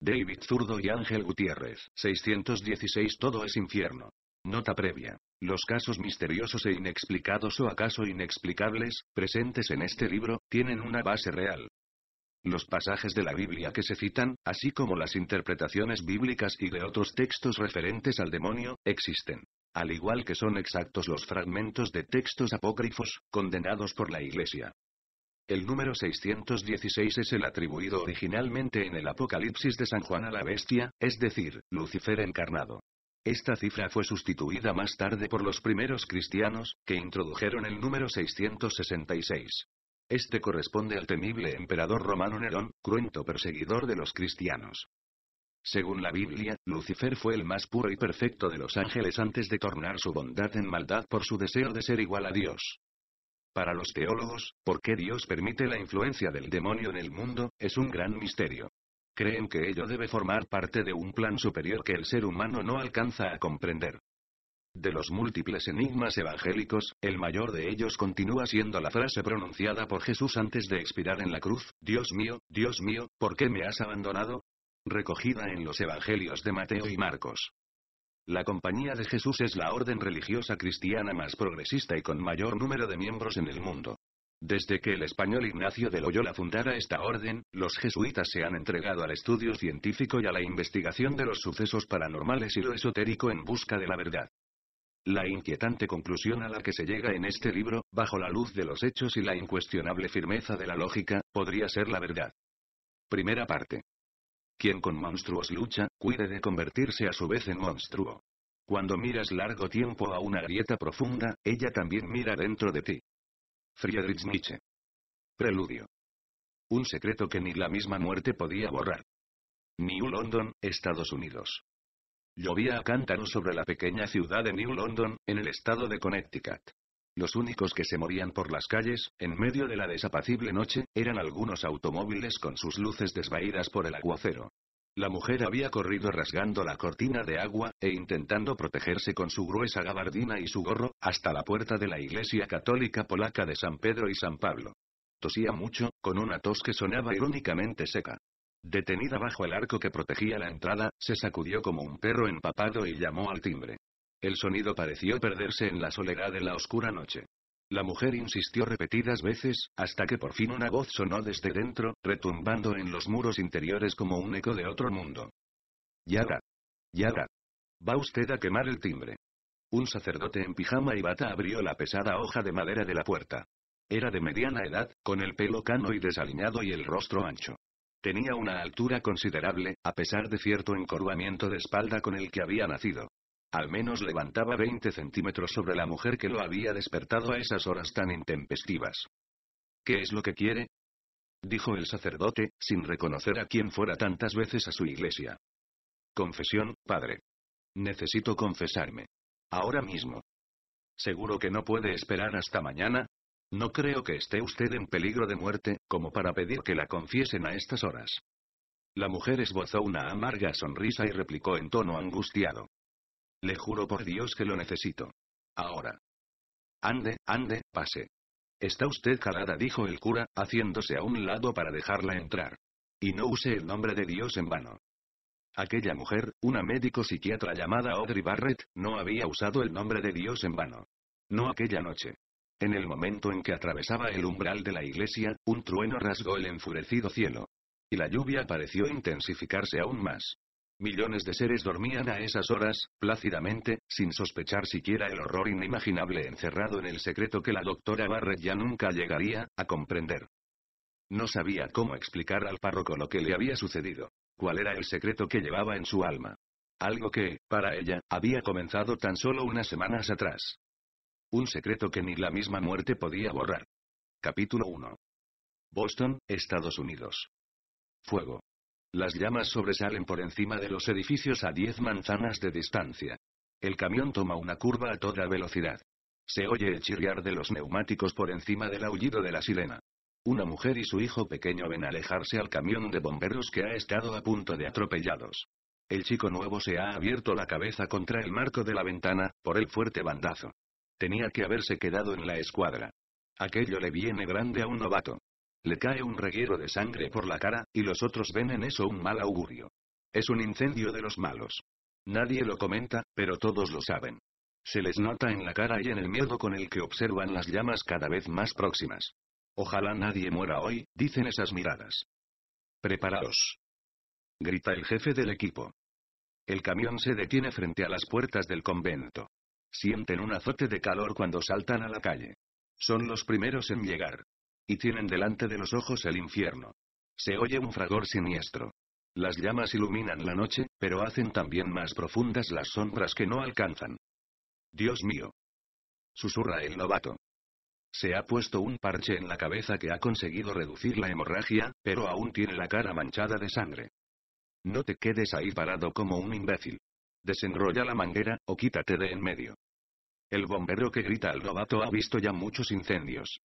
David Zurdo y Ángel Gutiérrez, 616 Todo es infierno. Nota previa. Los casos misteriosos e inexplicados o acaso inexplicables, presentes en este libro, tienen una base real. Los pasajes de la Biblia que se citan, así como las interpretaciones bíblicas y de otros textos referentes al demonio, existen. Al igual que son exactos los fragmentos de textos apócrifos, condenados por la Iglesia. El número 616 es el atribuido originalmente en el Apocalipsis de San Juan a la bestia, es decir, Lucifer encarnado. Esta cifra fue sustituida más tarde por los primeros cristianos, que introdujeron el número 666. Este corresponde al temible emperador romano Nerón, cruento perseguidor de los cristianos. Según la Biblia, Lucifer fue el más puro y perfecto de los ángeles antes de tornar su bondad en maldad por su deseo de ser igual a Dios. Para los teólogos, ¿por qué Dios permite la influencia del demonio en el mundo? Es un gran misterio. Creen que ello debe formar parte de un plan superior que el ser humano no alcanza a comprender. De los múltiples enigmas evangélicos, el mayor de ellos continúa siendo la frase pronunciada por Jesús antes de expirar en la cruz, Dios mío, Dios mío, ¿por qué me has abandonado? recogida en los Evangelios de Mateo y Marcos. La Compañía de Jesús es la orden religiosa cristiana más progresista y con mayor número de miembros en el mundo. Desde que el español Ignacio de Loyola fundara esta orden, los jesuitas se han entregado al estudio científico y a la investigación de los sucesos paranormales y lo esotérico en busca de la verdad. La inquietante conclusión a la que se llega en este libro, bajo la luz de los hechos y la incuestionable firmeza de la lógica, podría ser la verdad. Primera parte. Quien con monstruos lucha, cuide de convertirse a su vez en monstruo. Cuando miras largo tiempo a una grieta profunda, ella también mira dentro de ti. Friedrich Nietzsche. Preludio. Un secreto que ni la misma muerte podía borrar. New London, Estados Unidos. Llovía a cántaro sobre la pequeña ciudad de New London, en el estado de Connecticut. Los únicos que se movían por las calles, en medio de la desapacible noche, eran algunos automóviles con sus luces desvaídas por el aguacero. La mujer había corrido rasgando la cortina de agua, e intentando protegerse con su gruesa gabardina y su gorro, hasta la puerta de la iglesia católica polaca de San Pedro y San Pablo. Tosía mucho, con una tos que sonaba irónicamente seca. Detenida bajo el arco que protegía la entrada, se sacudió como un perro empapado y llamó al timbre. El sonido pareció perderse en la soledad de la oscura noche. La mujer insistió repetidas veces, hasta que por fin una voz sonó desde dentro, retumbando en los muros interiores como un eco de otro mundo. Yaga. Yaga. Va usted a quemar el timbre. Un sacerdote en pijama y bata abrió la pesada hoja de madera de la puerta. Era de mediana edad, con el pelo cano y desaliñado y el rostro ancho. Tenía una altura considerable, a pesar de cierto encorvamiento de espalda con el que había nacido. Al menos levantaba 20 centímetros sobre la mujer que lo había despertado a esas horas tan intempestivas. ¿Qué es lo que quiere? dijo el sacerdote, sin reconocer a quien fuera tantas veces a su iglesia. Confesión, padre. Necesito confesarme. Ahora mismo. ¿Seguro que no puede esperar hasta mañana? No creo que esté usted en peligro de muerte, como para pedir que la confiesen a estas horas. La mujer esbozó una amarga sonrisa y replicó en tono angustiado. Le juro por Dios que lo necesito. Ahora. Ande, ande, pase. Está usted calada, dijo el cura, haciéndose a un lado para dejarla entrar. Y no use el nombre de Dios en vano. Aquella mujer, una médico psiquiatra llamada Audrey Barrett, no había usado el nombre de Dios en vano. No aquella noche. En el momento en que atravesaba el umbral de la iglesia, un trueno rasgó el enfurecido cielo. Y la lluvia pareció intensificarse aún más. Millones de seres dormían a esas horas, plácidamente, sin sospechar siquiera el horror inimaginable encerrado en el secreto que la doctora Barrett ya nunca llegaría a comprender. No sabía cómo explicar al párroco lo que le había sucedido. ¿Cuál era el secreto que llevaba en su alma? Algo que, para ella, había comenzado tan solo unas semanas atrás. Un secreto que ni la misma muerte podía borrar. Capítulo 1. Boston, Estados Unidos. Fuego. Las llamas sobresalen por encima de los edificios a 10 manzanas de distancia. El camión toma una curva a toda velocidad. Se oye el chirriar de los neumáticos por encima del aullido de la sirena. Una mujer y su hijo pequeño ven alejarse al camión de bomberos que ha estado a punto de atropellados. El chico nuevo se ha abierto la cabeza contra el marco de la ventana, por el fuerte bandazo. Tenía que haberse quedado en la escuadra. Aquello le viene grande a un novato. Le cae un reguero de sangre por la cara, y los otros ven en eso un mal augurio. Es un incendio de los malos. Nadie lo comenta, pero todos lo saben. Se les nota en la cara y en el miedo con el que observan las llamas cada vez más próximas. Ojalá nadie muera hoy, dicen esas miradas. Preparaos. Grita el jefe del equipo. El camión se detiene frente a las puertas del convento. Sienten un azote de calor cuando saltan a la calle. Son los primeros en llegar. Y tienen delante de los ojos el infierno. Se oye un fragor siniestro. Las llamas iluminan la noche, pero hacen también más profundas las sombras que no alcanzan. Dios mío. Susurra el novato. Se ha puesto un parche en la cabeza que ha conseguido reducir la hemorragia, pero aún tiene la cara manchada de sangre. No te quedes ahí parado como un imbécil. Desenrolla la manguera, o quítate de en medio. El bombero que grita al novato ha visto ya muchos incendios.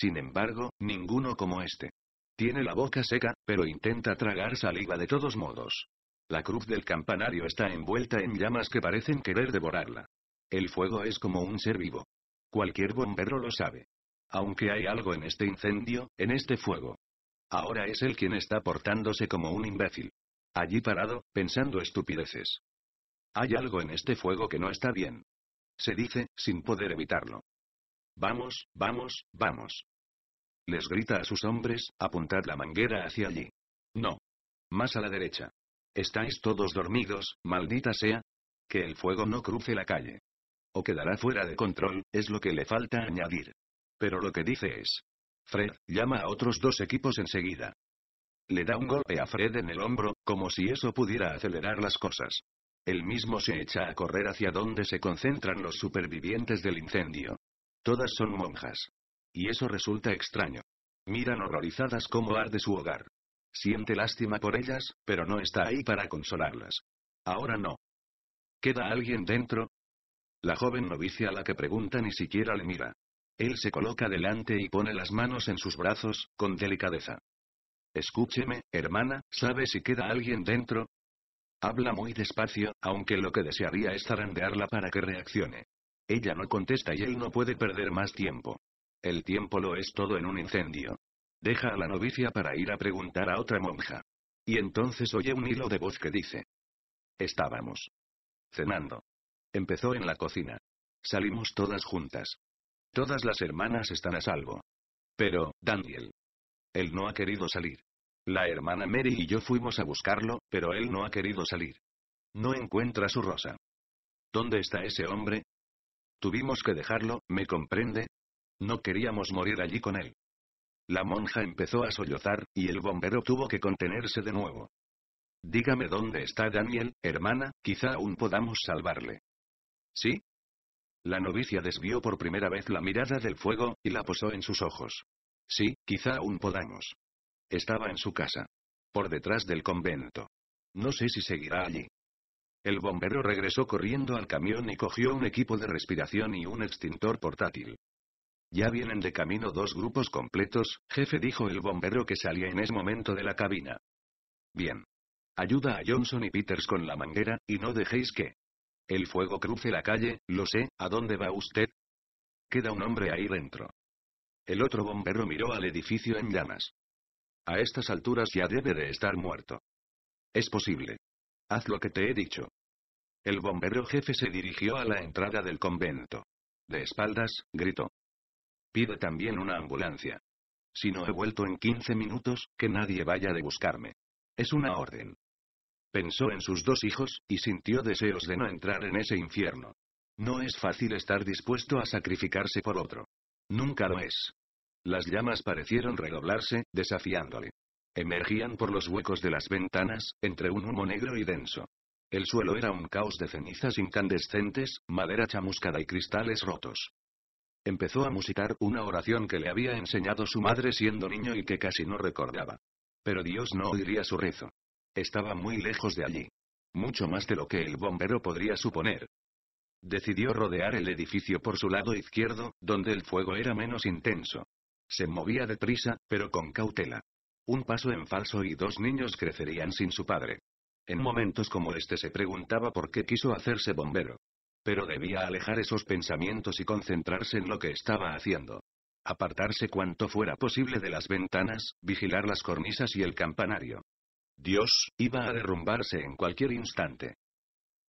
Sin embargo, ninguno como este. Tiene la boca seca, pero intenta tragar saliva de todos modos. La cruz del campanario está envuelta en llamas que parecen querer devorarla. El fuego es como un ser vivo. Cualquier bombero lo sabe. Aunque hay algo en este incendio, en este fuego. Ahora es él quien está portándose como un imbécil. Allí parado, pensando estupideces. Hay algo en este fuego que no está bien. Se dice, sin poder evitarlo. Vamos, vamos, vamos. Les grita a sus hombres, apuntad la manguera hacia allí. No. Más a la derecha. Estáis todos dormidos, maldita sea. Que el fuego no cruce la calle. O quedará fuera de control, es lo que le falta añadir. Pero lo que dice es. Fred, llama a otros dos equipos enseguida. Le da un golpe a Fred en el hombro, como si eso pudiera acelerar las cosas. Él mismo se echa a correr hacia donde se concentran los supervivientes del incendio. Todas son monjas. Y eso resulta extraño. Miran horrorizadas cómo arde su hogar. Siente lástima por ellas, pero no está ahí para consolarlas. Ahora no. ¿Queda alguien dentro? La joven novicia a la que pregunta ni siquiera le mira. Él se coloca delante y pone las manos en sus brazos, con delicadeza. Escúcheme, hermana, ¿sabe si queda alguien dentro? Habla muy despacio, aunque lo que desearía es zarandearla para que reaccione. Ella no contesta y él no puede perder más tiempo. El tiempo lo es todo en un incendio. Deja a la novicia para ir a preguntar a otra monja. Y entonces oye un hilo de voz que dice. Estábamos. Cenando. Empezó en la cocina. Salimos todas juntas. Todas las hermanas están a salvo. Pero, Daniel. Él no ha querido salir. La hermana Mary y yo fuimos a buscarlo, pero él no ha querido salir. No encuentra su rosa. ¿Dónde está ese hombre? Tuvimos que dejarlo, ¿me comprende? No queríamos morir allí con él. La monja empezó a sollozar, y el bombero tuvo que contenerse de nuevo. Dígame dónde está Daniel, hermana, quizá aún podamos salvarle. ¿Sí? La novicia desvió por primera vez la mirada del fuego, y la posó en sus ojos. Sí, quizá aún podamos. Estaba en su casa. Por detrás del convento. No sé si seguirá allí. El bombero regresó corriendo al camión y cogió un equipo de respiración y un extintor portátil. Ya vienen de camino dos grupos completos, jefe dijo el bombero que salía en ese momento de la cabina. Bien. Ayuda a Johnson y Peters con la manguera, y no dejéis que el fuego cruce la calle, lo sé, ¿a dónde va usted? Queda un hombre ahí dentro. El otro bombero miró al edificio en llamas. A estas alturas ya debe de estar muerto. Es posible. Haz lo que te he dicho. El bombero jefe se dirigió a la entrada del convento. De espaldas, gritó. Pide también una ambulancia. Si no he vuelto en 15 minutos, que nadie vaya de buscarme. Es una orden. Pensó en sus dos hijos, y sintió deseos de no entrar en ese infierno. No es fácil estar dispuesto a sacrificarse por otro. Nunca lo es. Las llamas parecieron redoblarse, desafiándole. Emergían por los huecos de las ventanas, entre un humo negro y denso. El suelo era un caos de cenizas incandescentes, madera chamuscada y cristales rotos. Empezó a musitar una oración que le había enseñado su madre siendo niño y que casi no recordaba. Pero Dios no oiría su rezo. Estaba muy lejos de allí. Mucho más de lo que el bombero podría suponer. Decidió rodear el edificio por su lado izquierdo, donde el fuego era menos intenso. Se movía deprisa, pero con cautela. Un paso en falso y dos niños crecerían sin su padre. En momentos como este se preguntaba por qué quiso hacerse bombero. Pero debía alejar esos pensamientos y concentrarse en lo que estaba haciendo. Apartarse cuanto fuera posible de las ventanas, vigilar las cornisas y el campanario. Dios, iba a derrumbarse en cualquier instante.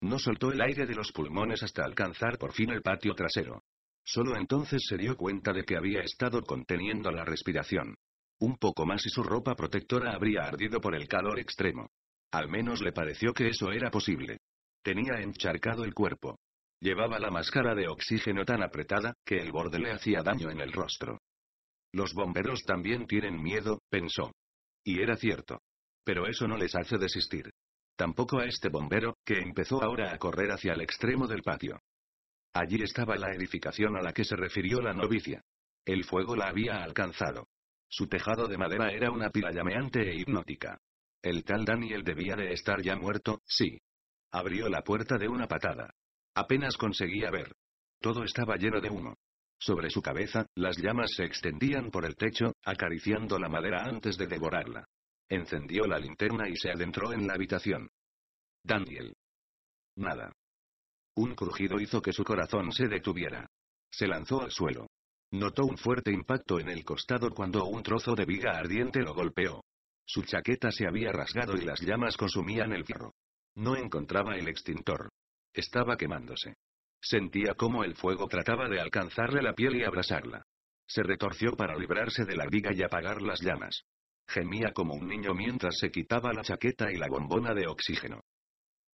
No soltó el aire de los pulmones hasta alcanzar por fin el patio trasero. Solo entonces se dio cuenta de que había estado conteniendo la respiración. Un poco más y su ropa protectora habría ardido por el calor extremo. Al menos le pareció que eso era posible. Tenía encharcado el cuerpo. Llevaba la máscara de oxígeno tan apretada, que el borde le hacía daño en el rostro. Los bomberos también tienen miedo, pensó. Y era cierto. Pero eso no les hace desistir. Tampoco a este bombero, que empezó ahora a correr hacia el extremo del patio. Allí estaba la edificación a la que se refirió la novicia. El fuego la había alcanzado. Su tejado de madera era una pila llameante e hipnótica. El tal Daniel debía de estar ya muerto, sí. Abrió la puerta de una patada. Apenas conseguía ver. Todo estaba lleno de humo. Sobre su cabeza, las llamas se extendían por el techo, acariciando la madera antes de devorarla. Encendió la linterna y se adentró en la habitación. Daniel. Nada. Un crujido hizo que su corazón se detuviera. Se lanzó al suelo. Notó un fuerte impacto en el costado cuando un trozo de viga ardiente lo golpeó. Su chaqueta se había rasgado y las llamas consumían el fierro. No encontraba el extintor. Estaba quemándose. Sentía cómo el fuego trataba de alcanzarle la piel y abrasarla. Se retorció para librarse de la viga y apagar las llamas. Gemía como un niño mientras se quitaba la chaqueta y la bombona de oxígeno.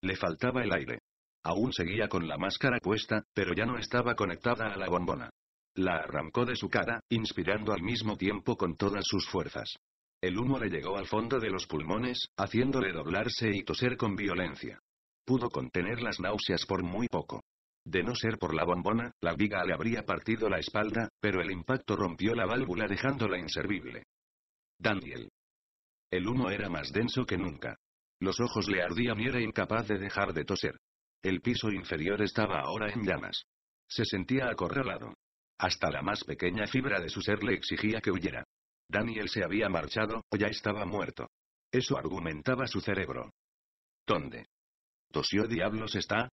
Le faltaba el aire. Aún seguía con la máscara puesta, pero ya no estaba conectada a la bombona. La arrancó de su cara, inspirando al mismo tiempo con todas sus fuerzas. El humo le llegó al fondo de los pulmones, haciéndole doblarse y toser con violencia. Pudo contener las náuseas por muy poco. De no ser por la bombona, la viga le habría partido la espalda, pero el impacto rompió la válvula dejándola inservible. Daniel. El humo era más denso que nunca. Los ojos le ardían y era incapaz de dejar de toser. El piso inferior estaba ahora en llamas. Se sentía acorralado. Hasta la más pequeña fibra de su ser le exigía que huyera. Daniel se había marchado, o ya estaba muerto. Eso argumentaba su cerebro. ¿Dónde? ¿Tosió diablos está?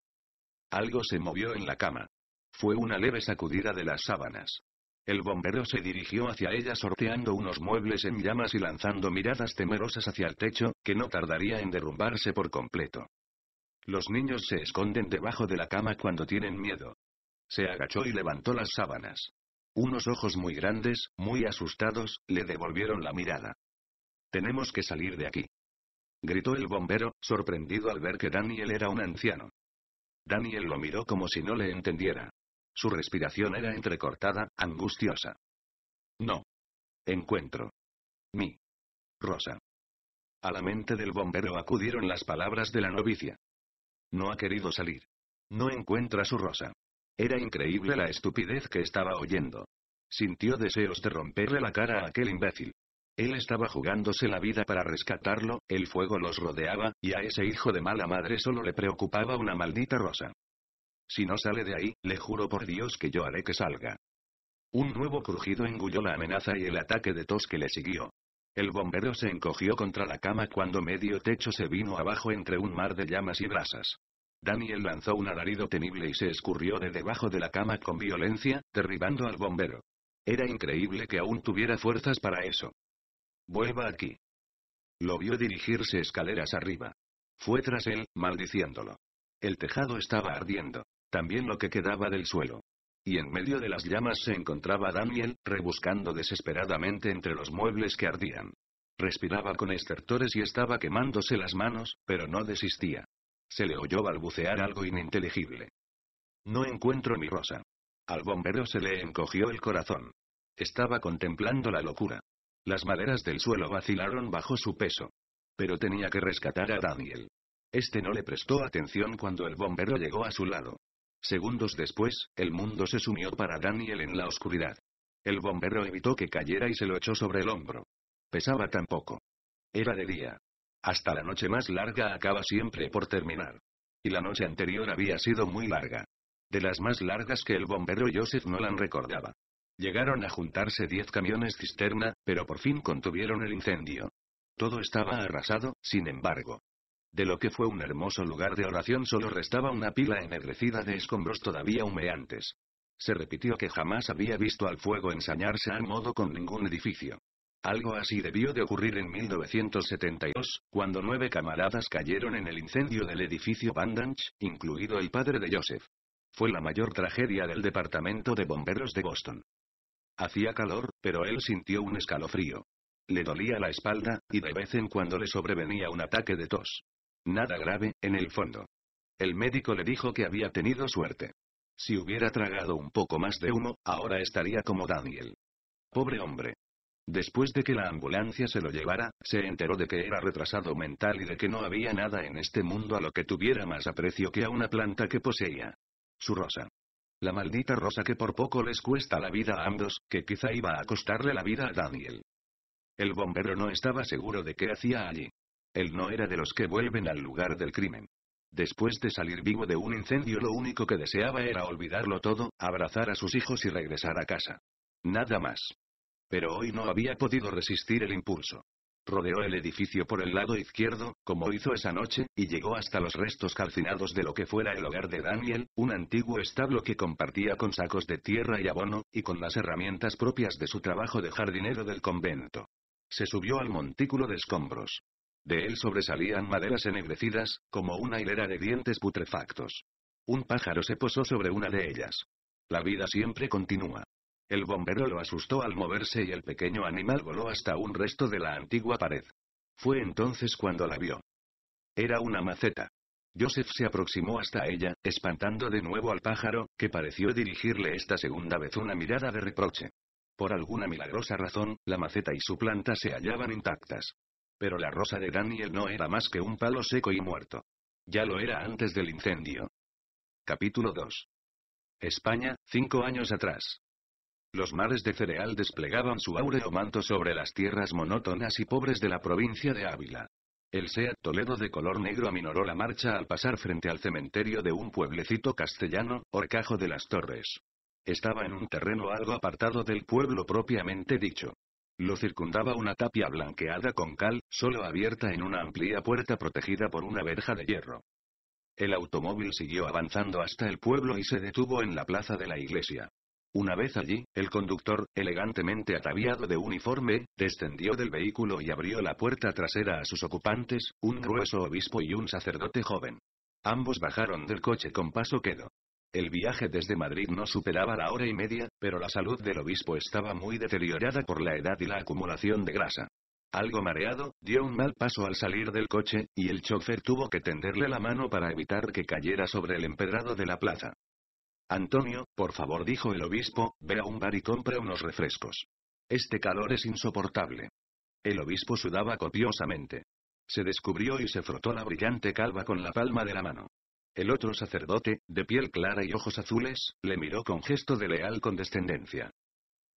Algo se movió en la cama. Fue una leve sacudida de las sábanas. El bombero se dirigió hacia ella sorteando unos muebles en llamas y lanzando miradas temerosas hacia el techo, que no tardaría en derrumbarse por completo. Los niños se esconden debajo de la cama cuando tienen miedo. Se agachó y levantó las sábanas. Unos ojos muy grandes, muy asustados, le devolvieron la mirada. Tenemos que salir de aquí. Gritó el bombero, sorprendido al ver que Daniel era un anciano. Daniel lo miró como si no le entendiera. Su respiración era entrecortada, angustiosa. No. Encuentro. Mi. Rosa. A la mente del bombero acudieron las palabras de la novicia. No ha querido salir. No encuentra su rosa. Era increíble la estupidez que estaba oyendo. Sintió deseos de romperle la cara a aquel imbécil. Él estaba jugándose la vida para rescatarlo, el fuego los rodeaba, y a ese hijo de mala madre solo le preocupaba una maldita rosa. Si no sale de ahí, le juro por Dios que yo haré que salga. Un nuevo crujido engulló la amenaza y el ataque de tos que le siguió. El bombero se encogió contra la cama cuando medio techo se vino abajo entre un mar de llamas y brasas. Daniel lanzó un alarido tenible y se escurrió de debajo de la cama con violencia, derribando al bombero. Era increíble que aún tuviera fuerzas para eso. Vuelva aquí. Lo vio dirigirse escaleras arriba. Fue tras él, maldiciéndolo. El tejado estaba ardiendo. También lo que quedaba del suelo. Y en medio de las llamas se encontraba Daniel, rebuscando desesperadamente entre los muebles que ardían. Respiraba con estertores y estaba quemándose las manos, pero no desistía. Se le oyó balbucear algo ininteligible. No encuentro mi rosa. Al bombero se le encogió el corazón. Estaba contemplando la locura. Las maderas del suelo vacilaron bajo su peso. Pero tenía que rescatar a Daniel. Este no le prestó atención cuando el bombero llegó a su lado. Segundos después, el mundo se sumió para Daniel en la oscuridad. El bombero evitó que cayera y se lo echó sobre el hombro. Pesaba tan poco. Era de día. Hasta la noche más larga acaba siempre por terminar. Y la noche anterior había sido muy larga. De las más largas que el bombero Joseph Nolan recordaba. Llegaron a juntarse diez camiones cisterna, pero por fin contuvieron el incendio. Todo estaba arrasado, sin embargo. De lo que fue un hermoso lugar de oración solo restaba una pila ennegrecida de escombros todavía humeantes. Se repitió que jamás había visto al fuego ensañarse a modo con ningún edificio. Algo así debió de ocurrir en 1972, cuando nueve camaradas cayeron en el incendio del edificio Bandage, incluido el padre de Joseph. Fue la mayor tragedia del Departamento de Bomberos de Boston. Hacía calor, pero él sintió un escalofrío. Le dolía la espalda, y de vez en cuando le sobrevenía un ataque de tos. Nada grave, en el fondo. El médico le dijo que había tenido suerte. Si hubiera tragado un poco más de humo, ahora estaría como Daniel. Pobre hombre. Después de que la ambulancia se lo llevara, se enteró de que era retrasado mental y de que no había nada en este mundo a lo que tuviera más aprecio que a una planta que poseía. Su rosa. La maldita rosa que por poco les cuesta la vida a ambos, que quizá iba a costarle la vida a Daniel. El bombero no estaba seguro de qué hacía allí. Él no era de los que vuelven al lugar del crimen. Después de salir vivo de un incendio lo único que deseaba era olvidarlo todo, abrazar a sus hijos y regresar a casa. Nada más. Pero hoy no había podido resistir el impulso. Rodeó el edificio por el lado izquierdo, como hizo esa noche, y llegó hasta los restos calcinados de lo que fuera el hogar de Daniel, un antiguo establo que compartía con sacos de tierra y abono, y con las herramientas propias de su trabajo de jardinero del convento. Se subió al montículo de escombros. De él sobresalían maderas ennegrecidas, como una hilera de dientes putrefactos. Un pájaro se posó sobre una de ellas. La vida siempre continúa. El bombero lo asustó al moverse y el pequeño animal voló hasta un resto de la antigua pared. Fue entonces cuando la vio. Era una maceta. Joseph se aproximó hasta ella, espantando de nuevo al pájaro, que pareció dirigirle esta segunda vez una mirada de reproche. Por alguna milagrosa razón, la maceta y su planta se hallaban intactas. Pero la rosa de Daniel no era más que un palo seco y muerto. Ya lo era antes del incendio. Capítulo 2. España, cinco años atrás. Los mares de cereal desplegaban su áureo manto sobre las tierras monótonas y pobres de la provincia de Ávila. El Seat Toledo de color negro aminoró la marcha al pasar frente al cementerio de un pueblecito castellano, Orcajo de las Torres. Estaba en un terreno algo apartado del pueblo propiamente dicho. Lo circundaba una tapia blanqueada con cal, solo abierta en una amplia puerta protegida por una verja de hierro. El automóvil siguió avanzando hasta el pueblo y se detuvo en la plaza de la iglesia. Una vez allí, el conductor, elegantemente ataviado de uniforme, descendió del vehículo y abrió la puerta trasera a sus ocupantes, un grueso obispo y un sacerdote joven. Ambos bajaron del coche con paso quedo. El viaje desde Madrid no superaba la hora y media, pero la salud del obispo estaba muy deteriorada por la edad y la acumulación de grasa. Algo mareado, dio un mal paso al salir del coche, y el chofer tuvo que tenderle la mano para evitar que cayera sobre el empedrado de la plaza. Antonio, por favor dijo el obispo, ve a un bar y compra unos refrescos. Este calor es insoportable. El obispo sudaba copiosamente. Se descubrió y se frotó la brillante calva con la palma de la mano. El otro sacerdote, de piel clara y ojos azules, le miró con gesto de leal condescendencia.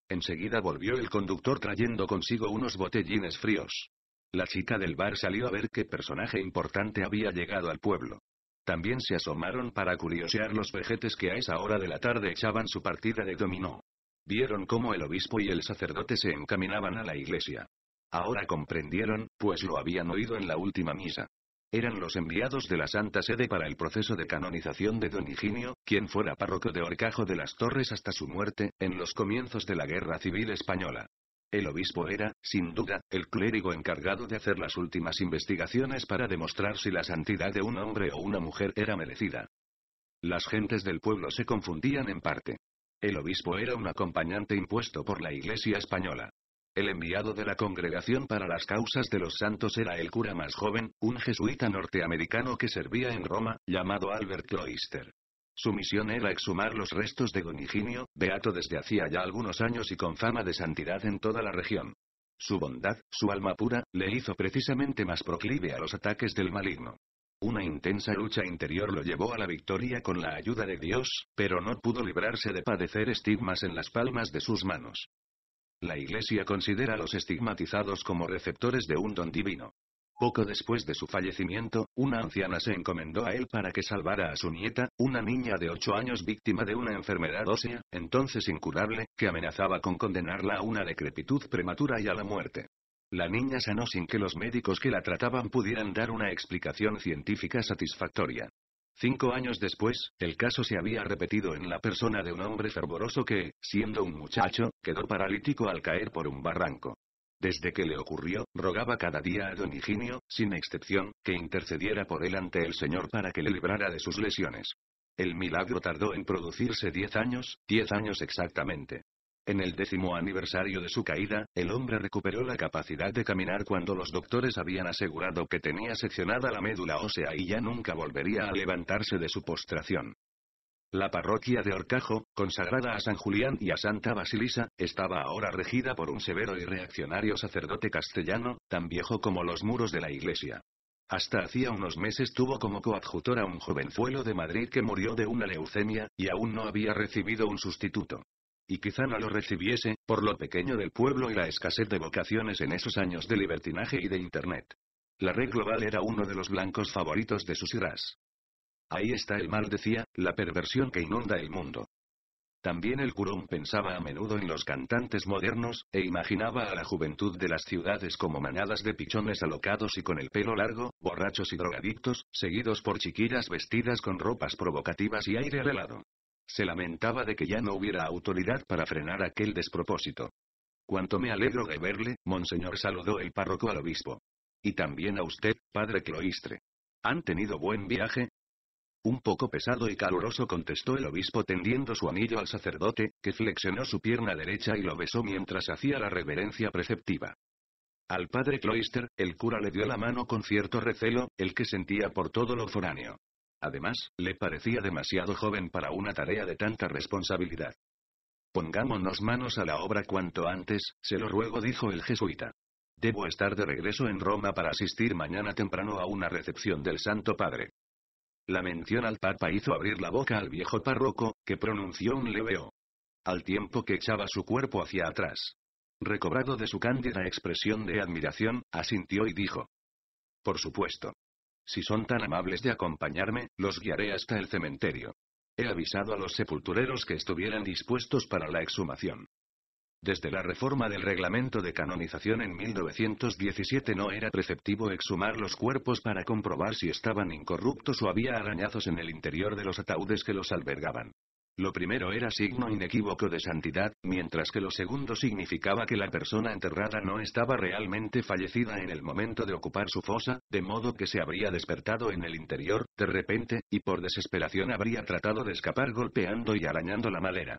Enseguida volvió el conductor trayendo consigo unos botellines fríos. La chica del bar salió a ver qué personaje importante había llegado al pueblo. También se asomaron para curiosear los vejetes que a esa hora de la tarde echaban su partida de dominó. Vieron cómo el obispo y el sacerdote se encaminaban a la iglesia. Ahora comprendieron, pues lo habían oído en la última misa. Eran los enviados de la Santa Sede para el proceso de canonización de Don Higinio, quien fuera párroco de Orcajo de las Torres hasta su muerte, en los comienzos de la Guerra Civil Española. El obispo era, sin duda, el clérigo encargado de hacer las últimas investigaciones para demostrar si la santidad de un hombre o una mujer era merecida. Las gentes del pueblo se confundían en parte. El obispo era un acompañante impuesto por la Iglesia española. El enviado de la Congregación para las Causas de los Santos era el cura más joven, un jesuita norteamericano que servía en Roma, llamado Albert Cloister. Su misión era exhumar los restos de Goniginio, beato desde hacía ya algunos años y con fama de santidad en toda la región. Su bondad, su alma pura, le hizo precisamente más proclive a los ataques del maligno. Una intensa lucha interior lo llevó a la victoria con la ayuda de Dios, pero no pudo librarse de padecer estigmas en las palmas de sus manos. La Iglesia considera a los estigmatizados como receptores de un don divino. Poco después de su fallecimiento, una anciana se encomendó a él para que salvara a su nieta, una niña de 8 años víctima de una enfermedad ósea, entonces incurable, que amenazaba con condenarla a una decrepitud prematura y a la muerte. La niña sanó sin que los médicos que la trataban pudieran dar una explicación científica satisfactoria. Cinco años después, el caso se había repetido en la persona de un hombre fervoroso que, siendo un muchacho, quedó paralítico al caer por un barranco. Desde que le ocurrió, rogaba cada día a don Higinio, sin excepción, que intercediera por él ante el Señor para que le librara de sus lesiones. El milagro tardó en producirse diez años, diez años exactamente. En el décimo aniversario de su caída, el hombre recuperó la capacidad de caminar cuando los doctores habían asegurado que tenía seccionada la médula ósea y ya nunca volvería a levantarse de su postración. La parroquia de Orcajo, consagrada a San Julián y a Santa Basilisa, estaba ahora regida por un severo y reaccionario sacerdote castellano, tan viejo como los muros de la iglesia. Hasta hacía unos meses tuvo como coadjutor a un jovenzuelo de Madrid que murió de una leucemia, y aún no había recibido un sustituto. Y quizá no lo recibiese, por lo pequeño del pueblo y la escasez de vocaciones en esos años de libertinaje y de Internet. La red global era uno de los blancos favoritos de sus iras. Ahí está el mal decía, la perversión que inunda el mundo. También el curón pensaba a menudo en los cantantes modernos, e imaginaba a la juventud de las ciudades como manadas de pichones alocados y con el pelo largo, borrachos y drogadictos, seguidos por chiquillas vestidas con ropas provocativas y aire helado. Se lamentaba de que ya no hubiera autoridad para frenar aquel despropósito. Cuanto me alegro de verle, monseñor saludó el párroco al obispo. Y también a usted, padre Cloistre. ¿Han tenido buen viaje? Un poco pesado y caluroso contestó el obispo tendiendo su anillo al sacerdote, que flexionó su pierna derecha y lo besó mientras hacía la reverencia preceptiva. Al padre Cloister, el cura le dio la mano con cierto recelo, el que sentía por todo lo foráneo. Además, le parecía demasiado joven para una tarea de tanta responsabilidad. Pongámonos manos a la obra cuanto antes, se lo ruego, dijo el jesuita. Debo estar de regreso en Roma para asistir mañana temprano a una recepción del Santo Padre. La mención al Papa hizo abrir la boca al viejo párroco, que pronunció un leveo. Al tiempo que echaba su cuerpo hacia atrás. Recobrado de su cándida expresión de admiración, asintió y dijo. Por supuesto. Si son tan amables de acompañarme, los guiaré hasta el cementerio. He avisado a los sepultureros que estuvieran dispuestos para la exhumación. Desde la reforma del reglamento de canonización en 1917 no era preceptivo exhumar los cuerpos para comprobar si estaban incorruptos o había arañazos en el interior de los ataúdes que los albergaban. Lo primero era signo inequívoco de santidad, mientras que lo segundo significaba que la persona enterrada no estaba realmente fallecida en el momento de ocupar su fosa, de modo que se habría despertado en el interior, de repente, y por desesperación habría tratado de escapar golpeando y arañando la madera.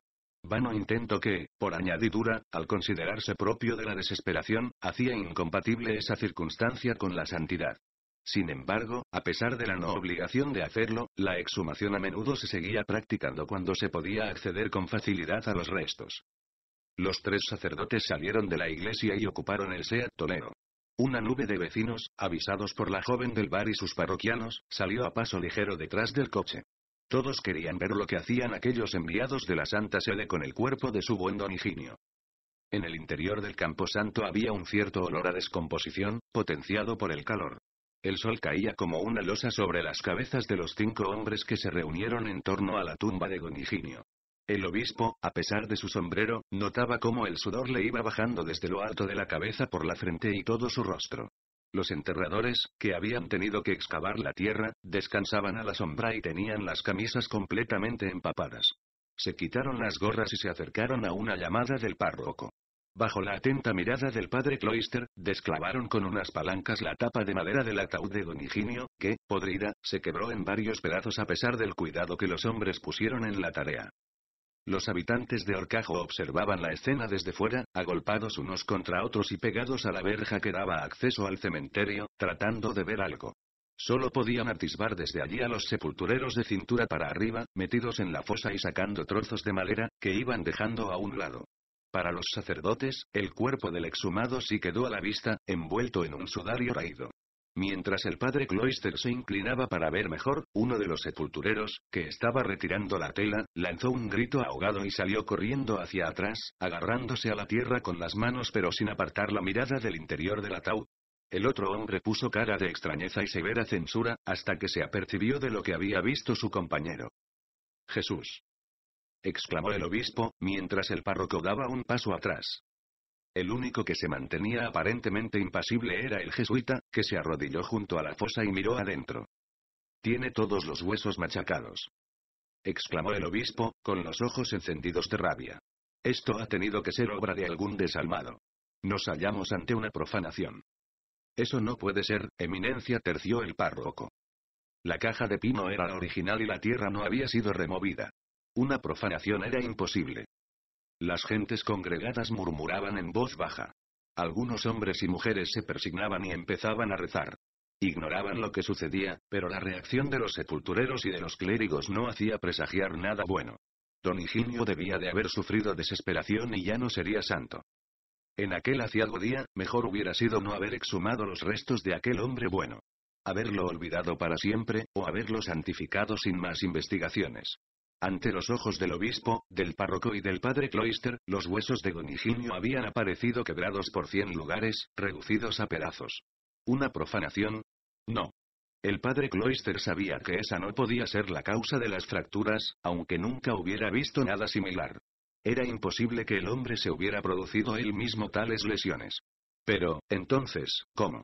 Vano intento que, por añadidura, al considerarse propio de la desesperación, hacía incompatible esa circunstancia con la santidad. Sin embargo, a pesar de la no obligación de hacerlo, la exhumación a menudo se seguía practicando cuando se podía acceder con facilidad a los restos. Los tres sacerdotes salieron de la iglesia y ocuparon el Seat Toledo. Una nube de vecinos, avisados por la joven del bar y sus parroquianos, salió a paso ligero detrás del coche. Todos querían ver lo que hacían aquellos enviados de la Santa Sede con el cuerpo de su buen don Higinio. En el interior del camposanto había un cierto olor a descomposición, potenciado por el calor. El sol caía como una losa sobre las cabezas de los cinco hombres que se reunieron en torno a la tumba de don El obispo, a pesar de su sombrero, notaba cómo el sudor le iba bajando desde lo alto de la cabeza por la frente y todo su rostro. Los enterradores, que habían tenido que excavar la tierra, descansaban a la sombra y tenían las camisas completamente empapadas. Se quitaron las gorras y se acercaron a una llamada del párroco. Bajo la atenta mirada del padre Cloister, desclavaron con unas palancas la tapa de madera del ataúd de Don Higinio, que, podrida, se quebró en varios pedazos a pesar del cuidado que los hombres pusieron en la tarea. Los habitantes de Orcajo observaban la escena desde fuera, agolpados unos contra otros y pegados a la verja que daba acceso al cementerio, tratando de ver algo. Solo podían atisbar desde allí a los sepultureros de cintura para arriba, metidos en la fosa y sacando trozos de madera, que iban dejando a un lado. Para los sacerdotes, el cuerpo del exhumado sí quedó a la vista, envuelto en un sudario raído. Mientras el padre Cloister se inclinaba para ver mejor, uno de los sepultureros, que estaba retirando la tela, lanzó un grito ahogado y salió corriendo hacia atrás, agarrándose a la tierra con las manos pero sin apartar la mirada del interior del ataúd. El otro hombre puso cara de extrañeza y severa censura, hasta que se apercibió de lo que había visto su compañero. Jesús. exclamó el obispo, mientras el párroco daba un paso atrás. El único que se mantenía aparentemente impasible era el jesuita, que se arrodilló junto a la fosa y miró adentro. Tiene todos los huesos machacados. exclamó el obispo, con los ojos encendidos de rabia. Esto ha tenido que ser obra de algún desalmado. Nos hallamos ante una profanación. Eso no puede ser, Eminencia terció el párroco. La caja de pino era la original y la tierra no había sido removida. Una profanación era imposible. Las gentes congregadas murmuraban en voz baja. Algunos hombres y mujeres se persignaban y empezaban a rezar. Ignoraban lo que sucedía, pero la reacción de los sepultureros y de los clérigos no hacía presagiar nada bueno. Don Higinio debía de haber sufrido desesperación y ya no sería santo. En aquel aciago día, mejor hubiera sido no haber exhumado los restos de aquel hombre bueno. Haberlo olvidado para siempre, o haberlo santificado sin más investigaciones. Ante los ojos del obispo, del párroco y del padre Cloister, los huesos de Goniginio habían aparecido quebrados por cien lugares, reducidos a pedazos. ¿Una profanación? No. El padre Cloister sabía que esa no podía ser la causa de las fracturas, aunque nunca hubiera visto nada similar. Era imposible que el hombre se hubiera producido él mismo tales lesiones. Pero, entonces, ¿cómo?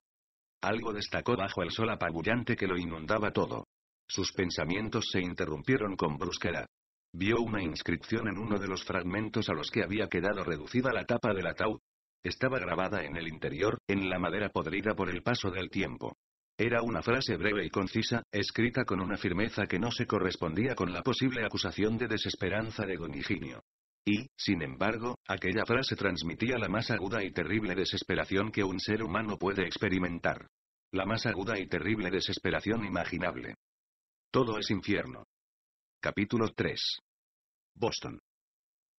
Algo destacó bajo el sol apabullante que lo inundaba todo. Sus pensamientos se interrumpieron con brusquedad. Vio una inscripción en uno de los fragmentos a los que había quedado reducida la tapa del ataúd. Estaba grabada en el interior, en la madera podrida por el paso del tiempo. Era una frase breve y concisa, escrita con una firmeza que no se correspondía con la posible acusación de desesperanza de Doniginio. Y, sin embargo, aquella frase transmitía la más aguda y terrible desesperación que un ser humano puede experimentar. La más aguda y terrible desesperación imaginable. Todo es infierno. Capítulo 3. Boston.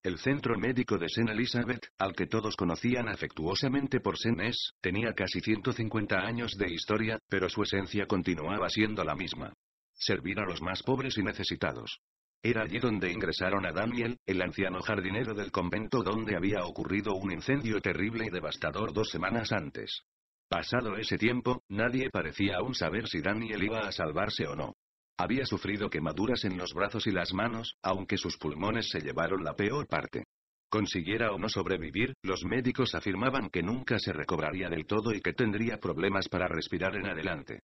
El centro médico de St. Elizabeth, al que todos conocían afectuosamente por Senes, tenía casi 150 años de historia, pero su esencia continuaba siendo la misma. Servir a los más pobres y necesitados. Era allí donde ingresaron a Daniel, el anciano jardinero del convento donde había ocurrido un incendio terrible y devastador dos semanas antes. Pasado ese tiempo, nadie parecía aún saber si Daniel iba a salvarse o no. Había sufrido quemaduras en los brazos y las manos, aunque sus pulmones se llevaron la peor parte. Consiguiera o no sobrevivir, los médicos afirmaban que nunca se recobraría del todo y que tendría problemas para respirar en adelante.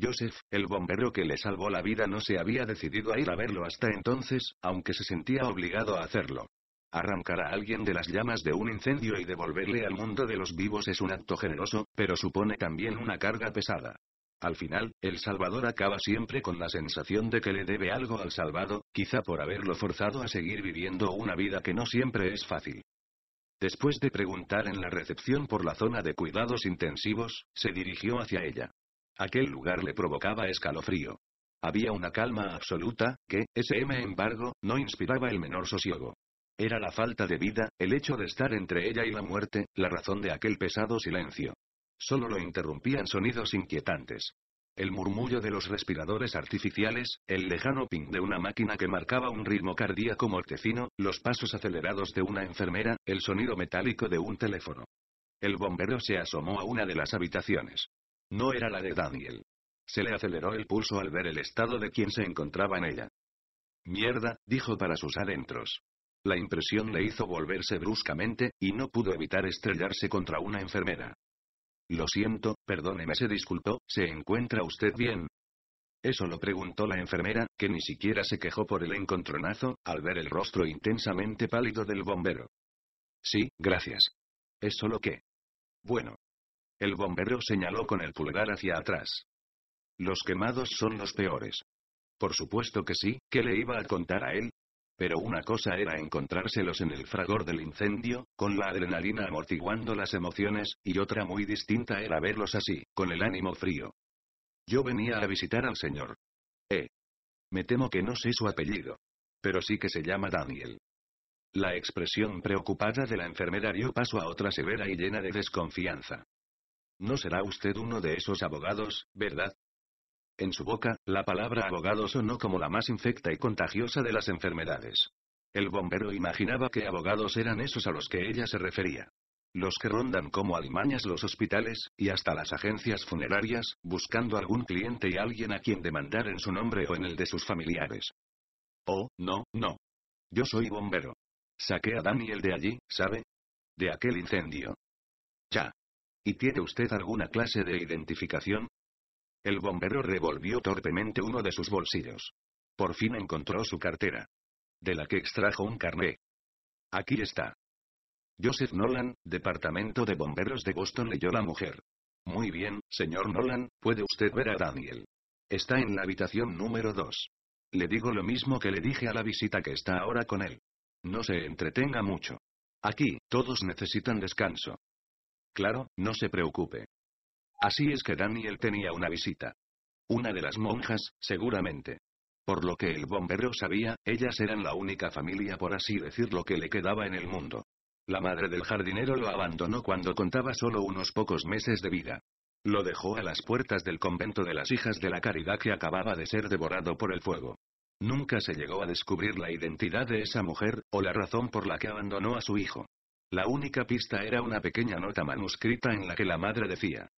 Joseph, el bombero que le salvó la vida, no se había decidido a ir a verlo hasta entonces, aunque se sentía obligado a hacerlo. Arrancar a alguien de las llamas de un incendio y devolverle al mundo de los vivos es un acto generoso, pero supone también una carga pesada. Al final, el salvador acaba siempre con la sensación de que le debe algo al salvado, quizá por haberlo forzado a seguir viviendo una vida que no siempre es fácil. Después de preguntar en la recepción por la zona de cuidados intensivos, se dirigió hacia ella. Aquel lugar le provocaba escalofrío. Había una calma absoluta, que, SM embargo, no inspiraba el menor sosiego. Era la falta de vida, el hecho de estar entre ella y la muerte, la razón de aquel pesado silencio solo lo interrumpían sonidos inquietantes. El murmullo de los respiradores artificiales, el lejano ping de una máquina que marcaba un ritmo cardíaco mortecino, los pasos acelerados de una enfermera, el sonido metálico de un teléfono. El bombero se asomó a una de las habitaciones. No era la de Daniel. Se le aceleró el pulso al ver el estado de quien se encontraba en ella. Mierda, dijo para sus adentros. La impresión le hizo volverse bruscamente, y no pudo evitar estrellarse contra una enfermera. Lo siento, perdóneme, se disculpó, ¿se encuentra usted bien? Eso lo preguntó la enfermera, que ni siquiera se quejó por el encontronazo, al ver el rostro intensamente pálido del bombero. Sí, gracias. Es lo que. Bueno. El bombero señaló con el pulgar hacia atrás. Los quemados son los peores. Por supuesto que sí, ¿qué le iba a contar a él? Pero una cosa era encontrárselos en el fragor del incendio, con la adrenalina amortiguando las emociones, y otra muy distinta era verlos así, con el ánimo frío. Yo venía a visitar al señor. Eh. Me temo que no sé su apellido. Pero sí que se llama Daniel. La expresión preocupada de la enfermera dio paso a otra severa y llena de desconfianza. No será usted uno de esos abogados, ¿verdad, en su boca, la palabra abogado sonó como la más infecta y contagiosa de las enfermedades. El bombero imaginaba que abogados eran esos a los que ella se refería. Los que rondan como alimañas los hospitales, y hasta las agencias funerarias, buscando algún cliente y alguien a quien demandar en su nombre o en el de sus familiares. Oh, no, no. Yo soy bombero. Saqué a Daniel de allí, ¿sabe? De aquel incendio. Ya. ¿Y tiene usted alguna clase de identificación? El bombero revolvió torpemente uno de sus bolsillos. Por fin encontró su cartera. De la que extrajo un carné. Aquí está. Joseph Nolan, Departamento de Bomberos de Boston leyó la mujer. Muy bien, señor Nolan, puede usted ver a Daniel. Está en la habitación número 2. Le digo lo mismo que le dije a la visita que está ahora con él. No se entretenga mucho. Aquí, todos necesitan descanso. Claro, no se preocupe. Así es que Daniel tenía una visita. Una de las monjas, seguramente. Por lo que el bombero sabía, ellas eran la única familia por así decirlo que le quedaba en el mundo. La madre del jardinero lo abandonó cuando contaba solo unos pocos meses de vida. Lo dejó a las puertas del convento de las hijas de la caridad que acababa de ser devorado por el fuego. Nunca se llegó a descubrir la identidad de esa mujer, o la razón por la que abandonó a su hijo. La única pista era una pequeña nota manuscrita en la que la madre decía,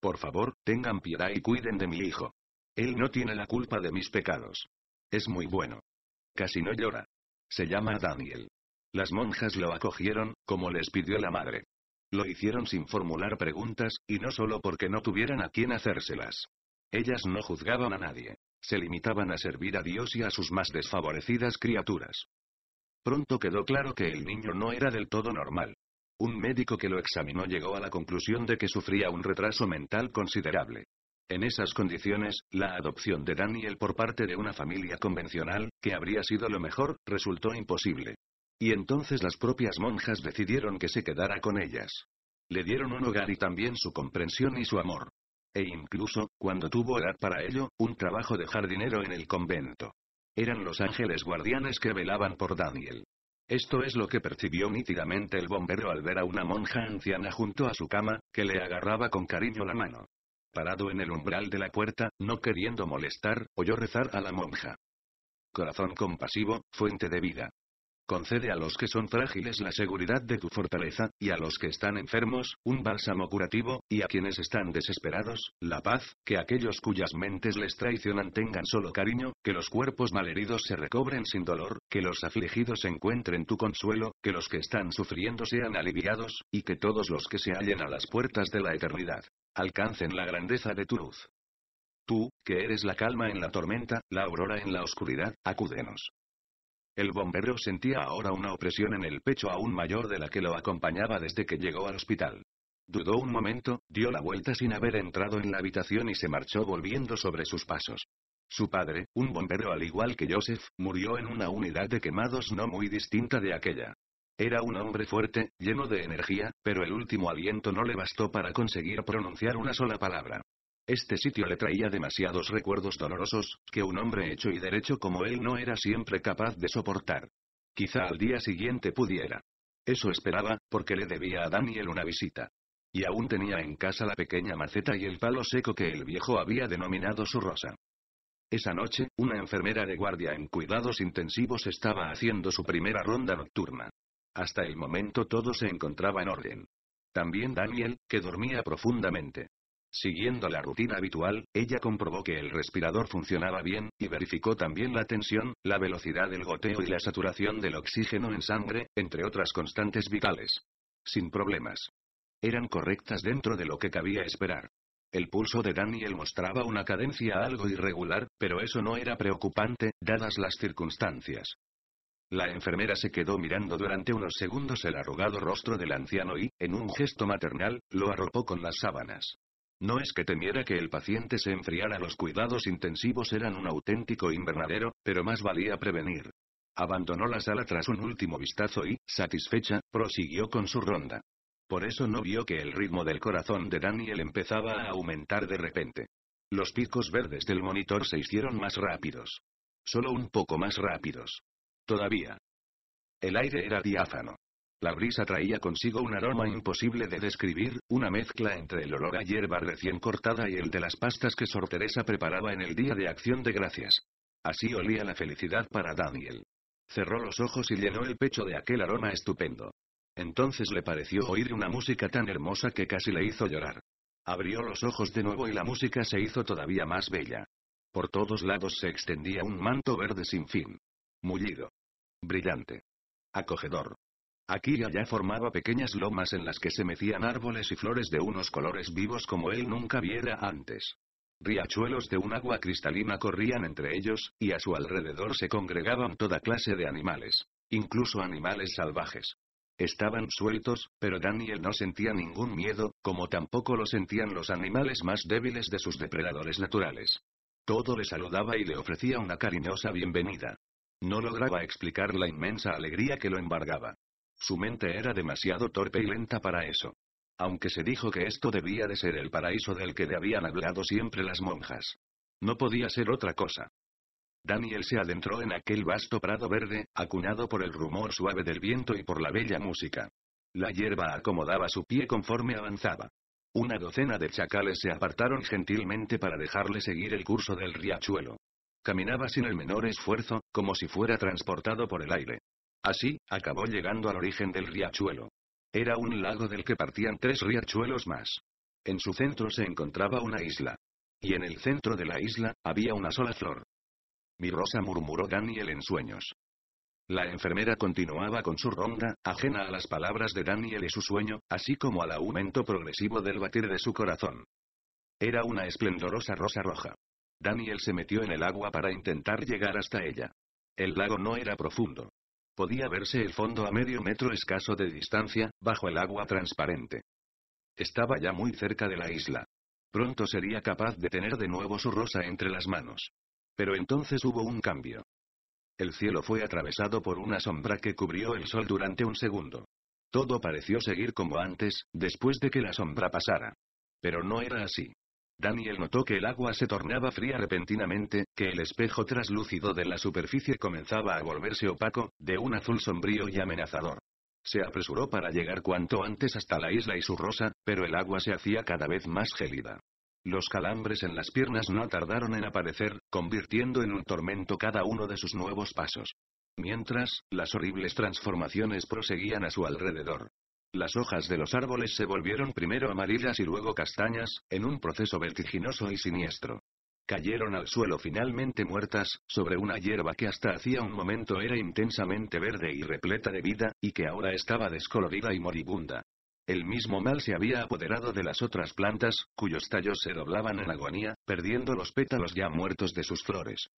por favor, tengan piedad y cuiden de mi hijo. Él no tiene la culpa de mis pecados. Es muy bueno. Casi no llora. Se llama Daniel. Las monjas lo acogieron, como les pidió la madre. Lo hicieron sin formular preguntas, y no solo porque no tuvieran a quién hacérselas. Ellas no juzgaban a nadie. Se limitaban a servir a Dios y a sus más desfavorecidas criaturas. Pronto quedó claro que el niño no era del todo normal. Un médico que lo examinó llegó a la conclusión de que sufría un retraso mental considerable. En esas condiciones, la adopción de Daniel por parte de una familia convencional, que habría sido lo mejor, resultó imposible. Y entonces las propias monjas decidieron que se quedara con ellas. Le dieron un hogar y también su comprensión y su amor. E incluso, cuando tuvo edad para ello, un trabajo de jardinero en el convento. Eran los ángeles guardianes que velaban por Daniel. Esto es lo que percibió nítidamente el bombero al ver a una monja anciana junto a su cama, que le agarraba con cariño la mano. Parado en el umbral de la puerta, no queriendo molestar, oyó rezar a la monja. Corazón compasivo, fuente de vida. Concede a los que son frágiles la seguridad de tu fortaleza, y a los que están enfermos, un bálsamo curativo, y a quienes están desesperados, la paz, que aquellos cuyas mentes les traicionan tengan solo cariño, que los cuerpos malheridos se recobren sin dolor, que los afligidos encuentren tu consuelo, que los que están sufriendo sean aliviados, y que todos los que se hallen a las puertas de la eternidad, alcancen la grandeza de tu luz. Tú, que eres la calma en la tormenta, la aurora en la oscuridad, acúdenos. El bombero sentía ahora una opresión en el pecho aún mayor de la que lo acompañaba desde que llegó al hospital. Dudó un momento, dio la vuelta sin haber entrado en la habitación y se marchó volviendo sobre sus pasos. Su padre, un bombero al igual que Joseph, murió en una unidad de quemados no muy distinta de aquella. Era un hombre fuerte, lleno de energía, pero el último aliento no le bastó para conseguir pronunciar una sola palabra. Este sitio le traía demasiados recuerdos dolorosos, que un hombre hecho y derecho como él no era siempre capaz de soportar. Quizá al día siguiente pudiera. Eso esperaba, porque le debía a Daniel una visita. Y aún tenía en casa la pequeña maceta y el palo seco que el viejo había denominado su rosa. Esa noche, una enfermera de guardia en cuidados intensivos estaba haciendo su primera ronda nocturna. Hasta el momento todo se encontraba en orden. También Daniel, que dormía profundamente. Siguiendo la rutina habitual, ella comprobó que el respirador funcionaba bien, y verificó también la tensión, la velocidad del goteo y la saturación del oxígeno en sangre, entre otras constantes vitales. Sin problemas. Eran correctas dentro de lo que cabía esperar. El pulso de Daniel mostraba una cadencia algo irregular, pero eso no era preocupante, dadas las circunstancias. La enfermera se quedó mirando durante unos segundos el arrugado rostro del anciano y, en un gesto maternal, lo arropó con las sábanas. No es que temiera que el paciente se enfriara, los cuidados intensivos eran un auténtico invernadero, pero más valía prevenir. Abandonó la sala tras un último vistazo y, satisfecha, prosiguió con su ronda. Por eso no vio que el ritmo del corazón de Daniel empezaba a aumentar de repente. Los picos verdes del monitor se hicieron más rápidos. Solo un poco más rápidos. Todavía. El aire era diáfano. La brisa traía consigo un aroma imposible de describir, una mezcla entre el olor a hierba recién cortada y el de las pastas que Sor Teresa preparaba en el día de acción de gracias. Así olía la felicidad para Daniel. Cerró los ojos y llenó el pecho de aquel aroma estupendo. Entonces le pareció oír una música tan hermosa que casi le hizo llorar. Abrió los ojos de nuevo y la música se hizo todavía más bella. Por todos lados se extendía un manto verde sin fin. Mullido. Brillante. Acogedor. Aquí ya formaba pequeñas lomas en las que se mecían árboles y flores de unos colores vivos como él nunca viera antes. Riachuelos de un agua cristalina corrían entre ellos, y a su alrededor se congregaban toda clase de animales, incluso animales salvajes. Estaban sueltos, pero Daniel no sentía ningún miedo, como tampoco lo sentían los animales más débiles de sus depredadores naturales. Todo le saludaba y le ofrecía una cariñosa bienvenida. No lograba explicar la inmensa alegría que lo embargaba. Su mente era demasiado torpe y lenta para eso. Aunque se dijo que esto debía de ser el paraíso del que le habían hablado siempre las monjas. No podía ser otra cosa. Daniel se adentró en aquel vasto prado verde, acunado por el rumor suave del viento y por la bella música. La hierba acomodaba su pie conforme avanzaba. Una docena de chacales se apartaron gentilmente para dejarle seguir el curso del riachuelo. Caminaba sin el menor esfuerzo, como si fuera transportado por el aire. Así, acabó llegando al origen del riachuelo. Era un lago del que partían tres riachuelos más. En su centro se encontraba una isla. Y en el centro de la isla, había una sola flor. Mi rosa murmuró Daniel en sueños. La enfermera continuaba con su ronda, ajena a las palabras de Daniel y su sueño, así como al aumento progresivo del batir de su corazón. Era una esplendorosa rosa roja. Daniel se metió en el agua para intentar llegar hasta ella. El lago no era profundo. Podía verse el fondo a medio metro escaso de distancia, bajo el agua transparente. Estaba ya muy cerca de la isla. Pronto sería capaz de tener de nuevo su rosa entre las manos. Pero entonces hubo un cambio. El cielo fue atravesado por una sombra que cubrió el sol durante un segundo. Todo pareció seguir como antes, después de que la sombra pasara. Pero no era así. Daniel notó que el agua se tornaba fría repentinamente, que el espejo traslúcido de la superficie comenzaba a volverse opaco, de un azul sombrío y amenazador. Se apresuró para llegar cuanto antes hasta la isla y su rosa, pero el agua se hacía cada vez más gélida. Los calambres en las piernas no tardaron en aparecer, convirtiendo en un tormento cada uno de sus nuevos pasos. Mientras, las horribles transformaciones proseguían a su alrededor. Las hojas de los árboles se volvieron primero amarillas y luego castañas, en un proceso vertiginoso y siniestro. Cayeron al suelo finalmente muertas, sobre una hierba que hasta hacía un momento era intensamente verde y repleta de vida, y que ahora estaba descolorida y moribunda. El mismo mal se había apoderado de las otras plantas, cuyos tallos se doblaban en agonía, perdiendo los pétalos ya muertos de sus flores.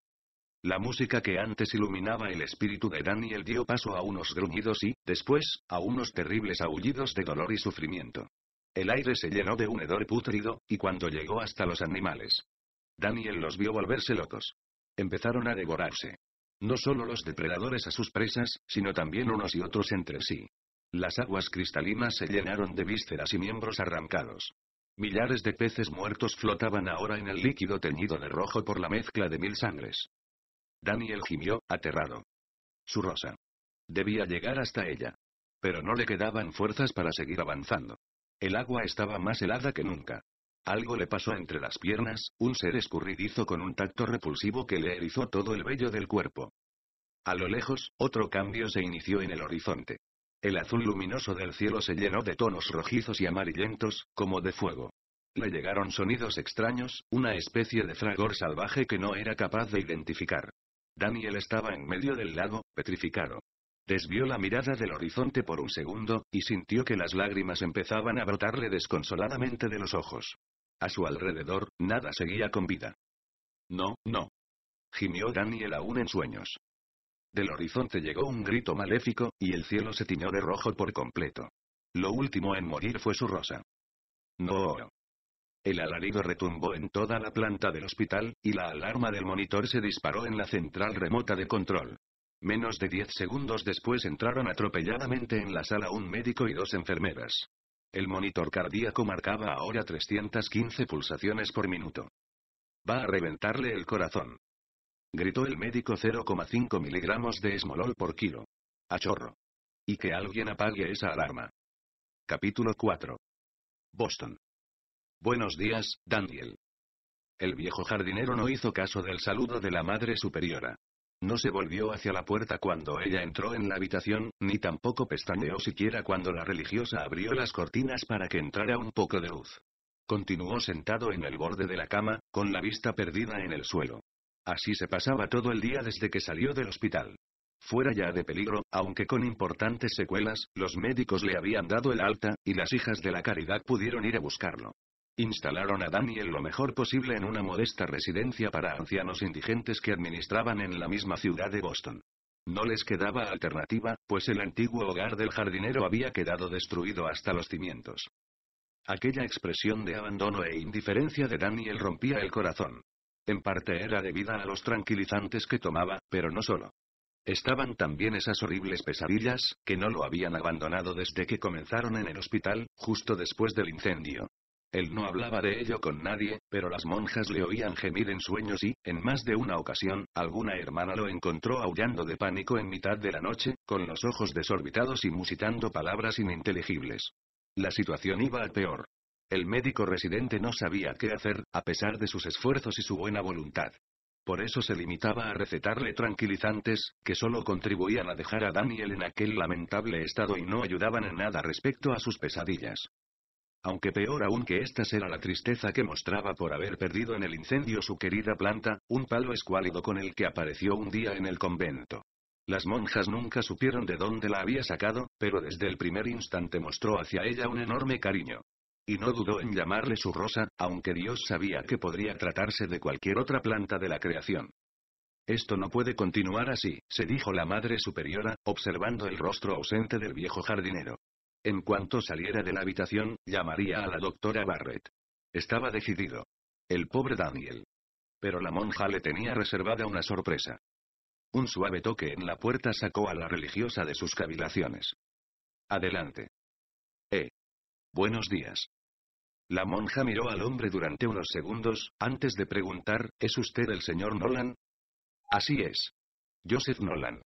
La música que antes iluminaba el espíritu de Daniel dio paso a unos gruñidos y, después, a unos terribles aullidos de dolor y sufrimiento. El aire se llenó de un hedor pútrido, y cuando llegó hasta los animales. Daniel los vio volverse locos. Empezaron a devorarse. No solo los depredadores a sus presas, sino también unos y otros entre sí. Las aguas cristalinas se llenaron de vísceras y miembros arrancados. Millares de peces muertos flotaban ahora en el líquido teñido de rojo por la mezcla de mil sangres. Daniel gimió, aterrado. Su rosa. Debía llegar hasta ella. Pero no le quedaban fuerzas para seguir avanzando. El agua estaba más helada que nunca. Algo le pasó entre las piernas, un ser escurridizo con un tacto repulsivo que le erizó todo el vello del cuerpo. A lo lejos, otro cambio se inició en el horizonte. El azul luminoso del cielo se llenó de tonos rojizos y amarillentos, como de fuego. Le llegaron sonidos extraños, una especie de fragor salvaje que no era capaz de identificar. Daniel estaba en medio del lago, petrificado. Desvió la mirada del horizonte por un segundo, y sintió que las lágrimas empezaban a brotarle desconsoladamente de los ojos. A su alrededor, nada seguía con vida. No, no. Gimió Daniel aún en sueños. Del horizonte llegó un grito maléfico, y el cielo se tiñó de rojo por completo. Lo último en morir fue su rosa. No. El alarido retumbó en toda la planta del hospital, y la alarma del monitor se disparó en la central remota de control. Menos de diez segundos después entraron atropelladamente en la sala un médico y dos enfermeras. El monitor cardíaco marcaba ahora 315 pulsaciones por minuto. Va a reventarle el corazón. Gritó el médico 0,5 miligramos de esmolol por kilo. A chorro. Y que alguien apague esa alarma. Capítulo 4. Boston. Buenos días, Daniel. El viejo jardinero no hizo caso del saludo de la madre superiora. No se volvió hacia la puerta cuando ella entró en la habitación, ni tampoco pestañeó siquiera cuando la religiosa abrió las cortinas para que entrara un poco de luz. Continuó sentado en el borde de la cama, con la vista perdida en el suelo. Así se pasaba todo el día desde que salió del hospital. Fuera ya de peligro, aunque con importantes secuelas, los médicos le habían dado el alta, y las hijas de la caridad pudieron ir a buscarlo. Instalaron a Daniel lo mejor posible en una modesta residencia para ancianos indigentes que administraban en la misma ciudad de Boston. No les quedaba alternativa, pues el antiguo hogar del jardinero había quedado destruido hasta los cimientos. Aquella expresión de abandono e indiferencia de Daniel rompía el corazón. En parte era debida a los tranquilizantes que tomaba, pero no solo. Estaban también esas horribles pesadillas, que no lo habían abandonado desde que comenzaron en el hospital, justo después del incendio. Él no hablaba de ello con nadie, pero las monjas le oían gemir en sueños y, en más de una ocasión, alguna hermana lo encontró aullando de pánico en mitad de la noche, con los ojos desorbitados y musitando palabras ininteligibles. La situación iba a peor. El médico residente no sabía qué hacer, a pesar de sus esfuerzos y su buena voluntad. Por eso se limitaba a recetarle tranquilizantes, que solo contribuían a dejar a Daniel en aquel lamentable estado y no ayudaban en nada respecto a sus pesadillas. Aunque peor aún que esta era la tristeza que mostraba por haber perdido en el incendio su querida planta, un palo escuálido con el que apareció un día en el convento. Las monjas nunca supieron de dónde la había sacado, pero desde el primer instante mostró hacia ella un enorme cariño. Y no dudó en llamarle su rosa, aunque Dios sabía que podría tratarse de cualquier otra planta de la creación. Esto no puede continuar así, se dijo la Madre Superiora, observando el rostro ausente del viejo jardinero. En cuanto saliera de la habitación, llamaría a la doctora Barrett. Estaba decidido. El pobre Daniel. Pero la monja le tenía reservada una sorpresa. Un suave toque en la puerta sacó a la religiosa de sus cavilaciones. Adelante. Eh. Buenos días. La monja miró al hombre durante unos segundos, antes de preguntar, ¿es usted el señor Nolan? Así es. Joseph Nolan.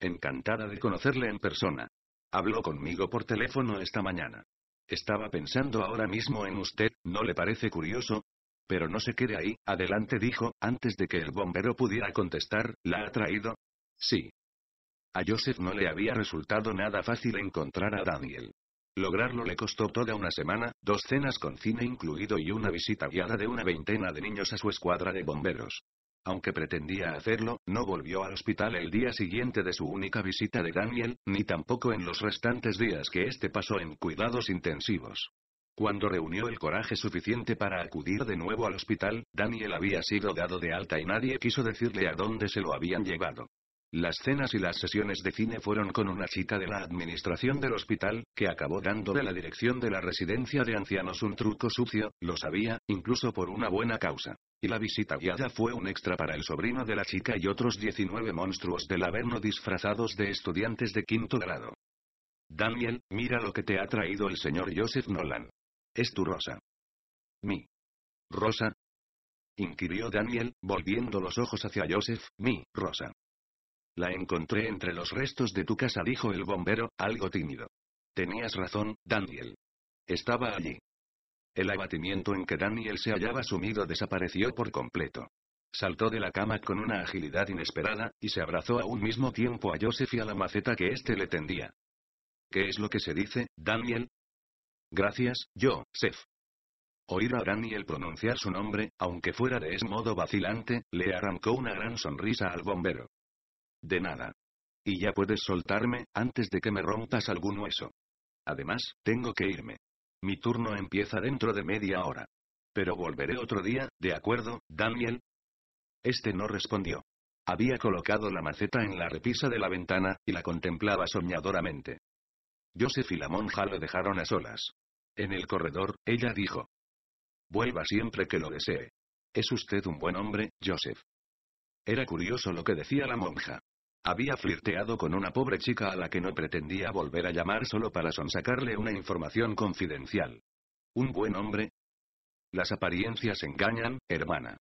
Encantada de conocerle en persona. Habló conmigo por teléfono esta mañana. Estaba pensando ahora mismo en usted, ¿no le parece curioso? Pero no se quede ahí, adelante dijo, antes de que el bombero pudiera contestar, ¿la ha traído? Sí. A Joseph no le había resultado nada fácil encontrar a Daniel. Lograrlo le costó toda una semana, dos cenas con cine incluido y una visita guiada de una veintena de niños a su escuadra de bomberos. Aunque pretendía hacerlo, no volvió al hospital el día siguiente de su única visita de Daniel, ni tampoco en los restantes días que éste pasó en cuidados intensivos. Cuando reunió el coraje suficiente para acudir de nuevo al hospital, Daniel había sido dado de alta y nadie quiso decirle a dónde se lo habían llevado. Las cenas y las sesiones de cine fueron con una chica de la administración del hospital, que acabó dándole la dirección de la residencia de ancianos un truco sucio, lo sabía, incluso por una buena causa. Y la visita guiada fue un extra para el sobrino de la chica y otros 19 monstruos del Averno disfrazados de estudiantes de quinto grado. Daniel, mira lo que te ha traído el señor Joseph Nolan. Es tu rosa. Mi. Rosa, inquirió Daniel, volviendo los ojos hacia Joseph, mi, Rosa. La encontré entre los restos de tu casa, dijo el bombero, algo tímido. Tenías razón, Daniel. Estaba allí. El abatimiento en que Daniel se hallaba sumido desapareció por completo. Saltó de la cama con una agilidad inesperada, y se abrazó a un mismo tiempo a Joseph y a la maceta que éste le tendía. ¿Qué es lo que se dice, Daniel? Gracias, yo, sef Oír a Daniel pronunciar su nombre, aunque fuera de ese modo vacilante, le arrancó una gran sonrisa al bombero. De nada. Y ya puedes soltarme, antes de que me rompas algún hueso. Además, tengo que irme. Mi turno empieza dentro de media hora. Pero volveré otro día, ¿de acuerdo, Daniel? Este no respondió. Había colocado la maceta en la repisa de la ventana, y la contemplaba soñadoramente. Joseph y la monja lo dejaron a solas. En el corredor, ella dijo. Vuelva siempre que lo desee. Es usted un buen hombre, Joseph. Era curioso lo que decía la monja. Había flirteado con una pobre chica a la que no pretendía volver a llamar solo para sonsacarle una información confidencial. ¿Un buen hombre? Las apariencias engañan, hermana.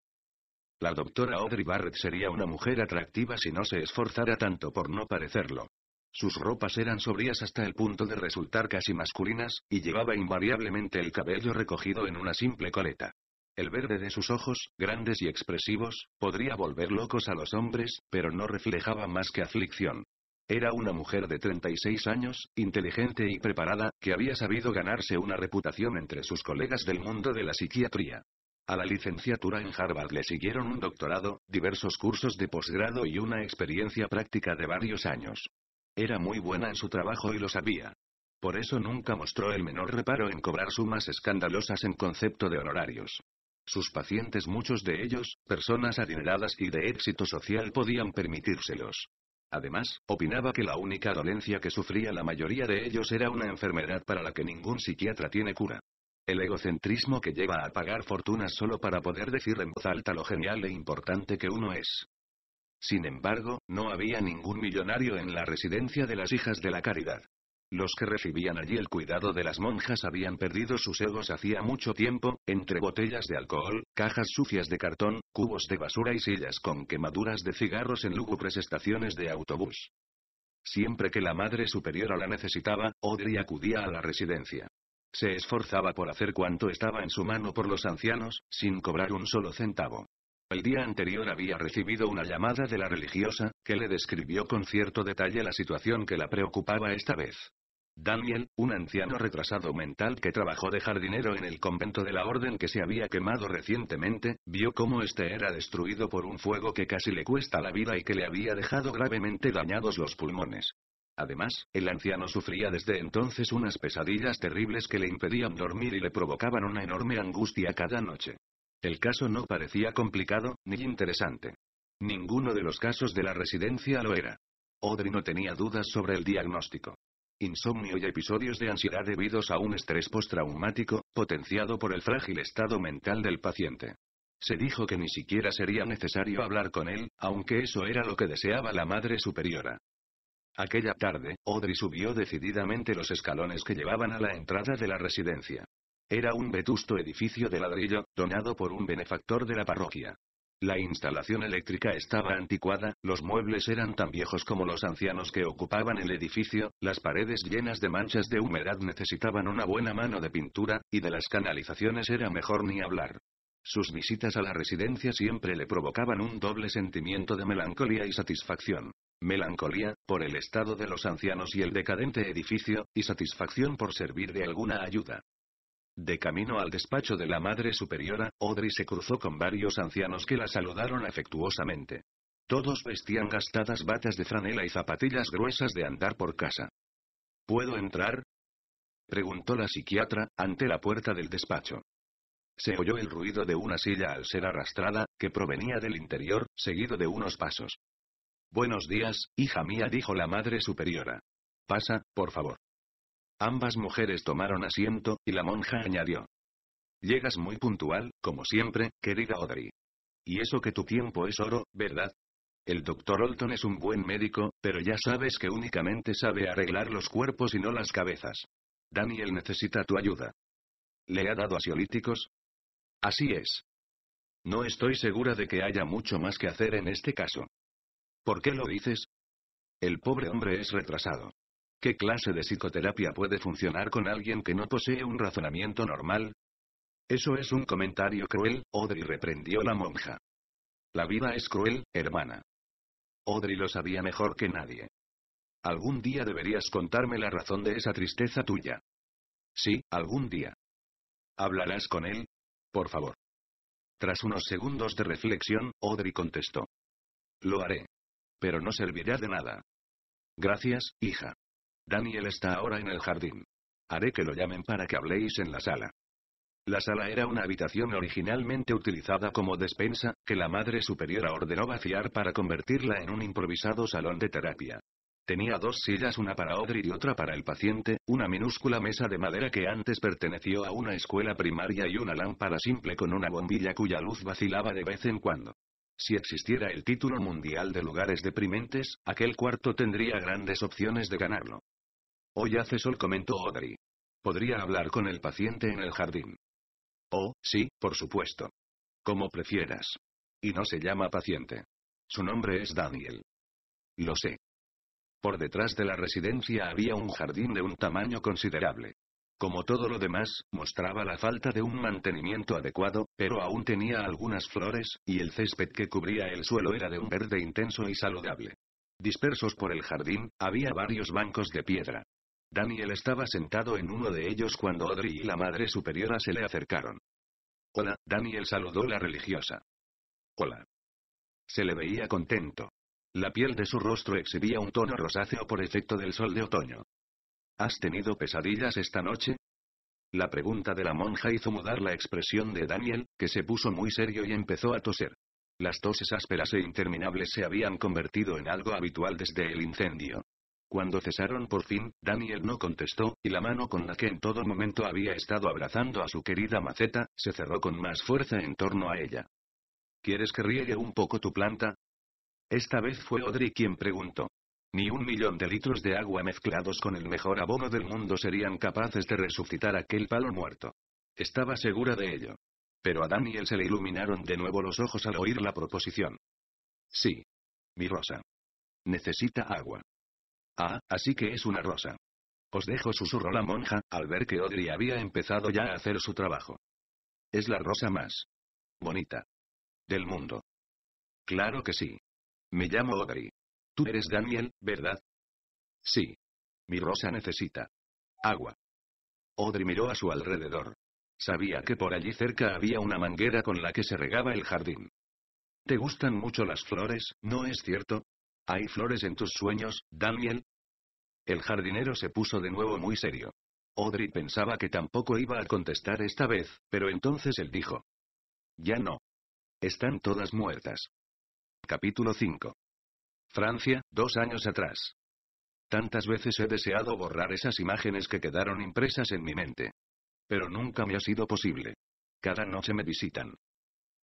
La doctora Audrey Barrett sería una mujer atractiva si no se esforzara tanto por no parecerlo. Sus ropas eran sobrias hasta el punto de resultar casi masculinas, y llevaba invariablemente el cabello recogido en una simple coleta. El verde de sus ojos, grandes y expresivos, podría volver locos a los hombres, pero no reflejaba más que aflicción. Era una mujer de 36 años, inteligente y preparada, que había sabido ganarse una reputación entre sus colegas del mundo de la psiquiatría. A la licenciatura en Harvard le siguieron un doctorado, diversos cursos de posgrado y una experiencia práctica de varios años. Era muy buena en su trabajo y lo sabía. Por eso nunca mostró el menor reparo en cobrar sumas escandalosas en concepto de honorarios. Sus pacientes, muchos de ellos, personas adineradas y de éxito social, podían permitírselos. Además, opinaba que la única dolencia que sufría la mayoría de ellos era una enfermedad para la que ningún psiquiatra tiene cura. El egocentrismo que lleva a pagar fortunas solo para poder decir en voz alta lo genial e importante que uno es. Sin embargo, no había ningún millonario en la residencia de las hijas de la caridad. Los que recibían allí el cuidado de las monjas habían perdido sus egos hacía mucho tiempo, entre botellas de alcohol, cajas sucias de cartón, cubos de basura y sillas con quemaduras de cigarros en lúgubres estaciones de autobús. Siempre que la madre superiora la necesitaba, Audrey acudía a la residencia. Se esforzaba por hacer cuanto estaba en su mano por los ancianos, sin cobrar un solo centavo. El día anterior había recibido una llamada de la religiosa, que le describió con cierto detalle la situación que la preocupaba esta vez. Daniel, un anciano retrasado mental que trabajó de jardinero en el convento de la orden que se había quemado recientemente, vio cómo este era destruido por un fuego que casi le cuesta la vida y que le había dejado gravemente dañados los pulmones. Además, el anciano sufría desde entonces unas pesadillas terribles que le impedían dormir y le provocaban una enorme angustia cada noche. El caso no parecía complicado, ni interesante. Ninguno de los casos de la residencia lo era. Audrey no tenía dudas sobre el diagnóstico insomnio y episodios de ansiedad debidos a un estrés postraumático, potenciado por el frágil estado mental del paciente. Se dijo que ni siquiera sería necesario hablar con él, aunque eso era lo que deseaba la madre superiora. Aquella tarde, Audrey subió decididamente los escalones que llevaban a la entrada de la residencia. Era un vetusto edificio de ladrillo, donado por un benefactor de la parroquia. La instalación eléctrica estaba anticuada, los muebles eran tan viejos como los ancianos que ocupaban el edificio, las paredes llenas de manchas de humedad necesitaban una buena mano de pintura, y de las canalizaciones era mejor ni hablar. Sus visitas a la residencia siempre le provocaban un doble sentimiento de melancolía y satisfacción. Melancolía, por el estado de los ancianos y el decadente edificio, y satisfacción por servir de alguna ayuda. De camino al despacho de la Madre Superiora, Audrey se cruzó con varios ancianos que la saludaron afectuosamente. Todos vestían gastadas batas de franela y zapatillas gruesas de andar por casa. ¿Puedo entrar? preguntó la psiquiatra, ante la puerta del despacho. Se oyó el ruido de una silla al ser arrastrada, que provenía del interior, seguido de unos pasos. Buenos días, hija mía, dijo la Madre Superiora. Pasa, por favor. Ambas mujeres tomaron asiento, y la monja añadió. Llegas muy puntual, como siempre, querida Audrey. Y eso que tu tiempo es oro, ¿verdad? El doctor Olton es un buen médico, pero ya sabes que únicamente sabe arreglar los cuerpos y no las cabezas. Daniel necesita tu ayuda. ¿Le ha dado asiolíticos? Así es. No estoy segura de que haya mucho más que hacer en este caso. ¿Por qué lo dices? El pobre hombre es retrasado. ¿Qué clase de psicoterapia puede funcionar con alguien que no posee un razonamiento normal? Eso es un comentario cruel, Audrey reprendió la monja. La vida es cruel, hermana. Audrey lo sabía mejor que nadie. Algún día deberías contarme la razón de esa tristeza tuya. Sí, algún día. ¿Hablarás con él? Por favor. Tras unos segundos de reflexión, Audrey contestó. Lo haré. Pero no servirá de nada. Gracias, hija. Daniel está ahora en el jardín. Haré que lo llamen para que habléis en la sala. La sala era una habitación originalmente utilizada como despensa, que la Madre Superiora ordenó vaciar para convertirla en un improvisado salón de terapia. Tenía dos sillas, una para Audrey y otra para el paciente, una minúscula mesa de madera que antes perteneció a una escuela primaria y una lámpara simple con una bombilla cuya luz vacilaba de vez en cuando. Si existiera el título mundial de lugares deprimentes, aquel cuarto tendría grandes opciones de ganarlo. Hoy hace sol comentó Audrey. Podría hablar con el paciente en el jardín. Oh, sí, por supuesto. Como prefieras. Y no se llama paciente. Su nombre es Daniel. Lo sé. Por detrás de la residencia había un jardín de un tamaño considerable. Como todo lo demás, mostraba la falta de un mantenimiento adecuado, pero aún tenía algunas flores, y el césped que cubría el suelo era de un verde intenso y saludable. Dispersos por el jardín, había varios bancos de piedra. Daniel estaba sentado en uno de ellos cuando Audrey y la Madre Superiora se le acercaron. Hola, Daniel saludó la religiosa. Hola. Se le veía contento. La piel de su rostro exhibía un tono rosáceo por efecto del sol de otoño. ¿Has tenido pesadillas esta noche? La pregunta de la monja hizo mudar la expresión de Daniel, que se puso muy serio y empezó a toser. Las toses ásperas e interminables se habían convertido en algo habitual desde el incendio. Cuando cesaron por fin, Daniel no contestó, y la mano con la que en todo momento había estado abrazando a su querida maceta, se cerró con más fuerza en torno a ella. ¿Quieres que riegue un poco tu planta? Esta vez fue Audrey quien preguntó. Ni un millón de litros de agua mezclados con el mejor abono del mundo serían capaces de resucitar aquel palo muerto. Estaba segura de ello. Pero a Daniel se le iluminaron de nuevo los ojos al oír la proposición. Sí. Mi rosa. Necesita agua. Ah, así que es una rosa. Os dejo, susurró la monja, al ver que Audrey había empezado ya a hacer su trabajo. Es la rosa más bonita del mundo. Claro que sí. Me llamo Audrey. Tú eres Daniel, ¿verdad? Sí. Mi rosa necesita agua. Odri miró a su alrededor. Sabía que por allí cerca había una manguera con la que se regaba el jardín. ¿Te gustan mucho las flores, no es cierto? ¿Hay flores en tus sueños, Daniel? El jardinero se puso de nuevo muy serio. Audrey pensaba que tampoco iba a contestar esta vez, pero entonces él dijo. Ya no. Están todas muertas. Capítulo 5. Francia, dos años atrás. Tantas veces he deseado borrar esas imágenes que quedaron impresas en mi mente. Pero nunca me ha sido posible. Cada noche me visitan.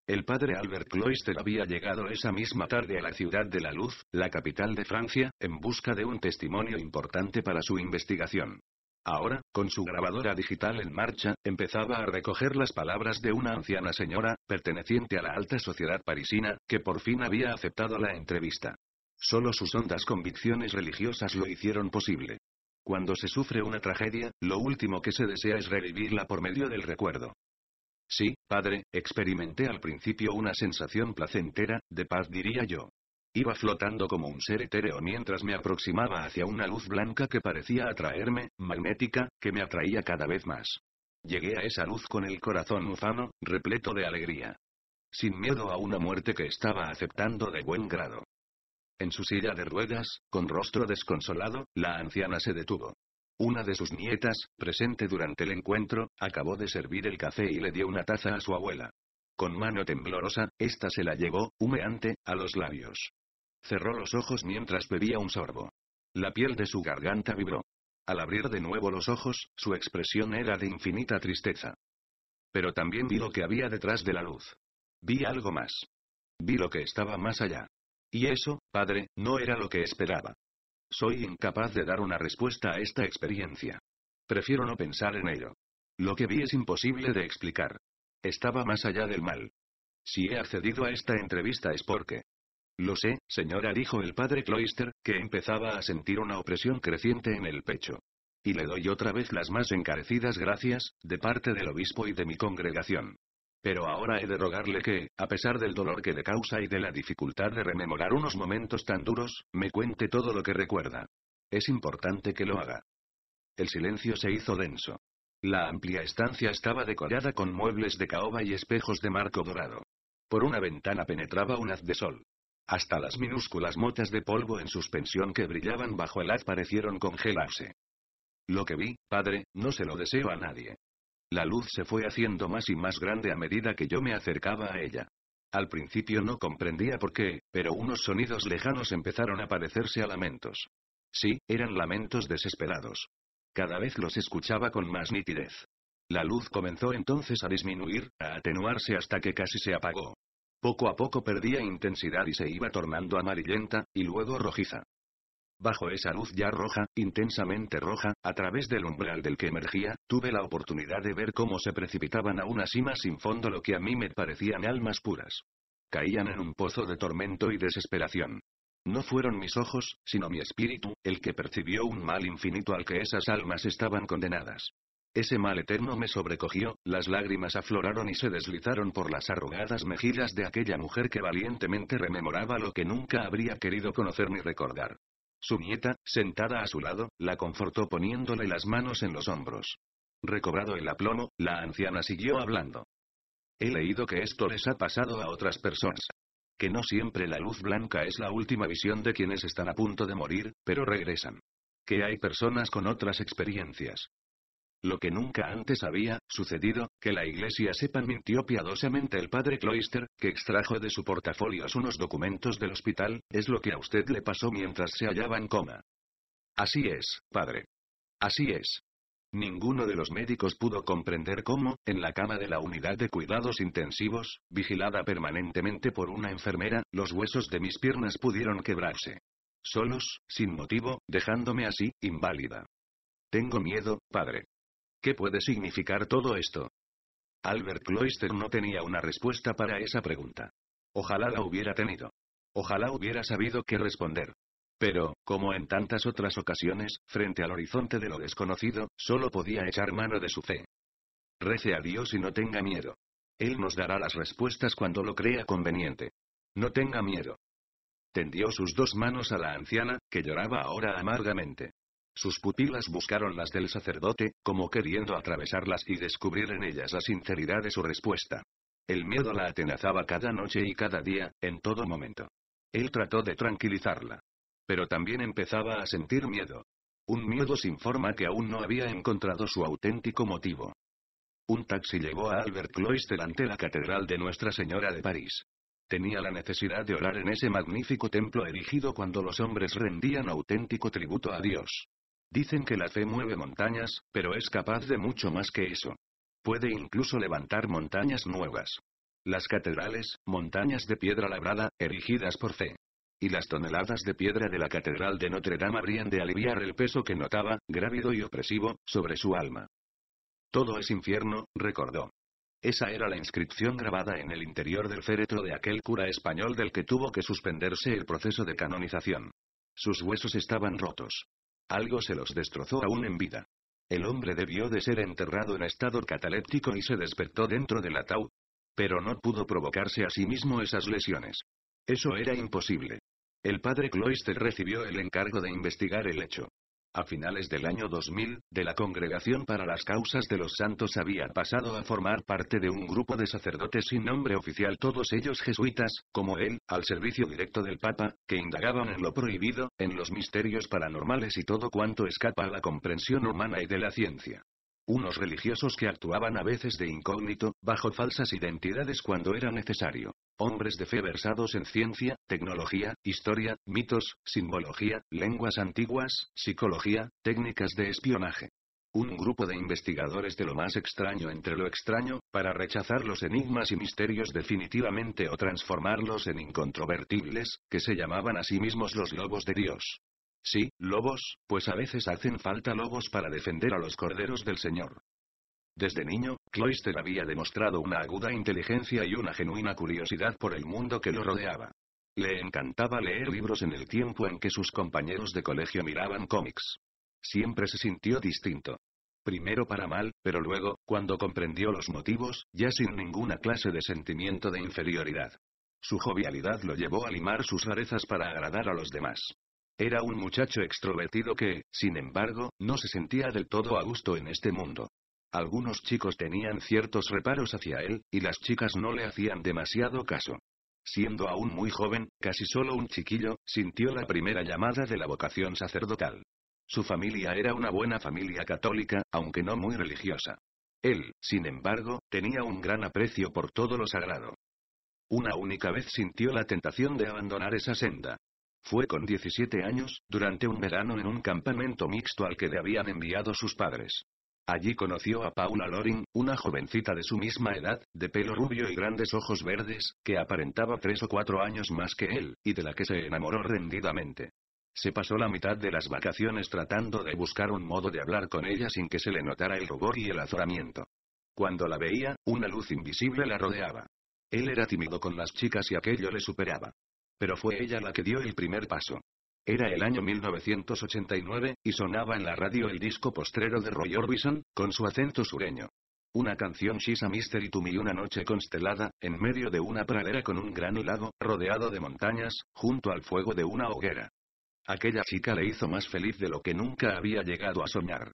El padre Albert Cloister había llegado esa misma tarde a la ciudad de la Luz, la capital de Francia, en busca de un testimonio importante para su investigación. Ahora, con su grabadora digital en marcha, empezaba a recoger las palabras de una anciana señora, perteneciente a la alta sociedad parisina, que por fin había aceptado la entrevista. Solo sus hondas convicciones religiosas lo hicieron posible. Cuando se sufre una tragedia, lo último que se desea es revivirla por medio del recuerdo. Sí, padre, experimenté al principio una sensación placentera, de paz diría yo. Iba flotando como un ser etéreo mientras me aproximaba hacia una luz blanca que parecía atraerme, magnética, que me atraía cada vez más. Llegué a esa luz con el corazón ufano, repleto de alegría. Sin miedo a una muerte que estaba aceptando de buen grado. En su silla de ruedas, con rostro desconsolado, la anciana se detuvo. Una de sus nietas, presente durante el encuentro, acabó de servir el café y le dio una taza a su abuela. Con mano temblorosa, ésta se la llevó, humeante, a los labios. Cerró los ojos mientras bebía un sorbo. La piel de su garganta vibró. Al abrir de nuevo los ojos, su expresión era de infinita tristeza. Pero también vi lo que había detrás de la luz. Vi algo más. Vi lo que estaba más allá. Y eso, padre, no era lo que esperaba. Soy incapaz de dar una respuesta a esta experiencia. Prefiero no pensar en ello. Lo que vi es imposible de explicar. Estaba más allá del mal. Si he accedido a esta entrevista es porque. Lo sé, señora, dijo el padre Cloister, que empezaba a sentir una opresión creciente en el pecho. Y le doy otra vez las más encarecidas gracias, de parte del obispo y de mi congregación. Pero ahora he de rogarle que, a pesar del dolor que le causa y de la dificultad de rememorar unos momentos tan duros, me cuente todo lo que recuerda. Es importante que lo haga. El silencio se hizo denso. La amplia estancia estaba decorada con muebles de caoba y espejos de marco dorado. Por una ventana penetraba un haz de sol. Hasta las minúsculas motas de polvo en suspensión que brillaban bajo el haz parecieron congelarse. Lo que vi, padre, no se lo deseo a nadie. La luz se fue haciendo más y más grande a medida que yo me acercaba a ella. Al principio no comprendía por qué, pero unos sonidos lejanos empezaron a parecerse a lamentos. Sí, eran lamentos desesperados. Cada vez los escuchaba con más nitidez. La luz comenzó entonces a disminuir, a atenuarse hasta que casi se apagó. Poco a poco perdía intensidad y se iba tornando amarillenta, y luego rojiza. Bajo esa luz ya roja, intensamente roja, a través del umbral del que emergía, tuve la oportunidad de ver cómo se precipitaban a una cima sin fondo lo que a mí me parecían almas puras. Caían en un pozo de tormento y desesperación. No fueron mis ojos, sino mi espíritu, el que percibió un mal infinito al que esas almas estaban condenadas. Ese mal eterno me sobrecogió, las lágrimas afloraron y se deslizaron por las arrugadas mejillas de aquella mujer que valientemente rememoraba lo que nunca habría querido conocer ni recordar. Su nieta, sentada a su lado, la confortó poniéndole las manos en los hombros. Recobrado el aplomo, la anciana siguió hablando. He leído que esto les ha pasado a otras personas. Que no siempre la luz blanca es la última visión de quienes están a punto de morir, pero regresan. Que hay personas con otras experiencias. Lo que nunca antes había sucedido, que la iglesia sepa mintió piadosamente el padre Cloister, que extrajo de su portafolio unos documentos del hospital, es lo que a usted le pasó mientras se hallaba en coma. Así es, padre. Así es. Ninguno de los médicos pudo comprender cómo, en la cama de la unidad de cuidados intensivos, vigilada permanentemente por una enfermera, los huesos de mis piernas pudieron quebrarse. Solos, sin motivo, dejándome así, inválida. Tengo miedo, padre. ¿Qué puede significar todo esto? Albert Cloister no tenía una respuesta para esa pregunta. Ojalá la hubiera tenido. Ojalá hubiera sabido qué responder. Pero, como en tantas otras ocasiones, frente al horizonte de lo desconocido, solo podía echar mano de su fe. Rece a Dios y no tenga miedo. Él nos dará las respuestas cuando lo crea conveniente. No tenga miedo. Tendió sus dos manos a la anciana, que lloraba ahora amargamente. Sus pupilas buscaron las del sacerdote, como queriendo atravesarlas y descubrir en ellas la sinceridad de su respuesta. El miedo la atenazaba cada noche y cada día, en todo momento. Él trató de tranquilizarla. Pero también empezaba a sentir miedo. Un miedo sin forma que aún no había encontrado su auténtico motivo. Un taxi llevó a Albert Clois delante la Catedral de Nuestra Señora de París. Tenía la necesidad de orar en ese magnífico templo erigido cuando los hombres rendían auténtico tributo a Dios. Dicen que la fe mueve montañas, pero es capaz de mucho más que eso. Puede incluso levantar montañas nuevas. Las catedrales, montañas de piedra labrada, erigidas por fe. Y las toneladas de piedra de la Catedral de Notre Dame habrían de aliviar el peso que notaba, grávido y opresivo, sobre su alma. Todo es infierno, recordó. Esa era la inscripción grabada en el interior del féretro de aquel cura español del que tuvo que suspenderse el proceso de canonización. Sus huesos estaban rotos. Algo se los destrozó aún en vida. El hombre debió de ser enterrado en estado cataléptico y se despertó dentro del ataúd. Pero no pudo provocarse a sí mismo esas lesiones. Eso era imposible. El padre Cloister recibió el encargo de investigar el hecho. A finales del año 2000, de la Congregación para las Causas de los Santos había pasado a formar parte de un grupo de sacerdotes sin nombre oficial, todos ellos jesuitas, como él, al servicio directo del Papa, que indagaban en lo prohibido, en los misterios paranormales y todo cuanto escapa a la comprensión humana y de la ciencia. Unos religiosos que actuaban a veces de incógnito, bajo falsas identidades cuando era necesario. Hombres de fe versados en ciencia, tecnología, historia, mitos, simbología, lenguas antiguas, psicología, técnicas de espionaje. Un grupo de investigadores de lo más extraño entre lo extraño, para rechazar los enigmas y misterios definitivamente o transformarlos en incontrovertibles, que se llamaban a sí mismos los lobos de Dios. Sí, lobos, pues a veces hacen falta lobos para defender a los corderos del Señor. Desde niño, Cloister había demostrado una aguda inteligencia y una genuina curiosidad por el mundo que lo rodeaba. Le encantaba leer libros en el tiempo en que sus compañeros de colegio miraban cómics. Siempre se sintió distinto. Primero para mal, pero luego, cuando comprendió los motivos, ya sin ninguna clase de sentimiento de inferioridad. Su jovialidad lo llevó a limar sus rarezas para agradar a los demás. Era un muchacho extrovertido que, sin embargo, no se sentía del todo a gusto en este mundo. Algunos chicos tenían ciertos reparos hacia él, y las chicas no le hacían demasiado caso. Siendo aún muy joven, casi solo un chiquillo, sintió la primera llamada de la vocación sacerdotal. Su familia era una buena familia católica, aunque no muy religiosa. Él, sin embargo, tenía un gran aprecio por todo lo sagrado. Una única vez sintió la tentación de abandonar esa senda, fue con 17 años, durante un verano en un campamento mixto al que le habían enviado sus padres. Allí conoció a Paula Loring, una jovencita de su misma edad, de pelo rubio y grandes ojos verdes, que aparentaba tres o cuatro años más que él, y de la que se enamoró rendidamente. Se pasó la mitad de las vacaciones tratando de buscar un modo de hablar con ella sin que se le notara el rubor y el azoramiento. Cuando la veía, una luz invisible la rodeaba. Él era tímido con las chicas y aquello le superaba. Pero fue ella la que dio el primer paso. Era el año 1989, y sonaba en la radio el disco postrero de Roy Orbison, con su acento sureño. Una canción Shisa Mystery to Me una noche constelada, en medio de una pradera con un gran lago, rodeado de montañas, junto al fuego de una hoguera. Aquella chica le hizo más feliz de lo que nunca había llegado a soñar.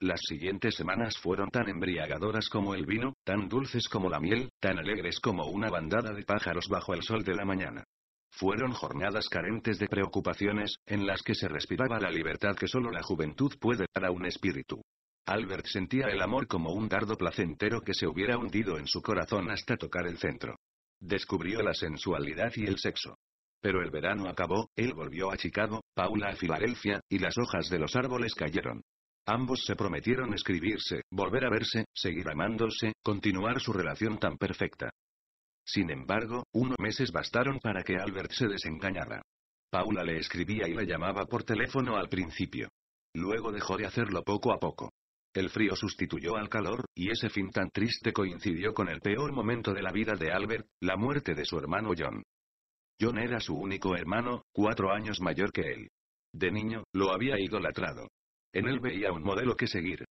Las siguientes semanas fueron tan embriagadoras como el vino, tan dulces como la miel, tan alegres como una bandada de pájaros bajo el sol de la mañana. Fueron jornadas carentes de preocupaciones, en las que se respiraba la libertad que solo la juventud puede dar a un espíritu. Albert sentía el amor como un dardo placentero que se hubiera hundido en su corazón hasta tocar el centro. Descubrió la sensualidad y el sexo. Pero el verano acabó, él volvió a Chicago, Paula a Filadelfia, y las hojas de los árboles cayeron. Ambos se prometieron escribirse, volver a verse, seguir amándose, continuar su relación tan perfecta. Sin embargo, unos meses bastaron para que Albert se desengañara. Paula le escribía y le llamaba por teléfono al principio. Luego dejó de hacerlo poco a poco. El frío sustituyó al calor, y ese fin tan triste coincidió con el peor momento de la vida de Albert, la muerte de su hermano John. John era su único hermano, cuatro años mayor que él. De niño, lo había idolatrado. En él veía un modelo que seguir.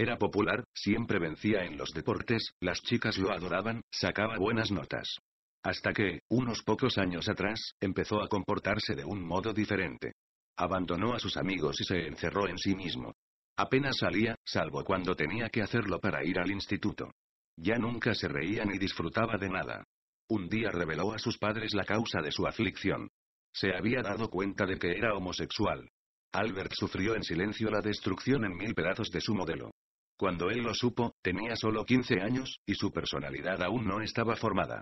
Era popular, siempre vencía en los deportes, las chicas lo adoraban, sacaba buenas notas. Hasta que, unos pocos años atrás, empezó a comportarse de un modo diferente. Abandonó a sus amigos y se encerró en sí mismo. Apenas salía, salvo cuando tenía que hacerlo para ir al instituto. Ya nunca se reía ni disfrutaba de nada. Un día reveló a sus padres la causa de su aflicción. Se había dado cuenta de que era homosexual. Albert sufrió en silencio la destrucción en mil pedazos de su modelo. Cuando él lo supo, tenía solo 15 años, y su personalidad aún no estaba formada.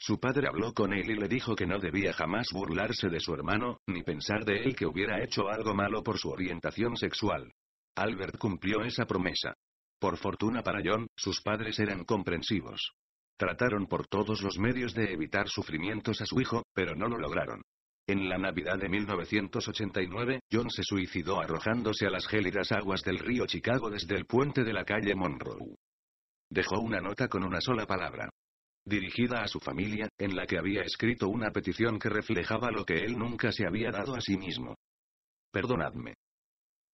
Su padre habló con él y le dijo que no debía jamás burlarse de su hermano, ni pensar de él que hubiera hecho algo malo por su orientación sexual. Albert cumplió esa promesa. Por fortuna para John, sus padres eran comprensivos. Trataron por todos los medios de evitar sufrimientos a su hijo, pero no lo lograron. En la Navidad de 1989, John se suicidó arrojándose a las gélidas aguas del río Chicago desde el puente de la calle Monroe. Dejó una nota con una sola palabra. Dirigida a su familia, en la que había escrito una petición que reflejaba lo que él nunca se había dado a sí mismo. Perdonadme.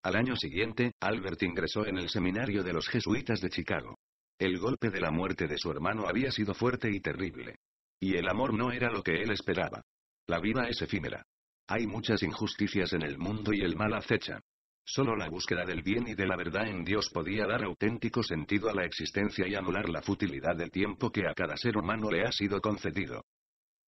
Al año siguiente, Albert ingresó en el seminario de los jesuitas de Chicago. El golpe de la muerte de su hermano había sido fuerte y terrible. Y el amor no era lo que él esperaba. La vida es efímera. Hay muchas injusticias en el mundo y el mal acecha. Solo la búsqueda del bien y de la verdad en Dios podía dar auténtico sentido a la existencia y anular la futilidad del tiempo que a cada ser humano le ha sido concedido.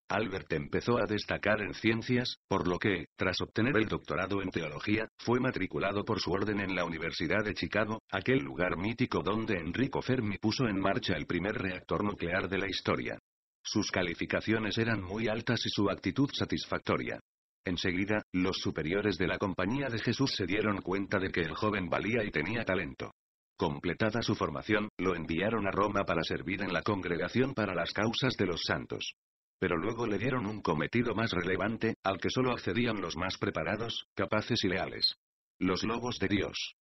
Albert empezó a destacar en ciencias, por lo que, tras obtener el doctorado en teología, fue matriculado por su orden en la Universidad de Chicago, aquel lugar mítico donde Enrico Fermi puso en marcha el primer reactor nuclear de la historia. Sus calificaciones eran muy altas y su actitud satisfactoria. Enseguida, los superiores de la Compañía de Jesús se dieron cuenta de que el joven valía y tenía talento. Completada su formación, lo enviaron a Roma para servir en la Congregación para las Causas de los Santos. Pero luego le dieron un cometido más relevante, al que solo accedían los más preparados, capaces y leales. Los lobos de Dios.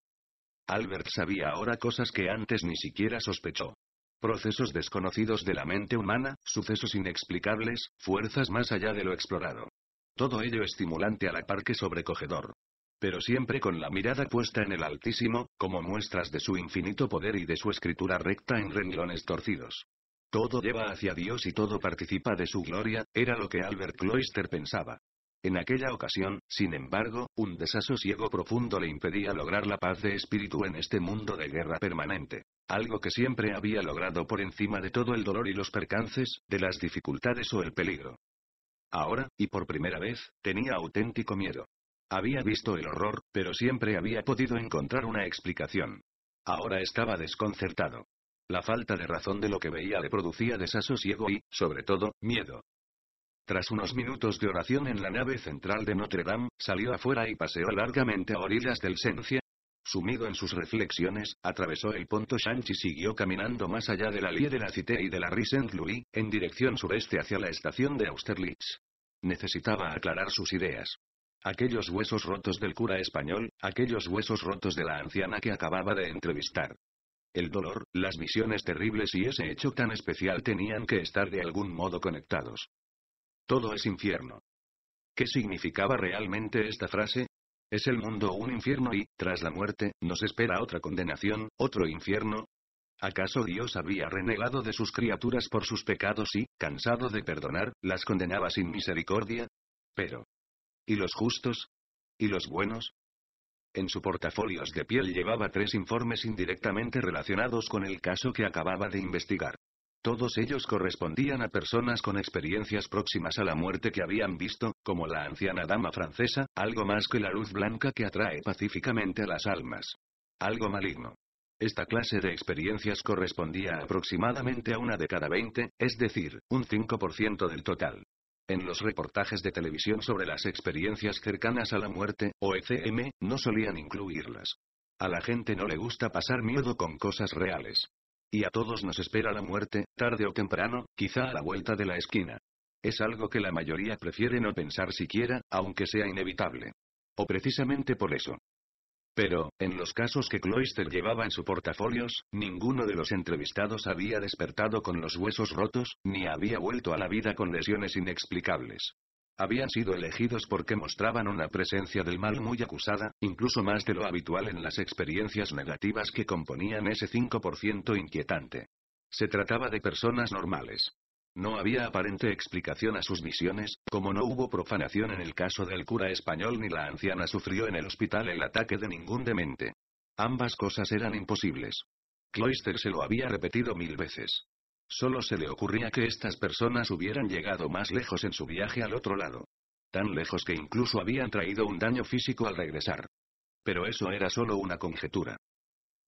Albert sabía ahora cosas que antes ni siquiera sospechó. Procesos desconocidos de la mente humana, sucesos inexplicables, fuerzas más allá de lo explorado. Todo ello estimulante a la par que sobrecogedor. Pero siempre con la mirada puesta en el Altísimo, como muestras de su infinito poder y de su escritura recta en renglones torcidos. Todo lleva hacia Dios y todo participa de su gloria, era lo que Albert Cloister pensaba. En aquella ocasión, sin embargo, un desasosiego profundo le impedía lograr la paz de espíritu en este mundo de guerra permanente. Algo que siempre había logrado por encima de todo el dolor y los percances, de las dificultades o el peligro. Ahora, y por primera vez, tenía auténtico miedo. Había visto el horror, pero siempre había podido encontrar una explicación. Ahora estaba desconcertado. La falta de razón de lo que veía le producía desasosiego y, sobre todo, miedo. Tras unos minutos de oración en la nave central de Notre Dame, salió afuera y paseó largamente a orillas del Sencia. Sumido en sus reflexiones, atravesó el Ponto Shanch y siguió caminando más allá de la Lie de la Cité y de la Rue Saint-Louis, en dirección sureste hacia la estación de Austerlitz. Necesitaba aclarar sus ideas. Aquellos huesos rotos del cura español, aquellos huesos rotos de la anciana que acababa de entrevistar. El dolor, las visiones terribles y ese hecho tan especial tenían que estar de algún modo conectados. Todo es infierno. ¿Qué significaba realmente esta frase? ¿Es el mundo un infierno y, tras la muerte, nos espera otra condenación, otro infierno? ¿Acaso Dios había renegado de sus criaturas por sus pecados y, cansado de perdonar, las condenaba sin misericordia? Pero. ¿Y los justos? ¿Y los buenos? En su portafolios de piel llevaba tres informes indirectamente relacionados con el caso que acababa de investigar. Todos ellos correspondían a personas con experiencias próximas a la muerte que habían visto, como la anciana dama francesa, algo más que la luz blanca que atrae pacíficamente a las almas. Algo maligno. Esta clase de experiencias correspondía aproximadamente a una de cada 20, es decir, un 5% del total. En los reportajes de televisión sobre las experiencias cercanas a la muerte, o ECM, no solían incluirlas. A la gente no le gusta pasar miedo con cosas reales. Y a todos nos espera la muerte, tarde o temprano, quizá a la vuelta de la esquina. Es algo que la mayoría prefiere no pensar siquiera, aunque sea inevitable. O precisamente por eso. Pero, en los casos que Cloister llevaba en su portafolios, ninguno de los entrevistados había despertado con los huesos rotos, ni había vuelto a la vida con lesiones inexplicables. Habían sido elegidos porque mostraban una presencia del mal muy acusada, incluso más de lo habitual en las experiencias negativas que componían ese 5% inquietante. Se trataba de personas normales. No había aparente explicación a sus misiones, como no hubo profanación en el caso del cura español ni la anciana sufrió en el hospital el ataque de ningún demente. Ambas cosas eran imposibles. Cloister se lo había repetido mil veces. Solo se le ocurría que estas personas hubieran llegado más lejos en su viaje al otro lado. Tan lejos que incluso habían traído un daño físico al regresar. Pero eso era solo una conjetura.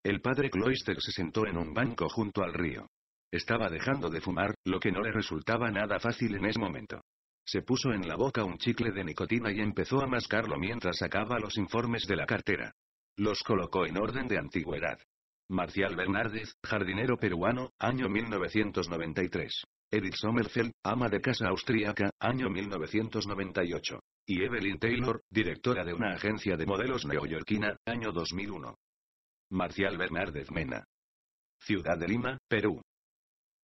El padre Cloister se sentó en un banco junto al río. Estaba dejando de fumar, lo que no le resultaba nada fácil en ese momento. Se puso en la boca un chicle de nicotina y empezó a mascarlo mientras sacaba los informes de la cartera. Los colocó en orden de antigüedad. Marcial Bernárdez, jardinero peruano, año 1993. Edith Sommerfeld, ama de casa austríaca, año 1998. Y Evelyn Taylor, directora de una agencia de modelos neoyorquina, año 2001. Marcial Bernárdez Mena. Ciudad de Lima, Perú.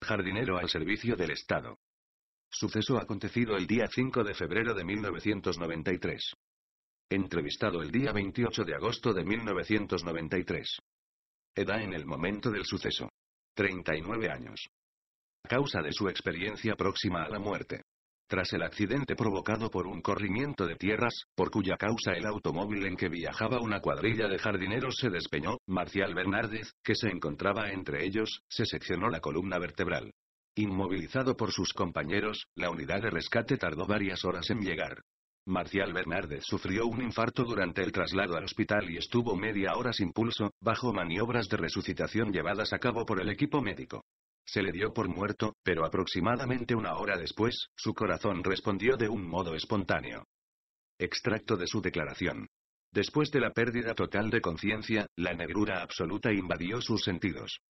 Jardinero al servicio del Estado. Suceso acontecido el día 5 de febrero de 1993. Entrevistado el día 28 de agosto de 1993. Edad en el momento del suceso. 39 años. Causa de su experiencia próxima a la muerte. Tras el accidente provocado por un corrimiento de tierras, por cuya causa el automóvil en que viajaba una cuadrilla de jardineros se despeñó, Marcial Bernárdez, que se encontraba entre ellos, se seccionó la columna vertebral. Inmovilizado por sus compañeros, la unidad de rescate tardó varias horas en llegar. Marcial Bernárdez sufrió un infarto durante el traslado al hospital y estuvo media hora sin pulso, bajo maniobras de resucitación llevadas a cabo por el equipo médico. Se le dio por muerto, pero aproximadamente una hora después, su corazón respondió de un modo espontáneo. Extracto de su declaración. Después de la pérdida total de conciencia, la negrura absoluta invadió sus sentidos.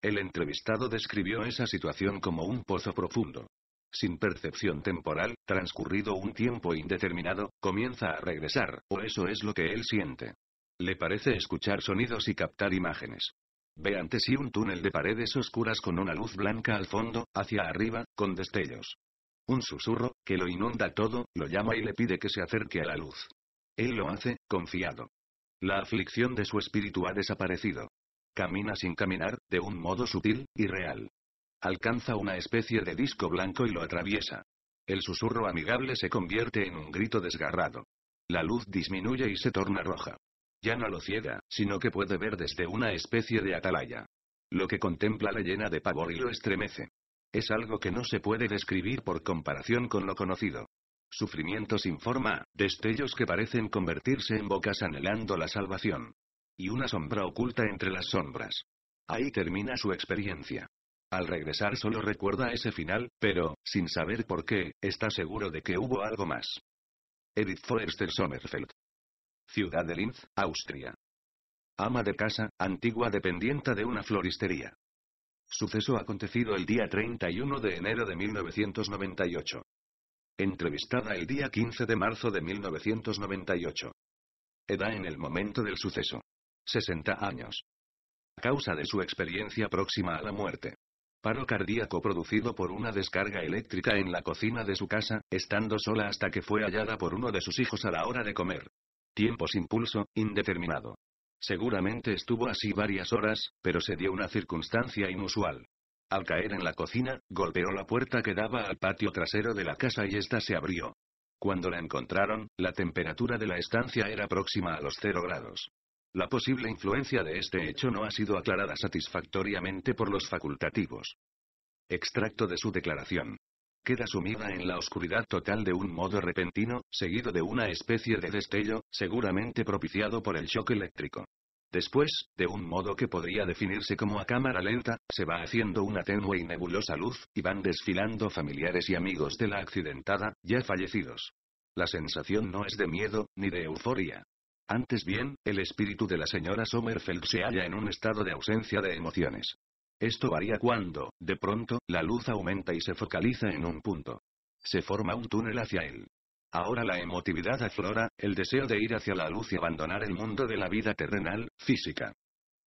El entrevistado describió esa situación como un pozo profundo sin percepción temporal, transcurrido un tiempo indeterminado, comienza a regresar, o eso es lo que él siente. Le parece escuchar sonidos y captar imágenes. Ve ante sí un túnel de paredes oscuras con una luz blanca al fondo, hacia arriba, con destellos. Un susurro, que lo inunda todo, lo llama y le pide que se acerque a la luz. Él lo hace, confiado. La aflicción de su espíritu ha desaparecido. Camina sin caminar, de un modo sutil, y real. Alcanza una especie de disco blanco y lo atraviesa. El susurro amigable se convierte en un grito desgarrado. La luz disminuye y se torna roja. Ya no lo ciega, sino que puede ver desde una especie de atalaya. Lo que contempla le llena de pavor y lo estremece. Es algo que no se puede describir por comparación con lo conocido. Sufrimiento sin forma, destellos que parecen convertirse en bocas anhelando la salvación. Y una sombra oculta entre las sombras. Ahí termina su experiencia. Al regresar solo recuerda ese final, pero, sin saber por qué, está seguro de que hubo algo más. Edith Forster Sommerfeld. Ciudad de Linz, Austria. Ama de casa, antigua dependienta de una floristería. Suceso acontecido el día 31 de enero de 1998. Entrevistada el día 15 de marzo de 1998. Edad en el momento del suceso. 60 años. A causa de su experiencia próxima a la muerte. Paro cardíaco producido por una descarga eléctrica en la cocina de su casa, estando sola hasta que fue hallada por uno de sus hijos a la hora de comer. Tiempo sin pulso, indeterminado. Seguramente estuvo así varias horas, pero se dio una circunstancia inusual. Al caer en la cocina, golpeó la puerta que daba al patio trasero de la casa y ésta se abrió. Cuando la encontraron, la temperatura de la estancia era próxima a los cero grados. La posible influencia de este hecho no ha sido aclarada satisfactoriamente por los facultativos. Extracto de su declaración. Queda sumida en la oscuridad total de un modo repentino, seguido de una especie de destello, seguramente propiciado por el shock eléctrico. Después, de un modo que podría definirse como a cámara lenta, se va haciendo una tenue y nebulosa luz, y van desfilando familiares y amigos de la accidentada, ya fallecidos. La sensación no es de miedo, ni de euforia, antes bien, el espíritu de la señora Sommerfeld se halla en un estado de ausencia de emociones. Esto varía cuando, de pronto, la luz aumenta y se focaliza en un punto. Se forma un túnel hacia él. Ahora la emotividad aflora, el deseo de ir hacia la luz y abandonar el mundo de la vida terrenal, física.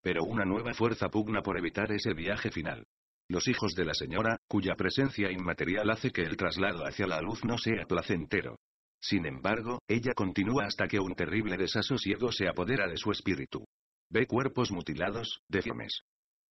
Pero una nueva fuerza pugna por evitar ese viaje final. Los hijos de la señora, cuya presencia inmaterial hace que el traslado hacia la luz no sea placentero. Sin embargo, ella continúa hasta que un terrible desasosiego se apodera de su espíritu. Ve cuerpos mutilados, deformes.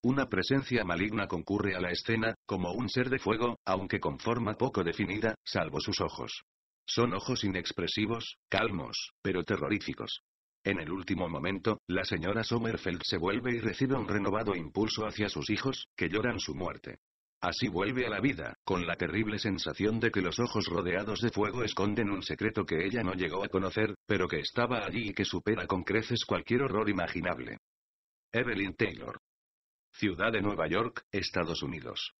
Una presencia maligna concurre a la escena, como un ser de fuego, aunque con forma poco definida, salvo sus ojos. Son ojos inexpresivos, calmos, pero terroríficos. En el último momento, la señora Sommerfeld se vuelve y recibe un renovado impulso hacia sus hijos, que lloran su muerte. Así vuelve a la vida, con la terrible sensación de que los ojos rodeados de fuego esconden un secreto que ella no llegó a conocer, pero que estaba allí y que supera con creces cualquier horror imaginable. Evelyn Taylor. Ciudad de Nueva York, Estados Unidos.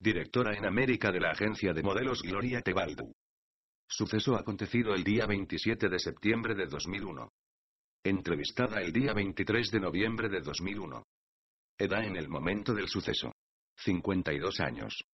Directora en América de la agencia de modelos Gloria Tebaldu. Suceso acontecido el día 27 de septiembre de 2001. Entrevistada el día 23 de noviembre de 2001. Edad en el momento del suceso. 52 años.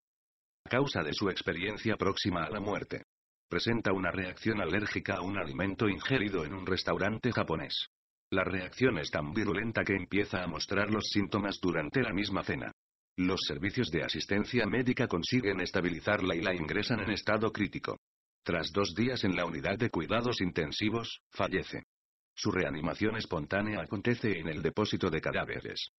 A causa de su experiencia próxima a la muerte. Presenta una reacción alérgica a un alimento ingerido en un restaurante japonés. La reacción es tan virulenta que empieza a mostrar los síntomas durante la misma cena. Los servicios de asistencia médica consiguen estabilizarla y la ingresan en estado crítico. Tras dos días en la unidad de cuidados intensivos, fallece. Su reanimación espontánea acontece en el depósito de cadáveres.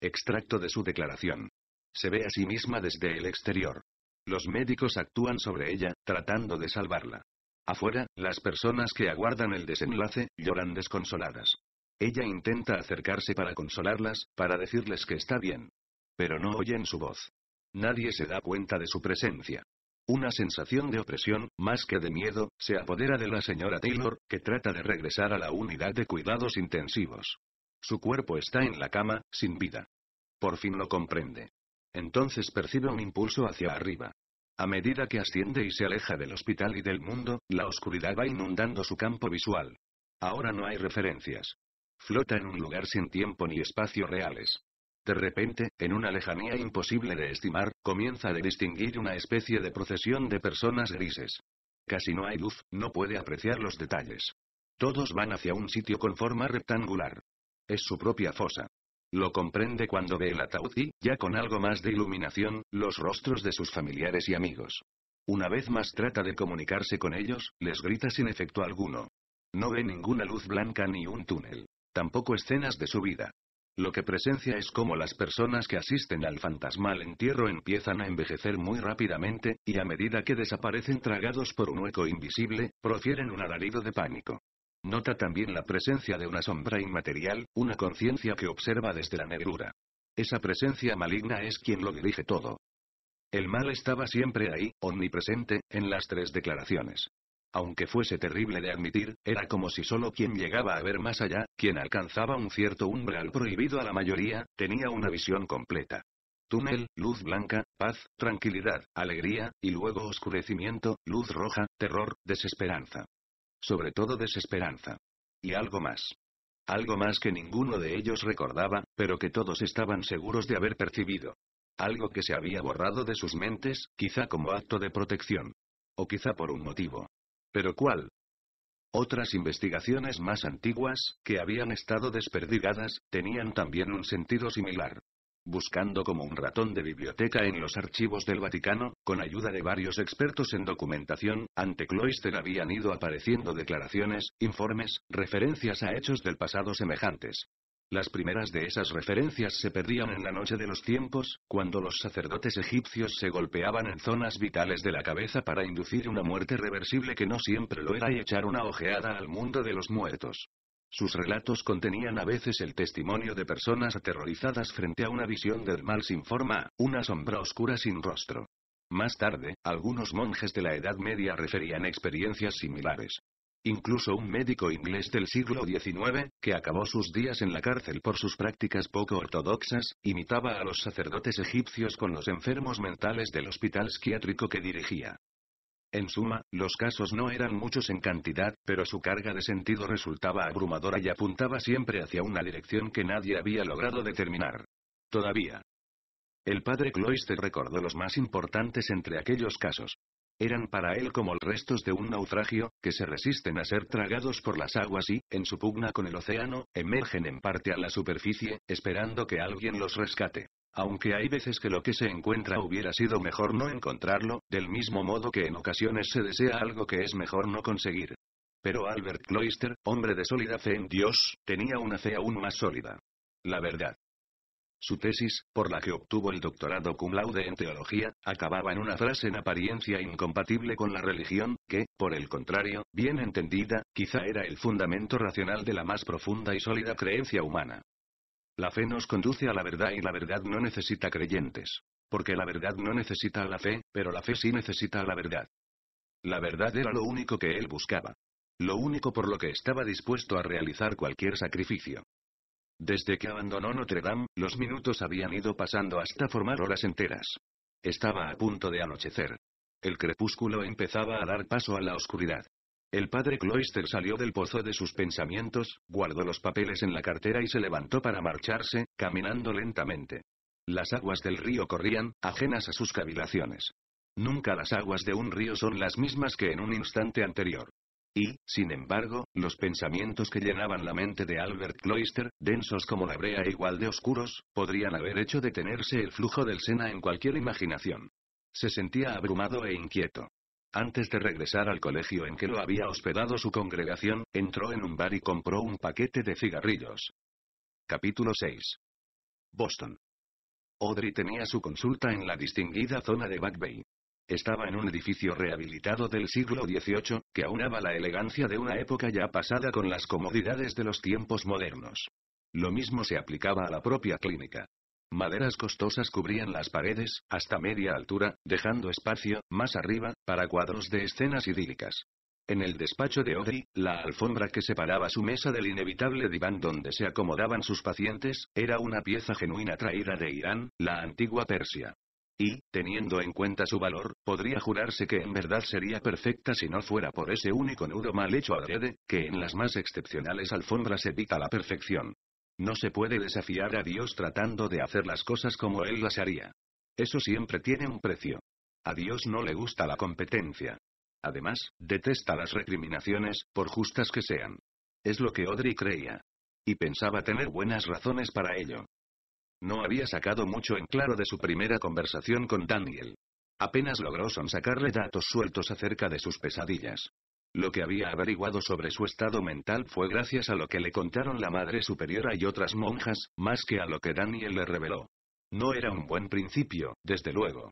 Extracto de su declaración. Se ve a sí misma desde el exterior. Los médicos actúan sobre ella, tratando de salvarla. Afuera, las personas que aguardan el desenlace, lloran desconsoladas. Ella intenta acercarse para consolarlas, para decirles que está bien. Pero no oyen su voz. Nadie se da cuenta de su presencia. Una sensación de opresión, más que de miedo, se apodera de la señora Taylor, que trata de regresar a la unidad de cuidados intensivos. Su cuerpo está en la cama, sin vida. Por fin lo comprende. Entonces percibe un impulso hacia arriba. A medida que asciende y se aleja del hospital y del mundo, la oscuridad va inundando su campo visual. Ahora no hay referencias. Flota en un lugar sin tiempo ni espacio reales. De repente, en una lejanía imposible de estimar, comienza a distinguir una especie de procesión de personas grises. Casi no hay luz, no puede apreciar los detalles. Todos van hacia un sitio con forma rectangular. Es su propia fosa. Lo comprende cuando ve el ataúd y, ya con algo más de iluminación, los rostros de sus familiares y amigos. Una vez más trata de comunicarse con ellos, les grita sin efecto alguno. No ve ninguna luz blanca ni un túnel. Tampoco escenas de su vida. Lo que presencia es como las personas que asisten al fantasmal entierro empiezan a envejecer muy rápidamente, y a medida que desaparecen tragados por un hueco invisible, profieren un alarido de pánico. Nota también la presencia de una sombra inmaterial, una conciencia que observa desde la negrura. Esa presencia maligna es quien lo dirige todo. El mal estaba siempre ahí, omnipresente, en las tres declaraciones. Aunque fuese terrible de admitir, era como si solo quien llegaba a ver más allá, quien alcanzaba un cierto umbral prohibido a la mayoría, tenía una visión completa. Túnel, luz blanca, paz, tranquilidad, alegría, y luego oscurecimiento, luz roja, terror, desesperanza sobre todo desesperanza. Y algo más. Algo más que ninguno de ellos recordaba, pero que todos estaban seguros de haber percibido. Algo que se había borrado de sus mentes, quizá como acto de protección. O quizá por un motivo. ¿Pero cuál? Otras investigaciones más antiguas, que habían estado desperdigadas, tenían también un sentido similar buscando como un ratón de biblioteca en los archivos del Vaticano, con ayuda de varios expertos en documentación, ante Cloister habían ido apareciendo declaraciones, informes, referencias a hechos del pasado semejantes. Las primeras de esas referencias se perdían en la noche de los tiempos, cuando los sacerdotes egipcios se golpeaban en zonas vitales de la cabeza para inducir una muerte reversible que no siempre lo era y echar una ojeada al mundo de los muertos. Sus relatos contenían a veces el testimonio de personas aterrorizadas frente a una visión del mal sin forma, una sombra oscura sin rostro. Más tarde, algunos monjes de la Edad Media referían experiencias similares. Incluso un médico inglés del siglo XIX, que acabó sus días en la cárcel por sus prácticas poco ortodoxas, imitaba a los sacerdotes egipcios con los enfermos mentales del hospital psiquiátrico que dirigía. En suma, los casos no eran muchos en cantidad, pero su carga de sentido resultaba abrumadora y apuntaba siempre hacia una dirección que nadie había logrado determinar. Todavía. El padre Cloister recordó los más importantes entre aquellos casos. Eran para él como restos de un naufragio, que se resisten a ser tragados por las aguas y, en su pugna con el océano, emergen en parte a la superficie, esperando que alguien los rescate. Aunque hay veces que lo que se encuentra hubiera sido mejor no encontrarlo, del mismo modo que en ocasiones se desea algo que es mejor no conseguir. Pero Albert Cloister, hombre de sólida fe en Dios, tenía una fe aún más sólida. La verdad. Su tesis, por la que obtuvo el doctorado cum laude en teología, acababa en una frase en apariencia incompatible con la religión, que, por el contrario, bien entendida, quizá era el fundamento racional de la más profunda y sólida creencia humana. La fe nos conduce a la verdad y la verdad no necesita creyentes. Porque la verdad no necesita la fe, pero la fe sí necesita la verdad. La verdad era lo único que él buscaba. Lo único por lo que estaba dispuesto a realizar cualquier sacrificio. Desde que abandonó Notre Dame, los minutos habían ido pasando hasta formar horas enteras. Estaba a punto de anochecer. El crepúsculo empezaba a dar paso a la oscuridad. El padre Cloister salió del pozo de sus pensamientos, guardó los papeles en la cartera y se levantó para marcharse, caminando lentamente. Las aguas del río corrían, ajenas a sus cavilaciones. Nunca las aguas de un río son las mismas que en un instante anterior. Y, sin embargo, los pensamientos que llenaban la mente de Albert Cloister, densos como la brea igual de oscuros, podrían haber hecho detenerse el flujo del Sena en cualquier imaginación. Se sentía abrumado e inquieto. Antes de regresar al colegio en que lo había hospedado su congregación, entró en un bar y compró un paquete de cigarrillos. Capítulo 6. Boston. Audrey tenía su consulta en la distinguida zona de Back Bay. Estaba en un edificio rehabilitado del siglo XVIII, que aunaba la elegancia de una época ya pasada con las comodidades de los tiempos modernos. Lo mismo se aplicaba a la propia clínica. Maderas costosas cubrían las paredes, hasta media altura, dejando espacio, más arriba, para cuadros de escenas idílicas. En el despacho de Odri, la alfombra que separaba su mesa del inevitable diván donde se acomodaban sus pacientes, era una pieza genuina traída de Irán, la antigua Persia. Y, teniendo en cuenta su valor, podría jurarse que en verdad sería perfecta si no fuera por ese único nudo mal hecho adrede, que en las más excepcionales alfombras evita la perfección. No se puede desafiar a Dios tratando de hacer las cosas como Él las haría. Eso siempre tiene un precio. A Dios no le gusta la competencia. Además, detesta las recriminaciones, por justas que sean. Es lo que Audrey creía. Y pensaba tener buenas razones para ello. No había sacado mucho en claro de su primera conversación con Daniel. Apenas logró sonsacarle datos sueltos acerca de sus pesadillas. Lo que había averiguado sobre su estado mental fue gracias a lo que le contaron la Madre Superiora y otras monjas, más que a lo que Daniel le reveló. No era un buen principio, desde luego.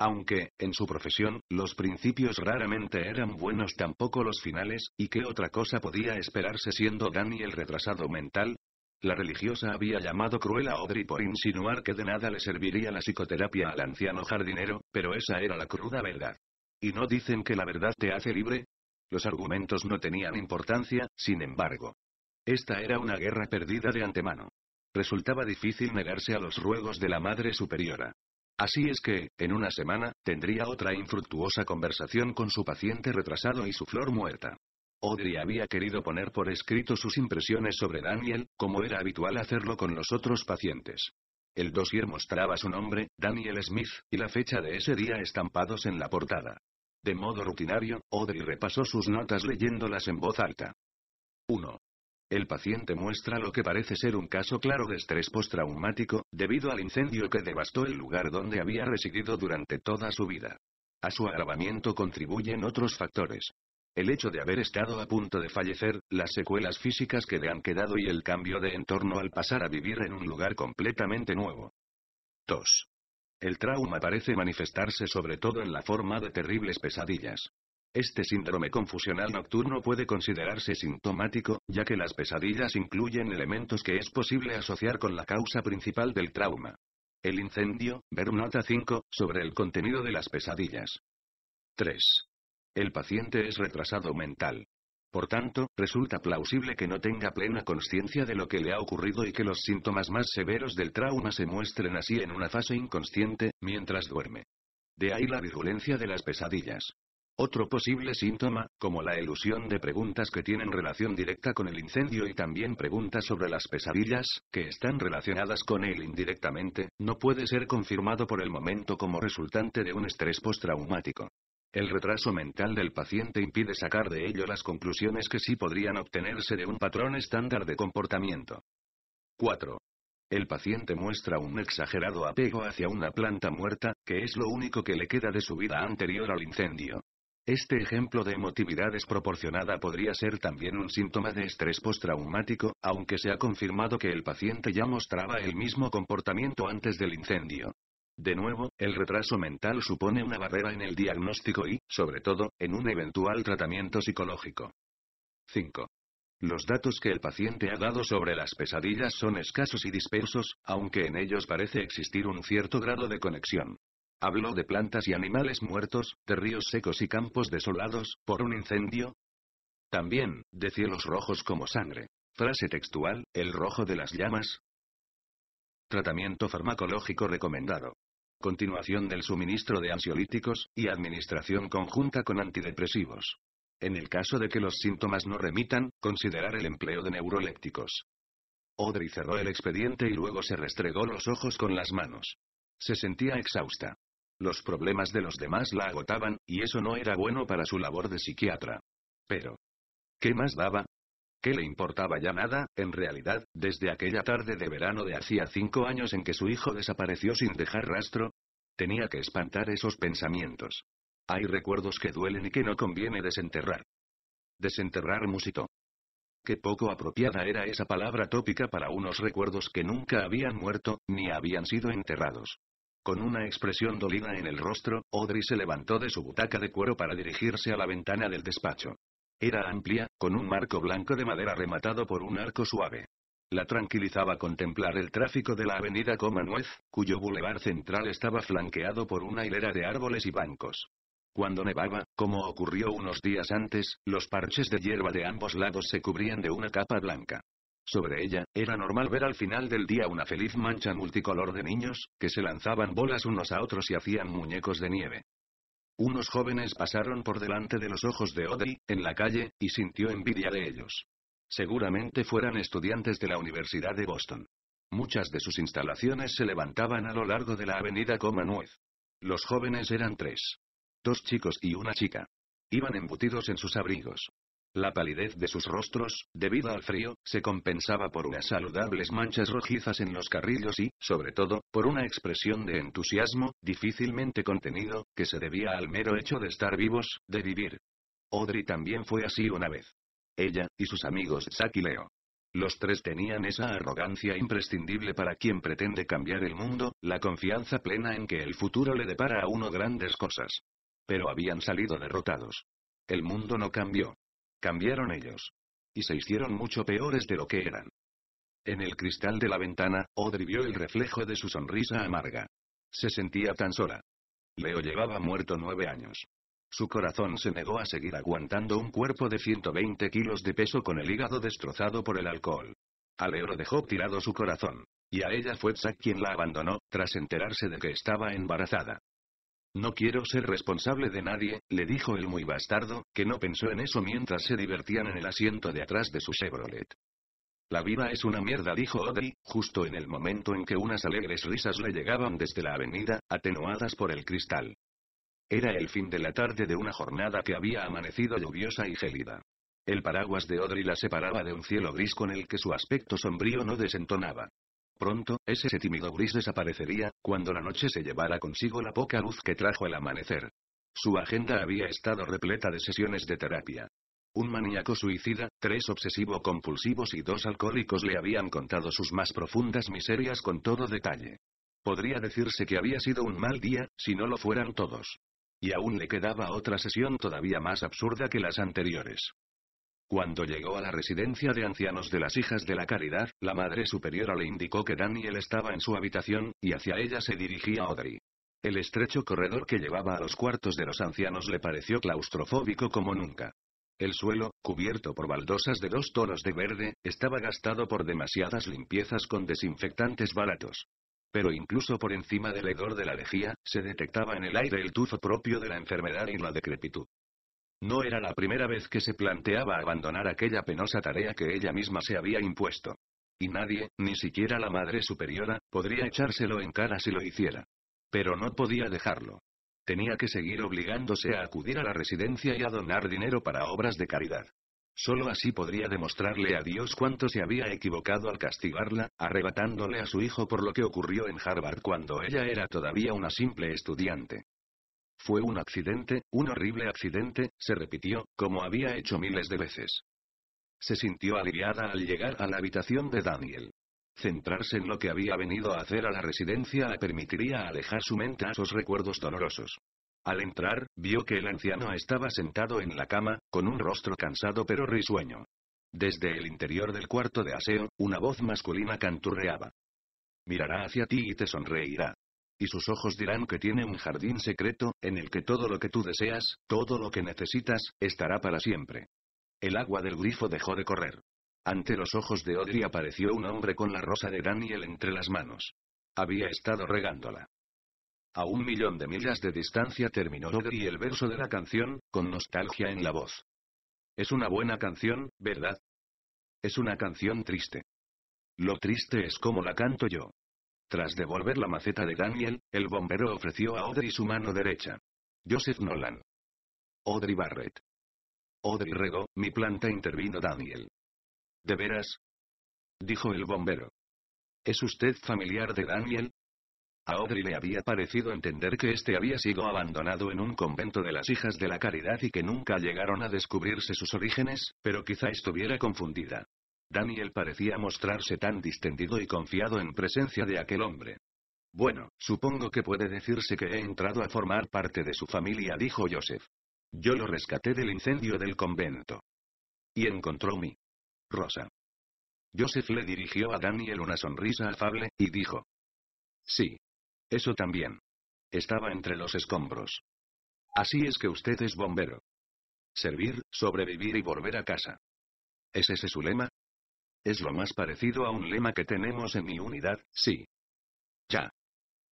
Aunque, en su profesión, los principios raramente eran buenos tampoco los finales, ¿y qué otra cosa podía esperarse siendo Daniel retrasado mental? La religiosa había llamado cruel a Audrey por insinuar que de nada le serviría la psicoterapia al anciano jardinero, pero esa era la cruda verdad. ¿Y no dicen que la verdad te hace libre? Los argumentos no tenían importancia, sin embargo. Esta era una guerra perdida de antemano. Resultaba difícil negarse a los ruegos de la Madre Superiora. Así es que, en una semana, tendría otra infructuosa conversación con su paciente retrasado y su flor muerta. Audrey había querido poner por escrito sus impresiones sobre Daniel, como era habitual hacerlo con los otros pacientes. El dossier mostraba su nombre, Daniel Smith, y la fecha de ese día estampados en la portada. De modo rutinario, Audrey repasó sus notas leyéndolas en voz alta. 1. El paciente muestra lo que parece ser un caso claro de estrés postraumático, debido al incendio que devastó el lugar donde había residido durante toda su vida. A su agravamiento contribuyen otros factores. El hecho de haber estado a punto de fallecer, las secuelas físicas que le han quedado y el cambio de entorno al pasar a vivir en un lugar completamente nuevo. 2. El trauma parece manifestarse sobre todo en la forma de terribles pesadillas. Este síndrome confusional nocturno puede considerarse sintomático, ya que las pesadillas incluyen elementos que es posible asociar con la causa principal del trauma. El incendio, ver nota 5, sobre el contenido de las pesadillas. 3. El paciente es retrasado mental. Por tanto, resulta plausible que no tenga plena conciencia de lo que le ha ocurrido y que los síntomas más severos del trauma se muestren así en una fase inconsciente, mientras duerme. De ahí la virulencia de las pesadillas. Otro posible síntoma, como la elusión de preguntas que tienen relación directa con el incendio y también preguntas sobre las pesadillas, que están relacionadas con él indirectamente, no puede ser confirmado por el momento como resultante de un estrés postraumático. El retraso mental del paciente impide sacar de ello las conclusiones que sí podrían obtenerse de un patrón estándar de comportamiento. 4. El paciente muestra un exagerado apego hacia una planta muerta, que es lo único que le queda de su vida anterior al incendio. Este ejemplo de emotividad desproporcionada podría ser también un síntoma de estrés postraumático, aunque se ha confirmado que el paciente ya mostraba el mismo comportamiento antes del incendio. De nuevo, el retraso mental supone una barrera en el diagnóstico y, sobre todo, en un eventual tratamiento psicológico. 5. Los datos que el paciente ha dado sobre las pesadillas son escasos y dispersos, aunque en ellos parece existir un cierto grado de conexión. Habló de plantas y animales muertos, de ríos secos y campos desolados, por un incendio. También, de cielos rojos como sangre. Frase textual, el rojo de las llamas. Tratamiento farmacológico recomendado continuación del suministro de ansiolíticos, y administración conjunta con antidepresivos. En el caso de que los síntomas no remitan, considerar el empleo de neurolépticos. Audrey cerró el expediente y luego se restregó los ojos con las manos. Se sentía exhausta. Los problemas de los demás la agotaban, y eso no era bueno para su labor de psiquiatra. Pero, ¿qué más daba? ¿Qué le importaba ya nada, en realidad, desde aquella tarde de verano de hacía cinco años en que su hijo desapareció sin dejar rastro? Tenía que espantar esos pensamientos. Hay recuerdos que duelen y que no conviene desenterrar. Desenterrar musito. Qué poco apropiada era esa palabra tópica para unos recuerdos que nunca habían muerto, ni habían sido enterrados. Con una expresión dolida en el rostro, Audrey se levantó de su butaca de cuero para dirigirse a la ventana del despacho. Era amplia, con un marco blanco de madera rematado por un arco suave. La tranquilizaba contemplar el tráfico de la avenida Comanuez, cuyo bulevar central estaba flanqueado por una hilera de árboles y bancos. Cuando nevaba, como ocurrió unos días antes, los parches de hierba de ambos lados se cubrían de una capa blanca. Sobre ella, era normal ver al final del día una feliz mancha multicolor de niños, que se lanzaban bolas unos a otros y hacían muñecos de nieve. Unos jóvenes pasaron por delante de los ojos de Audrey, en la calle, y sintió envidia de ellos. Seguramente fueran estudiantes de la Universidad de Boston. Muchas de sus instalaciones se levantaban a lo largo de la avenida Comanuez. Los jóvenes eran tres. Dos chicos y una chica. Iban embutidos en sus abrigos. La palidez de sus rostros, debido al frío, se compensaba por unas saludables manchas rojizas en los carrillos y, sobre todo, por una expresión de entusiasmo, difícilmente contenido, que se debía al mero hecho de estar vivos, de vivir. Audrey también fue así una vez. Ella, y sus amigos Zack y Leo. Los tres tenían esa arrogancia imprescindible para quien pretende cambiar el mundo, la confianza plena en que el futuro le depara a uno grandes cosas. Pero habían salido derrotados. El mundo no cambió. Cambiaron ellos. Y se hicieron mucho peores de lo que eran. En el cristal de la ventana, Audrey vio el reflejo de su sonrisa amarga. Se sentía tan sola. Leo llevaba muerto nueve años. Su corazón se negó a seguir aguantando un cuerpo de 120 kilos de peso con el hígado destrozado por el alcohol. A Leo dejó tirado su corazón. Y a ella fue Zack quien la abandonó, tras enterarse de que estaba embarazada. No quiero ser responsable de nadie, le dijo el muy bastardo, que no pensó en eso mientras se divertían en el asiento de atrás de su Chevrolet. La vida es una mierda, dijo Audrey, justo en el momento en que unas alegres risas le llegaban desde la avenida, atenuadas por el cristal. Era el fin de la tarde de una jornada que había amanecido lluviosa y gélida. El paraguas de Audrey la separaba de un cielo gris con el que su aspecto sombrío no desentonaba. Pronto, ese tímido gris desaparecería, cuando la noche se llevara consigo la poca luz que trajo el amanecer. Su agenda había estado repleta de sesiones de terapia. Un maníaco suicida, tres obsesivo-compulsivos y dos alcohólicos le habían contado sus más profundas miserias con todo detalle. Podría decirse que había sido un mal día, si no lo fueran todos. Y aún le quedaba otra sesión todavía más absurda que las anteriores. Cuando llegó a la residencia de ancianos de las hijas de la caridad, la madre superiora le indicó que Daniel estaba en su habitación, y hacia ella se dirigía Audrey. El estrecho corredor que llevaba a los cuartos de los ancianos le pareció claustrofóbico como nunca. El suelo, cubierto por baldosas de dos tonos de verde, estaba gastado por demasiadas limpiezas con desinfectantes baratos. Pero incluso por encima del hedor de la lejía, se detectaba en el aire el tufo propio de la enfermedad y la decrepitud. No era la primera vez que se planteaba abandonar aquella penosa tarea que ella misma se había impuesto. Y nadie, ni siquiera la Madre Superiora, podría echárselo en cara si lo hiciera. Pero no podía dejarlo. Tenía que seguir obligándose a acudir a la residencia y a donar dinero para obras de caridad. Solo así podría demostrarle a Dios cuánto se había equivocado al castigarla, arrebatándole a su hijo por lo que ocurrió en Harvard cuando ella era todavía una simple estudiante. Fue un accidente, un horrible accidente, se repitió, como había hecho miles de veces. Se sintió aliviada al llegar a la habitación de Daniel. Centrarse en lo que había venido a hacer a la residencia le permitiría alejar su mente a esos recuerdos dolorosos. Al entrar, vio que el anciano estaba sentado en la cama, con un rostro cansado pero risueño. Desde el interior del cuarto de aseo, una voz masculina canturreaba. Mirará hacia ti y te sonreirá y sus ojos dirán que tiene un jardín secreto, en el que todo lo que tú deseas, todo lo que necesitas, estará para siempre. El agua del grifo dejó de correr. Ante los ojos de Odri apareció un hombre con la rosa de Daniel entre las manos. Había estado regándola. A un millón de millas de distancia terminó Odri el verso de la canción, con nostalgia en la voz. Es una buena canción, ¿verdad? Es una canción triste. Lo triste es como la canto yo. Tras devolver la maceta de Daniel, el bombero ofreció a Audrey su mano derecha. Joseph Nolan. Audrey Barrett. Audrey Rego, mi planta intervino Daniel. ¿De veras? Dijo el bombero. ¿Es usted familiar de Daniel? A Audrey le había parecido entender que este había sido abandonado en un convento de las hijas de la caridad y que nunca llegaron a descubrirse sus orígenes, pero quizá estuviera confundida. Daniel parecía mostrarse tan distendido y confiado en presencia de aquel hombre. Bueno, supongo que puede decirse que he entrado a formar parte de su familia, dijo Joseph. Yo lo rescaté del incendio del convento. Y encontró mi Rosa. Joseph le dirigió a Daniel una sonrisa afable, y dijo. Sí. Eso también. Estaba entre los escombros. Así es que usted es bombero. Servir, sobrevivir y volver a casa. ¿Es ese su lema? Es lo más parecido a un lema que tenemos en mi unidad, sí. Ya.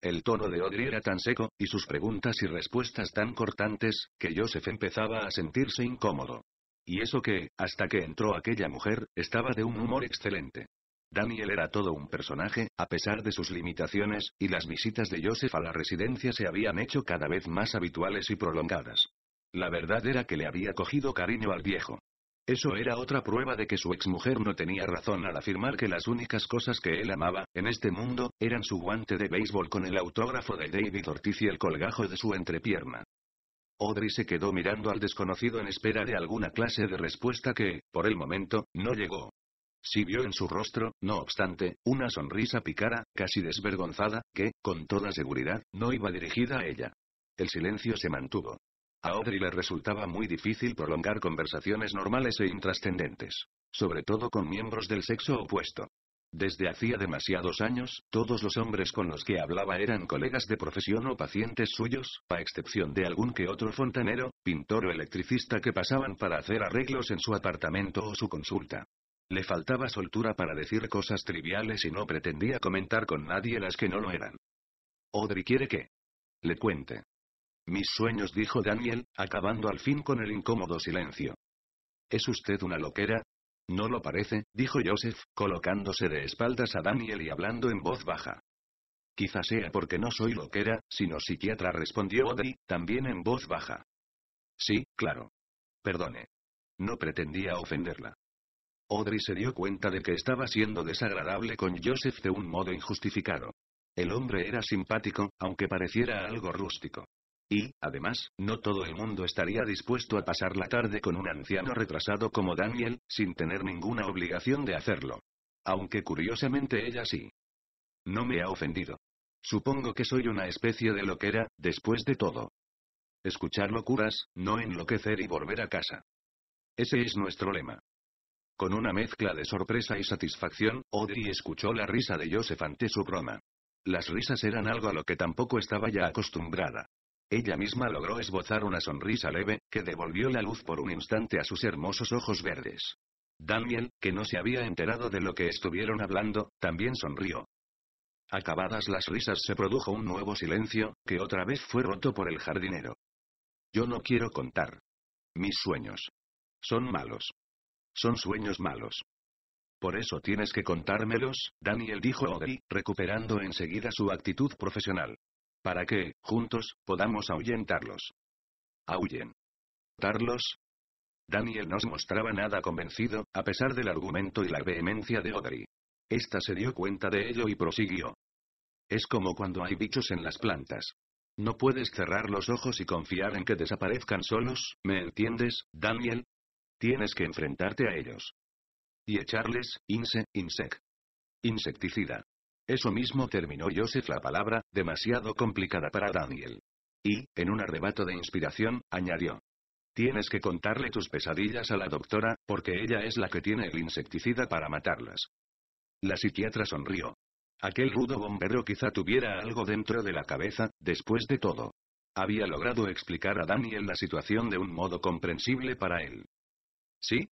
El tono de Odri era tan seco, y sus preguntas y respuestas tan cortantes, que Joseph empezaba a sentirse incómodo. Y eso que, hasta que entró aquella mujer, estaba de un humor excelente. Daniel era todo un personaje, a pesar de sus limitaciones, y las visitas de Joseph a la residencia se habían hecho cada vez más habituales y prolongadas. La verdad era que le había cogido cariño al viejo. Eso era otra prueba de que su exmujer no tenía razón al afirmar que las únicas cosas que él amaba, en este mundo, eran su guante de béisbol con el autógrafo de David Ortiz y el colgajo de su entrepierna. Audrey se quedó mirando al desconocido en espera de alguna clase de respuesta que, por el momento, no llegó. Si vio en su rostro, no obstante, una sonrisa picara, casi desvergonzada, que, con toda seguridad, no iba dirigida a ella. El silencio se mantuvo. A Audrey le resultaba muy difícil prolongar conversaciones normales e intrascendentes. Sobre todo con miembros del sexo opuesto. Desde hacía demasiados años, todos los hombres con los que hablaba eran colegas de profesión o pacientes suyos, a excepción de algún que otro fontanero, pintor o electricista que pasaban para hacer arreglos en su apartamento o su consulta. Le faltaba soltura para decir cosas triviales y no pretendía comentar con nadie las que no lo eran. Audrey quiere que le cuente. Mis sueños, dijo Daniel, acabando al fin con el incómodo silencio. ¿Es usted una loquera? No lo parece, dijo Joseph, colocándose de espaldas a Daniel y hablando en voz baja. Quizá sea porque no soy loquera, sino psiquiatra, respondió Audrey, también en voz baja. Sí, claro. Perdone. No pretendía ofenderla. Audrey se dio cuenta de que estaba siendo desagradable con Joseph de un modo injustificado. El hombre era simpático, aunque pareciera algo rústico. Y, además, no todo el mundo estaría dispuesto a pasar la tarde con un anciano retrasado como Daniel, sin tener ninguna obligación de hacerlo. Aunque curiosamente ella sí. No me ha ofendido. Supongo que soy una especie de loquera, después de todo. Escuchar locuras, no enloquecer y volver a casa. Ese es nuestro lema. Con una mezcla de sorpresa y satisfacción, Audrey escuchó la risa de Joseph ante su broma. Las risas eran algo a lo que tampoco estaba ya acostumbrada. Ella misma logró esbozar una sonrisa leve, que devolvió la luz por un instante a sus hermosos ojos verdes. Daniel, que no se había enterado de lo que estuvieron hablando, también sonrió. Acabadas las risas se produjo un nuevo silencio, que otra vez fue roto por el jardinero. Yo no quiero contar. Mis sueños. Son malos. Son sueños malos. Por eso tienes que contármelos, Daniel dijo Audrey, recuperando enseguida su actitud profesional para que, juntos, podamos ahuyentarlos. Ahuyen. ¿Tarlos? Daniel no se mostraba nada convencido, a pesar del argumento y la vehemencia de Audrey. Esta se dio cuenta de ello y prosiguió. Es como cuando hay bichos en las plantas. No puedes cerrar los ojos y confiar en que desaparezcan solos, ¿me entiendes, Daniel? Tienes que enfrentarte a ellos. Y echarles, insect. Insecticida. Eso mismo terminó Joseph la palabra, demasiado complicada para Daniel. Y, en un arrebato de inspiración, añadió. Tienes que contarle tus pesadillas a la doctora, porque ella es la que tiene el insecticida para matarlas. La psiquiatra sonrió. Aquel rudo bombero quizá tuviera algo dentro de la cabeza, después de todo. Había logrado explicar a Daniel la situación de un modo comprensible para él. ¿Sí?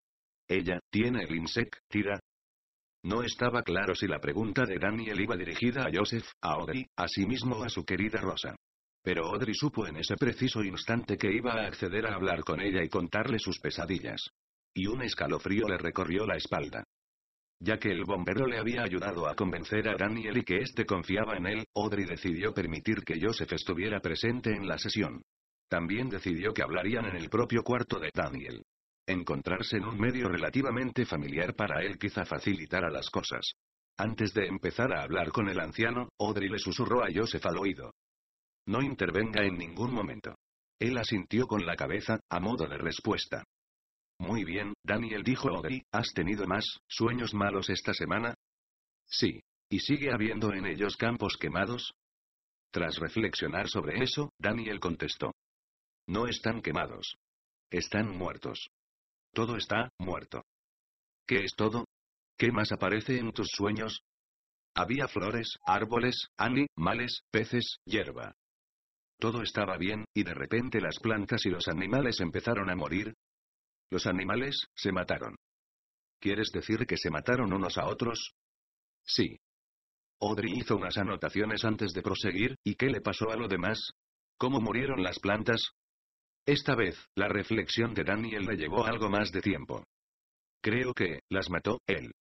Ella, tiene el insecticida». tira, no estaba claro si la pregunta de Daniel iba dirigida a Joseph, a Audrey, asimismo sí a su querida Rosa. Pero Audrey supo en ese preciso instante que iba a acceder a hablar con ella y contarle sus pesadillas. Y un escalofrío le recorrió la espalda. Ya que el bombero le había ayudado a convencer a Daniel y que éste confiaba en él, Audrey decidió permitir que Joseph estuviera presente en la sesión. También decidió que hablarían en el propio cuarto de Daniel. Encontrarse en un medio relativamente familiar para él quizá facilitara las cosas. Antes de empezar a hablar con el anciano, Audrey le susurró a Joseph al oído. No intervenga en ningún momento. Él asintió con la cabeza, a modo de respuesta. Muy bien, Daniel dijo Audrey, ¿has tenido más sueños malos esta semana? Sí. ¿Y sigue habiendo en ellos campos quemados? Tras reflexionar sobre eso, Daniel contestó. No están quemados. Están muertos. Todo está muerto. ¿Qué es todo? ¿Qué más aparece en tus sueños? Había flores, árboles, animales, peces, hierba. Todo estaba bien, y de repente las plantas y los animales empezaron a morir. Los animales, se mataron. ¿Quieres decir que se mataron unos a otros? Sí. Audrey hizo unas anotaciones antes de proseguir, ¿y qué le pasó a lo demás? ¿Cómo murieron las plantas? Esta vez, la reflexión de Daniel le llevó algo más de tiempo. Creo que, las mató, él.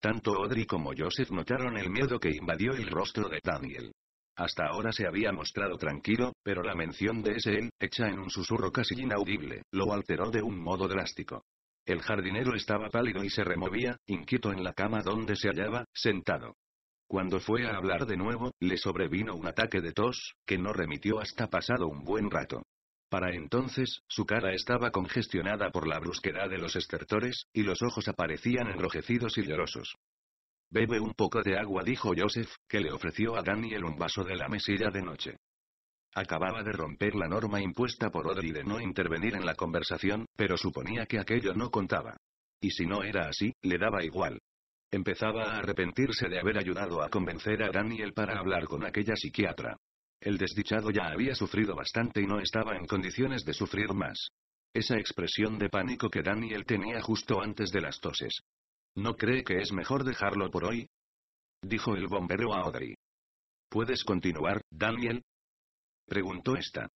Tanto Audrey como Joseph notaron el miedo que invadió el rostro de Daniel. Hasta ahora se había mostrado tranquilo, pero la mención de ese él, hecha en un susurro casi inaudible, lo alteró de un modo drástico. El jardinero estaba pálido y se removía, inquieto en la cama donde se hallaba, sentado. Cuando fue a hablar de nuevo, le sobrevino un ataque de tos, que no remitió hasta pasado un buen rato. Para entonces, su cara estaba congestionada por la brusquedad de los estertores, y los ojos aparecían enrojecidos y llorosos. Bebe un poco de agua, dijo Joseph, que le ofreció a Daniel un vaso de la mesilla de noche. Acababa de romper la norma impuesta por Audrey de no intervenir en la conversación, pero suponía que aquello no contaba. Y si no era así, le daba igual. Empezaba a arrepentirse de haber ayudado a convencer a Daniel para hablar con aquella psiquiatra. El desdichado ya había sufrido bastante y no estaba en condiciones de sufrir más. Esa expresión de pánico que Daniel tenía justo antes de las toses. ¿No cree que es mejor dejarlo por hoy? Dijo el bombero a Audrey. ¿Puedes continuar, Daniel? Preguntó esta.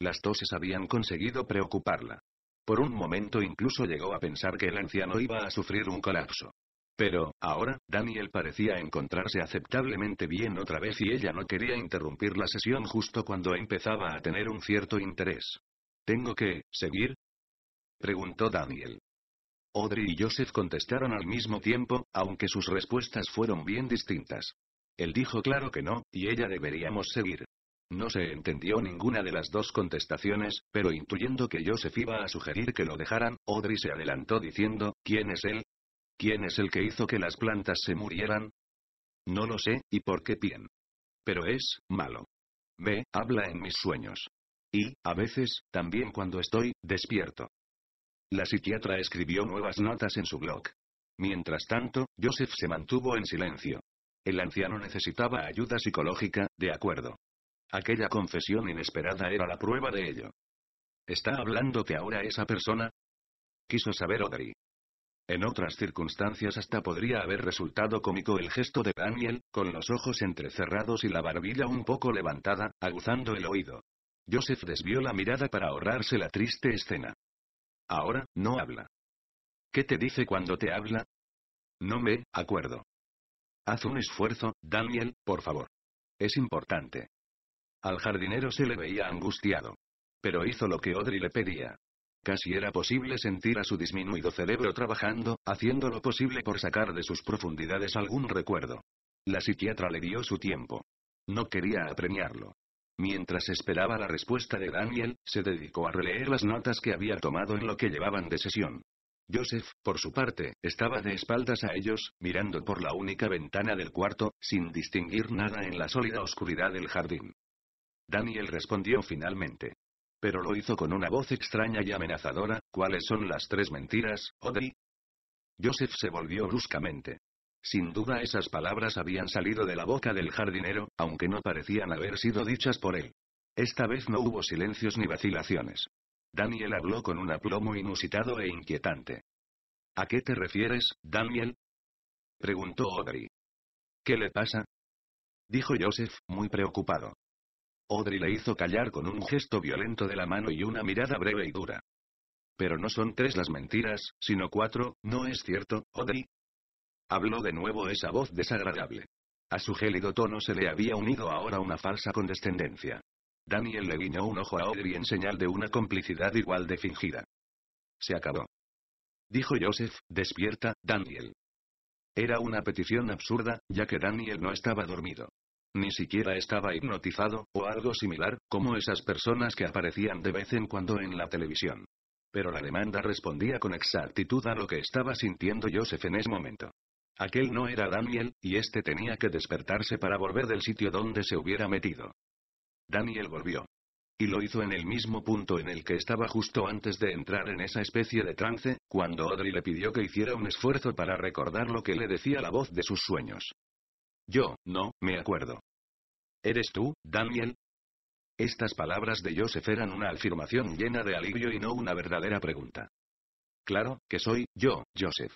Las toses habían conseguido preocuparla. Por un momento incluso llegó a pensar que el anciano iba a sufrir un colapso. Pero, ahora, Daniel parecía encontrarse aceptablemente bien otra vez y ella no quería interrumpir la sesión justo cuando empezaba a tener un cierto interés. ¿Tengo que, seguir? Preguntó Daniel. Audrey y Joseph contestaron al mismo tiempo, aunque sus respuestas fueron bien distintas. Él dijo claro que no, y ella deberíamos seguir. No se entendió ninguna de las dos contestaciones, pero intuyendo que Joseph iba a sugerir que lo dejaran, Audrey se adelantó diciendo, ¿quién es él? ¿Quién es el que hizo que las plantas se murieran? No lo sé, y por qué bien. Pero es, malo. Ve, habla en mis sueños. Y, a veces, también cuando estoy, despierto. La psiquiatra escribió nuevas notas en su blog. Mientras tanto, Joseph se mantuvo en silencio. El anciano necesitaba ayuda psicológica, de acuerdo. Aquella confesión inesperada era la prueba de ello. ¿Está hablándote ahora esa persona? Quiso saber Audrey. En otras circunstancias hasta podría haber resultado cómico el gesto de Daniel, con los ojos entrecerrados y la barbilla un poco levantada, aguzando el oído. Joseph desvió la mirada para ahorrarse la triste escena. Ahora, no habla. ¿Qué te dice cuando te habla? No me acuerdo. Haz un esfuerzo, Daniel, por favor. Es importante. Al jardinero se le veía angustiado. Pero hizo lo que Audrey le pedía. Casi era posible sentir a su disminuido cerebro trabajando, haciendo lo posible por sacar de sus profundidades algún recuerdo. La psiquiatra le dio su tiempo. No quería apremiarlo. Mientras esperaba la respuesta de Daniel, se dedicó a releer las notas que había tomado en lo que llevaban de sesión. Joseph, por su parte, estaba de espaldas a ellos, mirando por la única ventana del cuarto, sin distinguir nada en la sólida oscuridad del jardín. Daniel respondió finalmente pero lo hizo con una voz extraña y amenazadora, ¿cuáles son las tres mentiras, Audrey? Joseph se volvió bruscamente. Sin duda esas palabras habían salido de la boca del jardinero, aunque no parecían haber sido dichas por él. Esta vez no hubo silencios ni vacilaciones. Daniel habló con un aplomo inusitado e inquietante. ¿A qué te refieres, Daniel? preguntó Audrey. ¿Qué le pasa? dijo Joseph, muy preocupado. Audrey le hizo callar con un gesto violento de la mano y una mirada breve y dura. Pero no son tres las mentiras, sino cuatro, ¿no es cierto, Audrey? Habló de nuevo esa voz desagradable. A su gélido tono se le había unido ahora una falsa condescendencia. Daniel le guiñó un ojo a Audrey en señal de una complicidad igual de fingida. Se acabó. Dijo Joseph, despierta, Daniel. Era una petición absurda, ya que Daniel no estaba dormido. Ni siquiera estaba hipnotizado, o algo similar, como esas personas que aparecían de vez en cuando en la televisión. Pero la demanda respondía con exactitud a lo que estaba sintiendo Joseph en ese momento. Aquel no era Daniel, y este tenía que despertarse para volver del sitio donde se hubiera metido. Daniel volvió. Y lo hizo en el mismo punto en el que estaba justo antes de entrar en esa especie de trance, cuando Audrey le pidió que hiciera un esfuerzo para recordar lo que le decía la voz de sus sueños. Yo, no, me acuerdo. ¿Eres tú, Daniel? Estas palabras de Joseph eran una afirmación llena de alivio y no una verdadera pregunta. Claro, que soy, yo, Joseph.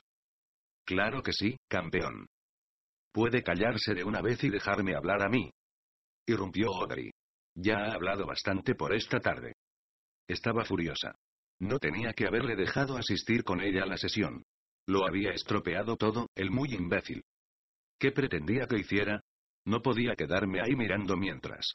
Claro que sí, campeón. Puede callarse de una vez y dejarme hablar a mí. Irrumpió Audrey. Ya ha hablado bastante por esta tarde. Estaba furiosa. No tenía que haberle dejado asistir con ella a la sesión. Lo había estropeado todo, el muy imbécil. ¿Qué pretendía que hiciera? No podía quedarme ahí mirando mientras.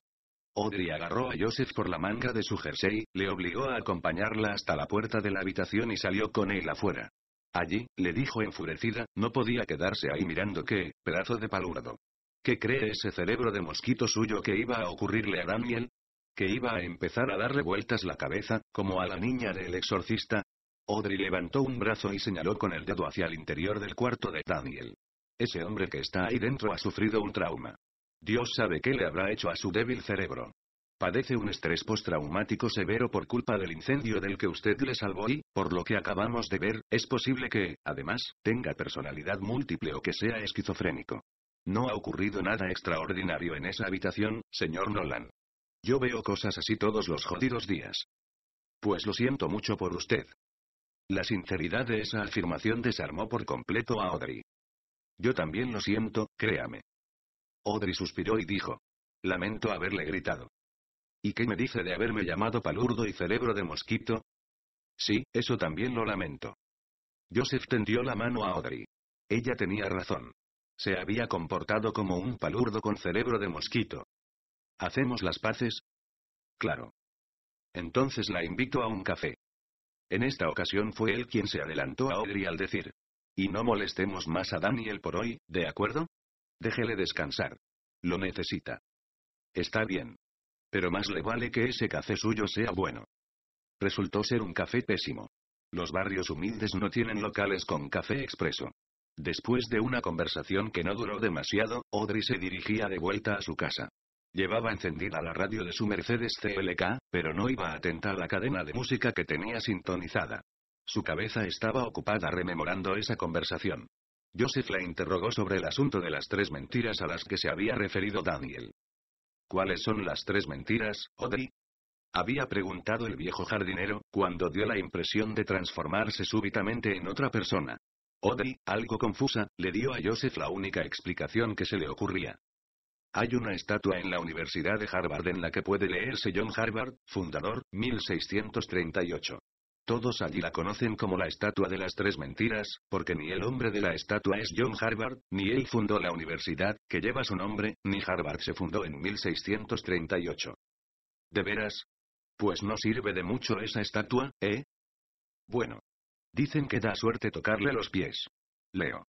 Audrey agarró a Joseph por la manga de su jersey, le obligó a acompañarla hasta la puerta de la habitación y salió con él afuera. Allí, le dijo enfurecida, no podía quedarse ahí mirando qué, pedazo de palurdo. ¿Qué cree ese cerebro de mosquito suyo que iba a ocurrirle a Daniel? ¿Que iba a empezar a darle vueltas la cabeza, como a la niña del exorcista? Audrey levantó un brazo y señaló con el dedo hacia el interior del cuarto de Daniel. Ese hombre que está ahí dentro ha sufrido un trauma. Dios sabe qué le habrá hecho a su débil cerebro. Padece un estrés postraumático severo por culpa del incendio del que usted le salvó y, por lo que acabamos de ver, es posible que, además, tenga personalidad múltiple o que sea esquizofrénico. No ha ocurrido nada extraordinario en esa habitación, señor Nolan. Yo veo cosas así todos los jodidos días. Pues lo siento mucho por usted. La sinceridad de esa afirmación desarmó por completo a Audrey. Yo también lo siento, créame. Audrey suspiró y dijo. Lamento haberle gritado. ¿Y qué me dice de haberme llamado palurdo y cerebro de mosquito? Sí, eso también lo lamento. Joseph tendió la mano a Audrey. Ella tenía razón. Se había comportado como un palurdo con cerebro de mosquito. ¿Hacemos las paces? Claro. Entonces la invito a un café. En esta ocasión fue él quien se adelantó a Audrey al decir, y no molestemos más a Daniel por hoy, ¿de acuerdo? Déjele descansar. Lo necesita. Está bien. Pero más le vale que ese café suyo sea bueno. Resultó ser un café pésimo. Los barrios humildes no tienen locales con café expreso. Después de una conversación que no duró demasiado, Audrey se dirigía de vuelta a su casa. Llevaba encendida la radio de su Mercedes CLK, pero no iba atenta a la cadena de música que tenía sintonizada. Su cabeza estaba ocupada rememorando esa conversación. Joseph la interrogó sobre el asunto de las tres mentiras a las que se había referido Daniel. ¿Cuáles son las tres mentiras, Audrey? Había preguntado el viejo jardinero, cuando dio la impresión de transformarse súbitamente en otra persona. Audrey, algo confusa, le dio a Joseph la única explicación que se le ocurría. Hay una estatua en la Universidad de Harvard en la que puede leerse John Harvard, fundador, 1638. Todos allí la conocen como la estatua de las tres mentiras, porque ni el hombre de la estatua es John Harvard, ni él fundó la universidad, que lleva su nombre, ni Harvard se fundó en 1638. ¿De veras? Pues no sirve de mucho esa estatua, ¿eh? Bueno. Dicen que da suerte tocarle los pies. Leo.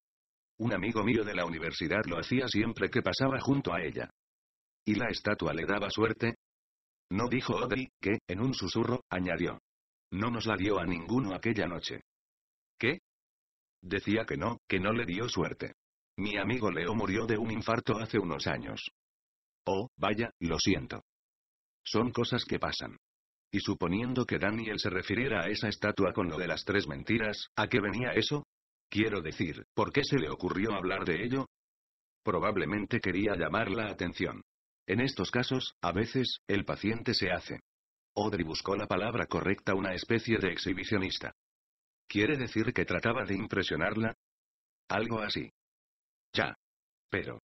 Un amigo mío de la universidad lo hacía siempre que pasaba junto a ella. ¿Y la estatua le daba suerte? No dijo Audrey, que, en un susurro, añadió. No nos la dio a ninguno aquella noche. ¿Qué? Decía que no, que no le dio suerte. Mi amigo Leo murió de un infarto hace unos años. Oh, vaya, lo siento. Son cosas que pasan. Y suponiendo que Daniel se refiriera a esa estatua con lo de las tres mentiras, ¿a qué venía eso? Quiero decir, ¿por qué se le ocurrió hablar de ello? Probablemente quería llamar la atención. En estos casos, a veces, el paciente se hace Audrey buscó la palabra correcta una especie de exhibicionista. ¿Quiere decir que trataba de impresionarla? Algo así. Ya. Pero.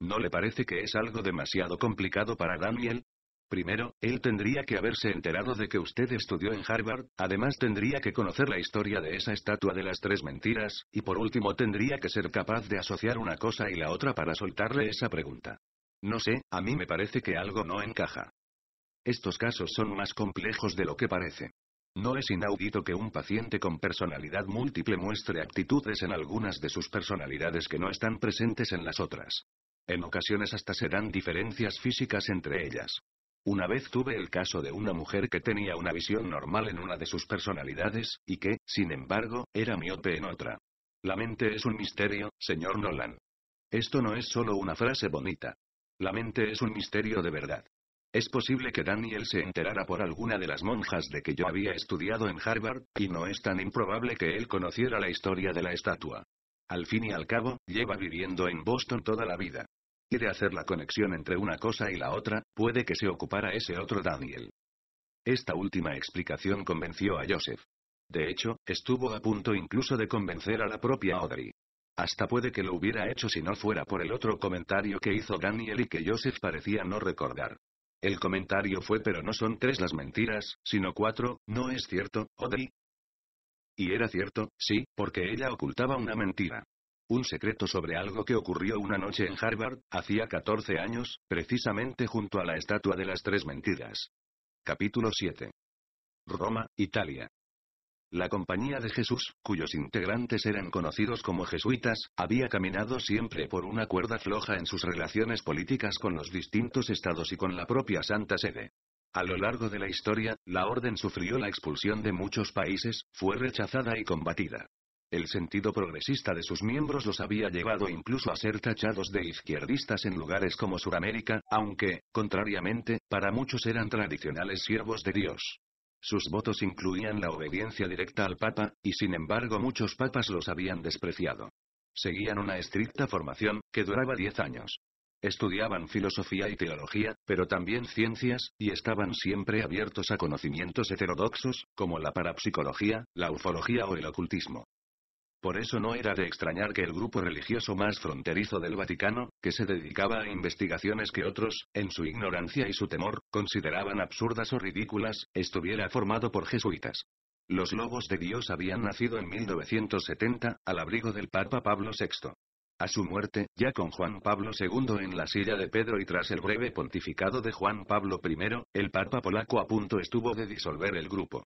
¿No le parece que es algo demasiado complicado para Daniel? Primero, él tendría que haberse enterado de que usted estudió en Harvard, además tendría que conocer la historia de esa estatua de las tres mentiras, y por último tendría que ser capaz de asociar una cosa y la otra para soltarle esa pregunta. No sé, a mí me parece que algo no encaja. Estos casos son más complejos de lo que parece. No es inaudito que un paciente con personalidad múltiple muestre actitudes en algunas de sus personalidades que no están presentes en las otras. En ocasiones hasta se dan diferencias físicas entre ellas. Una vez tuve el caso de una mujer que tenía una visión normal en una de sus personalidades, y que, sin embargo, era miope en otra. La mente es un misterio, señor Nolan. Esto no es solo una frase bonita. La mente es un misterio de verdad. Es posible que Daniel se enterara por alguna de las monjas de que yo había estudiado en Harvard, y no es tan improbable que él conociera la historia de la estatua. Al fin y al cabo, lleva viviendo en Boston toda la vida. Quiere hacer la conexión entre una cosa y la otra, puede que se ocupara ese otro Daniel. Esta última explicación convenció a Joseph. De hecho, estuvo a punto incluso de convencer a la propia Audrey. Hasta puede que lo hubiera hecho si no fuera por el otro comentario que hizo Daniel y que Joseph parecía no recordar. El comentario fue pero no son tres las mentiras, sino cuatro, ¿no es cierto, Audrey? Y era cierto, sí, porque ella ocultaba una mentira. Un secreto sobre algo que ocurrió una noche en Harvard, hacía 14 años, precisamente junto a la estatua de las tres mentiras. Capítulo 7. Roma, Italia. La compañía de Jesús, cuyos integrantes eran conocidos como jesuitas, había caminado siempre por una cuerda floja en sus relaciones políticas con los distintos estados y con la propia Santa Sede. A lo largo de la historia, la orden sufrió la expulsión de muchos países, fue rechazada y combatida. El sentido progresista de sus miembros los había llevado incluso a ser tachados de izquierdistas en lugares como Suramérica, aunque, contrariamente, para muchos eran tradicionales siervos de Dios. Sus votos incluían la obediencia directa al Papa, y sin embargo muchos papas los habían despreciado. Seguían una estricta formación, que duraba diez años. Estudiaban filosofía y teología, pero también ciencias, y estaban siempre abiertos a conocimientos heterodoxos, como la parapsicología, la ufología o el ocultismo. Por eso no era de extrañar que el grupo religioso más fronterizo del Vaticano, que se dedicaba a investigaciones que otros, en su ignorancia y su temor, consideraban absurdas o ridículas, estuviera formado por jesuitas. Los lobos de Dios habían nacido en 1970, al abrigo del Papa Pablo VI. A su muerte, ya con Juan Pablo II en la silla de Pedro y tras el breve pontificado de Juan Pablo I, el Papa polaco a punto estuvo de disolver el grupo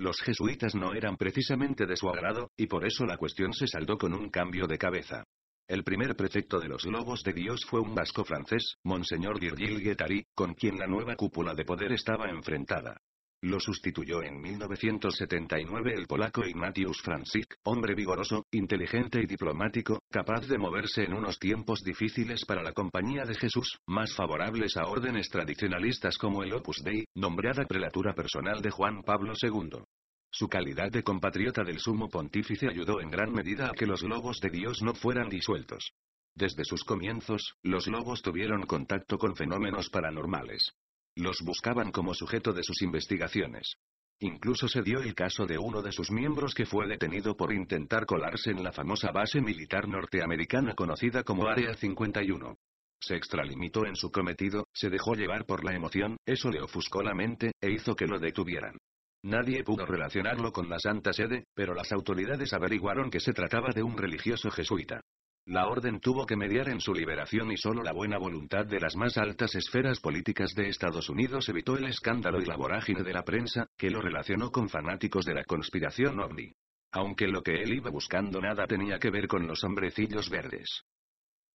los jesuitas no eran precisamente de su agrado, y por eso la cuestión se saldó con un cambio de cabeza. El primer prefecto de los Lobos de Dios fue un vasco francés, Monseñor Virgil Guetari, con quien la nueva cúpula de poder estaba enfrentada. Lo sustituyó en 1979 el polaco Ignatius Francic, hombre vigoroso, inteligente y diplomático, capaz de moverse en unos tiempos difíciles para la Compañía de Jesús, más favorables a órdenes tradicionalistas como el Opus Dei, nombrada prelatura personal de Juan Pablo II. Su calidad de compatriota del sumo pontífice ayudó en gran medida a que los lobos de Dios no fueran disueltos. Desde sus comienzos, los lobos tuvieron contacto con fenómenos paranormales. Los buscaban como sujeto de sus investigaciones. Incluso se dio el caso de uno de sus miembros que fue detenido por intentar colarse en la famosa base militar norteamericana conocida como Área 51. Se extralimitó en su cometido, se dejó llevar por la emoción, eso le ofuscó la mente, e hizo que lo detuvieran. Nadie pudo relacionarlo con la Santa Sede, pero las autoridades averiguaron que se trataba de un religioso jesuita. La orden tuvo que mediar en su liberación y solo la buena voluntad de las más altas esferas políticas de Estados Unidos evitó el escándalo y la vorágine de la prensa, que lo relacionó con fanáticos de la conspiración ovni. Aunque lo que él iba buscando nada tenía que ver con los hombrecillos verdes.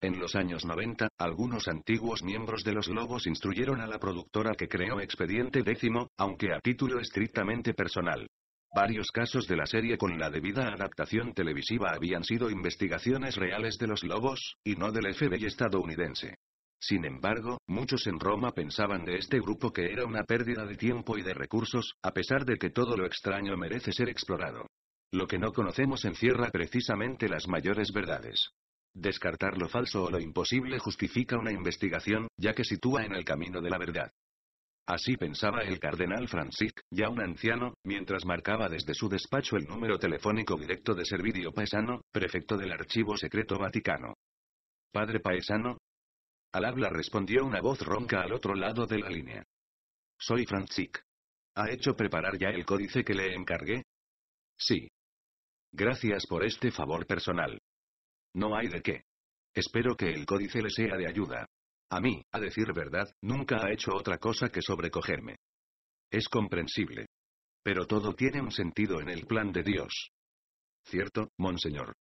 En los años 90, algunos antiguos miembros de los Lobos instruyeron a la productora que creó Expediente Décimo, aunque a título estrictamente personal. Varios casos de la serie con la debida adaptación televisiva habían sido investigaciones reales de los lobos, y no del FBI estadounidense. Sin embargo, muchos en Roma pensaban de este grupo que era una pérdida de tiempo y de recursos, a pesar de que todo lo extraño merece ser explorado. Lo que no conocemos encierra precisamente las mayores verdades. Descartar lo falso o lo imposible justifica una investigación, ya que sitúa en el camino de la verdad. Así pensaba el cardenal Francis ya un anciano, mientras marcaba desde su despacho el número telefónico directo de Servidio Paesano, prefecto del Archivo Secreto Vaticano. Padre Paesano. Al habla respondió una voz ronca al otro lado de la línea. Soy Francis ¿Ha hecho preparar ya el códice que le encargué? Sí. Gracias por este favor personal. No hay de qué. Espero que el códice le sea de ayuda. A mí, a decir verdad, nunca ha hecho otra cosa que sobrecogerme. Es comprensible. Pero todo tiene un sentido en el plan de Dios. Cierto, monseñor.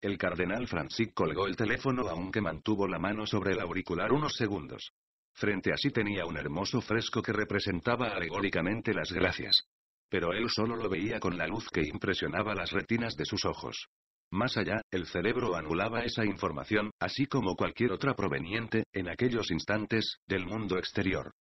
El cardenal Francis colgó el teléfono aunque mantuvo la mano sobre el auricular unos segundos. Frente a sí tenía un hermoso fresco que representaba alegóricamente las gracias. Pero él solo lo veía con la luz que impresionaba las retinas de sus ojos. Más allá, el cerebro anulaba esa información, así como cualquier otra proveniente, en aquellos instantes, del mundo exterior.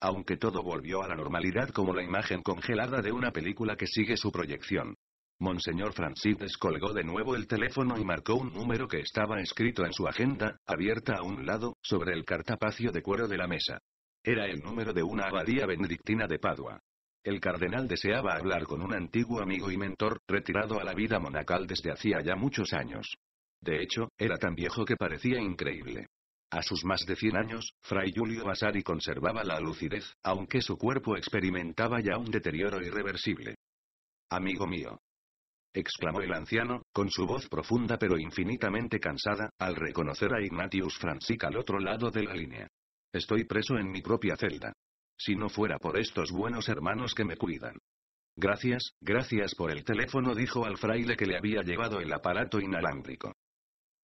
Aunque todo volvió a la normalidad como la imagen congelada de una película que sigue su proyección. Monseñor Francis descolgó de nuevo el teléfono y marcó un número que estaba escrito en su agenda, abierta a un lado, sobre el cartapacio de cuero de la mesa. Era el número de una abadía benedictina de Padua. El cardenal deseaba hablar con un antiguo amigo y mentor, retirado a la vida monacal desde hacía ya muchos años. De hecho, era tan viejo que parecía increíble. A sus más de 100 años, Fray Julio Vasari conservaba la lucidez, aunque su cuerpo experimentaba ya un deterioro irreversible. Amigo mío. exclamó el anciano, con su voz profunda pero infinitamente cansada, al reconocer a Ignatius Franzic al otro lado de la línea. Estoy preso en mi propia celda. Si no fuera por estos buenos hermanos que me cuidan. Gracias, gracias por el teléfono, dijo al fraile que le había llevado el aparato inalámbrico.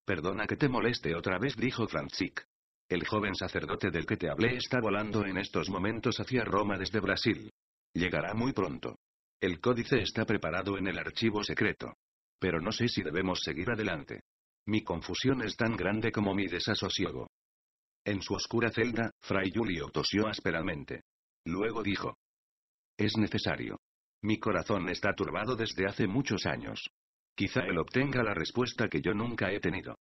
Perdona que te moleste otra vez, dijo Franzik. El joven sacerdote del que te hablé está volando en estos momentos hacia Roma desde Brasil. Llegará muy pronto. El códice está preparado en el archivo secreto. Pero no sé si debemos seguir adelante. Mi confusión es tan grande como mi desasosiego. En su oscura celda, Fray Julio tosió ásperamente. Luego dijo. Es necesario. Mi corazón está turbado desde hace muchos años. Quizá él obtenga la respuesta que yo nunca he tenido.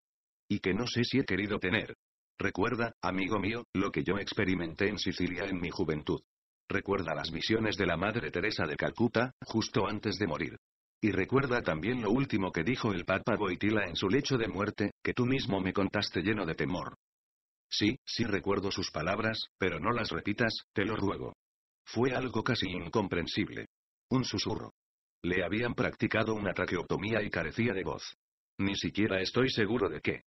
Y que no sé si he querido tener. Recuerda, amigo mío, lo que yo experimenté en Sicilia en mi juventud. Recuerda las visiones de la Madre Teresa de Calcuta, justo antes de morir. Y recuerda también lo último que dijo el Papa Boitila en su lecho de muerte, que tú mismo me contaste lleno de temor. Sí, sí recuerdo sus palabras, pero no las repitas, te lo ruego. Fue algo casi incomprensible. Un susurro. Le habían practicado una traqueotomía y carecía de voz. Ni siquiera estoy seguro de qué.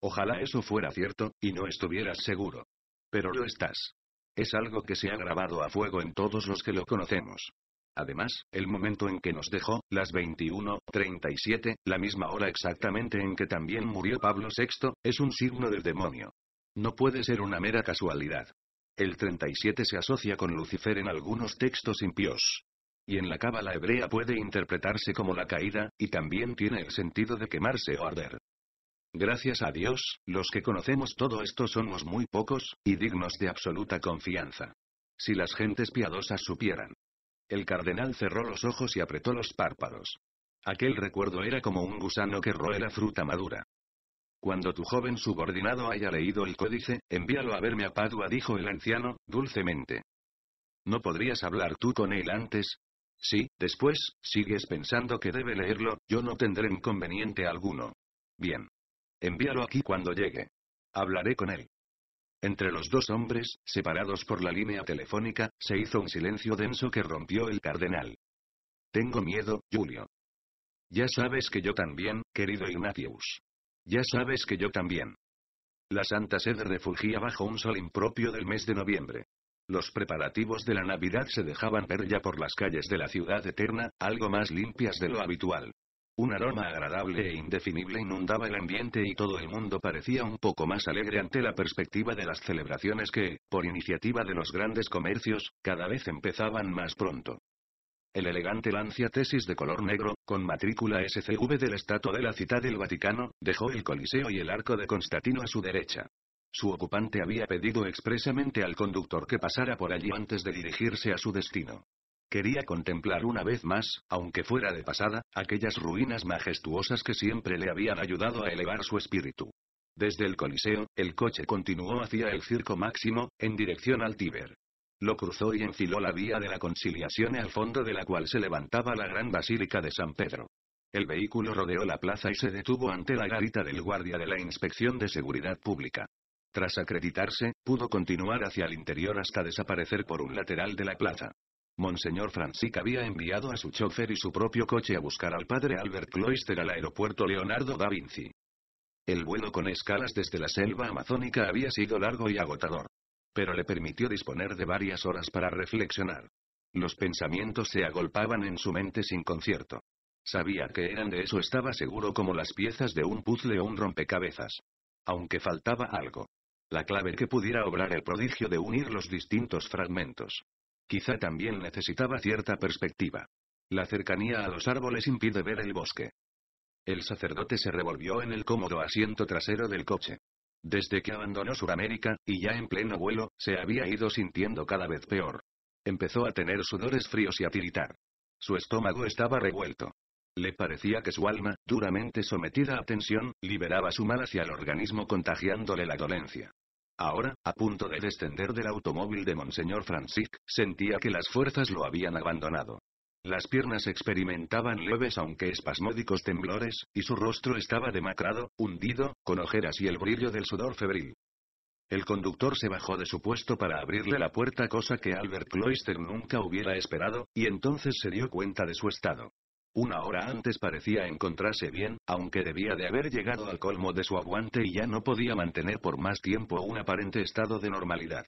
Ojalá eso fuera cierto, y no estuvieras seguro. Pero lo estás. Es algo que se ha grabado a fuego en todos los que lo conocemos. Además, el momento en que nos dejó, las 21:37, la misma hora exactamente en que también murió Pablo VI, es un signo del demonio. No puede ser una mera casualidad. El 37 se asocia con Lucifer en algunos textos impíos. Y en la cábala hebrea puede interpretarse como la caída, y también tiene el sentido de quemarse o arder. Gracias a Dios, los que conocemos todo esto somos muy pocos, y dignos de absoluta confianza. Si las gentes piadosas supieran. El cardenal cerró los ojos y apretó los párpados. Aquel recuerdo era como un gusano que roe la fruta madura. Cuando tu joven subordinado haya leído el códice, envíalo a verme a Padua, dijo el anciano, dulcemente. ¿No podrías hablar tú con él antes? Sí, después, sigues pensando que debe leerlo, yo no tendré inconveniente alguno. Bien. Envíalo aquí cuando llegue. Hablaré con él. Entre los dos hombres, separados por la línea telefónica, se hizo un silencio denso que rompió el cardenal. Tengo miedo, Julio. Ya sabes que yo también, querido Ignatius. Ya sabes que yo también. La Santa Sede refugía bajo un sol impropio del mes de noviembre. Los preparativos de la Navidad se dejaban ver ya por las calles de la ciudad eterna, algo más limpias de lo habitual. Un aroma agradable e indefinible inundaba el ambiente y todo el mundo parecía un poco más alegre ante la perspectiva de las celebraciones que, por iniciativa de los grandes comercios, cada vez empezaban más pronto. El elegante Lancia Tesis de color negro, con matrícula SCV del estatua de la Ciudad del Vaticano, dejó el Coliseo y el Arco de Constantino a su derecha. Su ocupante había pedido expresamente al conductor que pasara por allí antes de dirigirse a su destino. Quería contemplar una vez más, aunque fuera de pasada, aquellas ruinas majestuosas que siempre le habían ayudado a elevar su espíritu. Desde el Coliseo, el coche continuó hacia el Circo Máximo, en dirección al Tíber. Lo cruzó y enfiló la vía de la conciliación al fondo de la cual se levantaba la gran basílica de San Pedro. El vehículo rodeó la plaza y se detuvo ante la garita del guardia de la Inspección de Seguridad Pública. Tras acreditarse, pudo continuar hacia el interior hasta desaparecer por un lateral de la plaza. Monseñor Francisca había enviado a su chofer y su propio coche a buscar al padre Albert Cloister al aeropuerto Leonardo da Vinci. El vuelo con escalas desde la selva amazónica había sido largo y agotador pero le permitió disponer de varias horas para reflexionar. Los pensamientos se agolpaban en su mente sin concierto. Sabía que eran de eso, estaba seguro como las piezas de un puzzle o un rompecabezas. Aunque faltaba algo. La clave que pudiera obrar el prodigio de unir los distintos fragmentos. Quizá también necesitaba cierta perspectiva. La cercanía a los árboles impide ver el bosque. El sacerdote se revolvió en el cómodo asiento trasero del coche. Desde que abandonó Suramérica, y ya en pleno vuelo, se había ido sintiendo cada vez peor. Empezó a tener sudores fríos y a tiritar. Su estómago estaba revuelto. Le parecía que su alma, duramente sometida a tensión, liberaba su mal hacia el organismo contagiándole la dolencia. Ahora, a punto de descender del automóvil de Monseñor Francisc, sentía que las fuerzas lo habían abandonado. Las piernas experimentaban leves aunque espasmódicos temblores, y su rostro estaba demacrado, hundido, con ojeras y el brillo del sudor febril. El conductor se bajó de su puesto para abrirle la puerta, cosa que Albert Cloister nunca hubiera esperado, y entonces se dio cuenta de su estado. Una hora antes parecía encontrarse bien, aunque debía de haber llegado al colmo de su aguante y ya no podía mantener por más tiempo un aparente estado de normalidad.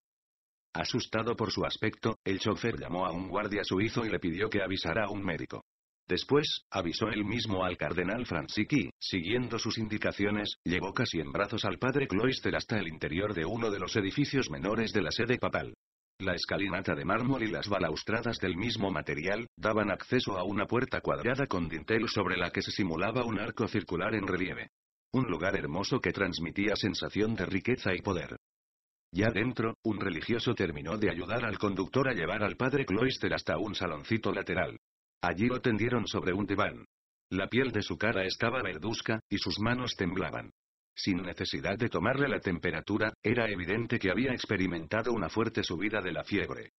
Asustado por su aspecto, el chofer llamó a un guardia suizo y le pidió que avisara a un médico. Después, avisó él mismo al cardenal Francisci, siguiendo sus indicaciones, llevó casi en brazos al padre Cloister hasta el interior de uno de los edificios menores de la sede papal. La escalinata de mármol y las balaustradas del mismo material, daban acceso a una puerta cuadrada con dintel sobre la que se simulaba un arco circular en relieve. Un lugar hermoso que transmitía sensación de riqueza y poder. Ya dentro, un religioso terminó de ayudar al conductor a llevar al padre Cloister hasta un saloncito lateral. Allí lo tendieron sobre un diván. La piel de su cara estaba verduzca, y sus manos temblaban. Sin necesidad de tomarle la temperatura, era evidente que había experimentado una fuerte subida de la fiebre.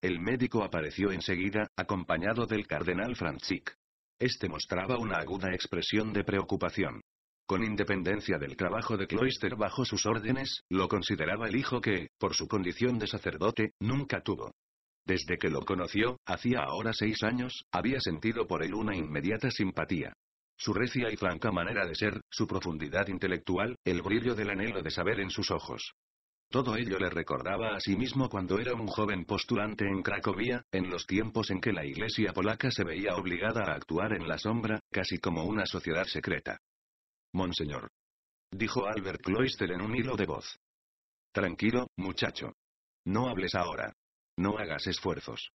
El médico apareció enseguida, acompañado del cardenal Franchik. Este mostraba una aguda expresión de preocupación. Con independencia del trabajo de Cloister bajo sus órdenes, lo consideraba el hijo que, por su condición de sacerdote, nunca tuvo. Desde que lo conoció, hacía ahora seis años, había sentido por él una inmediata simpatía. Su recia y franca manera de ser, su profundidad intelectual, el brillo del anhelo de saber en sus ojos. Todo ello le recordaba a sí mismo cuando era un joven postulante en Cracovia, en los tiempos en que la iglesia polaca se veía obligada a actuar en la sombra, casi como una sociedad secreta monseñor. Dijo Albert Cloister en un hilo de voz. Tranquilo, muchacho. No hables ahora. No hagas esfuerzos.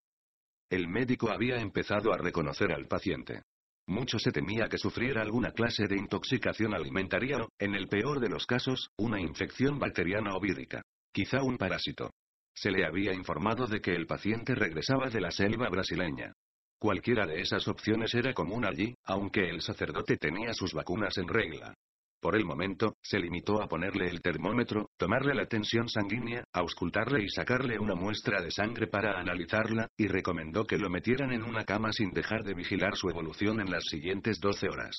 El médico había empezado a reconocer al paciente. Mucho se temía que sufriera alguna clase de intoxicación alimentaria o, en el peor de los casos, una infección bacteriana o vírica. Quizá un parásito. Se le había informado de que el paciente regresaba de la selva brasileña. Cualquiera de esas opciones era común allí, aunque el sacerdote tenía sus vacunas en regla. Por el momento, se limitó a ponerle el termómetro, tomarle la tensión sanguínea, auscultarle y sacarle una muestra de sangre para analizarla, y recomendó que lo metieran en una cama sin dejar de vigilar su evolución en las siguientes 12 horas.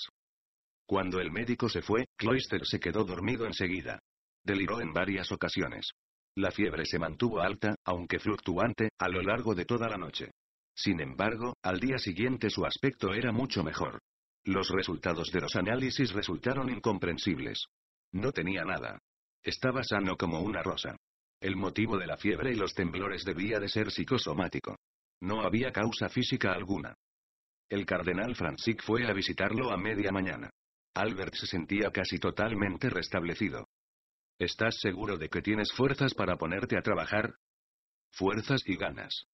Cuando el médico se fue, Cloister se quedó dormido enseguida. Deliró en varias ocasiones. La fiebre se mantuvo alta, aunque fluctuante, a lo largo de toda la noche. Sin embargo, al día siguiente su aspecto era mucho mejor. Los resultados de los análisis resultaron incomprensibles. No tenía nada. Estaba sano como una rosa. El motivo de la fiebre y los temblores debía de ser psicosomático. No había causa física alguna. El cardenal Francis fue a visitarlo a media mañana. Albert se sentía casi totalmente restablecido. ¿Estás seguro de que tienes fuerzas para ponerte a trabajar? Fuerzas y ganas.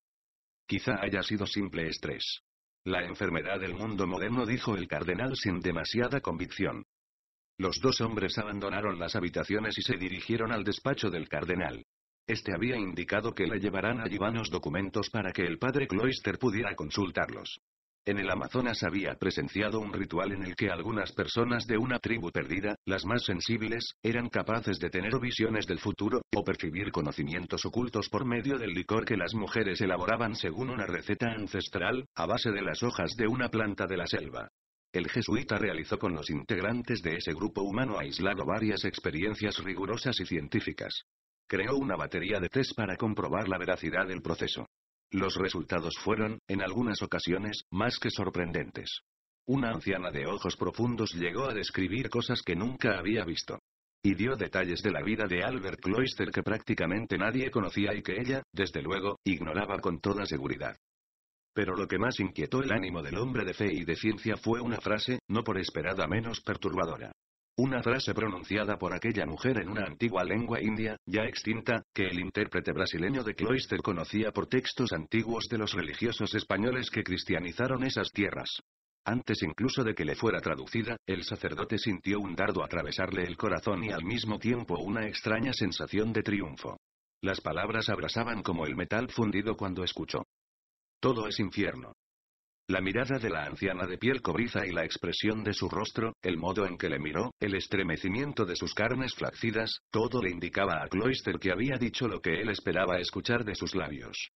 Quizá haya sido simple estrés. La enfermedad del mundo moderno dijo el cardenal sin demasiada convicción. Los dos hombres abandonaron las habitaciones y se dirigieron al despacho del cardenal. Este había indicado que le llevarán allí vanos documentos para que el padre Cloister pudiera consultarlos. En el Amazonas había presenciado un ritual en el que algunas personas de una tribu perdida, las más sensibles, eran capaces de tener visiones del futuro, o percibir conocimientos ocultos por medio del licor que las mujeres elaboraban según una receta ancestral, a base de las hojas de una planta de la selva. El jesuita realizó con los integrantes de ese grupo humano aislado varias experiencias rigurosas y científicas. Creó una batería de test para comprobar la veracidad del proceso. Los resultados fueron, en algunas ocasiones, más que sorprendentes. Una anciana de ojos profundos llegó a describir cosas que nunca había visto. Y dio detalles de la vida de Albert Cloister que prácticamente nadie conocía y que ella, desde luego, ignoraba con toda seguridad. Pero lo que más inquietó el ánimo del hombre de fe y de ciencia fue una frase, no por esperada menos perturbadora. Una frase pronunciada por aquella mujer en una antigua lengua india, ya extinta, que el intérprete brasileño de Cloister conocía por textos antiguos de los religiosos españoles que cristianizaron esas tierras. Antes incluso de que le fuera traducida, el sacerdote sintió un dardo atravesarle el corazón y al mismo tiempo una extraña sensación de triunfo. Las palabras abrasaban como el metal fundido cuando escuchó. Todo es infierno. La mirada de la anciana de piel cobriza y la expresión de su rostro, el modo en que le miró, el estremecimiento de sus carnes flacidas, todo le indicaba a Cloister que había dicho lo que él esperaba escuchar de sus labios.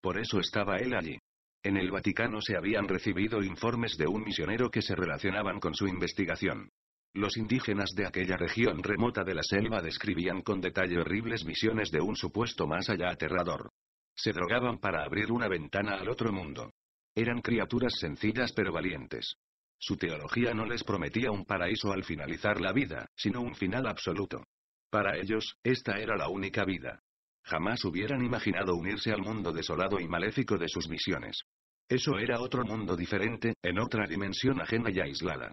Por eso estaba él allí. En el Vaticano se habían recibido informes de un misionero que se relacionaban con su investigación. Los indígenas de aquella región remota de la selva describían con detalle horribles visiones de un supuesto más allá aterrador. Se drogaban para abrir una ventana al otro mundo. Eran criaturas sencillas pero valientes. Su teología no les prometía un paraíso al finalizar la vida, sino un final absoluto. Para ellos, esta era la única vida. Jamás hubieran imaginado unirse al mundo desolado y maléfico de sus misiones. Eso era otro mundo diferente, en otra dimensión ajena y aislada.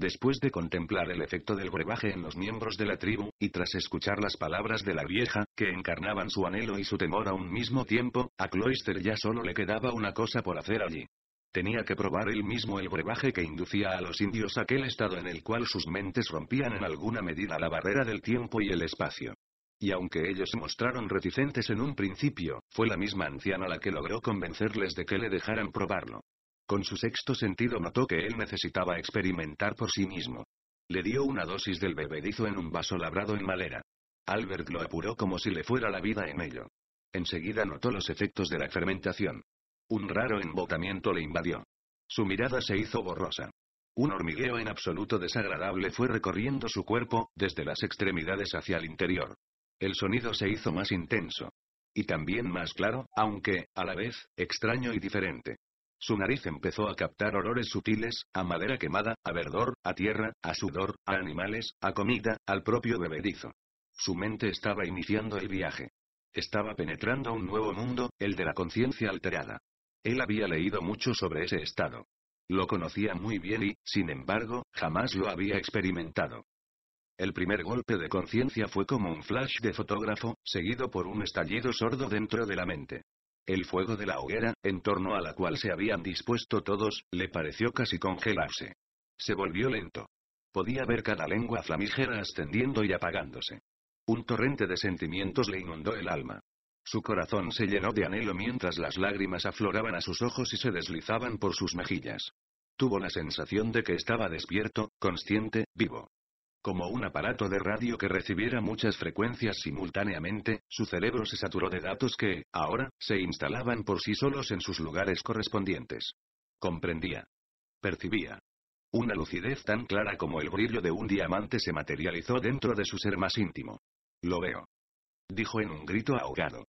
Después de contemplar el efecto del brebaje en los miembros de la tribu, y tras escuchar las palabras de la vieja, que encarnaban su anhelo y su temor a un mismo tiempo, a Cloister ya solo le quedaba una cosa por hacer allí. Tenía que probar él mismo el brebaje que inducía a los indios aquel estado en el cual sus mentes rompían en alguna medida la barrera del tiempo y el espacio. Y aunque ellos se mostraron reticentes en un principio, fue la misma anciana la que logró convencerles de que le dejaran probarlo. Con su sexto sentido notó que él necesitaba experimentar por sí mismo. Le dio una dosis del bebedizo en un vaso labrado en madera. Albert lo apuró como si le fuera la vida en ello. Enseguida notó los efectos de la fermentación. Un raro embotamiento le invadió. Su mirada se hizo borrosa. Un hormigueo en absoluto desagradable fue recorriendo su cuerpo, desde las extremidades hacia el interior. El sonido se hizo más intenso. Y también más claro, aunque, a la vez, extraño y diferente. Su nariz empezó a captar olores sutiles, a madera quemada, a verdor, a tierra, a sudor, a animales, a comida, al propio bebedizo. Su mente estaba iniciando el viaje. Estaba penetrando un nuevo mundo, el de la conciencia alterada. Él había leído mucho sobre ese estado. Lo conocía muy bien y, sin embargo, jamás lo había experimentado. El primer golpe de conciencia fue como un flash de fotógrafo, seguido por un estallido sordo dentro de la mente. El fuego de la hoguera, en torno a la cual se habían dispuesto todos, le pareció casi congelarse. Se volvió lento. Podía ver cada lengua flamígera ascendiendo y apagándose. Un torrente de sentimientos le inundó el alma. Su corazón se llenó de anhelo mientras las lágrimas afloraban a sus ojos y se deslizaban por sus mejillas. Tuvo la sensación de que estaba despierto, consciente, vivo. Como un aparato de radio que recibiera muchas frecuencias simultáneamente, su cerebro se saturó de datos que, ahora, se instalaban por sí solos en sus lugares correspondientes. Comprendía. Percibía. Una lucidez tan clara como el brillo de un diamante se materializó dentro de su ser más íntimo. Lo veo. Dijo en un grito ahogado.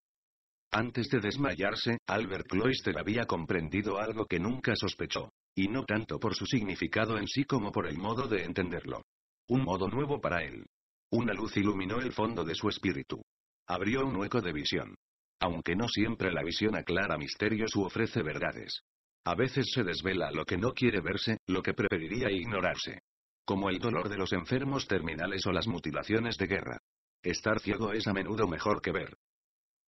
Antes de desmayarse, Albert Cloister había comprendido algo que nunca sospechó. Y no tanto por su significado en sí como por el modo de entenderlo. Un modo nuevo para él. Una luz iluminó el fondo de su espíritu. Abrió un hueco de visión. Aunque no siempre la visión aclara misterios u ofrece verdades. A veces se desvela lo que no quiere verse, lo que preferiría ignorarse. Como el dolor de los enfermos terminales o las mutilaciones de guerra. Estar ciego es a menudo mejor que ver.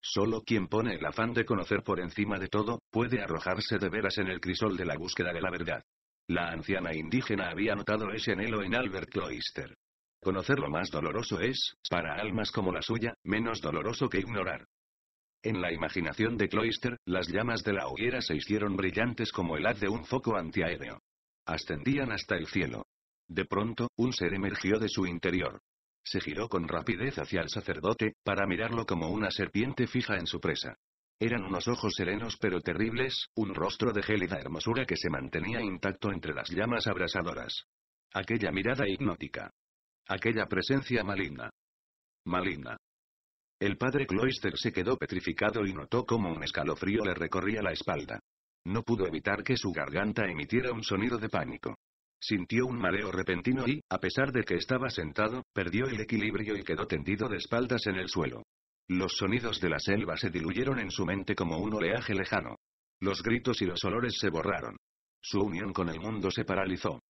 Solo quien pone el afán de conocer por encima de todo, puede arrojarse de veras en el crisol de la búsqueda de la verdad. La anciana indígena había notado ese anhelo en Albert Cloister. Conocer lo más doloroso es, para almas como la suya, menos doloroso que ignorar. En la imaginación de Cloister, las llamas de la hoguera se hicieron brillantes como el haz de un foco antiaéreo. Ascendían hasta el cielo. De pronto, un ser emergió de su interior. Se giró con rapidez hacia el sacerdote, para mirarlo como una serpiente fija en su presa. Eran unos ojos serenos pero terribles, un rostro de gélida hermosura que se mantenía intacto entre las llamas abrasadoras. Aquella mirada hipnótica. Aquella presencia maligna. Maligna. El padre Cloister se quedó petrificado y notó como un escalofrío le recorría la espalda. No pudo evitar que su garganta emitiera un sonido de pánico. Sintió un mareo repentino y, a pesar de que estaba sentado, perdió el equilibrio y quedó tendido de espaldas en el suelo. Los sonidos de la selva se diluyeron en su mente como un oleaje lejano. Los gritos y los olores se borraron. Su unión con el mundo se paralizó.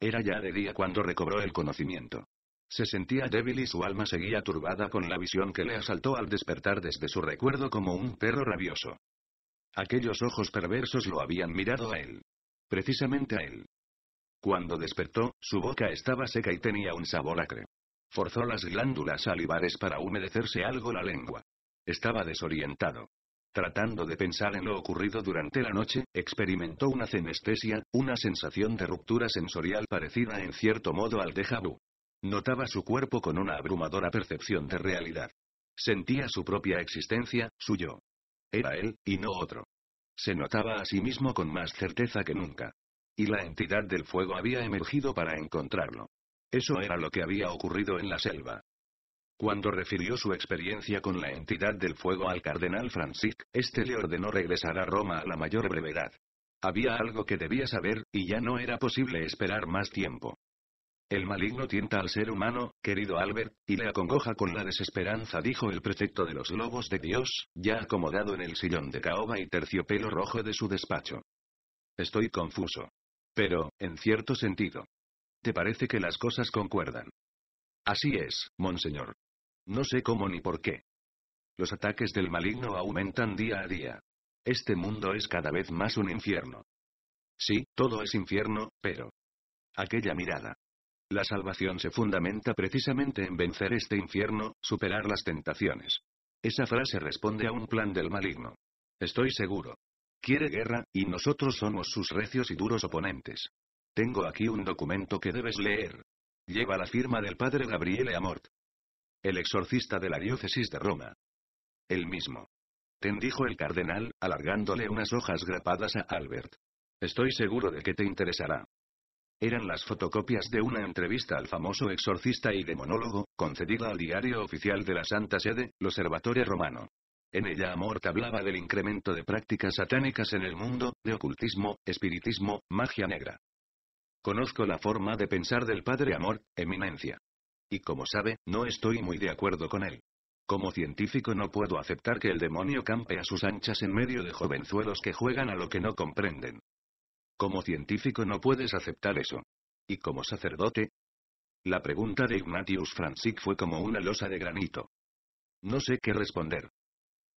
Era ya de día cuando recobró el conocimiento. Se sentía débil y su alma seguía turbada con la visión que le asaltó al despertar desde su recuerdo como un perro rabioso. Aquellos ojos perversos lo habían mirado a él. Precisamente a él. Cuando despertó, su boca estaba seca y tenía un sabor acre. Forzó las glándulas salivares para humedecerse algo la lengua. Estaba desorientado. Tratando de pensar en lo ocurrido durante la noche, experimentó una cenestesia, una sensación de ruptura sensorial parecida en cierto modo al de vu. Notaba su cuerpo con una abrumadora percepción de realidad. Sentía su propia existencia, su yo. Era él, y no otro. Se notaba a sí mismo con más certeza que nunca. Y la entidad del fuego había emergido para encontrarlo. Eso era lo que había ocurrido en la selva. Cuando refirió su experiencia con la entidad del fuego al cardenal Francisc, este le ordenó regresar a Roma a la mayor brevedad. Había algo que debía saber, y ya no era posible esperar más tiempo. El maligno tienta al ser humano, querido Albert, y le acongoja con la desesperanza, dijo el prefecto de los lobos de Dios, ya acomodado en el sillón de caoba y terciopelo rojo de su despacho. Estoy confuso. Pero, en cierto sentido, te parece que las cosas concuerdan. Así es, monseñor. No sé cómo ni por qué. Los ataques del maligno aumentan día a día. Este mundo es cada vez más un infierno. Sí, todo es infierno, pero... Aquella mirada. La salvación se fundamenta precisamente en vencer este infierno, superar las tentaciones. Esa frase responde a un plan del maligno. Estoy seguro. Quiere guerra, y nosotros somos sus recios y duros oponentes. Tengo aquí un documento que debes leer. Lleva la firma del padre Gabriele Amort. El exorcista de la diócesis de Roma. El mismo. Ten dijo el cardenal, alargándole unas hojas grapadas a Albert. Estoy seguro de que te interesará. Eran las fotocopias de una entrevista al famoso exorcista y demonólogo, concedida al diario oficial de la Santa Sede, Observatorio Romano. En ella Amort hablaba del incremento de prácticas satánicas en el mundo, de ocultismo, espiritismo, magia negra. Conozco la forma de pensar del padre Amor, Eminencia. Y como sabe, no estoy muy de acuerdo con él. Como científico no puedo aceptar que el demonio campe a sus anchas en medio de jovenzuelos que juegan a lo que no comprenden. Como científico no puedes aceptar eso. ¿Y como sacerdote? La pregunta de Ignatius Francis fue como una losa de granito. No sé qué responder.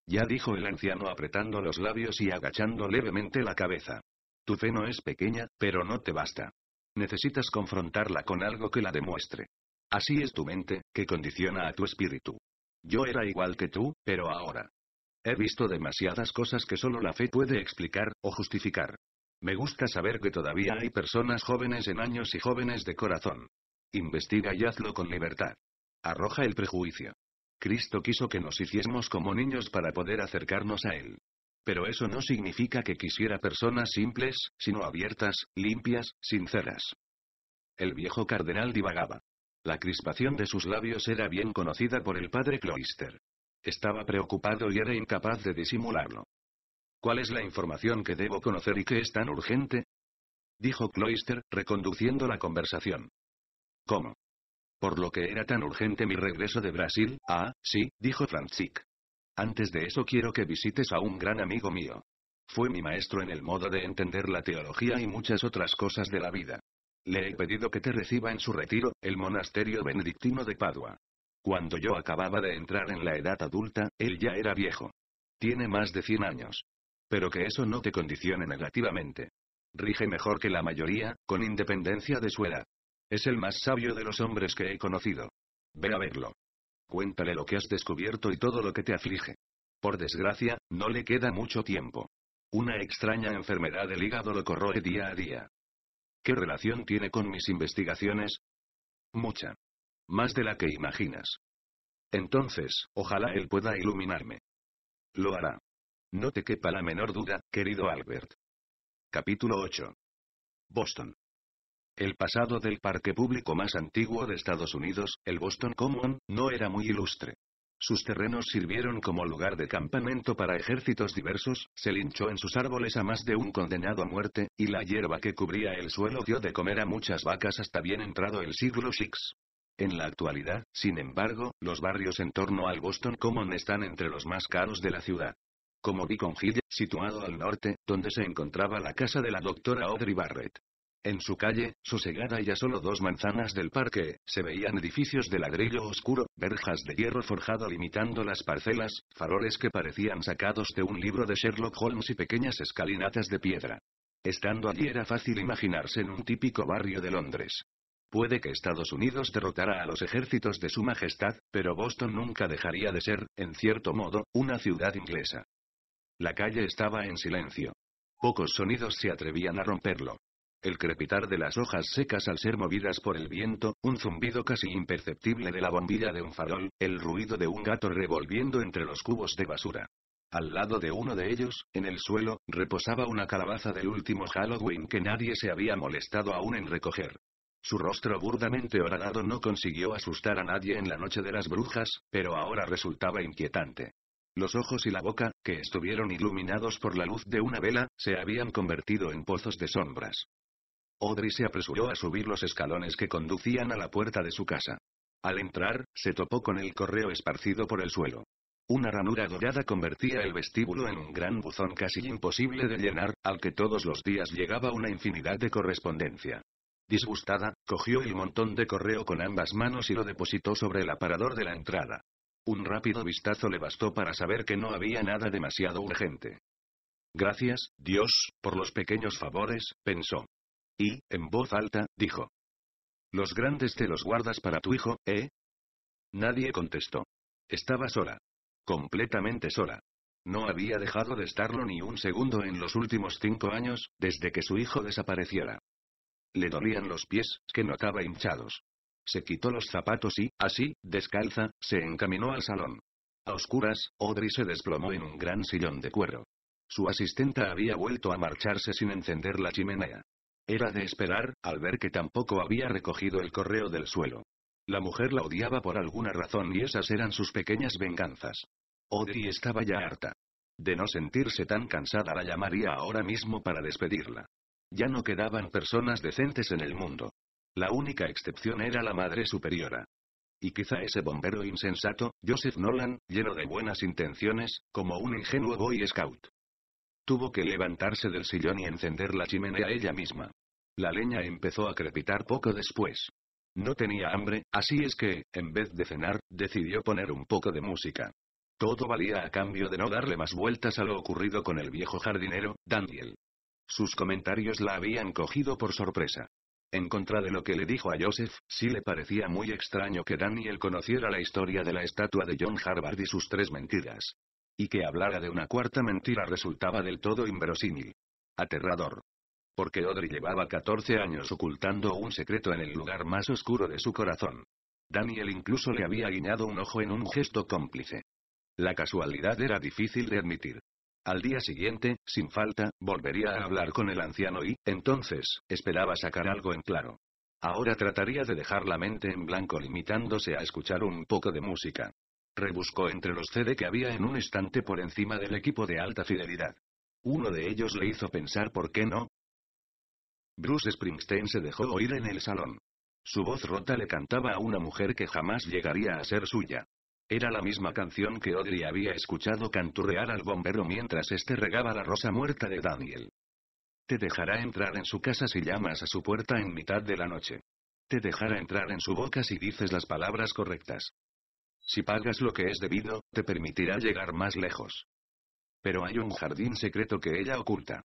Ya dijo el anciano apretando los labios y agachando levemente la cabeza. Tu fe no es pequeña, pero no te basta. Necesitas confrontarla con algo que la demuestre. Así es tu mente, que condiciona a tu espíritu. Yo era igual que tú, pero ahora. He visto demasiadas cosas que solo la fe puede explicar, o justificar. Me gusta saber que todavía hay personas jóvenes en años y jóvenes de corazón. Investiga y hazlo con libertad. Arroja el prejuicio. Cristo quiso que nos hiciésemos como niños para poder acercarnos a Él. Pero eso no significa que quisiera personas simples, sino abiertas, limpias, sinceras. El viejo cardenal divagaba. La crispación de sus labios era bien conocida por el padre Cloister. Estaba preocupado y era incapaz de disimularlo. ¿Cuál es la información que debo conocer y que es tan urgente? dijo Cloister, reconduciendo la conversación. ¿Cómo? Por lo que era tan urgente mi regreso de Brasil, ah, sí, dijo Franzik. Antes de eso quiero que visites a un gran amigo mío. Fue mi maestro en el modo de entender la teología y muchas otras cosas de la vida. Le he pedido que te reciba en su retiro, el monasterio benedictino de Padua. Cuando yo acababa de entrar en la edad adulta, él ya era viejo. Tiene más de 100 años. Pero que eso no te condicione negativamente. Rige mejor que la mayoría, con independencia de su edad. Es el más sabio de los hombres que he conocido. Ve a verlo. Cuéntale lo que has descubierto y todo lo que te aflige. Por desgracia, no le queda mucho tiempo. Una extraña enfermedad del hígado lo corroe día a día. ¿Qué relación tiene con mis investigaciones? Mucha. Más de la que imaginas. Entonces, ojalá él pueda iluminarme. Lo hará. No te quepa la menor duda, querido Albert. Capítulo 8. Boston. El pasado del parque público más antiguo de Estados Unidos, el Boston Common, no era muy ilustre. Sus terrenos sirvieron como lugar de campamento para ejércitos diversos, se linchó en sus árboles a más de un condenado a muerte, y la hierba que cubría el suelo dio de comer a muchas vacas hasta bien entrado el siglo VI. En la actualidad, sin embargo, los barrios en torno al Boston Common están entre los más caros de la ciudad. Como Beacon Hill, situado al norte, donde se encontraba la casa de la doctora Audrey Barrett. En su calle, sosegada y a solo dos manzanas del parque, se veían edificios de ladrillo oscuro, verjas de hierro forjado limitando las parcelas, faroles que parecían sacados de un libro de Sherlock Holmes y pequeñas escalinatas de piedra. Estando allí era fácil imaginarse en un típico barrio de Londres. Puede que Estados Unidos derrotara a los ejércitos de su majestad, pero Boston nunca dejaría de ser, en cierto modo, una ciudad inglesa. La calle estaba en silencio. Pocos sonidos se atrevían a romperlo el crepitar de las hojas secas al ser movidas por el viento, un zumbido casi imperceptible de la bombilla de un farol, el ruido de un gato revolviendo entre los cubos de basura. Al lado de uno de ellos, en el suelo, reposaba una calabaza del último Halloween que nadie se había molestado aún en recoger. Su rostro burdamente horadado no consiguió asustar a nadie en la noche de las brujas, pero ahora resultaba inquietante. Los ojos y la boca, que estuvieron iluminados por la luz de una vela, se habían convertido en pozos de sombras. Audrey se apresuró a subir los escalones que conducían a la puerta de su casa. Al entrar, se topó con el correo esparcido por el suelo. Una ranura dorada convertía el vestíbulo en un gran buzón casi imposible de llenar, al que todos los días llegaba una infinidad de correspondencia. Disgustada, cogió el montón de correo con ambas manos y lo depositó sobre el aparador de la entrada. Un rápido vistazo le bastó para saber que no había nada demasiado urgente. Gracias, Dios, por los pequeños favores, pensó y, en voz alta, dijo. Los grandes te los guardas para tu hijo, ¿eh? Nadie contestó. Estaba sola. Completamente sola. No había dejado de estarlo ni un segundo en los últimos cinco años, desde que su hijo desapareciera. Le dolían los pies, que notaba hinchados. Se quitó los zapatos y, así, descalza, se encaminó al salón. A oscuras, Audrey se desplomó en un gran sillón de cuero. Su asistenta había vuelto a marcharse sin encender la chimenea. Era de esperar, al ver que tampoco había recogido el correo del suelo. La mujer la odiaba por alguna razón y esas eran sus pequeñas venganzas. Audrey estaba ya harta. De no sentirse tan cansada la llamaría ahora mismo para despedirla. Ya no quedaban personas decentes en el mundo. La única excepción era la madre superiora. Y quizá ese bombero insensato, Joseph Nolan, lleno de buenas intenciones, como un ingenuo boy scout. Tuvo que levantarse del sillón y encender la chimenea ella misma. La leña empezó a crepitar poco después. No tenía hambre, así es que, en vez de cenar, decidió poner un poco de música. Todo valía a cambio de no darle más vueltas a lo ocurrido con el viejo jardinero, Daniel. Sus comentarios la habían cogido por sorpresa. En contra de lo que le dijo a Joseph, sí le parecía muy extraño que Daniel conociera la historia de la estatua de John Harvard y sus tres mentiras. Y que hablara de una cuarta mentira resultaba del todo inverosímil. Aterrador. Porque Audrey llevaba 14 años ocultando un secreto en el lugar más oscuro de su corazón. Daniel incluso le había guiñado un ojo en un gesto cómplice. La casualidad era difícil de admitir. Al día siguiente, sin falta, volvería a hablar con el anciano y, entonces, esperaba sacar algo en claro. Ahora trataría de dejar la mente en blanco limitándose a escuchar un poco de música. Rebuscó entre los CD que había en un estante por encima del equipo de alta fidelidad. Uno de ellos le hizo pensar por qué no, Bruce Springsteen se dejó oír en el salón. Su voz rota le cantaba a una mujer que jamás llegaría a ser suya. Era la misma canción que Audrey había escuchado canturrear al bombero mientras éste regaba la rosa muerta de Daniel. Te dejará entrar en su casa si llamas a su puerta en mitad de la noche. Te dejará entrar en su boca si dices las palabras correctas. Si pagas lo que es debido, te permitirá llegar más lejos. Pero hay un jardín secreto que ella oculta.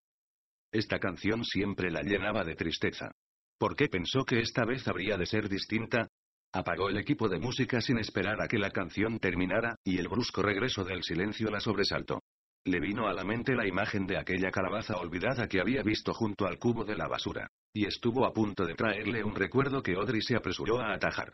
Esta canción siempre la llenaba de tristeza. ¿Por qué pensó que esta vez habría de ser distinta? Apagó el equipo de música sin esperar a que la canción terminara, y el brusco regreso del silencio la sobresaltó. Le vino a la mente la imagen de aquella calabaza olvidada que había visto junto al cubo de la basura. Y estuvo a punto de traerle un recuerdo que Audrey se apresuró a atajar.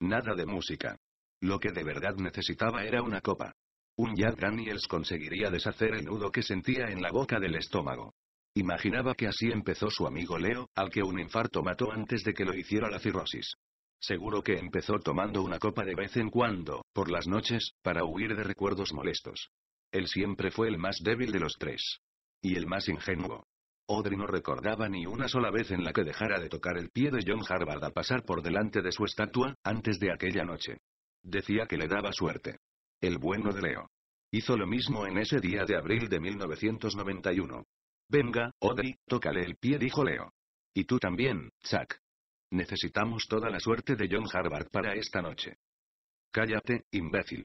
Nada de música. Lo que de verdad necesitaba era una copa. Un Jack Daniels conseguiría deshacer el nudo que sentía en la boca del estómago. Imaginaba que así empezó su amigo Leo, al que un infarto mató antes de que lo hiciera la cirrosis. Seguro que empezó tomando una copa de vez en cuando, por las noches, para huir de recuerdos molestos. Él siempre fue el más débil de los tres. Y el más ingenuo. Audrey no recordaba ni una sola vez en la que dejara de tocar el pie de John Harvard a pasar por delante de su estatua, antes de aquella noche. Decía que le daba suerte. El bueno de Leo. Hizo lo mismo en ese día de abril de 1991. Venga, Odri, tócale el pie, dijo Leo. Y tú también, Zack. Necesitamos toda la suerte de John Harvard para esta noche. Cállate, imbécil.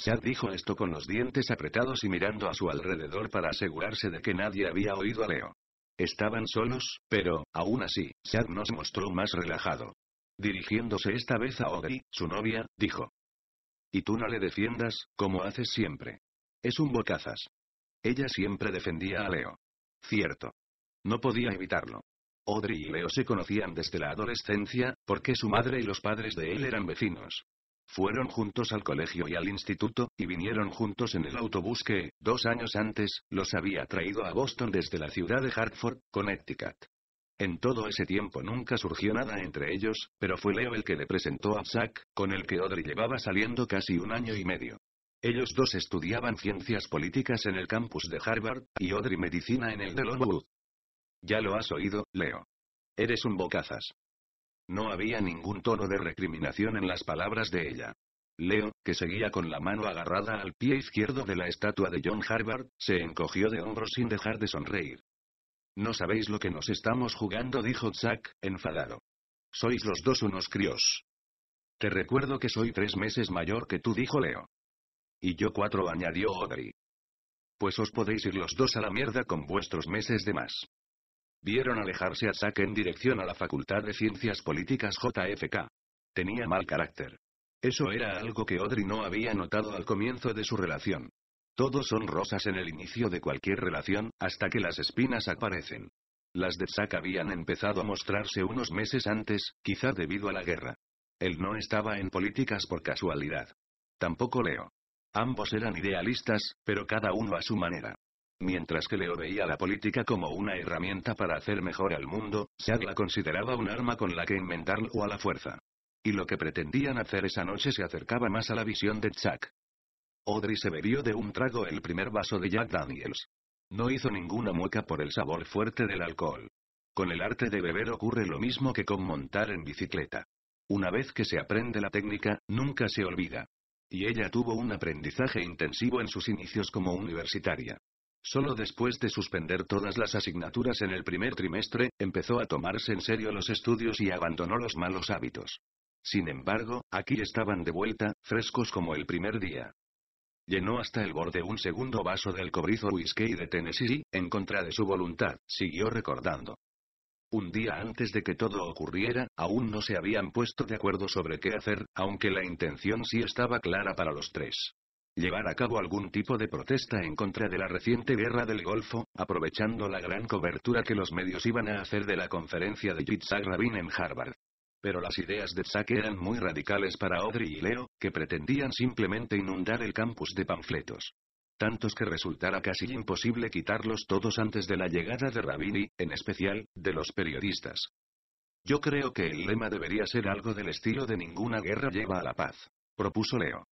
Zack dijo esto con los dientes apretados y mirando a su alrededor para asegurarse de que nadie había oído a Leo. Estaban solos, pero, aún así, Zack nos mostró más relajado. Dirigiéndose esta vez a Odri, su novia, dijo. Y tú no le defiendas, como haces siempre. Es un bocazas. Ella siempre defendía a Leo. Cierto. No podía evitarlo. Audrey y Leo se conocían desde la adolescencia, porque su madre y los padres de él eran vecinos. Fueron juntos al colegio y al instituto, y vinieron juntos en el autobús que, dos años antes, los había traído a Boston desde la ciudad de Hartford, Connecticut. En todo ese tiempo nunca surgió nada entre ellos, pero fue Leo el que le presentó a Zack, con el que Audrey llevaba saliendo casi un año y medio. Ellos dos estudiaban ciencias políticas en el campus de Harvard, y Audrey medicina en el de Longwood. Ya lo has oído, Leo. Eres un bocazas. No había ningún tono de recriminación en las palabras de ella. Leo, que seguía con la mano agarrada al pie izquierdo de la estatua de John Harvard, se encogió de hombros sin dejar de sonreír. No sabéis lo que nos estamos jugando, dijo Zack, enfadado. Sois los dos unos críos. Te recuerdo que soy tres meses mayor que tú, dijo Leo. Y yo cuatro, añadió Audrey. Pues os podéis ir los dos a la mierda con vuestros meses de más. Vieron alejarse a Zack en dirección a la Facultad de Ciencias Políticas JFK. Tenía mal carácter. Eso era algo que Audrey no había notado al comienzo de su relación. Todos son rosas en el inicio de cualquier relación, hasta que las espinas aparecen. Las de Zack habían empezado a mostrarse unos meses antes, quizá debido a la guerra. Él no estaba en políticas por casualidad. Tampoco Leo. Ambos eran idealistas, pero cada uno a su manera. Mientras que Leo veía la política como una herramienta para hacer mejor al mundo, Jack la consideraba un arma con la que inventarlo a la fuerza. Y lo que pretendían hacer esa noche se acercaba más a la visión de Jack. Audrey se bebió de un trago el primer vaso de Jack Daniels. No hizo ninguna mueca por el sabor fuerte del alcohol. Con el arte de beber ocurre lo mismo que con montar en bicicleta. Una vez que se aprende la técnica, nunca se olvida y ella tuvo un aprendizaje intensivo en sus inicios como universitaria. Solo después de suspender todas las asignaturas en el primer trimestre, empezó a tomarse en serio los estudios y abandonó los malos hábitos. Sin embargo, aquí estaban de vuelta, frescos como el primer día. Llenó hasta el borde un segundo vaso del cobrizo whisky de Tennessee y, en contra de su voluntad, siguió recordando. Un día antes de que todo ocurriera, aún no se habían puesto de acuerdo sobre qué hacer, aunque la intención sí estaba clara para los tres. Llevar a cabo algún tipo de protesta en contra de la reciente guerra del Golfo, aprovechando la gran cobertura que los medios iban a hacer de la conferencia de Yitzhak Rabin en Harvard. Pero las ideas de Zack eran muy radicales para Audrey y Leo, que pretendían simplemente inundar el campus de panfletos tantos que resultara casi imposible quitarlos todos antes de la llegada de Rabini, en especial, de los periodistas. Yo creo que el lema debería ser algo del estilo de ninguna guerra lleva a la paz. Propuso Leo.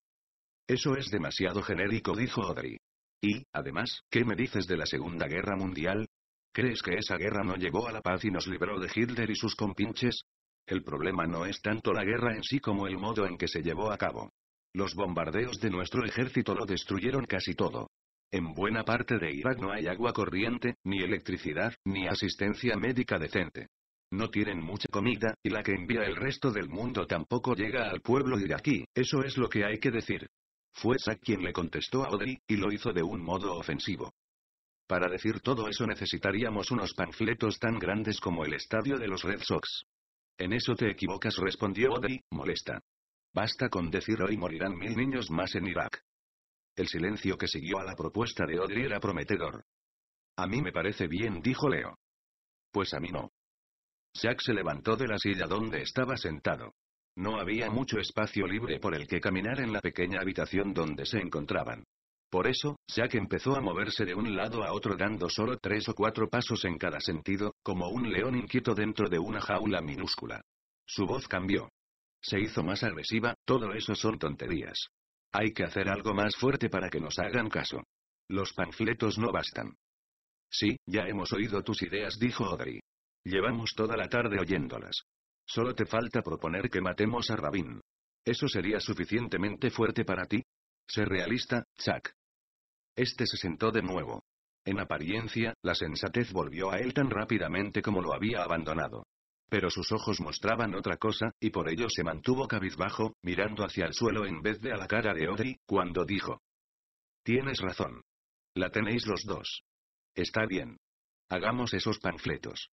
Eso es demasiado genérico, dijo Audrey. Y, además, ¿qué me dices de la Segunda Guerra Mundial? ¿Crees que esa guerra no llevó a la paz y nos libró de Hitler y sus compinches? El problema no es tanto la guerra en sí como el modo en que se llevó a cabo. Los bombardeos de nuestro ejército lo destruyeron casi todo. En buena parte de Irak no hay agua corriente, ni electricidad, ni asistencia médica decente. No tienen mucha comida, y la que envía el resto del mundo tampoco llega al pueblo iraquí, eso es lo que hay que decir. Fue Zack quien le contestó a Odri, y lo hizo de un modo ofensivo. Para decir todo eso necesitaríamos unos panfletos tan grandes como el estadio de los Red Sox. En eso te equivocas, respondió Odri, molesta. Basta con decir hoy morirán mil niños más en Irak. El silencio que siguió a la propuesta de Odri era prometedor. A mí me parece bien, dijo Leo. Pues a mí no. Jack se levantó de la silla donde estaba sentado. No había mucho espacio libre por el que caminar en la pequeña habitación donde se encontraban. Por eso, Jack empezó a moverse de un lado a otro dando solo tres o cuatro pasos en cada sentido, como un león inquieto dentro de una jaula minúscula. Su voz cambió. Se hizo más agresiva, todo eso son tonterías. Hay que hacer algo más fuerte para que nos hagan caso. Los panfletos no bastan. Sí, ya hemos oído tus ideas, dijo Audrey. Llevamos toda la tarde oyéndolas. Solo te falta proponer que matemos a Rabin. ¿Eso sería suficientemente fuerte para ti? Sé realista, Chuck. Este se sentó de nuevo. En apariencia, la sensatez volvió a él tan rápidamente como lo había abandonado pero sus ojos mostraban otra cosa, y por ello se mantuvo cabizbajo, mirando hacia el suelo en vez de a la cara de Audrey, cuando dijo. Tienes razón. La tenéis los dos. Está bien. Hagamos esos panfletos.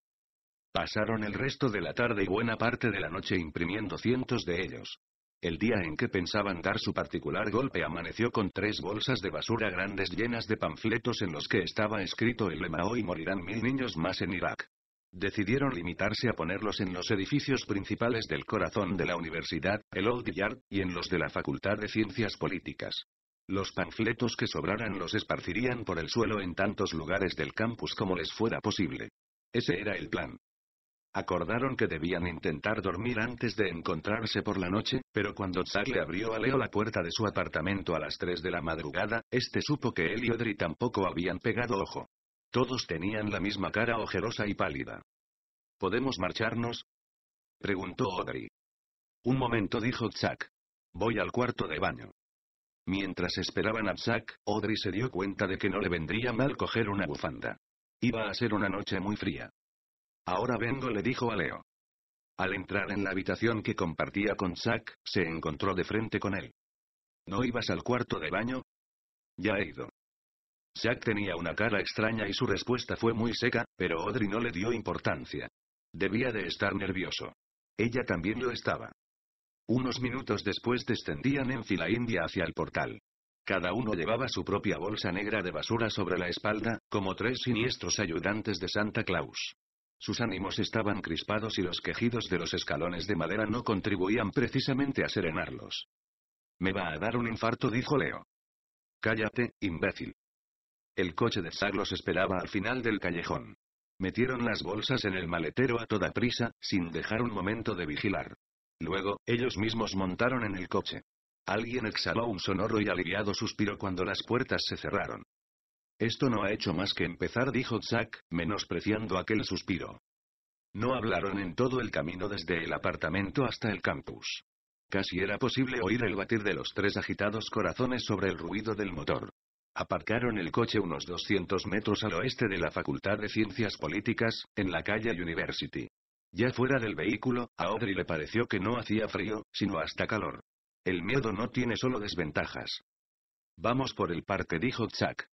Pasaron el resto de la tarde y buena parte de la noche imprimiendo cientos de ellos. El día en que pensaban dar su particular golpe amaneció con tres bolsas de basura grandes llenas de panfletos en los que estaba escrito el lema Hoy morirán mil niños más en Irak. Decidieron limitarse a ponerlos en los edificios principales del corazón de la universidad, el Old Yard, y en los de la Facultad de Ciencias Políticas. Los panfletos que sobraran los esparcirían por el suelo en tantos lugares del campus como les fuera posible. Ese era el plan. Acordaron que debían intentar dormir antes de encontrarse por la noche, pero cuando Zack le abrió a Leo la puerta de su apartamento a las 3 de la madrugada, este supo que él y Audrey tampoco habían pegado ojo. Todos tenían la misma cara ojerosa y pálida. ¿Podemos marcharnos? preguntó Audrey. Un momento dijo Zack. Voy al cuarto de baño. Mientras esperaban a Zack, Audrey se dio cuenta de que no le vendría mal coger una bufanda. Iba a ser una noche muy fría. Ahora vengo, le dijo a Leo. Al entrar en la habitación que compartía con Zack, se encontró de frente con él. ¿No ibas al cuarto de baño? Ya he ido. Jack tenía una cara extraña y su respuesta fue muy seca, pero Audrey no le dio importancia. Debía de estar nervioso. Ella también lo estaba. Unos minutos después descendían en fila india hacia el portal. Cada uno llevaba su propia bolsa negra de basura sobre la espalda, como tres siniestros ayudantes de Santa Claus. Sus ánimos estaban crispados y los quejidos de los escalones de madera no contribuían precisamente a serenarlos. Me va a dar un infarto, dijo Leo. Cállate, imbécil. El coche de Zack los esperaba al final del callejón. Metieron las bolsas en el maletero a toda prisa, sin dejar un momento de vigilar. Luego, ellos mismos montaron en el coche. Alguien exhaló un sonoro y aliviado suspiro cuando las puertas se cerraron. Esto no ha hecho más que empezar, dijo Zack, menospreciando aquel suspiro. No hablaron en todo el camino desde el apartamento hasta el campus. Casi era posible oír el batir de los tres agitados corazones sobre el ruido del motor. Aparcaron el coche unos 200 metros al oeste de la Facultad de Ciencias Políticas, en la calle University. Ya fuera del vehículo, a Audrey le pareció que no hacía frío, sino hasta calor. El miedo no tiene solo desventajas. Vamos por el parque, dijo Chuck.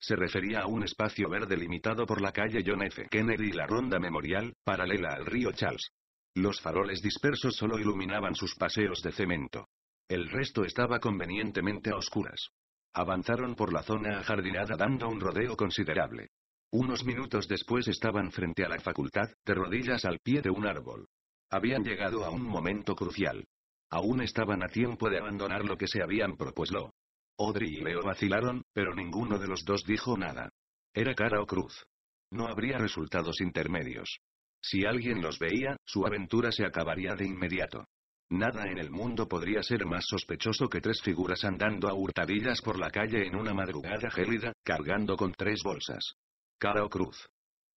Se refería a un espacio verde limitado por la calle John F. Kennedy y la ronda memorial, paralela al río Charles. Los faroles dispersos solo iluminaban sus paseos de cemento. El resto estaba convenientemente a oscuras. Avanzaron por la zona ajardinada dando un rodeo considerable. Unos minutos después estaban frente a la facultad, de rodillas al pie de un árbol. Habían llegado a un momento crucial. Aún estaban a tiempo de abandonar lo que se habían propuesto. Audrey y Leo vacilaron, pero ninguno de los dos dijo nada. Era cara o cruz. No habría resultados intermedios. Si alguien los veía, su aventura se acabaría de inmediato. Nada en el mundo podría ser más sospechoso que tres figuras andando a hurtadillas por la calle en una madrugada gélida, cargando con tres bolsas. Cara o cruz.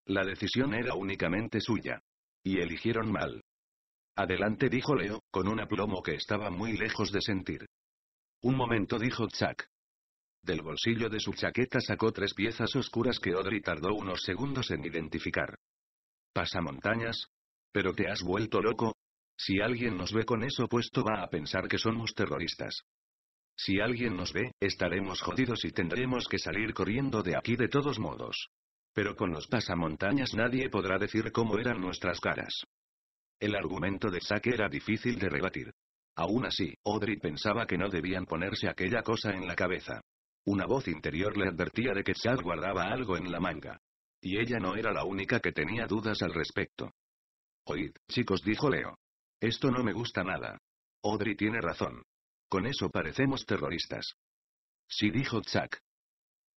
La decisión era únicamente suya. Y eligieron mal. Adelante, dijo Leo, con un aplomo que estaba muy lejos de sentir. Un momento, dijo Chuck. Del bolsillo de su chaqueta sacó tres piezas oscuras que Audrey tardó unos segundos en identificar. Pasamontañas. Pero te has vuelto loco, si alguien nos ve con eso puesto va a pensar que somos terroristas. Si alguien nos ve, estaremos jodidos y tendremos que salir corriendo de aquí de todos modos. Pero con los pasamontañas nadie podrá decir cómo eran nuestras caras. El argumento de Sack era difícil de rebatir. Aún así, Audrey pensaba que no debían ponerse aquella cosa en la cabeza. Una voz interior le advertía de que Zack guardaba algo en la manga. Y ella no era la única que tenía dudas al respecto. Oíd, chicos, dijo Leo. Esto no me gusta nada. Audrey tiene razón. Con eso parecemos terroristas. Sí dijo Chuck.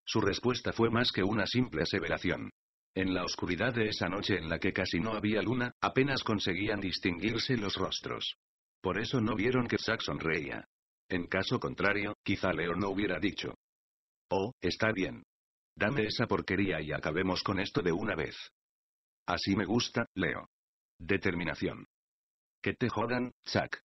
Su respuesta fue más que una simple aseveración. En la oscuridad de esa noche en la que casi no había luna, apenas conseguían distinguirse los rostros. Por eso no vieron que Zack sonreía. En caso contrario, quizá Leo no hubiera dicho. Oh, está bien. Dame esa porquería y acabemos con esto de una vez. Así me gusta, Leo. Determinación. Que te jodan, Chuck!»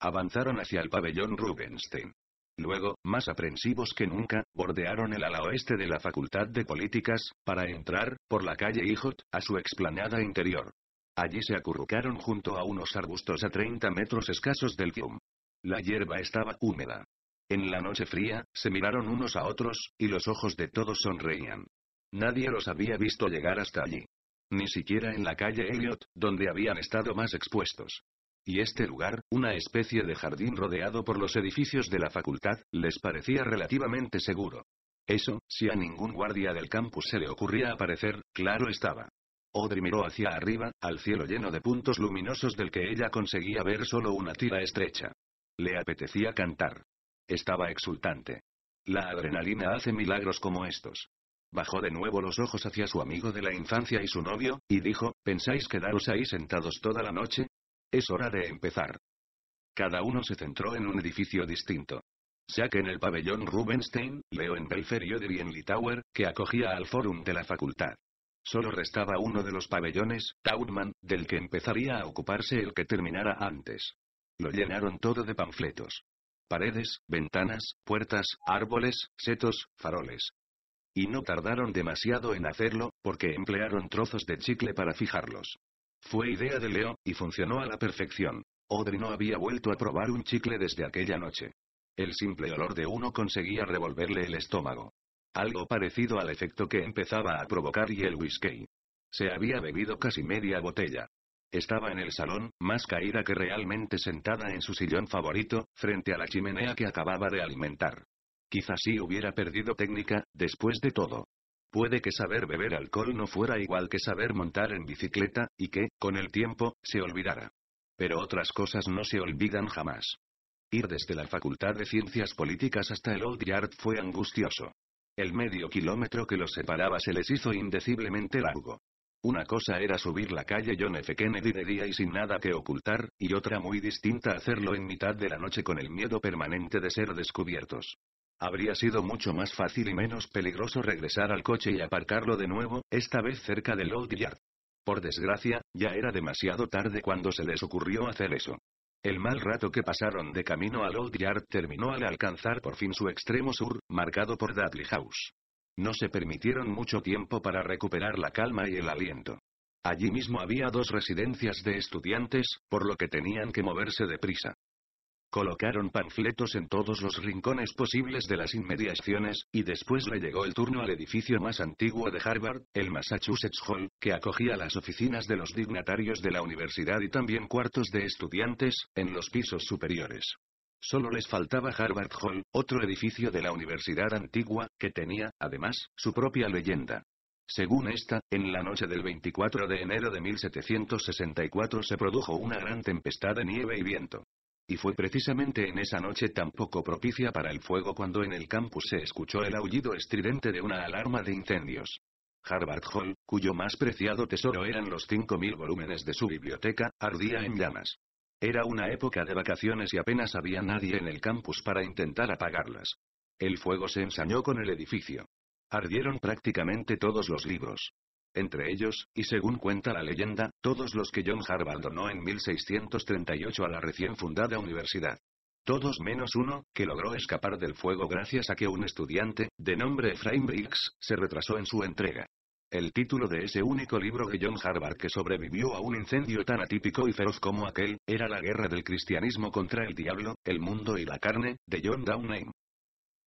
Avanzaron hacia el pabellón Rubenstein. Luego, más aprensivos que nunca, bordearon el ala oeste de la Facultad de Políticas, para entrar, por la calle Hijot, a su explanada interior. Allí se acurrucaron junto a unos arbustos a 30 metros escasos del Kium. La hierba estaba húmeda. En la noche fría, se miraron unos a otros, y los ojos de todos sonreían. Nadie los había visto llegar hasta allí. Ni siquiera en la calle Elliot, donde habían estado más expuestos. Y este lugar, una especie de jardín rodeado por los edificios de la facultad, les parecía relativamente seguro. Eso, si a ningún guardia del campus se le ocurría aparecer, claro estaba. Audrey miró hacia arriba, al cielo lleno de puntos luminosos del que ella conseguía ver solo una tira estrecha. Le apetecía cantar. Estaba exultante. La adrenalina hace milagros como estos. Bajó de nuevo los ojos hacia su amigo de la infancia y su novio, y dijo, ¿pensáis quedaros ahí sentados toda la noche? Es hora de empezar. Cada uno se centró en un edificio distinto. que en el pabellón Rubenstein, Leo en Belferio de Bienly Tower, que acogía al fórum de la facultad. Solo restaba uno de los pabellones, Taunman, del que empezaría a ocuparse el que terminara antes. Lo llenaron todo de panfletos. Paredes, ventanas, puertas, árboles, setos, faroles, y no tardaron demasiado en hacerlo, porque emplearon trozos de chicle para fijarlos. Fue idea de Leo, y funcionó a la perfección. Audrey no había vuelto a probar un chicle desde aquella noche. El simple olor de uno conseguía revolverle el estómago. Algo parecido al efecto que empezaba a provocar y el whisky. Se había bebido casi media botella. Estaba en el salón, más caída que realmente sentada en su sillón favorito, frente a la chimenea que acababa de alimentar. Quizás sí hubiera perdido técnica, después de todo. Puede que saber beber alcohol no fuera igual que saber montar en bicicleta, y que, con el tiempo, se olvidara. Pero otras cosas no se olvidan jamás. Ir desde la Facultad de Ciencias Políticas hasta el Old Yard fue angustioso. El medio kilómetro que los separaba se les hizo indeciblemente largo. Una cosa era subir la calle John F. Kennedy de día y sin nada que ocultar, y otra muy distinta hacerlo en mitad de la noche con el miedo permanente de ser descubiertos. Habría sido mucho más fácil y menos peligroso regresar al coche y aparcarlo de nuevo, esta vez cerca del Old Yard. Por desgracia, ya era demasiado tarde cuando se les ocurrió hacer eso. El mal rato que pasaron de camino al Old Yard terminó al alcanzar por fin su extremo sur, marcado por Dudley House. No se permitieron mucho tiempo para recuperar la calma y el aliento. Allí mismo había dos residencias de estudiantes, por lo que tenían que moverse deprisa. Colocaron panfletos en todos los rincones posibles de las inmediaciones, y después le llegó el turno al edificio más antiguo de Harvard, el Massachusetts Hall, que acogía las oficinas de los dignatarios de la universidad y también cuartos de estudiantes, en los pisos superiores. Solo les faltaba Harvard Hall, otro edificio de la universidad antigua, que tenía, además, su propia leyenda. Según esta, en la noche del 24 de enero de 1764 se produjo una gran tempestad de nieve y viento y fue precisamente en esa noche tan poco propicia para el fuego cuando en el campus se escuchó el aullido estridente de una alarma de incendios. Harvard Hall, cuyo más preciado tesoro eran los 5.000 volúmenes de su biblioteca, ardía en llamas. Era una época de vacaciones y apenas había nadie en el campus para intentar apagarlas. El fuego se ensañó con el edificio. Ardieron prácticamente todos los libros. Entre ellos, y según cuenta la leyenda, todos los que John Harvard donó en 1638 a la recién fundada universidad. Todos menos uno, que logró escapar del fuego gracias a que un estudiante, de nombre Efraim Briggs, se retrasó en su entrega. El título de ese único libro de John Harvard que sobrevivió a un incendio tan atípico y feroz como aquel, era La guerra del cristianismo contra el diablo, el mundo y la carne, de John Downey.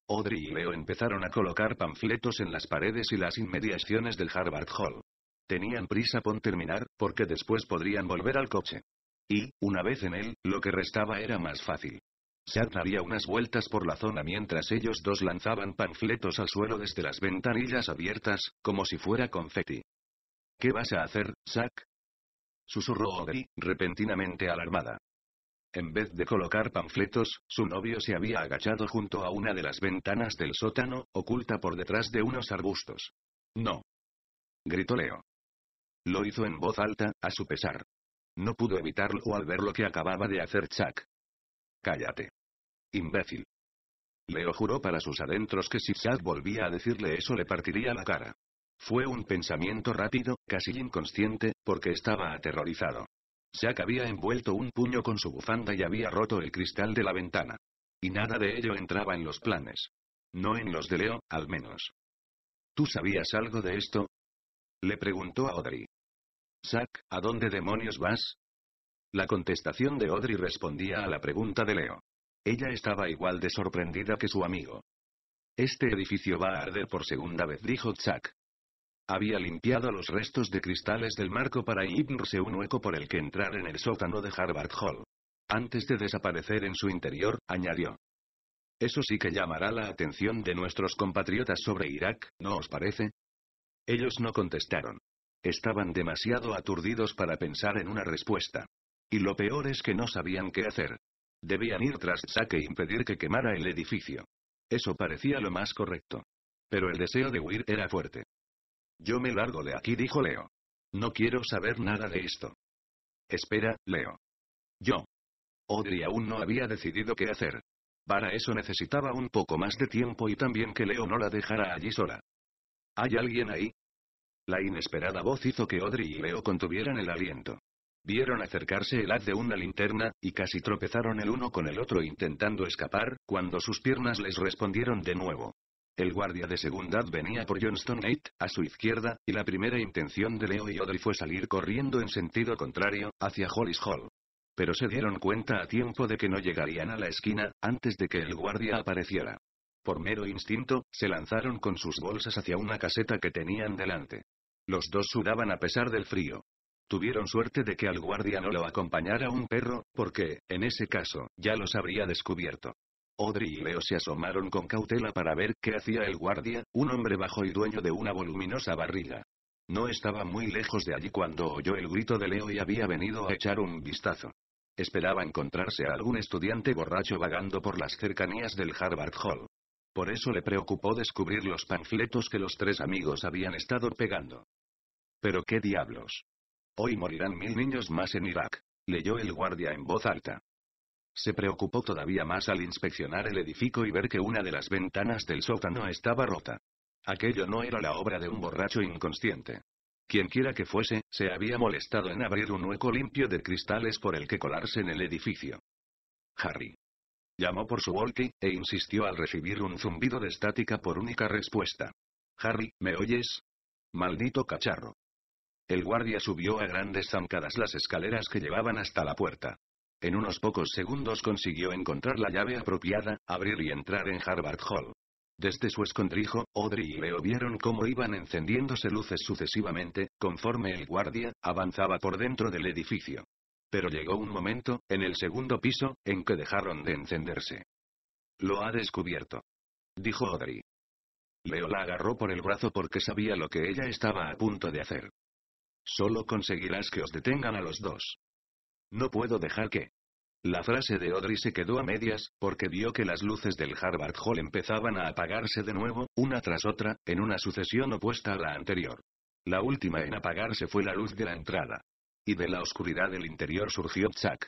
Audrey y Leo empezaron a colocar panfletos en las paredes y las inmediaciones del Harvard Hall. Tenían prisa por terminar, porque después podrían volver al coche. Y, una vez en él, lo que restaba era más fácil. Chad daría unas vueltas por la zona mientras ellos dos lanzaban panfletos al suelo desde las ventanillas abiertas, como si fuera confeti. ¿Qué vas a hacer, Zack? Susurró Audrey, repentinamente alarmada. En vez de colocar panfletos, su novio se había agachado junto a una de las ventanas del sótano, oculta por detrás de unos arbustos. No. Gritó Leo. Lo hizo en voz alta, a su pesar. No pudo evitarlo al ver lo que acababa de hacer Chuck. Cállate. Imbécil. Leo juró para sus adentros que si Chuck volvía a decirle eso le partiría la cara. Fue un pensamiento rápido, casi inconsciente, porque estaba aterrorizado. Zack había envuelto un puño con su bufanda y había roto el cristal de la ventana. Y nada de ello entraba en los planes. No en los de Leo, al menos. ¿Tú sabías algo de esto? Le preguntó a Audrey. Zack, ¿a dónde demonios vas? La contestación de Audrey respondía a la pregunta de Leo. Ella estaba igual de sorprendida que su amigo. Este edificio va a arder por segunda vez, dijo Zack. Había limpiado los restos de cristales del marco para irse un hueco por el que entrar en el sótano de Harvard Hall. Antes de desaparecer en su interior, añadió. Eso sí que llamará la atención de nuestros compatriotas sobre Irak, ¿no os parece? Ellos no contestaron. Estaban demasiado aturdidos para pensar en una respuesta. Y lo peor es que no sabían qué hacer. Debían ir tras Saque e impedir que quemara el edificio. Eso parecía lo más correcto. Pero el deseo de huir era fuerte. Yo me largo de aquí, dijo Leo. No quiero saber nada de esto. Espera, Leo. Yo. Audrey aún no había decidido qué hacer. Para eso necesitaba un poco más de tiempo y también que Leo no la dejara allí sola. ¿Hay alguien ahí? La inesperada voz hizo que Audrey y Leo contuvieran el aliento. Vieron acercarse el haz de una linterna, y casi tropezaron el uno con el otro intentando escapar, cuando sus piernas les respondieron de nuevo. El guardia de segunda venía por Johnston 8, a su izquierda, y la primera intención de Leo y Audrey fue salir corriendo en sentido contrario, hacia Hollis Hall. Pero se dieron cuenta a tiempo de que no llegarían a la esquina, antes de que el guardia apareciera. Por mero instinto, se lanzaron con sus bolsas hacia una caseta que tenían delante. Los dos sudaban a pesar del frío. Tuvieron suerte de que al guardia no lo acompañara un perro, porque, en ese caso, ya los habría descubierto. Audrey y Leo se asomaron con cautela para ver qué hacía el guardia, un hombre bajo y dueño de una voluminosa barriga. No estaba muy lejos de allí cuando oyó el grito de Leo y había venido a echar un vistazo. Esperaba encontrarse a algún estudiante borracho vagando por las cercanías del Harvard Hall. Por eso le preocupó descubrir los panfletos que los tres amigos habían estado pegando. Pero qué diablos. Hoy morirán mil niños más en Irak. Leyó el guardia en voz alta. Se preocupó todavía más al inspeccionar el edificio y ver que una de las ventanas del sótano estaba rota. Aquello no era la obra de un borracho inconsciente. Quienquiera que fuese, se había molestado en abrir un hueco limpio de cristales por el que colarse en el edificio. Harry. Llamó por su walkie, e insistió al recibir un zumbido de estática por única respuesta. Harry, ¿me oyes? Maldito cacharro. El guardia subió a grandes zancadas las escaleras que llevaban hasta la puerta. En unos pocos segundos consiguió encontrar la llave apropiada, abrir y entrar en Harvard Hall. Desde su escondrijo, Audrey y Leo vieron cómo iban encendiéndose luces sucesivamente, conforme el guardia avanzaba por dentro del edificio. Pero llegó un momento, en el segundo piso, en que dejaron de encenderse. Lo ha descubierto. Dijo Audrey. Leo la agarró por el brazo porque sabía lo que ella estaba a punto de hacer. Solo conseguirás que os detengan a los dos. No puedo dejar que... La frase de Audrey se quedó a medias, porque vio que las luces del Harvard Hall empezaban a apagarse de nuevo, una tras otra, en una sucesión opuesta a la anterior. La última en apagarse fue la luz de la entrada. Y de la oscuridad del interior surgió Chuck.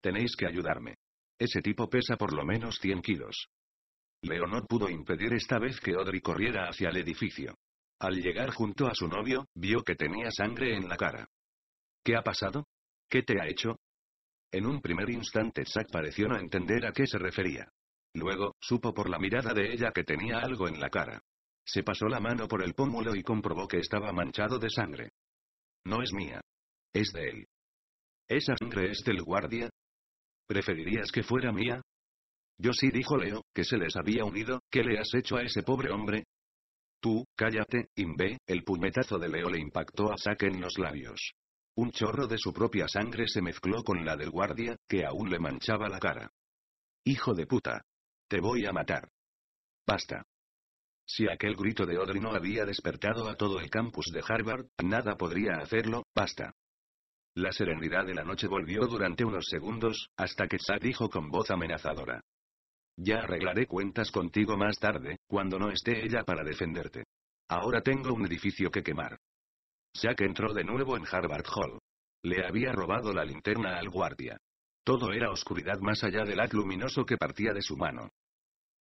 Tenéis que ayudarme. Ese tipo pesa por lo menos 100 kilos. Leo no pudo impedir esta vez que Audrey corriera hacia el edificio. Al llegar junto a su novio, vio que tenía sangre en la cara. ¿Qué ha pasado? ¿Qué te ha hecho? En un primer instante Zack pareció no entender a qué se refería. Luego, supo por la mirada de ella que tenía algo en la cara. Se pasó la mano por el pómulo y comprobó que estaba manchado de sangre. No es mía. Es de él. ¿Esa sangre es este del guardia? ¿Preferirías que fuera mía? Yo sí dijo Leo, que se les había unido, ¿qué le has hecho a ese pobre hombre? Tú, cállate, imbe, el puñetazo de Leo le impactó a Zack en los labios. Un chorro de su propia sangre se mezcló con la del guardia, que aún le manchaba la cara. Hijo de puta. Te voy a matar. Basta. Si aquel grito de Audrey no había despertado a todo el campus de Harvard, nada podría hacerlo, basta. La serenidad de la noche volvió durante unos segundos, hasta que Sa dijo con voz amenazadora. Ya arreglaré cuentas contigo más tarde, cuando no esté ella para defenderte. Ahora tengo un edificio que quemar que entró de nuevo en Harvard Hall. Le había robado la linterna al guardia. Todo era oscuridad más allá del haz luminoso que partía de su mano.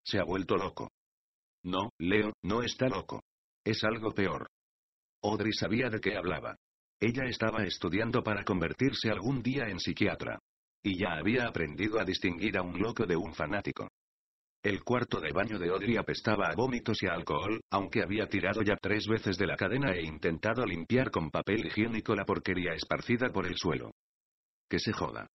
Se ha vuelto loco. No, Leo, no está loco. Es algo peor. Audrey sabía de qué hablaba. Ella estaba estudiando para convertirse algún día en psiquiatra. Y ya había aprendido a distinguir a un loco de un fanático. El cuarto de baño de Audrey apestaba a vómitos y alcohol, aunque había tirado ya tres veces de la cadena e intentado limpiar con papel higiénico la porquería esparcida por el suelo. Que se joda.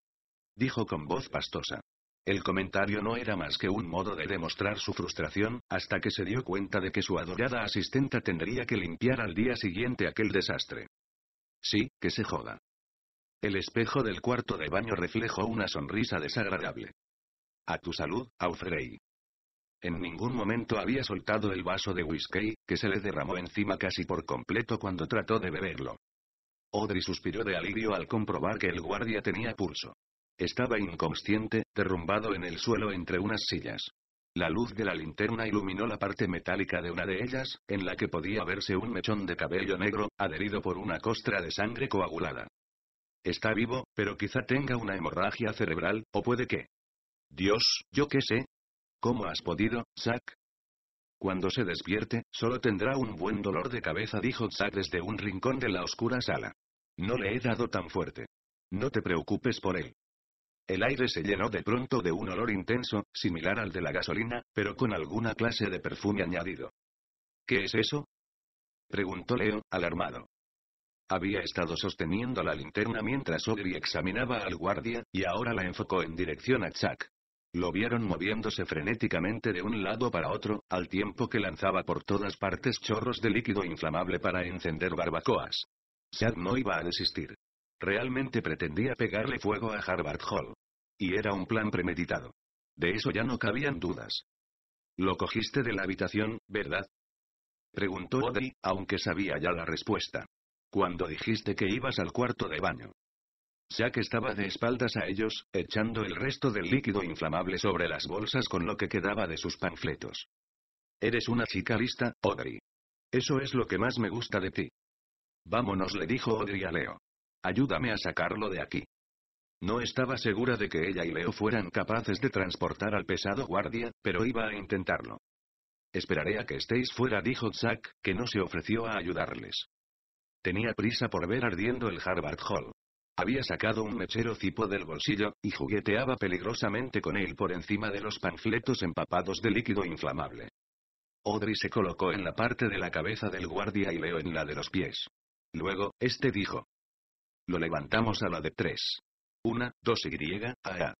Dijo con voz pastosa. El comentario no era más que un modo de demostrar su frustración, hasta que se dio cuenta de que su adorada asistenta tendría que limpiar al día siguiente aquel desastre. Sí, que se joda. El espejo del cuarto de baño reflejó una sonrisa desagradable. A tu salud, Aufrey. En ningún momento había soltado el vaso de whisky, que se le derramó encima casi por completo cuando trató de beberlo. Audrey suspiró de alivio al comprobar que el guardia tenía pulso. Estaba inconsciente, derrumbado en el suelo entre unas sillas. La luz de la linterna iluminó la parte metálica de una de ellas, en la que podía verse un mechón de cabello negro, adherido por una costra de sangre coagulada. Está vivo, pero quizá tenga una hemorragia cerebral, o puede que... Dios, yo qué sé, ¿Cómo has podido, Zack? Cuando se despierte, solo tendrá un buen dolor de cabeza, dijo Zack desde un rincón de la oscura sala. No le he dado tan fuerte. No te preocupes por él. El aire se llenó de pronto de un olor intenso, similar al de la gasolina, pero con alguna clase de perfume añadido. ¿Qué es eso? preguntó Leo, alarmado. Había estado sosteniendo la linterna mientras Ogri examinaba al guardia, y ahora la enfocó en dirección a Chuck. Lo vieron moviéndose frenéticamente de un lado para otro, al tiempo que lanzaba por todas partes chorros de líquido inflamable para encender barbacoas. Chad no iba a desistir. Realmente pretendía pegarle fuego a Harvard Hall. Y era un plan premeditado. De eso ya no cabían dudas. Lo cogiste de la habitación, ¿verdad? Preguntó Audrey, aunque sabía ya la respuesta. Cuando dijiste que ibas al cuarto de baño que estaba de espaldas a ellos, echando el resto del líquido inflamable sobre las bolsas con lo que quedaba de sus panfletos. Eres una chica lista, Audrey. Eso es lo que más me gusta de ti. Vámonos, le dijo Audrey a Leo. Ayúdame a sacarlo de aquí. No estaba segura de que ella y Leo fueran capaces de transportar al pesado guardia, pero iba a intentarlo. Esperaré a que estéis fuera, dijo Jack, que no se ofreció a ayudarles. Tenía prisa por ver ardiendo el Harvard Hall. Había sacado un mechero cipo del bolsillo, y jugueteaba peligrosamente con él por encima de los panfletos empapados de líquido inflamable. Audrey se colocó en la parte de la cabeza del guardia y Leo en la de los pies. Luego, este dijo. Lo levantamos a la de tres. Una, dos y, a.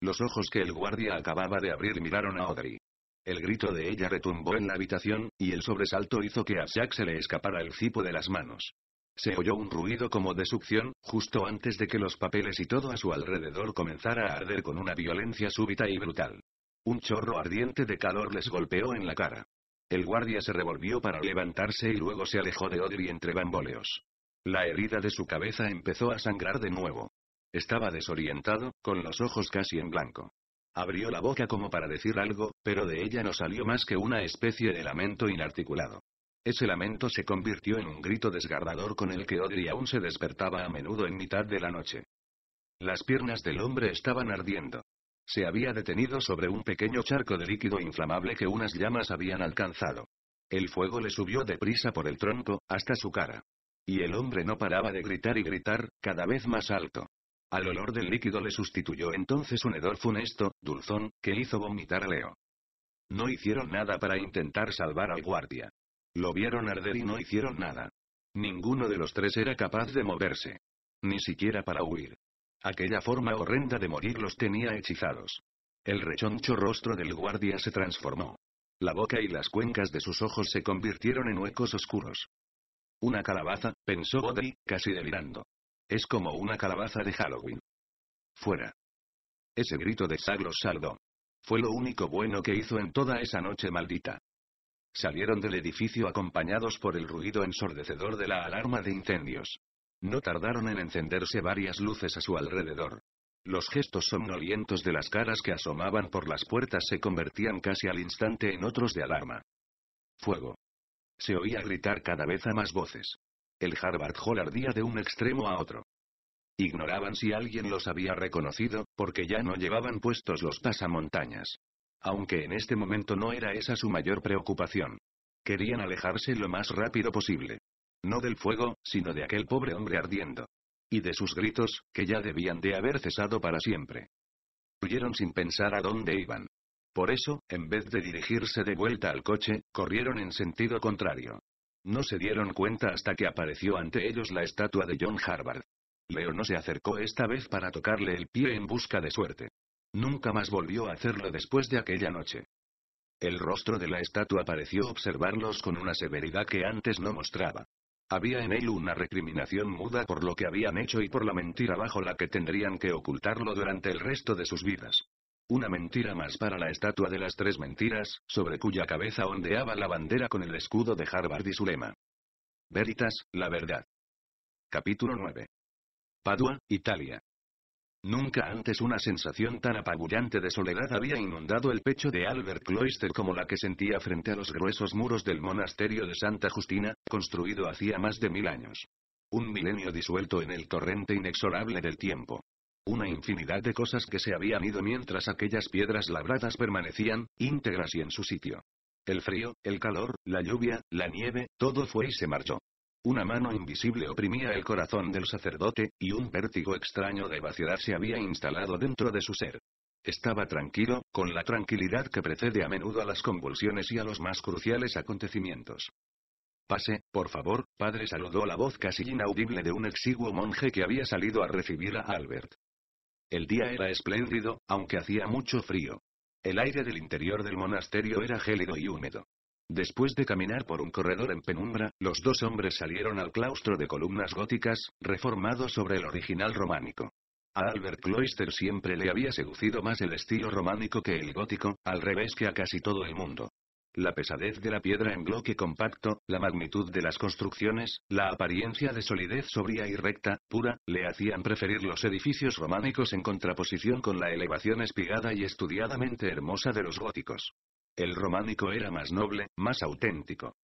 Los ojos que el guardia acababa de abrir miraron a Audrey. El grito de ella retumbó en la habitación, y el sobresalto hizo que a Jack se le escapara el cipo de las manos. Se oyó un ruido como de succión, justo antes de que los papeles y todo a su alrededor comenzara a arder con una violencia súbita y brutal. Un chorro ardiente de calor les golpeó en la cara. El guardia se revolvió para levantarse y luego se alejó de Odri entre bamboleos. La herida de su cabeza empezó a sangrar de nuevo. Estaba desorientado, con los ojos casi en blanco. Abrió la boca como para decir algo, pero de ella no salió más que una especie de lamento inarticulado. Ese lamento se convirtió en un grito desgarrador con el que Odri aún se despertaba a menudo en mitad de la noche. Las piernas del hombre estaban ardiendo. Se había detenido sobre un pequeño charco de líquido inflamable que unas llamas habían alcanzado. El fuego le subió deprisa por el tronco, hasta su cara. Y el hombre no paraba de gritar y gritar, cada vez más alto. Al olor del líquido le sustituyó entonces un hedor funesto, dulzón, que hizo vomitar a Leo. No hicieron nada para intentar salvar al guardia. Lo vieron arder y no hicieron nada. Ninguno de los tres era capaz de moverse. Ni siquiera para huir. Aquella forma horrenda de morir los tenía hechizados. El rechoncho rostro del guardia se transformó. La boca y las cuencas de sus ojos se convirtieron en huecos oscuros. Una calabaza, pensó Bodri, casi delirando. Es como una calabaza de Halloween. Fuera. Ese grito de Sagro saldó. Fue lo único bueno que hizo en toda esa noche maldita. Salieron del edificio acompañados por el ruido ensordecedor de la alarma de incendios. No tardaron en encenderse varias luces a su alrededor. Los gestos somnolientos de las caras que asomaban por las puertas se convertían casi al instante en otros de alarma. Fuego. Se oía gritar cada vez a más voces. El Harvard Hall ardía de un extremo a otro. Ignoraban si alguien los había reconocido, porque ya no llevaban puestos los pasamontañas. Aunque en este momento no era esa su mayor preocupación. Querían alejarse lo más rápido posible. No del fuego, sino de aquel pobre hombre ardiendo. Y de sus gritos, que ya debían de haber cesado para siempre. Huyeron sin pensar a dónde iban. Por eso, en vez de dirigirse de vuelta al coche, corrieron en sentido contrario. No se dieron cuenta hasta que apareció ante ellos la estatua de John Harvard. Leo no se acercó esta vez para tocarle el pie en busca de suerte. Nunca más volvió a hacerlo después de aquella noche. El rostro de la estatua pareció observarlos con una severidad que antes no mostraba. Había en él una recriminación muda por lo que habían hecho y por la mentira bajo la que tendrían que ocultarlo durante el resto de sus vidas. Una mentira más para la estatua de las tres mentiras, sobre cuya cabeza ondeaba la bandera con el escudo de Harvard y su lema. Veritas, la verdad. Capítulo 9. Padua, Italia. Nunca antes una sensación tan apabullante de soledad había inundado el pecho de Albert Cloister como la que sentía frente a los gruesos muros del monasterio de Santa Justina, construido hacía más de mil años. Un milenio disuelto en el torrente inexorable del tiempo. Una infinidad de cosas que se habían ido mientras aquellas piedras labradas permanecían, íntegras y en su sitio. El frío, el calor, la lluvia, la nieve, todo fue y se marchó. Una mano invisible oprimía el corazón del sacerdote, y un vértigo extraño de vaciedad se había instalado dentro de su ser. Estaba tranquilo, con la tranquilidad que precede a menudo a las convulsiones y a los más cruciales acontecimientos. Pase, por favor, padre, saludó la voz casi inaudible de un exiguo monje que había salido a recibir a Albert. El día era espléndido, aunque hacía mucho frío. El aire del interior del monasterio era gélido y húmedo. Después de caminar por un corredor en penumbra, los dos hombres salieron al claustro de columnas góticas, reformado sobre el original románico. A Albert Cloister siempre le había seducido más el estilo románico que el gótico, al revés que a casi todo el mundo. La pesadez de la piedra en bloque compacto, la magnitud de las construcciones, la apariencia de solidez sobria y recta, pura, le hacían preferir los edificios románicos en contraposición con la elevación espigada y estudiadamente hermosa de los góticos. El románico era más noble, más auténtico.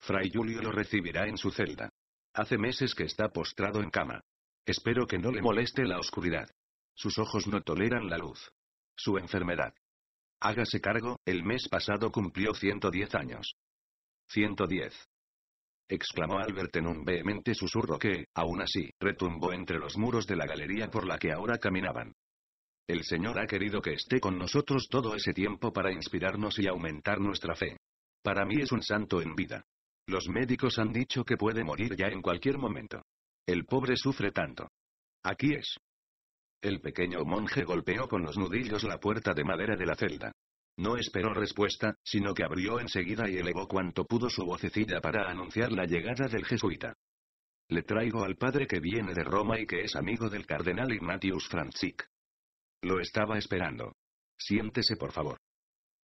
Fray Julio lo recibirá en su celda. Hace meses que está postrado en cama. Espero que no le moleste la oscuridad. Sus ojos no toleran la luz. Su enfermedad. Hágase cargo, el mes pasado cumplió 110 años. 110. exclamó Albert en un vehemente susurro que, aún así, retumbó entre los muros de la galería por la que ahora caminaban. El Señor ha querido que esté con nosotros todo ese tiempo para inspirarnos y aumentar nuestra fe. Para mí es un santo en vida. Los médicos han dicho que puede morir ya en cualquier momento. El pobre sufre tanto. Aquí es. El pequeño monje golpeó con los nudillos la puerta de madera de la celda. No esperó respuesta, sino que abrió enseguida y elevó cuanto pudo su vocecilla para anunciar la llegada del jesuita. Le traigo al padre que viene de Roma y que es amigo del cardenal Ignatius Franzik. Lo estaba esperando. Siéntese por favor.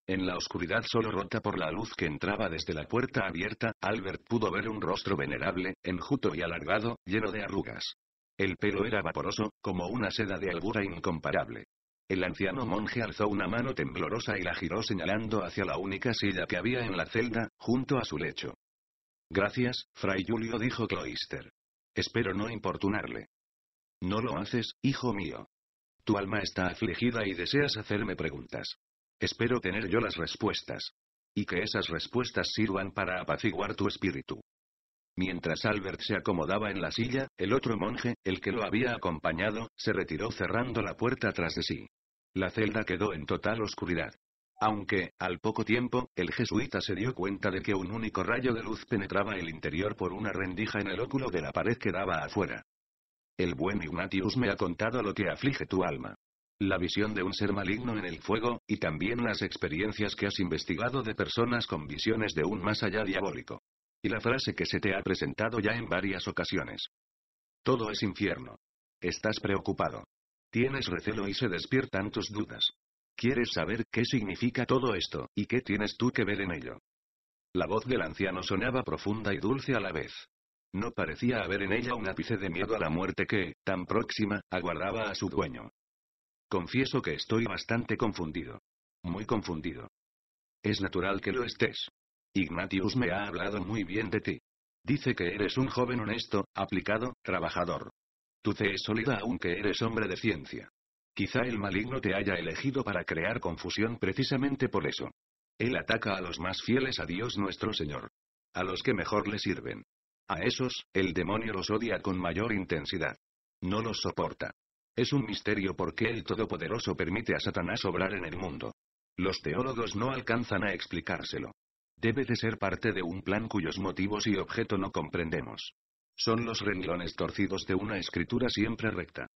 En la oscuridad solo rota por la luz que entraba desde la puerta abierta, Albert pudo ver un rostro venerable, enjuto y alargado, lleno de arrugas. El pelo era vaporoso, como una seda de albura incomparable. El anciano monje alzó una mano temblorosa y la giró señalando hacia la única silla que había en la celda, junto a su lecho. Gracias, Fray Julio dijo Cloister. Espero no importunarle. No lo haces, hijo mío. Tu alma está afligida y deseas hacerme preguntas. Espero tener yo las respuestas. Y que esas respuestas sirvan para apaciguar tu espíritu. Mientras Albert se acomodaba en la silla, el otro monje, el que lo había acompañado, se retiró cerrando la puerta tras de sí. La celda quedó en total oscuridad. Aunque, al poco tiempo, el jesuita se dio cuenta de que un único rayo de luz penetraba el interior por una rendija en el óculo de la pared que daba afuera. El buen Ignatius me ha contado lo que aflige tu alma. La visión de un ser maligno en el fuego, y también las experiencias que has investigado de personas con visiones de un más allá diabólico. Y la frase que se te ha presentado ya en varias ocasiones. Todo es infierno. Estás preocupado. Tienes recelo y se despiertan tus dudas. Quieres saber qué significa todo esto, y qué tienes tú que ver en ello. La voz del anciano sonaba profunda y dulce a la vez. No parecía haber en ella un ápice de miedo a la muerte que, tan próxima, aguardaba a su dueño. Confieso que estoy bastante confundido. Muy confundido. Es natural que lo estés. Ignatius me ha hablado muy bien de ti. Dice que eres un joven honesto, aplicado, trabajador. Tu fe es sólida aunque eres hombre de ciencia. Quizá el maligno te haya elegido para crear confusión precisamente por eso. Él ataca a los más fieles a Dios nuestro Señor. A los que mejor le sirven. A esos, el demonio los odia con mayor intensidad. No los soporta. Es un misterio por qué el Todopoderoso permite a Satanás obrar en el mundo. Los teólogos no alcanzan a explicárselo. Debe de ser parte de un plan cuyos motivos y objeto no comprendemos. Son los renglones torcidos de una escritura siempre recta.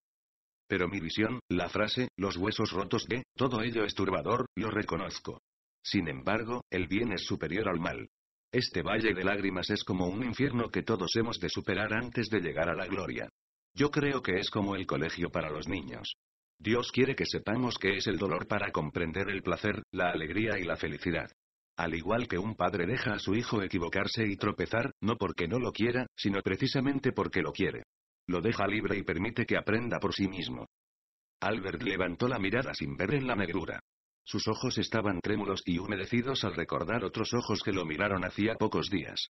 Pero mi visión, la frase, los huesos rotos de, todo ello es turbador, lo reconozco. Sin embargo, el bien es superior al mal. Este valle de lágrimas es como un infierno que todos hemos de superar antes de llegar a la gloria. Yo creo que es como el colegio para los niños. Dios quiere que sepamos qué es el dolor para comprender el placer, la alegría y la felicidad. Al igual que un padre deja a su hijo equivocarse y tropezar, no porque no lo quiera, sino precisamente porque lo quiere. Lo deja libre y permite que aprenda por sí mismo. Albert levantó la mirada sin ver en la negrura. Sus ojos estaban trémulos y humedecidos al recordar otros ojos que lo miraron hacía pocos días.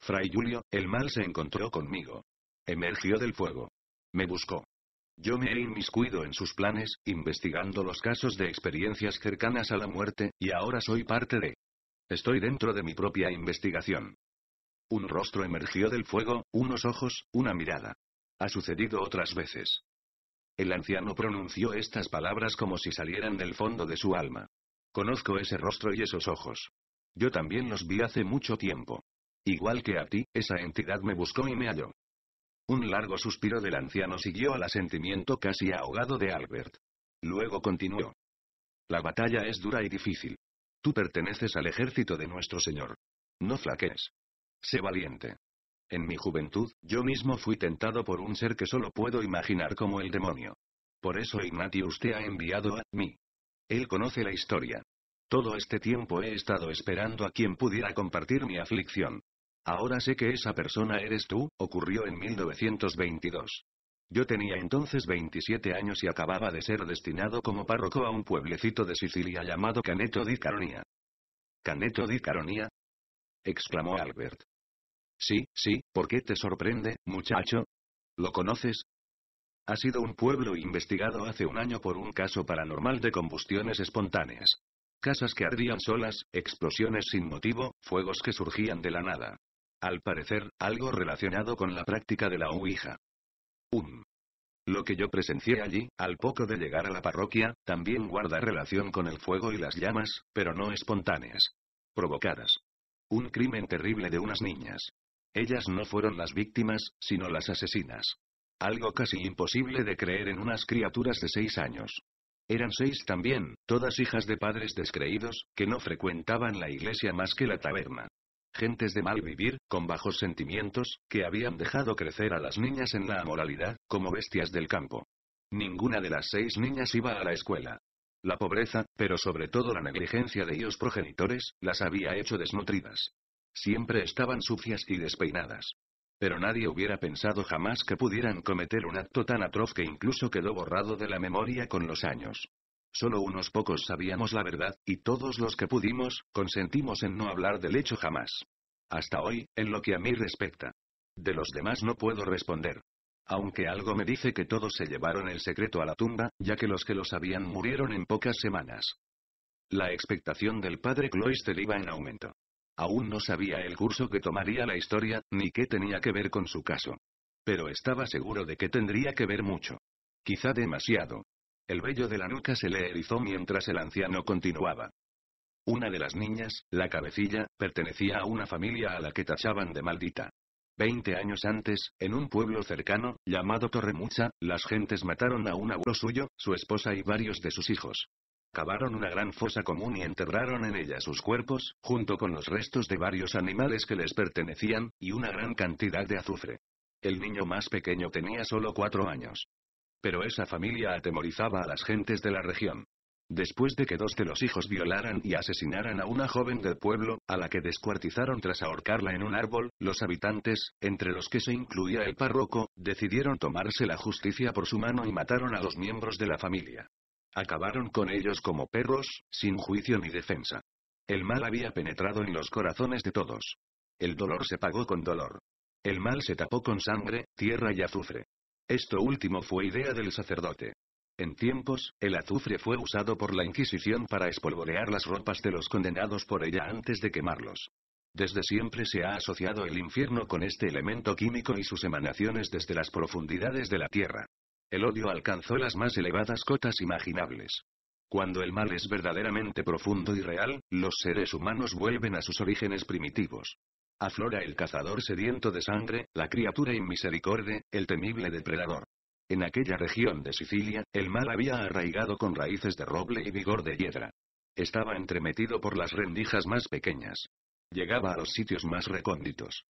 Fray Julio, el mal se encontró conmigo. Emergió del fuego. Me buscó. Yo me he inmiscuido en sus planes, investigando los casos de experiencias cercanas a la muerte, y ahora soy parte de... Estoy dentro de mi propia investigación. Un rostro emergió del fuego, unos ojos, una mirada. Ha sucedido otras veces. El anciano pronunció estas palabras como si salieran del fondo de su alma. Conozco ese rostro y esos ojos. Yo también los vi hace mucho tiempo. Igual que a ti, esa entidad me buscó y me halló. Un largo suspiro del anciano siguió al asentimiento casi ahogado de Albert. Luego continuó. La batalla es dura y difícil. Tú perteneces al ejército de nuestro Señor. No flaquees. Sé valiente. En mi juventud, yo mismo fui tentado por un ser que solo puedo imaginar como el demonio. Por eso Ignatius te ha enviado a mí. Él conoce la historia. Todo este tiempo he estado esperando a quien pudiera compartir mi aflicción. Ahora sé que esa persona eres tú, ocurrió en 1922. Yo tenía entonces 27 años y acababa de ser destinado como párroco a un pueblecito de Sicilia llamado Caneto di Caronia. ¿Caneto di Caronia? exclamó Albert. Sí, sí, ¿por qué te sorprende, muchacho? ¿Lo conoces? Ha sido un pueblo investigado hace un año por un caso paranormal de combustiones espontáneas. Casas que ardían solas, explosiones sin motivo, fuegos que surgían de la nada. Al parecer, algo relacionado con la práctica de la Ouija. Un. Lo que yo presencié allí, al poco de llegar a la parroquia, también guarda relación con el fuego y las llamas, pero no espontáneas. Provocadas. Un crimen terrible de unas niñas. Ellas no fueron las víctimas, sino las asesinas. Algo casi imposible de creer en unas criaturas de seis años. Eran seis también, todas hijas de padres descreídos, que no frecuentaban la iglesia más que la taberna. Gentes de mal vivir, con bajos sentimientos, que habían dejado crecer a las niñas en la amoralidad, como bestias del campo. Ninguna de las seis niñas iba a la escuela. La pobreza, pero sobre todo la negligencia de ellos progenitores, las había hecho desnutridas. Siempre estaban sucias y despeinadas. Pero nadie hubiera pensado jamás que pudieran cometer un acto tan atroz que incluso quedó borrado de la memoria con los años. Solo unos pocos sabíamos la verdad, y todos los que pudimos, consentimos en no hablar del hecho jamás. Hasta hoy, en lo que a mí respecta. De los demás no puedo responder. Aunque algo me dice que todos se llevaron el secreto a la tumba, ya que los que lo sabían murieron en pocas semanas. La expectación del padre Cloister iba en aumento. Aún no sabía el curso que tomaría la historia, ni qué tenía que ver con su caso. Pero estaba seguro de que tendría que ver mucho. Quizá demasiado. El vello de la nuca se le erizó mientras el anciano continuaba. Una de las niñas, la cabecilla, pertenecía a una familia a la que tachaban de maldita. Veinte años antes, en un pueblo cercano, llamado Torremucha, las gentes mataron a un abuelo suyo, su esposa y varios de sus hijos. Cavaron una gran fosa común y enterraron en ella sus cuerpos, junto con los restos de varios animales que les pertenecían, y una gran cantidad de azufre. El niño más pequeño tenía solo cuatro años. Pero esa familia atemorizaba a las gentes de la región. Después de que dos de los hijos violaran y asesinaran a una joven del pueblo, a la que descuartizaron tras ahorcarla en un árbol, los habitantes, entre los que se incluía el párroco, decidieron tomarse la justicia por su mano y mataron a los miembros de la familia. Acabaron con ellos como perros, sin juicio ni defensa. El mal había penetrado en los corazones de todos. El dolor se pagó con dolor. El mal se tapó con sangre, tierra y azufre. Esto último fue idea del sacerdote. En tiempos, el azufre fue usado por la Inquisición para espolvorear las ropas de los condenados por ella antes de quemarlos. Desde siempre se ha asociado el infierno con este elemento químico y sus emanaciones desde las profundidades de la tierra. El odio alcanzó las más elevadas cotas imaginables. Cuando el mal es verdaderamente profundo y real, los seres humanos vuelven a sus orígenes primitivos. Aflora el cazador sediento de sangre, la criatura inmisericorde, el temible depredador. En aquella región de Sicilia, el mal había arraigado con raíces de roble y vigor de hiedra. Estaba entremetido por las rendijas más pequeñas. Llegaba a los sitios más recónditos.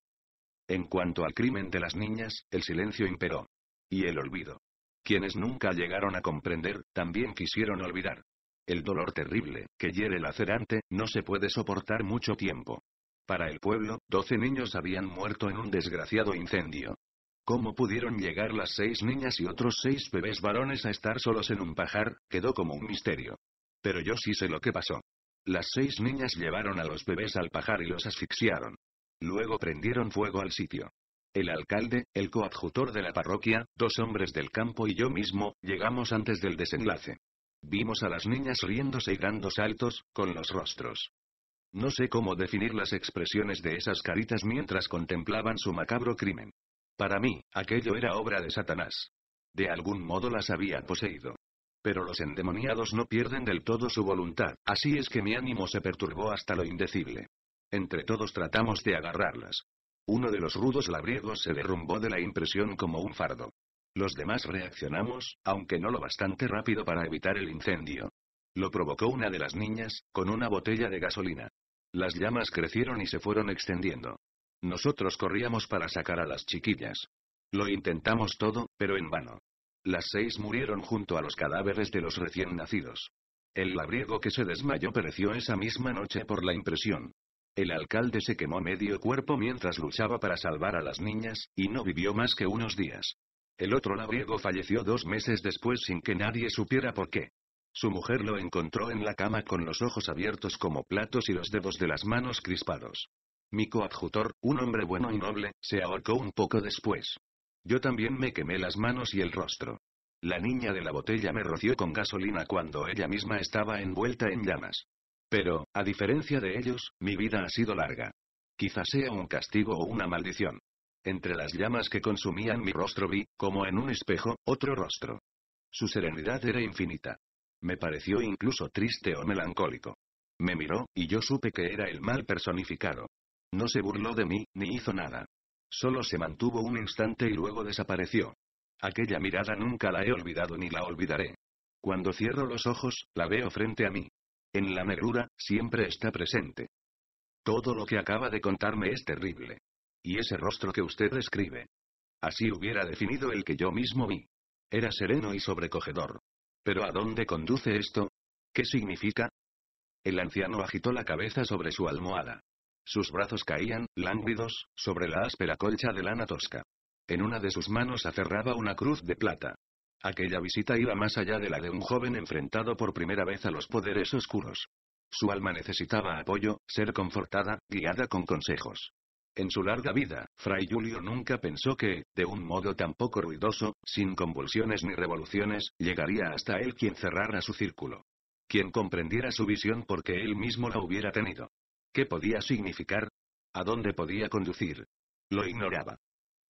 En cuanto al crimen de las niñas, el silencio imperó. Y el olvido. Quienes nunca llegaron a comprender, también quisieron olvidar. El dolor terrible, que hiere lacerante, no se puede soportar mucho tiempo. Para el pueblo, doce niños habían muerto en un desgraciado incendio. ¿Cómo pudieron llegar las seis niñas y otros seis bebés varones a estar solos en un pajar? Quedó como un misterio. Pero yo sí sé lo que pasó. Las seis niñas llevaron a los bebés al pajar y los asfixiaron. Luego prendieron fuego al sitio. El alcalde, el coadjutor de la parroquia, dos hombres del campo y yo mismo, llegamos antes del desenlace. Vimos a las niñas riéndose y dando saltos, con los rostros. No sé cómo definir las expresiones de esas caritas mientras contemplaban su macabro crimen. Para mí, aquello era obra de Satanás. De algún modo las había poseído. Pero los endemoniados no pierden del todo su voluntad, así es que mi ánimo se perturbó hasta lo indecible. Entre todos tratamos de agarrarlas. Uno de los rudos labriegos se derrumbó de la impresión como un fardo. Los demás reaccionamos, aunque no lo bastante rápido para evitar el incendio. Lo provocó una de las niñas, con una botella de gasolina. Las llamas crecieron y se fueron extendiendo. Nosotros corríamos para sacar a las chiquillas. Lo intentamos todo, pero en vano. Las seis murieron junto a los cadáveres de los recién nacidos. El labriego que se desmayó pereció esa misma noche por la impresión. El alcalde se quemó medio cuerpo mientras luchaba para salvar a las niñas, y no vivió más que unos días. El otro labriego falleció dos meses después sin que nadie supiera por qué. Su mujer lo encontró en la cama con los ojos abiertos como platos y los dedos de las manos crispados. Mi coadjutor, un hombre bueno y noble, se ahorcó un poco después. Yo también me quemé las manos y el rostro. La niña de la botella me roció con gasolina cuando ella misma estaba envuelta en llamas. Pero, a diferencia de ellos, mi vida ha sido larga. Quizá sea un castigo o una maldición. Entre las llamas que consumían mi rostro vi, como en un espejo, otro rostro. Su serenidad era infinita. Me pareció incluso triste o melancólico. Me miró, y yo supe que era el mal personificado. No se burló de mí, ni hizo nada. Solo se mantuvo un instante y luego desapareció. Aquella mirada nunca la he olvidado ni la olvidaré. Cuando cierro los ojos, la veo frente a mí en la negrura, siempre está presente. Todo lo que acaba de contarme es terrible. Y ese rostro que usted describe. Así hubiera definido el que yo mismo vi. Era sereno y sobrecogedor. Pero ¿a dónde conduce esto? ¿Qué significa? El anciano agitó la cabeza sobre su almohada. Sus brazos caían, lánguidos, sobre la áspera colcha de lana tosca. En una de sus manos aferraba una cruz de plata. Aquella visita iba más allá de la de un joven enfrentado por primera vez a los poderes oscuros. Su alma necesitaba apoyo, ser confortada, guiada con consejos. En su larga vida, Fray Julio nunca pensó que, de un modo tan poco ruidoso, sin convulsiones ni revoluciones, llegaría hasta él quien cerrara su círculo. Quien comprendiera su visión porque él mismo la hubiera tenido. ¿Qué podía significar? ¿A dónde podía conducir? Lo ignoraba.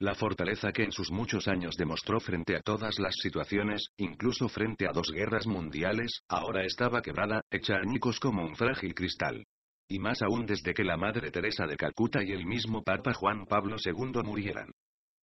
La fortaleza que en sus muchos años demostró frente a todas las situaciones, incluso frente a dos guerras mundiales, ahora estaba quebrada, hecha añicos como un frágil cristal. Y más aún desde que la Madre Teresa de Calcuta y el mismo Papa Juan Pablo II murieran.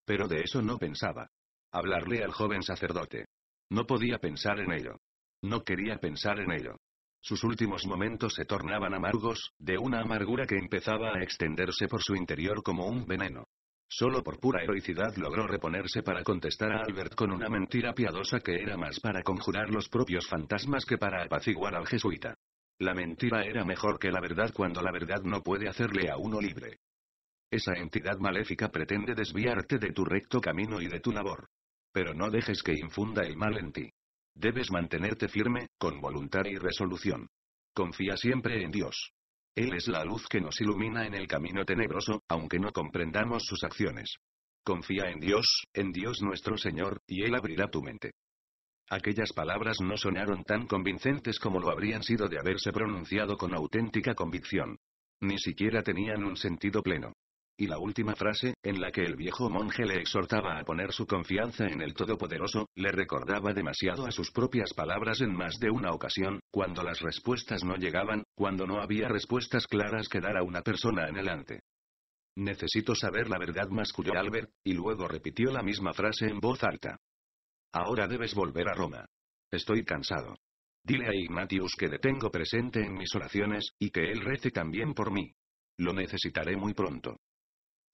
Pero de eso no pensaba. Hablarle al joven sacerdote. No podía pensar en ello. No quería pensar en ello. Sus últimos momentos se tornaban amargos, de una amargura que empezaba a extenderse por su interior como un veneno. Solo por pura heroicidad logró reponerse para contestar a Albert con una mentira piadosa que era más para conjurar los propios fantasmas que para apaciguar al jesuita. La mentira era mejor que la verdad cuando la verdad no puede hacerle a uno libre. Esa entidad maléfica pretende desviarte de tu recto camino y de tu labor. Pero no dejes que infunda el mal en ti. Debes mantenerte firme, con voluntad y resolución. Confía siempre en Dios. Él es la luz que nos ilumina en el camino tenebroso, aunque no comprendamos sus acciones. Confía en Dios, en Dios nuestro Señor, y Él abrirá tu mente. Aquellas palabras no sonaron tan convincentes como lo habrían sido de haberse pronunciado con auténtica convicción. Ni siquiera tenían un sentido pleno y la última frase, en la que el viejo monje le exhortaba a poner su confianza en el Todopoderoso, le recordaba demasiado a sus propias palabras en más de una ocasión, cuando las respuestas no llegaban, cuando no había respuestas claras que dar a una persona en elante. Necesito saber la verdad, masculló Albert, y luego repitió la misma frase en voz alta. Ahora debes volver a Roma. Estoy cansado. Dile a Ignatius que detengo presente en mis oraciones, y que él rece también por mí. Lo necesitaré muy pronto.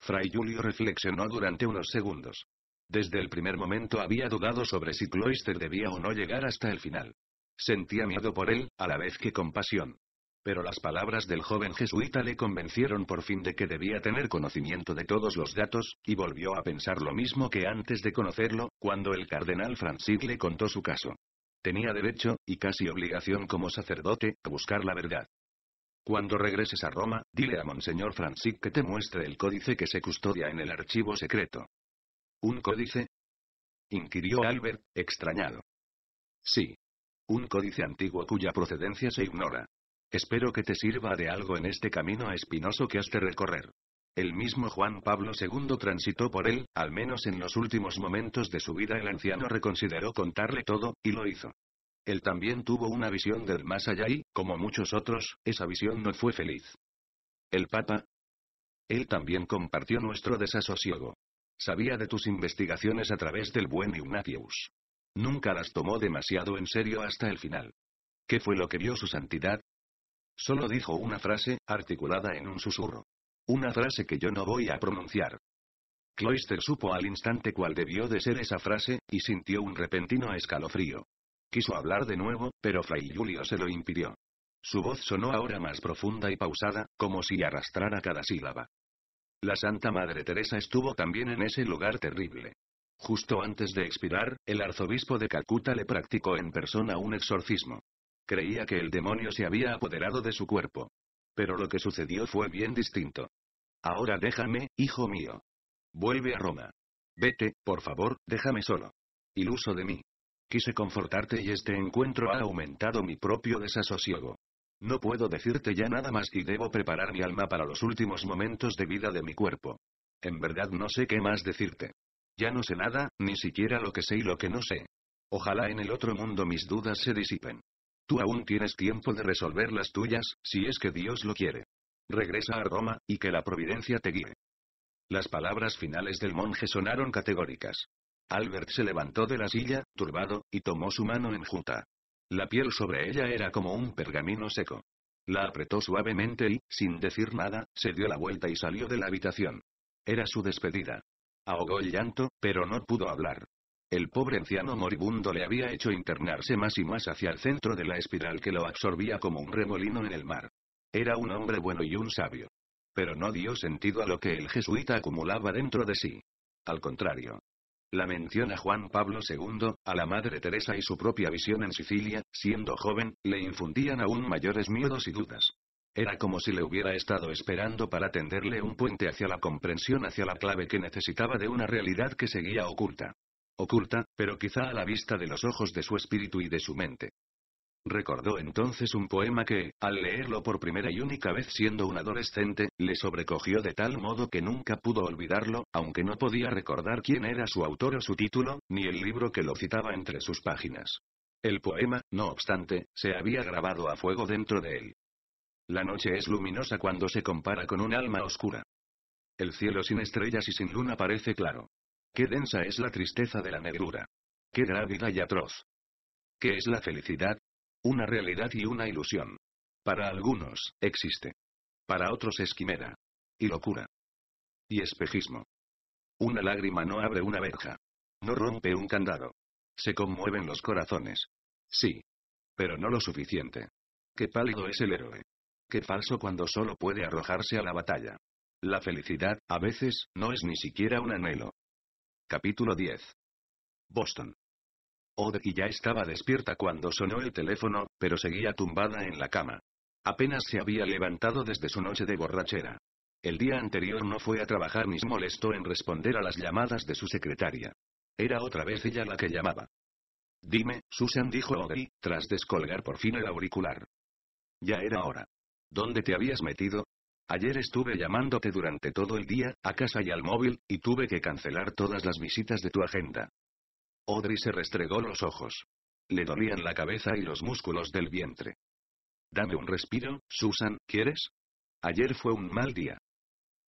Fray Julio reflexionó durante unos segundos. Desde el primer momento había dudado sobre si Cloister debía o no llegar hasta el final. Sentía miedo por él, a la vez que compasión. Pero las palabras del joven jesuita le convencieron por fin de que debía tener conocimiento de todos los datos, y volvió a pensar lo mismo que antes de conocerlo, cuando el cardenal Francis le contó su caso. Tenía derecho, y casi obligación como sacerdote, a buscar la verdad. Cuando regreses a Roma, dile a Monseñor Francis que te muestre el códice que se custodia en el archivo secreto. ¿Un códice? inquirió Albert, extrañado. Sí. Un códice antiguo cuya procedencia se ignora. Espero que te sirva de algo en este camino espinoso que has de recorrer. El mismo Juan Pablo II transitó por él, al menos en los últimos momentos de su vida el anciano reconsideró contarle todo, y lo hizo. Él también tuvo una visión del más allá y, como muchos otros, esa visión no fue feliz. El Papa. Él también compartió nuestro desasosiego. Sabía de tus investigaciones a través del buen Ignatius. Nunca las tomó demasiado en serio hasta el final. ¿Qué fue lo que vio su santidad? Solo dijo una frase, articulada en un susurro. Una frase que yo no voy a pronunciar. Cloister supo al instante cuál debió de ser esa frase, y sintió un repentino escalofrío. Quiso hablar de nuevo, pero Fray Julio se lo impidió. Su voz sonó ahora más profunda y pausada, como si arrastrara cada sílaba. La Santa Madre Teresa estuvo también en ese lugar terrible. Justo antes de expirar, el arzobispo de Calcuta le practicó en persona un exorcismo. Creía que el demonio se había apoderado de su cuerpo. Pero lo que sucedió fue bien distinto. Ahora déjame, hijo mío. Vuelve a Roma. Vete, por favor, déjame solo. Iluso de mí. Quise confortarte y este encuentro ha aumentado mi propio desasosiego. No puedo decirte ya nada más y debo preparar mi alma para los últimos momentos de vida de mi cuerpo. En verdad no sé qué más decirte. Ya no sé nada, ni siquiera lo que sé y lo que no sé. Ojalá en el otro mundo mis dudas se disipen. Tú aún tienes tiempo de resolver las tuyas, si es que Dios lo quiere. Regresa a Roma, y que la providencia te guíe. Las palabras finales del monje sonaron categóricas. Albert se levantó de la silla, turbado, y tomó su mano en enjuta. La piel sobre ella era como un pergamino seco. La apretó suavemente y, sin decir nada, se dio la vuelta y salió de la habitación. Era su despedida. Ahogó el llanto, pero no pudo hablar. El pobre anciano moribundo le había hecho internarse más y más hacia el centro de la espiral que lo absorbía como un remolino en el mar. Era un hombre bueno y un sabio. Pero no dio sentido a lo que el jesuita acumulaba dentro de sí. Al contrario, la mención a Juan Pablo II, a la Madre Teresa y su propia visión en Sicilia, siendo joven, le infundían aún mayores miedos y dudas. Era como si le hubiera estado esperando para tenderle un puente hacia la comprensión hacia la clave que necesitaba de una realidad que seguía oculta. Oculta, pero quizá a la vista de los ojos de su espíritu y de su mente. Recordó entonces un poema que, al leerlo por primera y única vez siendo un adolescente, le sobrecogió de tal modo que nunca pudo olvidarlo, aunque no podía recordar quién era su autor o su título, ni el libro que lo citaba entre sus páginas. El poema, no obstante, se había grabado a fuego dentro de él. La noche es luminosa cuando se compara con un alma oscura. El cielo sin estrellas y sin luna parece claro. Qué densa es la tristeza de la negrura. Qué grávida y atroz. ¿Qué es la felicidad? Una realidad y una ilusión. Para algunos, existe. Para otros es quimera. Y locura. Y espejismo. Una lágrima no abre una verja. No rompe un candado. Se conmueven los corazones. Sí. Pero no lo suficiente. Qué pálido es el héroe. Qué falso cuando solo puede arrojarse a la batalla. La felicidad, a veces, no es ni siquiera un anhelo. Capítulo 10. Boston y ya estaba despierta cuando sonó el teléfono, pero seguía tumbada en la cama. Apenas se había levantado desde su noche de borrachera. El día anterior no fue a trabajar ni se molestó en responder a las llamadas de su secretaria. Era otra vez ella la que llamaba. Dime, Susan dijo Odie, tras descolgar por fin el auricular. Ya era hora. ¿Dónde te habías metido? Ayer estuve llamándote durante todo el día, a casa y al móvil, y tuve que cancelar todas las visitas de tu agenda. Audrey se restregó los ojos. Le dolían la cabeza y los músculos del vientre. Dame un respiro, Susan, ¿quieres? Ayer fue un mal día.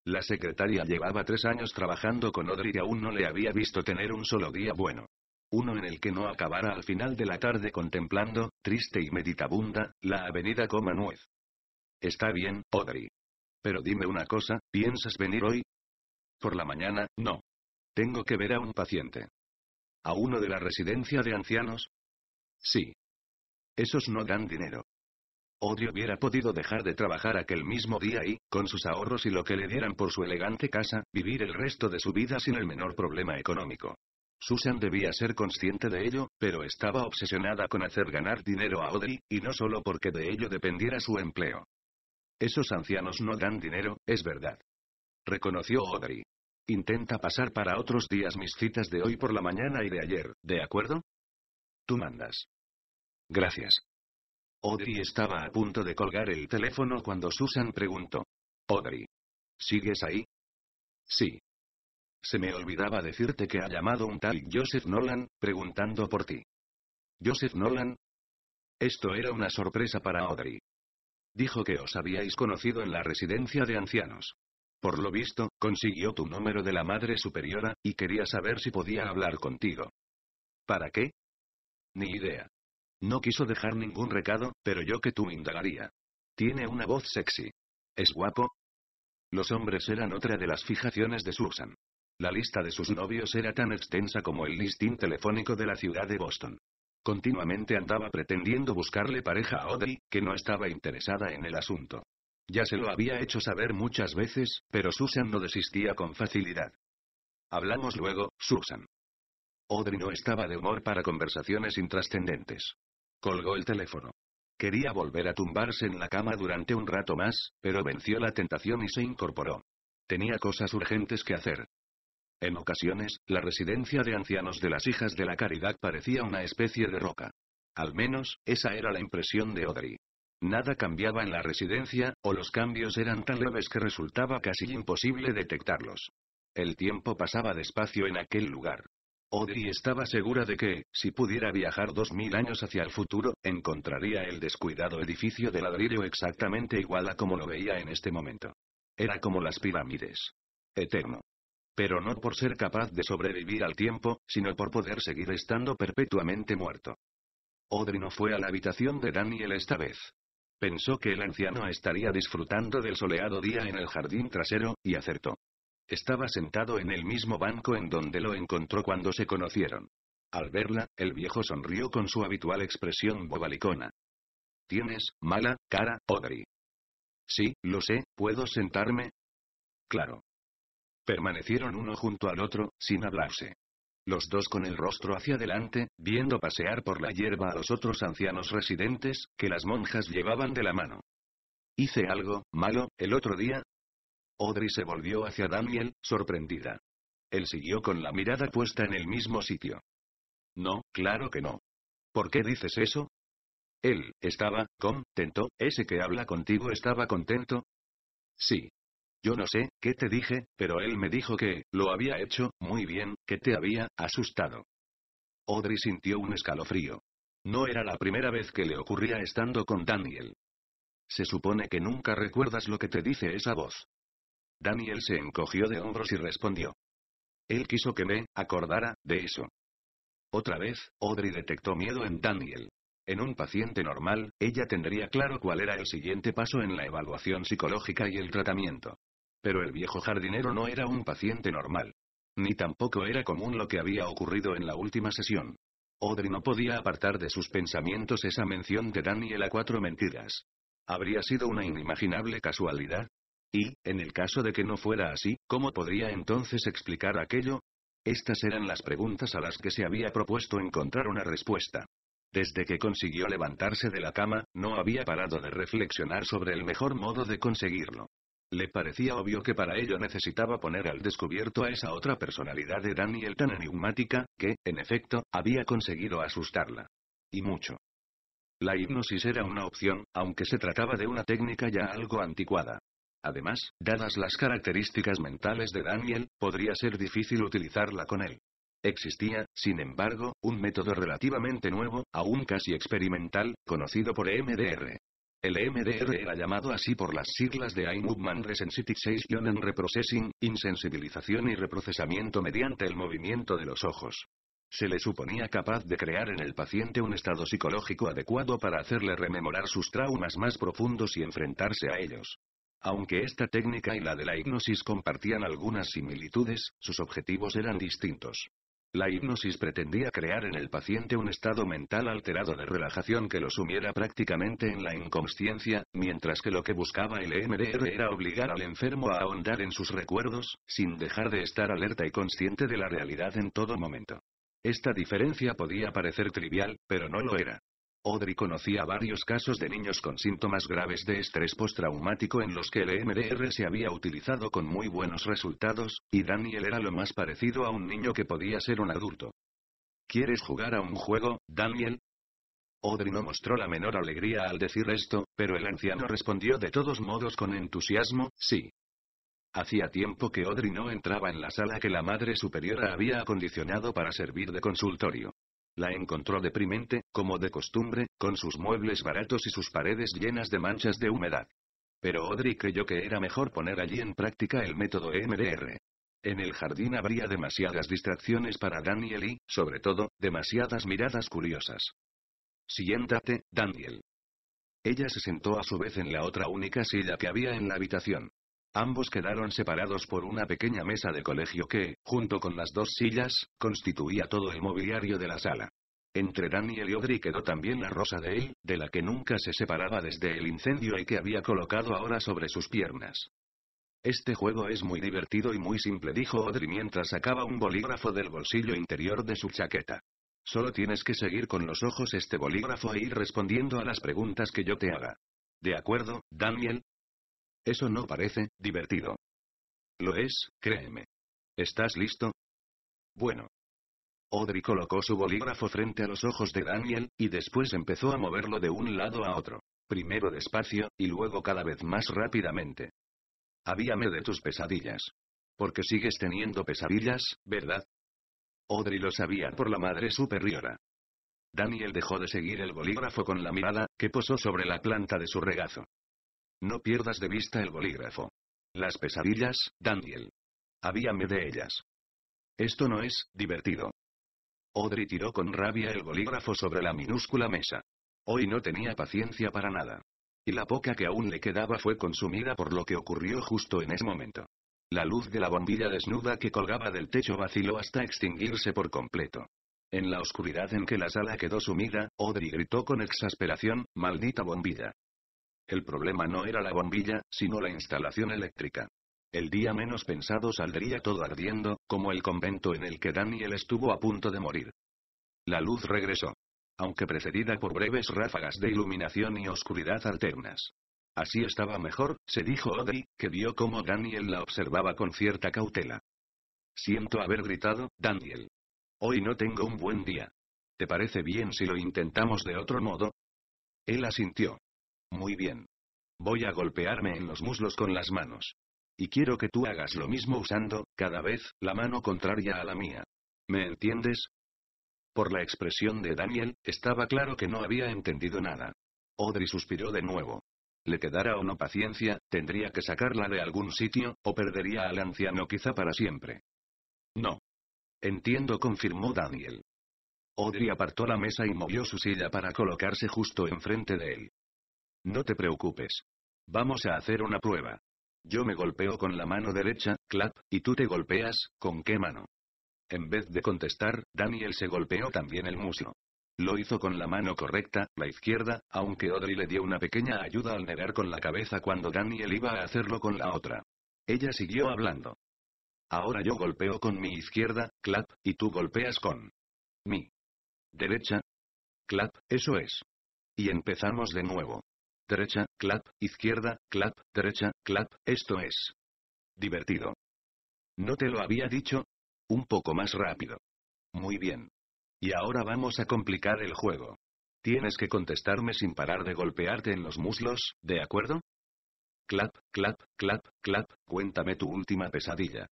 La secretaria llevaba tres años trabajando con Audrey y aún no le había visto tener un solo día bueno. Uno en el que no acabara al final de la tarde contemplando, triste y meditabunda, la avenida Comanuez. Está bien, Audrey. Pero dime una cosa, ¿piensas venir hoy? Por la mañana, no. Tengo que ver a un paciente. ¿A uno de la residencia de ancianos? Sí. Esos no dan dinero. Odio hubiera podido dejar de trabajar aquel mismo día y, con sus ahorros y lo que le dieran por su elegante casa, vivir el resto de su vida sin el menor problema económico. Susan debía ser consciente de ello, pero estaba obsesionada con hacer ganar dinero a Audrey, y no solo porque de ello dependiera su empleo. Esos ancianos no dan dinero, es verdad. Reconoció Audrey. Intenta pasar para otros días mis citas de hoy por la mañana y de ayer, ¿de acuerdo? Tú mandas. Gracias. Audrey estaba a punto de colgar el teléfono cuando Susan preguntó. Audrey. ¿Sigues ahí? Sí. Se me olvidaba decirte que ha llamado un tal Joseph Nolan, preguntando por ti. Joseph Nolan. Esto era una sorpresa para Audrey. Dijo que os habíais conocido en la residencia de ancianos. Por lo visto, consiguió tu número de la Madre Superiora, y quería saber si podía hablar contigo. ¿Para qué? Ni idea. No quiso dejar ningún recado, pero yo que tú indagaría. Tiene una voz sexy. ¿Es guapo? Los hombres eran otra de las fijaciones de Susan. La lista de sus novios era tan extensa como el listín telefónico de la ciudad de Boston. Continuamente andaba pretendiendo buscarle pareja a Audrey, que no estaba interesada en el asunto. Ya se lo había hecho saber muchas veces, pero Susan no desistía con facilidad. Hablamos luego, Susan. Audrey no estaba de humor para conversaciones intrascendentes. Colgó el teléfono. Quería volver a tumbarse en la cama durante un rato más, pero venció la tentación y se incorporó. Tenía cosas urgentes que hacer. En ocasiones, la residencia de ancianos de las hijas de la caridad parecía una especie de roca. Al menos, esa era la impresión de Audrey. Nada cambiaba en la residencia, o los cambios eran tan leves que resultaba casi imposible detectarlos. El tiempo pasaba despacio en aquel lugar. Audrey estaba segura de que, si pudiera viajar dos mil años hacia el futuro, encontraría el descuidado edificio de ladrillo exactamente igual a como lo veía en este momento. Era como las pirámides. Eterno. Pero no por ser capaz de sobrevivir al tiempo, sino por poder seguir estando perpetuamente muerto. Audrey no fue a la habitación de Daniel esta vez. Pensó que el anciano estaría disfrutando del soleado día en el jardín trasero, y acertó. Estaba sentado en el mismo banco en donde lo encontró cuando se conocieron. Al verla, el viejo sonrió con su habitual expresión bobalicona. Tienes, mala, cara, Audrey. Sí, lo sé, ¿puedo sentarme? Claro. Permanecieron uno junto al otro, sin hablarse los dos con el rostro hacia adelante, viendo pasear por la hierba a los otros ancianos residentes, que las monjas llevaban de la mano. ¿Hice algo, malo, el otro día? Audrey se volvió hacia Daniel, sorprendida. Él siguió con la mirada puesta en el mismo sitio. No, claro que no. ¿Por qué dices eso? Él, estaba, contento, ese que habla contigo estaba contento. Sí, yo no sé, qué te dije, pero él me dijo que, lo había hecho, muy bien, que te había, asustado. Audrey sintió un escalofrío. No era la primera vez que le ocurría estando con Daniel. Se supone que nunca recuerdas lo que te dice esa voz. Daniel se encogió de hombros y respondió. Él quiso que me acordara de eso. Otra vez, Audrey detectó miedo en Daniel. En un paciente normal, ella tendría claro cuál era el siguiente paso en la evaluación psicológica y el tratamiento. Pero el viejo jardinero no era un paciente normal. Ni tampoco era común lo que había ocurrido en la última sesión. Audrey no podía apartar de sus pensamientos esa mención de Daniel a cuatro mentiras. ¿Habría sido una inimaginable casualidad? Y, en el caso de que no fuera así, ¿cómo podría entonces explicar aquello? Estas eran las preguntas a las que se había propuesto encontrar una respuesta. Desde que consiguió levantarse de la cama, no había parado de reflexionar sobre el mejor modo de conseguirlo. Le parecía obvio que para ello necesitaba poner al descubierto a esa otra personalidad de Daniel tan enigmática, que, en efecto, había conseguido asustarla. Y mucho. La hipnosis era una opción, aunque se trataba de una técnica ya algo anticuada. Además, dadas las características mentales de Daniel, podría ser difícil utilizarla con él. Existía, sin embargo, un método relativamente nuevo, aún casi experimental, conocido por e MDR. El e MDR era llamado así por las siglas de Eye Movement Resensitization and Reprocessing, insensibilización y reprocesamiento mediante el movimiento de los ojos. Se le suponía capaz de crear en el paciente un estado psicológico adecuado para hacerle rememorar sus traumas más profundos y enfrentarse a ellos. Aunque esta técnica y la de la hipnosis compartían algunas similitudes, sus objetivos eran distintos. La hipnosis pretendía crear en el paciente un estado mental alterado de relajación que lo sumiera prácticamente en la inconsciencia, mientras que lo que buscaba el EMDR era obligar al enfermo a ahondar en sus recuerdos, sin dejar de estar alerta y consciente de la realidad en todo momento. Esta diferencia podía parecer trivial, pero no lo era. Audrey conocía varios casos de niños con síntomas graves de estrés postraumático en los que el EMDR se había utilizado con muy buenos resultados, y Daniel era lo más parecido a un niño que podía ser un adulto. ¿Quieres jugar a un juego, Daniel? Audrey no mostró la menor alegría al decir esto, pero el anciano respondió de todos modos con entusiasmo, sí. Hacía tiempo que Audrey no entraba en la sala que la Madre Superiora había acondicionado para servir de consultorio. La encontró deprimente, como de costumbre, con sus muebles baratos y sus paredes llenas de manchas de humedad. Pero Audrey creyó que era mejor poner allí en práctica el método MDR. En el jardín habría demasiadas distracciones para Daniel y, sobre todo, demasiadas miradas curiosas. Siéntate, Daniel. Ella se sentó a su vez en la otra única silla que había en la habitación. Ambos quedaron separados por una pequeña mesa de colegio que, junto con las dos sillas, constituía todo el mobiliario de la sala. Entre Daniel y Odri quedó también la rosa de él, de la que nunca se separaba desde el incendio y que había colocado ahora sobre sus piernas. Este juego es muy divertido y muy simple, dijo Odri mientras sacaba un bolígrafo del bolsillo interior de su chaqueta. Solo tienes que seguir con los ojos este bolígrafo e ir respondiendo a las preguntas que yo te haga. De acuerdo, Daniel, eso no parece divertido. Lo es, créeme. ¿Estás listo? Bueno. Audrey colocó su bolígrafo frente a los ojos de Daniel, y después empezó a moverlo de un lado a otro. Primero despacio, y luego cada vez más rápidamente. Habíame de tus pesadillas. Porque sigues teniendo pesadillas, ¿verdad? Audrey lo sabía por la madre superiora. Daniel dejó de seguir el bolígrafo con la mirada, que posó sobre la planta de su regazo. No pierdas de vista el bolígrafo. Las pesadillas, Daniel. Habíame de ellas. Esto no es divertido. Audrey tiró con rabia el bolígrafo sobre la minúscula mesa. Hoy no tenía paciencia para nada. Y la poca que aún le quedaba fue consumida por lo que ocurrió justo en ese momento. La luz de la bombilla desnuda que colgaba del techo vaciló hasta extinguirse por completo. En la oscuridad en que la sala quedó sumida, Audrey gritó con exasperación, maldita bombilla. El problema no era la bombilla, sino la instalación eléctrica. El día menos pensado saldría todo ardiendo, como el convento en el que Daniel estuvo a punto de morir. La luz regresó. Aunque precedida por breves ráfagas de iluminación y oscuridad alternas. Así estaba mejor, se dijo Audrey, que vio cómo Daniel la observaba con cierta cautela. Siento haber gritado, Daniel. Hoy no tengo un buen día. ¿Te parece bien si lo intentamos de otro modo? Él asintió. Muy bien. Voy a golpearme en los muslos con las manos. Y quiero que tú hagas lo mismo usando, cada vez, la mano contraria a la mía. ¿Me entiendes? Por la expresión de Daniel, estaba claro que no había entendido nada. Audrey suspiró de nuevo. Le quedara o no paciencia, tendría que sacarla de algún sitio, o perdería al anciano quizá para siempre. No. Entiendo, confirmó Daniel. Audrey apartó la mesa y movió su silla para colocarse justo enfrente de él. No te preocupes. Vamos a hacer una prueba. Yo me golpeo con la mano derecha, clap, y tú te golpeas, ¿con qué mano? En vez de contestar, Daniel se golpeó también el muslo. Lo hizo con la mano correcta, la izquierda, aunque Audrey le dio una pequeña ayuda al negar con la cabeza cuando Daniel iba a hacerlo con la otra. Ella siguió hablando. Ahora yo golpeo con mi izquierda, clap, y tú golpeas con mi derecha. Clap, eso es. Y empezamos de nuevo derecha, clap, izquierda, clap, derecha, clap, esto es. Divertido. ¿No te lo había dicho? Un poco más rápido. Muy bien. Y ahora vamos a complicar el juego. Tienes que contestarme sin parar de golpearte en los muslos, ¿de acuerdo? Clap, clap, clap, clap, cuéntame tu última pesadilla.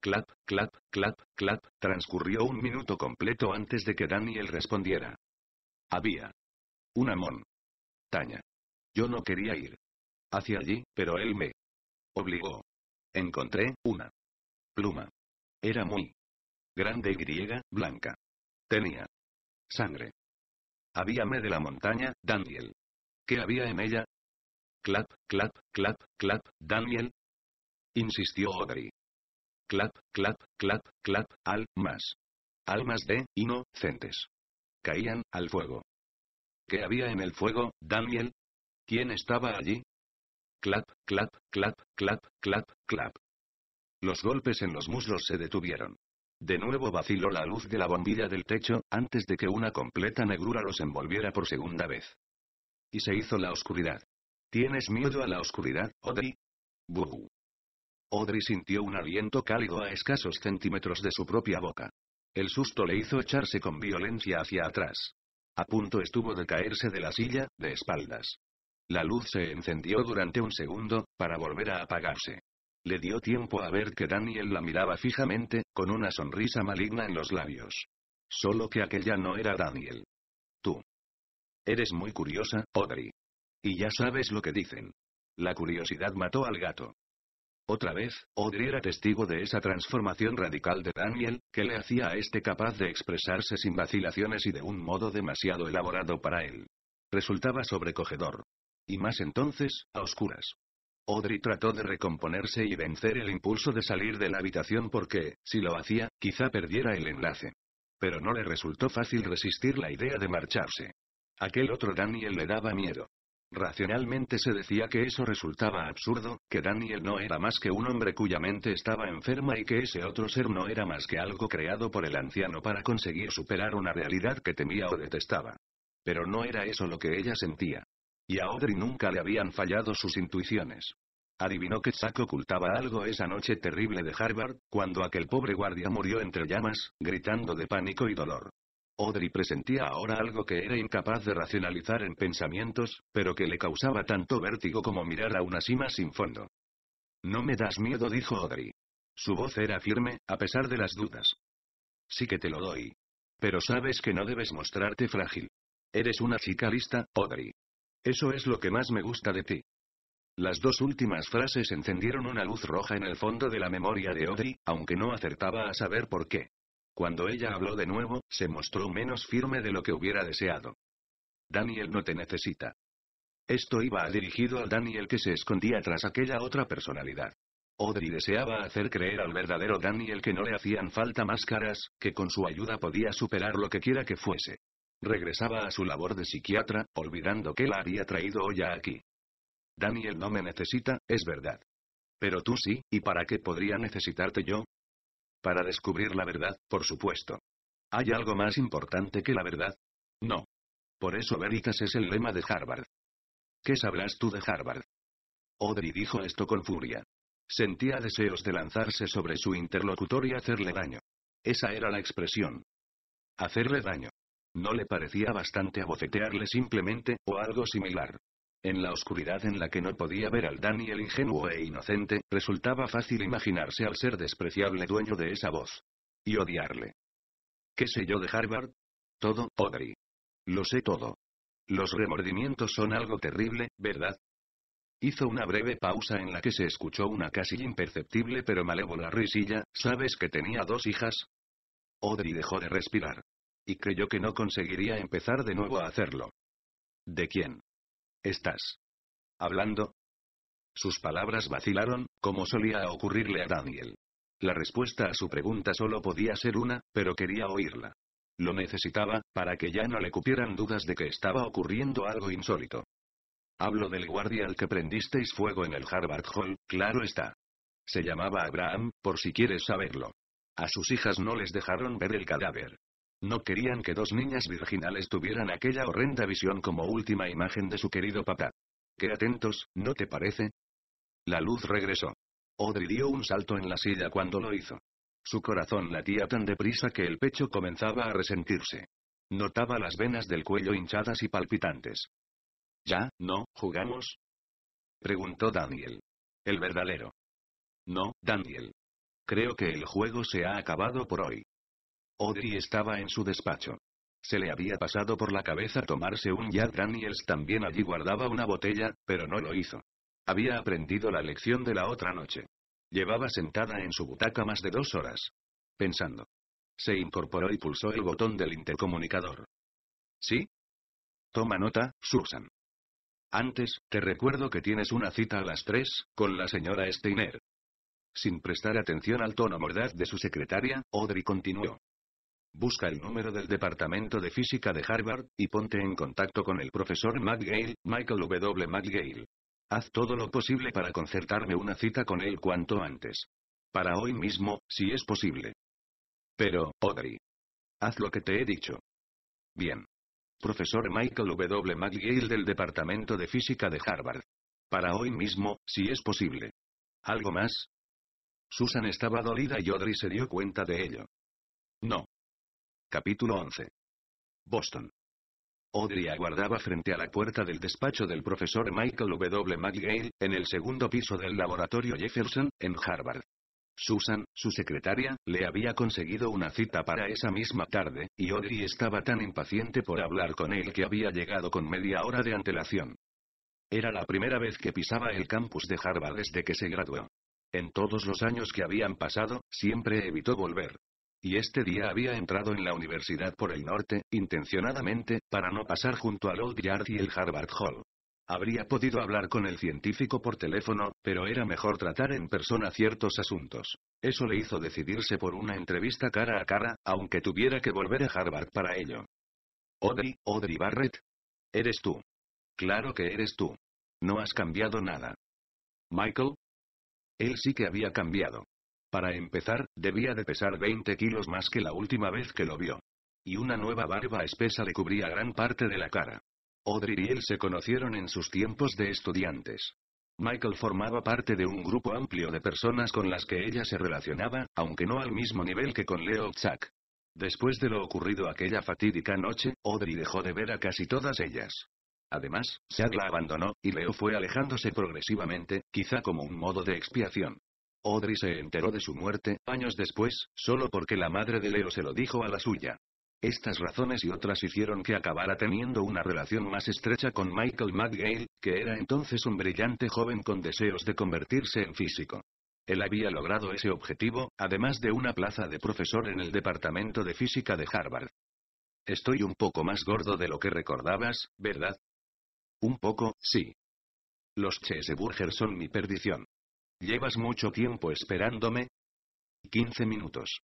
Clap, clap, clap, clap, transcurrió un minuto completo antes de que Daniel respondiera. Había. Un amón. Taña. Yo no quería ir hacia allí, pero él me obligó. Encontré una pluma. Era muy grande y griega, blanca. Tenía sangre. Habíame de la montaña, Daniel. ¿Qué había en ella? Clap, clap, clap, clap, Daniel. Insistió Audrey. Clap, clap, clap, clap, almas. Almas de inocentes. Caían al fuego. ¿Qué había en el fuego, Daniel? ¿Quién estaba allí? Clap, clap, clap, clap, clap, clap. Los golpes en los muslos se detuvieron. De nuevo vaciló la luz de la bombilla del techo, antes de que una completa negrura los envolviera por segunda vez. Y se hizo la oscuridad. ¿Tienes miedo a la oscuridad, Audrey? Audrey sintió un aliento cálido a escasos centímetros de su propia boca. El susto le hizo echarse con violencia hacia atrás. A punto estuvo de caerse de la silla, de espaldas. La luz se encendió durante un segundo, para volver a apagarse. Le dio tiempo a ver que Daniel la miraba fijamente, con una sonrisa maligna en los labios. Solo que aquella no era Daniel. Tú. Eres muy curiosa, Audrey. Y ya sabes lo que dicen. La curiosidad mató al gato. Otra vez, Audrey era testigo de esa transformación radical de Daniel, que le hacía a este capaz de expresarse sin vacilaciones y de un modo demasiado elaborado para él. Resultaba sobrecogedor. Y más entonces, a oscuras. Audrey trató de recomponerse y vencer el impulso de salir de la habitación porque, si lo hacía, quizá perdiera el enlace. Pero no le resultó fácil resistir la idea de marcharse. Aquel otro Daniel le daba miedo. Racionalmente se decía que eso resultaba absurdo, que Daniel no era más que un hombre cuya mente estaba enferma y que ese otro ser no era más que algo creado por el anciano para conseguir superar una realidad que temía o detestaba. Pero no era eso lo que ella sentía. Y a Audrey nunca le habían fallado sus intuiciones. Adivinó que Zack ocultaba algo esa noche terrible de Harvard, cuando aquel pobre guardia murió entre llamas, gritando de pánico y dolor. Audrey presentía ahora algo que era incapaz de racionalizar en pensamientos, pero que le causaba tanto vértigo como mirar a una cima sin fondo. No me das miedo, dijo Audrey. Su voz era firme, a pesar de las dudas. Sí que te lo doy. Pero sabes que no debes mostrarte frágil. Eres una chica lista, Audrey. Eso es lo que más me gusta de ti. Las dos últimas frases encendieron una luz roja en el fondo de la memoria de Audrey, aunque no acertaba a saber por qué. Cuando ella habló de nuevo, se mostró menos firme de lo que hubiera deseado. Daniel no te necesita. Esto iba dirigido al Daniel que se escondía tras aquella otra personalidad. Audrey deseaba hacer creer al verdadero Daniel que no le hacían falta máscaras, que con su ayuda podía superar lo que quiera que fuese. Regresaba a su labor de psiquiatra, olvidando que la había traído hoy aquí. Daniel no me necesita, es verdad. Pero tú sí, ¿y para qué podría necesitarte yo? Para descubrir la verdad, por supuesto. ¿Hay algo más importante que la verdad? No. Por eso Veritas es el lema de Harvard. ¿Qué sabrás tú de Harvard? Audrey dijo esto con furia. Sentía deseos de lanzarse sobre su interlocutor y hacerle daño. Esa era la expresión. Hacerle daño. No le parecía bastante abofetearle simplemente, o algo similar. En la oscuridad en la que no podía ver al Daniel ingenuo e inocente, resultaba fácil imaginarse al ser despreciable dueño de esa voz. Y odiarle. ¿Qué sé yo de Harvard? Todo, Audrey. Lo sé todo. Los remordimientos son algo terrible, ¿verdad? Hizo una breve pausa en la que se escuchó una casi imperceptible pero malévola risilla, ¿sabes que tenía dos hijas? Audrey dejó de respirar. Y creyó que no conseguiría empezar de nuevo a hacerlo. ¿De quién? ¿Estás? ¿Hablando? Sus palabras vacilaron, como solía ocurrirle a Daniel. La respuesta a su pregunta solo podía ser una, pero quería oírla. Lo necesitaba, para que ya no le cupieran dudas de que estaba ocurriendo algo insólito. Hablo del guardia al que prendisteis fuego en el Harvard Hall, claro está. Se llamaba Abraham, por si quieres saberlo. A sus hijas no les dejaron ver el cadáver. No querían que dos niñas virginales tuvieran aquella horrenda visión como última imagen de su querido papá. Qué atentos, ¿no te parece? La luz regresó. Audrey dio un salto en la silla cuando lo hizo. Su corazón latía tan deprisa que el pecho comenzaba a resentirse. Notaba las venas del cuello hinchadas y palpitantes. ¿Ya, no, jugamos? Preguntó Daniel. El verdadero. No, Daniel. Creo que el juego se ha acabado por hoy. Audrey estaba en su despacho. Se le había pasado por la cabeza tomarse un yard Daniels también allí guardaba una botella, pero no lo hizo. Había aprendido la lección de la otra noche. Llevaba sentada en su butaca más de dos horas. Pensando. Se incorporó y pulsó el botón del intercomunicador. ¿Sí? Toma nota, Susan. Antes, te recuerdo que tienes una cita a las tres, con la señora Steiner. Sin prestar atención al tono mordaz de su secretaria, Audrey continuó. Busca el número del Departamento de Física de Harvard, y ponte en contacto con el profesor McGale, Michael W. McGale. Haz todo lo posible para concertarme una cita con él cuanto antes. Para hoy mismo, si es posible. Pero, Audrey. Haz lo que te he dicho. Bien. Profesor Michael W. McGale del Departamento de Física de Harvard. Para hoy mismo, si es posible. ¿Algo más? Susan estaba dolida y Audrey se dio cuenta de ello. No. Capítulo 11. Boston. Audrey aguardaba frente a la puerta del despacho del profesor Michael W. McGill, en el segundo piso del laboratorio Jefferson, en Harvard. Susan, su secretaria, le había conseguido una cita para esa misma tarde, y Audrey estaba tan impaciente por hablar con él que había llegado con media hora de antelación. Era la primera vez que pisaba el campus de Harvard desde que se graduó. En todos los años que habían pasado, siempre evitó volver. Y este día había entrado en la universidad por el norte, intencionadamente, para no pasar junto al Old Yard y el Harvard Hall. Habría podido hablar con el científico por teléfono, pero era mejor tratar en persona ciertos asuntos. Eso le hizo decidirse por una entrevista cara a cara, aunque tuviera que volver a Harvard para ello. Audrey, Audrey Barrett. Eres tú. Claro que eres tú. No has cambiado nada. Michael. Él sí que había cambiado. Para empezar, debía de pesar 20 kilos más que la última vez que lo vio. Y una nueva barba espesa le cubría gran parte de la cara. Audrey y él se conocieron en sus tiempos de estudiantes. Michael formaba parte de un grupo amplio de personas con las que ella se relacionaba, aunque no al mismo nivel que con Leo Chuck. Después de lo ocurrido aquella fatídica noche, Audrey dejó de ver a casi todas ellas. Además, Zack la abandonó, y Leo fue alejándose progresivamente, quizá como un modo de expiación. Audrey se enteró de su muerte, años después, solo porque la madre de Leo se lo dijo a la suya. Estas razones y otras hicieron que acabara teniendo una relación más estrecha con Michael McGale, que era entonces un brillante joven con deseos de convertirse en físico. Él había logrado ese objetivo, además de una plaza de profesor en el Departamento de Física de Harvard. Estoy un poco más gordo de lo que recordabas, ¿verdad? Un poco, sí. Los cheeseburgers son mi perdición. ¿Llevas mucho tiempo esperándome? 15 minutos.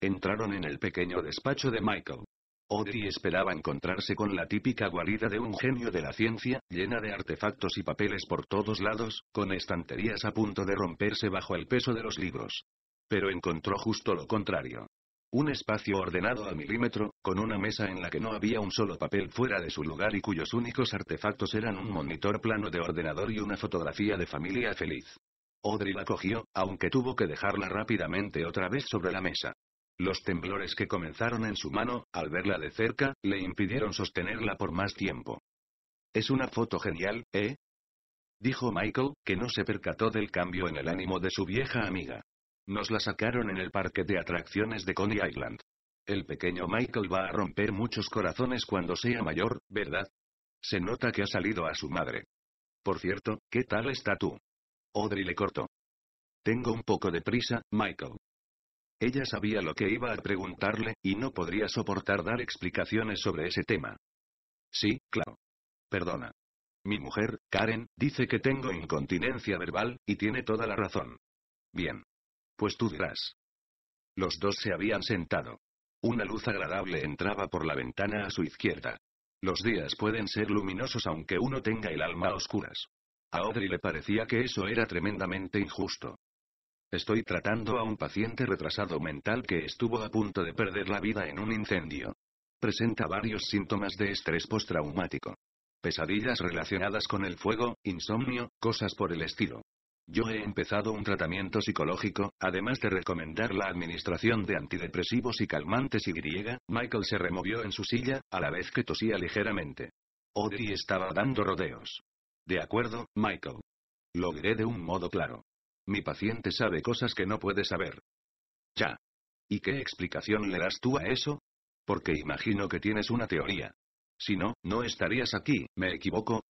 Entraron en el pequeño despacho de Michael. Audrey esperaba encontrarse con la típica guarida de un genio de la ciencia, llena de artefactos y papeles por todos lados, con estanterías a punto de romperse bajo el peso de los libros. Pero encontró justo lo contrario. Un espacio ordenado a milímetro, con una mesa en la que no había un solo papel fuera de su lugar y cuyos únicos artefactos eran un monitor plano de ordenador y una fotografía de familia feliz. Audrey la cogió, aunque tuvo que dejarla rápidamente otra vez sobre la mesa. Los temblores que comenzaron en su mano, al verla de cerca, le impidieron sostenerla por más tiempo. Es una foto genial, ¿eh? Dijo Michael, que no se percató del cambio en el ánimo de su vieja amiga. Nos la sacaron en el parque de atracciones de Coney Island. El pequeño Michael va a romper muchos corazones cuando sea mayor, ¿verdad? Se nota que ha salido a su madre. Por cierto, ¿qué tal está tú? Audrey le cortó. Tengo un poco de prisa, Michael. Ella sabía lo que iba a preguntarle, y no podría soportar dar explicaciones sobre ese tema. Sí, claro. Perdona. Mi mujer, Karen, dice que tengo incontinencia verbal, y tiene toda la razón. Bien. Pues tú dirás. Los dos se habían sentado. Una luz agradable entraba por la ventana a su izquierda. Los días pueden ser luminosos aunque uno tenga el alma a oscuras. A Audrey le parecía que eso era tremendamente injusto. Estoy tratando a un paciente retrasado mental que estuvo a punto de perder la vida en un incendio. Presenta varios síntomas de estrés postraumático. Pesadillas relacionadas con el fuego, insomnio, cosas por el estilo. Yo he empezado un tratamiento psicológico, además de recomendar la administración de antidepresivos y calmantes y griega, Michael se removió en su silla, a la vez que tosía ligeramente. Audrey estaba dando rodeos. De acuerdo, Michael. Lo diré de un modo claro. Mi paciente sabe cosas que no puede saber. Ya. ¿Y qué explicación le das tú a eso? Porque imagino que tienes una teoría. Si no, no estarías aquí, ¿me equivoco?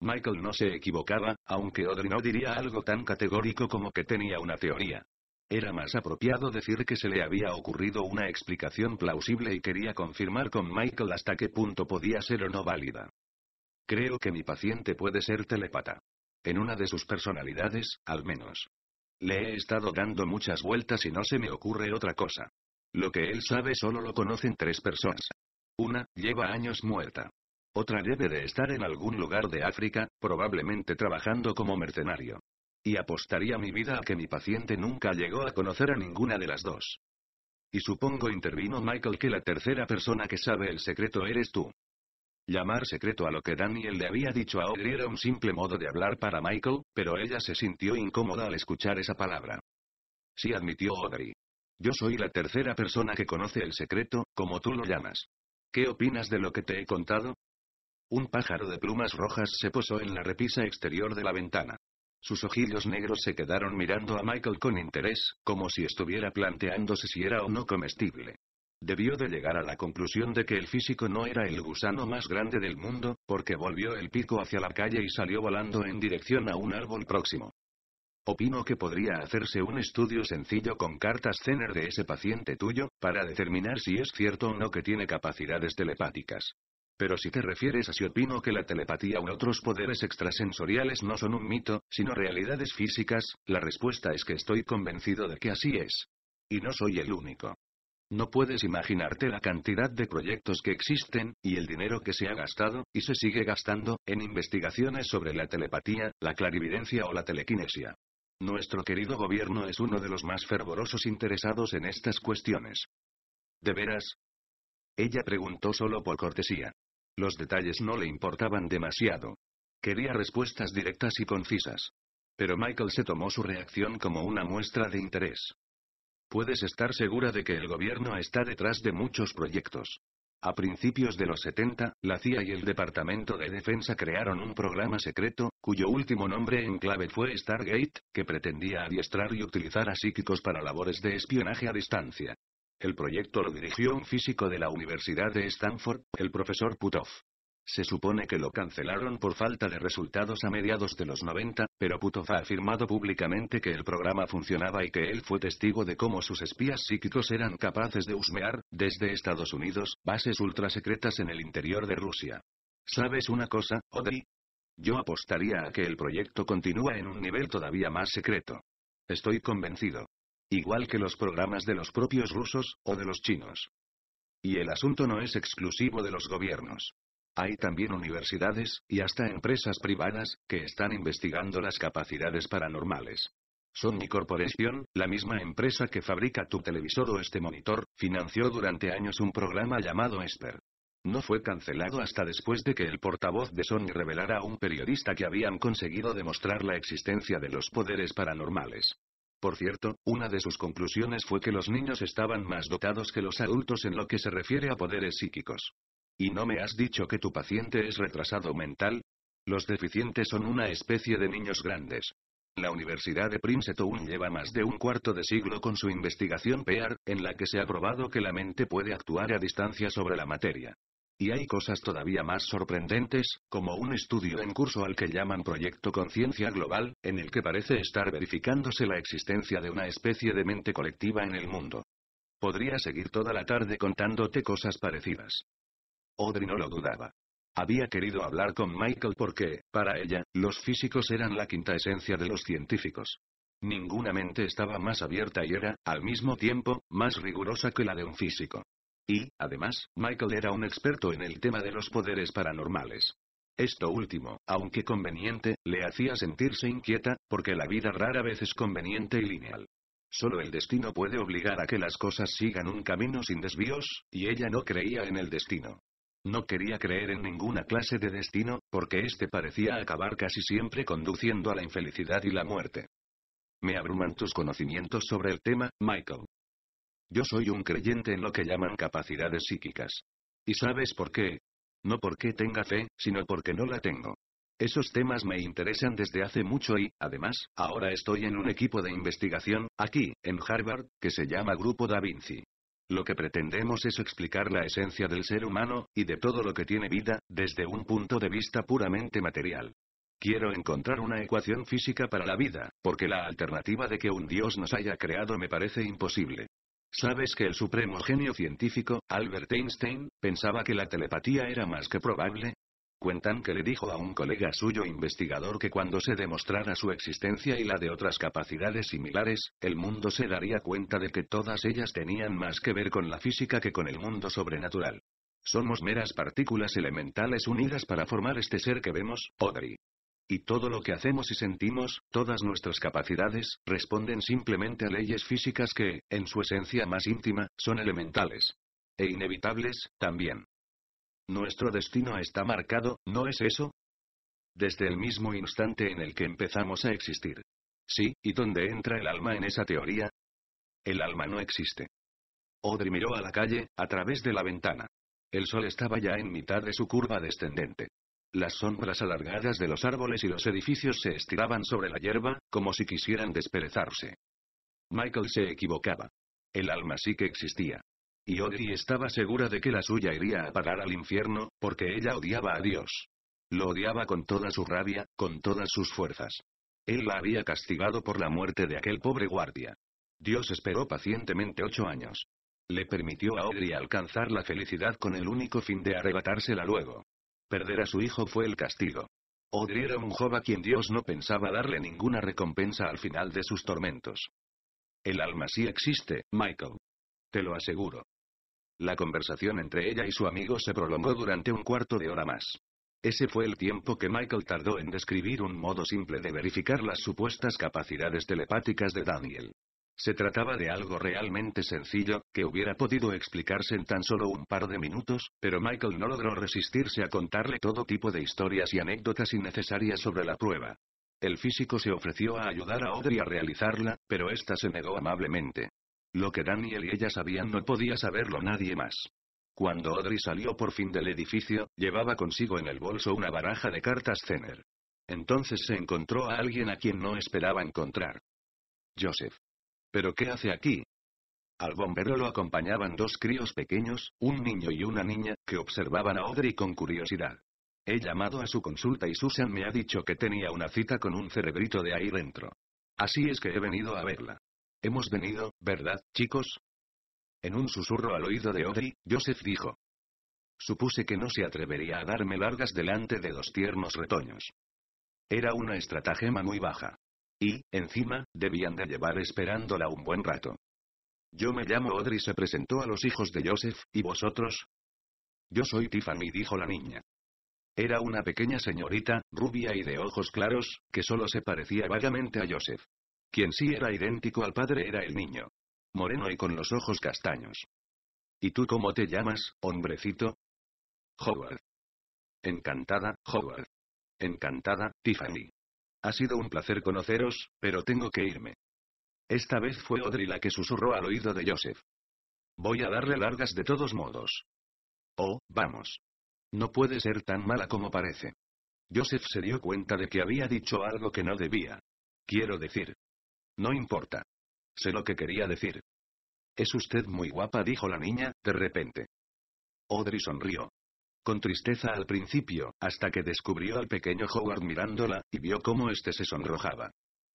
Michael no se equivocaba, aunque Audrey no diría algo tan categórico como que tenía una teoría. Era más apropiado decir que se le había ocurrido una explicación plausible y quería confirmar con Michael hasta qué punto podía ser o no válida. Creo que mi paciente puede ser telepata. En una de sus personalidades, al menos. Le he estado dando muchas vueltas y no se me ocurre otra cosa. Lo que él sabe solo lo conocen tres personas. Una, lleva años muerta. Otra debe de estar en algún lugar de África, probablemente trabajando como mercenario. Y apostaría mi vida a que mi paciente nunca llegó a conocer a ninguna de las dos. Y supongo, intervino Michael, que la tercera persona que sabe el secreto eres tú. Llamar secreto a lo que Daniel le había dicho a Audrey era un simple modo de hablar para Michael, pero ella se sintió incómoda al escuchar esa palabra. Sí admitió Audrey. Yo soy la tercera persona que conoce el secreto, como tú lo llamas. ¿Qué opinas de lo que te he contado? Un pájaro de plumas rojas se posó en la repisa exterior de la ventana. Sus ojillos negros se quedaron mirando a Michael con interés, como si estuviera planteándose si era o no comestible. Debió de llegar a la conclusión de que el físico no era el gusano más grande del mundo, porque volvió el pico hacia la calle y salió volando en dirección a un árbol próximo. Opino que podría hacerse un estudio sencillo con cartas Zener de ese paciente tuyo, para determinar si es cierto o no que tiene capacidades telepáticas. Pero si te refieres a si opino que la telepatía u otros poderes extrasensoriales no son un mito, sino realidades físicas, la respuesta es que estoy convencido de que así es. Y no soy el único. No puedes imaginarte la cantidad de proyectos que existen, y el dinero que se ha gastado, y se sigue gastando, en investigaciones sobre la telepatía, la clarividencia o la telequinesia. Nuestro querido gobierno es uno de los más fervorosos interesados en estas cuestiones. ¿De veras? Ella preguntó solo por cortesía. Los detalles no le importaban demasiado. Quería respuestas directas y concisas. Pero Michael se tomó su reacción como una muestra de interés. Puedes estar segura de que el gobierno está detrás de muchos proyectos. A principios de los 70, la CIA y el Departamento de Defensa crearon un programa secreto, cuyo último nombre en clave fue Stargate, que pretendía adiestrar y utilizar a psíquicos para labores de espionaje a distancia. El proyecto lo dirigió un físico de la Universidad de Stanford, el profesor Putov. Se supone que lo cancelaron por falta de resultados a mediados de los 90, pero Putov ha afirmado públicamente que el programa funcionaba y que él fue testigo de cómo sus espías psíquicos eran capaces de husmear, desde Estados Unidos, bases ultrasecretas en el interior de Rusia. ¿Sabes una cosa, Odri? Yo apostaría a que el proyecto continúa en un nivel todavía más secreto. Estoy convencido. Igual que los programas de los propios rusos, o de los chinos. Y el asunto no es exclusivo de los gobiernos. Hay también universidades, y hasta empresas privadas, que están investigando las capacidades paranormales. Sony Corporation, la misma empresa que fabrica tu televisor o este monitor, financió durante años un programa llamado Esper. No fue cancelado hasta después de que el portavoz de Sony revelara a un periodista que habían conseguido demostrar la existencia de los poderes paranormales. Por cierto, una de sus conclusiones fue que los niños estaban más dotados que los adultos en lo que se refiere a poderes psíquicos. ¿Y no me has dicho que tu paciente es retrasado mental? Los deficientes son una especie de niños grandes. La Universidad de Princeton lleva más de un cuarto de siglo con su investigación PEAR, en la que se ha probado que la mente puede actuar a distancia sobre la materia. Y hay cosas todavía más sorprendentes, como un estudio en curso al que llaman Proyecto Conciencia Global, en el que parece estar verificándose la existencia de una especie de mente colectiva en el mundo. Podría seguir toda la tarde contándote cosas parecidas. Audrey no lo dudaba. Había querido hablar con Michael porque, para ella, los físicos eran la quinta esencia de los científicos. Ninguna mente estaba más abierta y era, al mismo tiempo, más rigurosa que la de un físico. Y, además, Michael era un experto en el tema de los poderes paranormales. Esto último, aunque conveniente, le hacía sentirse inquieta, porque la vida rara vez es conveniente y lineal. Solo el destino puede obligar a que las cosas sigan un camino sin desvíos, y ella no creía en el destino. No quería creer en ninguna clase de destino, porque este parecía acabar casi siempre conduciendo a la infelicidad y la muerte. Me abruman tus conocimientos sobre el tema, Michael. Yo soy un creyente en lo que llaman capacidades psíquicas. ¿Y sabes por qué? No porque tenga fe, sino porque no la tengo. Esos temas me interesan desde hace mucho y, además, ahora estoy en un equipo de investigación, aquí, en Harvard, que se llama Grupo Da Vinci. Lo que pretendemos es explicar la esencia del ser humano, y de todo lo que tiene vida, desde un punto de vista puramente material. Quiero encontrar una ecuación física para la vida, porque la alternativa de que un dios nos haya creado me parece imposible. Sabes que el supremo genio científico, Albert Einstein, pensaba que la telepatía era más que probable, Cuentan que le dijo a un colega suyo investigador que cuando se demostrara su existencia y la de otras capacidades similares, el mundo se daría cuenta de que todas ellas tenían más que ver con la física que con el mundo sobrenatural. Somos meras partículas elementales unidas para formar este ser que vemos, Odri. Y todo lo que hacemos y sentimos, todas nuestras capacidades, responden simplemente a leyes físicas que, en su esencia más íntima, son elementales. E inevitables, también. Nuestro destino está marcado, ¿no es eso? Desde el mismo instante en el que empezamos a existir. Sí, ¿y dónde entra el alma en esa teoría? El alma no existe. Audrey miró a la calle, a través de la ventana. El sol estaba ya en mitad de su curva descendente. Las sombras alargadas de los árboles y los edificios se estiraban sobre la hierba, como si quisieran desperezarse. Michael se equivocaba. El alma sí que existía. Y Odri estaba segura de que la suya iría a parar al infierno, porque ella odiaba a Dios. Lo odiaba con toda su rabia, con todas sus fuerzas. Él la había castigado por la muerte de aquel pobre guardia. Dios esperó pacientemente ocho años. Le permitió a Odri alcanzar la felicidad con el único fin de arrebatársela luego. Perder a su hijo fue el castigo. Odri era un joven a quien Dios no pensaba darle ninguna recompensa al final de sus tormentos. El alma sí existe, Michael. Te lo aseguro. La conversación entre ella y su amigo se prolongó durante un cuarto de hora más. Ese fue el tiempo que Michael tardó en describir un modo simple de verificar las supuestas capacidades telepáticas de Daniel. Se trataba de algo realmente sencillo, que hubiera podido explicarse en tan solo un par de minutos, pero Michael no logró resistirse a contarle todo tipo de historias y anécdotas innecesarias sobre la prueba. El físico se ofreció a ayudar a Audrey a realizarla, pero ésta se negó amablemente. Lo que Daniel y ella sabían no podía saberlo nadie más. Cuando Audrey salió por fin del edificio, llevaba consigo en el bolso una baraja de cartas Zener. Entonces se encontró a alguien a quien no esperaba encontrar. Joseph. ¿Pero qué hace aquí? Al bombero lo acompañaban dos críos pequeños, un niño y una niña, que observaban a Audrey con curiosidad. He llamado a su consulta y Susan me ha dicho que tenía una cita con un cerebrito de ahí dentro. Así es que he venido a verla. Hemos venido, ¿verdad, chicos? En un susurro al oído de Audrey, Joseph dijo. Supuse que no se atrevería a darme largas delante de dos tiernos retoños. Era una estratagema muy baja. Y, encima, debían de llevar esperándola un buen rato. Yo me llamo Audrey, se presentó a los hijos de Joseph, ¿y vosotros? Yo soy Tiffany, dijo la niña. Era una pequeña señorita, rubia y de ojos claros, que solo se parecía vagamente a Joseph. Quien sí era idéntico al padre era el niño. Moreno y con los ojos castaños. ¿Y tú cómo te llamas, hombrecito? Howard. Encantada, Howard. Encantada, Tiffany. Ha sido un placer conoceros, pero tengo que irme. Esta vez fue Audrey la que susurró al oído de Joseph. Voy a darle largas de todos modos. Oh, vamos. No puede ser tan mala como parece. Joseph se dio cuenta de que había dicho algo que no debía. Quiero decir, no importa. Sé lo que quería decir. Es usted muy guapa, dijo la niña, de repente. Audrey sonrió. Con tristeza al principio, hasta que descubrió al pequeño Howard mirándola, y vio cómo este se sonrojaba.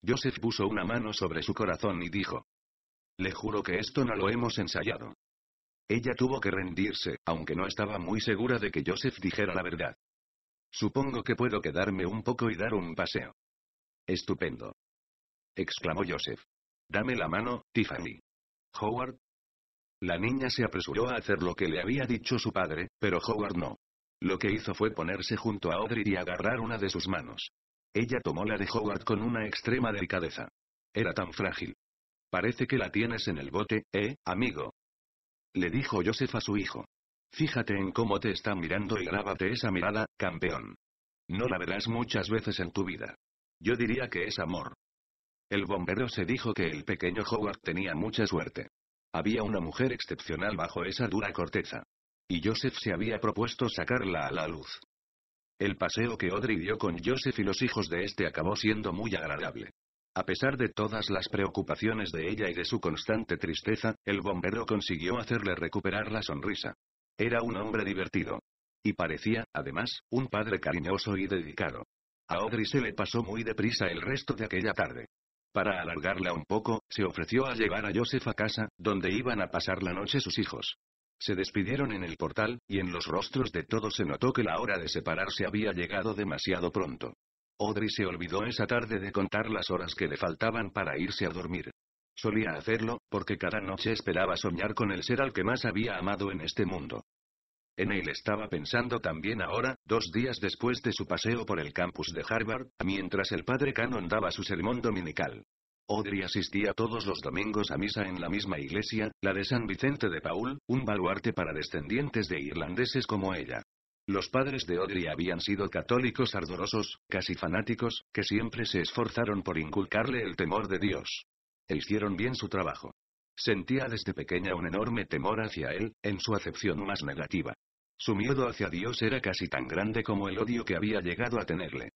Joseph puso una mano sobre su corazón y dijo. Le juro que esto no lo hemos ensayado. Ella tuvo que rendirse, aunque no estaba muy segura de que Joseph dijera la verdad. Supongo que puedo quedarme un poco y dar un paseo. Estupendo exclamó Joseph. Dame la mano, Tiffany. Howard. La niña se apresuró a hacer lo que le había dicho su padre, pero Howard no. Lo que hizo fue ponerse junto a Audrey y agarrar una de sus manos. Ella tomó la de Howard con una extrema delicadeza. Era tan frágil. Parece que la tienes en el bote, ¿eh, amigo? Le dijo Joseph a su hijo. Fíjate en cómo te está mirando y grábate esa mirada, campeón. No la verás muchas veces en tu vida. Yo diría que es amor. El bombero se dijo que el pequeño Howard tenía mucha suerte. Había una mujer excepcional bajo esa dura corteza. Y Joseph se había propuesto sacarla a la luz. El paseo que Audrey dio con Joseph y los hijos de este acabó siendo muy agradable. A pesar de todas las preocupaciones de ella y de su constante tristeza, el bombero consiguió hacerle recuperar la sonrisa. Era un hombre divertido. Y parecía, además, un padre cariñoso y dedicado. A Audrey se le pasó muy deprisa el resto de aquella tarde. Para alargarla un poco, se ofreció a llevar a Joseph a casa, donde iban a pasar la noche sus hijos. Se despidieron en el portal, y en los rostros de todos se notó que la hora de separarse había llegado demasiado pronto. Audrey se olvidó esa tarde de contar las horas que le faltaban para irse a dormir. Solía hacerlo, porque cada noche esperaba soñar con el ser al que más había amado en este mundo. En él estaba pensando también ahora, dos días después de su paseo por el campus de Harvard, mientras el padre Cannon daba su sermón dominical. Audrey asistía todos los domingos a misa en la misma iglesia, la de San Vicente de Paul, un baluarte para descendientes de irlandeses como ella. Los padres de Audrey habían sido católicos ardorosos, casi fanáticos, que siempre se esforzaron por inculcarle el temor de Dios. E hicieron bien su trabajo. Sentía desde pequeña un enorme temor hacia él, en su acepción más negativa. Su miedo hacia Dios era casi tan grande como el odio que había llegado a tenerle.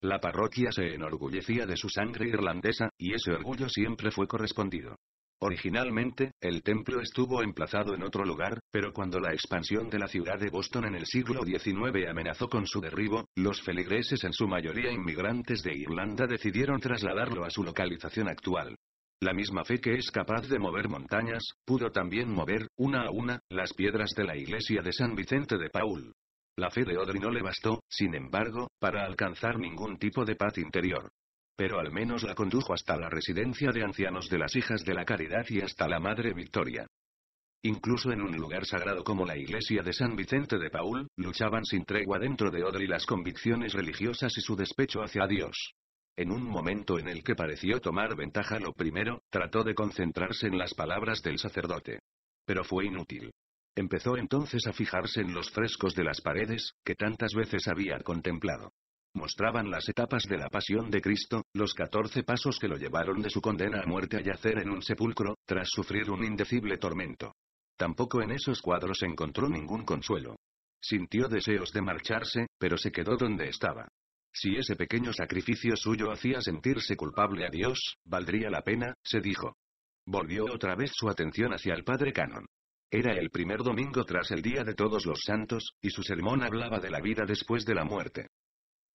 La parroquia se enorgullecía de su sangre irlandesa, y ese orgullo siempre fue correspondido. Originalmente, el templo estuvo emplazado en otro lugar, pero cuando la expansión de la ciudad de Boston en el siglo XIX amenazó con su derribo, los feligreses en su mayoría inmigrantes de Irlanda decidieron trasladarlo a su localización actual. La misma fe que es capaz de mover montañas, pudo también mover, una a una, las piedras de la iglesia de San Vicente de Paul. La fe de Odri no le bastó, sin embargo, para alcanzar ningún tipo de paz interior. Pero al menos la condujo hasta la residencia de ancianos de las hijas de la caridad y hasta la Madre Victoria. Incluso en un lugar sagrado como la iglesia de San Vicente de Paul, luchaban sin tregua dentro de Odri las convicciones religiosas y su despecho hacia Dios en un momento en el que pareció tomar ventaja lo primero, trató de concentrarse en las palabras del sacerdote. Pero fue inútil. Empezó entonces a fijarse en los frescos de las paredes, que tantas veces había contemplado. Mostraban las etapas de la pasión de Cristo, los catorce pasos que lo llevaron de su condena a muerte a yacer en un sepulcro, tras sufrir un indecible tormento. Tampoco en esos cuadros encontró ningún consuelo. Sintió deseos de marcharse, pero se quedó donde estaba. Si ese pequeño sacrificio suyo hacía sentirse culpable a Dios, valdría la pena, se dijo. Volvió otra vez su atención hacia el padre Canon. Era el primer domingo tras el Día de Todos los Santos, y su sermón hablaba de la vida después de la muerte.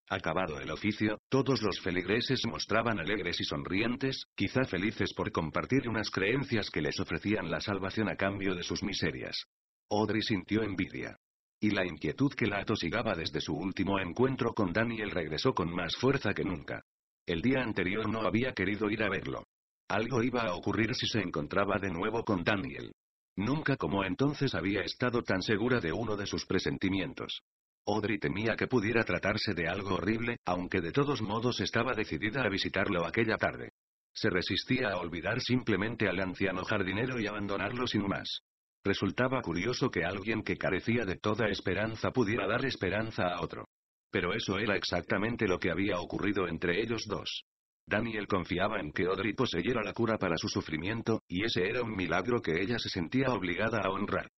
Acabado el oficio, todos los feligreses mostraban alegres y sonrientes, quizá felices por compartir unas creencias que les ofrecían la salvación a cambio de sus miserias. Audrey sintió envidia. Y la inquietud que la atosigaba desde su último encuentro con Daniel regresó con más fuerza que nunca. El día anterior no había querido ir a verlo. Algo iba a ocurrir si se encontraba de nuevo con Daniel. Nunca como entonces había estado tan segura de uno de sus presentimientos. Audrey temía que pudiera tratarse de algo horrible, aunque de todos modos estaba decidida a visitarlo aquella tarde. Se resistía a olvidar simplemente al anciano jardinero y abandonarlo sin más. Resultaba curioso que alguien que carecía de toda esperanza pudiera dar esperanza a otro. Pero eso era exactamente lo que había ocurrido entre ellos dos. Daniel confiaba en que Audrey poseyera la cura para su sufrimiento, y ese era un milagro que ella se sentía obligada a honrar.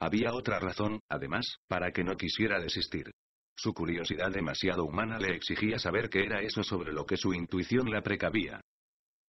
Había otra razón, además, para que no quisiera desistir. Su curiosidad demasiado humana le exigía saber qué era eso sobre lo que su intuición la precavía.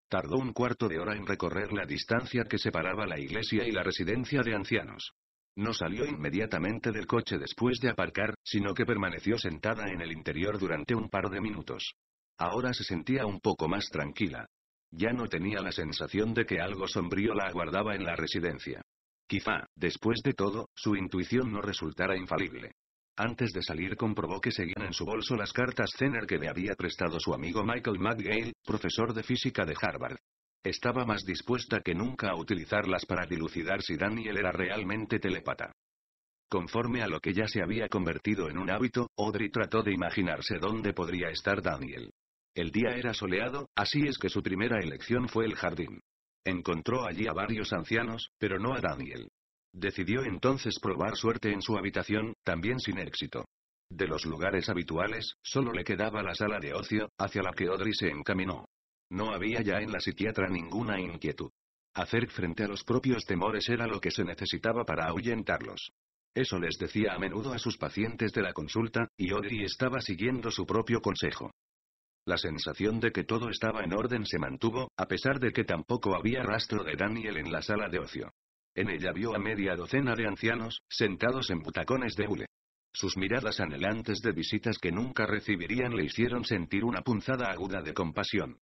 Tardó un cuarto de hora en recorrer la distancia que separaba la iglesia y la residencia de ancianos. No salió inmediatamente del coche después de aparcar, sino que permaneció sentada en el interior durante un par de minutos. Ahora se sentía un poco más tranquila. Ya no tenía la sensación de que algo sombrío la aguardaba en la residencia. Quizá, después de todo, su intuición no resultara infalible. Antes de salir comprobó que seguían en su bolso las cartas Zener que le había prestado su amigo Michael McGale, profesor de física de Harvard. Estaba más dispuesta que nunca a utilizarlas para dilucidar si Daniel era realmente telepata. Conforme a lo que ya se había convertido en un hábito, Audrey trató de imaginarse dónde podría estar Daniel. El día era soleado, así es que su primera elección fue el jardín. Encontró allí a varios ancianos, pero no a Daniel. Decidió entonces probar suerte en su habitación, también sin éxito. De los lugares habituales, solo le quedaba la sala de ocio, hacia la que Audrey se encaminó. No había ya en la psiquiatra ninguna inquietud. Hacer frente a los propios temores era lo que se necesitaba para ahuyentarlos. Eso les decía a menudo a sus pacientes de la consulta, y Audrey estaba siguiendo su propio consejo. La sensación de que todo estaba en orden se mantuvo, a pesar de que tampoco había rastro de Daniel en la sala de ocio. En ella vio a media docena de ancianos, sentados en butacones de hule. Sus miradas anhelantes de visitas que nunca recibirían le hicieron sentir una punzada aguda de compasión.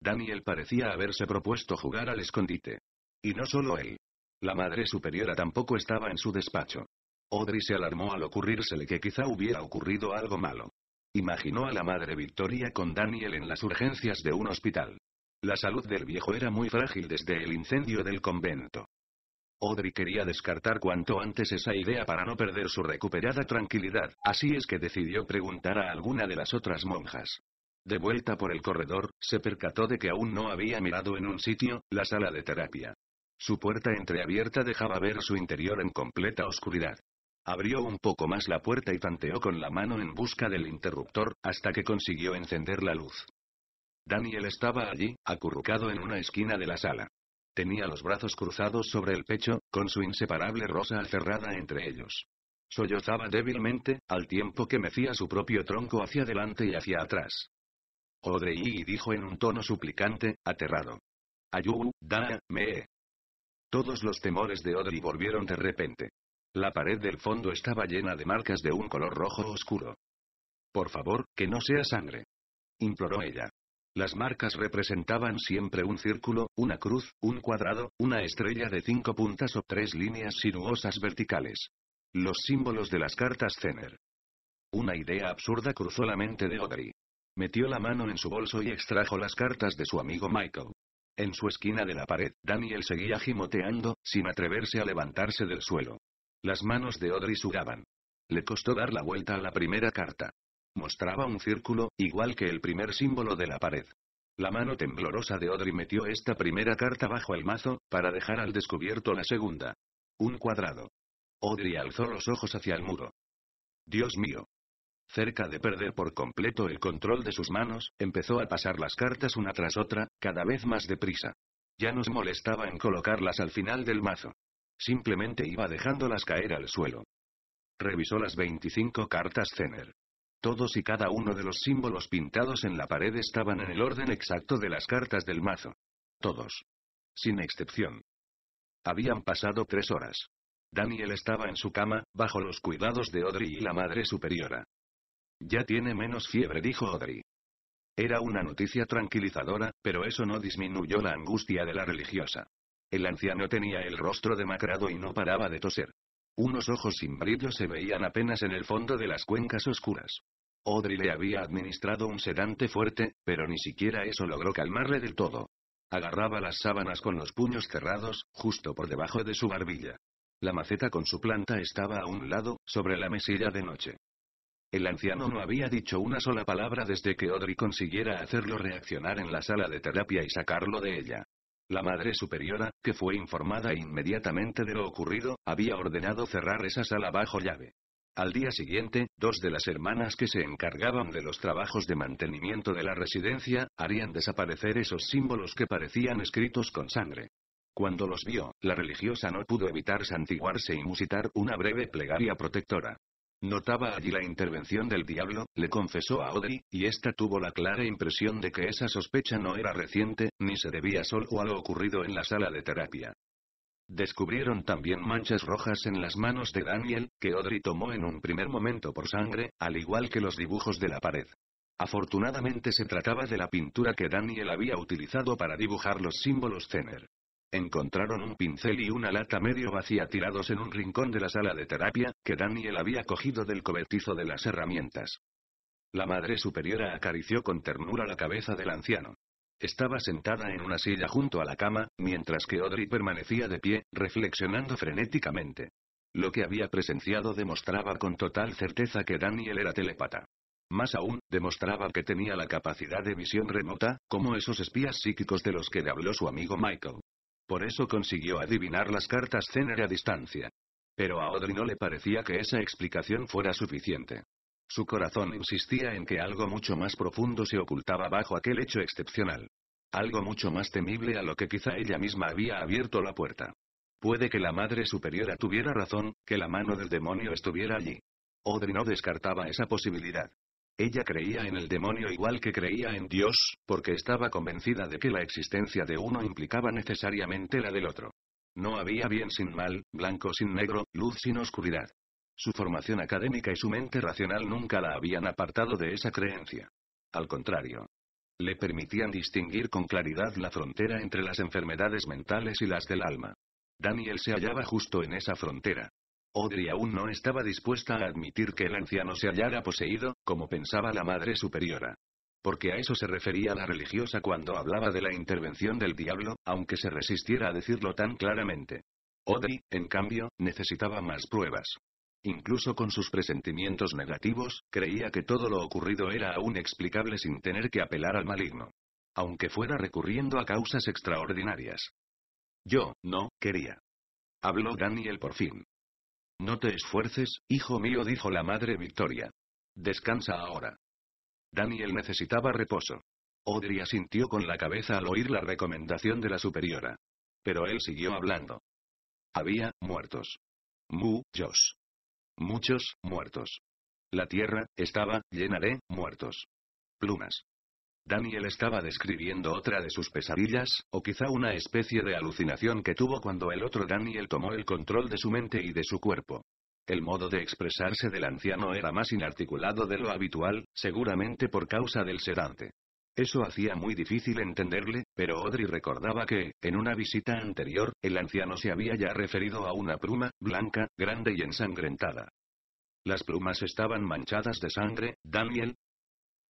Daniel parecía haberse propuesto jugar al escondite. Y no solo él. La madre superiora tampoco estaba en su despacho. Audrey se alarmó al ocurrírsele que quizá hubiera ocurrido algo malo. Imaginó a la madre Victoria con Daniel en las urgencias de un hospital. La salud del viejo era muy frágil desde el incendio del convento. Audrey quería descartar cuanto antes esa idea para no perder su recuperada tranquilidad, así es que decidió preguntar a alguna de las otras monjas. De vuelta por el corredor, se percató de que aún no había mirado en un sitio, la sala de terapia. Su puerta entreabierta dejaba ver su interior en completa oscuridad. Abrió un poco más la puerta y tanteó con la mano en busca del interruptor, hasta que consiguió encender la luz. Daniel estaba allí, acurrucado en una esquina de la sala. Tenía los brazos cruzados sobre el pecho, con su inseparable rosa cerrada entre ellos. Sollozaba débilmente, al tiempo que mecía su propio tronco hacia adelante y hacia atrás. y dijo en un tono suplicante, aterrado. «¡Ayúdame!» da, me. Todos los temores de Odri volvieron de repente. La pared del fondo estaba llena de marcas de un color rojo oscuro. Por favor, que no sea sangre. Imploró ella. Las marcas representaban siempre un círculo, una cruz, un cuadrado, una estrella de cinco puntas o tres líneas sinuosas verticales. Los símbolos de las cartas Zener. Una idea absurda cruzó la mente de Audrey. Metió la mano en su bolso y extrajo las cartas de su amigo Michael. En su esquina de la pared, Daniel seguía gimoteando, sin atreverse a levantarse del suelo. Las manos de Audrey sudaban. Le costó dar la vuelta a la primera carta. Mostraba un círculo, igual que el primer símbolo de la pared. La mano temblorosa de Odri metió esta primera carta bajo el mazo, para dejar al descubierto la segunda. Un cuadrado. Odri alzó los ojos hacia el muro. Dios mío. Cerca de perder por completo el control de sus manos, empezó a pasar las cartas una tras otra, cada vez más deprisa. Ya nos molestaba en colocarlas al final del mazo. Simplemente iba dejándolas caer al suelo. Revisó las 25 cartas Zener. Todos y cada uno de los símbolos pintados en la pared estaban en el orden exacto de las cartas del mazo. Todos. Sin excepción. Habían pasado tres horas. Daniel estaba en su cama, bajo los cuidados de Audrey y la madre superiora. Ya tiene menos fiebre, dijo Audrey. Era una noticia tranquilizadora, pero eso no disminuyó la angustia de la religiosa. El anciano tenía el rostro demacrado y no paraba de toser. Unos ojos sin brillo se veían apenas en el fondo de las cuencas oscuras. Audrey le había administrado un sedante fuerte, pero ni siquiera eso logró calmarle del todo. Agarraba las sábanas con los puños cerrados, justo por debajo de su barbilla. La maceta con su planta estaba a un lado, sobre la mesilla de noche. El anciano no había dicho una sola palabra desde que Audrey consiguiera hacerlo reaccionar en la sala de terapia y sacarlo de ella. La Madre Superiora, que fue informada inmediatamente de lo ocurrido, había ordenado cerrar esa sala bajo llave. Al día siguiente, dos de las hermanas que se encargaban de los trabajos de mantenimiento de la residencia, harían desaparecer esos símbolos que parecían escritos con sangre. Cuando los vio, la religiosa no pudo evitar santiguarse y musitar una breve plegaria protectora. Notaba allí la intervención del diablo, le confesó a Audrey, y esta tuvo la clara impresión de que esa sospecha no era reciente, ni se debía solo a lo ocurrido en la sala de terapia. Descubrieron también manchas rojas en las manos de Daniel, que Audrey tomó en un primer momento por sangre, al igual que los dibujos de la pared. Afortunadamente se trataba de la pintura que Daniel había utilizado para dibujar los símbolos Zener. Encontraron un pincel y una lata medio vacía tirados en un rincón de la sala de terapia, que Daniel había cogido del cobertizo de las herramientas. La madre superiora acarició con ternura la cabeza del anciano. Estaba sentada en una silla junto a la cama, mientras que Audrey permanecía de pie, reflexionando frenéticamente. Lo que había presenciado demostraba con total certeza que Daniel era telepata. Más aún, demostraba que tenía la capacidad de visión remota, como esos espías psíquicos de los que le habló su amigo Michael. Por eso consiguió adivinar las cartas Zener a distancia. Pero a Audrey no le parecía que esa explicación fuera suficiente. Su corazón insistía en que algo mucho más profundo se ocultaba bajo aquel hecho excepcional. Algo mucho más temible a lo que quizá ella misma había abierto la puerta. Puede que la Madre Superiora tuviera razón, que la mano del demonio estuviera allí. Audrey no descartaba esa posibilidad. Ella creía en el demonio igual que creía en Dios, porque estaba convencida de que la existencia de uno implicaba necesariamente la del otro. No había bien sin mal, blanco sin negro, luz sin oscuridad. Su formación académica y su mente racional nunca la habían apartado de esa creencia. Al contrario. Le permitían distinguir con claridad la frontera entre las enfermedades mentales y las del alma. Daniel se hallaba justo en esa frontera. Audrey aún no estaba dispuesta a admitir que el anciano se hallara poseído, como pensaba la Madre Superiora. Porque a eso se refería la religiosa cuando hablaba de la intervención del diablo, aunque se resistiera a decirlo tan claramente. Audrey, en cambio, necesitaba más pruebas. Incluso con sus presentimientos negativos, creía que todo lo ocurrido era aún explicable sin tener que apelar al maligno. Aunque fuera recurriendo a causas extraordinarias. Yo, no, quería. Habló Daniel por fin. No te esfuerces, hijo mío, dijo la madre Victoria. Descansa ahora. Daniel necesitaba reposo. Audrey asintió con la cabeza al oír la recomendación de la superiora. Pero él siguió hablando. Había muertos. Muchos. Muchos muertos. La tierra estaba llena de muertos. Plumas. Daniel estaba describiendo otra de sus pesadillas, o quizá una especie de alucinación que tuvo cuando el otro Daniel tomó el control de su mente y de su cuerpo. El modo de expresarse del anciano era más inarticulado de lo habitual, seguramente por causa del sedante. Eso hacía muy difícil entenderle, pero Audrey recordaba que, en una visita anterior, el anciano se había ya referido a una pluma, blanca, grande y ensangrentada. Las plumas estaban manchadas de sangre, Daniel,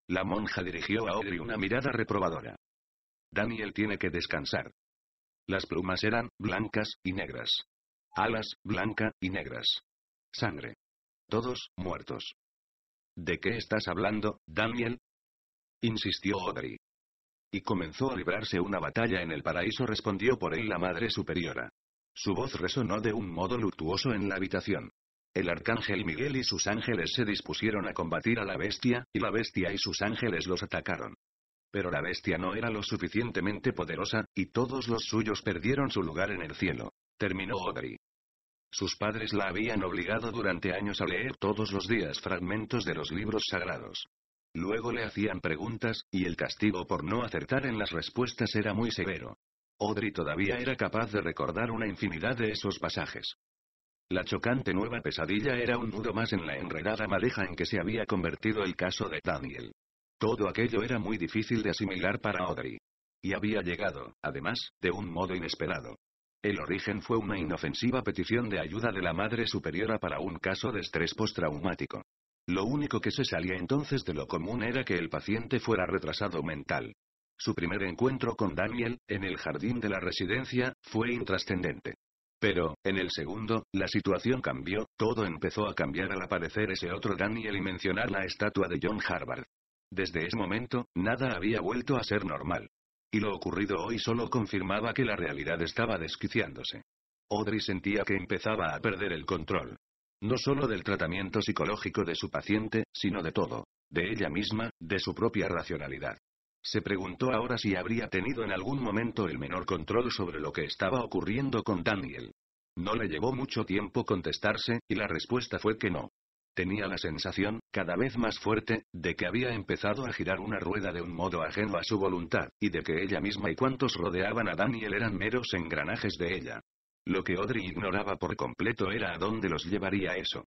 la monja dirigió a Audrey una mirada reprobadora. Daniel tiene que descansar. Las plumas eran blancas y negras. Alas, blancas y negras. Sangre. Todos muertos. ¿De qué estás hablando, Daniel? insistió Audrey. Y comenzó a librarse una batalla en el paraíso, respondió por él la Madre Superiora. Su voz resonó de un modo luctuoso en la habitación. El arcángel Miguel y sus ángeles se dispusieron a combatir a la bestia, y la bestia y sus ángeles los atacaron. Pero la bestia no era lo suficientemente poderosa, y todos los suyos perdieron su lugar en el cielo. Terminó Audrey. Sus padres la habían obligado durante años a leer todos los días fragmentos de los libros sagrados. Luego le hacían preguntas, y el castigo por no acertar en las respuestas era muy severo. Audrey todavía era capaz de recordar una infinidad de esos pasajes. La chocante nueva pesadilla era un nudo más en la enredada madeja en que se había convertido el caso de Daniel. Todo aquello era muy difícil de asimilar para Audrey. Y había llegado, además, de un modo inesperado. El origen fue una inofensiva petición de ayuda de la madre superiora para un caso de estrés postraumático. Lo único que se salía entonces de lo común era que el paciente fuera retrasado mental. Su primer encuentro con Daniel, en el jardín de la residencia, fue intrascendente. Pero, en el segundo, la situación cambió, todo empezó a cambiar al aparecer ese otro Daniel y mencionar la estatua de John Harvard. Desde ese momento, nada había vuelto a ser normal. Y lo ocurrido hoy solo confirmaba que la realidad estaba desquiciándose. Audrey sentía que empezaba a perder el control. No solo del tratamiento psicológico de su paciente, sino de todo. De ella misma, de su propia racionalidad. Se preguntó ahora si habría tenido en algún momento el menor control sobre lo que estaba ocurriendo con Daniel. No le llevó mucho tiempo contestarse, y la respuesta fue que no. Tenía la sensación, cada vez más fuerte, de que había empezado a girar una rueda de un modo ajeno a su voluntad, y de que ella misma y cuantos rodeaban a Daniel eran meros engranajes de ella. Lo que Audrey ignoraba por completo era a dónde los llevaría eso.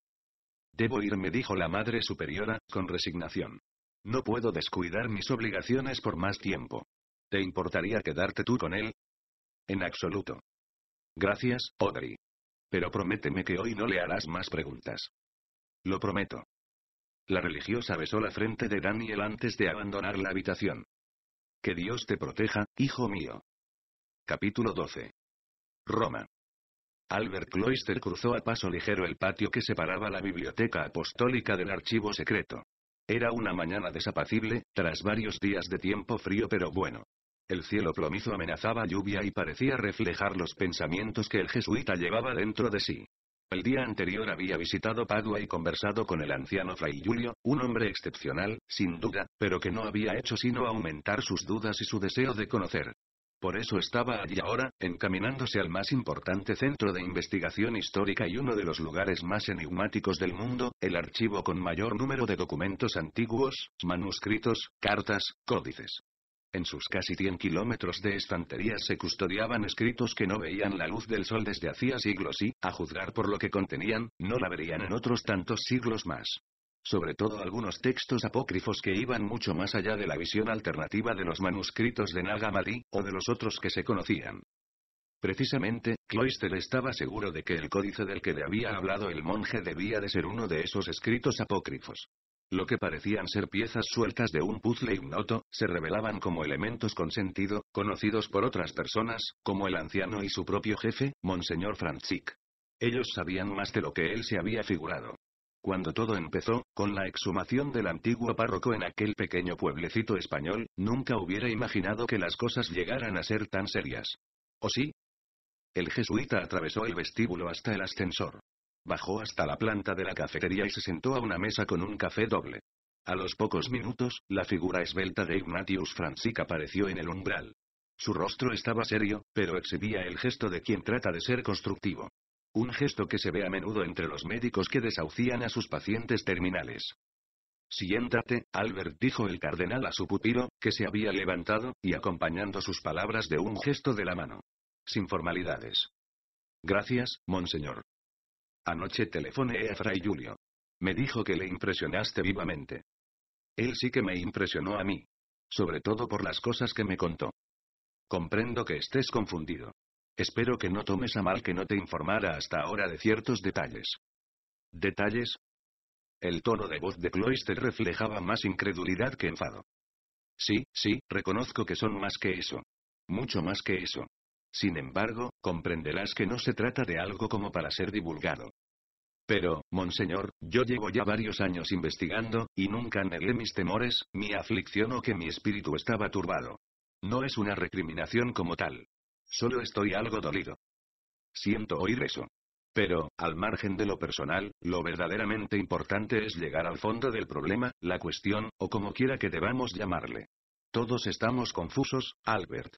Debo irme, dijo la Madre Superiora, con resignación. No puedo descuidar mis obligaciones por más tiempo. ¿Te importaría quedarte tú con él? En absoluto. Gracias, Audrey. Pero prométeme que hoy no le harás más preguntas. Lo prometo. La religiosa besó la frente de Daniel antes de abandonar la habitación. Que Dios te proteja, hijo mío. Capítulo 12. Roma. Albert Cloister cruzó a paso ligero el patio que separaba la biblioteca apostólica del archivo secreto. Era una mañana desapacible, tras varios días de tiempo frío pero bueno. El cielo plomizo amenazaba lluvia y parecía reflejar los pensamientos que el jesuita llevaba dentro de sí. El día anterior había visitado Padua y conversado con el anciano Fray Julio, un hombre excepcional, sin duda, pero que no había hecho sino aumentar sus dudas y su deseo de conocer. Por eso estaba allí ahora, encaminándose al más importante centro de investigación histórica y uno de los lugares más enigmáticos del mundo, el archivo con mayor número de documentos antiguos, manuscritos, cartas, códices. En sus casi 100 kilómetros de estanterías se custodiaban escritos que no veían la luz del sol desde hacía siglos y, a juzgar por lo que contenían, no la verían en otros tantos siglos más sobre todo algunos textos apócrifos que iban mucho más allá de la visión alternativa de los manuscritos de Nag Hammadi, o de los otros que se conocían. Precisamente, Cloister estaba seguro de que el códice del que le había hablado el monje debía de ser uno de esos escritos apócrifos. Lo que parecían ser piezas sueltas de un puzzle ignoto, se revelaban como elementos con sentido, conocidos por otras personas, como el anciano y su propio jefe, Monseñor Franchik. Ellos sabían más de lo que él se había figurado. Cuando todo empezó, con la exhumación del antiguo párroco en aquel pequeño pueblecito español, nunca hubiera imaginado que las cosas llegaran a ser tan serias. ¿O sí? El jesuita atravesó el vestíbulo hasta el ascensor. Bajó hasta la planta de la cafetería y se sentó a una mesa con un café doble. A los pocos minutos, la figura esbelta de Ignatius Franzic apareció en el umbral. Su rostro estaba serio, pero exhibía el gesto de quien trata de ser constructivo. Un gesto que se ve a menudo entre los médicos que desahucian a sus pacientes terminales. Siéntate, Albert, dijo el cardenal a su pupilo, que se había levantado, y acompañando sus palabras de un gesto de la mano. Sin formalidades. Gracias, monseñor. Anoche telefoné a Fray Julio. Me dijo que le impresionaste vivamente. Él sí que me impresionó a mí. Sobre todo por las cosas que me contó. Comprendo que estés confundido. Espero que no tomes a mal que no te informara hasta ahora de ciertos detalles. ¿Detalles? El tono de voz de Cloister reflejaba más incredulidad que enfado. Sí, sí, reconozco que son más que eso. Mucho más que eso. Sin embargo, comprenderás que no se trata de algo como para ser divulgado. Pero, monseñor, yo llevo ya varios años investigando, y nunca negué mis temores, mi aflicción o que mi espíritu estaba turbado. No es una recriminación como tal. Solo estoy algo dolido. Siento oír eso. Pero, al margen de lo personal, lo verdaderamente importante es llegar al fondo del problema, la cuestión, o como quiera que debamos llamarle. Todos estamos confusos, Albert.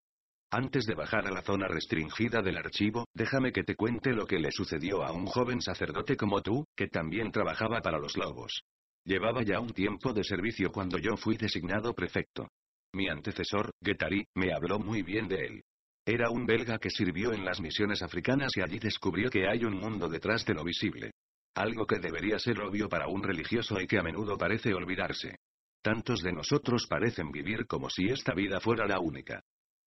Antes de bajar a la zona restringida del archivo, déjame que te cuente lo que le sucedió a un joven sacerdote como tú, que también trabajaba para los lobos. Llevaba ya un tiempo de servicio cuando yo fui designado prefecto. Mi antecesor, Guetari, me habló muy bien de él. Era un belga que sirvió en las misiones africanas y allí descubrió que hay un mundo detrás de lo visible. Algo que debería ser obvio para un religioso y que a menudo parece olvidarse. Tantos de nosotros parecen vivir como si esta vida fuera la única.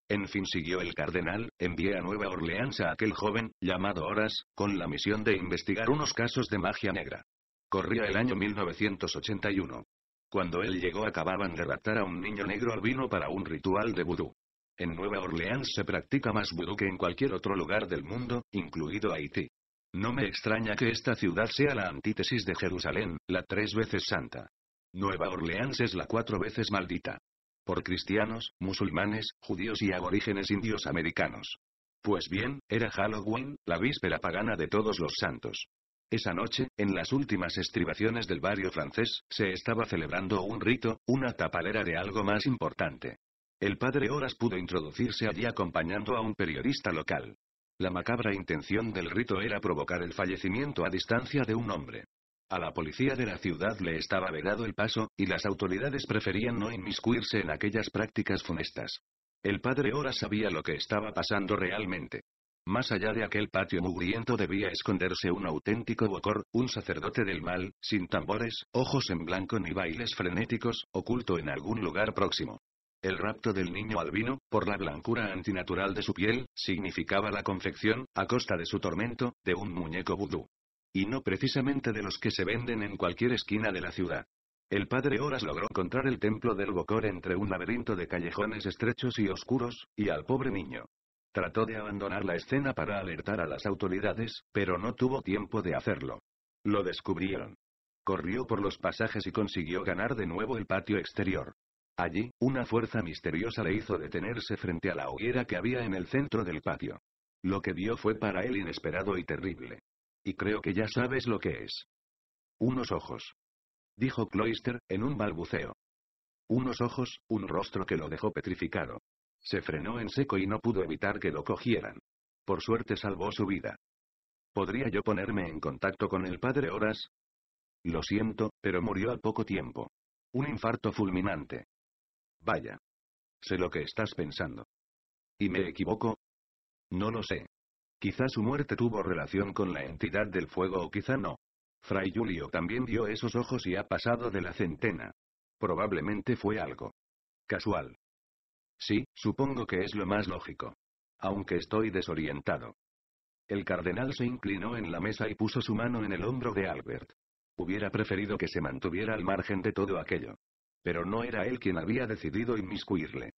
En fin, siguió el cardenal, envié a Nueva Orleans a aquel joven, llamado Horas, con la misión de investigar unos casos de magia negra. Corría el año 1981. Cuando él llegó acababan de raptar a un niño negro albino para un ritual de vudú. En Nueva Orleans se practica más vudú que en cualquier otro lugar del mundo, incluido Haití. No me extraña que esta ciudad sea la antítesis de Jerusalén, la tres veces santa. Nueva Orleans es la cuatro veces maldita. Por cristianos, musulmanes, judíos y aborígenes indios americanos. Pues bien, era Halloween, la víspera pagana de todos los santos. Esa noche, en las últimas estribaciones del barrio francés, se estaba celebrando un rito, una tapalera de algo más importante. El padre Horas pudo introducirse allí acompañando a un periodista local. La macabra intención del rito era provocar el fallecimiento a distancia de un hombre. A la policía de la ciudad le estaba vedado el paso, y las autoridades preferían no inmiscuirse en aquellas prácticas funestas. El padre Horas sabía lo que estaba pasando realmente. Más allá de aquel patio mugriento debía esconderse un auténtico bocor, un sacerdote del mal, sin tambores, ojos en blanco ni bailes frenéticos, oculto en algún lugar próximo. El rapto del niño albino, por la blancura antinatural de su piel, significaba la confección, a costa de su tormento, de un muñeco vudú. Y no precisamente de los que se venden en cualquier esquina de la ciudad. El padre Horas logró encontrar el templo del Bocor entre un laberinto de callejones estrechos y oscuros, y al pobre niño. Trató de abandonar la escena para alertar a las autoridades, pero no tuvo tiempo de hacerlo. Lo descubrieron. Corrió por los pasajes y consiguió ganar de nuevo el patio exterior. Allí, una fuerza misteriosa le hizo detenerse frente a la hoguera que había en el centro del patio. Lo que vio fue para él inesperado y terrible. Y creo que ya sabes lo que es. Unos ojos. Dijo Cloister, en un balbuceo. Unos ojos, un rostro que lo dejó petrificado. Se frenó en seco y no pudo evitar que lo cogieran. Por suerte salvó su vida. ¿Podría yo ponerme en contacto con el padre Horas? Lo siento, pero murió al poco tiempo. Un infarto fulminante. Vaya. Sé lo que estás pensando. ¿Y me equivoco? No lo sé. Quizá su muerte tuvo relación con la entidad del fuego o quizá no. Fray Julio también vio esos ojos y ha pasado de la centena. Probablemente fue algo. Casual. Sí, supongo que es lo más lógico. Aunque estoy desorientado. El cardenal se inclinó en la mesa y puso su mano en el hombro de Albert. Hubiera preferido que se mantuviera al margen de todo aquello. Pero no era él quien había decidido inmiscuirle.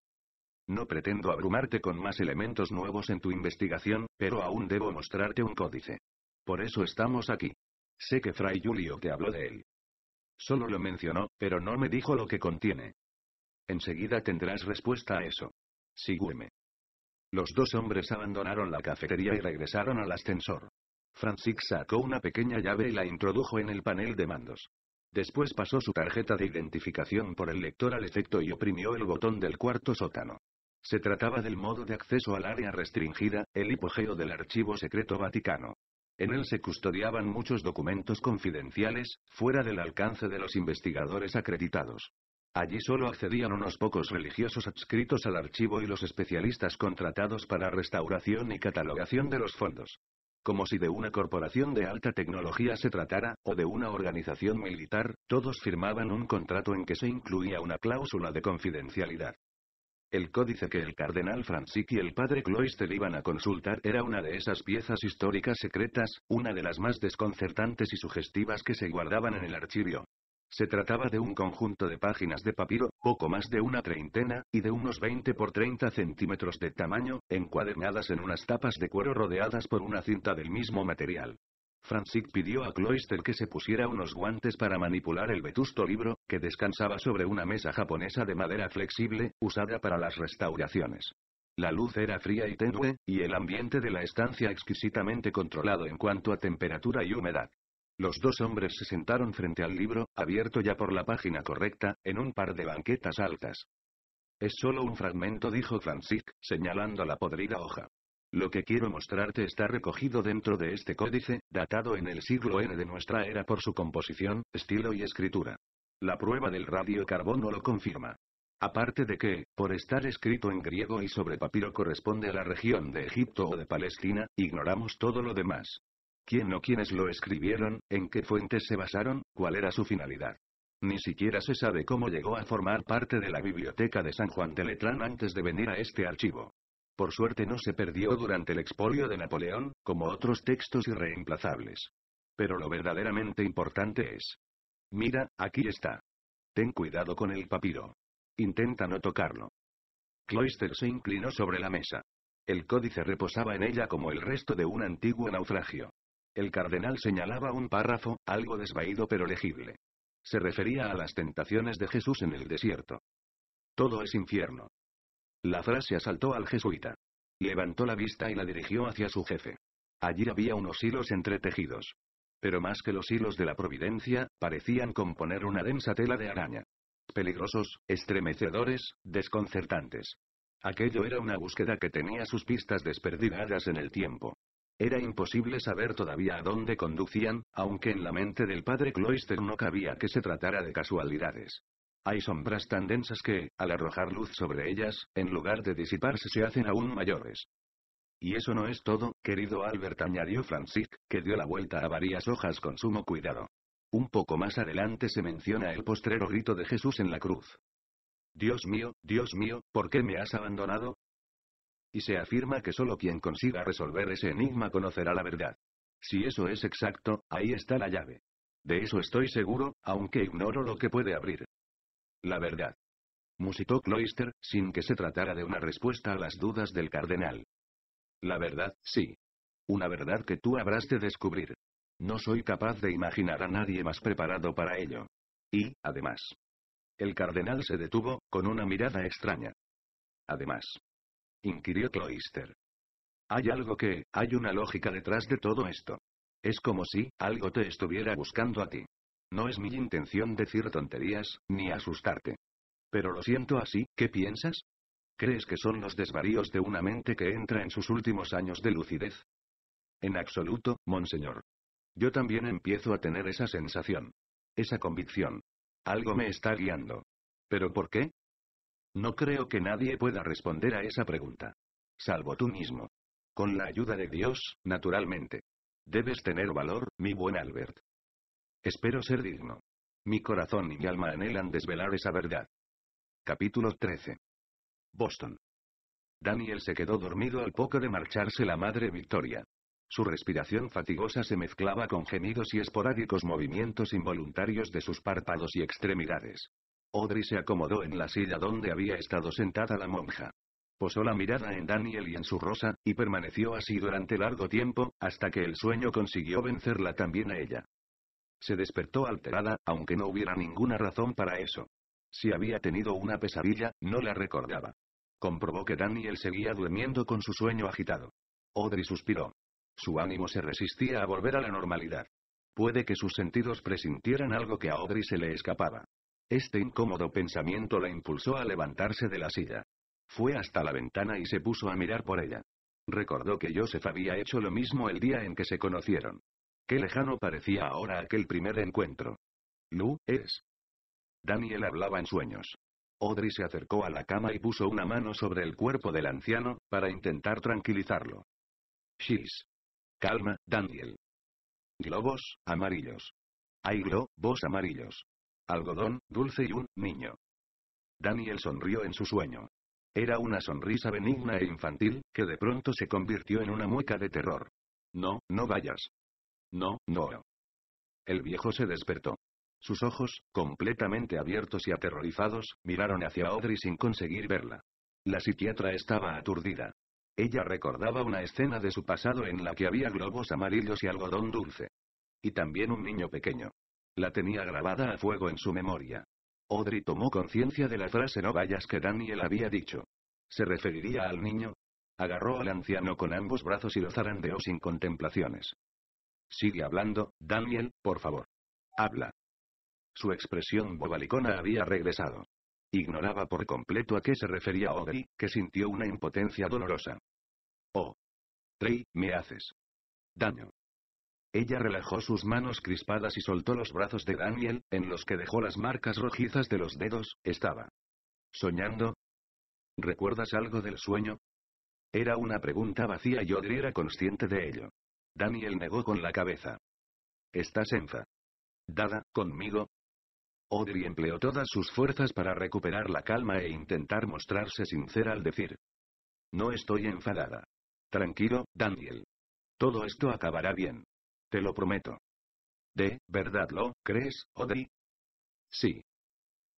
No pretendo abrumarte con más elementos nuevos en tu investigación, pero aún debo mostrarte un códice. Por eso estamos aquí. Sé que Fray Julio te habló de él. Solo lo mencionó, pero no me dijo lo que contiene. Enseguida tendrás respuesta a eso. Sígueme. Los dos hombres abandonaron la cafetería y regresaron al ascensor. Francis sacó una pequeña llave y la introdujo en el panel de mandos. Después pasó su tarjeta de identificación por el lector al efecto y oprimió el botón del cuarto sótano. Se trataba del modo de acceso al área restringida, el hipogeo del Archivo Secreto Vaticano. En él se custodiaban muchos documentos confidenciales, fuera del alcance de los investigadores acreditados. Allí solo accedían unos pocos religiosos adscritos al archivo y los especialistas contratados para restauración y catalogación de los fondos como si de una corporación de alta tecnología se tratara, o de una organización militar, todos firmaban un contrato en que se incluía una cláusula de confidencialidad. El códice que el cardenal Francisci y el padre Cloister iban a consultar era una de esas piezas históricas secretas, una de las más desconcertantes y sugestivas que se guardaban en el archivo. Se trataba de un conjunto de páginas de papiro, poco más de una treintena, y de unos 20 por 30 centímetros de tamaño, encuadernadas en unas tapas de cuero rodeadas por una cinta del mismo material. Francis pidió a Cloister que se pusiera unos guantes para manipular el vetusto libro, que descansaba sobre una mesa japonesa de madera flexible, usada para las restauraciones. La luz era fría y tenue, y el ambiente de la estancia exquisitamente controlado en cuanto a temperatura y humedad. Los dos hombres se sentaron frente al libro, abierto ya por la página correcta, en un par de banquetas altas. Es solo un fragmento, dijo Francisc, señalando la podrida hoja. Lo que quiero mostrarte está recogido dentro de este códice, datado en el siglo N de nuestra era por su composición, estilo y escritura. La prueba del radiocarbono lo confirma. Aparte de que, por estar escrito en griego y sobre papiro corresponde a la región de Egipto o de Palestina, ignoramos todo lo demás quién o quiénes lo escribieron, en qué fuentes se basaron, cuál era su finalidad. Ni siquiera se sabe cómo llegó a formar parte de la biblioteca de San Juan de Letrán antes de venir a este archivo. Por suerte no se perdió durante el expolio de Napoleón, como otros textos irreemplazables. Pero lo verdaderamente importante es. Mira, aquí está. Ten cuidado con el papiro. Intenta no tocarlo. Cloister se inclinó sobre la mesa. El códice reposaba en ella como el resto de un antiguo naufragio. El cardenal señalaba un párrafo, algo desvaído pero legible. Se refería a las tentaciones de Jesús en el desierto. Todo es infierno. La frase asaltó al jesuita. Levantó la vista y la dirigió hacia su jefe. Allí había unos hilos entretejidos. Pero más que los hilos de la providencia, parecían componer una densa tela de araña. Peligrosos, estremecedores, desconcertantes. Aquello era una búsqueda que tenía sus pistas desperdigadas en el tiempo. Era imposible saber todavía a dónde conducían, aunque en la mente del padre Cloister no cabía que se tratara de casualidades. Hay sombras tan densas que, al arrojar luz sobre ellas, en lugar de disiparse se hacen aún mayores. Y eso no es todo, querido Albert, añadió Francis, que dio la vuelta a varias hojas con sumo cuidado. Un poco más adelante se menciona el postrero grito de Jesús en la cruz. Dios mío, Dios mío, ¿por qué me has abandonado? Y se afirma que solo quien consiga resolver ese enigma conocerá la verdad. Si eso es exacto, ahí está la llave. De eso estoy seguro, aunque ignoro lo que puede abrir. La verdad. Musitó Cloister, sin que se tratara de una respuesta a las dudas del cardenal. La verdad, sí. Una verdad que tú habrás de descubrir. No soy capaz de imaginar a nadie más preparado para ello. Y, además. El cardenal se detuvo, con una mirada extraña. Además inquirió Cloister. Hay algo que, hay una lógica detrás de todo esto. Es como si, algo te estuviera buscando a ti. No es mi intención decir tonterías, ni asustarte. Pero lo siento así, ¿qué piensas? ¿Crees que son los desvaríos de una mente que entra en sus últimos años de lucidez? En absoluto, monseñor. Yo también empiezo a tener esa sensación. Esa convicción. Algo me está guiando. ¿Pero por qué? No creo que nadie pueda responder a esa pregunta. Salvo tú mismo. Con la ayuda de Dios, naturalmente. Debes tener valor, mi buen Albert. Espero ser digno. Mi corazón y mi alma anhelan desvelar esa verdad. Capítulo 13. Boston. Daniel se quedó dormido al poco de marcharse la madre Victoria. Su respiración fatigosa se mezclaba con gemidos y esporádicos movimientos involuntarios de sus párpados y extremidades. Audrey se acomodó en la silla donde había estado sentada la monja. Posó la mirada en Daniel y en su rosa, y permaneció así durante largo tiempo, hasta que el sueño consiguió vencerla también a ella. Se despertó alterada, aunque no hubiera ninguna razón para eso. Si había tenido una pesadilla, no la recordaba. Comprobó que Daniel seguía durmiendo con su sueño agitado. Audrey suspiró. Su ánimo se resistía a volver a la normalidad. Puede que sus sentidos presintieran algo que a Audrey se le escapaba. Este incómodo pensamiento la impulsó a levantarse de la silla. Fue hasta la ventana y se puso a mirar por ella. Recordó que Joseph había hecho lo mismo el día en que se conocieron. Qué lejano parecía ahora aquel primer encuentro. Lu, es. Daniel hablaba en sueños. Audrey se acercó a la cama y puso una mano sobre el cuerpo del anciano, para intentar tranquilizarlo. Shis. Calma, Daniel. Globos, amarillos. Hay globos amarillos algodón, dulce y un niño. Daniel sonrió en su sueño. Era una sonrisa benigna e infantil, que de pronto se convirtió en una mueca de terror. No, no vayas. No, no. El viejo se despertó. Sus ojos, completamente abiertos y aterrorizados, miraron hacia Audrey sin conseguir verla. La psiquiatra estaba aturdida. Ella recordaba una escena de su pasado en la que había globos amarillos y algodón dulce. Y también un niño pequeño. La tenía grabada a fuego en su memoria. Audrey tomó conciencia de la frase no vayas que Daniel había dicho. ¿Se referiría al niño? Agarró al anciano con ambos brazos y lo zarandeó sin contemplaciones. Sigue hablando, Daniel, por favor. Habla. Su expresión bobalicona había regresado. Ignoraba por completo a qué se refería Audrey, que sintió una impotencia dolorosa. Oh. Trey, me haces. Daño. Ella relajó sus manos crispadas y soltó los brazos de Daniel, en los que dejó las marcas rojizas de los dedos, estaba. ¿Soñando? ¿Recuerdas algo del sueño? Era una pregunta vacía y Audrey era consciente de ello. Daniel negó con la cabeza. ¿Estás enfadada ¿Dada, conmigo? Audrey empleó todas sus fuerzas para recuperar la calma e intentar mostrarse sincera al decir. No estoy enfadada. Tranquilo, Daniel. Todo esto acabará bien. Te lo prometo. ¿De verdad lo crees, Audrey? Sí.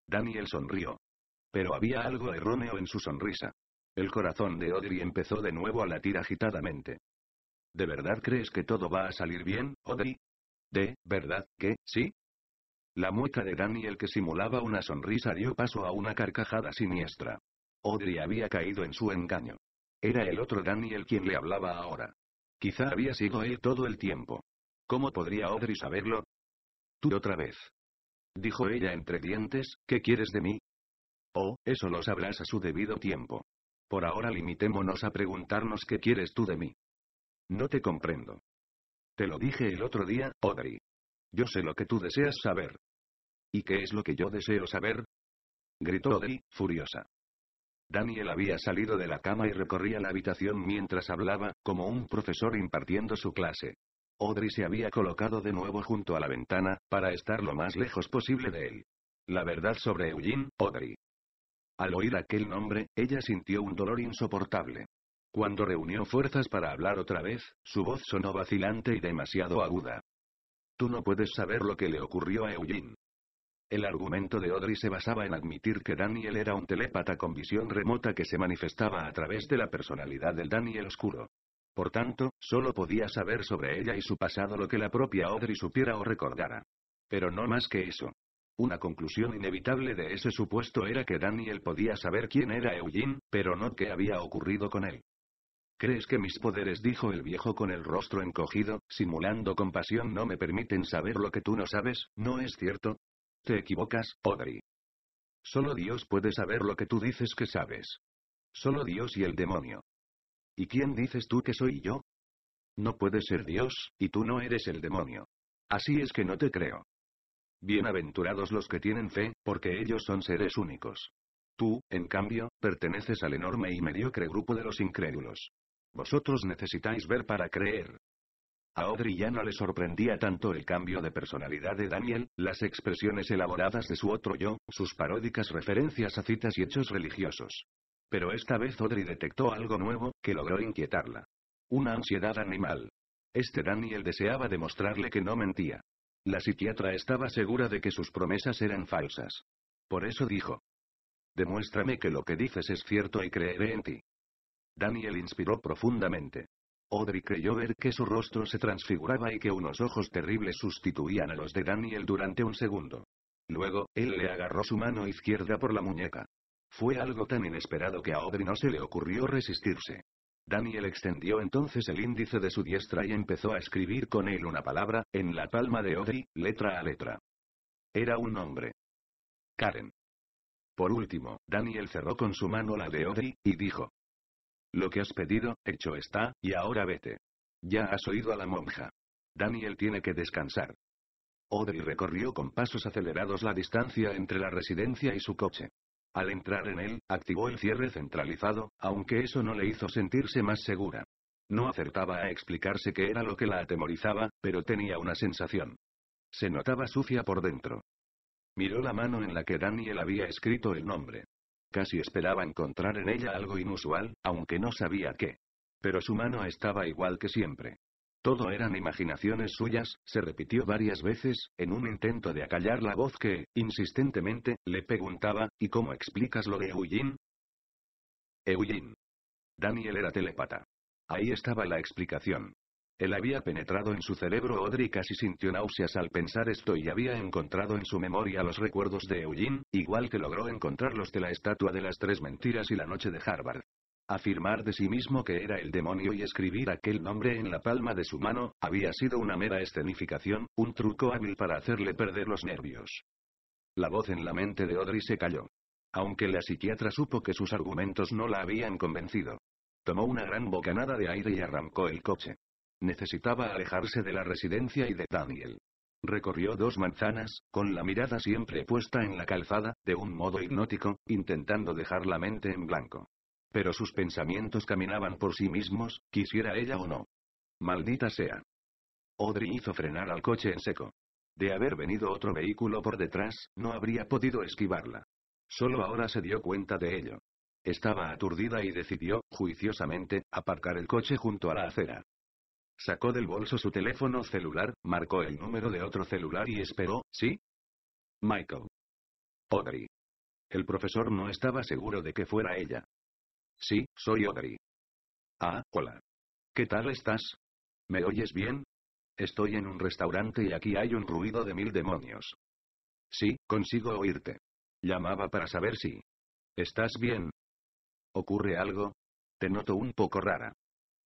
Daniel sonrió. Pero había algo erróneo en su sonrisa. El corazón de Audrey empezó de nuevo a latir agitadamente. ¿De verdad crees que todo va a salir bien, Audrey? ¿De verdad que sí? La mueca de Daniel que simulaba una sonrisa dio paso a una carcajada siniestra. Audrey había caído en su engaño. Era el otro Daniel quien le hablaba ahora. Quizá había sido él todo el tiempo. ¿Cómo podría Audrey saberlo? Tú otra vez. Dijo ella entre dientes, ¿qué quieres de mí? Oh, eso lo sabrás a su debido tiempo. Por ahora limitémonos a preguntarnos qué quieres tú de mí. No te comprendo. Te lo dije el otro día, Audrey. Yo sé lo que tú deseas saber. ¿Y qué es lo que yo deseo saber? Gritó Audrey, furiosa. Daniel había salido de la cama y recorría la habitación mientras hablaba, como un profesor impartiendo su clase. Audrey se había colocado de nuevo junto a la ventana, para estar lo más lejos posible de él. La verdad sobre Eugene, Audrey. Al oír aquel nombre, ella sintió un dolor insoportable. Cuando reunió fuerzas para hablar otra vez, su voz sonó vacilante y demasiado aguda. Tú no puedes saber lo que le ocurrió a Eugene. El argumento de Audrey se basaba en admitir que Daniel era un telépata con visión remota que se manifestaba a través de la personalidad del Daniel oscuro. Por tanto, solo podía saber sobre ella y su pasado lo que la propia Audrey supiera o recordara. Pero no más que eso. Una conclusión inevitable de ese supuesto era que Daniel podía saber quién era Eugene, pero no qué había ocurrido con él. ¿Crees que mis poderes, dijo el viejo con el rostro encogido, simulando compasión, no me permiten saber lo que tú no sabes, no es cierto? Te equivocas, Audrey. Solo Dios puede saber lo que tú dices que sabes. Solo Dios y el demonio. ¿Y quién dices tú que soy yo? No puedes ser Dios, y tú no eres el demonio. Así es que no te creo. Bienaventurados los que tienen fe, porque ellos son seres únicos. Tú, en cambio, perteneces al enorme y mediocre grupo de los incrédulos. Vosotros necesitáis ver para creer. A Audrey ya no le sorprendía tanto el cambio de personalidad de Daniel, las expresiones elaboradas de su otro yo, sus paródicas referencias a citas y hechos religiosos. Pero esta vez Audrey detectó algo nuevo, que logró inquietarla. Una ansiedad animal. Este Daniel deseaba demostrarle que no mentía. La psiquiatra estaba segura de que sus promesas eran falsas. Por eso dijo. Demuéstrame que lo que dices es cierto y creeré en ti. Daniel inspiró profundamente. Audrey creyó ver que su rostro se transfiguraba y que unos ojos terribles sustituían a los de Daniel durante un segundo. Luego, él le agarró su mano izquierda por la muñeca. Fue algo tan inesperado que a Audrey no se le ocurrió resistirse. Daniel extendió entonces el índice de su diestra y empezó a escribir con él una palabra, en la palma de Audrey, letra a letra. Era un nombre. Karen. Por último, Daniel cerró con su mano la de Audrey, y dijo. Lo que has pedido, hecho está, y ahora vete. Ya has oído a la monja. Daniel tiene que descansar. Audrey recorrió con pasos acelerados la distancia entre la residencia y su coche. Al entrar en él, activó el cierre centralizado, aunque eso no le hizo sentirse más segura. No acertaba a explicarse qué era lo que la atemorizaba, pero tenía una sensación. Se notaba sucia por dentro. Miró la mano en la que Daniel había escrito el nombre. Casi esperaba encontrar en ella algo inusual, aunque no sabía qué. Pero su mano estaba igual que siempre todo eran imaginaciones suyas, se repitió varias veces, en un intento de acallar la voz que, insistentemente, le preguntaba, ¿y cómo explicas lo de Eugene? Eugene. Daniel era telepata. Ahí estaba la explicación. Él había penetrado en su cerebro Odri casi sintió náuseas al pensar esto y había encontrado en su memoria los recuerdos de Eugene, igual que logró encontrarlos de la estatua de las tres mentiras y la noche de Harvard. Afirmar de sí mismo que era el demonio y escribir aquel nombre en la palma de su mano, había sido una mera escenificación, un truco hábil para hacerle perder los nervios. La voz en la mente de Audrey se calló. Aunque la psiquiatra supo que sus argumentos no la habían convencido. Tomó una gran bocanada de aire y arrancó el coche. Necesitaba alejarse de la residencia y de Daniel. Recorrió dos manzanas, con la mirada siempre puesta en la calzada, de un modo hipnótico, intentando dejar la mente en blanco. Pero sus pensamientos caminaban por sí mismos, quisiera ella o no. Maldita sea. Audrey hizo frenar al coche en seco. De haber venido otro vehículo por detrás, no habría podido esquivarla. Solo ahora se dio cuenta de ello. Estaba aturdida y decidió, juiciosamente, aparcar el coche junto a la acera. Sacó del bolso su teléfono celular, marcó el número de otro celular y esperó, ¿sí? Michael. Audrey. El profesor no estaba seguro de que fuera ella. Sí, soy Audrey.» Ah, hola. ¿Qué tal estás? ¿Me oyes bien? Estoy en un restaurante y aquí hay un ruido de mil demonios. Sí, consigo oírte. Llamaba para saber si. ¿Estás bien? ¿Ocurre algo? Te noto un poco rara.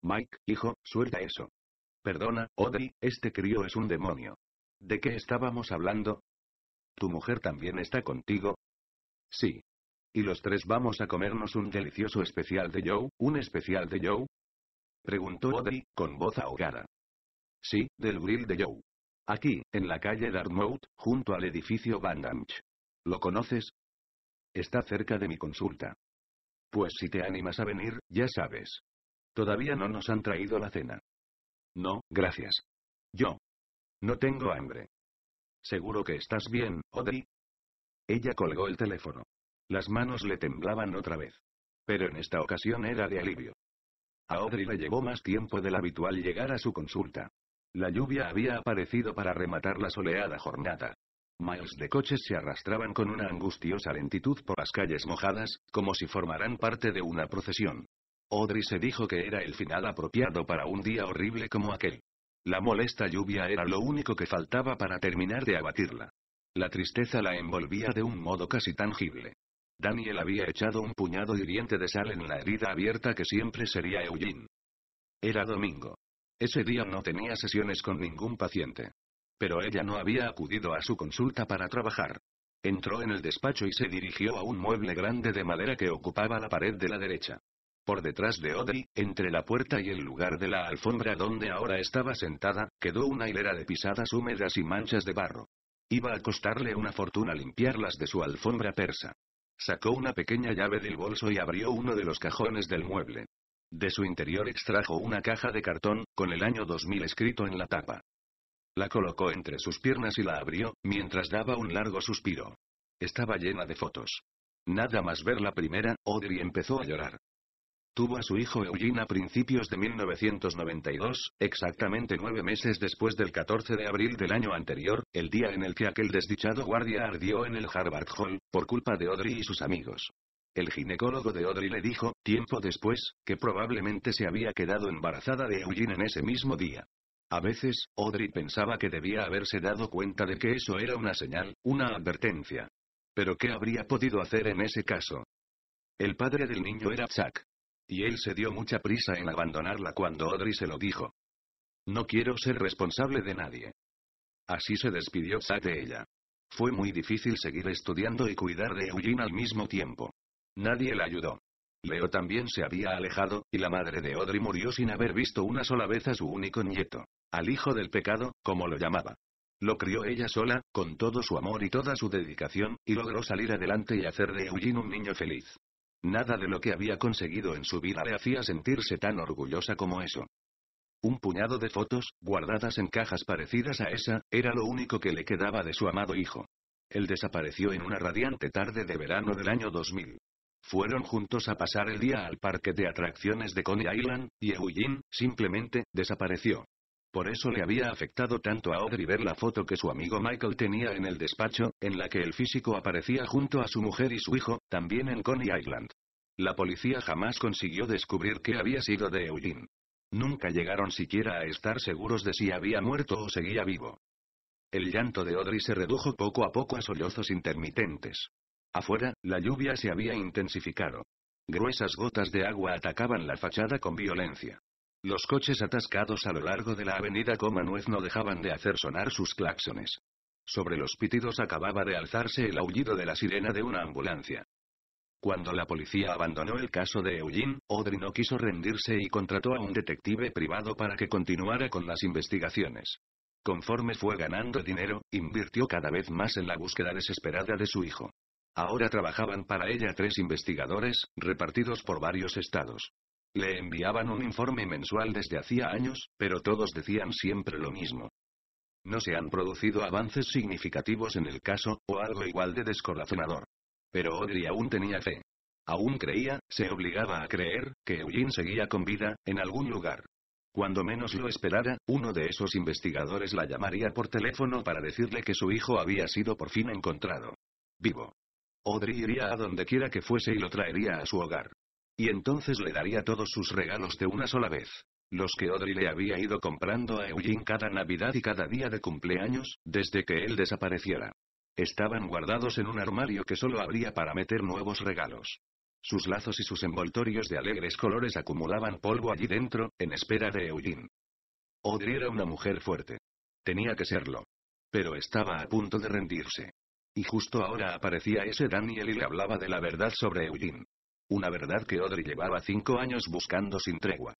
Mike, hijo, suelta eso. Perdona, Odri, este crío es un demonio. ¿De qué estábamos hablando? ¿Tu mujer también está contigo? Sí, ¿Y los tres vamos a comernos un delicioso especial de Joe? ¿Un especial de Joe? Preguntó Audrey, con voz ahogada. Sí, del grill de Joe. Aquí, en la calle Dartmouth, junto al edificio Van Damme. ¿Lo conoces? Está cerca de mi consulta. Pues si te animas a venir, ya sabes. Todavía no nos han traído la cena. No, gracias. Yo. No tengo hambre. Seguro que estás bien, Audrey. Ella colgó el teléfono. Las manos le temblaban otra vez. Pero en esta ocasión era de alivio. A Audrey le llevó más tiempo del habitual llegar a su consulta. La lluvia había aparecido para rematar la soleada jornada. Miles de coches se arrastraban con una angustiosa lentitud por las calles mojadas, como si formaran parte de una procesión. Audrey se dijo que era el final apropiado para un día horrible como aquel. La molesta lluvia era lo único que faltaba para terminar de abatirla. La tristeza la envolvía de un modo casi tangible. Daniel había echado un puñado hiriente de sal en la herida abierta que siempre sería Eugene. Era domingo. Ese día no tenía sesiones con ningún paciente. Pero ella no había acudido a su consulta para trabajar. Entró en el despacho y se dirigió a un mueble grande de madera que ocupaba la pared de la derecha. Por detrás de Audrey, entre la puerta y el lugar de la alfombra donde ahora estaba sentada, quedó una hilera de pisadas húmedas y manchas de barro. Iba a costarle una fortuna limpiarlas de su alfombra persa. Sacó una pequeña llave del bolso y abrió uno de los cajones del mueble. De su interior extrajo una caja de cartón, con el año 2000 escrito en la tapa. La colocó entre sus piernas y la abrió, mientras daba un largo suspiro. Estaba llena de fotos. Nada más ver la primera, Audrey empezó a llorar. Tuvo a su hijo Eugene a principios de 1992, exactamente nueve meses después del 14 de abril del año anterior, el día en el que aquel desdichado guardia ardió en el Harvard Hall, por culpa de Audrey y sus amigos. El ginecólogo de Audrey le dijo, tiempo después, que probablemente se había quedado embarazada de Eugene en ese mismo día. A veces, Audrey pensaba que debía haberse dado cuenta de que eso era una señal, una advertencia. Pero ¿qué habría podido hacer en ese caso? El padre del niño era Chuck y él se dio mucha prisa en abandonarla cuando Audrey se lo dijo. No quiero ser responsable de nadie. Así se despidió Zack de ella. Fue muy difícil seguir estudiando y cuidar de Eugene al mismo tiempo. Nadie la ayudó. Leo también se había alejado, y la madre de Audrey murió sin haber visto una sola vez a su único nieto, al hijo del pecado, como lo llamaba. Lo crió ella sola, con todo su amor y toda su dedicación, y logró salir adelante y hacer de Eugene un niño feliz. Nada de lo que había conseguido en su vida le hacía sentirse tan orgullosa como eso. Un puñado de fotos, guardadas en cajas parecidas a esa, era lo único que le quedaba de su amado hijo. Él desapareció en una radiante tarde de verano del año 2000. Fueron juntos a pasar el día al parque de atracciones de Coney Island, y Eugene, simplemente, desapareció. Por eso le había afectado tanto a Audrey ver la foto que su amigo Michael tenía en el despacho, en la que el físico aparecía junto a su mujer y su hijo, también en Coney Island. La policía jamás consiguió descubrir qué había sido de Eugene. Nunca llegaron siquiera a estar seguros de si había muerto o seguía vivo. El llanto de Audrey se redujo poco a poco a sollozos intermitentes. Afuera, la lluvia se había intensificado. Gruesas gotas de agua atacaban la fachada con violencia. Los coches atascados a lo largo de la avenida Comanuez no dejaban de hacer sonar sus claxones. Sobre los pitidos acababa de alzarse el aullido de la sirena de una ambulancia. Cuando la policía abandonó el caso de Eugene, Audrey no quiso rendirse y contrató a un detective privado para que continuara con las investigaciones. Conforme fue ganando dinero, invirtió cada vez más en la búsqueda desesperada de su hijo. Ahora trabajaban para ella tres investigadores, repartidos por varios estados. Le enviaban un informe mensual desde hacía años, pero todos decían siempre lo mismo. No se han producido avances significativos en el caso, o algo igual de descorazonador. Pero Audrey aún tenía fe. Aún creía, se obligaba a creer, que Eugene seguía con vida, en algún lugar. Cuando menos lo esperara, uno de esos investigadores la llamaría por teléfono para decirle que su hijo había sido por fin encontrado. Vivo. Audrey iría a donde quiera que fuese y lo traería a su hogar. Y entonces le daría todos sus regalos de una sola vez. Los que Audrey le había ido comprando a Eugene cada Navidad y cada día de cumpleaños, desde que él desapareciera. Estaban guardados en un armario que solo abría para meter nuevos regalos. Sus lazos y sus envoltorios de alegres colores acumulaban polvo allí dentro, en espera de Eugene. Audrey era una mujer fuerte. Tenía que serlo. Pero estaba a punto de rendirse. Y justo ahora aparecía ese Daniel y le hablaba de la verdad sobre Eugene. Una verdad que Audrey llevaba cinco años buscando sin tregua.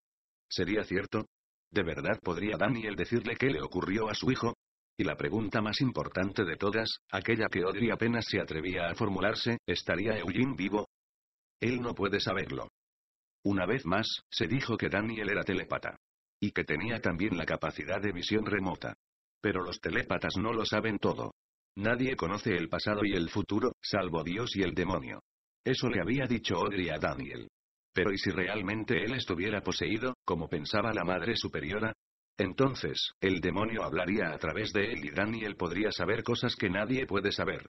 ¿Sería cierto? ¿De verdad podría Daniel decirle qué le ocurrió a su hijo? Y la pregunta más importante de todas, aquella que Audrey apenas se atrevía a formularse, ¿estaría Eugene vivo? Él no puede saberlo. Una vez más, se dijo que Daniel era telépata. Y que tenía también la capacidad de visión remota. Pero los telépatas no lo saben todo. Nadie conoce el pasado y el futuro, salvo Dios y el demonio. Eso le había dicho Audrey a Daniel. Pero ¿y si realmente él estuviera poseído, como pensaba la Madre Superiora? Entonces, el demonio hablaría a través de él y Daniel podría saber cosas que nadie puede saber.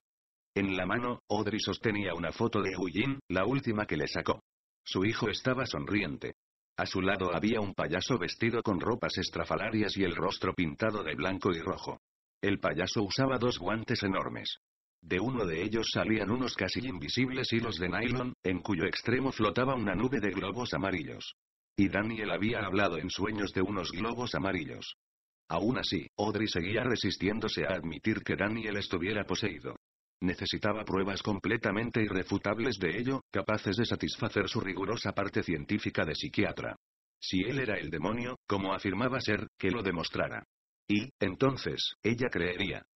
En la mano, Audrey sostenía una foto de Eugene, la última que le sacó. Su hijo estaba sonriente. A su lado había un payaso vestido con ropas estrafalarias y el rostro pintado de blanco y rojo. El payaso usaba dos guantes enormes. De uno de ellos salían unos casi invisibles hilos de nylon, en cuyo extremo flotaba una nube de globos amarillos. Y Daniel había hablado en sueños de unos globos amarillos. Aún así, Audrey seguía resistiéndose a admitir que Daniel estuviera poseído. Necesitaba pruebas completamente irrefutables de ello, capaces de satisfacer su rigurosa parte científica de psiquiatra. Si él era el demonio, como afirmaba ser, que lo demostrara. Y, entonces, ella creería.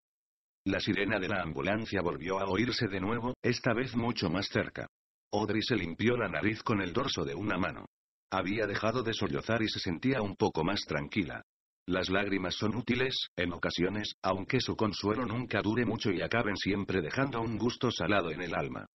La sirena de la ambulancia volvió a oírse de nuevo, esta vez mucho más cerca. Audrey se limpió la nariz con el dorso de una mano. Había dejado de sollozar y se sentía un poco más tranquila. Las lágrimas son útiles, en ocasiones, aunque su consuelo nunca dure mucho y acaben siempre dejando un gusto salado en el alma.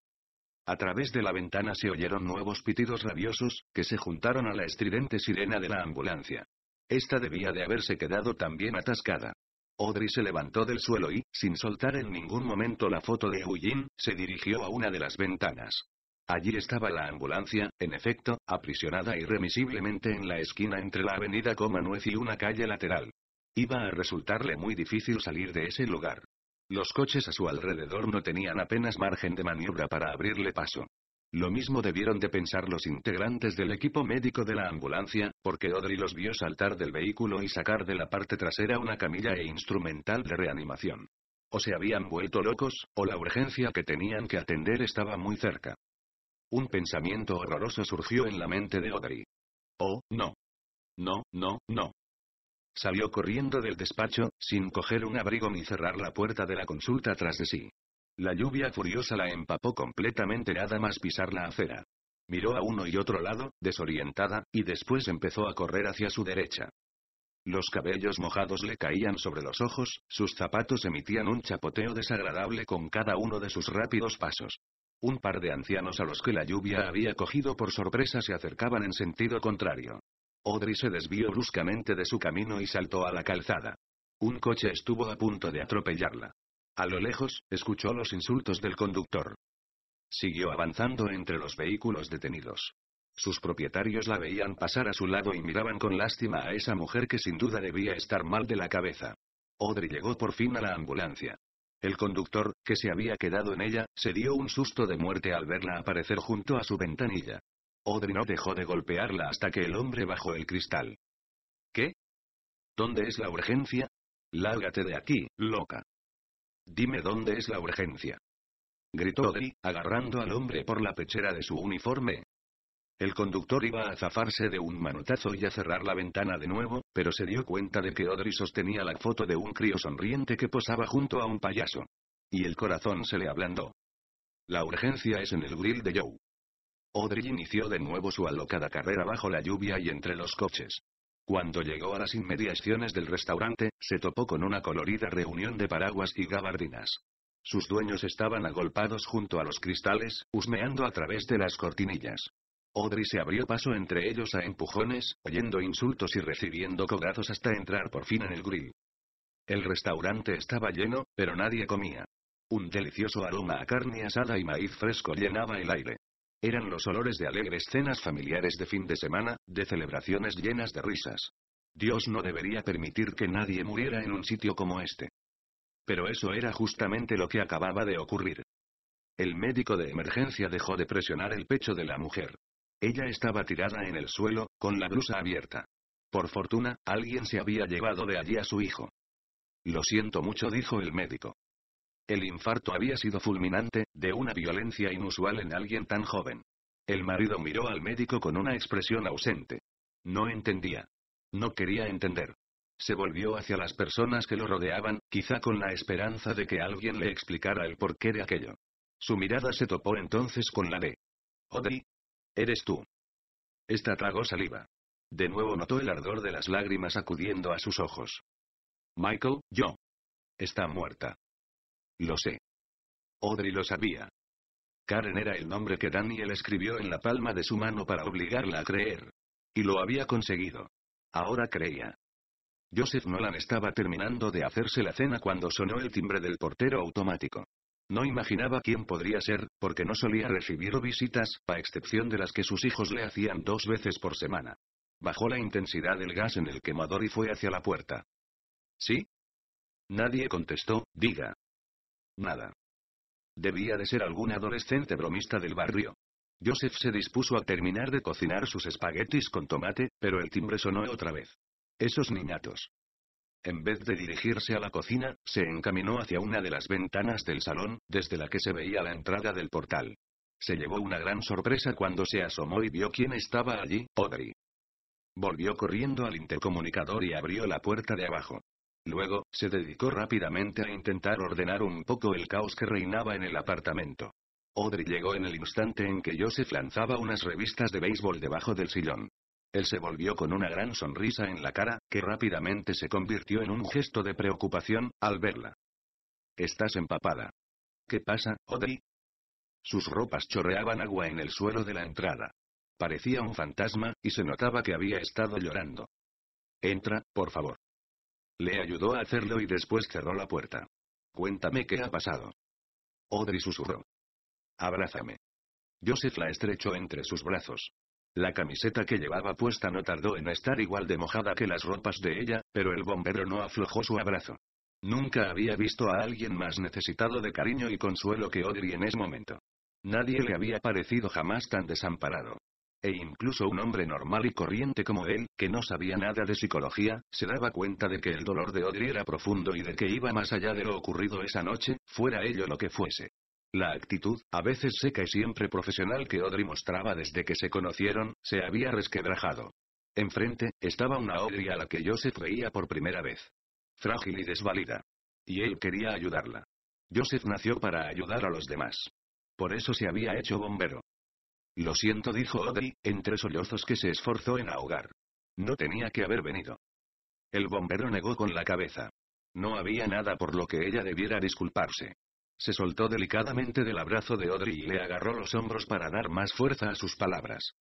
A través de la ventana se oyeron nuevos pitidos rabiosos, que se juntaron a la estridente sirena de la ambulancia. Esta debía de haberse quedado también atascada. Audrey se levantó del suelo y, sin soltar en ningún momento la foto de Eugene, se dirigió a una de las ventanas. Allí estaba la ambulancia, en efecto, aprisionada irremisiblemente en la esquina entre la avenida Comanuez y una calle lateral. Iba a resultarle muy difícil salir de ese lugar. Los coches a su alrededor no tenían apenas margen de maniobra para abrirle paso. Lo mismo debieron de pensar los integrantes del equipo médico de la ambulancia, porque Audrey los vio saltar del vehículo y sacar de la parte trasera una camilla e instrumental de reanimación. O se habían vuelto locos, o la urgencia que tenían que atender estaba muy cerca. Un pensamiento horroroso surgió en la mente de Audrey. Oh, no. No, no, no. Salió corriendo del despacho, sin coger un abrigo ni cerrar la puerta de la consulta tras de sí. La lluvia furiosa la empapó completamente nada más pisar la acera. Miró a uno y otro lado, desorientada, y después empezó a correr hacia su derecha. Los cabellos mojados le caían sobre los ojos, sus zapatos emitían un chapoteo desagradable con cada uno de sus rápidos pasos. Un par de ancianos a los que la lluvia había cogido por sorpresa se acercaban en sentido contrario. Audrey se desvió bruscamente de su camino y saltó a la calzada. Un coche estuvo a punto de atropellarla. A lo lejos, escuchó los insultos del conductor. Siguió avanzando entre los vehículos detenidos. Sus propietarios la veían pasar a su lado y miraban con lástima a esa mujer que sin duda debía estar mal de la cabeza. Audrey llegó por fin a la ambulancia. El conductor, que se había quedado en ella, se dio un susto de muerte al verla aparecer junto a su ventanilla. Audrey no dejó de golpearla hasta que el hombre bajó el cristal. ¿Qué? ¿Dónde es la urgencia? Lárgate de aquí, loca. Dime dónde es la urgencia. Gritó Odri, agarrando al hombre por la pechera de su uniforme. El conductor iba a zafarse de un manotazo y a cerrar la ventana de nuevo, pero se dio cuenta de que Odri sostenía la foto de un crío sonriente que posaba junto a un payaso. Y el corazón se le ablandó. La urgencia es en el grill de Joe. Audrey inició de nuevo su alocada carrera bajo la lluvia y entre los coches. Cuando llegó a las inmediaciones del restaurante, se topó con una colorida reunión de paraguas y gabardinas. Sus dueños estaban agolpados junto a los cristales, husmeando a través de las cortinillas. Audrey se abrió paso entre ellos a empujones, oyendo insultos y recibiendo codazos hasta entrar por fin en el grill. El restaurante estaba lleno, pero nadie comía. Un delicioso aroma a carne asada y maíz fresco llenaba el aire. Eran los olores de alegres cenas familiares de fin de semana, de celebraciones llenas de risas. Dios no debería permitir que nadie muriera en un sitio como este. Pero eso era justamente lo que acababa de ocurrir. El médico de emergencia dejó de presionar el pecho de la mujer. Ella estaba tirada en el suelo, con la blusa abierta. Por fortuna, alguien se había llevado de allí a su hijo. Lo siento mucho, dijo el médico. El infarto había sido fulminante, de una violencia inusual en alguien tan joven. El marido miró al médico con una expresión ausente. No entendía. No quería entender. Se volvió hacia las personas que lo rodeaban, quizá con la esperanza de que alguien le explicara el porqué de aquello. Su mirada se topó entonces con la de. Audrey. Eres tú. Esta tragó saliva. De nuevo notó el ardor de las lágrimas acudiendo a sus ojos. Michael, yo. Está muerta. Lo sé. Audrey lo sabía. Karen era el nombre que Daniel escribió en la palma de su mano para obligarla a creer. Y lo había conseguido. Ahora creía. Joseph Nolan estaba terminando de hacerse la cena cuando sonó el timbre del portero automático. No imaginaba quién podría ser, porque no solía recibir visitas, a excepción de las que sus hijos le hacían dos veces por semana. Bajó la intensidad del gas en el quemador y fue hacia la puerta. ¿Sí? Nadie contestó, diga. Nada. Debía de ser algún adolescente bromista del barrio. Joseph se dispuso a terminar de cocinar sus espaguetis con tomate, pero el timbre sonó otra vez. Esos niñatos. En vez de dirigirse a la cocina, se encaminó hacia una de las ventanas del salón, desde la que se veía la entrada del portal. Se llevó una gran sorpresa cuando se asomó y vio quién estaba allí, Audrey. Volvió corriendo al intercomunicador y abrió la puerta de abajo. Luego, se dedicó rápidamente a intentar ordenar un poco el caos que reinaba en el apartamento. Audrey llegó en el instante en que Joseph lanzaba unas revistas de béisbol debajo del sillón. Él se volvió con una gran sonrisa en la cara, que rápidamente se convirtió en un gesto de preocupación, al verla. Estás empapada. ¿Qué pasa, Audrey? Sus ropas chorreaban agua en el suelo de la entrada. Parecía un fantasma, y se notaba que había estado llorando. Entra, por favor. Le ayudó a hacerlo y después cerró la puerta. Cuéntame qué ha pasado. Audrey susurró. Abrázame. Joseph la estrechó entre sus brazos. La camiseta que llevaba puesta no tardó en estar igual de mojada que las ropas de ella, pero el bombero no aflojó su abrazo. Nunca había visto a alguien más necesitado de cariño y consuelo que Audrey en ese momento. Nadie le había parecido jamás tan desamparado e incluso un hombre normal y corriente como él, que no sabía nada de psicología, se daba cuenta de que el dolor de Audrey era profundo y de que iba más allá de lo ocurrido esa noche, fuera ello lo que fuese. La actitud, a veces seca y siempre profesional que Audrey mostraba desde que se conocieron, se había resquebrajado. Enfrente, estaba una Audrey a la que Joseph veía por primera vez. Frágil y desvalida. Y él quería ayudarla. Joseph nació para ayudar a los demás. Por eso se había hecho bombero. Lo siento, dijo Audrey, entre sollozos que se esforzó en ahogar. No tenía que haber venido. El bombero negó con la cabeza. No había nada por lo que ella debiera disculparse. Se soltó delicadamente del abrazo de Audrey y le agarró los hombros para dar más fuerza a sus palabras.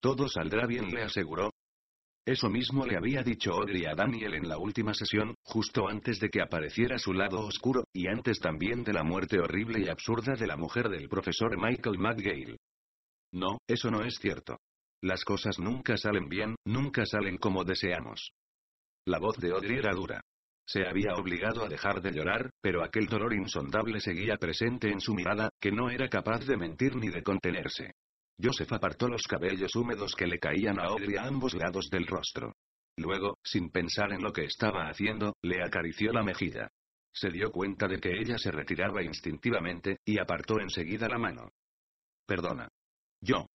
Todo saldrá bien, le aseguró. Eso mismo le había dicho Audrey a Daniel en la última sesión, justo antes de que apareciera su lado oscuro, y antes también de la muerte horrible y absurda de la mujer del profesor Michael McGale. No, eso no es cierto. Las cosas nunca salen bien, nunca salen como deseamos. La voz de Audrey era dura. Se había obligado a dejar de llorar, pero aquel dolor insondable seguía presente en su mirada, que no era capaz de mentir ni de contenerse. Joseph apartó los cabellos húmedos que le caían a Audrey a ambos lados del rostro. Luego, sin pensar en lo que estaba haciendo, le acarició la mejilla. Se dio cuenta de que ella se retiraba instintivamente, y apartó enseguida la mano. Perdona. Yo.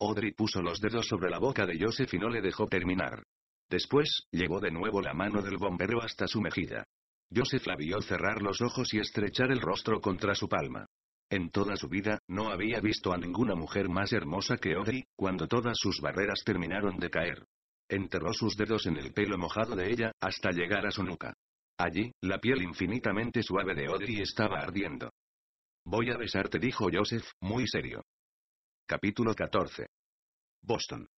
Audrey puso los dedos sobre la boca de Joseph y no le dejó terminar. Después, llevó de nuevo la mano del bombero hasta su mejilla. Joseph la vio cerrar los ojos y estrechar el rostro contra su palma. En toda su vida, no había visto a ninguna mujer más hermosa que Audrey, cuando todas sus barreras terminaron de caer. Enterró sus dedos en el pelo mojado de ella, hasta llegar a su nuca. Allí, la piel infinitamente suave de Audrey estaba ardiendo. Voy a besarte, dijo Joseph, muy serio. Capítulo 14. Boston.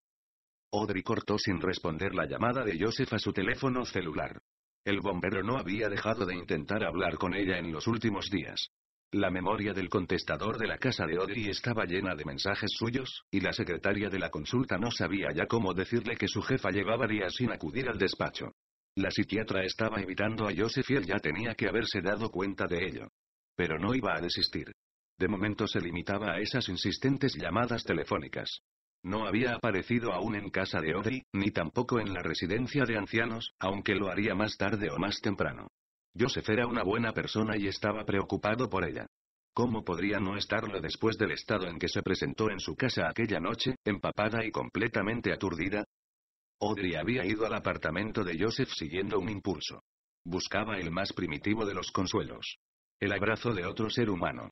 Audrey cortó sin responder la llamada de Joseph a su teléfono celular. El bombero no había dejado de intentar hablar con ella en los últimos días. La memoria del contestador de la casa de Audrey estaba llena de mensajes suyos, y la secretaria de la consulta no sabía ya cómo decirle que su jefa llevaba días sin acudir al despacho. La psiquiatra estaba evitando a Joseph y él ya tenía que haberse dado cuenta de ello. Pero no iba a desistir. De momento se limitaba a esas insistentes llamadas telefónicas. No había aparecido aún en casa de Audrey, ni tampoco en la residencia de ancianos, aunque lo haría más tarde o más temprano. Joseph era una buena persona y estaba preocupado por ella. ¿Cómo podría no estarlo después del estado en que se presentó en su casa aquella noche, empapada y completamente aturdida? Audrey había ido al apartamento de Joseph siguiendo un impulso. Buscaba el más primitivo de los consuelos. El abrazo de otro ser humano.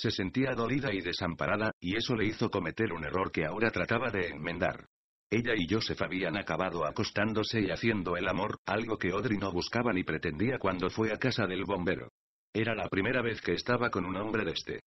Se sentía dolida y desamparada, y eso le hizo cometer un error que ahora trataba de enmendar. Ella y Joseph habían acabado acostándose y haciendo el amor, algo que Audrey no buscaba ni pretendía cuando fue a casa del bombero. Era la primera vez que estaba con un hombre de este.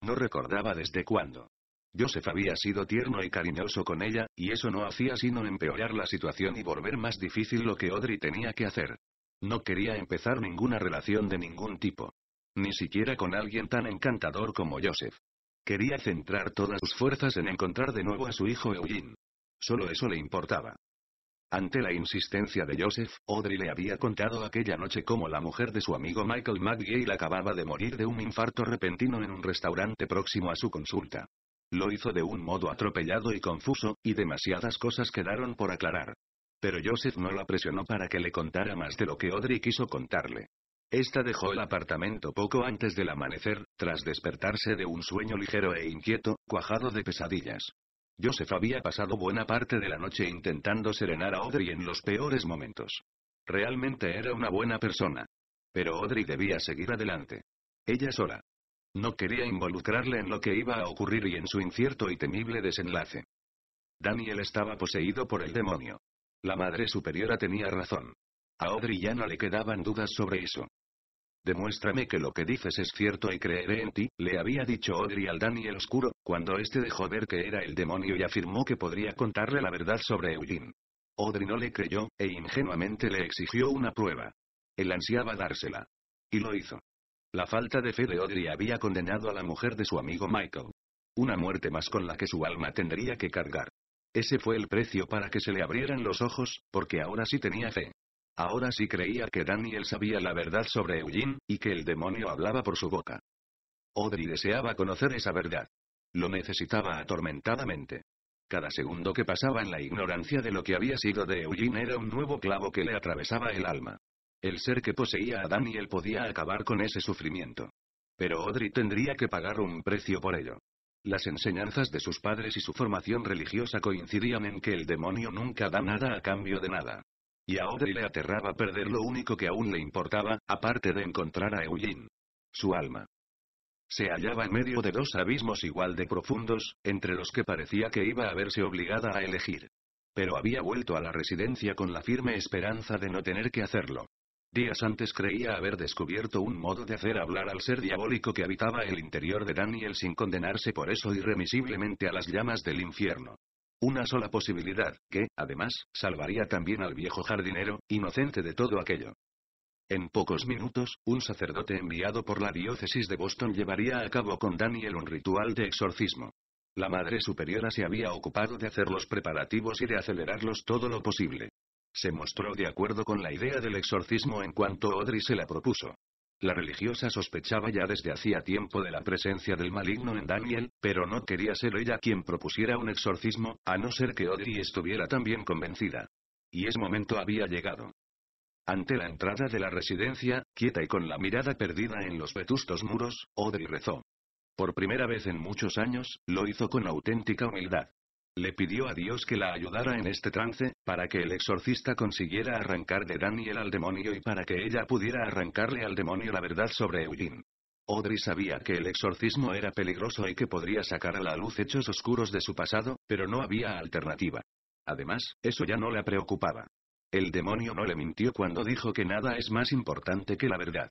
No recordaba desde cuándo. Joseph había sido tierno y cariñoso con ella, y eso no hacía sino empeorar la situación y volver más difícil lo que Audrey tenía que hacer. No quería empezar ninguna relación de ningún tipo. Ni siquiera con alguien tan encantador como Joseph. Quería centrar todas sus fuerzas en encontrar de nuevo a su hijo Eugene. Solo eso le importaba. Ante la insistencia de Joseph, Audrey le había contado aquella noche cómo la mujer de su amigo Michael McGill acababa de morir de un infarto repentino en un restaurante próximo a su consulta. Lo hizo de un modo atropellado y confuso, y demasiadas cosas quedaron por aclarar. Pero Joseph no la presionó para que le contara más de lo que Audrey quiso contarle. Esta dejó el apartamento poco antes del amanecer, tras despertarse de un sueño ligero e inquieto, cuajado de pesadillas. Joseph había pasado buena parte de la noche intentando serenar a Audrey en los peores momentos. Realmente era una buena persona. Pero Audrey debía seguir adelante. Ella sola. No quería involucrarle en lo que iba a ocurrir y en su incierto y temible desenlace. Daniel estaba poseído por el demonio. La Madre Superiora tenía razón. A Audrey ya no le quedaban dudas sobre eso. Demuéstrame que lo que dices es cierto y creeré en ti, le había dicho Audrey al Daniel Oscuro, cuando éste dejó ver que era el demonio y afirmó que podría contarle la verdad sobre Eugene. Audrey no le creyó, e ingenuamente le exigió una prueba. Él ansiaba dársela. Y lo hizo. La falta de fe de Audrey había condenado a la mujer de su amigo Michael. Una muerte más con la que su alma tendría que cargar. Ese fue el precio para que se le abrieran los ojos, porque ahora sí tenía fe. Ahora sí creía que Daniel sabía la verdad sobre Eugene, y que el demonio hablaba por su boca. Audrey deseaba conocer esa verdad. Lo necesitaba atormentadamente. Cada segundo que pasaba en la ignorancia de lo que había sido de Eugene era un nuevo clavo que le atravesaba el alma. El ser que poseía a Daniel podía acabar con ese sufrimiento. Pero Audrey tendría que pagar un precio por ello. Las enseñanzas de sus padres y su formación religiosa coincidían en que el demonio nunca da nada a cambio de nada. Y a Audrey le aterraba perder lo único que aún le importaba, aparte de encontrar a Eugene. Su alma. Se hallaba en medio de dos abismos igual de profundos, entre los que parecía que iba a verse obligada a elegir. Pero había vuelto a la residencia con la firme esperanza de no tener que hacerlo. Días antes creía haber descubierto un modo de hacer hablar al ser diabólico que habitaba el interior de Daniel sin condenarse por eso irremisiblemente a las llamas del infierno. Una sola posibilidad, que, además, salvaría también al viejo jardinero, inocente de todo aquello. En pocos minutos, un sacerdote enviado por la diócesis de Boston llevaría a cabo con Daniel un ritual de exorcismo. La Madre Superiora se había ocupado de hacer los preparativos y de acelerarlos todo lo posible. Se mostró de acuerdo con la idea del exorcismo en cuanto Audrey se la propuso. La religiosa sospechaba ya desde hacía tiempo de la presencia del maligno en Daniel, pero no quería ser ella quien propusiera un exorcismo, a no ser que Audrey estuviera también convencida. Y ese momento había llegado. Ante la entrada de la residencia, quieta y con la mirada perdida en los vetustos muros, Audrey rezó. Por primera vez en muchos años, lo hizo con auténtica humildad. Le pidió a Dios que la ayudara en este trance, para que el exorcista consiguiera arrancar de Daniel al demonio y para que ella pudiera arrancarle al demonio la verdad sobre Eugene. Audrey sabía que el exorcismo era peligroso y que podría sacar a la luz hechos oscuros de su pasado, pero no había alternativa. Además, eso ya no la preocupaba. El demonio no le mintió cuando dijo que nada es más importante que la verdad.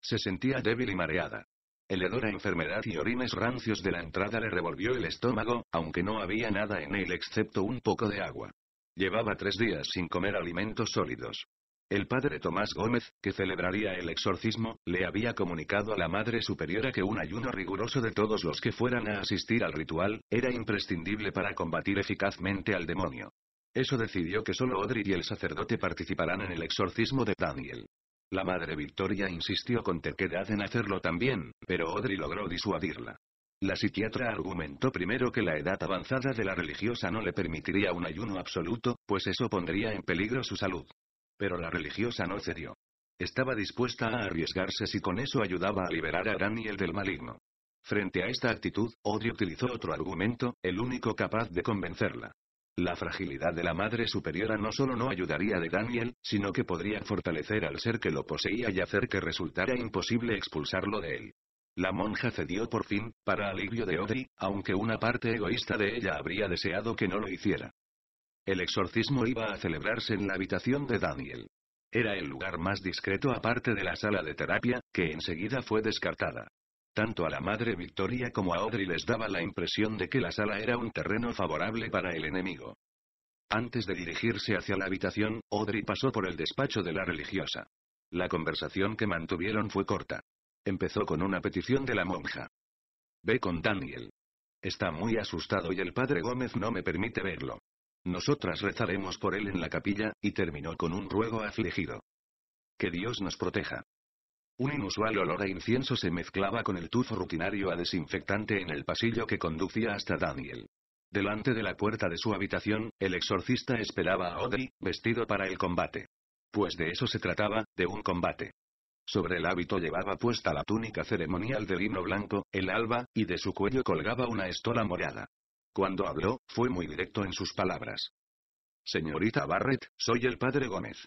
Se sentía débil y mareada. El hedor a enfermedad y orines rancios de la entrada le revolvió el estómago, aunque no había nada en él excepto un poco de agua. Llevaba tres días sin comer alimentos sólidos. El padre Tomás Gómez, que celebraría el exorcismo, le había comunicado a la Madre Superiora que un ayuno riguroso de todos los que fueran a asistir al ritual, era imprescindible para combatir eficazmente al demonio. Eso decidió que solo Odri y el sacerdote participarán en el exorcismo de Daniel. La madre Victoria insistió con terquedad en hacerlo también, pero Audrey logró disuadirla. La psiquiatra argumentó primero que la edad avanzada de la religiosa no le permitiría un ayuno absoluto, pues eso pondría en peligro su salud. Pero la religiosa no cedió. Estaba dispuesta a arriesgarse si con eso ayudaba a liberar a Daniel del maligno. Frente a esta actitud, Audrey utilizó otro argumento, el único capaz de convencerla. La fragilidad de la madre superiora no solo no ayudaría de Daniel, sino que podría fortalecer al ser que lo poseía y hacer que resultara imposible expulsarlo de él. La monja cedió por fin, para alivio de Audrey, aunque una parte egoísta de ella habría deseado que no lo hiciera. El exorcismo iba a celebrarse en la habitación de Daniel. Era el lugar más discreto aparte de la sala de terapia, que enseguida fue descartada. Tanto a la madre Victoria como a Audrey les daba la impresión de que la sala era un terreno favorable para el enemigo. Antes de dirigirse hacia la habitación, Audrey pasó por el despacho de la religiosa. La conversación que mantuvieron fue corta. Empezó con una petición de la monja. Ve con Daniel. Está muy asustado y el padre Gómez no me permite verlo. Nosotras rezaremos por él en la capilla, y terminó con un ruego afligido. Que Dios nos proteja. Un inusual olor a incienso se mezclaba con el tufo rutinario a desinfectante en el pasillo que conducía hasta Daniel. Delante de la puerta de su habitación, el exorcista esperaba a Audrey, vestido para el combate. Pues de eso se trataba, de un combate. Sobre el hábito llevaba puesta la túnica ceremonial de lino blanco, el alba, y de su cuello colgaba una estola morada. Cuando habló, fue muy directo en sus palabras. Señorita Barrett, soy el padre Gómez.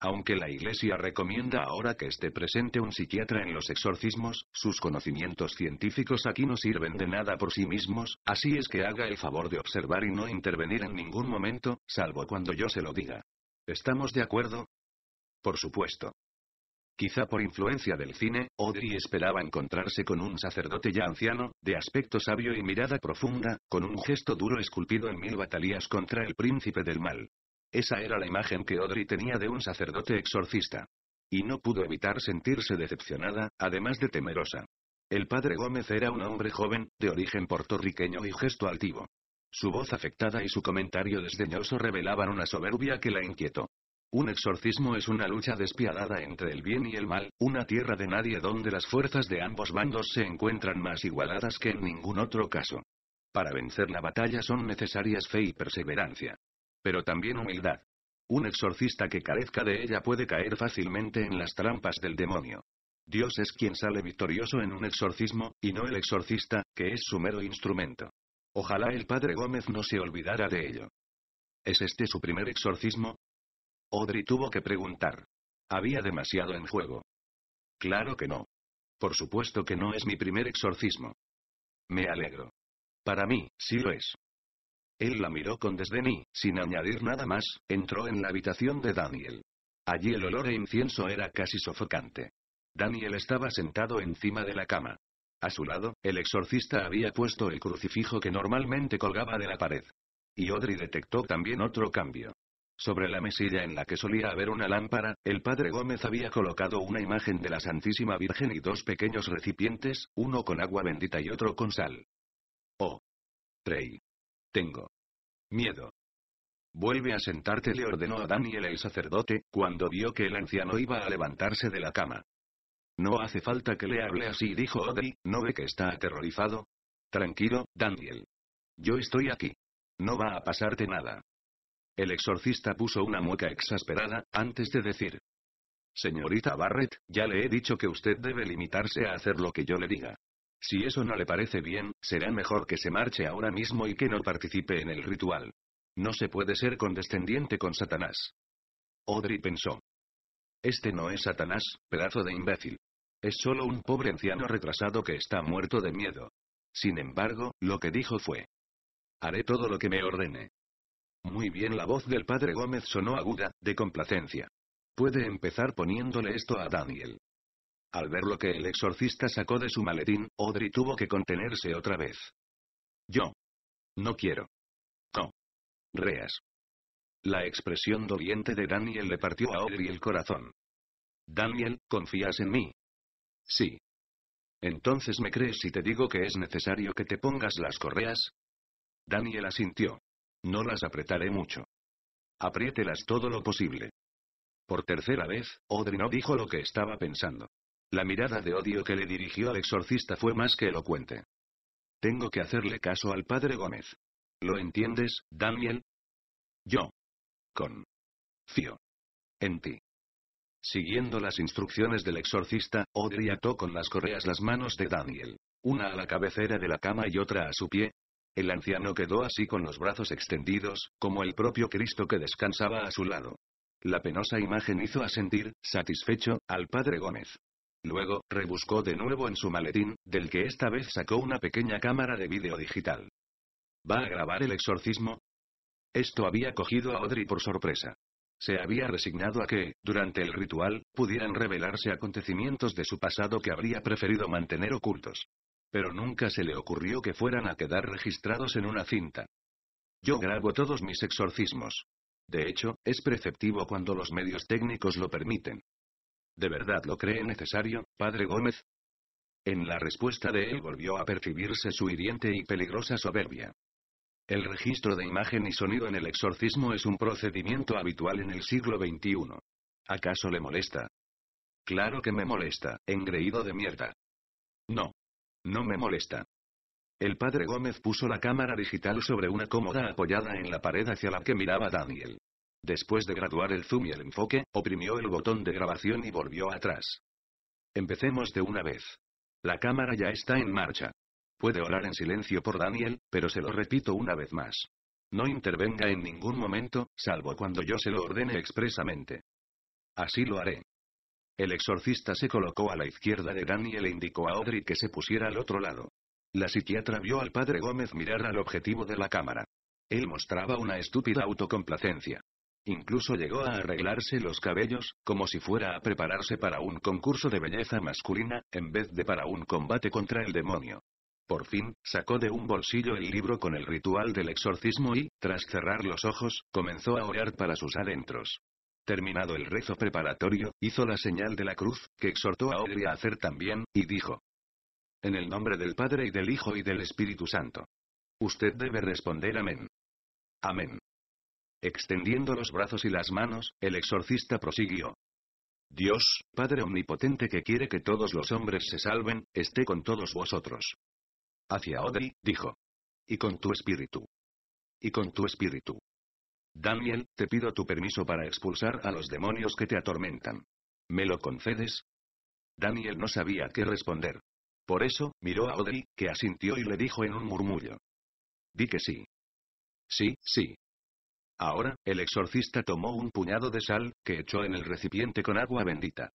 Aunque la Iglesia recomienda ahora que esté presente un psiquiatra en los exorcismos, sus conocimientos científicos aquí no sirven de nada por sí mismos, así es que haga el favor de observar y no intervenir en ningún momento, salvo cuando yo se lo diga. ¿Estamos de acuerdo? Por supuesto. Quizá por influencia del cine, Audrey esperaba encontrarse con un sacerdote ya anciano, de aspecto sabio y mirada profunda, con un gesto duro esculpido en mil batallas contra el príncipe del mal. Esa era la imagen que Audrey tenía de un sacerdote exorcista. Y no pudo evitar sentirse decepcionada, además de temerosa. El padre Gómez era un hombre joven, de origen puertorriqueño y gesto altivo. Su voz afectada y su comentario desdeñoso revelaban una soberbia que la inquietó. Un exorcismo es una lucha despiadada entre el bien y el mal, una tierra de nadie donde las fuerzas de ambos bandos se encuentran más igualadas que en ningún otro caso. Para vencer la batalla son necesarias fe y perseverancia. Pero también humildad. Un exorcista que carezca de ella puede caer fácilmente en las trampas del demonio. Dios es quien sale victorioso en un exorcismo, y no el exorcista, que es su mero instrumento. Ojalá el padre Gómez no se olvidara de ello. ¿Es este su primer exorcismo? Audrey tuvo que preguntar. Había demasiado en juego. Claro que no. Por supuesto que no es mi primer exorcismo. Me alegro. Para mí, sí lo es. Él la miró con desdén y, sin añadir nada más, entró en la habitación de Daniel. Allí el olor e incienso era casi sofocante. Daniel estaba sentado encima de la cama. A su lado, el exorcista había puesto el crucifijo que normalmente colgaba de la pared. Y Audrey detectó también otro cambio. Sobre la mesilla en la que solía haber una lámpara, el padre Gómez había colocado una imagen de la Santísima Virgen y dos pequeños recipientes, uno con agua bendita y otro con sal. Oh. Rey. Tengo miedo. Vuelve a sentarte, le ordenó a Daniel el sacerdote, cuando vio que el anciano iba a levantarse de la cama. No hace falta que le hable así, dijo Audrey, ¿no ve que está aterrorizado? Tranquilo, Daniel. Yo estoy aquí. No va a pasarte nada. El exorcista puso una mueca exasperada, antes de decir. Señorita Barrett, ya le he dicho que usted debe limitarse a hacer lo que yo le diga. Si eso no le parece bien, será mejor que se marche ahora mismo y que no participe en el ritual. No se puede ser condescendiente con Satanás. Audrey pensó. Este no es Satanás, pedazo de imbécil. Es solo un pobre anciano retrasado que está muerto de miedo. Sin embargo, lo que dijo fue. Haré todo lo que me ordene. Muy bien, la voz del padre Gómez sonó aguda, de complacencia. Puede empezar poniéndole esto a Daniel. Al ver lo que el exorcista sacó de su maletín, Audrey tuvo que contenerse otra vez. Yo. No quiero. No. Reas. La expresión doliente de Daniel le partió a Audrey el corazón. Daniel, ¿confías en mí? Sí. Entonces me crees si te digo que es necesario que te pongas las correas? Daniel asintió. No las apretaré mucho. Apriételas todo lo posible. Por tercera vez, Audrey no dijo lo que estaba pensando. La mirada de odio que le dirigió al exorcista fue más que elocuente. Tengo que hacerle caso al padre Gómez. ¿Lo entiendes, Daniel? Yo. Con. Fío. En ti. Siguiendo las instrucciones del exorcista, Odri ató con las correas las manos de Daniel. Una a la cabecera de la cama y otra a su pie. El anciano quedó así con los brazos extendidos, como el propio Cristo que descansaba a su lado. La penosa imagen hizo asentir, satisfecho, al padre Gómez. Luego, rebuscó de nuevo en su maletín, del que esta vez sacó una pequeña cámara de vídeo digital. ¿Va a grabar el exorcismo? Esto había cogido a Audrey por sorpresa. Se había resignado a que, durante el ritual, pudieran revelarse acontecimientos de su pasado que habría preferido mantener ocultos. Pero nunca se le ocurrió que fueran a quedar registrados en una cinta. Yo grabo todos mis exorcismos. De hecho, es preceptivo cuando los medios técnicos lo permiten. ¿De verdad lo cree necesario, padre Gómez? En la respuesta de él volvió a percibirse su hiriente y peligrosa soberbia. El registro de imagen y sonido en el exorcismo es un procedimiento habitual en el siglo XXI. ¿Acaso le molesta? Claro que me molesta, engreído de mierda. No. No me molesta. El padre Gómez puso la cámara digital sobre una cómoda apoyada en la pared hacia la que miraba Daniel. Después de graduar el zoom y el enfoque, oprimió el botón de grabación y volvió atrás. Empecemos de una vez. La cámara ya está en marcha. Puede orar en silencio por Daniel, pero se lo repito una vez más. No intervenga en ningún momento, salvo cuando yo se lo ordene expresamente. Así lo haré. El exorcista se colocó a la izquierda de Daniel e indicó a Audrey que se pusiera al otro lado. La psiquiatra vio al padre Gómez mirar al objetivo de la cámara. Él mostraba una estúpida autocomplacencia. Incluso llegó a arreglarse los cabellos, como si fuera a prepararse para un concurso de belleza masculina, en vez de para un combate contra el demonio. Por fin, sacó de un bolsillo el libro con el ritual del exorcismo y, tras cerrar los ojos, comenzó a orar para sus adentros. Terminado el rezo preparatorio, hizo la señal de la cruz, que exhortó a Ori a hacer también, y dijo. En el nombre del Padre y del Hijo y del Espíritu Santo. Usted debe responder amén. Amén. Extendiendo los brazos y las manos, el exorcista prosiguió. Dios, Padre Omnipotente que quiere que todos los hombres se salven, esté con todos vosotros. Hacia Odri, dijo. Y con tu espíritu. Y con tu espíritu. Daniel, te pido tu permiso para expulsar a los demonios que te atormentan. ¿Me lo concedes? Daniel no sabía qué responder. Por eso, miró a Odri, que asintió y le dijo en un murmullo. Di que sí. Sí, sí. Ahora, el exorcista tomó un puñado de sal, que echó en el recipiente con agua bendita.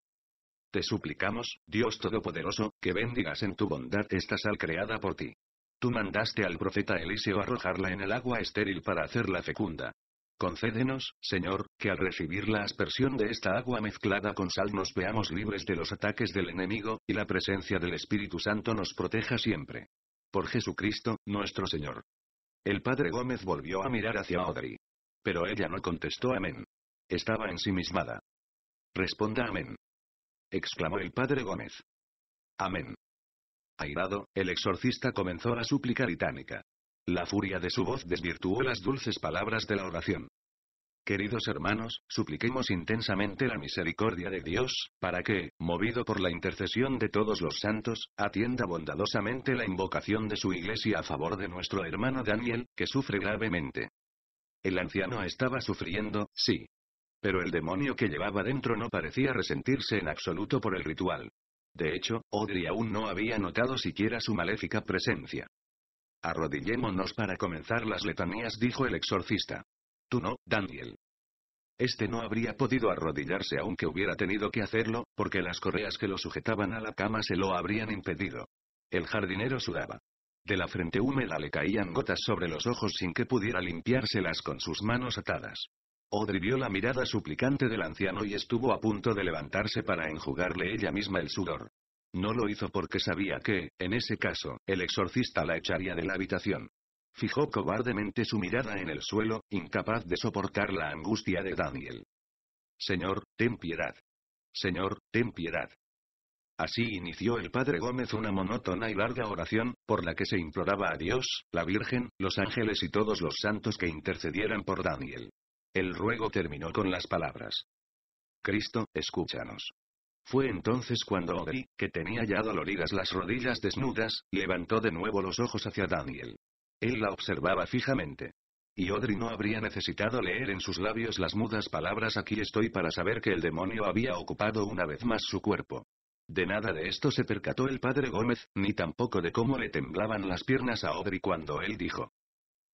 Te suplicamos, Dios Todopoderoso, que bendigas en tu bondad esta sal creada por ti. Tú mandaste al profeta Eliseo arrojarla en el agua estéril para hacerla fecunda. Concédenos, Señor, que al recibir la aspersión de esta agua mezclada con sal nos veamos libres de los ataques del enemigo, y la presencia del Espíritu Santo nos proteja siempre. Por Jesucristo, nuestro Señor. El padre Gómez volvió a mirar hacia Audrey. Pero ella no contestó amén. Estaba ensimismada. Responda amén. exclamó el padre Gómez. Amén. Airado, el exorcista comenzó la súplica británica. La furia de su voz desvirtuó las dulces palabras de la oración. Queridos hermanos, supliquemos intensamente la misericordia de Dios, para que, movido por la intercesión de todos los santos, atienda bondadosamente la invocación de su iglesia a favor de nuestro hermano Daniel, que sufre gravemente. El anciano estaba sufriendo, sí. Pero el demonio que llevaba dentro no parecía resentirse en absoluto por el ritual. De hecho, Audrey aún no había notado siquiera su maléfica presencia. Arrodillémonos para comenzar las letanías, dijo el exorcista. Tú no, Daniel. Este no habría podido arrodillarse aunque hubiera tenido que hacerlo, porque las correas que lo sujetaban a la cama se lo habrían impedido. El jardinero sudaba. De la frente húmeda le caían gotas sobre los ojos sin que pudiera limpiárselas con sus manos atadas. Audrey vio la mirada suplicante del anciano y estuvo a punto de levantarse para enjugarle ella misma el sudor. No lo hizo porque sabía que, en ese caso, el exorcista la echaría de la habitación. Fijó cobardemente su mirada en el suelo, incapaz de soportar la angustia de Daniel. Señor, ten piedad. Señor, ten piedad. Así inició el padre Gómez una monótona y larga oración, por la que se imploraba a Dios, la Virgen, los ángeles y todos los santos que intercedieran por Daniel. El ruego terminó con las palabras. Cristo, escúchanos. Fue entonces cuando Odri, que tenía ya doloridas las rodillas desnudas, levantó de nuevo los ojos hacia Daniel. Él la observaba fijamente. Y Odri no habría necesitado leer en sus labios las mudas palabras aquí estoy para saber que el demonio había ocupado una vez más su cuerpo. De nada de esto se percató el padre Gómez, ni tampoco de cómo le temblaban las piernas a Audrey cuando él dijo.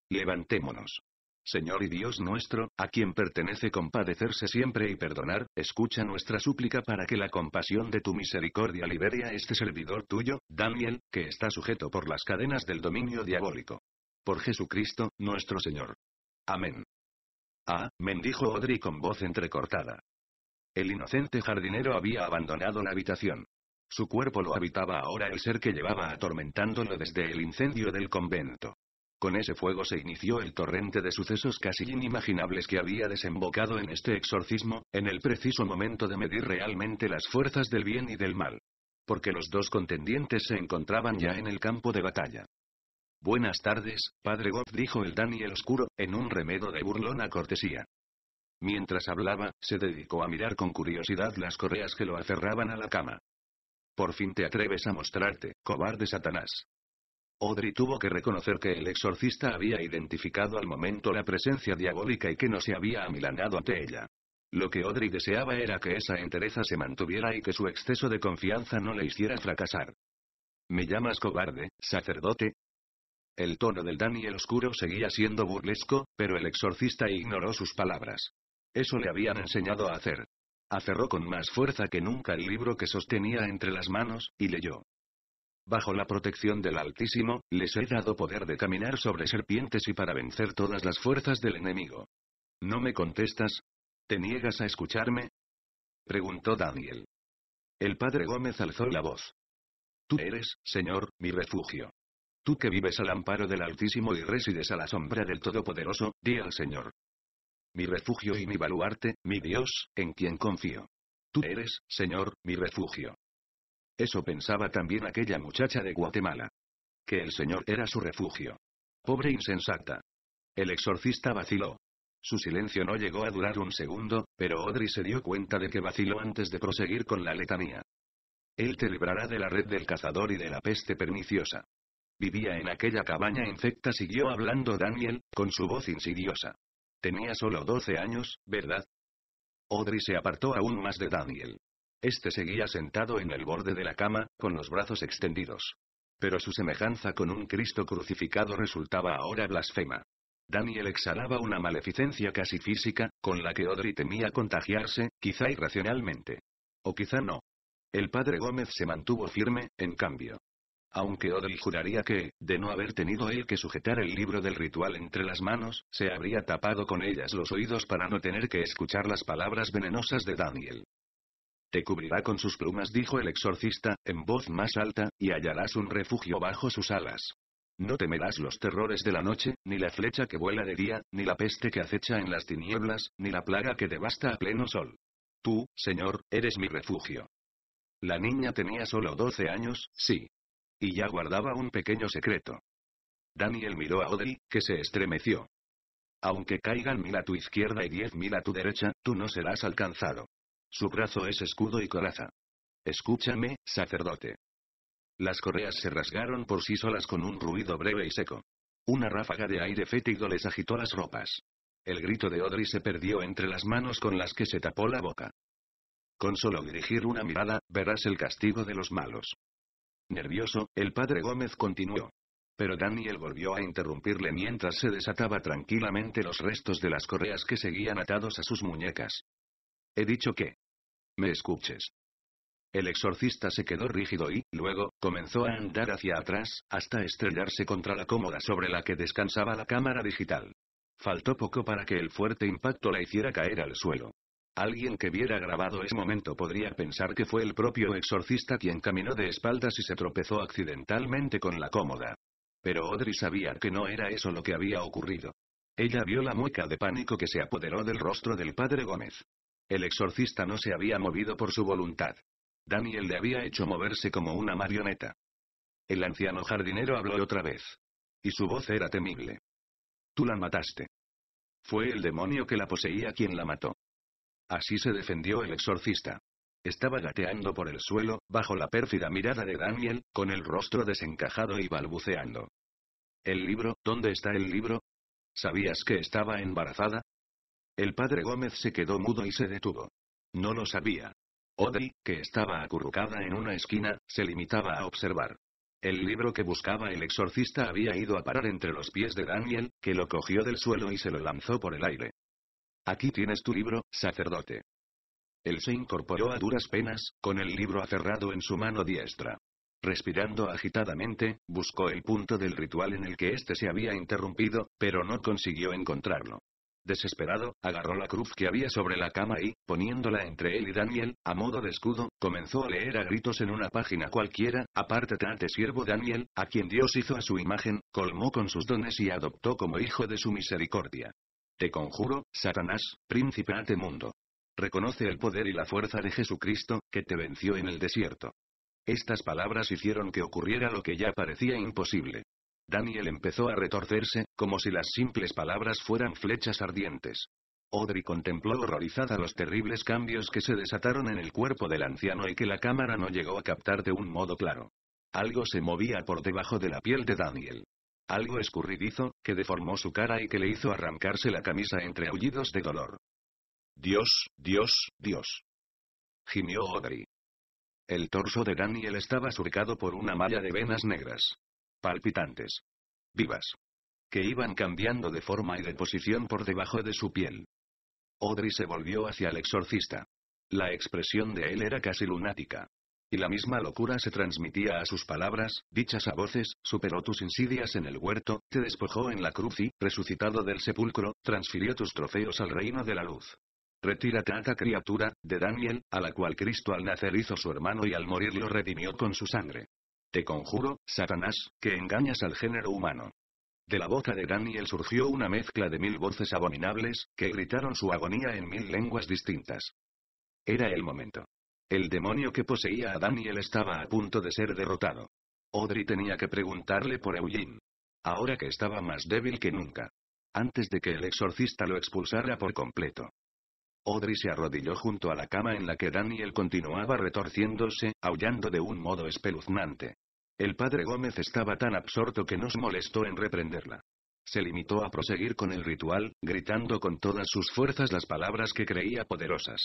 Levantémonos. Señor y Dios nuestro, a quien pertenece compadecerse siempre y perdonar, escucha nuestra súplica para que la compasión de tu misericordia libere a este servidor tuyo, Daniel, que está sujeto por las cadenas del dominio diabólico. Por Jesucristo, nuestro Señor. Amén. ah, dijo Audrey con voz entrecortada. El inocente jardinero había abandonado la habitación. Su cuerpo lo habitaba ahora el ser que llevaba atormentándolo desde el incendio del convento. Con ese fuego se inició el torrente de sucesos casi inimaginables que había desembocado en este exorcismo, en el preciso momento de medir realmente las fuerzas del bien y del mal. Porque los dos contendientes se encontraban ya en el campo de batalla. Buenas tardes, padre Goff dijo el Daniel Oscuro, en un remedo de burlona cortesía. Mientras hablaba, se dedicó a mirar con curiosidad las correas que lo aferraban a la cama. Por fin te atreves a mostrarte, cobarde Satanás. Audrey tuvo que reconocer que el exorcista había identificado al momento la presencia diabólica y que no se había amilanado ante ella. Lo que Audrey deseaba era que esa entereza se mantuviera y que su exceso de confianza no le hiciera fracasar. ¿Me llamas cobarde, sacerdote? El tono del Daniel oscuro seguía siendo burlesco, pero el exorcista ignoró sus palabras. Eso le habían enseñado a hacer. Aferró con más fuerza que nunca el libro que sostenía entre las manos, y leyó. Bajo la protección del Altísimo, les he dado poder de caminar sobre serpientes y para vencer todas las fuerzas del enemigo. ¿No me contestas? ¿Te niegas a escucharme? Preguntó Daniel. El padre Gómez alzó la voz. Tú eres, Señor, mi refugio. Tú que vives al amparo del Altísimo y resides a la sombra del Todopoderoso, di al Señor, mi refugio y mi baluarte, mi Dios, en quien confío. Tú eres, Señor, mi refugio. Eso pensaba también aquella muchacha de Guatemala. Que el Señor era su refugio. Pobre insensata. El exorcista vaciló. Su silencio no llegó a durar un segundo, pero Audrey se dio cuenta de que vaciló antes de proseguir con la letanía. Él te librará de la red del cazador y de la peste perniciosa. Vivía en aquella cabaña infecta, siguió hablando Daniel, con su voz insidiosa. Tenía solo 12 años, ¿verdad? Audrey se apartó aún más de Daniel. Este seguía sentado en el borde de la cama, con los brazos extendidos. Pero su semejanza con un Cristo crucificado resultaba ahora blasfema. Daniel exhalaba una maleficencia casi física, con la que Audrey temía contagiarse, quizá irracionalmente. O quizá no. El padre Gómez se mantuvo firme, en cambio. Aunque Odil juraría que, de no haber tenido él que sujetar el libro del ritual entre las manos, se habría tapado con ellas los oídos para no tener que escuchar las palabras venenosas de Daniel. Te cubrirá con sus plumas, dijo el exorcista, en voz más alta, y hallarás un refugio bajo sus alas. No temerás los terrores de la noche, ni la flecha que vuela de día, ni la peste que acecha en las tinieblas, ni la plaga que devasta a pleno sol. Tú, Señor, eres mi refugio. La niña tenía solo 12 años, sí, y ya guardaba un pequeño secreto. Daniel miró a Audrey, que se estremeció. Aunque caigan mil a tu izquierda y diez mil a tu derecha, tú no serás alcanzado. Su brazo es escudo y coraza. Escúchame, sacerdote. Las correas se rasgaron por sí solas con un ruido breve y seco. Una ráfaga de aire fétido les agitó las ropas. El grito de Audrey se perdió entre las manos con las que se tapó la boca. Con solo dirigir una mirada, verás el castigo de los malos. Nervioso, el padre Gómez continuó. Pero Daniel volvió a interrumpirle mientras se desataba tranquilamente los restos de las correas que seguían atados a sus muñecas. He dicho que. Me escuches. El exorcista se quedó rígido y, luego, comenzó a andar hacia atrás, hasta estrellarse contra la cómoda sobre la que descansaba la cámara digital. Faltó poco para que el fuerte impacto la hiciera caer al suelo. Alguien que viera grabado ese momento podría pensar que fue el propio exorcista quien caminó de espaldas y se tropezó accidentalmente con la cómoda. Pero Audrey sabía que no era eso lo que había ocurrido. Ella vio la mueca de pánico que se apoderó del rostro del padre Gómez. El exorcista no se había movido por su voluntad. Daniel le había hecho moverse como una marioneta. El anciano jardinero habló otra vez. Y su voz era temible. Tú la mataste. Fue el demonio que la poseía quien la mató. Así se defendió el exorcista. Estaba gateando por el suelo, bajo la pérfida mirada de Daniel, con el rostro desencajado y balbuceando. ¿El libro? ¿Dónde está el libro? ¿Sabías que estaba embarazada? El padre Gómez se quedó mudo y se detuvo. No lo sabía. Audrey, que estaba acurrucada en una esquina, se limitaba a observar. El libro que buscaba el exorcista había ido a parar entre los pies de Daniel, que lo cogió del suelo y se lo lanzó por el aire. Aquí tienes tu libro, sacerdote. Él se incorporó a duras penas, con el libro aferrado en su mano diestra. Respirando agitadamente, buscó el punto del ritual en el que éste se había interrumpido, pero no consiguió encontrarlo. Desesperado, agarró la cruz que había sobre la cama y, poniéndola entre él y Daniel, a modo de escudo, comenzó a leer a gritos en una página cualquiera, aparte ante siervo Daniel, a quien Dios hizo a su imagen, colmó con sus dones y adoptó como hijo de su misericordia. Te conjuro, Satanás, príncipe este mundo. Reconoce el poder y la fuerza de Jesucristo, que te venció en el desierto. Estas palabras hicieron que ocurriera lo que ya parecía imposible. Daniel empezó a retorcerse, como si las simples palabras fueran flechas ardientes. Audrey contempló horrorizada los terribles cambios que se desataron en el cuerpo del anciano y que la cámara no llegó a captar de un modo claro. Algo se movía por debajo de la piel de Daniel algo escurridizo, que deformó su cara y que le hizo arrancarse la camisa entre aullidos de dolor. Dios, Dios, Dios. Gimió Audrey. El torso de Daniel estaba surcado por una malla de venas negras. Palpitantes. Vivas. Que iban cambiando de forma y de posición por debajo de su piel. Audrey se volvió hacia el exorcista. La expresión de él era casi lunática. Y la misma locura se transmitía a sus palabras, dichas a voces, superó tus insidias en el huerto, te despojó en la cruz y, resucitado del sepulcro, transfirió tus trofeos al reino de la luz. Retírate a criatura, de Daniel, a la cual Cristo al nacer hizo su hermano y al morir lo redimió con su sangre. Te conjuro, Satanás, que engañas al género humano. De la boca de Daniel surgió una mezcla de mil voces abominables, que gritaron su agonía en mil lenguas distintas. Era el momento. El demonio que poseía a Daniel estaba a punto de ser derrotado. Audrey tenía que preguntarle por Eugene. Ahora que estaba más débil que nunca. Antes de que el exorcista lo expulsara por completo. Audrey se arrodilló junto a la cama en la que Daniel continuaba retorciéndose, aullando de un modo espeluznante. El padre Gómez estaba tan absorto que no se molestó en reprenderla. Se limitó a proseguir con el ritual, gritando con todas sus fuerzas las palabras que creía poderosas.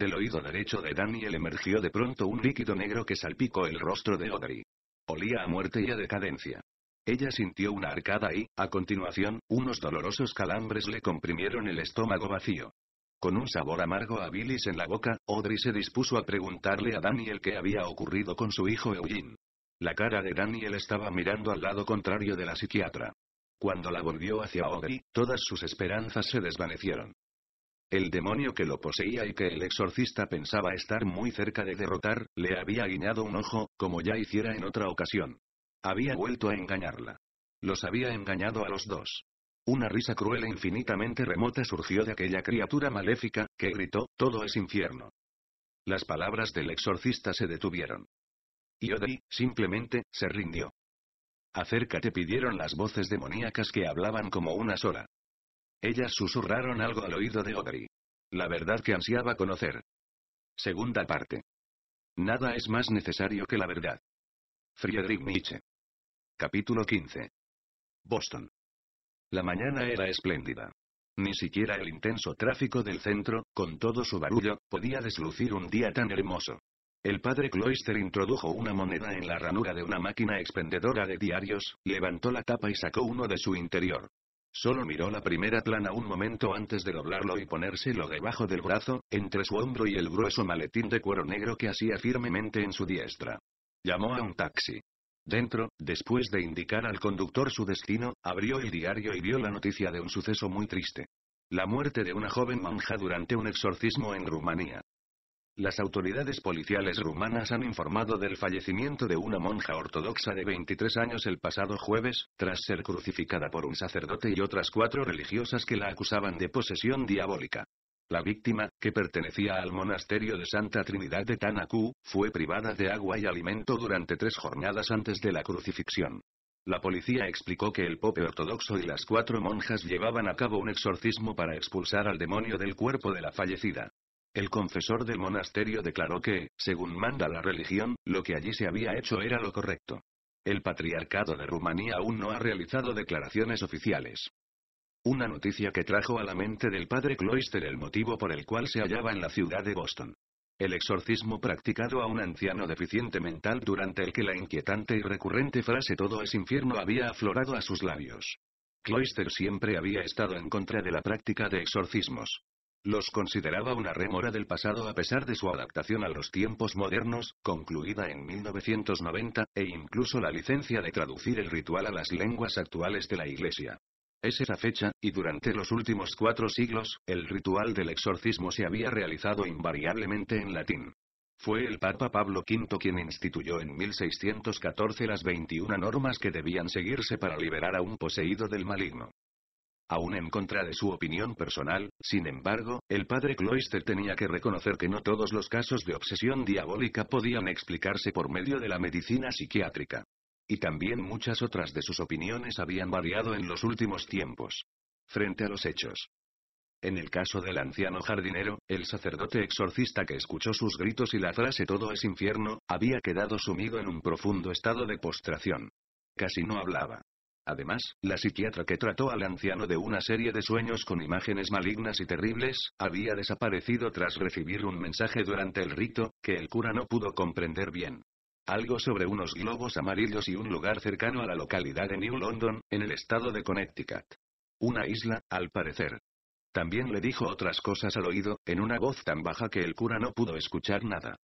Del oído derecho de Daniel emergió de pronto un líquido negro que salpicó el rostro de Audrey. Olía a muerte y a decadencia. Ella sintió una arcada y, a continuación, unos dolorosos calambres le comprimieron el estómago vacío. Con un sabor amargo a bilis en la boca, Audrey se dispuso a preguntarle a Daniel qué había ocurrido con su hijo Eugene. La cara de Daniel estaba mirando al lado contrario de la psiquiatra. Cuando la volvió hacia Audrey, todas sus esperanzas se desvanecieron. El demonio que lo poseía y que el exorcista pensaba estar muy cerca de derrotar, le había guiñado un ojo, como ya hiciera en otra ocasión. Había vuelto a engañarla. Los había engañado a los dos. Una risa cruel e infinitamente remota surgió de aquella criatura maléfica, que gritó, todo es infierno. Las palabras del exorcista se detuvieron. Y simplemente, se rindió. Acércate pidieron las voces demoníacas que hablaban como una sola. Ellas susurraron algo al oído de Audrey. La verdad que ansiaba conocer. Segunda parte. Nada es más necesario que la verdad. Friedrich Nietzsche. Capítulo 15. Boston. La mañana era espléndida. Ni siquiera el intenso tráfico del centro, con todo su barullo, podía deslucir un día tan hermoso. El padre Cloister introdujo una moneda en la ranura de una máquina expendedora de diarios, levantó la tapa y sacó uno de su interior. Solo miró la primera plana un momento antes de doblarlo y ponérselo debajo del brazo, entre su hombro y el grueso maletín de cuero negro que hacía firmemente en su diestra. Llamó a un taxi. Dentro, después de indicar al conductor su destino, abrió el diario y vio la noticia de un suceso muy triste. La muerte de una joven monja durante un exorcismo en Rumanía. Las autoridades policiales rumanas han informado del fallecimiento de una monja ortodoxa de 23 años el pasado jueves, tras ser crucificada por un sacerdote y otras cuatro religiosas que la acusaban de posesión diabólica. La víctima, que pertenecía al monasterio de Santa Trinidad de Tanakú, fue privada de agua y alimento durante tres jornadas antes de la crucifixión. La policía explicó que el pope ortodoxo y las cuatro monjas llevaban a cabo un exorcismo para expulsar al demonio del cuerpo de la fallecida. El confesor del monasterio declaró que, según manda la religión, lo que allí se había hecho era lo correcto. El patriarcado de Rumanía aún no ha realizado declaraciones oficiales. Una noticia que trajo a la mente del padre Cloister el motivo por el cual se hallaba en la ciudad de Boston. El exorcismo practicado a un anciano deficiente mental durante el que la inquietante y recurrente frase todo es infierno había aflorado a sus labios. Cloister siempre había estado en contra de la práctica de exorcismos. Los consideraba una rémora del pasado a pesar de su adaptación a los tiempos modernos, concluida en 1990, e incluso la licencia de traducir el ritual a las lenguas actuales de la Iglesia. Es esa fecha, y durante los últimos cuatro siglos, el ritual del exorcismo se había realizado invariablemente en latín. Fue el Papa Pablo V quien instituyó en 1614 las 21 normas que debían seguirse para liberar a un poseído del maligno aún en contra de su opinión personal, sin embargo, el padre Cloister tenía que reconocer que no todos los casos de obsesión diabólica podían explicarse por medio de la medicina psiquiátrica. Y también muchas otras de sus opiniones habían variado en los últimos tiempos. Frente a los hechos. En el caso del anciano jardinero, el sacerdote exorcista que escuchó sus gritos y la frase todo es infierno, había quedado sumido en un profundo estado de postración. Casi no hablaba. Además, la psiquiatra que trató al anciano de una serie de sueños con imágenes malignas y terribles, había desaparecido tras recibir un mensaje durante el rito, que el cura no pudo comprender bien. Algo sobre unos globos amarillos y un lugar cercano a la localidad de New London, en el estado de Connecticut. Una isla, al parecer. También le dijo otras cosas al oído, en una voz tan baja que el cura no pudo escuchar nada.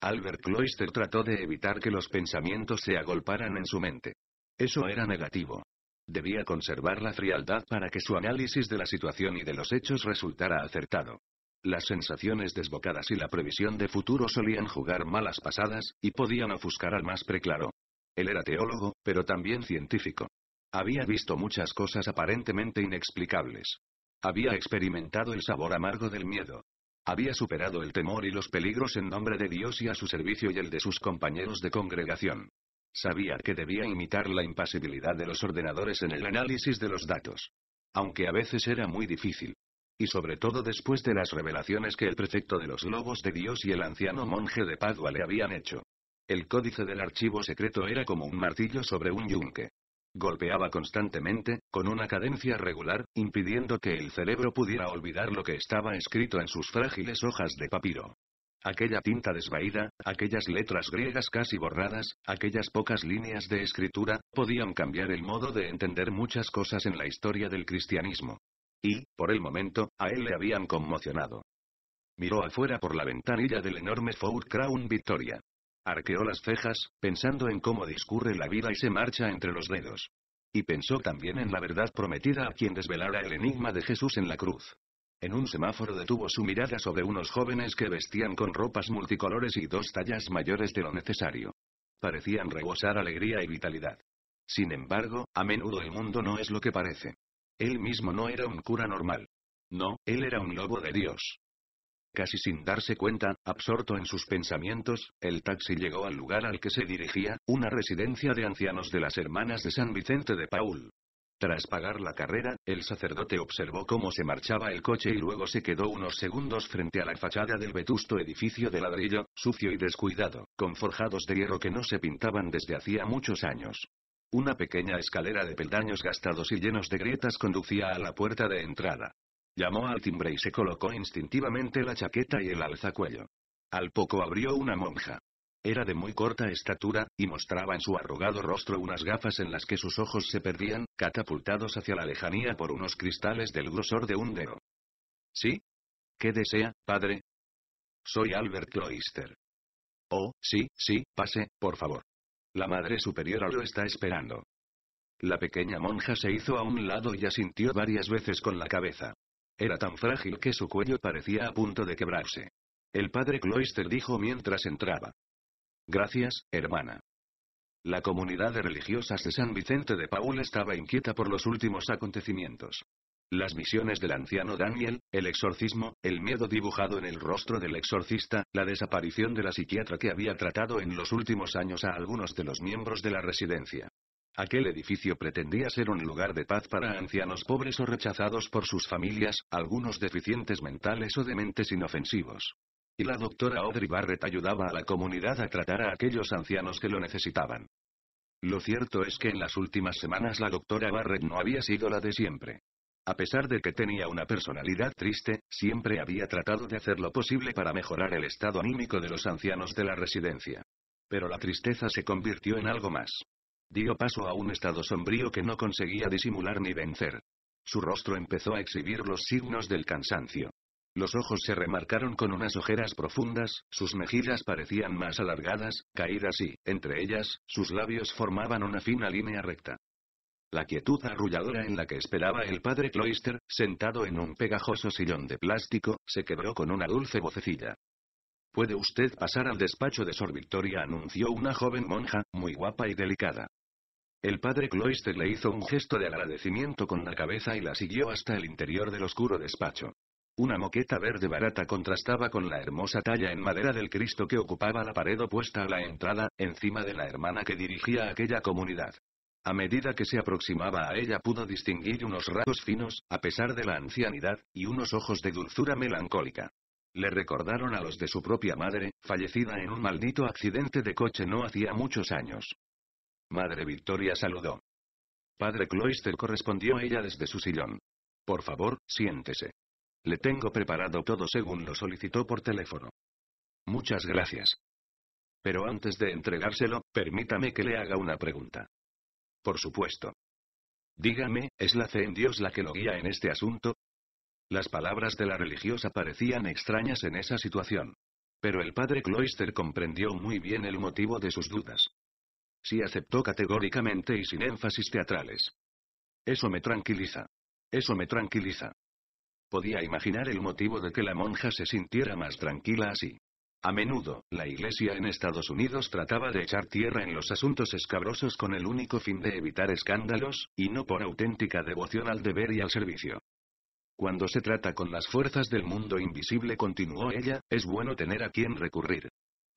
Albert Cloister trató de evitar que los pensamientos se agolparan en su mente. Eso era negativo. Debía conservar la frialdad para que su análisis de la situación y de los hechos resultara acertado. Las sensaciones desbocadas y la previsión de futuro solían jugar malas pasadas, y podían ofuscar al más preclaro. Él era teólogo, pero también científico. Había visto muchas cosas aparentemente inexplicables. Había experimentado el sabor amargo del miedo. Había superado el temor y los peligros en nombre de Dios y a su servicio y el de sus compañeros de congregación. Sabía que debía imitar la impasibilidad de los ordenadores en el análisis de los datos. Aunque a veces era muy difícil. Y sobre todo después de las revelaciones que el prefecto de los Lobos de Dios y el anciano monje de Padua le habían hecho. El códice del archivo secreto era como un martillo sobre un yunque. Golpeaba constantemente, con una cadencia regular, impidiendo que el cerebro pudiera olvidar lo que estaba escrito en sus frágiles hojas de papiro. Aquella tinta desvaída, aquellas letras griegas casi borradas, aquellas pocas líneas de escritura, podían cambiar el modo de entender muchas cosas en la historia del cristianismo. Y, por el momento, a él le habían conmocionado. Miró afuera por la ventanilla del enorme Ford Crown Victoria. Arqueó las cejas, pensando en cómo discurre la vida y se marcha entre los dedos. Y pensó también en la verdad prometida a quien desvelara el enigma de Jesús en la cruz. En un semáforo detuvo su mirada sobre unos jóvenes que vestían con ropas multicolores y dos tallas mayores de lo necesario. Parecían rebosar alegría y vitalidad. Sin embargo, a menudo el mundo no es lo que parece. Él mismo no era un cura normal. No, él era un lobo de Dios. Casi sin darse cuenta, absorto en sus pensamientos, el taxi llegó al lugar al que se dirigía, una residencia de ancianos de las Hermanas de San Vicente de Paul. Tras pagar la carrera, el sacerdote observó cómo se marchaba el coche y luego se quedó unos segundos frente a la fachada del vetusto edificio de ladrillo, sucio y descuidado, con forjados de hierro que no se pintaban desde hacía muchos años. Una pequeña escalera de peldaños gastados y llenos de grietas conducía a la puerta de entrada. Llamó al timbre y se colocó instintivamente la chaqueta y el alzacuello. Al poco abrió una monja. Era de muy corta estatura, y mostraba en su arrugado rostro unas gafas en las que sus ojos se perdían, catapultados hacia la lejanía por unos cristales del grosor de un dedo. ¿Sí? ¿Qué desea, padre? Soy Albert Cloister. Oh, sí, sí, pase, por favor. La Madre Superiora lo está esperando. La pequeña monja se hizo a un lado y asintió varias veces con la cabeza. Era tan frágil que su cuello parecía a punto de quebrarse. El padre Cloister dijo mientras entraba. Gracias, hermana. La comunidad de religiosas de San Vicente de Paul estaba inquieta por los últimos acontecimientos. Las misiones del anciano Daniel, el exorcismo, el miedo dibujado en el rostro del exorcista, la desaparición de la psiquiatra que había tratado en los últimos años a algunos de los miembros de la residencia. Aquel edificio pretendía ser un lugar de paz para ancianos pobres o rechazados por sus familias, algunos deficientes mentales o de mentes inofensivos y la doctora Audrey Barrett ayudaba a la comunidad a tratar a aquellos ancianos que lo necesitaban. Lo cierto es que en las últimas semanas la doctora Barrett no había sido la de siempre. A pesar de que tenía una personalidad triste, siempre había tratado de hacer lo posible para mejorar el estado anímico de los ancianos de la residencia. Pero la tristeza se convirtió en algo más. Dio paso a un estado sombrío que no conseguía disimular ni vencer. Su rostro empezó a exhibir los signos del cansancio. Los ojos se remarcaron con unas ojeras profundas, sus mejillas parecían más alargadas, caídas y, entre ellas, sus labios formaban una fina línea recta. La quietud arrulladora en la que esperaba el padre Cloister, sentado en un pegajoso sillón de plástico, se quebró con una dulce vocecilla. Puede usted pasar al despacho de Sor Victoria, anunció una joven monja, muy guapa y delicada. El padre Cloister le hizo un gesto de agradecimiento con la cabeza y la siguió hasta el interior del oscuro despacho. Una moqueta verde barata contrastaba con la hermosa talla en madera del Cristo que ocupaba la pared opuesta a la entrada, encima de la hermana que dirigía aquella comunidad. A medida que se aproximaba a ella pudo distinguir unos rasgos finos, a pesar de la ancianidad, y unos ojos de dulzura melancólica. Le recordaron a los de su propia madre, fallecida en un maldito accidente de coche no hacía muchos años. Madre Victoria saludó. Padre Cloister correspondió a ella desde su sillón. Por favor, siéntese. Le tengo preparado todo según lo solicitó por teléfono. Muchas gracias. Pero antes de entregárselo, permítame que le haga una pregunta. Por supuesto. Dígame, ¿es la fe en Dios la que lo guía en este asunto? Las palabras de la religiosa parecían extrañas en esa situación. Pero el padre Cloister comprendió muy bien el motivo de sus dudas. Sí aceptó categóricamente y sin énfasis teatrales. Eso me tranquiliza. Eso me tranquiliza. Podía imaginar el motivo de que la monja se sintiera más tranquila así. A menudo, la Iglesia en Estados Unidos trataba de echar tierra en los asuntos escabrosos con el único fin de evitar escándalos, y no por auténtica devoción al deber y al servicio. Cuando se trata con las fuerzas del mundo invisible, continuó ella, es bueno tener a quien recurrir.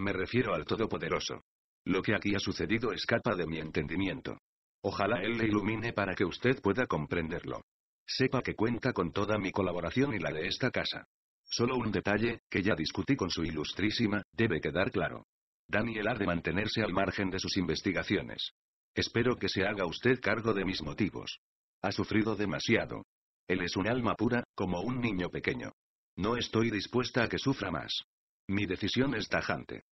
Me refiero al Todopoderoso. Lo que aquí ha sucedido escapa de mi entendimiento. Ojalá Él le ilumine para que usted pueda comprenderlo. Sepa que cuenta con toda mi colaboración y la de esta casa. Solo un detalle, que ya discutí con su ilustrísima, debe quedar claro. Daniel ha de mantenerse al margen de sus investigaciones. Espero que se haga usted cargo de mis motivos. Ha sufrido demasiado. Él es un alma pura, como un niño pequeño. No estoy dispuesta a que sufra más. Mi decisión es tajante.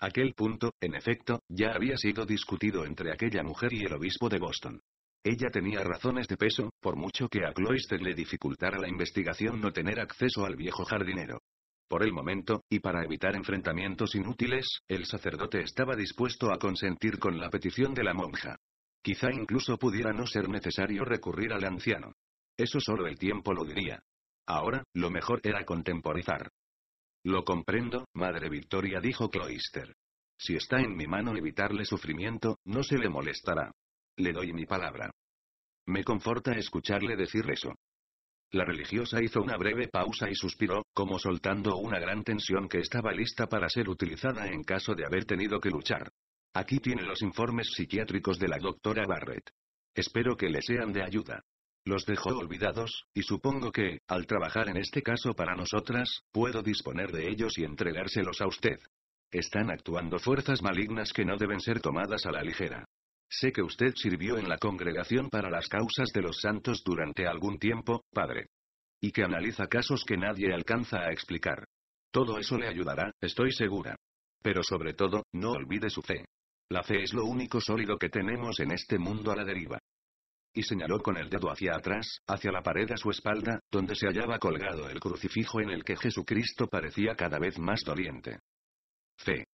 Aquel punto, en efecto, ya había sido discutido entre aquella mujer y el obispo de Boston. Ella tenía razones de peso, por mucho que a Cloister le dificultara la investigación no tener acceso al viejo jardinero. Por el momento, y para evitar enfrentamientos inútiles, el sacerdote estaba dispuesto a consentir con la petición de la monja. Quizá incluso pudiera no ser necesario recurrir al anciano. Eso solo el tiempo lo diría. Ahora, lo mejor era contemporizar. Lo comprendo, Madre Victoria dijo Cloister. Si está en mi mano evitarle sufrimiento, no se le molestará. Le doy mi palabra. Me conforta escucharle decir eso. La religiosa hizo una breve pausa y suspiró, como soltando una gran tensión que estaba lista para ser utilizada en caso de haber tenido que luchar. Aquí tiene los informes psiquiátricos de la doctora Barrett. Espero que le sean de ayuda. Los dejó olvidados, y supongo que, al trabajar en este caso para nosotras, puedo disponer de ellos y entregárselos a usted. Están actuando fuerzas malignas que no deben ser tomadas a la ligera. Sé que usted sirvió en la Congregación para las Causas de los Santos durante algún tiempo, padre. Y que analiza casos que nadie alcanza a explicar. Todo eso le ayudará, estoy segura. Pero sobre todo, no olvide su fe. La fe es lo único sólido que tenemos en este mundo a la deriva. Y señaló con el dedo hacia atrás, hacia la pared a su espalda, donde se hallaba colgado el crucifijo en el que Jesucristo parecía cada vez más doliente. Fe.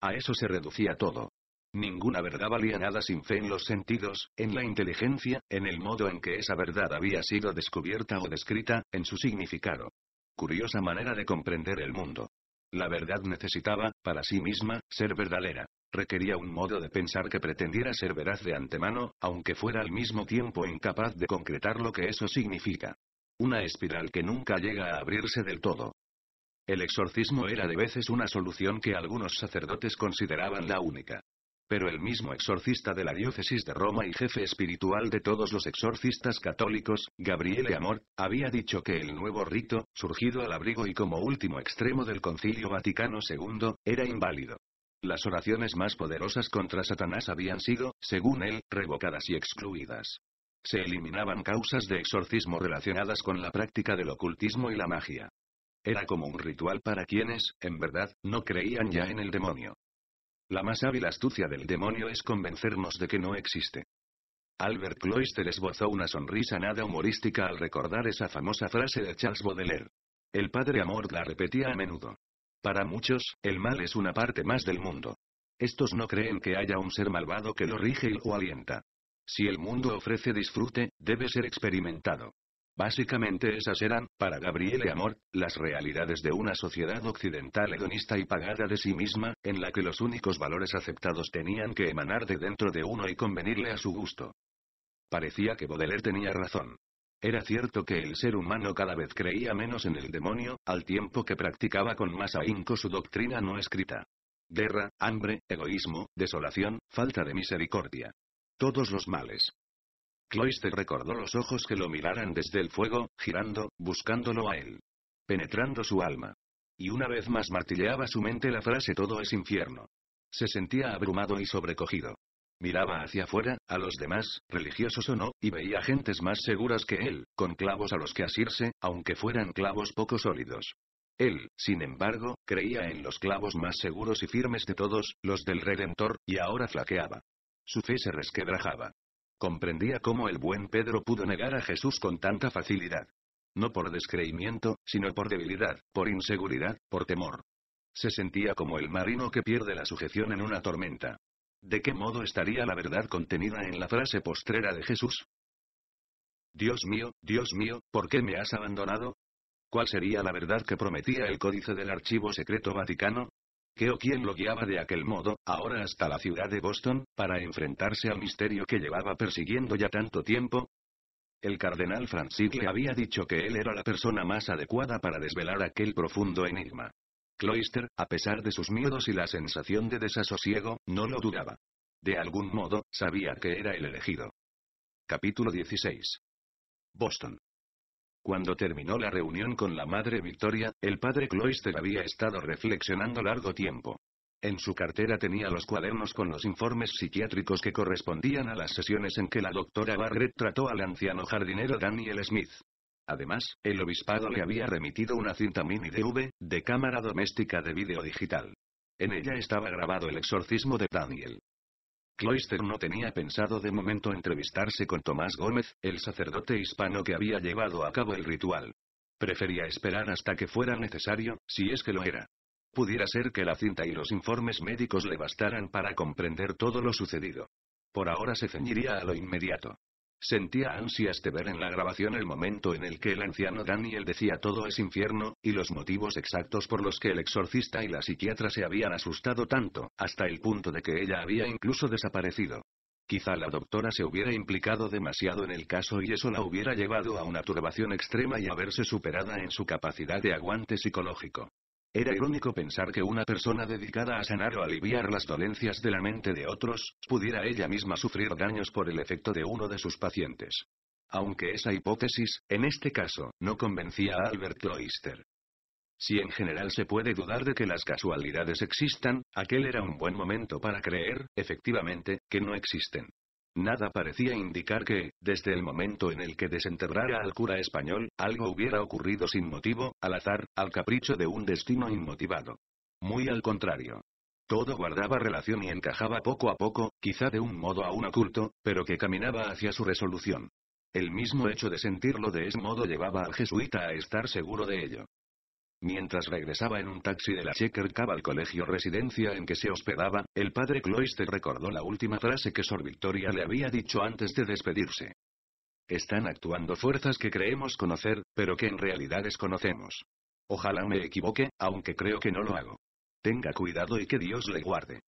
A eso se reducía todo. Ninguna verdad valía nada sin fe en los sentidos, en la inteligencia, en el modo en que esa verdad había sido descubierta o descrita, en su significado. Curiosa manera de comprender el mundo. La verdad necesitaba, para sí misma, ser verdadera. Requería un modo de pensar que pretendiera ser veraz de antemano, aunque fuera al mismo tiempo incapaz de concretar lo que eso significa. Una espiral que nunca llega a abrirse del todo. El exorcismo era de veces una solución que algunos sacerdotes consideraban la única. Pero el mismo exorcista de la diócesis de Roma y jefe espiritual de todos los exorcistas católicos, Gabriele Amor, había dicho que el nuevo rito, surgido al abrigo y como último extremo del Concilio Vaticano II, era inválido. Las oraciones más poderosas contra Satanás habían sido, según él, revocadas y excluidas. Se eliminaban causas de exorcismo relacionadas con la práctica del ocultismo y la magia. Era como un ritual para quienes, en verdad, no creían ya en el demonio. La más hábil astucia del demonio es convencernos de que no existe. Albert Cloister esbozó una sonrisa nada humorística al recordar esa famosa frase de Charles Baudelaire. El padre Amor la repetía a menudo. Para muchos, el mal es una parte más del mundo. Estos no creen que haya un ser malvado que lo rige y lo alienta. Si el mundo ofrece disfrute, debe ser experimentado. Básicamente esas eran, para y Amor, las realidades de una sociedad occidental hedonista y pagada de sí misma, en la que los únicos valores aceptados tenían que emanar de dentro de uno y convenirle a su gusto. Parecía que Baudelaire tenía razón. Era cierto que el ser humano cada vez creía menos en el demonio, al tiempo que practicaba con más ahínco su doctrina no escrita. Guerra, hambre, egoísmo, desolación, falta de misericordia. Todos los males. Cloister recordó los ojos que lo miraran desde el fuego, girando, buscándolo a él. Penetrando su alma. Y una vez más martilleaba su mente la frase todo es infierno. Se sentía abrumado y sobrecogido. Miraba hacia afuera, a los demás, religiosos o no, y veía gentes más seguras que él, con clavos a los que asirse, aunque fueran clavos poco sólidos. Él, sin embargo, creía en los clavos más seguros y firmes de todos, los del Redentor, y ahora flaqueaba. Su fe se resquebrajaba. Comprendía cómo el buen Pedro pudo negar a Jesús con tanta facilidad. No por descreimiento, sino por debilidad, por inseguridad, por temor. Se sentía como el marino que pierde la sujeción en una tormenta. ¿De qué modo estaría la verdad contenida en la frase postrera de Jesús? Dios mío, Dios mío, ¿por qué me has abandonado? ¿Cuál sería la verdad que prometía el códice del archivo secreto vaticano? o quien lo guiaba de aquel modo, ahora hasta la ciudad de Boston, para enfrentarse al misterio que llevaba persiguiendo ya tanto tiempo? El cardenal Francis le había dicho que él era la persona más adecuada para desvelar aquel profundo enigma. Cloister, a pesar de sus miedos y la sensación de desasosiego, no lo dudaba. De algún modo, sabía que era el elegido. Capítulo 16. Boston. Cuando terminó la reunión con la madre Victoria, el padre Cloister había estado reflexionando largo tiempo. En su cartera tenía los cuadernos con los informes psiquiátricos que correspondían a las sesiones en que la doctora Barrett trató al anciano jardinero Daniel Smith. Además, el obispado le había remitido una cinta mini DV, de cámara doméstica de vídeo digital. En ella estaba grabado el exorcismo de Daniel. Cloister no tenía pensado de momento entrevistarse con Tomás Gómez, el sacerdote hispano que había llevado a cabo el ritual. Prefería esperar hasta que fuera necesario, si es que lo era. Pudiera ser que la cinta y los informes médicos le bastaran para comprender todo lo sucedido. Por ahora se ceñiría a lo inmediato. Sentía ansias de ver en la grabación el momento en el que el anciano Daniel decía todo es infierno, y los motivos exactos por los que el exorcista y la psiquiatra se habían asustado tanto, hasta el punto de que ella había incluso desaparecido. Quizá la doctora se hubiera implicado demasiado en el caso y eso la hubiera llevado a una turbación extrema y a verse superada en su capacidad de aguante psicológico. Era irónico pensar que una persona dedicada a sanar o aliviar las dolencias de la mente de otros, pudiera ella misma sufrir daños por el efecto de uno de sus pacientes. Aunque esa hipótesis, en este caso, no convencía a Albert Cloister. Si en general se puede dudar de que las casualidades existan, aquel era un buen momento para creer, efectivamente, que no existen. Nada parecía indicar que, desde el momento en el que desenterrara al cura español, algo hubiera ocurrido sin motivo, al azar, al capricho de un destino inmotivado. Muy al contrario. Todo guardaba relación y encajaba poco a poco, quizá de un modo aún oculto, pero que caminaba hacia su resolución. El mismo hecho de sentirlo de ese modo llevaba al jesuita a estar seguro de ello. Mientras regresaba en un taxi de la Checker Cab al colegio residencia en que se hospedaba, el padre Cloister recordó la última frase que Sor Victoria le había dicho antes de despedirse. Están actuando fuerzas que creemos conocer, pero que en realidad desconocemos. Ojalá me equivoque, aunque creo que no lo hago. Tenga cuidado y que Dios le guarde.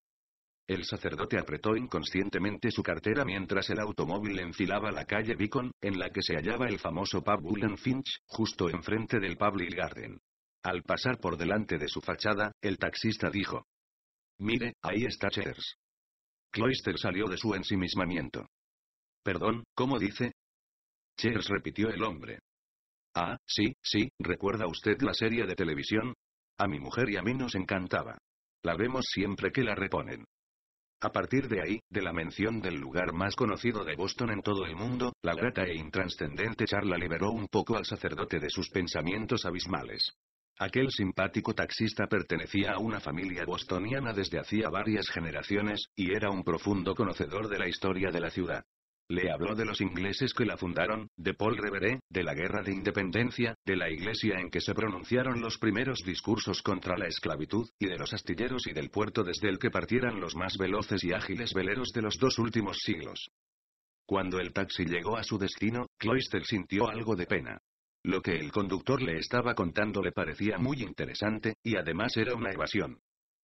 El sacerdote apretó inconscientemente su cartera mientras el automóvil enfilaba la calle Beacon, en la que se hallaba el famoso pub Bullen Finch, justo enfrente del Public Garden. Al pasar por delante de su fachada, el taxista dijo. Mire, ahí está Cheers. Cloister salió de su ensimismamiento. Perdón, ¿cómo dice? Cheers repitió el hombre. Ah, sí, sí, ¿recuerda usted la serie de televisión? A mi mujer y a mí nos encantaba. La vemos siempre que la reponen. A partir de ahí, de la mención del lugar más conocido de Boston en todo el mundo, la grata e intranscendente charla liberó un poco al sacerdote de sus pensamientos abismales. Aquel simpático taxista pertenecía a una familia bostoniana desde hacía varias generaciones, y era un profundo conocedor de la historia de la ciudad. Le habló de los ingleses que la fundaron, de Paul Revere, de la guerra de independencia, de la iglesia en que se pronunciaron los primeros discursos contra la esclavitud, y de los astilleros y del puerto desde el que partieran los más veloces y ágiles veleros de los dos últimos siglos. Cuando el taxi llegó a su destino, Cloister sintió algo de pena. Lo que el conductor le estaba contando le parecía muy interesante, y además era una evasión.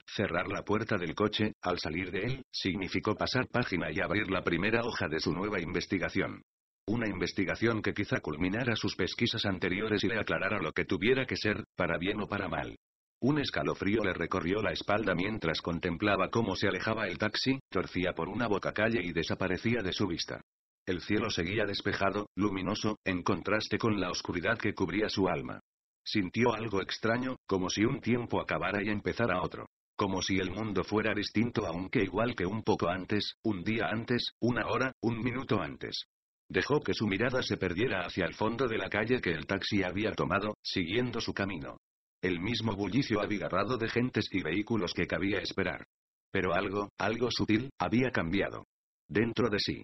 Cerrar la puerta del coche, al salir de él, significó pasar página y abrir la primera hoja de su nueva investigación. Una investigación que quizá culminara sus pesquisas anteriores y le aclarara lo que tuviera que ser, para bien o para mal. Un escalofrío le recorrió la espalda mientras contemplaba cómo se alejaba el taxi, torcía por una boca calle y desaparecía de su vista. El cielo seguía despejado, luminoso, en contraste con la oscuridad que cubría su alma. Sintió algo extraño, como si un tiempo acabara y empezara otro. Como si el mundo fuera distinto aunque igual que un poco antes, un día antes, una hora, un minuto antes. Dejó que su mirada se perdiera hacia el fondo de la calle que el taxi había tomado, siguiendo su camino. El mismo bullicio abigarrado de gentes y vehículos que cabía esperar. Pero algo, algo sutil, había cambiado. Dentro de sí.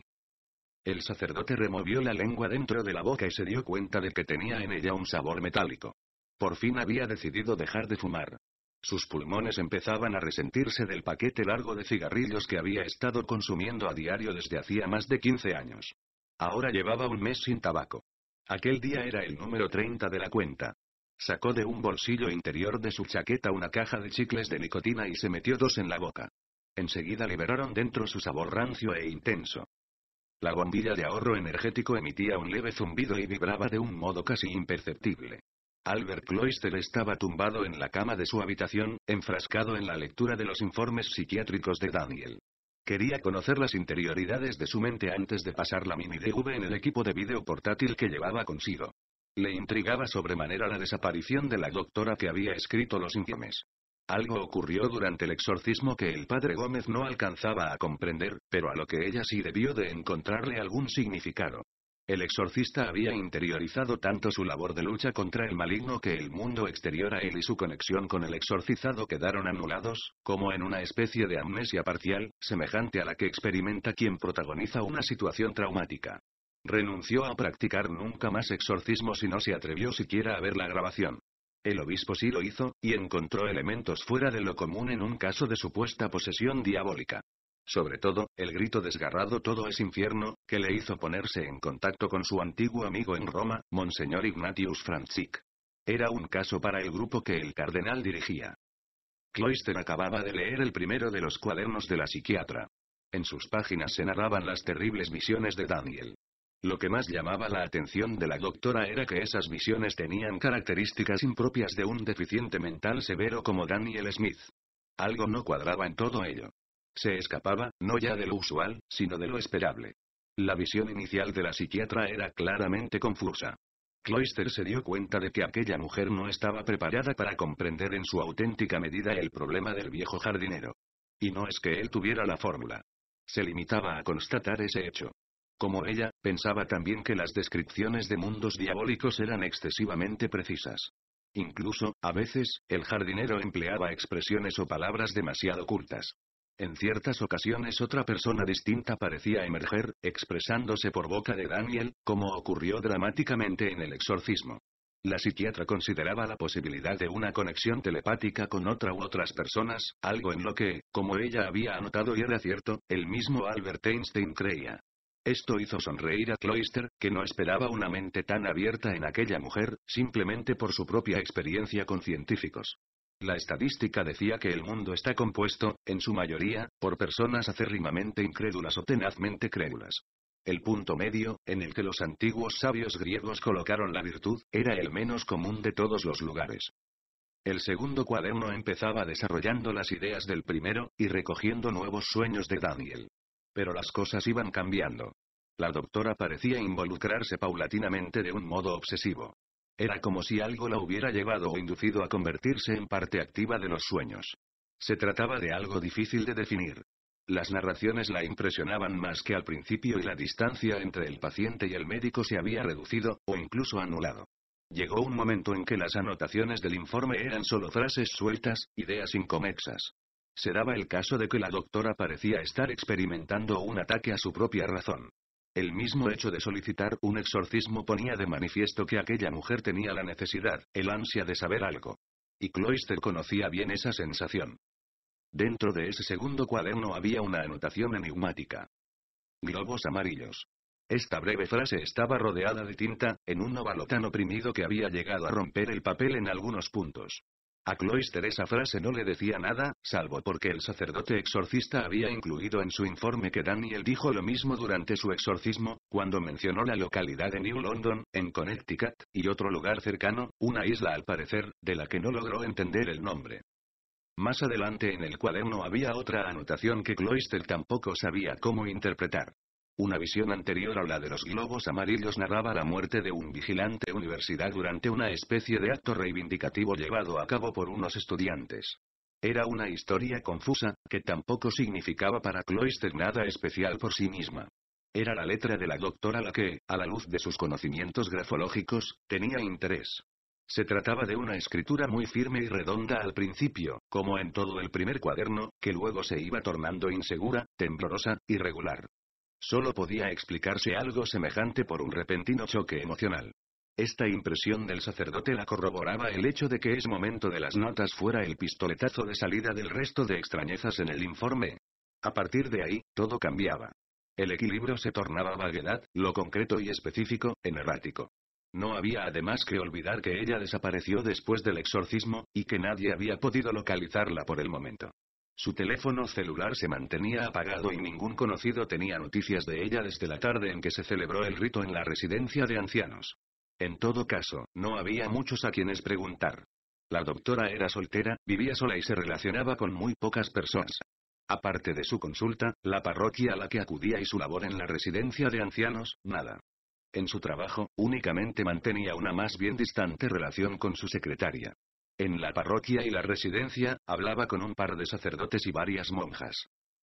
El sacerdote removió la lengua dentro de la boca y se dio cuenta de que tenía en ella un sabor metálico. Por fin había decidido dejar de fumar. Sus pulmones empezaban a resentirse del paquete largo de cigarrillos que había estado consumiendo a diario desde hacía más de 15 años. Ahora llevaba un mes sin tabaco. Aquel día era el número 30 de la cuenta. Sacó de un bolsillo interior de su chaqueta una caja de chicles de nicotina y se metió dos en la boca. Enseguida liberaron dentro su sabor rancio e intenso. La bombilla de ahorro energético emitía un leve zumbido y vibraba de un modo casi imperceptible. Albert Cloister estaba tumbado en la cama de su habitación, enfrascado en la lectura de los informes psiquiátricos de Daniel. Quería conocer las interioridades de su mente antes de pasar la mini DV en el equipo de vídeo portátil que llevaba consigo. Le intrigaba sobremanera la desaparición de la doctora que había escrito los informes. Algo ocurrió durante el exorcismo que el padre Gómez no alcanzaba a comprender, pero a lo que ella sí debió de encontrarle algún significado. El exorcista había interiorizado tanto su labor de lucha contra el maligno que el mundo exterior a él y su conexión con el exorcizado quedaron anulados, como en una especie de amnesia parcial, semejante a la que experimenta quien protagoniza una situación traumática. Renunció a practicar nunca más exorcismo si no se atrevió siquiera a ver la grabación. El obispo sí lo hizo, y encontró elementos fuera de lo común en un caso de supuesta posesión diabólica. Sobre todo, el grito desgarrado Todo es infierno, que le hizo ponerse en contacto con su antiguo amigo en Roma, Monseñor Ignatius Franzik. Era un caso para el grupo que el cardenal dirigía. Cloister acababa de leer el primero de los cuadernos de la psiquiatra. En sus páginas se narraban las terribles visiones de Daniel. Lo que más llamaba la atención de la doctora era que esas visiones tenían características impropias de un deficiente mental severo como Daniel Smith. Algo no cuadraba en todo ello. Se escapaba, no ya de lo usual, sino de lo esperable. La visión inicial de la psiquiatra era claramente confusa. Cloister se dio cuenta de que aquella mujer no estaba preparada para comprender en su auténtica medida el problema del viejo jardinero. Y no es que él tuviera la fórmula. Se limitaba a constatar ese hecho. Como ella, pensaba también que las descripciones de mundos diabólicos eran excesivamente precisas. Incluso, a veces, el jardinero empleaba expresiones o palabras demasiado cultas. En ciertas ocasiones otra persona distinta parecía emerger, expresándose por boca de Daniel, como ocurrió dramáticamente en el exorcismo. La psiquiatra consideraba la posibilidad de una conexión telepática con otra u otras personas, algo en lo que, como ella había anotado y era cierto, el mismo Albert Einstein creía. Esto hizo sonreír a Cloister, que no esperaba una mente tan abierta en aquella mujer, simplemente por su propia experiencia con científicos. La estadística decía que el mundo está compuesto, en su mayoría, por personas acérrimamente incrédulas o tenazmente crédulas. El punto medio, en el que los antiguos sabios griegos colocaron la virtud, era el menos común de todos los lugares. El segundo cuaderno empezaba desarrollando las ideas del primero, y recogiendo nuevos sueños de Daniel. Pero las cosas iban cambiando. La doctora parecía involucrarse paulatinamente de un modo obsesivo. Era como si algo la hubiera llevado o inducido a convertirse en parte activa de los sueños. Se trataba de algo difícil de definir. Las narraciones la impresionaban más que al principio y la distancia entre el paciente y el médico se había reducido, o incluso anulado. Llegó un momento en que las anotaciones del informe eran solo frases sueltas, ideas inconexas. Se daba el caso de que la doctora parecía estar experimentando un ataque a su propia razón. El mismo hecho de solicitar un exorcismo ponía de manifiesto que aquella mujer tenía la necesidad, el ansia de saber algo. Y Cloister conocía bien esa sensación. Dentro de ese segundo cuaderno había una anotación enigmática. Globos amarillos. Esta breve frase estaba rodeada de tinta, en un óvalo tan oprimido que había llegado a romper el papel en algunos puntos. A Cloister esa frase no le decía nada, salvo porque el sacerdote exorcista había incluido en su informe que Daniel dijo lo mismo durante su exorcismo, cuando mencionó la localidad de New London, en Connecticut, y otro lugar cercano, una isla al parecer, de la que no logró entender el nombre. Más adelante en el cuaderno había otra anotación que Cloister tampoco sabía cómo interpretar. Una visión anterior a la de los globos amarillos narraba la muerte de un vigilante universidad durante una especie de acto reivindicativo llevado a cabo por unos estudiantes. Era una historia confusa, que tampoco significaba para Cloister nada especial por sí misma. Era la letra de la doctora la que, a la luz de sus conocimientos grafológicos, tenía interés. Se trataba de una escritura muy firme y redonda al principio, como en todo el primer cuaderno, que luego se iba tornando insegura, temblorosa, irregular. Solo podía explicarse algo semejante por un repentino choque emocional. Esta impresión del sacerdote la corroboraba el hecho de que ese momento de las notas fuera el pistoletazo de salida del resto de extrañezas en el informe. A partir de ahí, todo cambiaba. El equilibrio se tornaba vaguedad, lo concreto y específico, en errático. No había además que olvidar que ella desapareció después del exorcismo, y que nadie había podido localizarla por el momento. Su teléfono celular se mantenía apagado y ningún conocido tenía noticias de ella desde la tarde en que se celebró el rito en la residencia de ancianos. En todo caso, no había muchos a quienes preguntar. La doctora era soltera, vivía sola y se relacionaba con muy pocas personas. Aparte de su consulta, la parroquia a la que acudía y su labor en la residencia de ancianos, nada. En su trabajo, únicamente mantenía una más bien distante relación con su secretaria. En la parroquia y la residencia, hablaba con un par de sacerdotes y varias monjas.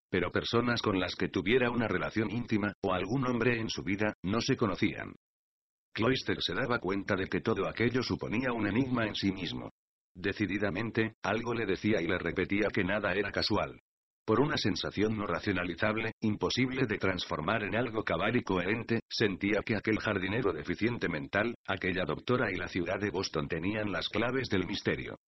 Pero personas con las que tuviera una relación íntima, o algún hombre en su vida, no se conocían. Cloister se daba cuenta de que todo aquello suponía un enigma en sí mismo. Decididamente, algo le decía y le repetía que nada era casual por una sensación no racionalizable, imposible de transformar en algo cabal y coherente, sentía que aquel jardinero deficiente mental, aquella doctora y la ciudad de Boston tenían las claves del misterio.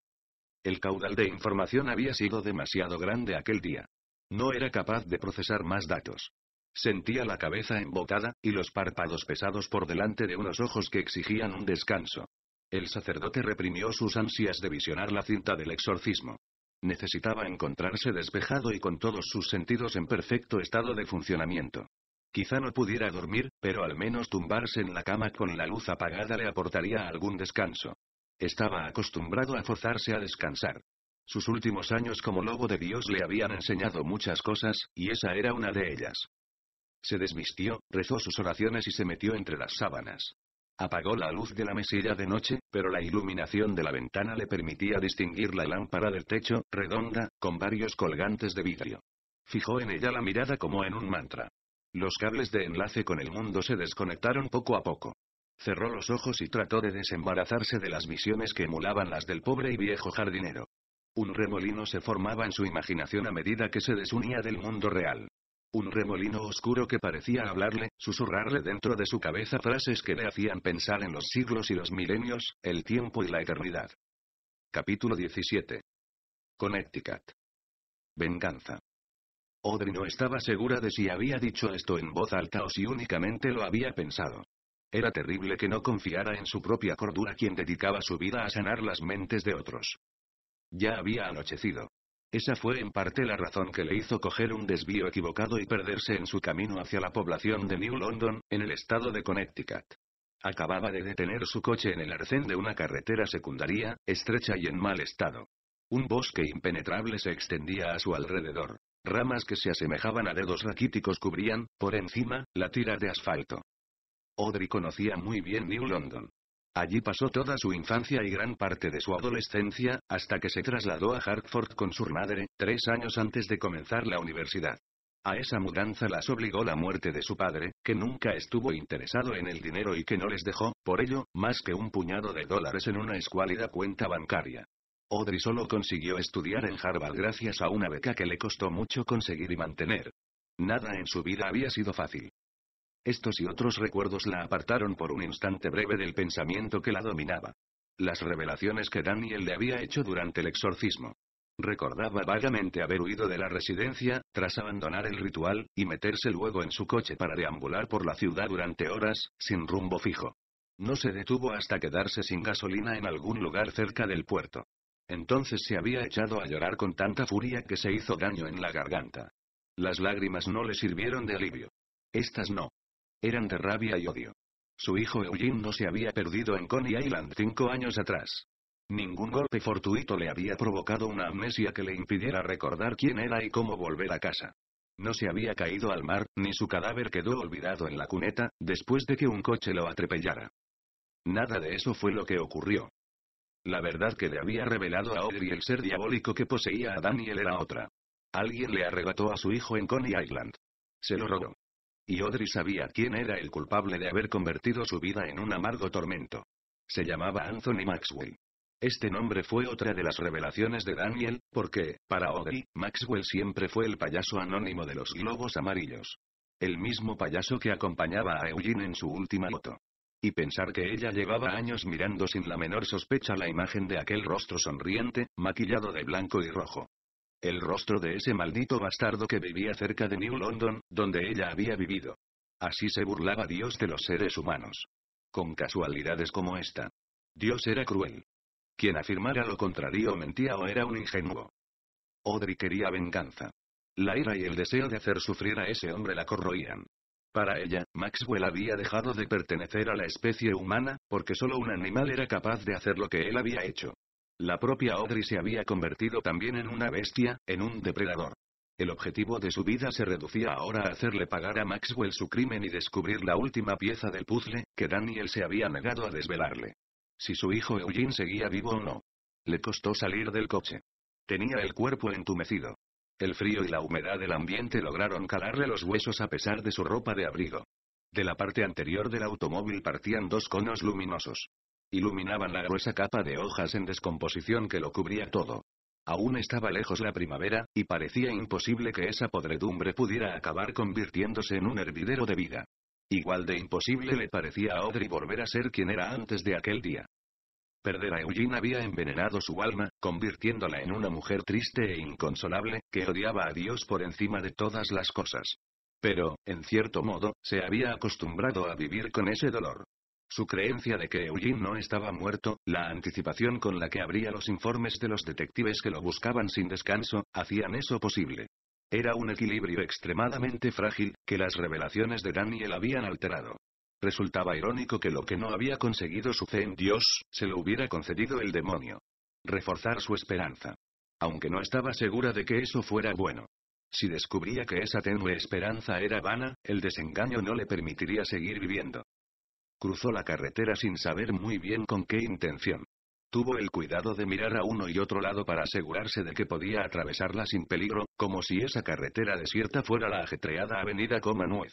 El caudal de información había sido demasiado grande aquel día. No era capaz de procesar más datos. Sentía la cabeza embotada, y los párpados pesados por delante de unos ojos que exigían un descanso. El sacerdote reprimió sus ansias de visionar la cinta del exorcismo. Necesitaba encontrarse despejado y con todos sus sentidos en perfecto estado de funcionamiento. Quizá no pudiera dormir, pero al menos tumbarse en la cama con la luz apagada le aportaría algún descanso. Estaba acostumbrado a forzarse a descansar. Sus últimos años como lobo de Dios le habían enseñado muchas cosas, y esa era una de ellas. Se desmistió rezó sus oraciones y se metió entre las sábanas. Apagó la luz de la mesilla de noche, pero la iluminación de la ventana le permitía distinguir la lámpara del techo, redonda, con varios colgantes de vidrio. Fijó en ella la mirada como en un mantra. Los cables de enlace con el mundo se desconectaron poco a poco. Cerró los ojos y trató de desembarazarse de las visiones que emulaban las del pobre y viejo jardinero. Un remolino se formaba en su imaginación a medida que se desunía del mundo real. Un remolino oscuro que parecía hablarle, susurrarle dentro de su cabeza frases que le hacían pensar en los siglos y los milenios, el tiempo y la eternidad. Capítulo 17. Connecticut. Venganza. Audrey no estaba segura de si había dicho esto en voz alta o si únicamente lo había pensado. Era terrible que no confiara en su propia cordura quien dedicaba su vida a sanar las mentes de otros. Ya había anochecido. Esa fue en parte la razón que le hizo coger un desvío equivocado y perderse en su camino hacia la población de New London, en el estado de Connecticut. Acababa de detener su coche en el arcén de una carretera secundaria, estrecha y en mal estado. Un bosque impenetrable se extendía a su alrededor. Ramas que se asemejaban a dedos raquíticos cubrían, por encima, la tira de asfalto. Audrey conocía muy bien New London. Allí pasó toda su infancia y gran parte de su adolescencia, hasta que se trasladó a Hartford con su madre, tres años antes de comenzar la universidad. A esa mudanza las obligó la muerte de su padre, que nunca estuvo interesado en el dinero y que no les dejó, por ello, más que un puñado de dólares en una escuálida cuenta bancaria. Audrey solo consiguió estudiar en Harvard gracias a una beca que le costó mucho conseguir y mantener. Nada en su vida había sido fácil. Estos y otros recuerdos la apartaron por un instante breve del pensamiento que la dominaba. Las revelaciones que Daniel le había hecho durante el exorcismo. Recordaba vagamente haber huido de la residencia, tras abandonar el ritual, y meterse luego en su coche para deambular por la ciudad durante horas, sin rumbo fijo. No se detuvo hasta quedarse sin gasolina en algún lugar cerca del puerto. Entonces se había echado a llorar con tanta furia que se hizo daño en la garganta. Las lágrimas no le sirvieron de alivio. Estas no. Eran de rabia y odio. Su hijo Eugene no se había perdido en Coney Island cinco años atrás. Ningún golpe fortuito le había provocado una amnesia que le impidiera recordar quién era y cómo volver a casa. No se había caído al mar, ni su cadáver quedó olvidado en la cuneta, después de que un coche lo atropellara. Nada de eso fue lo que ocurrió. La verdad que le había revelado a Audrey el ser diabólico que poseía a Daniel era otra. Alguien le arrebató a su hijo en Coney Island. Se lo robó. Y Audrey sabía quién era el culpable de haber convertido su vida en un amargo tormento. Se llamaba Anthony Maxwell. Este nombre fue otra de las revelaciones de Daniel, porque, para Audrey, Maxwell siempre fue el payaso anónimo de los globos amarillos. El mismo payaso que acompañaba a Eugene en su última moto. Y pensar que ella llevaba años mirando sin la menor sospecha la imagen de aquel rostro sonriente, maquillado de blanco y rojo. El rostro de ese maldito bastardo que vivía cerca de New London, donde ella había vivido. Así se burlaba Dios de los seres humanos. Con casualidades como esta. Dios era cruel. Quien afirmara lo contrario mentía o era un ingenuo. Audrey quería venganza. La ira y el deseo de hacer sufrir a ese hombre la corroían. Para ella, Maxwell había dejado de pertenecer a la especie humana, porque solo un animal era capaz de hacer lo que él había hecho. La propia Audrey se había convertido también en una bestia, en un depredador. El objetivo de su vida se reducía ahora a hacerle pagar a Maxwell su crimen y descubrir la última pieza del puzzle, que Daniel se había negado a desvelarle. Si su hijo Eugene seguía vivo o no. Le costó salir del coche. Tenía el cuerpo entumecido. El frío y la humedad del ambiente lograron calarle los huesos a pesar de su ropa de abrigo. De la parte anterior del automóvil partían dos conos luminosos iluminaban la gruesa capa de hojas en descomposición que lo cubría todo. Aún estaba lejos la primavera, y parecía imposible que esa podredumbre pudiera acabar convirtiéndose en un hervidero de vida. Igual de imposible le parecía a Audrey volver a ser quien era antes de aquel día. Perder a Eugene había envenenado su alma, convirtiéndola en una mujer triste e inconsolable, que odiaba a Dios por encima de todas las cosas. Pero, en cierto modo, se había acostumbrado a vivir con ese dolor. Su creencia de que Eugene no estaba muerto, la anticipación con la que abría los informes de los detectives que lo buscaban sin descanso, hacían eso posible. Era un equilibrio extremadamente frágil, que las revelaciones de Daniel habían alterado. Resultaba irónico que lo que no había conseguido su fe en Dios, se lo hubiera concedido el demonio. Reforzar su esperanza. Aunque no estaba segura de que eso fuera bueno. Si descubría que esa tenue esperanza era vana, el desengaño no le permitiría seguir viviendo. Cruzó la carretera sin saber muy bien con qué intención. Tuvo el cuidado de mirar a uno y otro lado para asegurarse de que podía atravesarla sin peligro, como si esa carretera desierta fuera la ajetreada avenida Comanuez.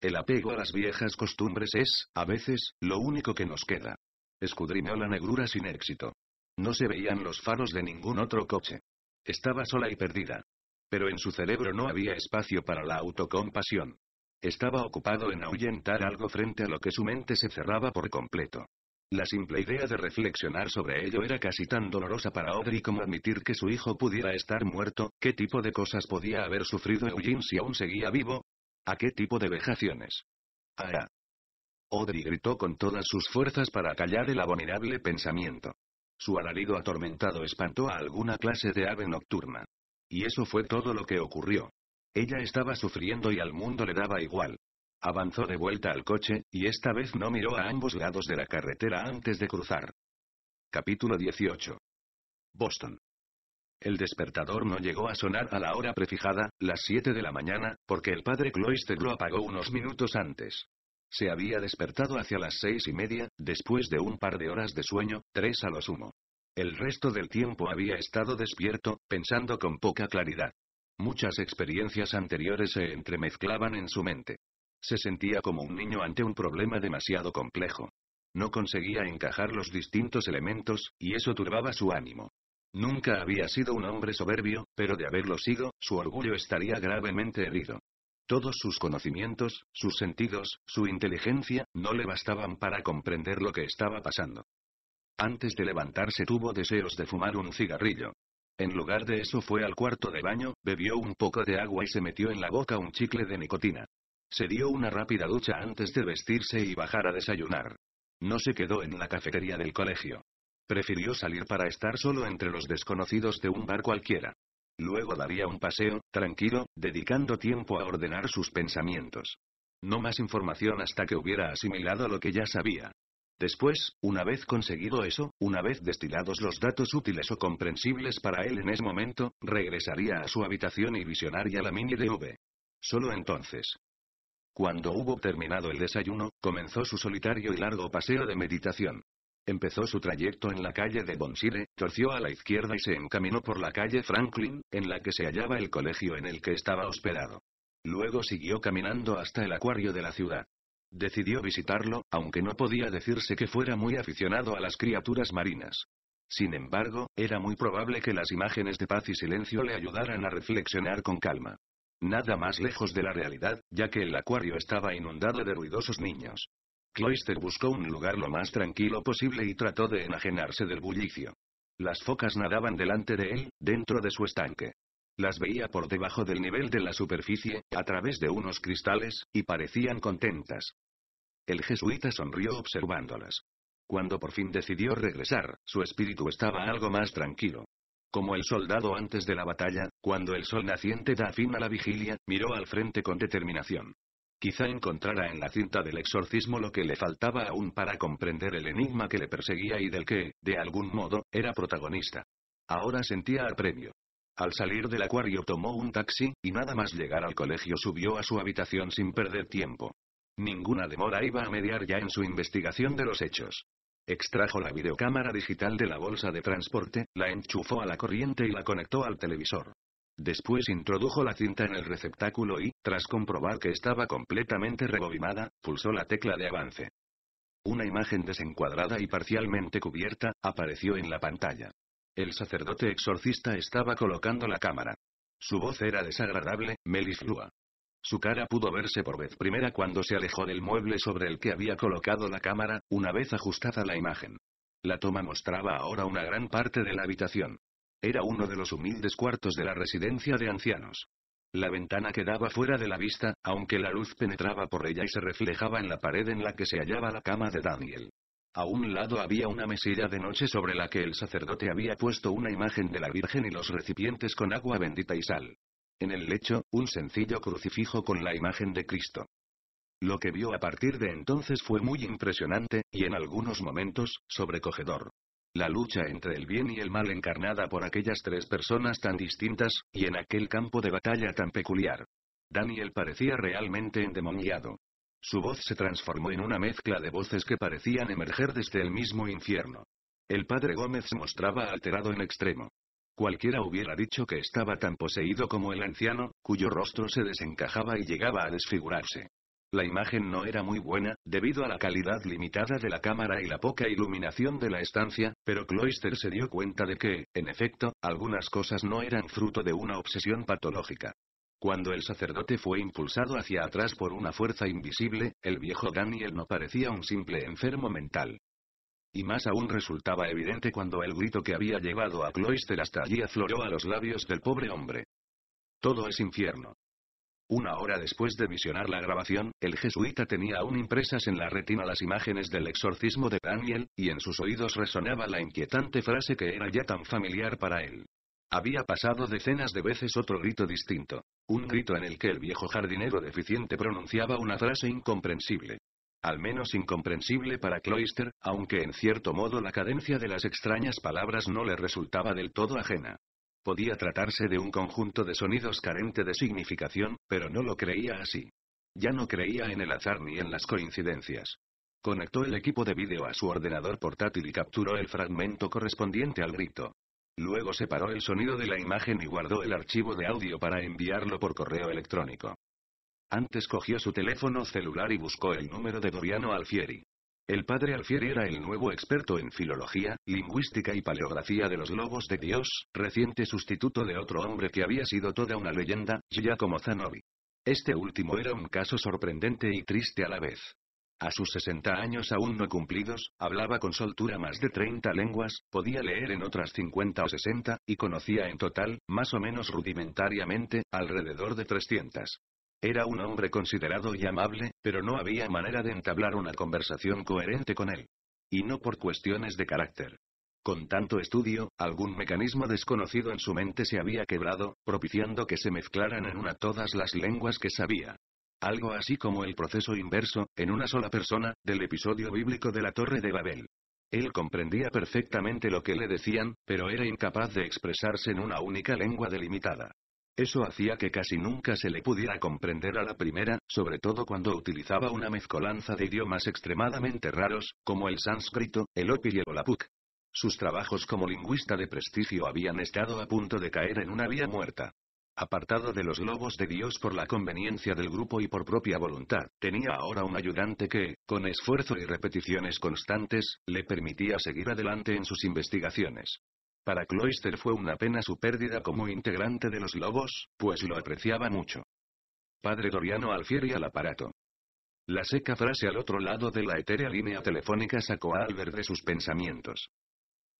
El apego a las viejas costumbres es, a veces, lo único que nos queda. Escudriñó la negrura sin éxito. No se veían los faros de ningún otro coche. Estaba sola y perdida. Pero en su cerebro no había espacio para la autocompasión. Estaba ocupado en ahuyentar algo frente a lo que su mente se cerraba por completo. La simple idea de reflexionar sobre ello era casi tan dolorosa para Audrey como admitir que su hijo pudiera estar muerto, qué tipo de cosas podía haber sufrido Eugene si aún seguía vivo. ¿A qué tipo de vejaciones? ¡Ah! Audrey gritó con todas sus fuerzas para callar el abominable pensamiento. Su alarido atormentado espantó a alguna clase de ave nocturna. Y eso fue todo lo que ocurrió. Ella estaba sufriendo y al mundo le daba igual. Avanzó de vuelta al coche, y esta vez no miró a ambos lados de la carretera antes de cruzar. Capítulo 18. Boston. El despertador no llegó a sonar a la hora prefijada, las 7 de la mañana, porque el padre Cloister lo apagó unos minutos antes. Se había despertado hacia las seis y media, después de un par de horas de sueño, tres a lo sumo. El resto del tiempo había estado despierto, pensando con poca claridad. Muchas experiencias anteriores se entremezclaban en su mente. Se sentía como un niño ante un problema demasiado complejo. No conseguía encajar los distintos elementos, y eso turbaba su ánimo. Nunca había sido un hombre soberbio, pero de haberlo sido, su orgullo estaría gravemente herido. Todos sus conocimientos, sus sentidos, su inteligencia, no le bastaban para comprender lo que estaba pasando. Antes de levantarse tuvo deseos de fumar un cigarrillo, en lugar de eso fue al cuarto de baño, bebió un poco de agua y se metió en la boca un chicle de nicotina. Se dio una rápida ducha antes de vestirse y bajar a desayunar. No se quedó en la cafetería del colegio. Prefirió salir para estar solo entre los desconocidos de un bar cualquiera. Luego daría un paseo, tranquilo, dedicando tiempo a ordenar sus pensamientos. No más información hasta que hubiera asimilado lo que ya sabía. Después, una vez conseguido eso, una vez destilados los datos útiles o comprensibles para él en ese momento, regresaría a su habitación y visionaría la mini DV. Solo entonces. Cuando hubo terminado el desayuno, comenzó su solitario y largo paseo de meditación. Empezó su trayecto en la calle de Bonsire, torció a la izquierda y se encaminó por la calle Franklin, en la que se hallaba el colegio en el que estaba hospedado. Luego siguió caminando hasta el acuario de la ciudad. Decidió visitarlo, aunque no podía decirse que fuera muy aficionado a las criaturas marinas. Sin embargo, era muy probable que las imágenes de paz y silencio le ayudaran a reflexionar con calma. Nada más lejos de la realidad, ya que el acuario estaba inundado de ruidosos niños. Cloister buscó un lugar lo más tranquilo posible y trató de enajenarse del bullicio. Las focas nadaban delante de él, dentro de su estanque. Las veía por debajo del nivel de la superficie, a través de unos cristales, y parecían contentas. El jesuita sonrió observándolas. Cuando por fin decidió regresar, su espíritu estaba algo más tranquilo. Como el soldado antes de la batalla, cuando el sol naciente da fin a la vigilia, miró al frente con determinación. Quizá encontrara en la cinta del exorcismo lo que le faltaba aún para comprender el enigma que le perseguía y del que, de algún modo, era protagonista. Ahora sentía apremio. Al salir del acuario tomó un taxi, y nada más llegar al colegio subió a su habitación sin perder tiempo. Ninguna demora iba a mediar ya en su investigación de los hechos. Extrajo la videocámara digital de la bolsa de transporte, la enchufó a la corriente y la conectó al televisor. Después introdujo la cinta en el receptáculo y, tras comprobar que estaba completamente rebobinada, pulsó la tecla de avance. Una imagen desencuadrada y parcialmente cubierta, apareció en la pantalla. El sacerdote exorcista estaba colocando la cámara. Su voz era desagradable, meliflua. Su cara pudo verse por vez primera cuando se alejó del mueble sobre el que había colocado la cámara, una vez ajustada la imagen. La toma mostraba ahora una gran parte de la habitación. Era uno de los humildes cuartos de la residencia de ancianos. La ventana quedaba fuera de la vista, aunque la luz penetraba por ella y se reflejaba en la pared en la que se hallaba la cama de Daniel. A un lado había una mesilla de noche sobre la que el sacerdote había puesto una imagen de la Virgen y los recipientes con agua bendita y sal. En el lecho, un sencillo crucifijo con la imagen de Cristo. Lo que vio a partir de entonces fue muy impresionante, y en algunos momentos, sobrecogedor. La lucha entre el bien y el mal encarnada por aquellas tres personas tan distintas, y en aquel campo de batalla tan peculiar. Daniel parecía realmente endemoniado. Su voz se transformó en una mezcla de voces que parecían emerger desde el mismo infierno. El padre Gómez se mostraba alterado en extremo. Cualquiera hubiera dicho que estaba tan poseído como el anciano, cuyo rostro se desencajaba y llegaba a desfigurarse. La imagen no era muy buena, debido a la calidad limitada de la cámara y la poca iluminación de la estancia, pero Cloister se dio cuenta de que, en efecto, algunas cosas no eran fruto de una obsesión patológica. Cuando el sacerdote fue impulsado hacia atrás por una fuerza invisible, el viejo Daniel no parecía un simple enfermo mental. Y más aún resultaba evidente cuando el grito que había llevado a Cloister hasta allí afloró a los labios del pobre hombre. Todo es infierno. Una hora después de visionar la grabación, el jesuita tenía aún impresas en la retina las imágenes del exorcismo de Daniel, y en sus oídos resonaba la inquietante frase que era ya tan familiar para él. Había pasado decenas de veces otro grito distinto. Un grito en el que el viejo jardinero deficiente pronunciaba una frase incomprensible. Al menos incomprensible para Cloister, aunque en cierto modo la cadencia de las extrañas palabras no le resultaba del todo ajena. Podía tratarse de un conjunto de sonidos carente de significación, pero no lo creía así. Ya no creía en el azar ni en las coincidencias. Conectó el equipo de vídeo a su ordenador portátil y capturó el fragmento correspondiente al grito. Luego separó el sonido de la imagen y guardó el archivo de audio para enviarlo por correo electrónico. Antes cogió su teléfono celular y buscó el número de Doriano Alfieri. El padre Alfieri era el nuevo experto en filología, lingüística y paleografía de los Lobos de Dios, reciente sustituto de otro hombre que había sido toda una leyenda, Giacomo Zanobi. Este último era un caso sorprendente y triste a la vez. A sus 60 años aún no cumplidos, hablaba con soltura más de 30 lenguas, podía leer en otras 50 o 60, y conocía en total, más o menos rudimentariamente, alrededor de 300. Era un hombre considerado y amable, pero no había manera de entablar una conversación coherente con él. Y no por cuestiones de carácter. Con tanto estudio, algún mecanismo desconocido en su mente se había quebrado, propiciando que se mezclaran en una todas las lenguas que sabía algo así como el proceso inverso, en una sola persona, del episodio bíblico de la Torre de Babel. Él comprendía perfectamente lo que le decían, pero era incapaz de expresarse en una única lengua delimitada. Eso hacía que casi nunca se le pudiera comprender a la primera, sobre todo cuando utilizaba una mezcolanza de idiomas extremadamente raros, como el sánscrito, el opi y el olapuk. Sus trabajos como lingüista de prestigio habían estado a punto de caer en una vía muerta. Apartado de los lobos de Dios por la conveniencia del grupo y por propia voluntad, tenía ahora un ayudante que, con esfuerzo y repeticiones constantes, le permitía seguir adelante en sus investigaciones. Para Cloister fue una pena su pérdida como integrante de los lobos, pues lo apreciaba mucho. Padre Doriano Alfieri al aparato. La seca frase al otro lado de la etérea línea telefónica sacó a Albert de sus pensamientos.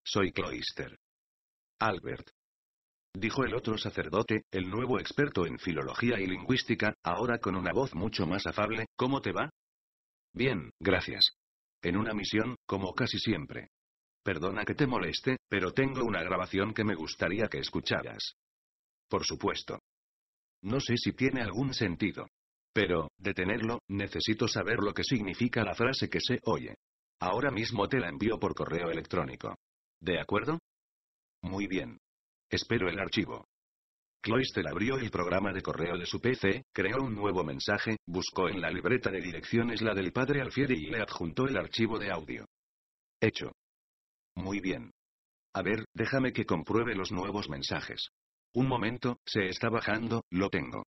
Soy Cloister. Albert dijo el otro sacerdote, el nuevo experto en filología y lingüística, ahora con una voz mucho más afable, ¿cómo te va? Bien, gracias. En una misión, como casi siempre. Perdona que te moleste, pero tengo una grabación que me gustaría que escucharas. Por supuesto. No sé si tiene algún sentido. Pero, detenerlo, necesito saber lo que significa la frase que se oye. Ahora mismo te la envío por correo electrónico. ¿De acuerdo? Muy bien. Espero el archivo. Cloyster abrió el programa de correo de su PC, creó un nuevo mensaje, buscó en la libreta de direcciones la del padre Alfieri y le adjuntó el archivo de audio. Hecho. Muy bien. A ver, déjame que compruebe los nuevos mensajes. Un momento, se está bajando, lo tengo.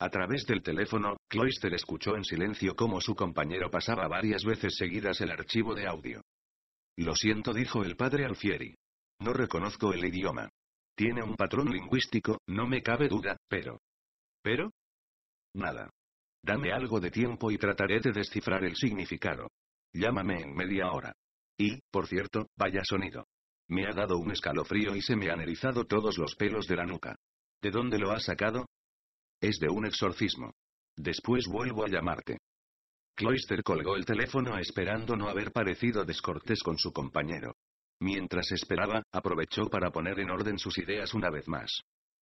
A través del teléfono, Cloyster escuchó en silencio cómo su compañero pasaba varias veces seguidas el archivo de audio. Lo siento, dijo el padre Alfieri. No reconozco el idioma. Tiene un patrón lingüístico, no me cabe duda, pero... ¿Pero? Nada. Dame algo de tiempo y trataré de descifrar el significado. Llámame en media hora. Y, por cierto, vaya sonido. Me ha dado un escalofrío y se me han erizado todos los pelos de la nuca. ¿De dónde lo has sacado? Es de un exorcismo. Después vuelvo a llamarte. Cloister colgó el teléfono esperando no haber parecido descortés con su compañero. Mientras esperaba, aprovechó para poner en orden sus ideas una vez más.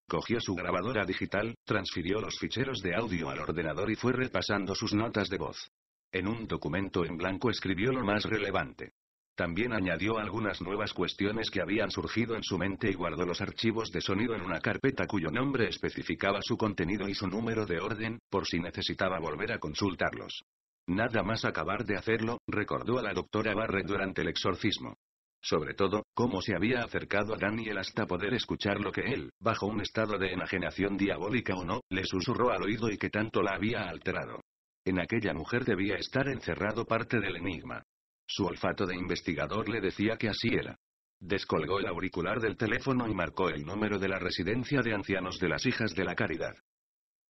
Cogió su grabadora digital, transfirió los ficheros de audio al ordenador y fue repasando sus notas de voz. En un documento en blanco escribió lo más relevante. También añadió algunas nuevas cuestiones que habían surgido en su mente y guardó los archivos de sonido en una carpeta cuyo nombre especificaba su contenido y su número de orden, por si necesitaba volver a consultarlos. Nada más acabar de hacerlo, recordó a la doctora Barrett durante el exorcismo sobre todo, cómo se había acercado a Daniel hasta poder escuchar lo que él, bajo un estado de enajenación diabólica o no, le susurró al oído y que tanto la había alterado. En aquella mujer debía estar encerrado parte del enigma. Su olfato de investigador le decía que así era. Descolgó el auricular del teléfono y marcó el número de la residencia de ancianos de las hijas de la caridad.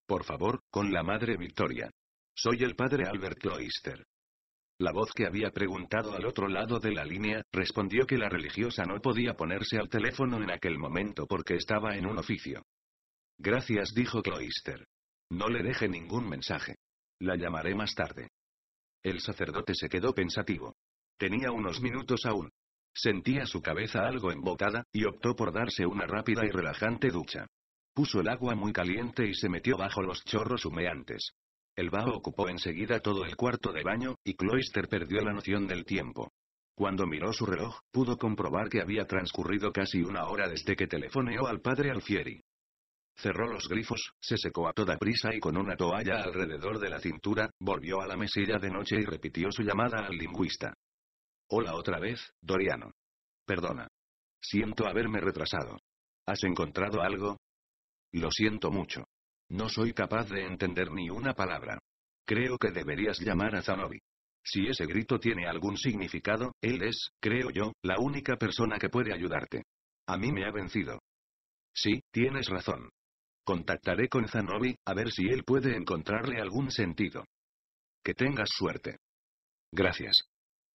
Por favor, con la madre Victoria. Soy el padre Albert Cloister. La voz que había preguntado al otro lado de la línea, respondió que la religiosa no podía ponerse al teléfono en aquel momento porque estaba en un oficio. Gracias, dijo Cloister. No le deje ningún mensaje. La llamaré más tarde. El sacerdote se quedó pensativo. Tenía unos minutos aún. Sentía su cabeza algo embotada, y optó por darse una rápida y relajante ducha. Puso el agua muy caliente y se metió bajo los chorros humeantes. El vaho ocupó enseguida todo el cuarto de baño, y Cloister perdió la noción del tiempo. Cuando miró su reloj, pudo comprobar que había transcurrido casi una hora desde que telefoneó al padre Alfieri. Cerró los grifos, se secó a toda prisa y con una toalla alrededor de la cintura, volvió a la mesilla de noche y repitió su llamada al lingüista. Hola otra vez, Doriano. Perdona. Siento haberme retrasado. ¿Has encontrado algo? Lo siento mucho. No soy capaz de entender ni una palabra. Creo que deberías llamar a Zanobi. Si ese grito tiene algún significado, él es, creo yo, la única persona que puede ayudarte. A mí me ha vencido. Sí, tienes razón. Contactaré con Zanobi, a ver si él puede encontrarle algún sentido. Que tengas suerte. Gracias.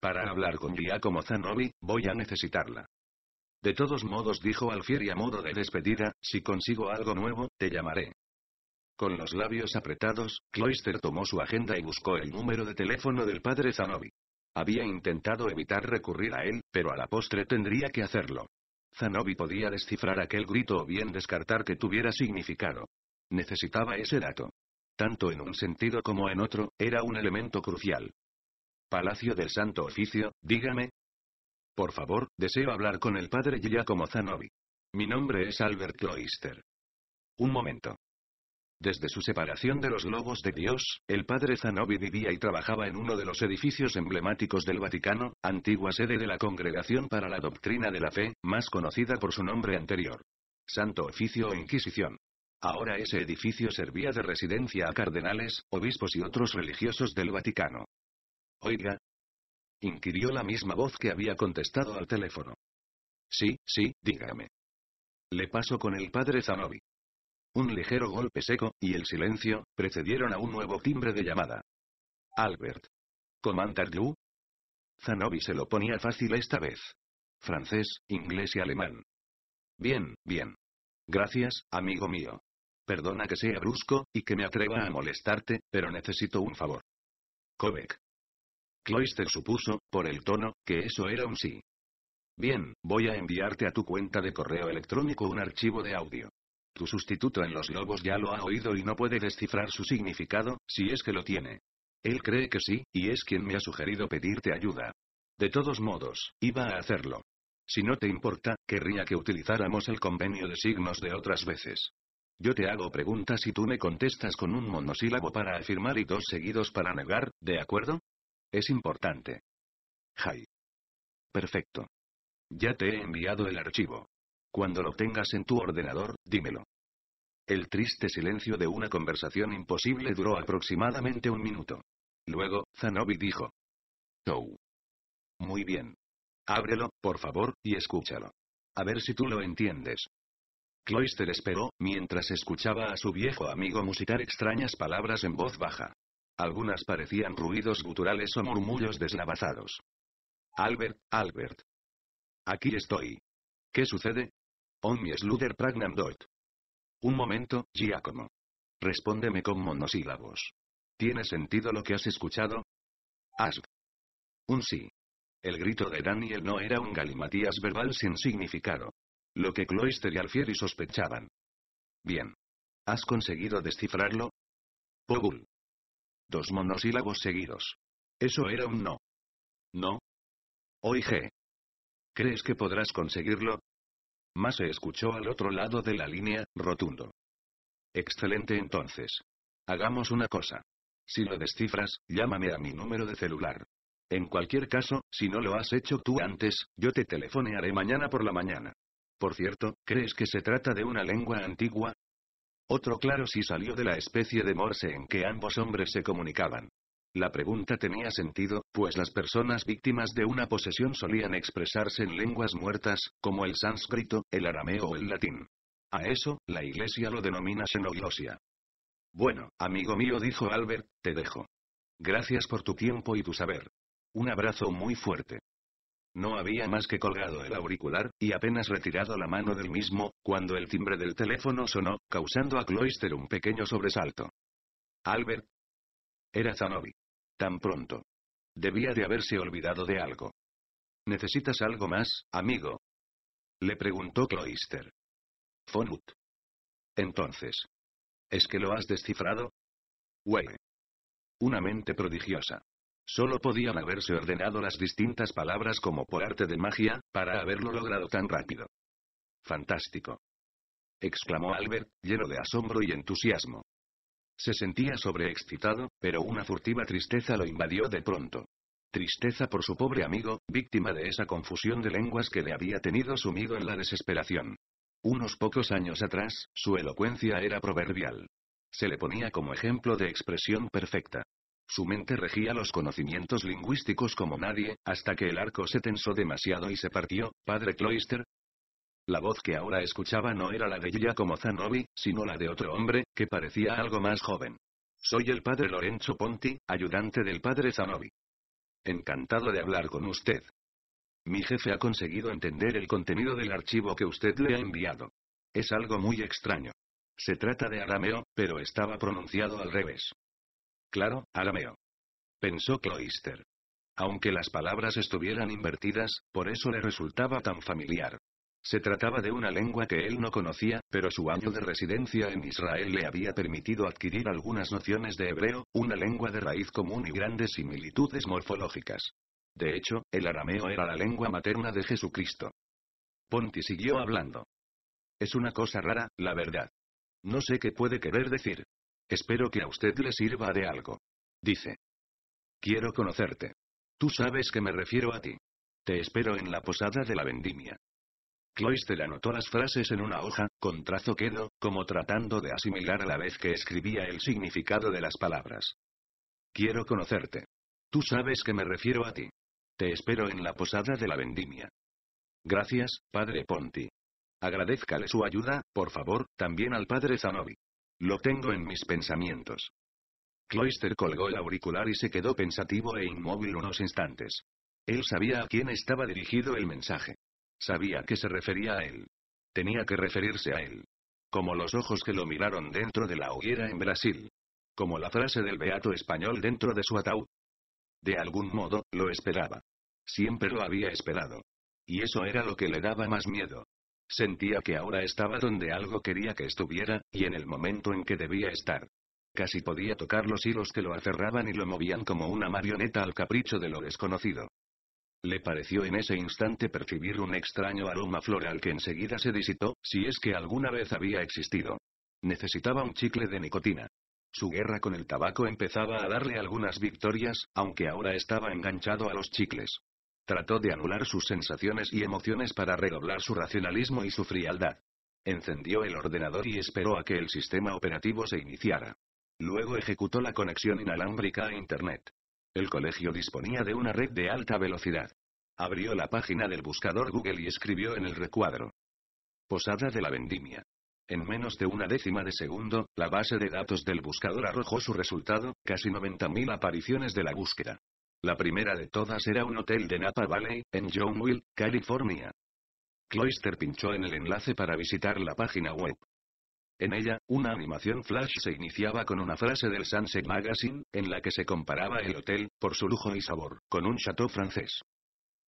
Para hablar con como Zanobi, voy a necesitarla. De todos modos, dijo Alfieri a modo de despedida, si consigo algo nuevo, te llamaré. Con los labios apretados, Cloister tomó su agenda y buscó el número de teléfono del padre Zanobi. Había intentado evitar recurrir a él, pero a la postre tendría que hacerlo. Zanobi podía descifrar aquel grito o bien descartar que tuviera significado. Necesitaba ese dato. Tanto en un sentido como en otro, era un elemento crucial. Palacio del Santo Oficio, dígame. Por favor, deseo hablar con el padre Giacomo Zanobi. Mi nombre es Albert Cloister. Un momento. Desde su separación de los Lobos de Dios, el padre Zanobi vivía y trabajaba en uno de los edificios emblemáticos del Vaticano, antigua sede de la Congregación para la Doctrina de la Fe, más conocida por su nombre anterior. Santo Oficio o Inquisición. Ahora ese edificio servía de residencia a cardenales, obispos y otros religiosos del Vaticano. Oiga. Inquirió la misma voz que había contestado al teléfono. Sí, sí, dígame. Le paso con el padre Zanobi. Un ligero golpe seco, y el silencio, precedieron a un nuevo timbre de llamada. Albert. ¿Comandar Drew? Zanobi se lo ponía fácil esta vez. Francés, inglés y alemán. Bien, bien. Gracias, amigo mío. Perdona que sea brusco, y que me atreva a molestarte, pero necesito un favor. Kobeck. Cloister supuso, por el tono, que eso era un sí. Bien, voy a enviarte a tu cuenta de correo electrónico un archivo de audio. Tu sustituto en los lobos ya lo ha oído y no puede descifrar su significado, si es que lo tiene. Él cree que sí, y es quien me ha sugerido pedirte ayuda. De todos modos, iba a hacerlo. Si no te importa, querría que utilizáramos el convenio de signos de otras veces. Yo te hago preguntas y tú me contestas con un monosílabo para afirmar y dos seguidos para negar, ¿de acuerdo? Es importante. Jai. Perfecto. Ya te he enviado el archivo. Cuando lo tengas en tu ordenador, dímelo. El triste silencio de una conversación imposible duró aproximadamente un minuto. Luego, Zanobi dijo. Tou. Muy bien. Ábrelo, por favor, y escúchalo. A ver si tú lo entiendes. Cloister esperó, mientras escuchaba a su viejo amigo musitar extrañas palabras en voz baja. Algunas parecían ruidos guturales o murmullos deslavazados. Albert, Albert. Aquí estoy. ¿Qué sucede? Sluder Pragnam Un momento, Giacomo. Respóndeme con monosílabos. ¿Tiene sentido lo que has escuchado? Ask. Un sí. El grito de Daniel no era un galimatías verbal sin significado. Lo que Cloister y Alfieri sospechaban. Bien. ¿Has conseguido descifrarlo? Pogul. Dos monosílabos seguidos. Eso era un no. ¿No? Oye. ¿Crees que podrás conseguirlo? Más se escuchó al otro lado de la línea, rotundo. Excelente entonces. Hagamos una cosa. Si lo descifras, llámame a mi número de celular. En cualquier caso, si no lo has hecho tú antes, yo te telefonearé mañana por la mañana. Por cierto, ¿crees que se trata de una lengua antigua? Otro claro si salió de la especie de morse en que ambos hombres se comunicaban. La pregunta tenía sentido, pues las personas víctimas de una posesión solían expresarse en lenguas muertas, como el sánscrito, el arameo o el latín. A eso, la iglesia lo denomina xenoglosia. Bueno, amigo mío, dijo Albert, te dejo. Gracias por tu tiempo y tu saber. Un abrazo muy fuerte. No había más que colgado el auricular, y apenas retirado la mano del mismo, cuando el timbre del teléfono sonó, causando a Cloister un pequeño sobresalto. Albert. Era Zanobi. Tan pronto. Debía de haberse olvidado de algo. ¿Necesitas algo más, amigo? Le preguntó Cloister. Fonut. Entonces. ¿Es que lo has descifrado? Huele. Una mente prodigiosa. Solo podían haberse ordenado las distintas palabras como por arte de magia, para haberlo logrado tan rápido. Fantástico. exclamó Albert, lleno de asombro y entusiasmo. Se sentía sobreexcitado, pero una furtiva tristeza lo invadió de pronto. Tristeza por su pobre amigo, víctima de esa confusión de lenguas que le había tenido sumido en la desesperación. Unos pocos años atrás, su elocuencia era proverbial. Se le ponía como ejemplo de expresión perfecta. Su mente regía los conocimientos lingüísticos como nadie, hasta que el arco se tensó demasiado y se partió. Padre Cloister, la voz que ahora escuchaba no era la de ella como Zanobi, sino la de otro hombre, que parecía algo más joven. Soy el padre Lorenzo Ponti, ayudante del padre Zanobi. Encantado de hablar con usted. Mi jefe ha conseguido entender el contenido del archivo que usted le ha enviado. Es algo muy extraño. Se trata de arameo, pero estaba pronunciado al revés. Claro, arameo. Pensó Cloister. Aunque las palabras estuvieran invertidas, por eso le resultaba tan familiar. Se trataba de una lengua que él no conocía, pero su año de residencia en Israel le había permitido adquirir algunas nociones de hebreo, una lengua de raíz común y grandes similitudes morfológicas. De hecho, el arameo era la lengua materna de Jesucristo. Ponti siguió hablando. Es una cosa rara, la verdad. No sé qué puede querer decir. Espero que a usted le sirva de algo. Dice. Quiero conocerte. Tú sabes que me refiero a ti. Te espero en la posada de la vendimia. Cloister anotó las frases en una hoja, con trazo quedo, como tratando de asimilar a la vez que escribía el significado de las palabras. Quiero conocerte. Tú sabes que me refiero a ti. Te espero en la posada de la vendimia. Gracias, padre Ponti. Agradezcale su ayuda, por favor, también al padre Zanobi. Lo tengo en mis pensamientos. Cloister colgó el auricular y se quedó pensativo e inmóvil unos instantes. Él sabía a quién estaba dirigido el mensaje. Sabía que se refería a él. Tenía que referirse a él. Como los ojos que lo miraron dentro de la hoguera en Brasil. Como la frase del beato español dentro de su ataúd. De algún modo, lo esperaba. Siempre lo había esperado. Y eso era lo que le daba más miedo. Sentía que ahora estaba donde algo quería que estuviera, y en el momento en que debía estar. Casi podía tocar los hilos que lo aferraban y lo movían como una marioneta al capricho de lo desconocido. Le pareció en ese instante percibir un extraño aroma floral que enseguida se disitó, si es que alguna vez había existido. Necesitaba un chicle de nicotina. Su guerra con el tabaco empezaba a darle algunas victorias, aunque ahora estaba enganchado a los chicles. Trató de anular sus sensaciones y emociones para redoblar su racionalismo y su frialdad. Encendió el ordenador y esperó a que el sistema operativo se iniciara. Luego ejecutó la conexión inalámbrica a Internet. El colegio disponía de una red de alta velocidad. Abrió la página del buscador Google y escribió en el recuadro. Posada de la vendimia. En menos de una décima de segundo, la base de datos del buscador arrojó su resultado, casi 90.000 apariciones de la búsqueda. La primera de todas era un hotel de Napa Valley, en Youngville, California. Cloister pinchó en el enlace para visitar la página web. En ella, una animación flash se iniciaba con una frase del Sunset Magazine, en la que se comparaba el hotel, por su lujo y sabor, con un chateau francés.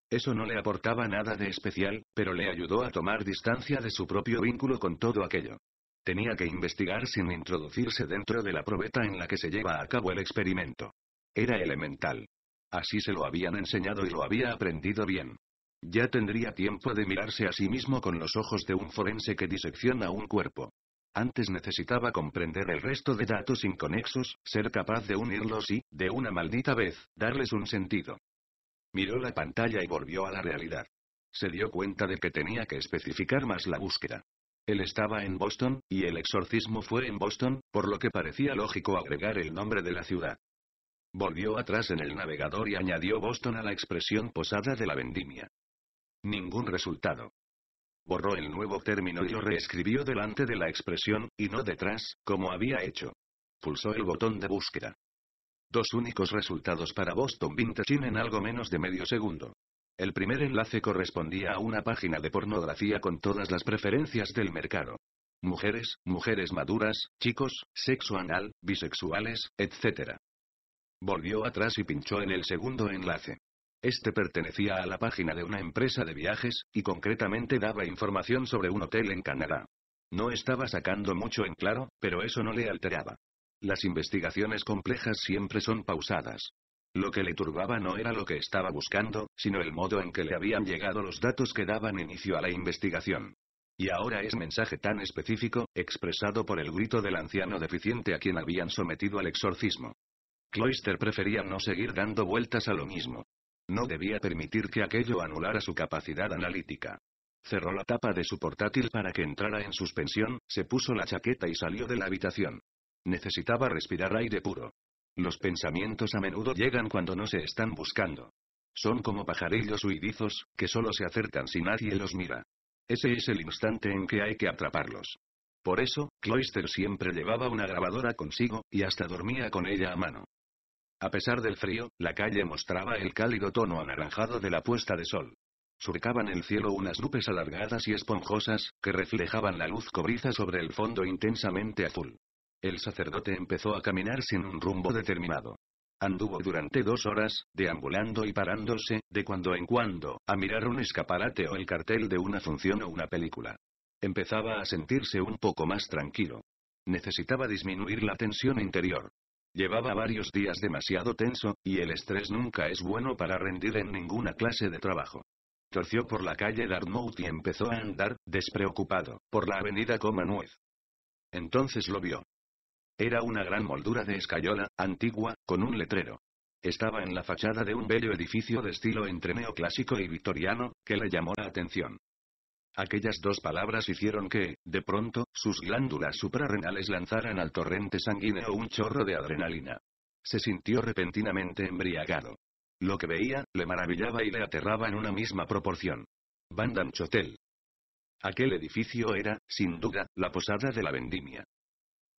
Eso no le aportaba nada de especial, pero le ayudó a tomar distancia de su propio vínculo con todo aquello. Tenía que investigar sin introducirse dentro de la probeta en la que se lleva a cabo el experimento. Era elemental. Así se lo habían enseñado y lo había aprendido bien. Ya tendría tiempo de mirarse a sí mismo con los ojos de un forense que disecciona un cuerpo. Antes necesitaba comprender el resto de datos inconexos, ser capaz de unirlos y, de una maldita vez, darles un sentido. Miró la pantalla y volvió a la realidad. Se dio cuenta de que tenía que especificar más la búsqueda. Él estaba en Boston, y el exorcismo fue en Boston, por lo que parecía lógico agregar el nombre de la ciudad. Volvió atrás en el navegador y añadió Boston a la expresión posada de la vendimia. Ningún resultado borró el nuevo término y lo reescribió delante de la expresión, y no detrás, como había hecho. Pulsó el botón de búsqueda. Dos únicos resultados para Boston Vintage en algo menos de medio segundo. El primer enlace correspondía a una página de pornografía con todas las preferencias del mercado. Mujeres, mujeres maduras, chicos, sexo anal, bisexuales, etc. Volvió atrás y pinchó en el segundo enlace. Este pertenecía a la página de una empresa de viajes, y concretamente daba información sobre un hotel en Canadá. No estaba sacando mucho en claro, pero eso no le alteraba. Las investigaciones complejas siempre son pausadas. Lo que le turbaba no era lo que estaba buscando, sino el modo en que le habían llegado los datos que daban inicio a la investigación. Y ahora es mensaje tan específico, expresado por el grito del anciano deficiente a quien habían sometido al exorcismo. Cloister prefería no seguir dando vueltas a lo mismo. No debía permitir que aquello anulara su capacidad analítica. Cerró la tapa de su portátil para que entrara en suspensión, se puso la chaqueta y salió de la habitación. Necesitaba respirar aire puro. Los pensamientos a menudo llegan cuando no se están buscando. Son como pajarillos huidizos, que solo se acercan si nadie los mira. Ese es el instante en que hay que atraparlos. Por eso, Cloister siempre llevaba una grabadora consigo, y hasta dormía con ella a mano. A pesar del frío, la calle mostraba el cálido tono anaranjado de la puesta de sol. Surcaban el cielo unas nubes alargadas y esponjosas, que reflejaban la luz cobriza sobre el fondo intensamente azul. El sacerdote empezó a caminar sin un rumbo determinado. Anduvo durante dos horas, deambulando y parándose, de cuando en cuando, a mirar un escaparate o el cartel de una función o una película. Empezaba a sentirse un poco más tranquilo. Necesitaba disminuir la tensión interior. Llevaba varios días demasiado tenso, y el estrés nunca es bueno para rendir en ninguna clase de trabajo. Torció por la calle Dartmouth y empezó a andar, despreocupado, por la avenida Comanuez. Entonces lo vio. Era una gran moldura de escayola, antigua, con un letrero. Estaba en la fachada de un bello edificio de estilo entre neoclásico y victoriano, que le llamó la atención. Aquellas dos palabras hicieron que, de pronto, sus glándulas suprarrenales lanzaran al torrente sanguíneo un chorro de adrenalina. Se sintió repentinamente embriagado. Lo que veía, le maravillaba y le aterraba en una misma proporción. Bandam Chotel. Aquel edificio era, sin duda, la posada de la vendimia.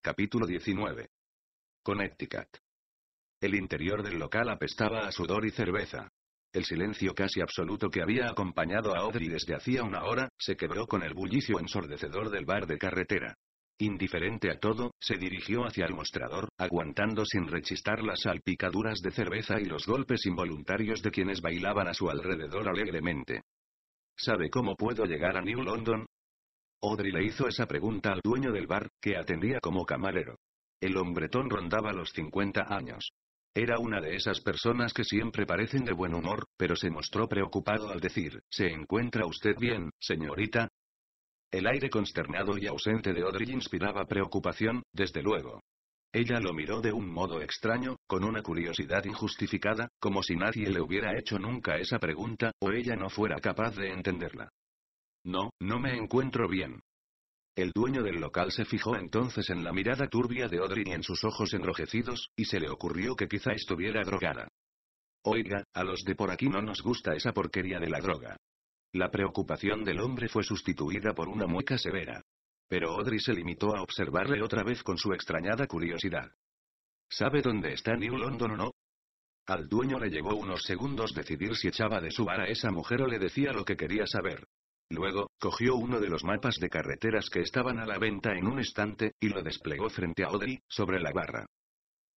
Capítulo 19. Connecticut. El interior del local apestaba a sudor y cerveza. El silencio casi absoluto que había acompañado a Audrey desde hacía una hora, se quebró con el bullicio ensordecedor del bar de carretera. Indiferente a todo, se dirigió hacia el mostrador, aguantando sin rechistar las salpicaduras de cerveza y los golpes involuntarios de quienes bailaban a su alrededor alegremente. ¿Sabe cómo puedo llegar a New London? Audrey le hizo esa pregunta al dueño del bar, que atendía como camarero. El hombretón rondaba los 50 años. Era una de esas personas que siempre parecen de buen humor, pero se mostró preocupado al decir, ¿se encuentra usted bien, señorita? El aire consternado y ausente de Audrey inspiraba preocupación, desde luego. Ella lo miró de un modo extraño, con una curiosidad injustificada, como si nadie le hubiera hecho nunca esa pregunta, o ella no fuera capaz de entenderla. No, no me encuentro bien. El dueño del local se fijó entonces en la mirada turbia de Audrey y en sus ojos enrojecidos, y se le ocurrió que quizá estuviera drogada. Oiga, a los de por aquí no nos gusta esa porquería de la droga. La preocupación del hombre fue sustituida por una mueca severa. Pero Audrey se limitó a observarle otra vez con su extrañada curiosidad. ¿Sabe dónde está New London o no? Al dueño le llevó unos segundos decidir si echaba de su bar a esa mujer o le decía lo que quería saber. Luego, cogió uno de los mapas de carreteras que estaban a la venta en un estante, y lo desplegó frente a Audrey, sobre la barra.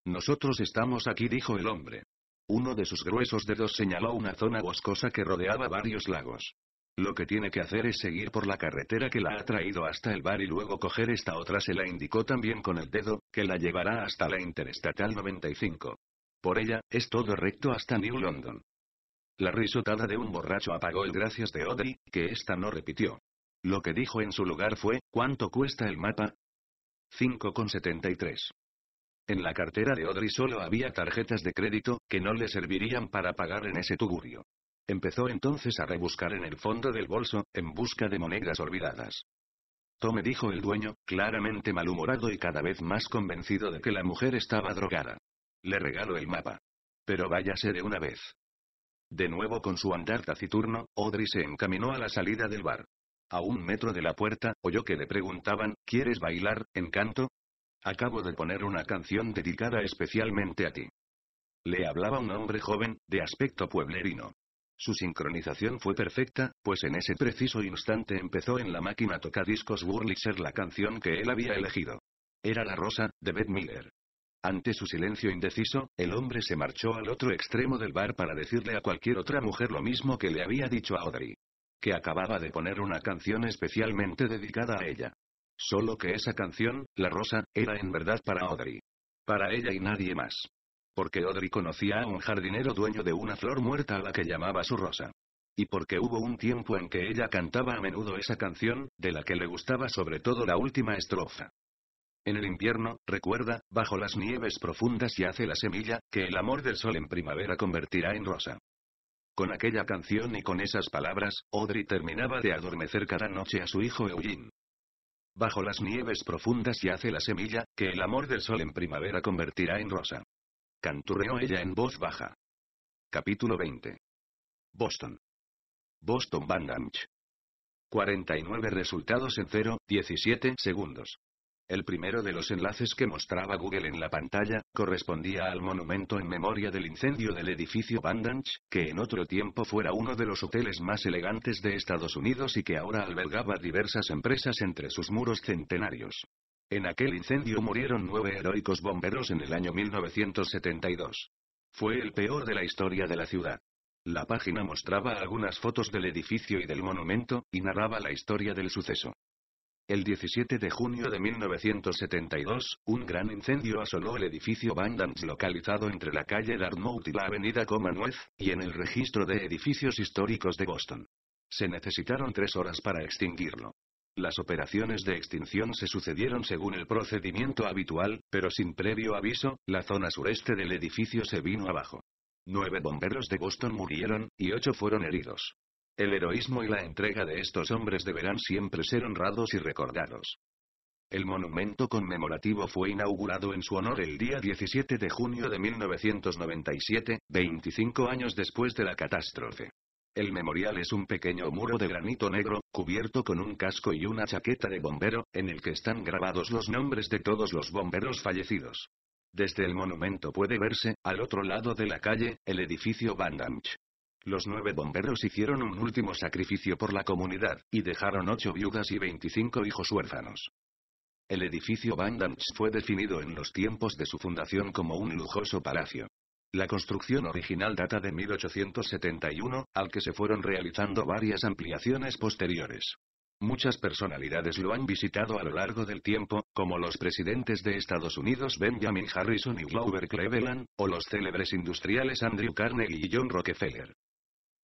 Nosotros estamos aquí, dijo el hombre. Uno de sus gruesos dedos señaló una zona boscosa que rodeaba varios lagos. Lo que tiene que hacer es seguir por la carretera que la ha traído hasta el bar y luego coger esta otra, se la indicó también con el dedo, que la llevará hasta la Interestatal 95. Por ella, es todo recto hasta New London. La risotada de un borracho apagó el gracias de Audrey, que ésta no repitió. Lo que dijo en su lugar fue, ¿cuánto cuesta el mapa? 5,73. En la cartera de Audrey solo había tarjetas de crédito, que no le servirían para pagar en ese tugurio. Empezó entonces a rebuscar en el fondo del bolso, en busca de monedas olvidadas. Tome dijo el dueño, claramente malhumorado y cada vez más convencido de que la mujer estaba drogada. Le regalo el mapa. Pero váyase de una vez. De nuevo con su andar taciturno, Audrey se encaminó a la salida del bar. A un metro de la puerta, oyó que le preguntaban, ¿quieres bailar, encanto? Acabo de poner una canción dedicada especialmente a ti. Le hablaba un hombre joven, de aspecto pueblerino. Su sincronización fue perfecta, pues en ese preciso instante empezó en la máquina tocadiscos Wurlitzer la canción que él había elegido. Era La Rosa, de Beth Miller. Ante su silencio indeciso, el hombre se marchó al otro extremo del bar para decirle a cualquier otra mujer lo mismo que le había dicho a Audrey. Que acababa de poner una canción especialmente dedicada a ella. Solo que esa canción, La Rosa, era en verdad para Audrey. Para ella y nadie más. Porque Audrey conocía a un jardinero dueño de una flor muerta a la que llamaba su rosa. Y porque hubo un tiempo en que ella cantaba a menudo esa canción, de la que le gustaba sobre todo la última estrofa. En el invierno, recuerda, bajo las nieves profundas yace la semilla, que el amor del sol en primavera convertirá en rosa. Con aquella canción y con esas palabras, Audrey terminaba de adormecer cada noche a su hijo Eugene. Bajo las nieves profundas yace la semilla, que el amor del sol en primavera convertirá en rosa. Canturreó ella en voz baja. Capítulo 20. Boston. Boston Bandage. 49 resultados en 0, 17 segundos. El primero de los enlaces que mostraba Google en la pantalla, correspondía al monumento en memoria del incendio del edificio Bandage, que en otro tiempo fuera uno de los hoteles más elegantes de Estados Unidos y que ahora albergaba diversas empresas entre sus muros centenarios. En aquel incendio murieron nueve heroicos bomberos en el año 1972. Fue el peor de la historia de la ciudad. La página mostraba algunas fotos del edificio y del monumento, y narraba la historia del suceso. El 17 de junio de 1972, un gran incendio asoló el edificio Bandans localizado entre la calle Dartmouth y la avenida Commonwealth, y en el registro de edificios históricos de Boston. Se necesitaron tres horas para extinguirlo. Las operaciones de extinción se sucedieron según el procedimiento habitual, pero sin previo aviso, la zona sureste del edificio se vino abajo. Nueve bomberos de Boston murieron, y ocho fueron heridos. El heroísmo y la entrega de estos hombres deberán siempre ser honrados y recordados. El monumento conmemorativo fue inaugurado en su honor el día 17 de junio de 1997, 25 años después de la catástrofe. El memorial es un pequeño muro de granito negro, cubierto con un casco y una chaqueta de bombero, en el que están grabados los nombres de todos los bomberos fallecidos. Desde el monumento puede verse, al otro lado de la calle, el edificio Bandamch. Los nueve bomberos hicieron un último sacrificio por la comunidad, y dejaron ocho viudas y 25 hijos huérfanos. El edificio Damme fue definido en los tiempos de su fundación como un lujoso palacio. La construcción original data de 1871, al que se fueron realizando varias ampliaciones posteriores. Muchas personalidades lo han visitado a lo largo del tiempo, como los presidentes de Estados Unidos Benjamin Harrison y Glover Cleveland, o los célebres industriales Andrew Carnegie y John Rockefeller.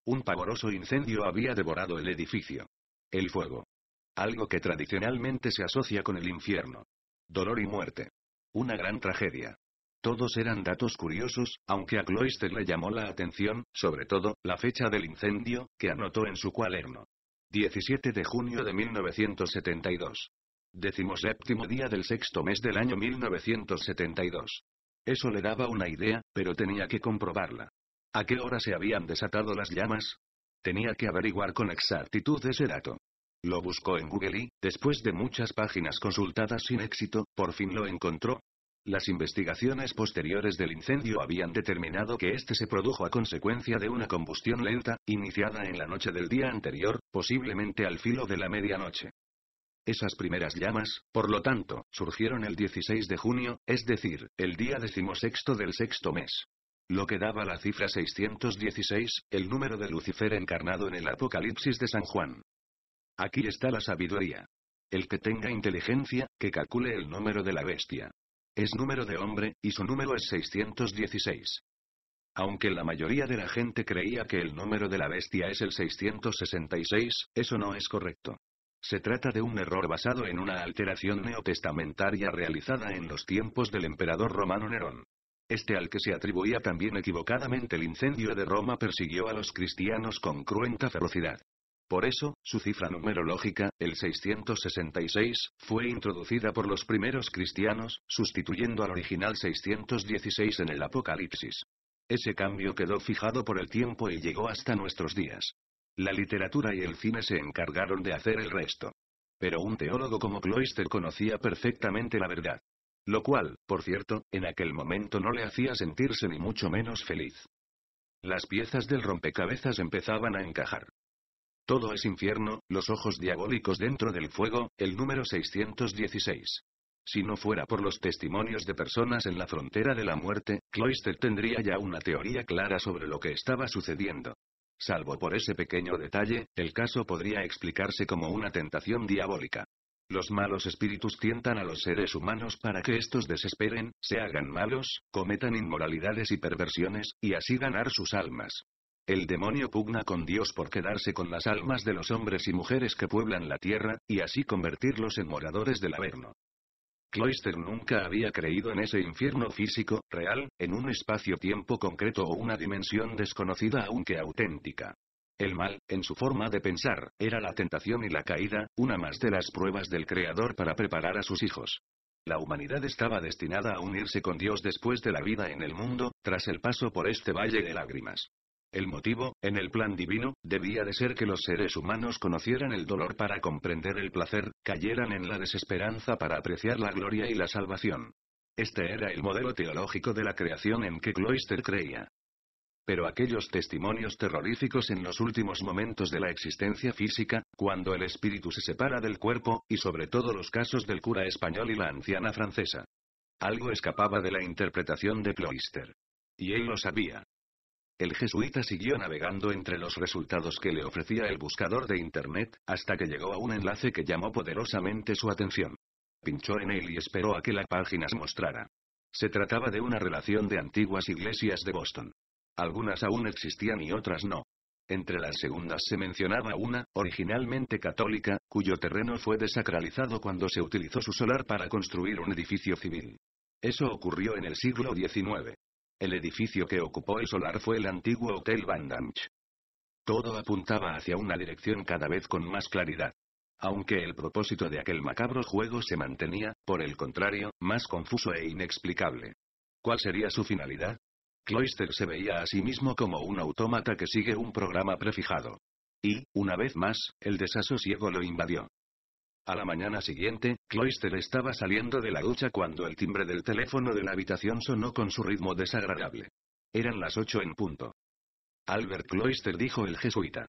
Un pavoroso incendio había devorado el edificio. El fuego. Algo que tradicionalmente se asocia con el infierno. Dolor y muerte. Una gran tragedia. Todos eran datos curiosos, aunque a Cloister le llamó la atención, sobre todo, la fecha del incendio, que anotó en su cuaderno. 17 de junio de 1972. Decimoséptimo día del sexto mes del año 1972. Eso le daba una idea, pero tenía que comprobarla. ¿A qué hora se habían desatado las llamas? Tenía que averiguar con exactitud ese dato. Lo buscó en Google y, después de muchas páginas consultadas sin éxito, por fin lo encontró. Las investigaciones posteriores del incendio habían determinado que este se produjo a consecuencia de una combustión lenta, iniciada en la noche del día anterior, posiblemente al filo de la medianoche. Esas primeras llamas, por lo tanto, surgieron el 16 de junio, es decir, el día decimosexto del sexto mes. Lo que daba la cifra 616, el número de Lucifer encarnado en el Apocalipsis de San Juan. Aquí está la sabiduría. El que tenga inteligencia, que calcule el número de la bestia. Es número de hombre, y su número es 616. Aunque la mayoría de la gente creía que el número de la bestia es el 666, eso no es correcto. Se trata de un error basado en una alteración neotestamentaria realizada en los tiempos del emperador romano Nerón. Este al que se atribuía también equivocadamente el incendio de Roma persiguió a los cristianos con cruenta ferocidad. Por eso, su cifra numerológica, el 666, fue introducida por los primeros cristianos, sustituyendo al original 616 en el Apocalipsis. Ese cambio quedó fijado por el tiempo y llegó hasta nuestros días. La literatura y el cine se encargaron de hacer el resto. Pero un teólogo como Cloister conocía perfectamente la verdad. Lo cual, por cierto, en aquel momento no le hacía sentirse ni mucho menos feliz. Las piezas del rompecabezas empezaban a encajar. Todo es infierno, los ojos diabólicos dentro del fuego, el número 616. Si no fuera por los testimonios de personas en la frontera de la muerte, Cloister tendría ya una teoría clara sobre lo que estaba sucediendo. Salvo por ese pequeño detalle, el caso podría explicarse como una tentación diabólica. Los malos espíritus tientan a los seres humanos para que estos desesperen, se hagan malos, cometan inmoralidades y perversiones, y así ganar sus almas. El demonio pugna con Dios por quedarse con las almas de los hombres y mujeres que pueblan la tierra, y así convertirlos en moradores del Averno. Cloister nunca había creído en ese infierno físico, real, en un espacio-tiempo concreto o una dimensión desconocida aunque auténtica. El mal, en su forma de pensar, era la tentación y la caída, una más de las pruebas del Creador para preparar a sus hijos. La humanidad estaba destinada a unirse con Dios después de la vida en el mundo, tras el paso por este valle de lágrimas. El motivo, en el plan divino, debía de ser que los seres humanos conocieran el dolor para comprender el placer, cayeran en la desesperanza para apreciar la gloria y la salvación. Este era el modelo teológico de la creación en que Cloister creía. Pero aquellos testimonios terroríficos en los últimos momentos de la existencia física, cuando el espíritu se separa del cuerpo, y sobre todo los casos del cura español y la anciana francesa. Algo escapaba de la interpretación de Cloister. Y él lo sabía. El jesuita siguió navegando entre los resultados que le ofrecía el buscador de Internet, hasta que llegó a un enlace que llamó poderosamente su atención. Pinchó en él y esperó a que la página se mostrara. Se trataba de una relación de antiguas iglesias de Boston. Algunas aún existían y otras no. Entre las segundas se mencionaba una, originalmente católica, cuyo terreno fue desacralizado cuando se utilizó su solar para construir un edificio civil. Eso ocurrió en el siglo XIX. El edificio que ocupó el solar fue el antiguo Hotel Van Damme. Todo apuntaba hacia una dirección cada vez con más claridad. Aunque el propósito de aquel macabro juego se mantenía, por el contrario, más confuso e inexplicable. ¿Cuál sería su finalidad? Cloister se veía a sí mismo como un autómata que sigue un programa prefijado. Y, una vez más, el desasosiego lo invadió. A la mañana siguiente, Cloister estaba saliendo de la ducha cuando el timbre del teléfono de la habitación sonó con su ritmo desagradable. Eran las ocho en punto. Albert Cloister dijo el jesuita.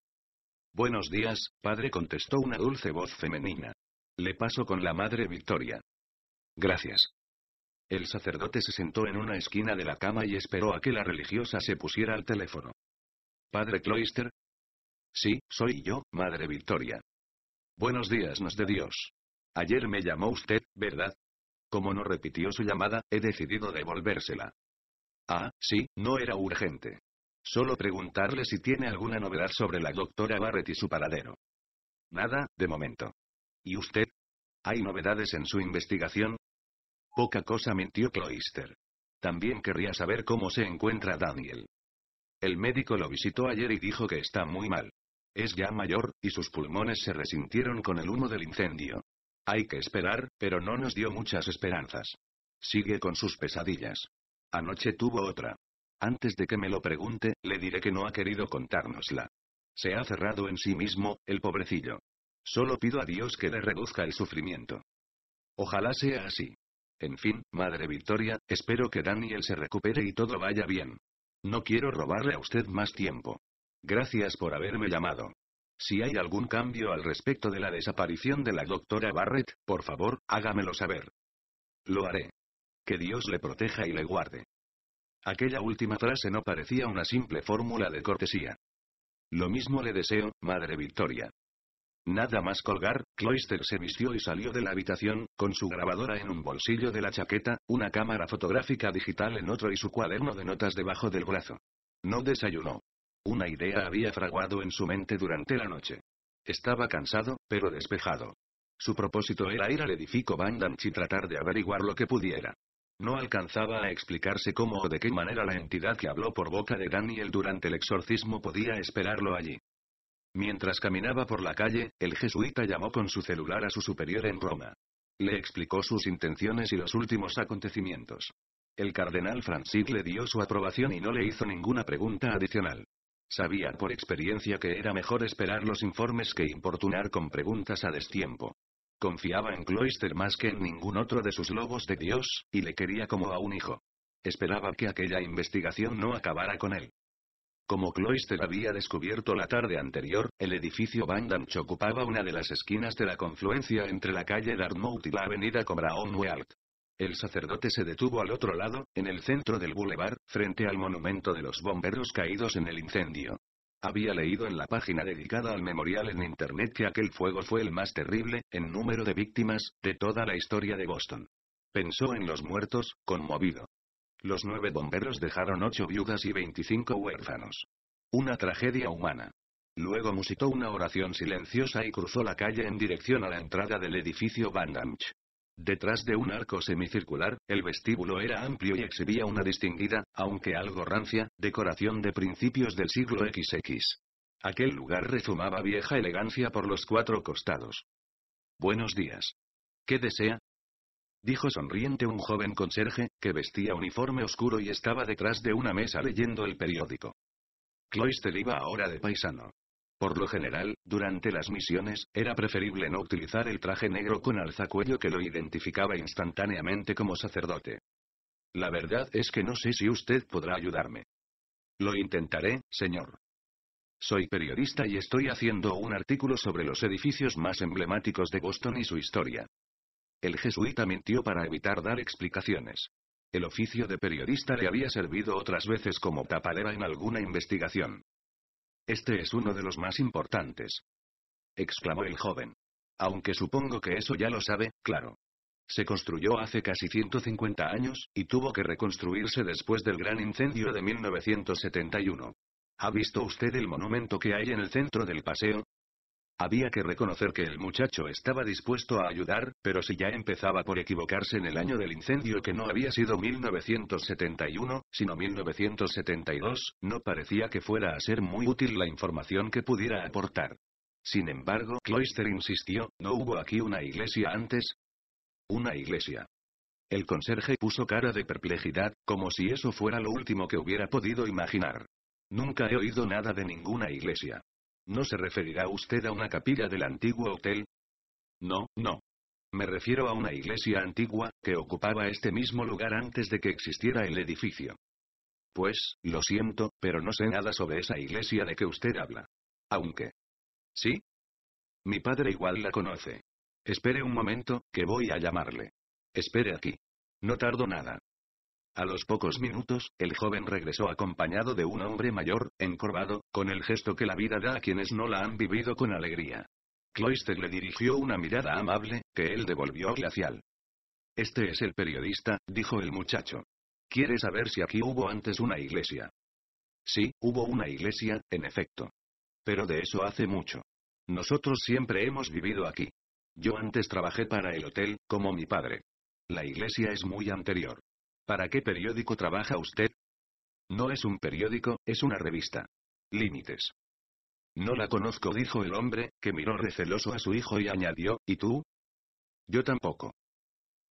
Buenos días, padre contestó una dulce voz femenina. Le paso con la madre Victoria. Gracias. El sacerdote se sentó en una esquina de la cama y esperó a que la religiosa se pusiera al teléfono. Padre Cloister. Sí, soy yo, Madre Victoria. Buenos días, nos de Dios. Ayer me llamó usted, ¿verdad? Como no repitió su llamada, he decidido devolvérsela. Ah, sí, no era urgente. Solo preguntarle si tiene alguna novedad sobre la doctora Barrett y su paradero. Nada, de momento. ¿Y usted? ¿Hay novedades en su investigación? Poca cosa mintió Cloister. También querría saber cómo se encuentra Daniel. El médico lo visitó ayer y dijo que está muy mal. Es ya mayor, y sus pulmones se resintieron con el humo del incendio. Hay que esperar, pero no nos dio muchas esperanzas. Sigue con sus pesadillas. Anoche tuvo otra. Antes de que me lo pregunte, le diré que no ha querido contárnosla. Se ha cerrado en sí mismo, el pobrecillo. Solo pido a Dios que le reduzca el sufrimiento. Ojalá sea así. En fin, madre Victoria, espero que Daniel se recupere y todo vaya bien. No quiero robarle a usted más tiempo. Gracias por haberme llamado. Si hay algún cambio al respecto de la desaparición de la doctora Barrett, por favor, hágamelo saber. Lo haré. Que Dios le proteja y le guarde. Aquella última frase no parecía una simple fórmula de cortesía. Lo mismo le deseo, Madre Victoria. Nada más colgar, Cloister se vistió y salió de la habitación, con su grabadora en un bolsillo de la chaqueta, una cámara fotográfica digital en otro y su cuaderno de notas debajo del brazo. No desayunó. Una idea había fraguado en su mente durante la noche. Estaba cansado, pero despejado. Su propósito era ir al edificio Damme y tratar de averiguar lo que pudiera. No alcanzaba a explicarse cómo o de qué manera la entidad que habló por boca de Daniel durante el exorcismo podía esperarlo allí. Mientras caminaba por la calle, el jesuita llamó con su celular a su superior en Roma. Le explicó sus intenciones y los últimos acontecimientos. El cardenal Francis le dio su aprobación y no le hizo ninguna pregunta adicional. Sabía por experiencia que era mejor esperar los informes que importunar con preguntas a destiempo. Confiaba en Cloister más que en ningún otro de sus lobos de Dios, y le quería como a un hijo. Esperaba que aquella investigación no acabara con él. Como Cloister había descubierto la tarde anterior, el edificio Van ocupaba una de las esquinas de la confluencia entre la calle Dartmouth y la avenida Cobraonweald. El sacerdote se detuvo al otro lado, en el centro del boulevard, frente al monumento de los bomberos caídos en el incendio. Había leído en la página dedicada al memorial en Internet que aquel fuego fue el más terrible, en número de víctimas, de toda la historia de Boston. Pensó en los muertos, conmovido. Los nueve bomberos dejaron ocho viudas y veinticinco huérfanos. Una tragedia humana. Luego musitó una oración silenciosa y cruzó la calle en dirección a la entrada del edificio Van Damme. Detrás de un arco semicircular, el vestíbulo era amplio y exhibía una distinguida, aunque algo rancia, decoración de principios del siglo XX. Aquel lugar rezumaba vieja elegancia por los cuatro costados. Buenos días. ¿Qué desea? dijo sonriente un joven conserje, que vestía uniforme oscuro y estaba detrás de una mesa leyendo el periódico. Cloister iba ahora de paisano. Por lo general, durante las misiones, era preferible no utilizar el traje negro con alzacuello que lo identificaba instantáneamente como sacerdote. La verdad es que no sé si usted podrá ayudarme. Lo intentaré, señor. Soy periodista y estoy haciendo un artículo sobre los edificios más emblemáticos de Boston y su historia. El jesuita mintió para evitar dar explicaciones. El oficio de periodista le había servido otras veces como tapadera en alguna investigación. Este es uno de los más importantes. Exclamó el joven. Aunque supongo que eso ya lo sabe, claro. Se construyó hace casi 150 años, y tuvo que reconstruirse después del gran incendio de 1971. ¿Ha visto usted el monumento que hay en el centro del paseo? Había que reconocer que el muchacho estaba dispuesto a ayudar, pero si ya empezaba por equivocarse en el año del incendio que no había sido 1971, sino 1972, no parecía que fuera a ser muy útil la información que pudiera aportar. Sin embargo, Cloister insistió, ¿no hubo aquí una iglesia antes? Una iglesia. El conserje puso cara de perplejidad, como si eso fuera lo último que hubiera podido imaginar. Nunca he oído nada de ninguna iglesia. ¿No se referirá usted a una capilla del antiguo hotel? No, no. Me refiero a una iglesia antigua, que ocupaba este mismo lugar antes de que existiera el edificio. Pues, lo siento, pero no sé nada sobre esa iglesia de que usted habla. Aunque. ¿Sí? Mi padre igual la conoce. Espere un momento, que voy a llamarle. Espere aquí. No tardo nada. A los pocos minutos, el joven regresó acompañado de un hombre mayor, encorvado, con el gesto que la vida da a quienes no la han vivido con alegría. Cloister le dirigió una mirada amable, que él devolvió glacial. Este es el periodista, dijo el muchacho. Quiere saber si aquí hubo antes una iglesia. Sí, hubo una iglesia, en efecto. Pero de eso hace mucho. Nosotros siempre hemos vivido aquí. Yo antes trabajé para el hotel, como mi padre. La iglesia es muy anterior. ¿Para qué periódico trabaja usted? No es un periódico, es una revista. Límites. No la conozco, dijo el hombre, que miró receloso a su hijo y añadió, ¿y tú? Yo tampoco.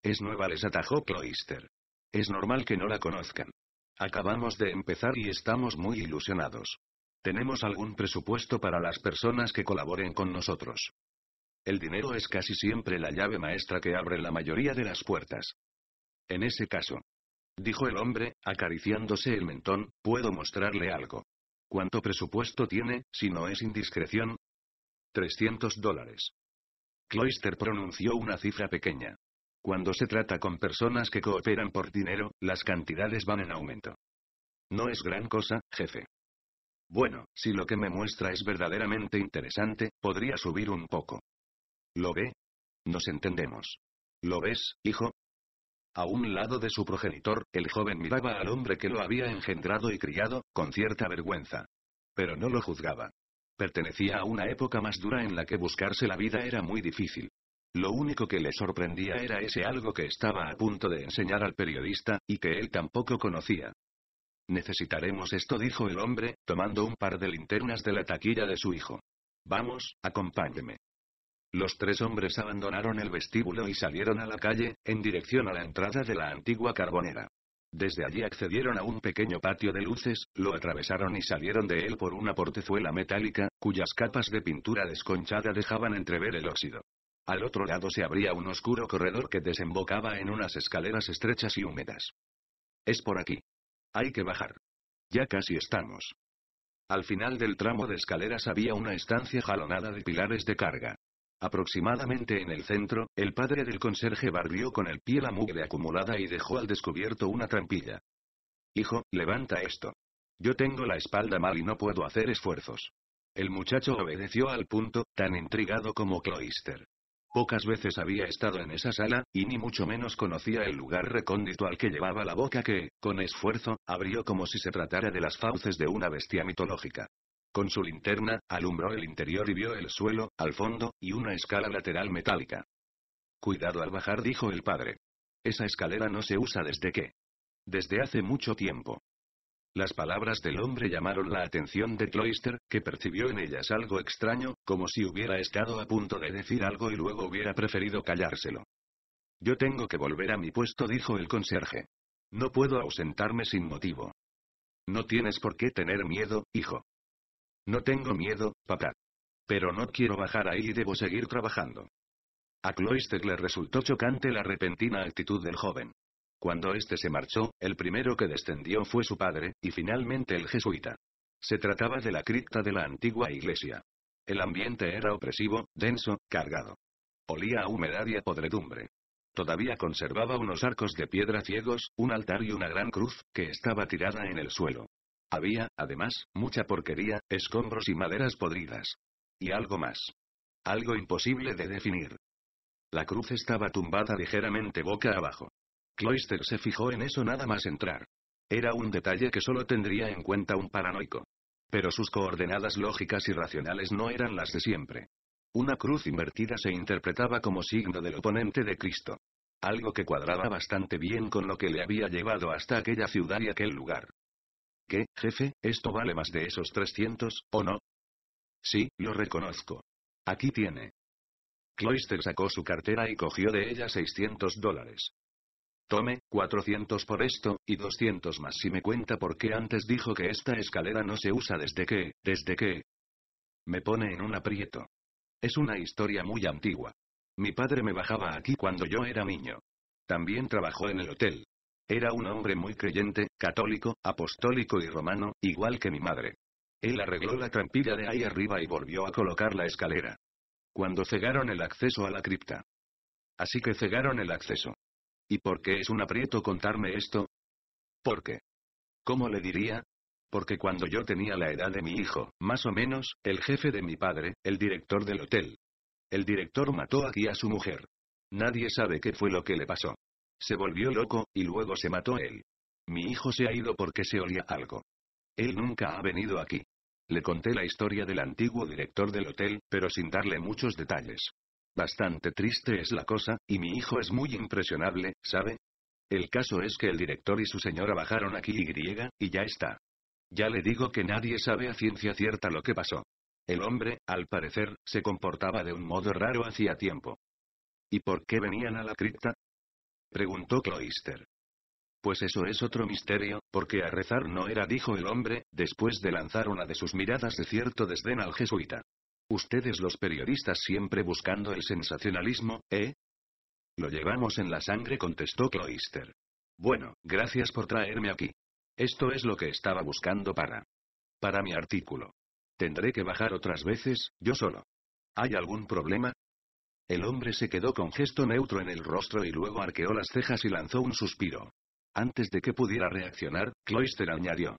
Es nueva, les atajó Cloister. Es normal que no la conozcan. Acabamos de empezar y estamos muy ilusionados. Tenemos algún presupuesto para las personas que colaboren con nosotros. El dinero es casi siempre la llave maestra que abre la mayoría de las puertas. En ese caso, Dijo el hombre, acariciándose el mentón, puedo mostrarle algo. ¿Cuánto presupuesto tiene, si no es indiscreción? 300 dólares. Cloister pronunció una cifra pequeña. Cuando se trata con personas que cooperan por dinero, las cantidades van en aumento. No es gran cosa, jefe. Bueno, si lo que me muestra es verdaderamente interesante, podría subir un poco. ¿Lo ve? Nos entendemos. ¿Lo ves, hijo? A un lado de su progenitor, el joven miraba al hombre que lo había engendrado y criado, con cierta vergüenza. Pero no lo juzgaba. Pertenecía a una época más dura en la que buscarse la vida era muy difícil. Lo único que le sorprendía era ese algo que estaba a punto de enseñar al periodista, y que él tampoco conocía. Necesitaremos esto, dijo el hombre, tomando un par de linternas de la taquilla de su hijo. Vamos, acompáñeme. Los tres hombres abandonaron el vestíbulo y salieron a la calle, en dirección a la entrada de la antigua carbonera. Desde allí accedieron a un pequeño patio de luces, lo atravesaron y salieron de él por una portezuela metálica, cuyas capas de pintura desconchada dejaban entrever el óxido. Al otro lado se abría un oscuro corredor que desembocaba en unas escaleras estrechas y húmedas. Es por aquí. Hay que bajar. Ya casi estamos. Al final del tramo de escaleras había una estancia jalonada de pilares de carga. Aproximadamente en el centro, el padre del conserje barrió con el pie la mugre acumulada y dejó al descubierto una trampilla. Hijo, levanta esto. Yo tengo la espalda mal y no puedo hacer esfuerzos. El muchacho obedeció al punto, tan intrigado como Cloister. Pocas veces había estado en esa sala, y ni mucho menos conocía el lugar recóndito al que llevaba la boca que, con esfuerzo, abrió como si se tratara de las fauces de una bestia mitológica. Con su linterna, alumbró el interior y vio el suelo, al fondo, y una escala lateral metálica. Cuidado al bajar, dijo el padre. Esa escalera no se usa desde qué? Desde hace mucho tiempo. Las palabras del hombre llamaron la atención de Cloister, que percibió en ellas algo extraño, como si hubiera estado a punto de decir algo y luego hubiera preferido callárselo. Yo tengo que volver a mi puesto, dijo el conserje. No puedo ausentarme sin motivo. No tienes por qué tener miedo, hijo. No tengo miedo, papá. Pero no quiero bajar ahí y debo seguir trabajando. A Cloister le resultó chocante la repentina actitud del joven. Cuando éste se marchó, el primero que descendió fue su padre, y finalmente el jesuita. Se trataba de la cripta de la antigua iglesia. El ambiente era opresivo, denso, cargado. Olía a humedad y a podredumbre. Todavía conservaba unos arcos de piedra ciegos, un altar y una gran cruz, que estaba tirada en el suelo. Había, además, mucha porquería, escombros y maderas podridas. Y algo más. Algo imposible de definir. La cruz estaba tumbada ligeramente boca abajo. Cloister se fijó en eso nada más entrar. Era un detalle que solo tendría en cuenta un paranoico. Pero sus coordenadas lógicas y racionales no eran las de siempre. Una cruz invertida se interpretaba como signo del oponente de Cristo. Algo que cuadraba bastante bien con lo que le había llevado hasta aquella ciudad y aquel lugar. ¿Qué, jefe, esto vale más de esos 300, o no? Sí, lo reconozco. Aquí tiene. Cloyster sacó su cartera y cogió de ella 600 dólares. Tome, 400 por esto, y 200 más si me cuenta por qué antes dijo que esta escalera no se usa desde que, desde que... Me pone en un aprieto. Es una historia muy antigua. Mi padre me bajaba aquí cuando yo era niño. También trabajó en el hotel. Era un hombre muy creyente, católico, apostólico y romano, igual que mi madre. Él arregló la trampilla de ahí arriba y volvió a colocar la escalera. Cuando cegaron el acceso a la cripta. Así que cegaron el acceso. ¿Y por qué es un aprieto contarme esto? ¿Por qué? ¿Cómo le diría? Porque cuando yo tenía la edad de mi hijo, más o menos, el jefe de mi padre, el director del hotel. El director mató aquí a su mujer. Nadie sabe qué fue lo que le pasó. Se volvió loco, y luego se mató él. Mi hijo se ha ido porque se olía algo. Él nunca ha venido aquí. Le conté la historia del antiguo director del hotel, pero sin darle muchos detalles. Bastante triste es la cosa, y mi hijo es muy impresionable, ¿sabe? El caso es que el director y su señora bajaron aquí y, griega, y ya está. Ya le digo que nadie sabe a ciencia cierta lo que pasó. El hombre, al parecer, se comportaba de un modo raro hacía tiempo. ¿Y por qué venían a la cripta? preguntó Cloister. Pues eso es otro misterio, porque a rezar no era, dijo el hombre, después de lanzar una de sus miradas de cierto desdén al jesuita. Ustedes los periodistas siempre buscando el sensacionalismo, ¿eh? Lo llevamos en la sangre, contestó Cloister. Bueno, gracias por traerme aquí. Esto es lo que estaba buscando para... para mi artículo. Tendré que bajar otras veces, yo solo. ¿Hay algún problema? El hombre se quedó con gesto neutro en el rostro y luego arqueó las cejas y lanzó un suspiro. Antes de que pudiera reaccionar, Cloister añadió.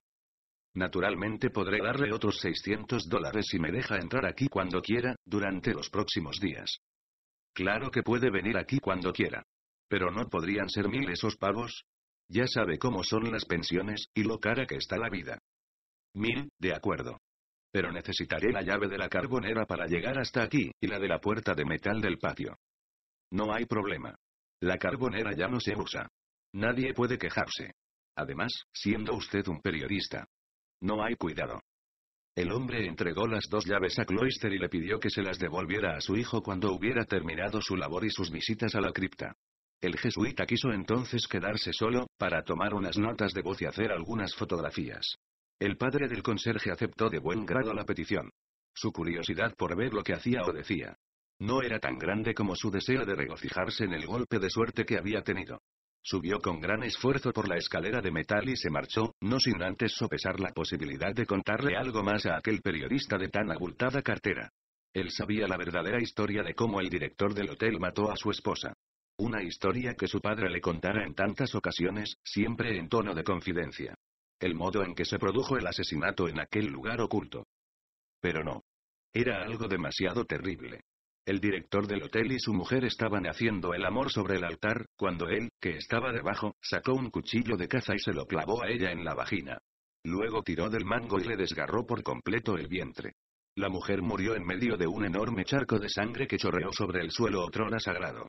Naturalmente podré darle otros 600 dólares si me deja entrar aquí cuando quiera, durante los próximos días. Claro que puede venir aquí cuando quiera. Pero no podrían ser mil esos pavos. Ya sabe cómo son las pensiones, y lo cara que está la vida. Mil, de acuerdo. Pero necesitaré la llave de la carbonera para llegar hasta aquí, y la de la puerta de metal del patio. No hay problema. La carbonera ya no se usa. Nadie puede quejarse. Además, siendo usted un periodista. No hay cuidado. El hombre entregó las dos llaves a Cloister y le pidió que se las devolviera a su hijo cuando hubiera terminado su labor y sus visitas a la cripta. El jesuita quiso entonces quedarse solo, para tomar unas notas de voz y hacer algunas fotografías. El padre del conserje aceptó de buen grado la petición. Su curiosidad por ver lo que hacía o decía. No era tan grande como su deseo de regocijarse en el golpe de suerte que había tenido. Subió con gran esfuerzo por la escalera de metal y se marchó, no sin antes sopesar la posibilidad de contarle algo más a aquel periodista de tan abultada cartera. Él sabía la verdadera historia de cómo el director del hotel mató a su esposa. Una historia que su padre le contara en tantas ocasiones, siempre en tono de confidencia el modo en que se produjo el asesinato en aquel lugar oculto. Pero no. Era algo demasiado terrible. El director del hotel y su mujer estaban haciendo el amor sobre el altar, cuando él, que estaba debajo, sacó un cuchillo de caza y se lo clavó a ella en la vagina. Luego tiró del mango y le desgarró por completo el vientre. La mujer murió en medio de un enorme charco de sangre que chorreó sobre el suelo otrora sagrado.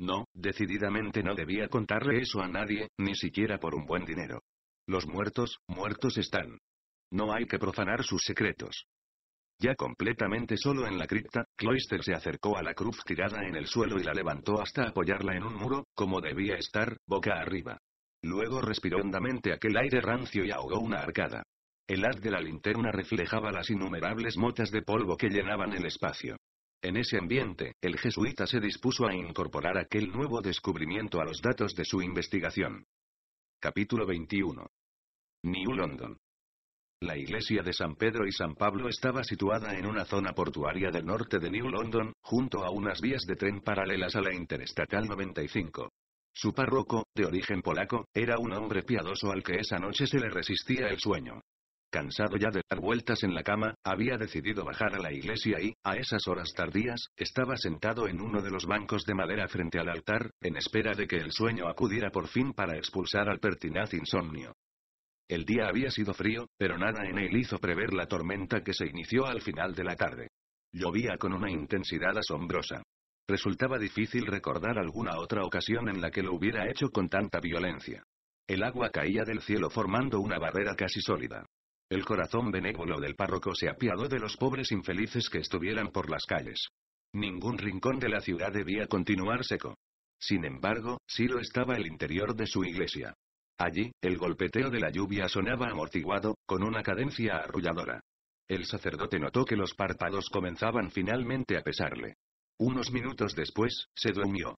No, decididamente no debía contarle eso a nadie, ni siquiera por un buen dinero. Los muertos, muertos están. No hay que profanar sus secretos. Ya completamente solo en la cripta, Cloister se acercó a la cruz tirada en el suelo y la levantó hasta apoyarla en un muro, como debía estar, boca arriba. Luego respiró hondamente aquel aire rancio y ahogó una arcada. El haz de la linterna reflejaba las innumerables motas de polvo que llenaban el espacio. En ese ambiente, el jesuita se dispuso a incorporar aquel nuevo descubrimiento a los datos de su investigación. Capítulo 21. New London. La iglesia de San Pedro y San Pablo estaba situada en una zona portuaria del norte de New London, junto a unas vías de tren paralelas a la Interestatal 95. Su párroco, de origen polaco, era un hombre piadoso al que esa noche se le resistía el sueño. Cansado ya de dar vueltas en la cama, había decidido bajar a la iglesia y, a esas horas tardías, estaba sentado en uno de los bancos de madera frente al altar, en espera de que el sueño acudiera por fin para expulsar al pertinaz insomnio. El día había sido frío, pero nada en él hizo prever la tormenta que se inició al final de la tarde. Llovía con una intensidad asombrosa. Resultaba difícil recordar alguna otra ocasión en la que lo hubiera hecho con tanta violencia. El agua caía del cielo formando una barrera casi sólida. El corazón benévolo del párroco se apiadó de los pobres infelices que estuvieran por las calles. Ningún rincón de la ciudad debía continuar seco. Sin embargo, sí lo estaba el interior de su iglesia. Allí, el golpeteo de la lluvia sonaba amortiguado, con una cadencia arrulladora. El sacerdote notó que los párpados comenzaban finalmente a pesarle. Unos minutos después, se durmió.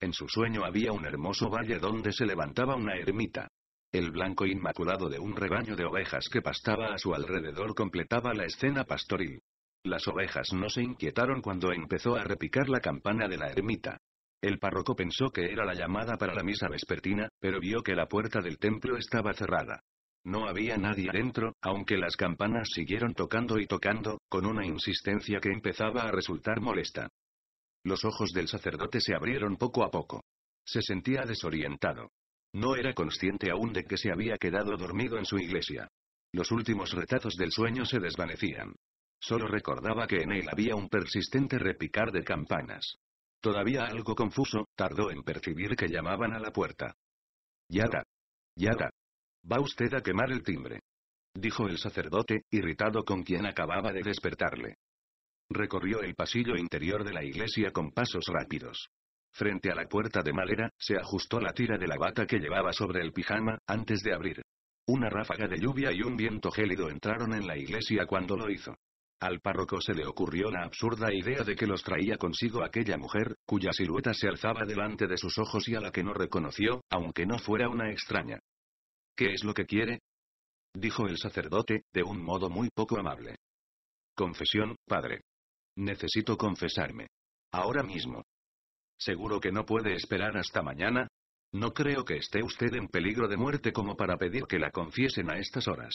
En su sueño había un hermoso valle donde se levantaba una ermita. El blanco inmaculado de un rebaño de ovejas que pastaba a su alrededor completaba la escena pastoril. Las ovejas no se inquietaron cuando empezó a repicar la campana de la ermita. El párroco pensó que era la llamada para la misa vespertina, pero vio que la puerta del templo estaba cerrada. No había nadie dentro, aunque las campanas siguieron tocando y tocando, con una insistencia que empezaba a resultar molesta. Los ojos del sacerdote se abrieron poco a poco. Se sentía desorientado. No era consciente aún de que se había quedado dormido en su iglesia. Los últimos retazos del sueño se desvanecían. Solo recordaba que en él había un persistente repicar de campanas. Todavía algo confuso, tardó en percibir que llamaban a la puerta. «¡Yada! ¡Yada! Va usted a quemar el timbre. Dijo el sacerdote, irritado con quien acababa de despertarle. Recorrió el pasillo interior de la iglesia con pasos rápidos. Frente a la puerta de madera, se ajustó la tira de la bata que llevaba sobre el pijama, antes de abrir. Una ráfaga de lluvia y un viento gélido entraron en la iglesia cuando lo hizo. Al párroco se le ocurrió la absurda idea de que los traía consigo aquella mujer, cuya silueta se alzaba delante de sus ojos y a la que no reconoció, aunque no fuera una extraña. ¿Qué es lo que quiere? dijo el sacerdote, de un modo muy poco amable. Confesión, padre. Necesito confesarme. Ahora mismo. ¿Seguro que no puede esperar hasta mañana? No creo que esté usted en peligro de muerte como para pedir que la confiesen a estas horas.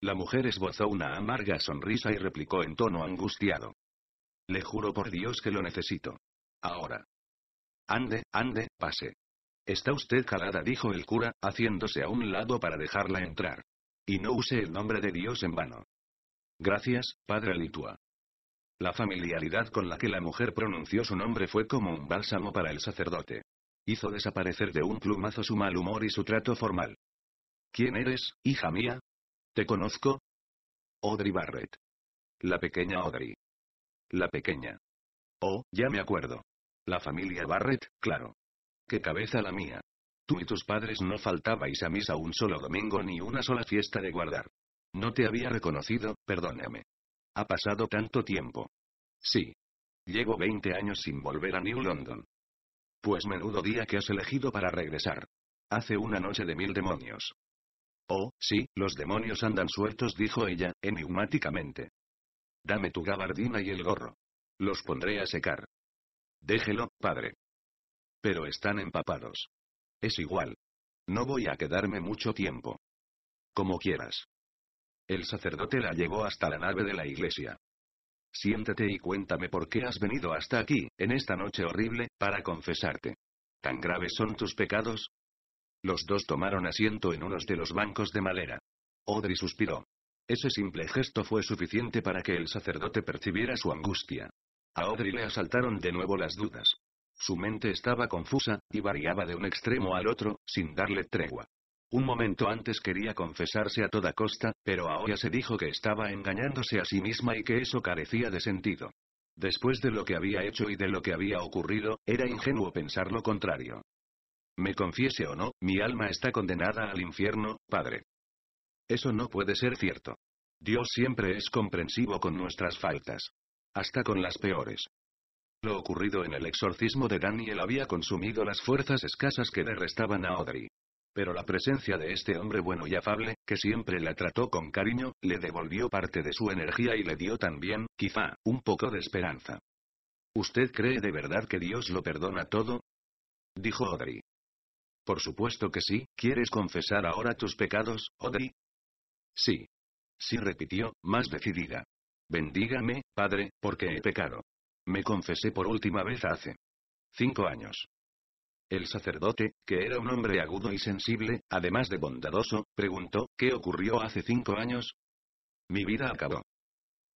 La mujer esbozó una amarga sonrisa y replicó en tono angustiado. Le juro por Dios que lo necesito. Ahora. Ande, ande, pase. Está usted calada, dijo el cura, haciéndose a un lado para dejarla entrar. Y no use el nombre de Dios en vano. Gracias, padre Litua. La familiaridad con la que la mujer pronunció su nombre fue como un bálsamo para el sacerdote. Hizo desaparecer de un plumazo su mal humor y su trato formal. ¿Quién eres, hija mía? ¿Te conozco? Audrey Barrett. La pequeña Audrey. La pequeña. Oh, ya me acuerdo. La familia Barrett, claro. Qué cabeza la mía. Tú y tus padres no faltabais a misa un solo domingo ni una sola fiesta de guardar. No te había reconocido, perdóname. Ha pasado tanto tiempo. Sí. Llevo 20 años sin volver a New London. Pues menudo día que has elegido para regresar. Hace una noche de mil demonios. Oh, sí, los demonios andan sueltos, dijo ella, enigmáticamente. Dame tu gabardina y el gorro. Los pondré a secar. Déjelo, padre. Pero están empapados. Es igual. No voy a quedarme mucho tiempo. Como quieras. El sacerdote la llevó hasta la nave de la iglesia. Siéntate y cuéntame por qué has venido hasta aquí, en esta noche horrible, para confesarte. ¿Tan graves son tus pecados? Los dos tomaron asiento en unos de los bancos de madera. Audrey suspiró. Ese simple gesto fue suficiente para que el sacerdote percibiera su angustia. A Audrey le asaltaron de nuevo las dudas. Su mente estaba confusa, y variaba de un extremo al otro, sin darle tregua. Un momento antes quería confesarse a toda costa, pero ahora se dijo que estaba engañándose a sí misma y que eso carecía de sentido. Después de lo que había hecho y de lo que había ocurrido, era ingenuo pensar lo contrario. Me confiese o no, mi alma está condenada al infierno, padre. Eso no puede ser cierto. Dios siempre es comprensivo con nuestras faltas. Hasta con las peores. Lo ocurrido en el exorcismo de Daniel había consumido las fuerzas escasas que le restaban a Audrey pero la presencia de este hombre bueno y afable, que siempre la trató con cariño, le devolvió parte de su energía y le dio también, quizá, un poco de esperanza. ¿Usted cree de verdad que Dios lo perdona todo? dijo Audrey. Por supuesto que sí, ¿quieres confesar ahora tus pecados, Audrey? Sí. Sí repitió, más decidida. Bendígame, Padre, porque he pecado. Me confesé por última vez hace cinco años. El sacerdote, que era un hombre agudo y sensible, además de bondadoso, preguntó, ¿qué ocurrió hace cinco años? Mi vida acabó.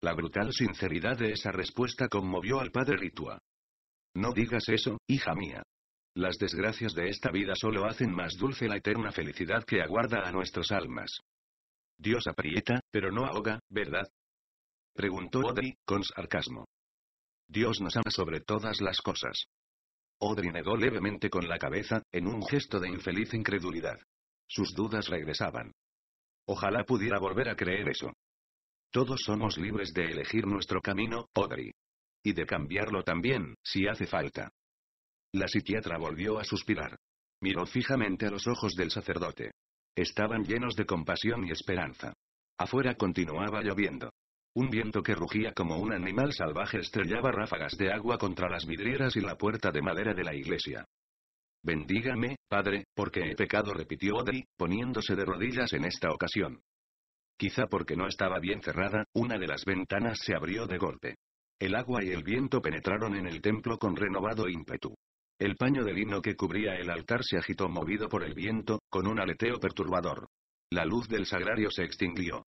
La brutal sinceridad de esa respuesta conmovió al padre Ritua. No digas eso, hija mía. Las desgracias de esta vida solo hacen más dulce la eterna felicidad que aguarda a nuestras almas. Dios aprieta, pero no ahoga, ¿verdad? Preguntó Odri, con sarcasmo. Dios nos ama sobre todas las cosas. Odri negó levemente con la cabeza, en un gesto de infeliz incredulidad. Sus dudas regresaban. Ojalá pudiera volver a creer eso. Todos somos libres de elegir nuestro camino, Odri. Y de cambiarlo también, si hace falta. La psiquiatra volvió a suspirar. Miró fijamente a los ojos del sacerdote. Estaban llenos de compasión y esperanza. Afuera continuaba lloviendo. Un viento que rugía como un animal salvaje estrellaba ráfagas de agua contra las vidrieras y la puerta de madera de la iglesia. Bendígame, Padre, porque he pecado, repitió Odri, poniéndose de rodillas en esta ocasión. Quizá porque no estaba bien cerrada, una de las ventanas se abrió de golpe. El agua y el viento penetraron en el templo con renovado ímpetu. El paño de lino que cubría el altar se agitó movido por el viento, con un aleteo perturbador. La luz del sagrario se extinguió.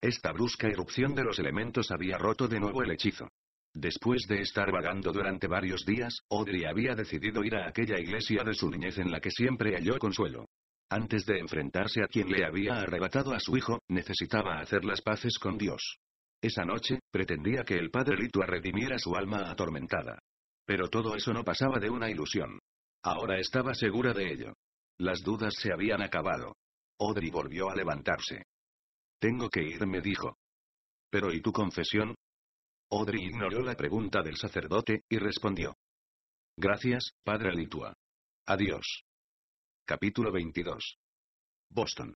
Esta brusca erupción de los elementos había roto de nuevo el hechizo. Después de estar vagando durante varios días, Audrey había decidido ir a aquella iglesia de su niñez en la que siempre halló consuelo. Antes de enfrentarse a quien le había arrebatado a su hijo, necesitaba hacer las paces con Dios. Esa noche, pretendía que el padre Litua redimiera su alma atormentada. Pero todo eso no pasaba de una ilusión. Ahora estaba segura de ello. Las dudas se habían acabado. Audrey volvió a levantarse. Tengo que irme dijo. Pero ¿y tu confesión? Audrey ignoró la pregunta del sacerdote, y respondió. Gracias, padre Litua. Adiós. Capítulo 22. Boston.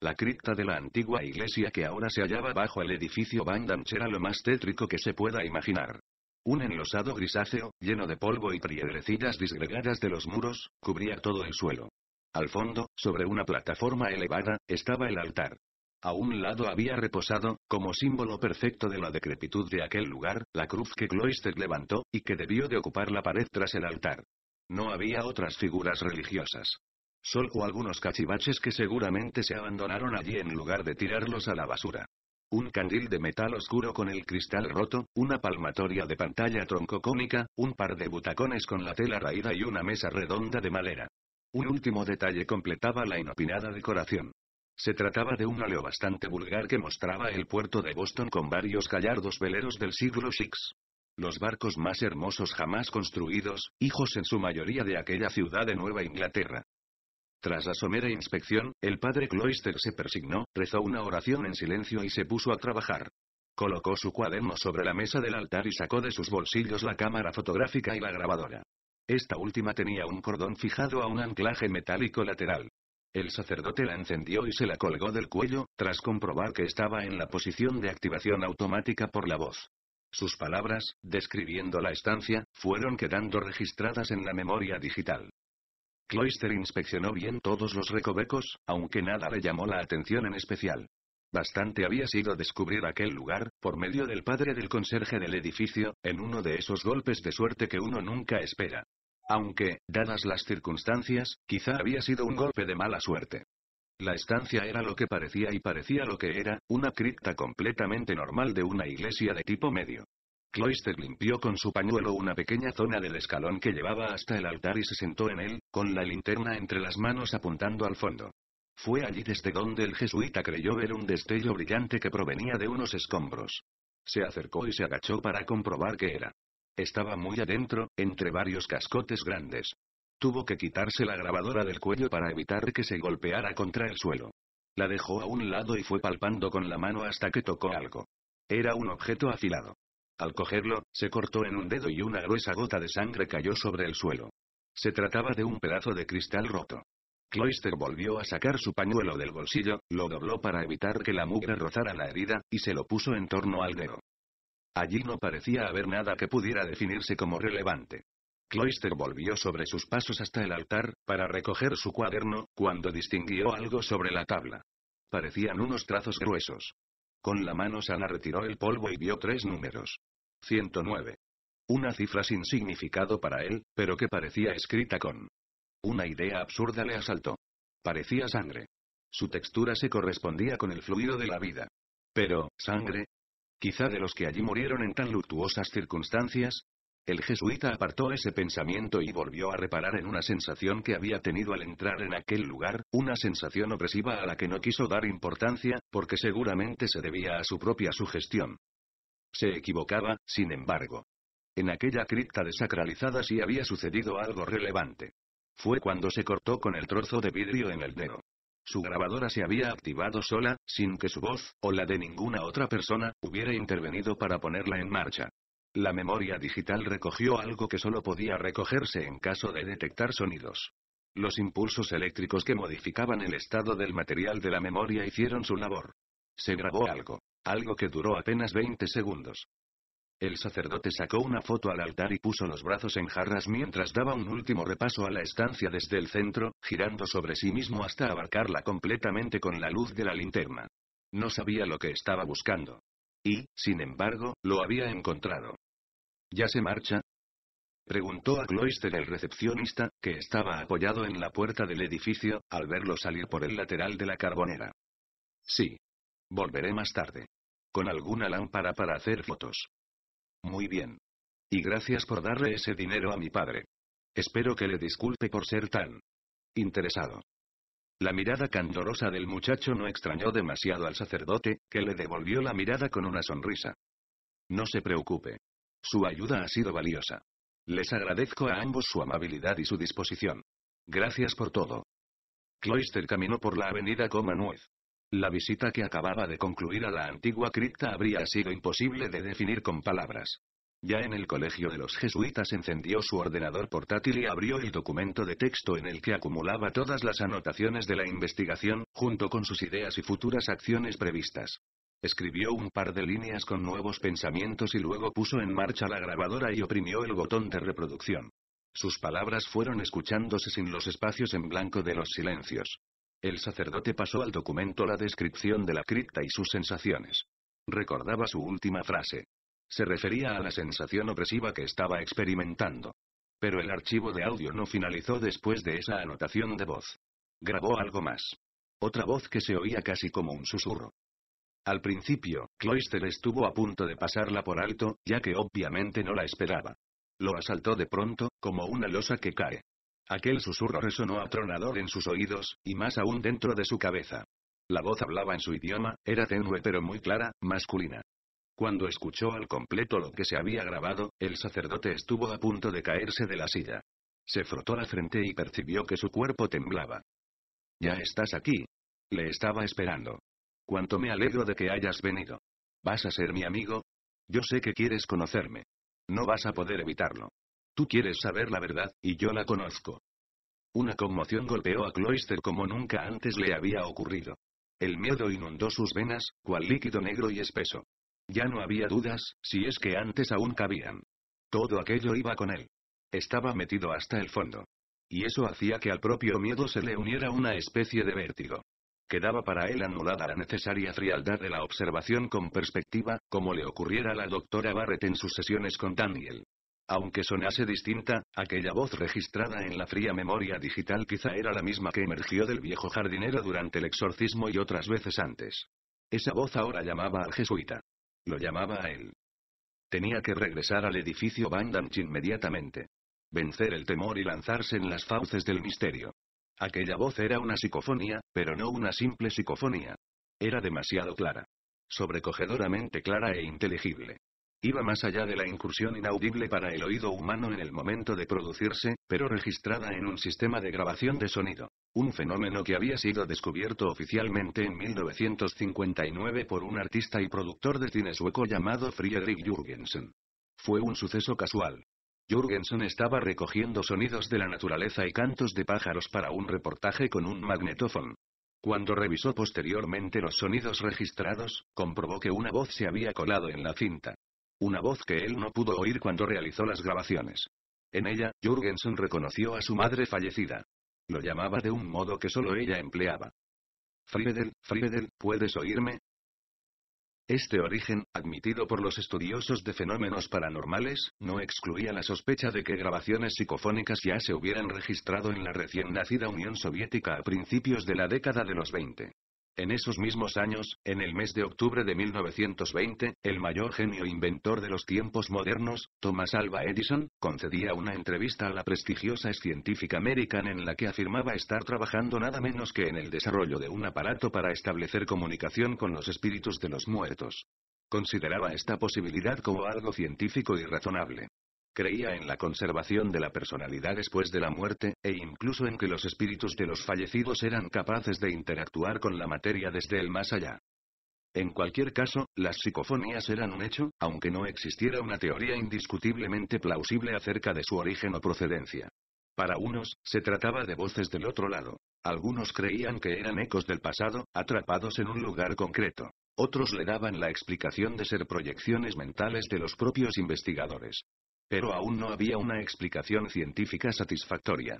La cripta de la antigua iglesia que ahora se hallaba bajo el edificio Damme era lo más tétrico que se pueda imaginar. Un enlosado grisáceo, lleno de polvo y piedrecillas disgregadas de los muros, cubría todo el suelo. Al fondo, sobre una plataforma elevada, estaba el altar. A un lado había reposado, como símbolo perfecto de la decrepitud de aquel lugar, la cruz que Cloister levantó, y que debió de ocupar la pared tras el altar. No había otras figuras religiosas. Solo algunos cachivaches que seguramente se abandonaron allí en lugar de tirarlos a la basura. Un candil de metal oscuro con el cristal roto, una palmatoria de pantalla troncocónica, un par de butacones con la tela raída y una mesa redonda de madera. Un último detalle completaba la inopinada decoración. Se trataba de un óleo bastante vulgar que mostraba el puerto de Boston con varios gallardos veleros del siglo VI. Los barcos más hermosos jamás construidos, hijos en su mayoría de aquella ciudad de Nueva Inglaterra. Tras la somera inspección, el padre Cloister se persignó, rezó una oración en silencio y se puso a trabajar. Colocó su cuaderno sobre la mesa del altar y sacó de sus bolsillos la cámara fotográfica y la grabadora. Esta última tenía un cordón fijado a un anclaje metálico lateral. El sacerdote la encendió y se la colgó del cuello, tras comprobar que estaba en la posición de activación automática por la voz. Sus palabras, describiendo la estancia, fueron quedando registradas en la memoria digital. Cloister inspeccionó bien todos los recovecos, aunque nada le llamó la atención en especial. Bastante había sido descubrir aquel lugar, por medio del padre del conserje del edificio, en uno de esos golpes de suerte que uno nunca espera. Aunque, dadas las circunstancias, quizá había sido un golpe de mala suerte. La estancia era lo que parecía y parecía lo que era, una cripta completamente normal de una iglesia de tipo medio. Cloister limpió con su pañuelo una pequeña zona del escalón que llevaba hasta el altar y se sentó en él, con la linterna entre las manos apuntando al fondo. Fue allí desde donde el jesuita creyó ver un destello brillante que provenía de unos escombros. Se acercó y se agachó para comprobar qué era. Estaba muy adentro, entre varios cascotes grandes. Tuvo que quitarse la grabadora del cuello para evitar que se golpeara contra el suelo. La dejó a un lado y fue palpando con la mano hasta que tocó algo. Era un objeto afilado. Al cogerlo, se cortó en un dedo y una gruesa gota de sangre cayó sobre el suelo. Se trataba de un pedazo de cristal roto. Cloister volvió a sacar su pañuelo del bolsillo, lo dobló para evitar que la mugre rozara la herida, y se lo puso en torno al dedo. Allí no parecía haber nada que pudiera definirse como relevante. Cloister volvió sobre sus pasos hasta el altar, para recoger su cuaderno, cuando distinguió algo sobre la tabla. Parecían unos trazos gruesos. Con la mano sana retiró el polvo y vio tres números. 109. Una cifra sin significado para él, pero que parecía escrita con. Una idea absurda le asaltó. Parecía sangre. Su textura se correspondía con el fluido de la vida. Pero, ¿sangre? quizá de los que allí murieron en tan luctuosas circunstancias? El jesuita apartó ese pensamiento y volvió a reparar en una sensación que había tenido al entrar en aquel lugar, una sensación opresiva a la que no quiso dar importancia, porque seguramente se debía a su propia sugestión. Se equivocaba, sin embargo. En aquella cripta desacralizada sí había sucedido algo relevante. Fue cuando se cortó con el trozo de vidrio en el dedo. Su grabadora se había activado sola, sin que su voz, o la de ninguna otra persona, hubiera intervenido para ponerla en marcha. La memoria digital recogió algo que solo podía recogerse en caso de detectar sonidos. Los impulsos eléctricos que modificaban el estado del material de la memoria hicieron su labor. Se grabó algo. Algo que duró apenas 20 segundos. El sacerdote sacó una foto al altar y puso los brazos en jarras mientras daba un último repaso a la estancia desde el centro, girando sobre sí mismo hasta abarcarla completamente con la luz de la linterna. No sabía lo que estaba buscando. Y, sin embargo, lo había encontrado. ¿Ya se marcha? Preguntó a Cloister el recepcionista, que estaba apoyado en la puerta del edificio, al verlo salir por el lateral de la carbonera. Sí. Volveré más tarde. Con alguna lámpara para hacer fotos. Muy bien. Y gracias por darle ese dinero a mi padre. Espero que le disculpe por ser tan interesado. La mirada candorosa del muchacho no extrañó demasiado al sacerdote, que le devolvió la mirada con una sonrisa. No se preocupe. Su ayuda ha sido valiosa. Les agradezco a ambos su amabilidad y su disposición. Gracias por todo. Cloister caminó por la avenida Comanuez. La visita que acababa de concluir a la antigua cripta habría sido imposible de definir con palabras. Ya en el colegio de los jesuitas encendió su ordenador portátil y abrió el documento de texto en el que acumulaba todas las anotaciones de la investigación, junto con sus ideas y futuras acciones previstas. Escribió un par de líneas con nuevos pensamientos y luego puso en marcha la grabadora y oprimió el botón de reproducción. Sus palabras fueron escuchándose sin los espacios en blanco de los silencios. El sacerdote pasó al documento la descripción de la cripta y sus sensaciones. Recordaba su última frase. Se refería a la sensación opresiva que estaba experimentando. Pero el archivo de audio no finalizó después de esa anotación de voz. Grabó algo más. Otra voz que se oía casi como un susurro. Al principio, Cloister estuvo a punto de pasarla por alto, ya que obviamente no la esperaba. Lo asaltó de pronto, como una losa que cae. Aquel susurro resonó atronador en sus oídos, y más aún dentro de su cabeza. La voz hablaba en su idioma, era tenue pero muy clara, masculina. Cuando escuchó al completo lo que se había grabado, el sacerdote estuvo a punto de caerse de la silla. Se frotó la frente y percibió que su cuerpo temblaba. Ya estás aquí. Le estaba esperando. Cuánto me alegro de que hayas venido. ¿Vas a ser mi amigo? Yo sé que quieres conocerme. No vas a poder evitarlo. Tú quieres saber la verdad, y yo la conozco. Una conmoción golpeó a Cloister como nunca antes le había ocurrido. El miedo inundó sus venas, cual líquido negro y espeso. Ya no había dudas, si es que antes aún cabían. Todo aquello iba con él. Estaba metido hasta el fondo. Y eso hacía que al propio miedo se le uniera una especie de vértigo. Quedaba para él anulada la necesaria frialdad de la observación con perspectiva, como le ocurriera a la doctora Barrett en sus sesiones con Daniel. Aunque sonase distinta, aquella voz registrada en la fría memoria digital quizá era la misma que emergió del viejo jardinero durante el exorcismo y otras veces antes. Esa voz ahora llamaba al jesuita. Lo llamaba a él. Tenía que regresar al edificio Van Damme inmediatamente. Vencer el temor y lanzarse en las fauces del misterio. Aquella voz era una psicofonía, pero no una simple psicofonía. Era demasiado clara. Sobrecogedoramente clara e inteligible. Iba más allá de la incursión inaudible para el oído humano en el momento de producirse, pero registrada en un sistema de grabación de sonido. Un fenómeno que había sido descubierto oficialmente en 1959 por un artista y productor de cine sueco llamado Friedrich Jürgensen. Fue un suceso casual. Jürgensen estaba recogiendo sonidos de la naturaleza y cantos de pájaros para un reportaje con un magnetófono. Cuando revisó posteriormente los sonidos registrados, comprobó que una voz se había colado en la cinta. Una voz que él no pudo oír cuando realizó las grabaciones. En ella, Jürgensen reconoció a su madre fallecida. Lo llamaba de un modo que solo ella empleaba. Friedel, Friedel, ¿puedes oírme? Este origen, admitido por los estudiosos de fenómenos paranormales, no excluía la sospecha de que grabaciones psicofónicas ya se hubieran registrado en la recién nacida Unión Soviética a principios de la década de los 20. En esos mismos años, en el mes de octubre de 1920, el mayor genio inventor de los tiempos modernos, Thomas Alva Edison, concedía una entrevista a la prestigiosa científica American en la que afirmaba estar trabajando nada menos que en el desarrollo de un aparato para establecer comunicación con los espíritus de los muertos. Consideraba esta posibilidad como algo científico y razonable. Creía en la conservación de la personalidad después de la muerte, e incluso en que los espíritus de los fallecidos eran capaces de interactuar con la materia desde el más allá. En cualquier caso, las psicofonías eran un hecho, aunque no existiera una teoría indiscutiblemente plausible acerca de su origen o procedencia. Para unos, se trataba de voces del otro lado. Algunos creían que eran ecos del pasado, atrapados en un lugar concreto. Otros le daban la explicación de ser proyecciones mentales de los propios investigadores. Pero aún no había una explicación científica satisfactoria.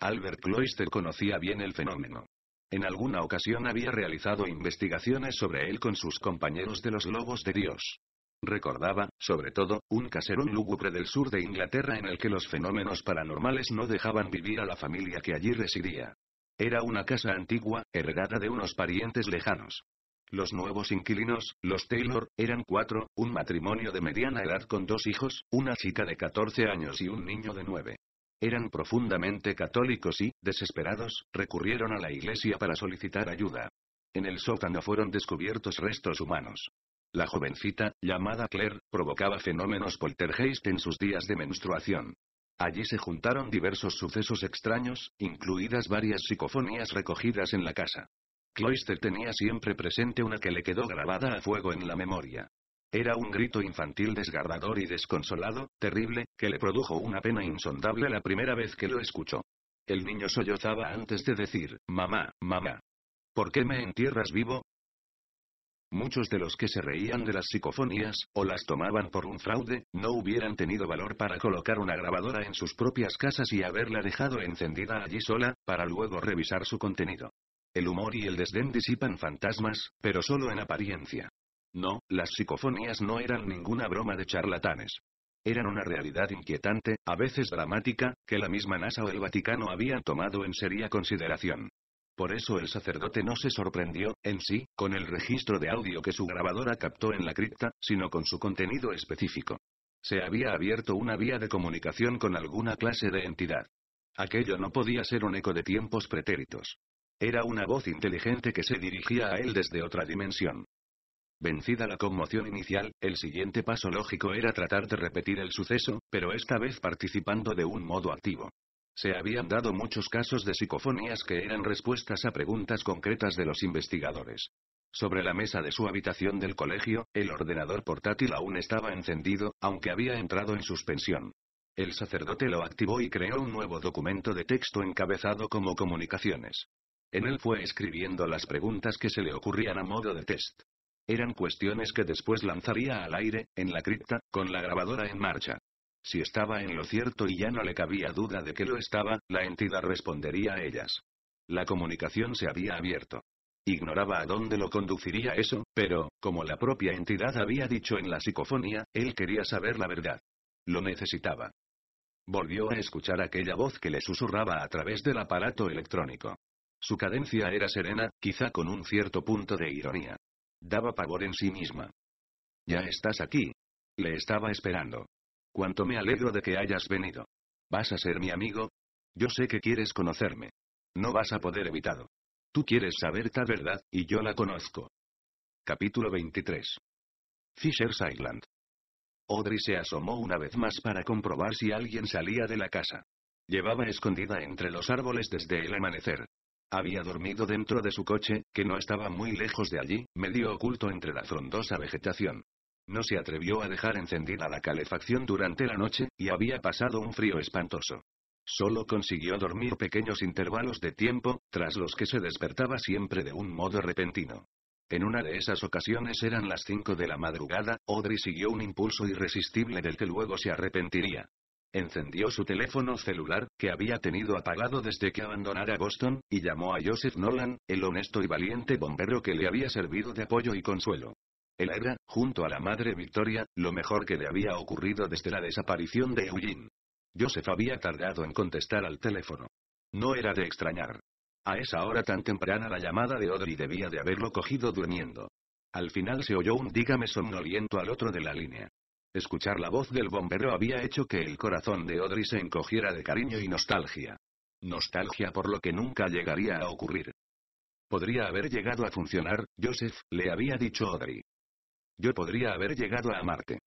Albert Cloister conocía bien el fenómeno. En alguna ocasión había realizado investigaciones sobre él con sus compañeros de los Lobos de Dios. Recordaba, sobre todo, un caserón lúgubre del sur de Inglaterra en el que los fenómenos paranormales no dejaban vivir a la familia que allí residía. Era una casa antigua, heredada de unos parientes lejanos. Los nuevos inquilinos, los Taylor, eran cuatro, un matrimonio de mediana edad con dos hijos, una chica de 14 años y un niño de 9. Eran profundamente católicos y, desesperados, recurrieron a la iglesia para solicitar ayuda. En el sótano fueron descubiertos restos humanos. La jovencita, llamada Claire, provocaba fenómenos poltergeist en sus días de menstruación. Allí se juntaron diversos sucesos extraños, incluidas varias psicofonías recogidas en la casa. Cloister tenía siempre presente una que le quedó grabada a fuego en la memoria. Era un grito infantil desgarrador y desconsolado, terrible, que le produjo una pena insondable la primera vez que lo escuchó. El niño sollozaba antes de decir, mamá, mamá. ¿Por qué me entierras vivo? Muchos de los que se reían de las psicofonías, o las tomaban por un fraude, no hubieran tenido valor para colocar una grabadora en sus propias casas y haberla dejado encendida allí sola, para luego revisar su contenido. El humor y el desdén disipan fantasmas, pero solo en apariencia. No, las psicofonías no eran ninguna broma de charlatanes. Eran una realidad inquietante, a veces dramática, que la misma NASA o el Vaticano habían tomado en seria consideración. Por eso el sacerdote no se sorprendió, en sí, con el registro de audio que su grabadora captó en la cripta, sino con su contenido específico. Se había abierto una vía de comunicación con alguna clase de entidad. Aquello no podía ser un eco de tiempos pretéritos. Era una voz inteligente que se dirigía a él desde otra dimensión. Vencida la conmoción inicial, el siguiente paso lógico era tratar de repetir el suceso, pero esta vez participando de un modo activo. Se habían dado muchos casos de psicofonías que eran respuestas a preguntas concretas de los investigadores. Sobre la mesa de su habitación del colegio, el ordenador portátil aún estaba encendido, aunque había entrado en suspensión. El sacerdote lo activó y creó un nuevo documento de texto encabezado como comunicaciones. En él fue escribiendo las preguntas que se le ocurrían a modo de test. Eran cuestiones que después lanzaría al aire, en la cripta, con la grabadora en marcha. Si estaba en lo cierto y ya no le cabía duda de que lo estaba, la entidad respondería a ellas. La comunicación se había abierto. Ignoraba a dónde lo conduciría eso, pero, como la propia entidad había dicho en la psicofonía, él quería saber la verdad. Lo necesitaba. Volvió a escuchar aquella voz que le susurraba a través del aparato electrónico. Su cadencia era serena, quizá con un cierto punto de ironía. Daba pavor en sí misma. Ya estás aquí. Le estaba esperando. Cuánto me alegro de que hayas venido. ¿Vas a ser mi amigo? Yo sé que quieres conocerme. No vas a poder evitarlo. Tú quieres saber la verdad, y yo la conozco. Capítulo 23. Fisher's Island. Audrey se asomó una vez más para comprobar si alguien salía de la casa. Llevaba escondida entre los árboles desde el amanecer. Había dormido dentro de su coche, que no estaba muy lejos de allí, medio oculto entre la frondosa vegetación. No se atrevió a dejar encendida la calefacción durante la noche, y había pasado un frío espantoso. Solo consiguió dormir pequeños intervalos de tiempo, tras los que se despertaba siempre de un modo repentino. En una de esas ocasiones eran las cinco de la madrugada, Audrey siguió un impulso irresistible del que luego se arrepentiría. Encendió su teléfono celular, que había tenido apagado desde que abandonara Boston, y llamó a Joseph Nolan, el honesto y valiente bombero que le había servido de apoyo y consuelo. Él era, junto a la madre Victoria, lo mejor que le había ocurrido desde la desaparición de Eugene. Joseph había tardado en contestar al teléfono. No era de extrañar. A esa hora tan temprana la llamada de Audrey debía de haberlo cogido durmiendo. Al final se oyó un dígame somnoliento al otro de la línea. Escuchar la voz del bombero había hecho que el corazón de Audrey se encogiera de cariño y nostalgia. Nostalgia por lo que nunca llegaría a ocurrir. Podría haber llegado a funcionar, Joseph, le había dicho Audrey. Yo podría haber llegado a amarte.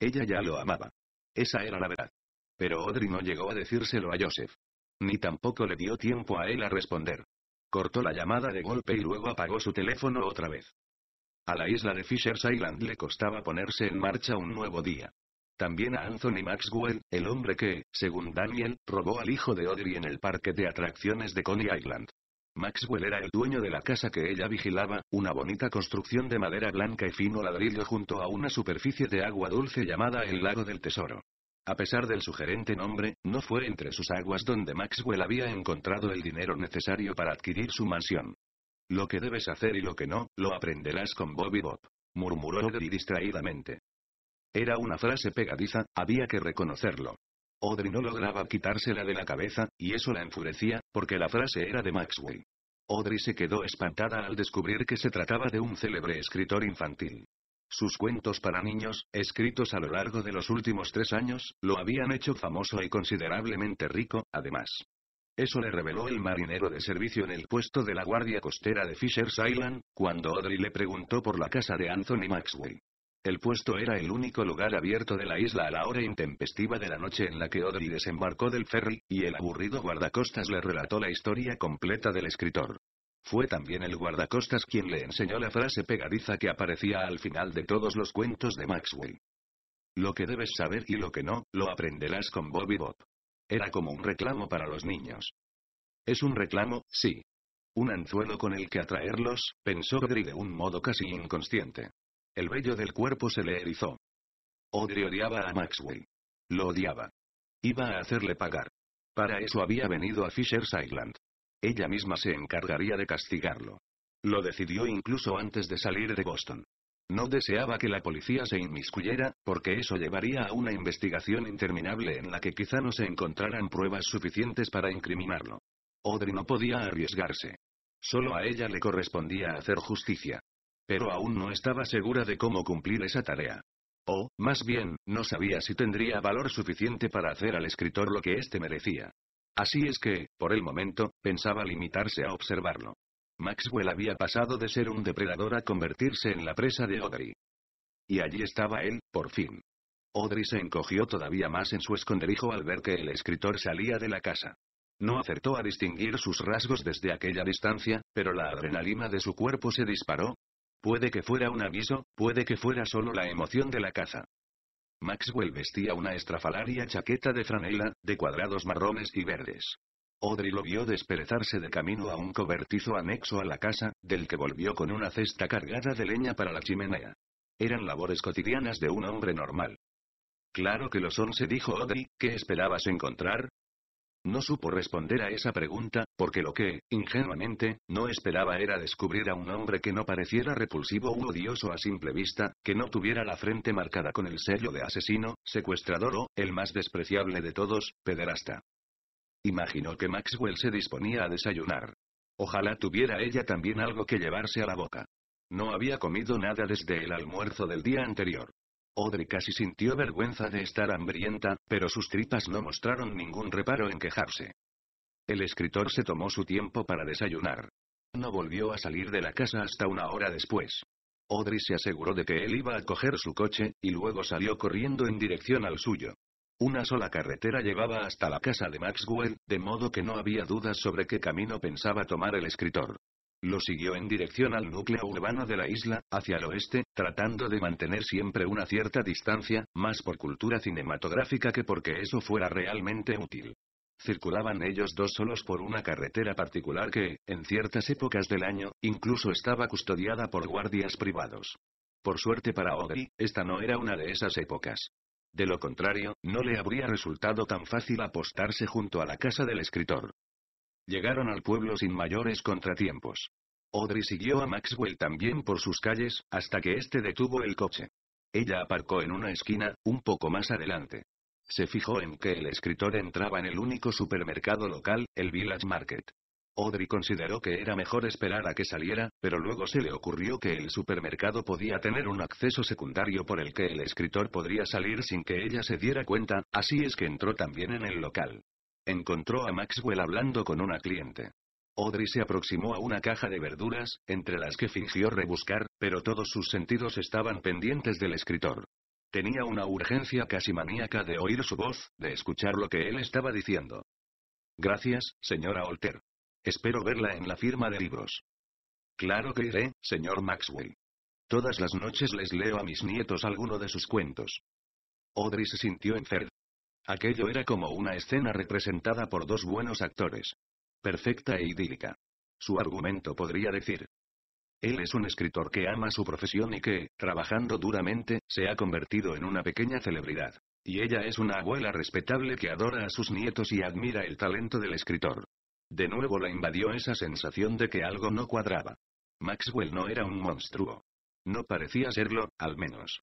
Ella ya lo amaba. Esa era la verdad. Pero Audrey no llegó a decírselo a Joseph. Ni tampoco le dio tiempo a él a responder. Cortó la llamada de golpe y luego apagó su teléfono otra vez. A la isla de Fisher's Island le costaba ponerse en marcha un nuevo día. También a Anthony Maxwell, el hombre que, según Daniel, robó al hijo de Audrey en el parque de atracciones de Coney Island. Maxwell era el dueño de la casa que ella vigilaba, una bonita construcción de madera blanca y fino ladrillo junto a una superficie de agua dulce llamada el lago del tesoro. A pesar del sugerente nombre, no fue entre sus aguas donde Maxwell había encontrado el dinero necesario para adquirir su mansión. Lo que debes hacer y lo que no, lo aprenderás con Bobby Bob. Murmuró Audrey distraídamente. Era una frase pegadiza, había que reconocerlo. Audrey no lograba quitársela de la cabeza, y eso la enfurecía, porque la frase era de Maxwell. Audrey se quedó espantada al descubrir que se trataba de un célebre escritor infantil. Sus cuentos para niños, escritos a lo largo de los últimos tres años, lo habían hecho famoso y considerablemente rico, además. Eso le reveló el marinero de servicio en el puesto de la guardia costera de Fisher's Island, cuando Audrey le preguntó por la casa de Anthony Maxwell. El puesto era el único lugar abierto de la isla a la hora intempestiva de la noche en la que Audrey desembarcó del ferry, y el aburrido guardacostas le relató la historia completa del escritor. Fue también el guardacostas quien le enseñó la frase pegadiza que aparecía al final de todos los cuentos de Maxwell. Lo que debes saber y lo que no, lo aprenderás con Bobby Bob. Era como un reclamo para los niños. Es un reclamo, sí. Un anzuelo con el que atraerlos, pensó Audrey de un modo casi inconsciente. El vello del cuerpo se le erizó. Audrey odiaba a Maxwell. Lo odiaba. Iba a hacerle pagar. Para eso había venido a Fisher's Island. Ella misma se encargaría de castigarlo. Lo decidió incluso antes de salir de Boston. No deseaba que la policía se inmiscuyera, porque eso llevaría a una investigación interminable en la que quizá no se encontraran pruebas suficientes para incriminarlo. Audrey no podía arriesgarse. Solo a ella le correspondía hacer justicia. Pero aún no estaba segura de cómo cumplir esa tarea. O, más bien, no sabía si tendría valor suficiente para hacer al escritor lo que éste merecía. Así es que, por el momento, pensaba limitarse a observarlo. Maxwell había pasado de ser un depredador a convertirse en la presa de Audrey. Y allí estaba él, por fin. Audrey se encogió todavía más en su esconderijo al ver que el escritor salía de la casa. No acertó a distinguir sus rasgos desde aquella distancia, pero la adrenalina de su cuerpo se disparó. Puede que fuera un aviso, puede que fuera solo la emoción de la caza. Maxwell vestía una estrafalaria chaqueta de franela, de cuadrados marrones y verdes. Audrey lo vio desperezarse de camino a un cobertizo anexo a la casa, del que volvió con una cesta cargada de leña para la chimenea. Eran labores cotidianas de un hombre normal. Claro que lo son, se dijo Audrey, ¿qué esperabas encontrar? No supo responder a esa pregunta, porque lo que, ingenuamente, no esperaba era descubrir a un hombre que no pareciera repulsivo u odioso a simple vista, que no tuviera la frente marcada con el sello de asesino, secuestrador o, el más despreciable de todos, pederasta. Imaginó que Maxwell se disponía a desayunar. Ojalá tuviera ella también algo que llevarse a la boca. No había comido nada desde el almuerzo del día anterior. Audrey casi sintió vergüenza de estar hambrienta, pero sus tripas no mostraron ningún reparo en quejarse. El escritor se tomó su tiempo para desayunar. No volvió a salir de la casa hasta una hora después. Audrey se aseguró de que él iba a coger su coche, y luego salió corriendo en dirección al suyo. Una sola carretera llevaba hasta la casa de Maxwell, de modo que no había dudas sobre qué camino pensaba tomar el escritor. Lo siguió en dirección al núcleo urbano de la isla, hacia el oeste, tratando de mantener siempre una cierta distancia, más por cultura cinematográfica que porque eso fuera realmente útil. Circulaban ellos dos solos por una carretera particular que, en ciertas épocas del año, incluso estaba custodiada por guardias privados. Por suerte para Ogre, esta no era una de esas épocas. De lo contrario, no le habría resultado tan fácil apostarse junto a la casa del escritor. Llegaron al pueblo sin mayores contratiempos. Audrey siguió a Maxwell también por sus calles, hasta que éste detuvo el coche. Ella aparcó en una esquina, un poco más adelante. Se fijó en que el escritor entraba en el único supermercado local, el Village Market. Audrey consideró que era mejor esperar a que saliera, pero luego se le ocurrió que el supermercado podía tener un acceso secundario por el que el escritor podría salir sin que ella se diera cuenta, así es que entró también en el local. Encontró a Maxwell hablando con una cliente. Audrey se aproximó a una caja de verduras, entre las que fingió rebuscar, pero todos sus sentidos estaban pendientes del escritor. Tenía una urgencia casi maníaca de oír su voz, de escuchar lo que él estaba diciendo. Gracias, señora Holter. Espero verla en la firma de libros. Claro que iré, señor Maxwell. Todas las noches les leo a mis nietos alguno de sus cuentos. Audrey se sintió enferma. Aquello era como una escena representada por dos buenos actores. Perfecta e idílica. Su argumento podría decir. Él es un escritor que ama su profesión y que, trabajando duramente, se ha convertido en una pequeña celebridad. Y ella es una abuela respetable que adora a sus nietos y admira el talento del escritor. De nuevo la invadió esa sensación de que algo no cuadraba. Maxwell no era un monstruo. No parecía serlo, al menos.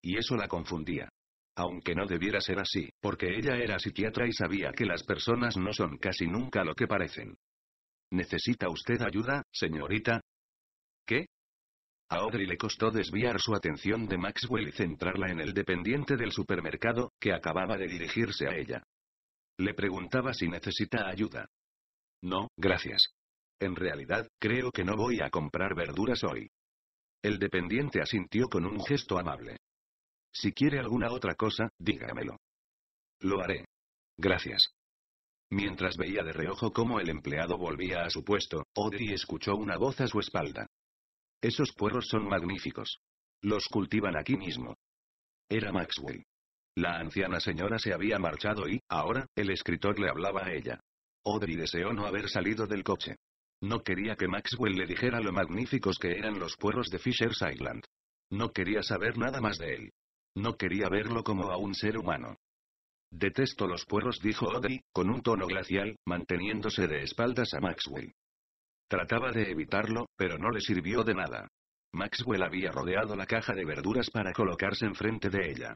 Y eso la confundía. Aunque no debiera ser así, porque ella era psiquiatra y sabía que las personas no son casi nunca lo que parecen. ¿Necesita usted ayuda, señorita? ¿Qué? A Audrey le costó desviar su atención de Maxwell y centrarla en el dependiente del supermercado, que acababa de dirigirse a ella. Le preguntaba si necesita ayuda. No, gracias. En realidad, creo que no voy a comprar verduras hoy. El dependiente asintió con un gesto amable. Si quiere alguna otra cosa, dígamelo. Lo haré. Gracias. Mientras veía de reojo cómo el empleado volvía a su puesto, Audrey escuchó una voz a su espalda. Esos puerros son magníficos. Los cultivan aquí mismo. Era Maxwell. La anciana señora se había marchado y, ahora, el escritor le hablaba a ella. Audrey deseó no haber salido del coche. No quería que Maxwell le dijera lo magníficos que eran los puerros de Fisher's Island. No quería saber nada más de él. No quería verlo como a un ser humano. Detesto los puerros, dijo Audrey, con un tono glacial, manteniéndose de espaldas a Maxwell. Trataba de evitarlo, pero no le sirvió de nada. Maxwell había rodeado la caja de verduras para colocarse enfrente de ella.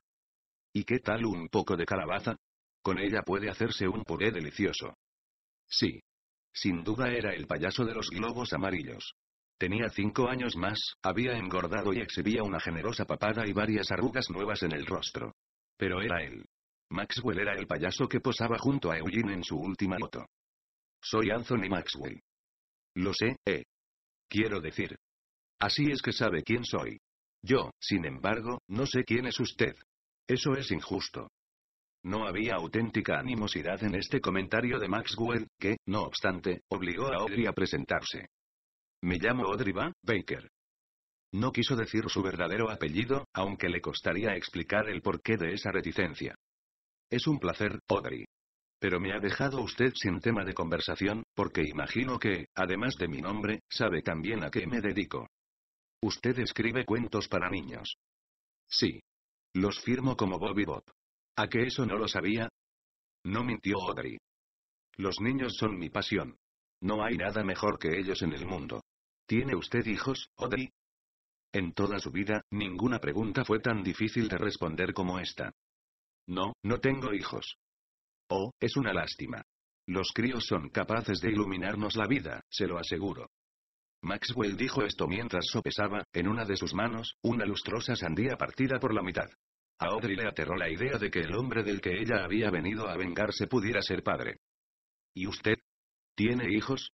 ¿Y qué tal un poco de calabaza? Con ella puede hacerse un puré delicioso. Sí. Sin duda era el payaso de los globos amarillos. Tenía cinco años más, había engordado y exhibía una generosa papada y varias arrugas nuevas en el rostro. Pero era él. Maxwell era el payaso que posaba junto a Eugene en su última moto. Soy Anthony Maxwell. Lo sé, eh. Quiero decir. Así es que sabe quién soy. Yo, sin embargo, no sé quién es usted. Eso es injusto. No había auténtica animosidad en este comentario de Maxwell, que, no obstante, obligó a Audrey a presentarse. Me llamo Audrey Baker. No quiso decir su verdadero apellido, aunque le costaría explicar el porqué de esa reticencia. Es un placer, Audrey. Pero me ha dejado usted sin tema de conversación, porque imagino que, además de mi nombre, sabe también a qué me dedico. Usted escribe cuentos para niños. Sí. Los firmo como Bobby Bob. ¿A que eso no lo sabía? No mintió Audrey. Los niños son mi pasión. No hay nada mejor que ellos en el mundo. ¿Tiene usted hijos, Audrey? En toda su vida, ninguna pregunta fue tan difícil de responder como esta. No, no tengo hijos. Oh, es una lástima. Los críos son capaces de iluminarnos la vida, se lo aseguro. Maxwell dijo esto mientras sopesaba, en una de sus manos, una lustrosa sandía partida por la mitad. A Audrey le aterró la idea de que el hombre del que ella había venido a vengarse pudiera ser padre. ¿Y usted? ¿Tiene hijos?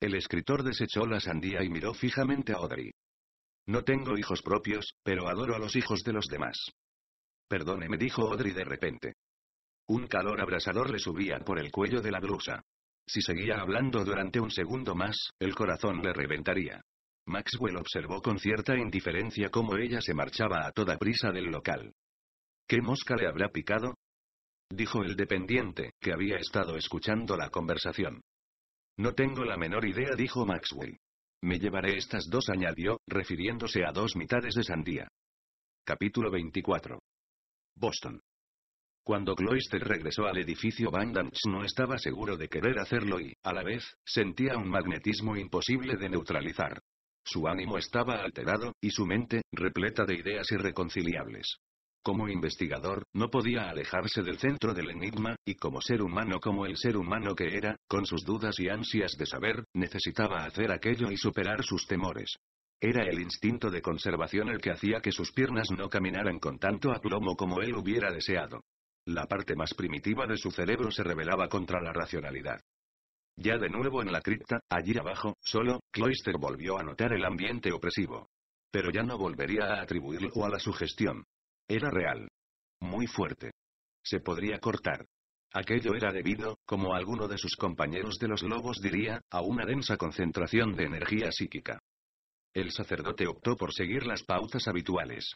El escritor desechó la sandía y miró fijamente a Audrey. No tengo hijos propios, pero adoro a los hijos de los demás. «Perdóneme» dijo Audrey de repente. Un calor abrasador le subía por el cuello de la blusa. Si seguía hablando durante un segundo más, el corazón le reventaría. Maxwell observó con cierta indiferencia cómo ella se marchaba a toda prisa del local. ¿Qué mosca le habrá picado? dijo el dependiente, que había estado escuchando la conversación. No tengo la menor idea, dijo Maxwell. Me llevaré estas dos, añadió, refiriéndose a dos mitades de sandía. Capítulo 24. Boston. Cuando Cloister regresó al edificio Bandage no estaba seguro de querer hacerlo y, a la vez, sentía un magnetismo imposible de neutralizar. Su ánimo estaba alterado, y su mente, repleta de ideas irreconciliables. Como investigador, no podía alejarse del centro del enigma, y como ser humano como el ser humano que era, con sus dudas y ansias de saber, necesitaba hacer aquello y superar sus temores. Era el instinto de conservación el que hacía que sus piernas no caminaran con tanto aplomo como él hubiera deseado. La parte más primitiva de su cerebro se rebelaba contra la racionalidad. Ya de nuevo en la cripta, allí abajo, solo, Cloister volvió a notar el ambiente opresivo. Pero ya no volvería a atribuirlo a la sugestión. Era real. Muy fuerte. Se podría cortar. Aquello era debido, como alguno de sus compañeros de los lobos diría, a una densa concentración de energía psíquica. El sacerdote optó por seguir las pautas habituales.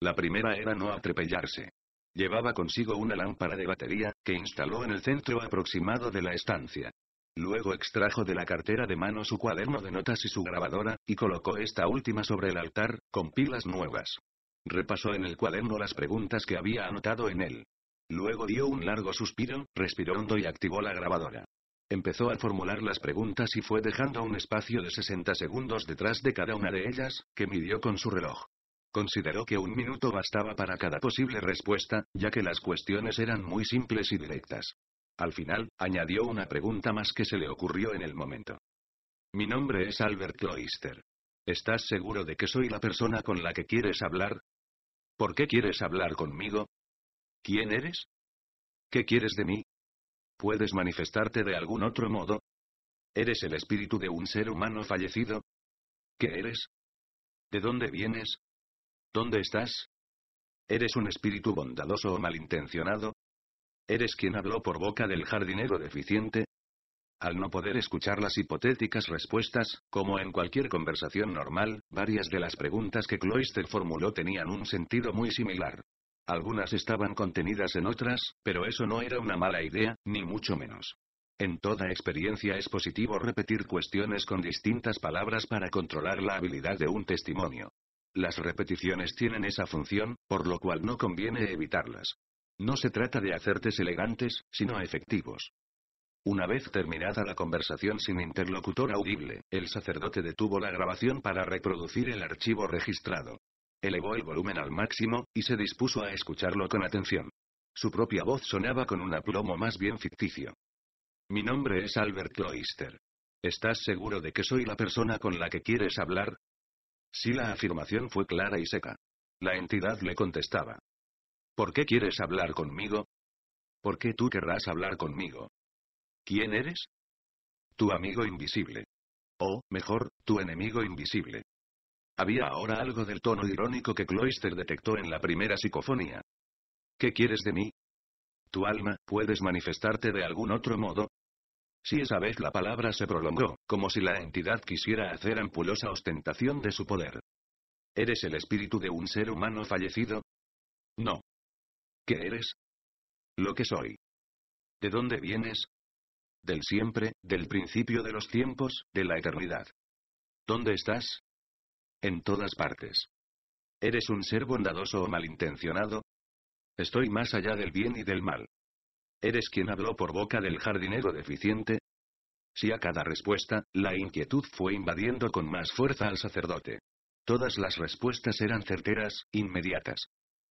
La primera era no atrepellarse. Llevaba consigo una lámpara de batería, que instaló en el centro aproximado de la estancia. Luego extrajo de la cartera de mano su cuaderno de notas y su grabadora, y colocó esta última sobre el altar, con pilas nuevas. Repasó en el cuaderno las preguntas que había anotado en él. Luego dio un largo suspiro, respiró hondo y activó la grabadora. Empezó a formular las preguntas y fue dejando un espacio de 60 segundos detrás de cada una de ellas, que midió con su reloj. Consideró que un minuto bastaba para cada posible respuesta, ya que las cuestiones eran muy simples y directas. Al final, añadió una pregunta más que se le ocurrió en el momento. Mi nombre es Albert Cloister. ¿Estás seguro de que soy la persona con la que quieres hablar? ¿Por qué quieres hablar conmigo? ¿Quién eres? ¿Qué quieres de mí? ¿Puedes manifestarte de algún otro modo? ¿Eres el espíritu de un ser humano fallecido? ¿Qué eres? ¿De dónde vienes? ¿Dónde estás? ¿Eres un espíritu bondadoso o malintencionado? ¿Eres quien habló por boca del jardinero deficiente? Al no poder escuchar las hipotéticas respuestas, como en cualquier conversación normal, varias de las preguntas que Cloister formuló tenían un sentido muy similar. Algunas estaban contenidas en otras, pero eso no era una mala idea, ni mucho menos. En toda experiencia es positivo repetir cuestiones con distintas palabras para controlar la habilidad de un testimonio. Las repeticiones tienen esa función, por lo cual no conviene evitarlas. No se trata de hacerte elegantes, sino efectivos. Una vez terminada la conversación sin interlocutor audible, el sacerdote detuvo la grabación para reproducir el archivo registrado. Elevó el volumen al máximo, y se dispuso a escucharlo con atención. Su propia voz sonaba con un aplomo más bien ficticio. Mi nombre es Albert Cloister. ¿Estás seguro de que soy la persona con la que quieres hablar? Sí, la afirmación fue clara y seca. La entidad le contestaba. ¿Por qué quieres hablar conmigo? ¿Por qué tú querrás hablar conmigo? ¿Quién eres? Tu amigo invisible. O, mejor, tu enemigo invisible. Había ahora algo del tono irónico que Cloister detectó en la primera psicofonía. ¿Qué quieres de mí? Tu alma, ¿puedes manifestarte de algún otro modo? Si esa vez la palabra se prolongó, como si la entidad quisiera hacer ampulosa ostentación de su poder. ¿Eres el espíritu de un ser humano fallecido? No, ¿Qué eres? Lo que soy. ¿De dónde vienes? Del siempre, del principio de los tiempos, de la eternidad. ¿Dónde estás? En todas partes. ¿Eres un ser bondadoso o malintencionado? Estoy más allá del bien y del mal. ¿Eres quien habló por boca del jardinero deficiente? Si a cada respuesta, la inquietud fue invadiendo con más fuerza al sacerdote. Todas las respuestas eran certeras, inmediatas.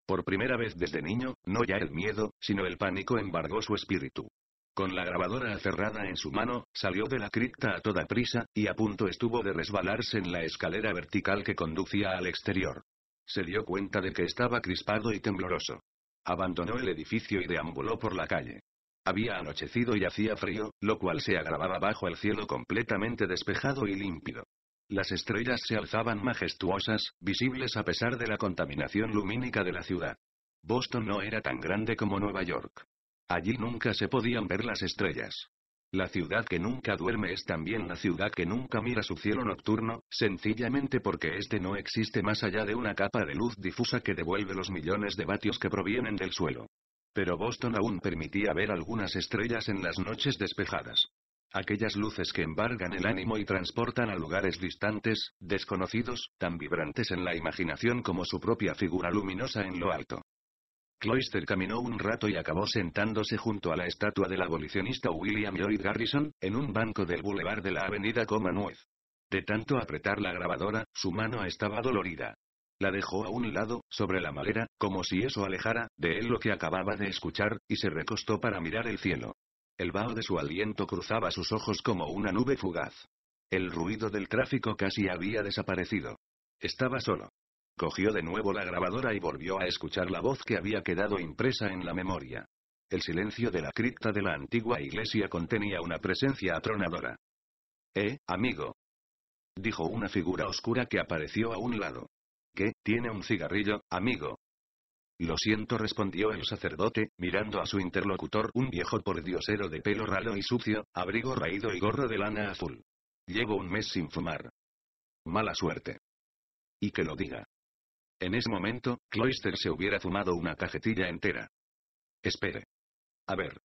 Por primera vez desde niño, no ya el miedo, sino el pánico embargó su espíritu. Con la grabadora cerrada en su mano, salió de la cripta a toda prisa, y a punto estuvo de resbalarse en la escalera vertical que conducía al exterior. Se dio cuenta de que estaba crispado y tembloroso. Abandonó el edificio y deambuló por la calle. Había anochecido y hacía frío, lo cual se agravaba bajo el cielo completamente despejado y límpido. Las estrellas se alzaban majestuosas, visibles a pesar de la contaminación lumínica de la ciudad. Boston no era tan grande como Nueva York. Allí nunca se podían ver las estrellas. La ciudad que nunca duerme es también la ciudad que nunca mira su cielo nocturno, sencillamente porque este no existe más allá de una capa de luz difusa que devuelve los millones de vatios que provienen del suelo. Pero Boston aún permitía ver algunas estrellas en las noches despejadas. Aquellas luces que embargan el ánimo y transportan a lugares distantes, desconocidos, tan vibrantes en la imaginación como su propia figura luminosa en lo alto. Cloister caminó un rato y acabó sentándose junto a la estatua del abolicionista William Lloyd Garrison, en un banco del bulevar de la avenida Commonwealth. De tanto apretar la grabadora, su mano estaba dolorida. La dejó a un lado, sobre la madera, como si eso alejara, de él lo que acababa de escuchar, y se recostó para mirar el cielo. El vaho de su aliento cruzaba sus ojos como una nube fugaz. El ruido del tráfico casi había desaparecido. Estaba solo. Cogió de nuevo la grabadora y volvió a escuchar la voz que había quedado impresa en la memoria. El silencio de la cripta de la antigua iglesia contenía una presencia atronadora. Eh, amigo. Dijo una figura oscura que apareció a un lado. ¿Qué, tiene un cigarrillo, amigo? Lo siento respondió el sacerdote, mirando a su interlocutor un viejo pordiosero de pelo ralo y sucio, abrigo raído y gorro de lana azul. Llevo un mes sin fumar. Mala suerte. Y que lo diga. En ese momento, Cloister se hubiera fumado una cajetilla entera. Espere. A ver.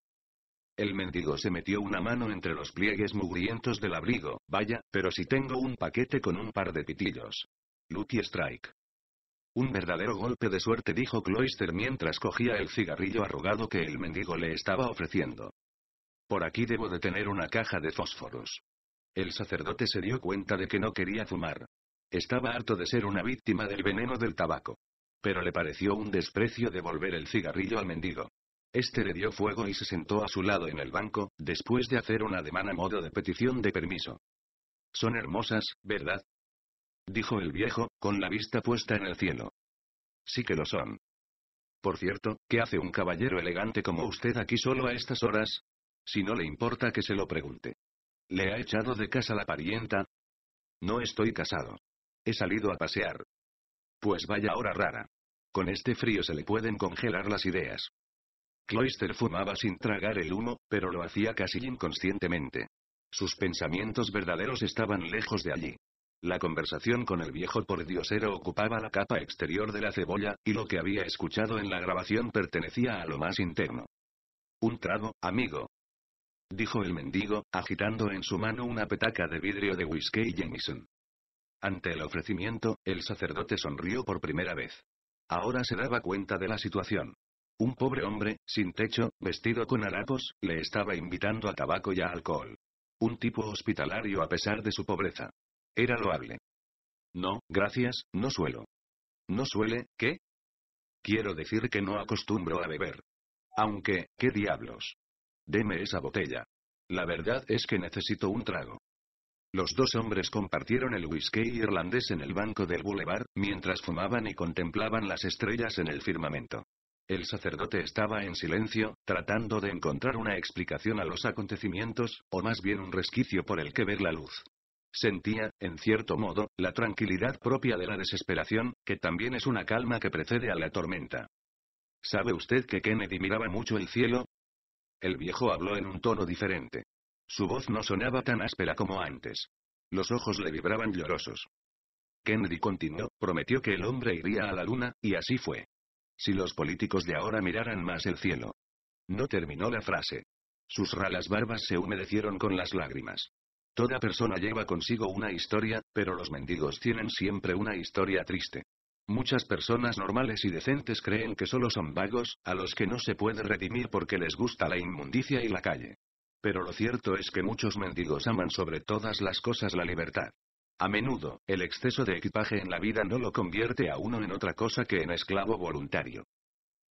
El mendigo se metió una mano entre los pliegues mugrientos del abrigo, vaya, pero si tengo un paquete con un par de pitillos. Lucky Strike. Un verdadero golpe de suerte dijo Cloister mientras cogía el cigarrillo arrugado que el mendigo le estaba ofreciendo. Por aquí debo de tener una caja de fósforos. El sacerdote se dio cuenta de que no quería fumar. Estaba harto de ser una víctima del veneno del tabaco. Pero le pareció un desprecio devolver el cigarrillo al mendigo. Este le dio fuego y se sentó a su lado en el banco, después de hacer una ademán a modo de petición de permiso. Son hermosas, ¿verdad? dijo el viejo, con la vista puesta en el cielo. Sí que lo son. Por cierto, ¿qué hace un caballero elegante como usted aquí solo a estas horas? Si no le importa que se lo pregunte. ¿Le ha echado de casa la parienta? No estoy casado. He salido a pasear. Pues vaya hora rara. Con este frío se le pueden congelar las ideas. Cloister fumaba sin tragar el humo, pero lo hacía casi inconscientemente. Sus pensamientos verdaderos estaban lejos de allí. La conversación con el viejo por diosero ocupaba la capa exterior de la cebolla, y lo que había escuchado en la grabación pertenecía a lo más interno. Un trago, amigo. Dijo el mendigo, agitando en su mano una petaca de vidrio de whisky y Jameson. Ante el ofrecimiento, el sacerdote sonrió por primera vez. Ahora se daba cuenta de la situación. Un pobre hombre, sin techo, vestido con harapos, le estaba invitando a tabaco y a alcohol. Un tipo hospitalario a pesar de su pobreza. Era loable. No, gracias, no suelo. ¿No suele, qué? Quiero decir que no acostumbro a beber. Aunque, ¿qué diablos? Deme esa botella. La verdad es que necesito un trago. Los dos hombres compartieron el whisky irlandés en el banco del boulevard, mientras fumaban y contemplaban las estrellas en el firmamento. El sacerdote estaba en silencio, tratando de encontrar una explicación a los acontecimientos, o más bien un resquicio por el que ver la luz. Sentía, en cierto modo, la tranquilidad propia de la desesperación, que también es una calma que precede a la tormenta. ¿Sabe usted que Kennedy miraba mucho el cielo? El viejo habló en un tono diferente. Su voz no sonaba tan áspera como antes. Los ojos le vibraban llorosos. Kennedy continuó, prometió que el hombre iría a la luna, y así fue. Si los políticos de ahora miraran más el cielo. No terminó la frase. Sus ralas barbas se humedecieron con las lágrimas. Toda persona lleva consigo una historia, pero los mendigos tienen siempre una historia triste. Muchas personas normales y decentes creen que solo son vagos, a los que no se puede redimir porque les gusta la inmundicia y la calle. Pero lo cierto es que muchos mendigos aman sobre todas las cosas la libertad. A menudo, el exceso de equipaje en la vida no lo convierte a uno en otra cosa que en esclavo voluntario.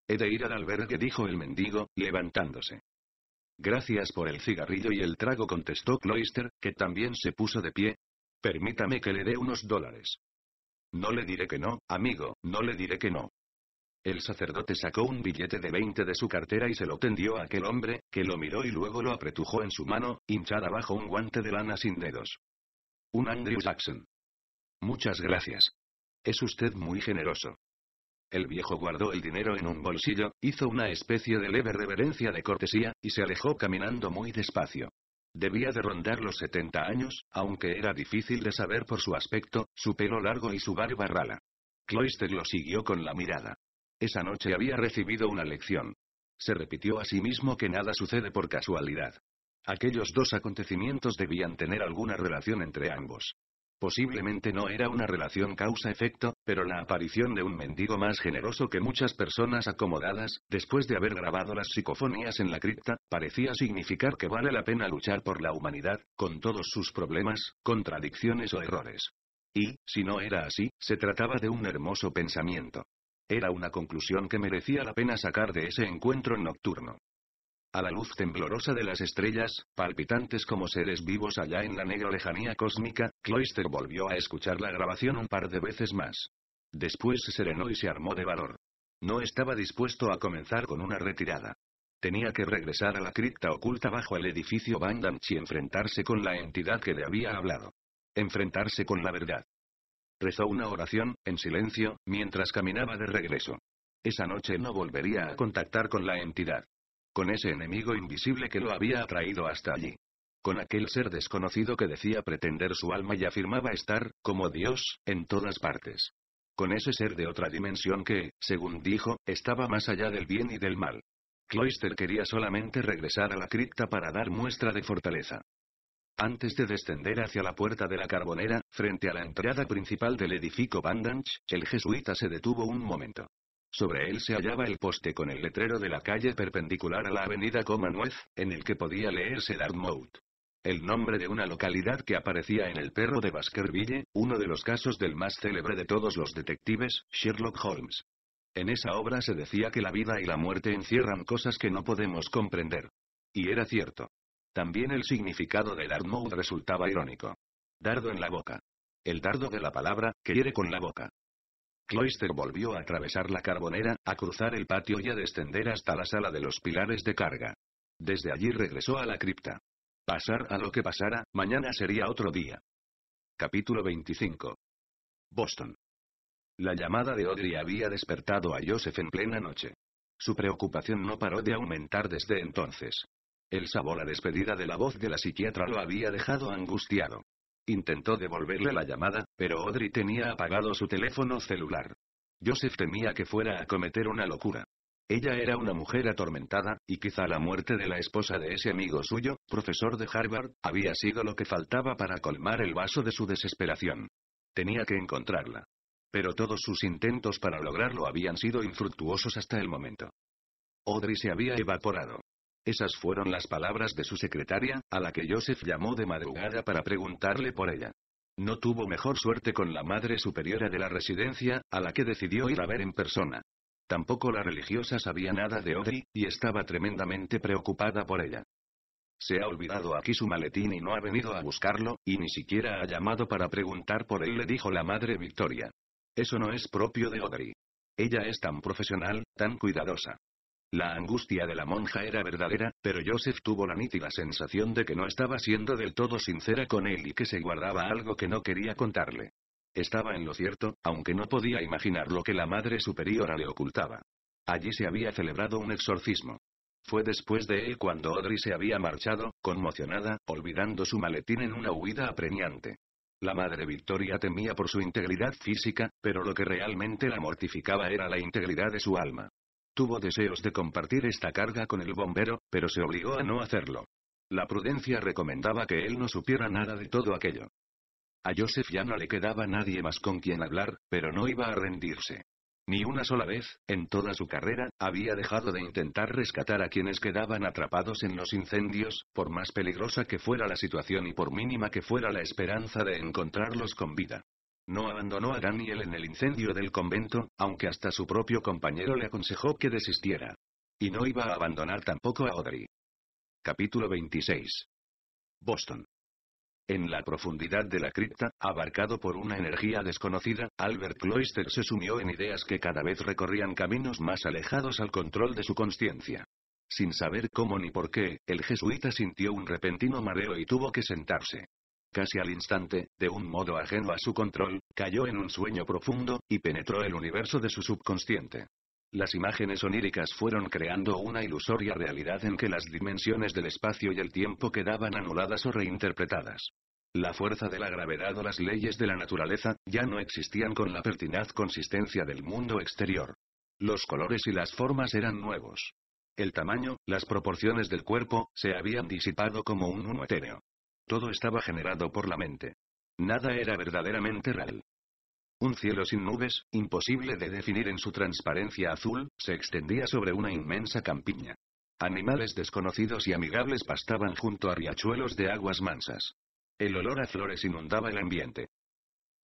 He de ir al albergue, dijo el mendigo, levantándose. Gracias por el cigarrillo y el trago contestó Cloister, que también se puso de pie. Permítame que le dé unos dólares. No le diré que no, amigo, no le diré que no. El sacerdote sacó un billete de 20 de su cartera y se lo tendió a aquel hombre, que lo miró y luego lo apretujó en su mano, hinchada bajo un guante de lana sin dedos. Un Andrew Jackson. Muchas gracias. Es usted muy generoso. El viejo guardó el dinero en un bolsillo, hizo una especie de leve reverencia de cortesía, y se alejó caminando muy despacio. Debía de rondar los 70 años, aunque era difícil de saber por su aspecto, su pelo largo y su barba rala. Cloister lo siguió con la mirada. Esa noche había recibido una lección. Se repitió a sí mismo que nada sucede por casualidad. Aquellos dos acontecimientos debían tener alguna relación entre ambos. Posiblemente no era una relación causa-efecto, pero la aparición de un mendigo más generoso que muchas personas acomodadas, después de haber grabado las psicofonías en la cripta, parecía significar que vale la pena luchar por la humanidad, con todos sus problemas, contradicciones o errores. Y, si no era así, se trataba de un hermoso pensamiento. Era una conclusión que merecía la pena sacar de ese encuentro nocturno a la luz temblorosa de las estrellas, palpitantes como seres vivos allá en la negra lejanía cósmica, Cloister volvió a escuchar la grabación un par de veces más. Después se serenó y se armó de valor. No estaba dispuesto a comenzar con una retirada. Tenía que regresar a la cripta oculta bajo el edificio Van y enfrentarse con la entidad que le había hablado. Enfrentarse con la verdad. Rezó una oración, en silencio, mientras caminaba de regreso. Esa noche no volvería a contactar con la entidad. Con ese enemigo invisible que lo había atraído hasta allí. Con aquel ser desconocido que decía pretender su alma y afirmaba estar, como Dios, en todas partes. Con ese ser de otra dimensión que, según dijo, estaba más allá del bien y del mal. Cloister quería solamente regresar a la cripta para dar muestra de fortaleza. Antes de descender hacia la puerta de la carbonera, frente a la entrada principal del edificio Bandanch, el jesuita se detuvo un momento. Sobre él se hallaba el poste con el letrero de la calle perpendicular a la avenida Commonwealth, en el que podía leerse Dartmouth. El nombre de una localidad que aparecía en El perro de Baskerville, uno de los casos del más célebre de todos los detectives, Sherlock Holmes. En esa obra se decía que la vida y la muerte encierran cosas que no podemos comprender. Y era cierto. También el significado de Dartmouth resultaba irónico. Dardo en la boca. El dardo de la palabra, que hiere con la boca. Cloister volvió a atravesar la carbonera, a cruzar el patio y a descender hasta la sala de los pilares de carga. Desde allí regresó a la cripta. Pasar a lo que pasara, mañana sería otro día. Capítulo 25. Boston. La llamada de Audrey había despertado a Joseph en plena noche. Su preocupación no paró de aumentar desde entonces. El sabor a despedida de la voz de la psiquiatra lo había dejado angustiado. Intentó devolverle la llamada, pero Audrey tenía apagado su teléfono celular. Joseph temía que fuera a cometer una locura. Ella era una mujer atormentada, y quizá la muerte de la esposa de ese amigo suyo, profesor de Harvard, había sido lo que faltaba para colmar el vaso de su desesperación. Tenía que encontrarla. Pero todos sus intentos para lograrlo habían sido infructuosos hasta el momento. Audrey se había evaporado. Esas fueron las palabras de su secretaria, a la que Joseph llamó de madrugada para preguntarle por ella. No tuvo mejor suerte con la madre superiora de la residencia, a la que decidió ir a ver en persona. Tampoco la religiosa sabía nada de Audrey, y estaba tremendamente preocupada por ella. Se ha olvidado aquí su maletín y no ha venido a buscarlo, y ni siquiera ha llamado para preguntar por él, le dijo la madre Victoria. Eso no es propio de Audrey. Ella es tan profesional, tan cuidadosa. La angustia de la monja era verdadera, pero Joseph tuvo la nítida sensación de que no estaba siendo del todo sincera con él y que se guardaba algo que no quería contarle. Estaba en lo cierto, aunque no podía imaginar lo que la madre superiora le ocultaba. Allí se había celebrado un exorcismo. Fue después de él cuando Audrey se había marchado, conmocionada, olvidando su maletín en una huida apremiante. La madre Victoria temía por su integridad física, pero lo que realmente la mortificaba era la integridad de su alma. Tuvo deseos de compartir esta carga con el bombero, pero se obligó a no hacerlo. La prudencia recomendaba que él no supiera nada de todo aquello. A Joseph ya no le quedaba nadie más con quien hablar, pero no iba a rendirse. Ni una sola vez, en toda su carrera, había dejado de intentar rescatar a quienes quedaban atrapados en los incendios, por más peligrosa que fuera la situación y por mínima que fuera la esperanza de encontrarlos con vida. No abandonó a Daniel en el incendio del convento, aunque hasta su propio compañero le aconsejó que desistiera. Y no iba a abandonar tampoco a Audrey. Capítulo 26. Boston. En la profundidad de la cripta, abarcado por una energía desconocida, Albert Cloister se sumió en ideas que cada vez recorrían caminos más alejados al control de su conciencia. Sin saber cómo ni por qué, el jesuita sintió un repentino mareo y tuvo que sentarse casi al instante, de un modo ajeno a su control, cayó en un sueño profundo, y penetró el universo de su subconsciente. Las imágenes oníricas fueron creando una ilusoria realidad en que las dimensiones del espacio y el tiempo quedaban anuladas o reinterpretadas. La fuerza de la gravedad o las leyes de la naturaleza, ya no existían con la pertinaz consistencia del mundo exterior. Los colores y las formas eran nuevos. El tamaño, las proporciones del cuerpo, se habían disipado como un humo etéreo. Todo estaba generado por la mente. Nada era verdaderamente real. Un cielo sin nubes, imposible de definir en su transparencia azul, se extendía sobre una inmensa campiña. Animales desconocidos y amigables pastaban junto a riachuelos de aguas mansas. El olor a flores inundaba el ambiente.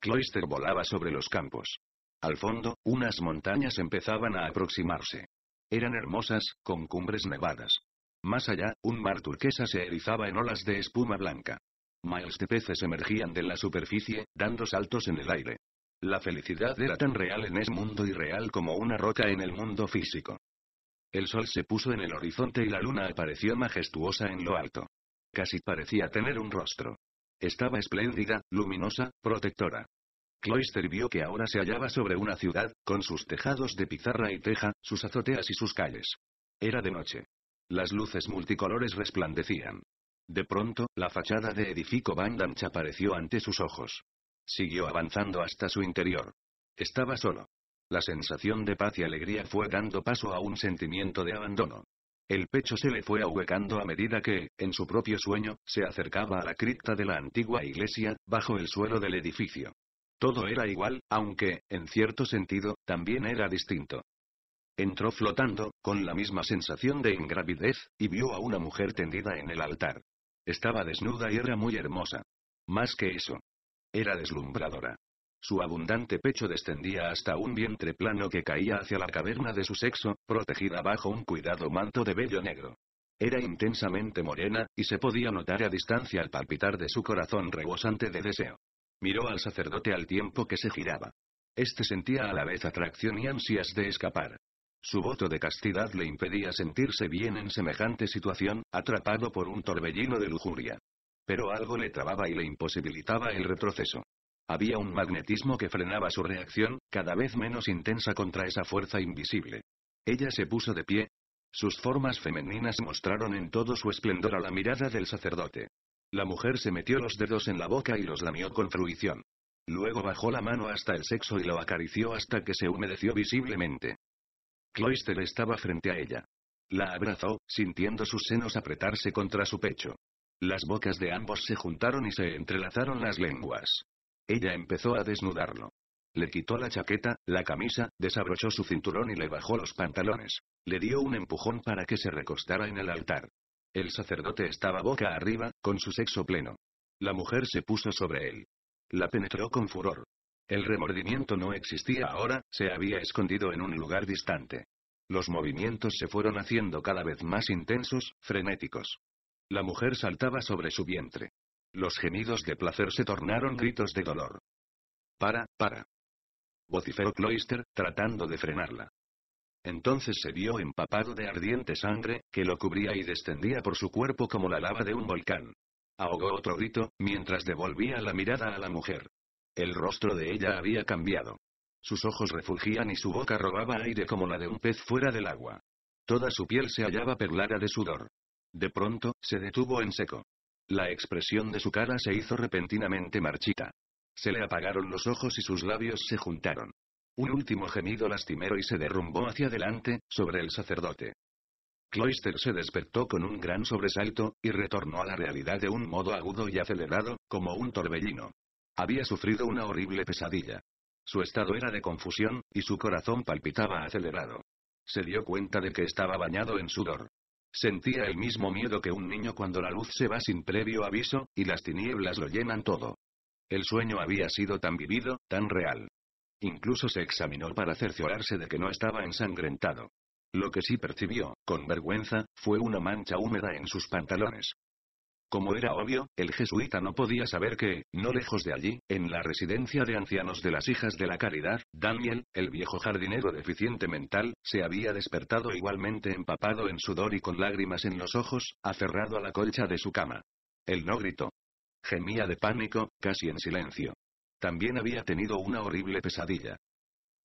Cloister volaba sobre los campos. Al fondo, unas montañas empezaban a aproximarse. Eran hermosas, con cumbres nevadas. Más allá, un mar turquesa se erizaba en olas de espuma blanca. Miles de peces emergían de la superficie, dando saltos en el aire. La felicidad era tan real en ese mundo irreal como una roca en el mundo físico. El sol se puso en el horizonte y la luna apareció majestuosa en lo alto. Casi parecía tener un rostro. Estaba espléndida, luminosa, protectora. Cloister vio que ahora se hallaba sobre una ciudad, con sus tejados de pizarra y teja, sus azoteas y sus calles. Era de noche. Las luces multicolores resplandecían. De pronto, la fachada de edificio Van apareció ante sus ojos. Siguió avanzando hasta su interior. Estaba solo. La sensación de paz y alegría fue dando paso a un sentimiento de abandono. El pecho se le fue ahuecando a medida que, en su propio sueño, se acercaba a la cripta de la antigua iglesia, bajo el suelo del edificio. Todo era igual, aunque, en cierto sentido, también era distinto. Entró flotando, con la misma sensación de ingravidez, y vio a una mujer tendida en el altar. Estaba desnuda y era muy hermosa. Más que eso. Era deslumbradora. Su abundante pecho descendía hasta un vientre plano que caía hacia la caverna de su sexo, protegida bajo un cuidado manto de vello negro. Era intensamente morena, y se podía notar a distancia el palpitar de su corazón rebosante de deseo. Miró al sacerdote al tiempo que se giraba. Este sentía a la vez atracción y ansias de escapar. Su voto de castidad le impedía sentirse bien en semejante situación, atrapado por un torbellino de lujuria. Pero algo le trababa y le imposibilitaba el retroceso. Había un magnetismo que frenaba su reacción, cada vez menos intensa contra esa fuerza invisible. Ella se puso de pie. Sus formas femeninas mostraron en todo su esplendor a la mirada del sacerdote. La mujer se metió los dedos en la boca y los lamió con fruición. Luego bajó la mano hasta el sexo y lo acarició hasta que se humedeció visiblemente. Cloister estaba frente a ella. La abrazó, sintiendo sus senos apretarse contra su pecho. Las bocas de ambos se juntaron y se entrelazaron las lenguas. Ella empezó a desnudarlo. Le quitó la chaqueta, la camisa, desabrochó su cinturón y le bajó los pantalones. Le dio un empujón para que se recostara en el altar. El sacerdote estaba boca arriba, con su sexo pleno. La mujer se puso sobre él. La penetró con furor. El remordimiento no existía ahora, se había escondido en un lugar distante. Los movimientos se fueron haciendo cada vez más intensos, frenéticos. La mujer saltaba sobre su vientre. Los gemidos de placer se tornaron gritos de dolor. Para, para. Vociferó Cloister, tratando de frenarla. Entonces se vio empapado de ardiente sangre, que lo cubría y descendía por su cuerpo como la lava de un volcán. Ahogó otro grito, mientras devolvía la mirada a la mujer. El rostro de ella había cambiado. Sus ojos refugían y su boca robaba aire como la de un pez fuera del agua. Toda su piel se hallaba perlada de sudor. De pronto, se detuvo en seco. La expresión de su cara se hizo repentinamente marchita. Se le apagaron los ojos y sus labios se juntaron. Un último gemido lastimero y se derrumbó hacia adelante, sobre el sacerdote. Cloister se despertó con un gran sobresalto, y retornó a la realidad de un modo agudo y acelerado, como un torbellino. Había sufrido una horrible pesadilla. Su estado era de confusión, y su corazón palpitaba acelerado. Se dio cuenta de que estaba bañado en sudor. Sentía el mismo miedo que un niño cuando la luz se va sin previo aviso, y las tinieblas lo llenan todo. El sueño había sido tan vivido, tan real. Incluso se examinó para cerciorarse de que no estaba ensangrentado. Lo que sí percibió, con vergüenza, fue una mancha húmeda en sus pantalones. Como era obvio, el jesuita no podía saber que, no lejos de allí, en la residencia de ancianos de las Hijas de la Caridad, Daniel, el viejo jardinero deficiente mental, se había despertado igualmente empapado en sudor y con lágrimas en los ojos, aferrado a la colcha de su cama. Él no gritó. Gemía de pánico, casi en silencio. También había tenido una horrible pesadilla.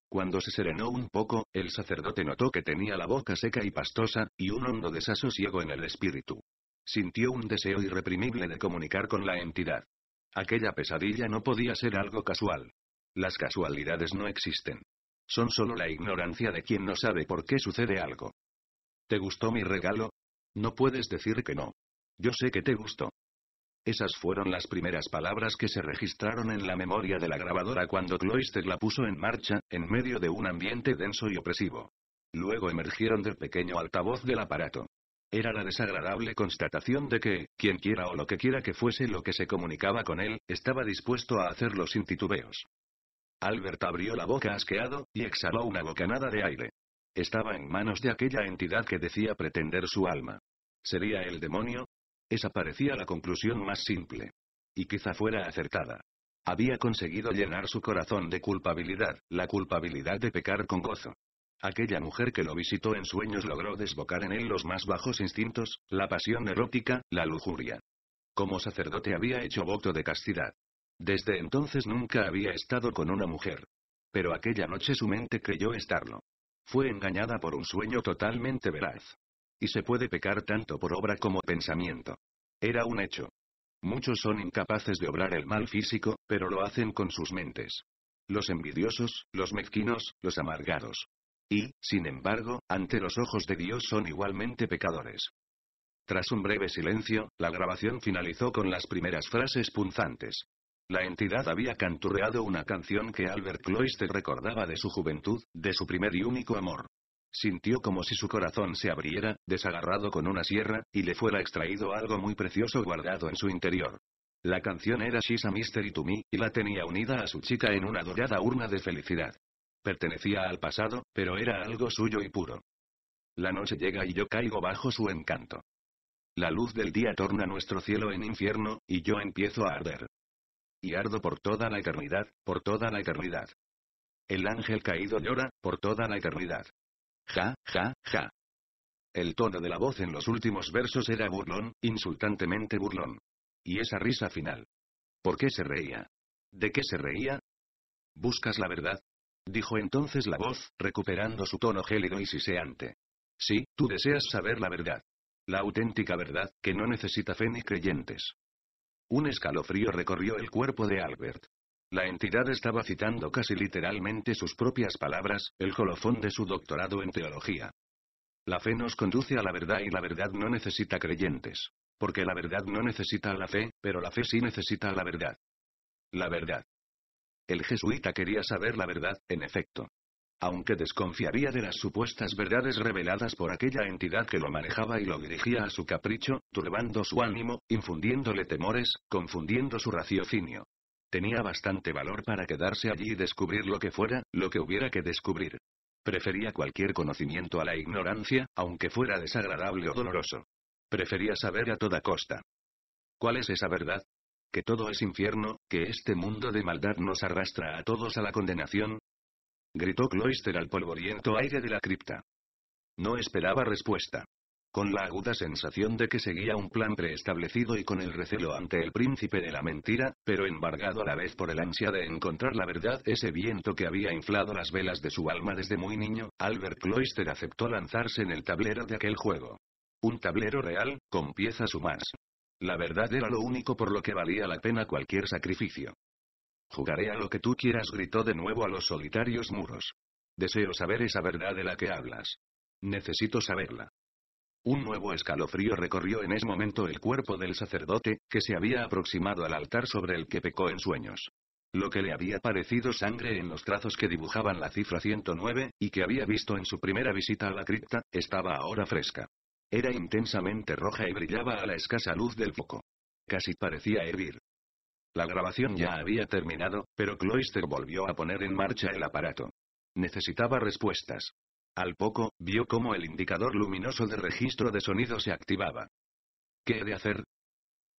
Cuando se serenó un poco, el sacerdote notó que tenía la boca seca y pastosa, y un hondo desasosiego en el espíritu. Sintió un deseo irreprimible de comunicar con la entidad. Aquella pesadilla no podía ser algo casual. Las casualidades no existen. Son solo la ignorancia de quien no sabe por qué sucede algo. ¿Te gustó mi regalo? No puedes decir que no. Yo sé que te gustó. Esas fueron las primeras palabras que se registraron en la memoria de la grabadora cuando Cloister la puso en marcha, en medio de un ambiente denso y opresivo. Luego emergieron del pequeño altavoz del aparato. Era la desagradable constatación de que, quien quiera o lo que quiera que fuese lo que se comunicaba con él, estaba dispuesto a hacerlo sin titubeos. Albert abrió la boca asqueado, y exhaló una bocanada de aire. Estaba en manos de aquella entidad que decía pretender su alma. ¿Sería el demonio? Esa parecía la conclusión más simple. Y quizá fuera acertada. Había conseguido llenar su corazón de culpabilidad, la culpabilidad de pecar con gozo. Aquella mujer que lo visitó en sueños logró desbocar en él los más bajos instintos, la pasión erótica, la lujuria. Como sacerdote había hecho voto de castidad. Desde entonces nunca había estado con una mujer. Pero aquella noche su mente creyó estarlo. Fue engañada por un sueño totalmente veraz. Y se puede pecar tanto por obra como pensamiento. Era un hecho. Muchos son incapaces de obrar el mal físico, pero lo hacen con sus mentes. Los envidiosos, los mezquinos, los amargados. Y, sin embargo, ante los ojos de Dios son igualmente pecadores. Tras un breve silencio, la grabación finalizó con las primeras frases punzantes. La entidad había canturreado una canción que Albert Cloister recordaba de su juventud, de su primer y único amor. Sintió como si su corazón se abriera, desagarrado con una sierra, y le fuera extraído algo muy precioso guardado en su interior. La canción era She's a Mystery to Me, y la tenía unida a su chica en una dorada urna de felicidad. Pertenecía al pasado, pero era algo suyo y puro. La noche llega y yo caigo bajo su encanto. La luz del día torna nuestro cielo en infierno, y yo empiezo a arder. Y ardo por toda la eternidad, por toda la eternidad. El ángel caído llora, por toda la eternidad. Ja, ja, ja. El tono de la voz en los últimos versos era burlón, insultantemente burlón. Y esa risa final. ¿Por qué se reía? ¿De qué se reía? ¿Buscas la verdad? dijo entonces la voz, recuperando su tono gélido y siseante. Sí, tú deseas saber la verdad. La auténtica verdad, que no necesita fe ni creyentes. Un escalofrío recorrió el cuerpo de Albert. La entidad estaba citando casi literalmente sus propias palabras, el colofón de su doctorado en teología. La fe nos conduce a la verdad y la verdad no necesita creyentes. Porque la verdad no necesita la fe, pero la fe sí necesita la verdad. La verdad. El jesuita quería saber la verdad, en efecto. Aunque desconfiaría de las supuestas verdades reveladas por aquella entidad que lo manejaba y lo dirigía a su capricho, turbando su ánimo, infundiéndole temores, confundiendo su raciocinio. Tenía bastante valor para quedarse allí y descubrir lo que fuera, lo que hubiera que descubrir. Prefería cualquier conocimiento a la ignorancia, aunque fuera desagradable o doloroso. Prefería saber a toda costa. ¿Cuál es esa verdad? que todo es infierno, que este mundo de maldad nos arrastra a todos a la condenación? gritó Cloister al polvoriento aire de la cripta. No esperaba respuesta. Con la aguda sensación de que seguía un plan preestablecido y con el recelo ante el príncipe de la mentira, pero embargado a la vez por el ansia de encontrar la verdad, ese viento que había inflado las velas de su alma desde muy niño, Albert Cloister aceptó lanzarse en el tablero de aquel juego. Un tablero real, con piezas humanas. La verdad era lo único por lo que valía la pena cualquier sacrificio. Jugaré a lo que tú quieras, gritó de nuevo a los solitarios muros. Deseo saber esa verdad de la que hablas. Necesito saberla. Un nuevo escalofrío recorrió en ese momento el cuerpo del sacerdote, que se había aproximado al altar sobre el que pecó en sueños. Lo que le había parecido sangre en los trazos que dibujaban la cifra 109, y que había visto en su primera visita a la cripta, estaba ahora fresca. Era intensamente roja y brillaba a la escasa luz del foco. Casi parecía hervir. La grabación ya había terminado, pero Cloister volvió a poner en marcha el aparato. Necesitaba respuestas. Al poco, vio cómo el indicador luminoso de registro de sonido se activaba. ¿Qué he de hacer?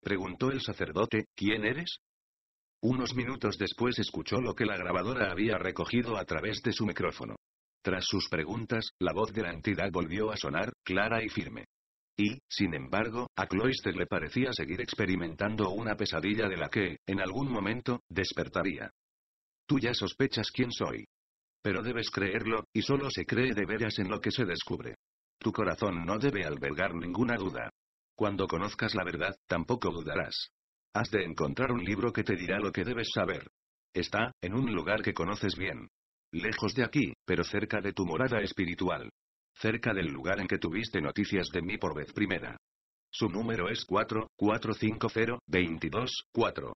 preguntó el sacerdote, ¿quién eres? Unos minutos después escuchó lo que la grabadora había recogido a través de su micrófono. Tras sus preguntas, la voz de la entidad volvió a sonar, clara y firme. Y, sin embargo, a Cloister le parecía seguir experimentando una pesadilla de la que, en algún momento, despertaría. Tú ya sospechas quién soy. Pero debes creerlo, y solo se cree de veras en lo que se descubre. Tu corazón no debe albergar ninguna duda. Cuando conozcas la verdad, tampoco dudarás. Has de encontrar un libro que te dirá lo que debes saber. Está, en un lugar que conoces bien. Lejos de aquí, pero cerca de tu morada espiritual. Cerca del lugar en que tuviste noticias de mí por vez primera. Su número es 4-450-22-4.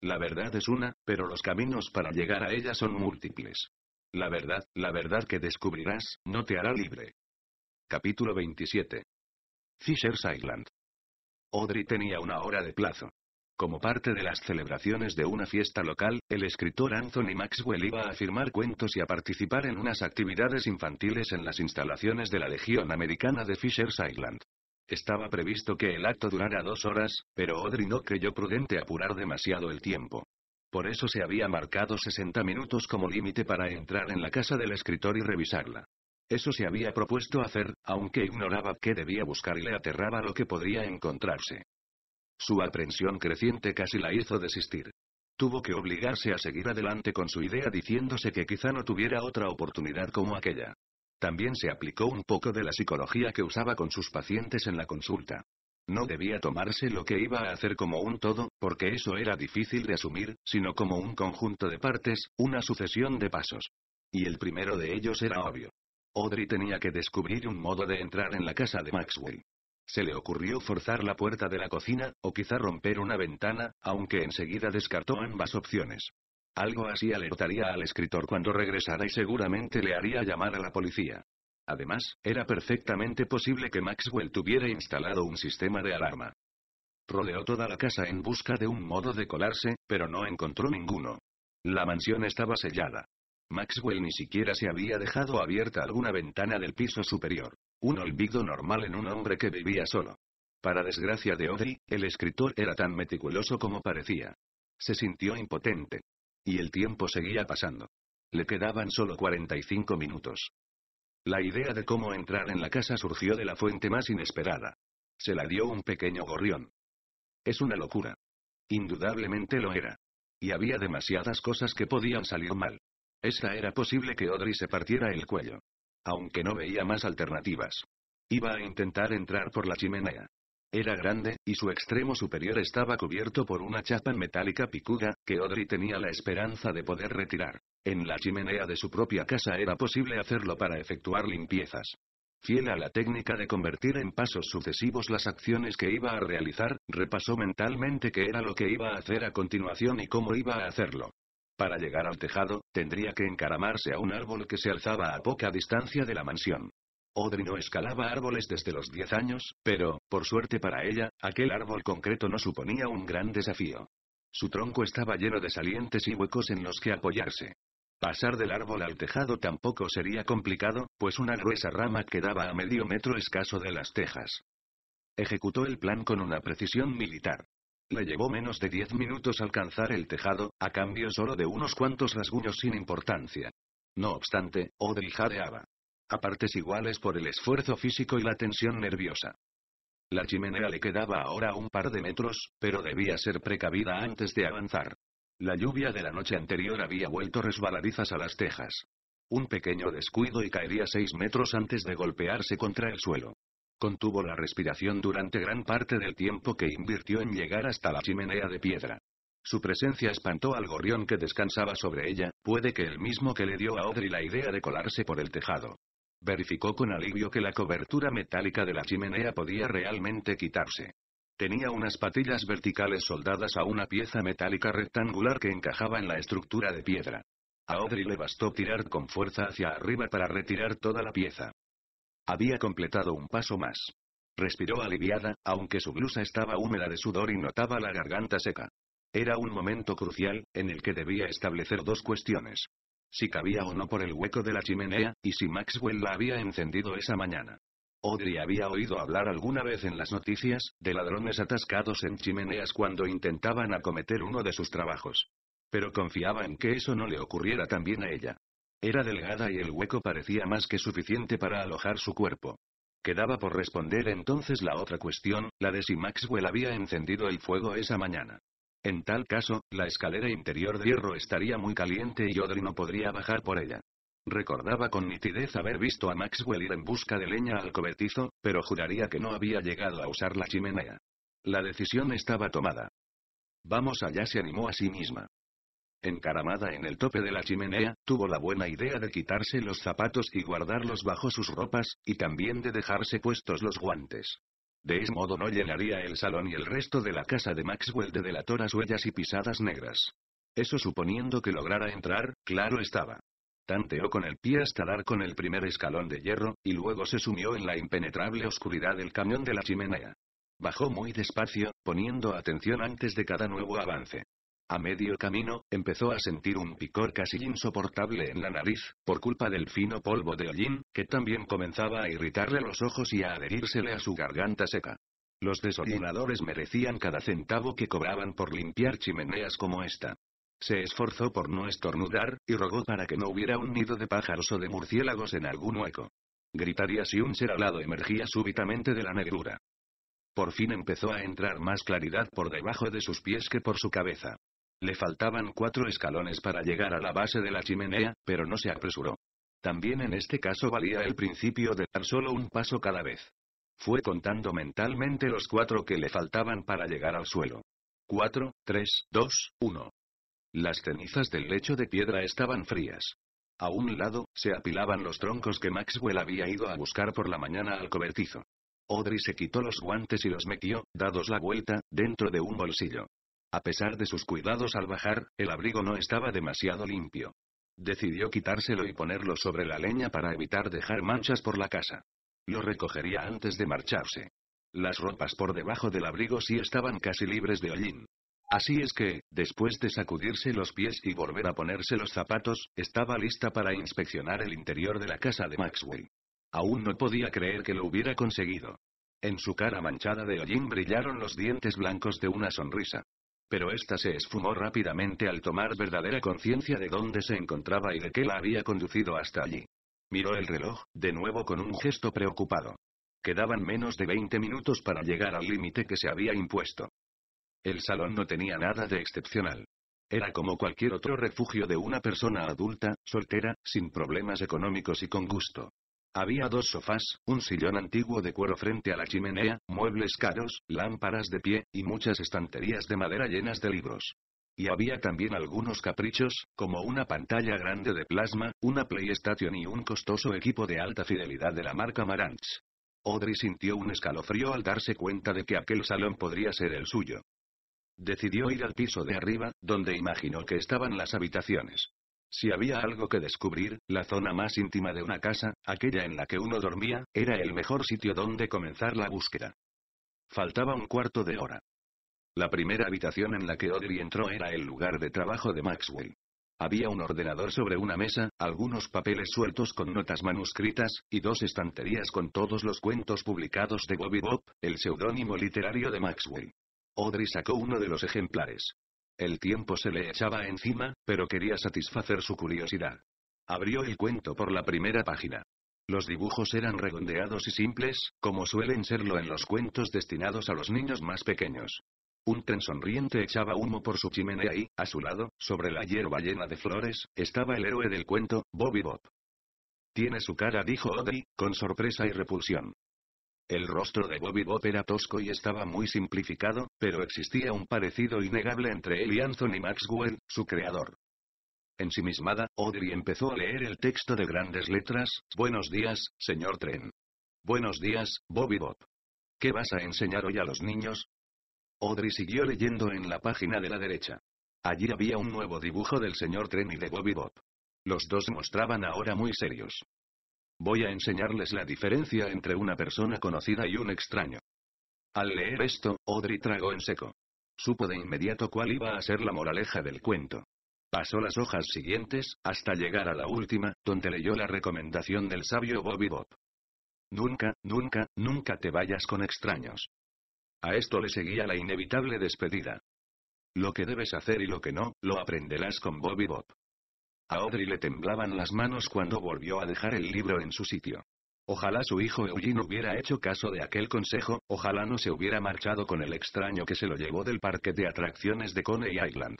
La verdad es una, pero los caminos para llegar a ella son múltiples. La verdad, la verdad que descubrirás, no te hará libre. Capítulo 27. Fisher's Island. Audrey tenía una hora de plazo. Como parte de las celebraciones de una fiesta local, el escritor Anthony Maxwell iba a firmar cuentos y a participar en unas actividades infantiles en las instalaciones de la Legión Americana de Fisher's Island. Estaba previsto que el acto durara dos horas, pero Audrey no creyó prudente apurar demasiado el tiempo. Por eso se había marcado 60 minutos como límite para entrar en la casa del escritor y revisarla. Eso se había propuesto hacer, aunque ignoraba qué debía buscar y le aterraba lo que podría encontrarse. Su aprensión creciente casi la hizo desistir. Tuvo que obligarse a seguir adelante con su idea diciéndose que quizá no tuviera otra oportunidad como aquella. También se aplicó un poco de la psicología que usaba con sus pacientes en la consulta. No debía tomarse lo que iba a hacer como un todo, porque eso era difícil de asumir, sino como un conjunto de partes, una sucesión de pasos. Y el primero de ellos era obvio. Audrey tenía que descubrir un modo de entrar en la casa de Maxwell. Se le ocurrió forzar la puerta de la cocina, o quizá romper una ventana, aunque enseguida descartó ambas opciones. Algo así alertaría al escritor cuando regresara y seguramente le haría llamar a la policía. Además, era perfectamente posible que Maxwell tuviera instalado un sistema de alarma. Roleó toda la casa en busca de un modo de colarse, pero no encontró ninguno. La mansión estaba sellada. Maxwell ni siquiera se había dejado abierta alguna ventana del piso superior. Un olvido normal en un hombre que vivía solo. Para desgracia de Audrey, el escritor era tan meticuloso como parecía. Se sintió impotente. Y el tiempo seguía pasando. Le quedaban solo 45 minutos. La idea de cómo entrar en la casa surgió de la fuente más inesperada. Se la dio un pequeño gorrión. Es una locura. Indudablemente lo era. Y había demasiadas cosas que podían salir mal. Esa era posible que Audrey se partiera el cuello aunque no veía más alternativas. Iba a intentar entrar por la chimenea. Era grande, y su extremo superior estaba cubierto por una chapa metálica picuda, que Audrey tenía la esperanza de poder retirar. En la chimenea de su propia casa era posible hacerlo para efectuar limpiezas. Fiel a la técnica de convertir en pasos sucesivos las acciones que iba a realizar, repasó mentalmente qué era lo que iba a hacer a continuación y cómo iba a hacerlo. Para llegar al tejado, tendría que encaramarse a un árbol que se alzaba a poca distancia de la mansión. Audrey no escalaba árboles desde los 10 años, pero, por suerte para ella, aquel árbol concreto no suponía un gran desafío. Su tronco estaba lleno de salientes y huecos en los que apoyarse. Pasar del árbol al tejado tampoco sería complicado, pues una gruesa rama quedaba a medio metro escaso de las tejas. Ejecutó el plan con una precisión militar. Le llevó menos de diez minutos alcanzar el tejado, a cambio solo de unos cuantos rasguños sin importancia. No obstante, Odell jadeaba. A partes iguales por el esfuerzo físico y la tensión nerviosa. La chimenea le quedaba ahora un par de metros, pero debía ser precavida antes de avanzar. La lluvia de la noche anterior había vuelto resbaladizas a las tejas. Un pequeño descuido y caería seis metros antes de golpearse contra el suelo. Contuvo la respiración durante gran parte del tiempo que invirtió en llegar hasta la chimenea de piedra. Su presencia espantó al gorrión que descansaba sobre ella, puede que el mismo que le dio a Audrey la idea de colarse por el tejado. Verificó con alivio que la cobertura metálica de la chimenea podía realmente quitarse. Tenía unas patillas verticales soldadas a una pieza metálica rectangular que encajaba en la estructura de piedra. A Audrey le bastó tirar con fuerza hacia arriba para retirar toda la pieza. Había completado un paso más. Respiró aliviada, aunque su blusa estaba húmeda de sudor y notaba la garganta seca. Era un momento crucial, en el que debía establecer dos cuestiones. Si cabía o no por el hueco de la chimenea, y si Maxwell la había encendido esa mañana. Audrey había oído hablar alguna vez en las noticias, de ladrones atascados en chimeneas cuando intentaban acometer uno de sus trabajos. Pero confiaba en que eso no le ocurriera también a ella. Era delgada y el hueco parecía más que suficiente para alojar su cuerpo. Quedaba por responder entonces la otra cuestión, la de si Maxwell había encendido el fuego esa mañana. En tal caso, la escalera interior de hierro estaría muy caliente y Audrey no podría bajar por ella. Recordaba con nitidez haber visto a Maxwell ir en busca de leña al cobertizo, pero juraría que no había llegado a usar la chimenea. La decisión estaba tomada. Vamos allá se animó a sí misma encaramada en el tope de la chimenea, tuvo la buena idea de quitarse los zapatos y guardarlos bajo sus ropas, y también de dejarse puestos los guantes. De ese modo no llenaría el salón y el resto de la casa de Maxwell de delatoras huellas y pisadas negras. Eso suponiendo que lograra entrar, claro estaba. Tanteó con el pie hasta dar con el primer escalón de hierro, y luego se sumió en la impenetrable oscuridad del camión de la chimenea. Bajó muy despacio, poniendo atención antes de cada nuevo avance. A medio camino, empezó a sentir un picor casi insoportable en la nariz, por culpa del fino polvo de hollín, que también comenzaba a irritarle los ojos y a adherírsele a su garganta seca. Los desordenadores merecían cada centavo que cobraban por limpiar chimeneas como esta. Se esforzó por no estornudar, y rogó para que no hubiera un nido de pájaros o de murciélagos en algún hueco. Gritaría si un ser alado emergía súbitamente de la negrura. Por fin empezó a entrar más claridad por debajo de sus pies que por su cabeza. Le faltaban cuatro escalones para llegar a la base de la chimenea, pero no se apresuró. También en este caso valía el principio de dar solo un paso cada vez. Fue contando mentalmente los cuatro que le faltaban para llegar al suelo. Cuatro, tres, dos, uno. Las cenizas del lecho de piedra estaban frías. A un lado, se apilaban los troncos que Maxwell había ido a buscar por la mañana al cobertizo. Audrey se quitó los guantes y los metió, dados la vuelta, dentro de un bolsillo. A pesar de sus cuidados al bajar, el abrigo no estaba demasiado limpio. Decidió quitárselo y ponerlo sobre la leña para evitar dejar manchas por la casa. Lo recogería antes de marcharse. Las ropas por debajo del abrigo sí estaban casi libres de hollín. Así es que, después de sacudirse los pies y volver a ponerse los zapatos, estaba lista para inspeccionar el interior de la casa de Maxwell. Aún no podía creer que lo hubiera conseguido. En su cara manchada de hollín brillaron los dientes blancos de una sonrisa pero ésta se esfumó rápidamente al tomar verdadera conciencia de dónde se encontraba y de qué la había conducido hasta allí. Miró el reloj, de nuevo con un gesto preocupado. Quedaban menos de 20 minutos para llegar al límite que se había impuesto. El salón no tenía nada de excepcional. Era como cualquier otro refugio de una persona adulta, soltera, sin problemas económicos y con gusto. Había dos sofás, un sillón antiguo de cuero frente a la chimenea, muebles caros, lámparas de pie, y muchas estanterías de madera llenas de libros. Y había también algunos caprichos, como una pantalla grande de plasma, una PlayStation y un costoso equipo de alta fidelidad de la marca Marantz. Audrey sintió un escalofrío al darse cuenta de que aquel salón podría ser el suyo. Decidió ir al piso de arriba, donde imaginó que estaban las habitaciones. Si había algo que descubrir, la zona más íntima de una casa, aquella en la que uno dormía, era el mejor sitio donde comenzar la búsqueda. Faltaba un cuarto de hora. La primera habitación en la que Audrey entró era el lugar de trabajo de Maxwell. Había un ordenador sobre una mesa, algunos papeles sueltos con notas manuscritas, y dos estanterías con todos los cuentos publicados de Bobby Bob, el seudónimo literario de Maxwell. Audrey sacó uno de los ejemplares. El tiempo se le echaba encima, pero quería satisfacer su curiosidad. Abrió el cuento por la primera página. Los dibujos eran redondeados y simples, como suelen serlo en los cuentos destinados a los niños más pequeños. Un tren sonriente echaba humo por su chimenea y, a su lado, sobre la hierba llena de flores, estaba el héroe del cuento, Bobby Bob. Tiene su cara, dijo Audrey, con sorpresa y repulsión. El rostro de Bobby Bob era tosco y estaba muy simplificado, pero existía un parecido innegable entre él y Anthony Maxwell, su creador. Ensimismada, Audrey empezó a leer el texto de grandes letras, Buenos días, señor Tren. Buenos días, Bobby Bob. ¿Qué vas a enseñar hoy a los niños? Audrey siguió leyendo en la página de la derecha. Allí había un nuevo dibujo del señor Tren y de Bobby Bob. Los dos mostraban ahora muy serios. Voy a enseñarles la diferencia entre una persona conocida y un extraño. Al leer esto, Audrey tragó en seco. Supo de inmediato cuál iba a ser la moraleja del cuento. Pasó las hojas siguientes, hasta llegar a la última, donde leyó la recomendación del sabio Bobby Bob. Nunca, nunca, nunca te vayas con extraños. A esto le seguía la inevitable despedida. Lo que debes hacer y lo que no, lo aprenderás con Bobby Bob. A Audrey le temblaban las manos cuando volvió a dejar el libro en su sitio. Ojalá su hijo Eugene hubiera hecho caso de aquel consejo, ojalá no se hubiera marchado con el extraño que se lo llevó del parque de atracciones de Coney Island.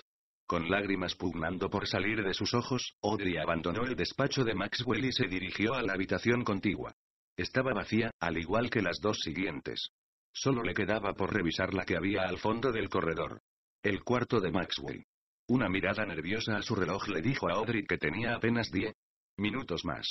Con lágrimas pugnando por salir de sus ojos, Audrey abandonó el despacho de Maxwell y se dirigió a la habitación contigua. Estaba vacía, al igual que las dos siguientes. Solo le quedaba por revisar la que había al fondo del corredor. El cuarto de Maxwell. Una mirada nerviosa a su reloj le dijo a Audrey que tenía apenas diez minutos más.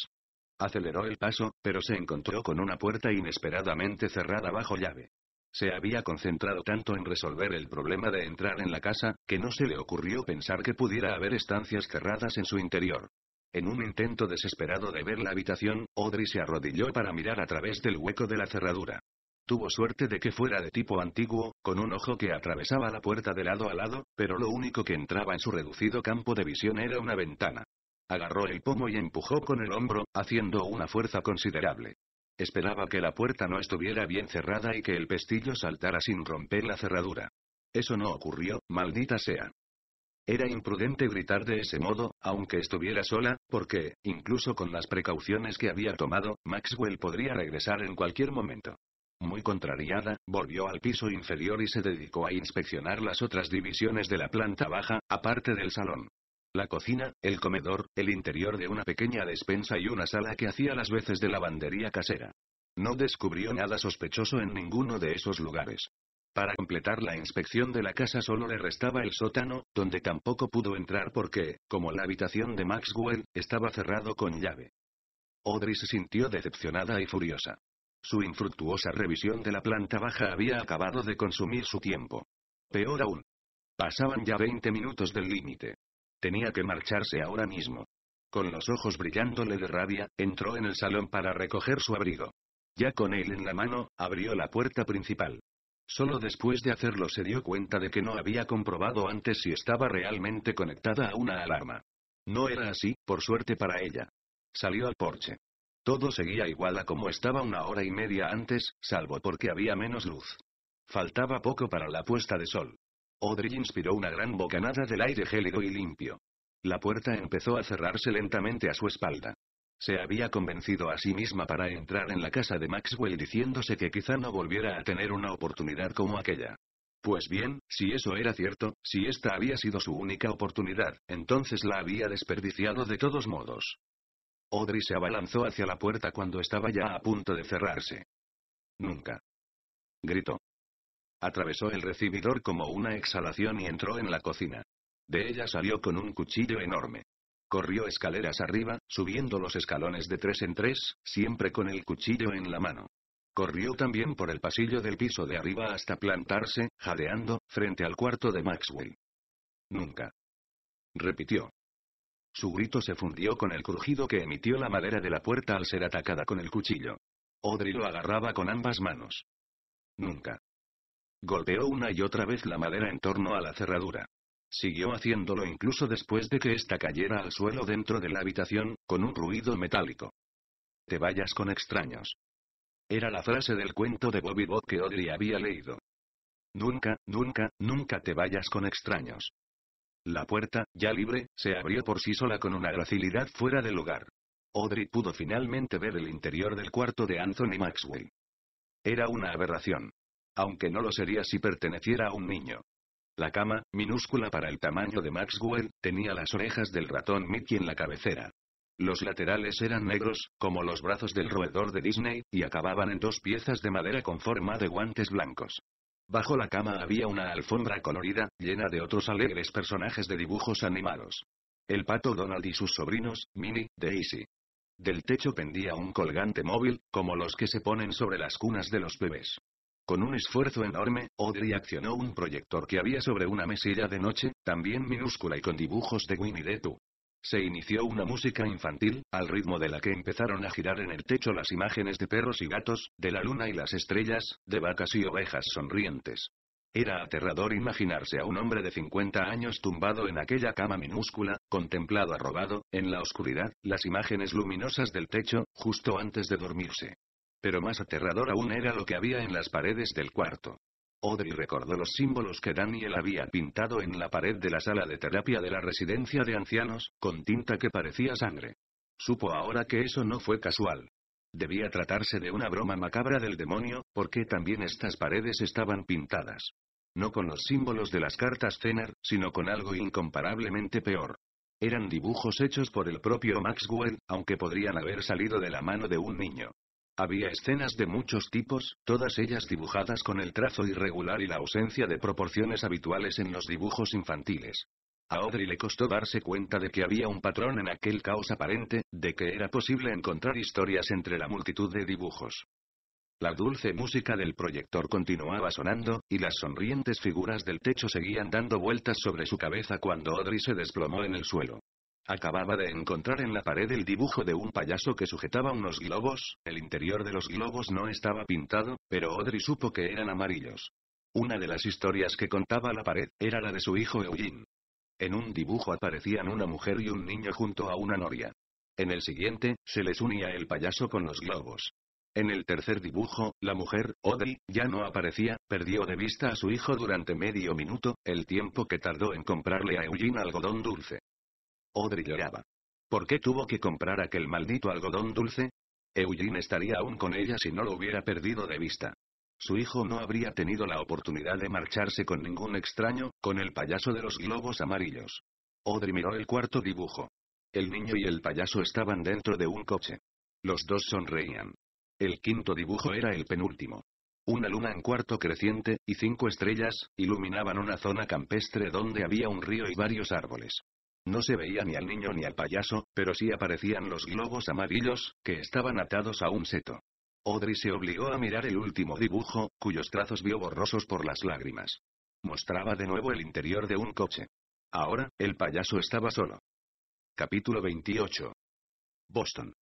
Aceleró el paso, pero se encontró con una puerta inesperadamente cerrada bajo llave. Se había concentrado tanto en resolver el problema de entrar en la casa, que no se le ocurrió pensar que pudiera haber estancias cerradas en su interior. En un intento desesperado de ver la habitación, Audrey se arrodilló para mirar a través del hueco de la cerradura. Tuvo suerte de que fuera de tipo antiguo, con un ojo que atravesaba la puerta de lado a lado, pero lo único que entraba en su reducido campo de visión era una ventana. Agarró el pomo y empujó con el hombro, haciendo una fuerza considerable. Esperaba que la puerta no estuviera bien cerrada y que el pestillo saltara sin romper la cerradura. Eso no ocurrió, maldita sea. Era imprudente gritar de ese modo, aunque estuviera sola, porque, incluso con las precauciones que había tomado, Maxwell podría regresar en cualquier momento. Muy contrariada, volvió al piso inferior y se dedicó a inspeccionar las otras divisiones de la planta baja, aparte del salón. La cocina, el comedor, el interior de una pequeña despensa y una sala que hacía las veces de lavandería casera. No descubrió nada sospechoso en ninguno de esos lugares. Para completar la inspección de la casa solo le restaba el sótano, donde tampoco pudo entrar porque, como la habitación de Maxwell, estaba cerrado con llave. Audrey se sintió decepcionada y furiosa. Su infructuosa revisión de la planta baja había acabado de consumir su tiempo. Peor aún. Pasaban ya 20 minutos del límite. Tenía que marcharse ahora mismo. Con los ojos brillándole de rabia, entró en el salón para recoger su abrigo. Ya con él en la mano, abrió la puerta principal. Solo después de hacerlo se dio cuenta de que no había comprobado antes si estaba realmente conectada a una alarma. No era así, por suerte para ella. Salió al porche. Todo seguía igual a como estaba una hora y media antes, salvo porque había menos luz. Faltaba poco para la puesta de sol. Audrey inspiró una gran bocanada del aire gélido y limpio. La puerta empezó a cerrarse lentamente a su espalda. Se había convencido a sí misma para entrar en la casa de Maxwell diciéndose que quizá no volviera a tener una oportunidad como aquella. Pues bien, si eso era cierto, si esta había sido su única oportunidad, entonces la había desperdiciado de todos modos. Audrey se abalanzó hacia la puerta cuando estaba ya a punto de cerrarse. Nunca. Gritó. Atravesó el recibidor como una exhalación y entró en la cocina. De ella salió con un cuchillo enorme. Corrió escaleras arriba, subiendo los escalones de tres en tres, siempre con el cuchillo en la mano. Corrió también por el pasillo del piso de arriba hasta plantarse, jadeando, frente al cuarto de Maxwell. Nunca. Repitió. Su grito se fundió con el crujido que emitió la madera de la puerta al ser atacada con el cuchillo. Audrey lo agarraba con ambas manos. Nunca. Golpeó una y otra vez la madera en torno a la cerradura. Siguió haciéndolo incluso después de que ésta cayera al suelo dentro de la habitación, con un ruido metálico. Te vayas con extraños. Era la frase del cuento de Bobby Bob que Audrey había leído. Nunca, nunca, nunca te vayas con extraños. La puerta, ya libre, se abrió por sí sola con una gracilidad fuera del lugar. Audrey pudo finalmente ver el interior del cuarto de Anthony Maxwell. Era una aberración. Aunque no lo sería si perteneciera a un niño. La cama, minúscula para el tamaño de Maxwell, tenía las orejas del ratón Mickey en la cabecera. Los laterales eran negros, como los brazos del roedor de Disney, y acababan en dos piezas de madera con forma de guantes blancos. Bajo la cama había una alfombra colorida, llena de otros alegres personajes de dibujos animados. El pato Donald y sus sobrinos, Minnie, Daisy. Del techo pendía un colgante móvil, como los que se ponen sobre las cunas de los bebés. Con un esfuerzo enorme, Audrey accionó un proyector que había sobre una mesilla de noche, también minúscula y con dibujos de Winnie the Pooh. Se inició una música infantil, al ritmo de la que empezaron a girar en el techo las imágenes de perros y gatos, de la luna y las estrellas, de vacas y ovejas sonrientes. Era aterrador imaginarse a un hombre de 50 años tumbado en aquella cama minúscula, contemplado arrobado, en la oscuridad, las imágenes luminosas del techo, justo antes de dormirse. Pero más aterrador aún era lo que había en las paredes del cuarto. Audrey recordó los símbolos que Daniel había pintado en la pared de la sala de terapia de la residencia de ancianos, con tinta que parecía sangre. Supo ahora que eso no fue casual. Debía tratarse de una broma macabra del demonio, porque también estas paredes estaban pintadas. No con los símbolos de las cartas Zener, sino con algo incomparablemente peor. Eran dibujos hechos por el propio Maxwell, aunque podrían haber salido de la mano de un niño. Había escenas de muchos tipos, todas ellas dibujadas con el trazo irregular y la ausencia de proporciones habituales en los dibujos infantiles. A Audrey le costó darse cuenta de que había un patrón en aquel caos aparente, de que era posible encontrar historias entre la multitud de dibujos. La dulce música del proyector continuaba sonando, y las sonrientes figuras del techo seguían dando vueltas sobre su cabeza cuando Audrey se desplomó en el suelo. Acababa de encontrar en la pared el dibujo de un payaso que sujetaba unos globos, el interior de los globos no estaba pintado, pero Audrey supo que eran amarillos. Una de las historias que contaba la pared era la de su hijo Eugene. En un dibujo aparecían una mujer y un niño junto a una noria. En el siguiente, se les unía el payaso con los globos. En el tercer dibujo, la mujer, Audrey, ya no aparecía, perdió de vista a su hijo durante medio minuto, el tiempo que tardó en comprarle a Eugene algodón dulce. Audrey lloraba. ¿Por qué tuvo que comprar aquel maldito algodón dulce? Eugene estaría aún con ella si no lo hubiera perdido de vista. Su hijo no habría tenido la oportunidad de marcharse con ningún extraño, con el payaso de los globos amarillos. Audrey miró el cuarto dibujo. El niño y el payaso estaban dentro de un coche. Los dos sonreían. El quinto dibujo era el penúltimo. Una luna en cuarto creciente, y cinco estrellas, iluminaban una zona campestre donde había un río y varios árboles. No se veía ni al niño ni al payaso, pero sí aparecían los globos amarillos, que estaban atados a un seto. Audrey se obligó a mirar el último dibujo, cuyos trazos vio borrosos por las lágrimas. Mostraba de nuevo el interior de un coche. Ahora, el payaso estaba solo. Capítulo 28. Boston.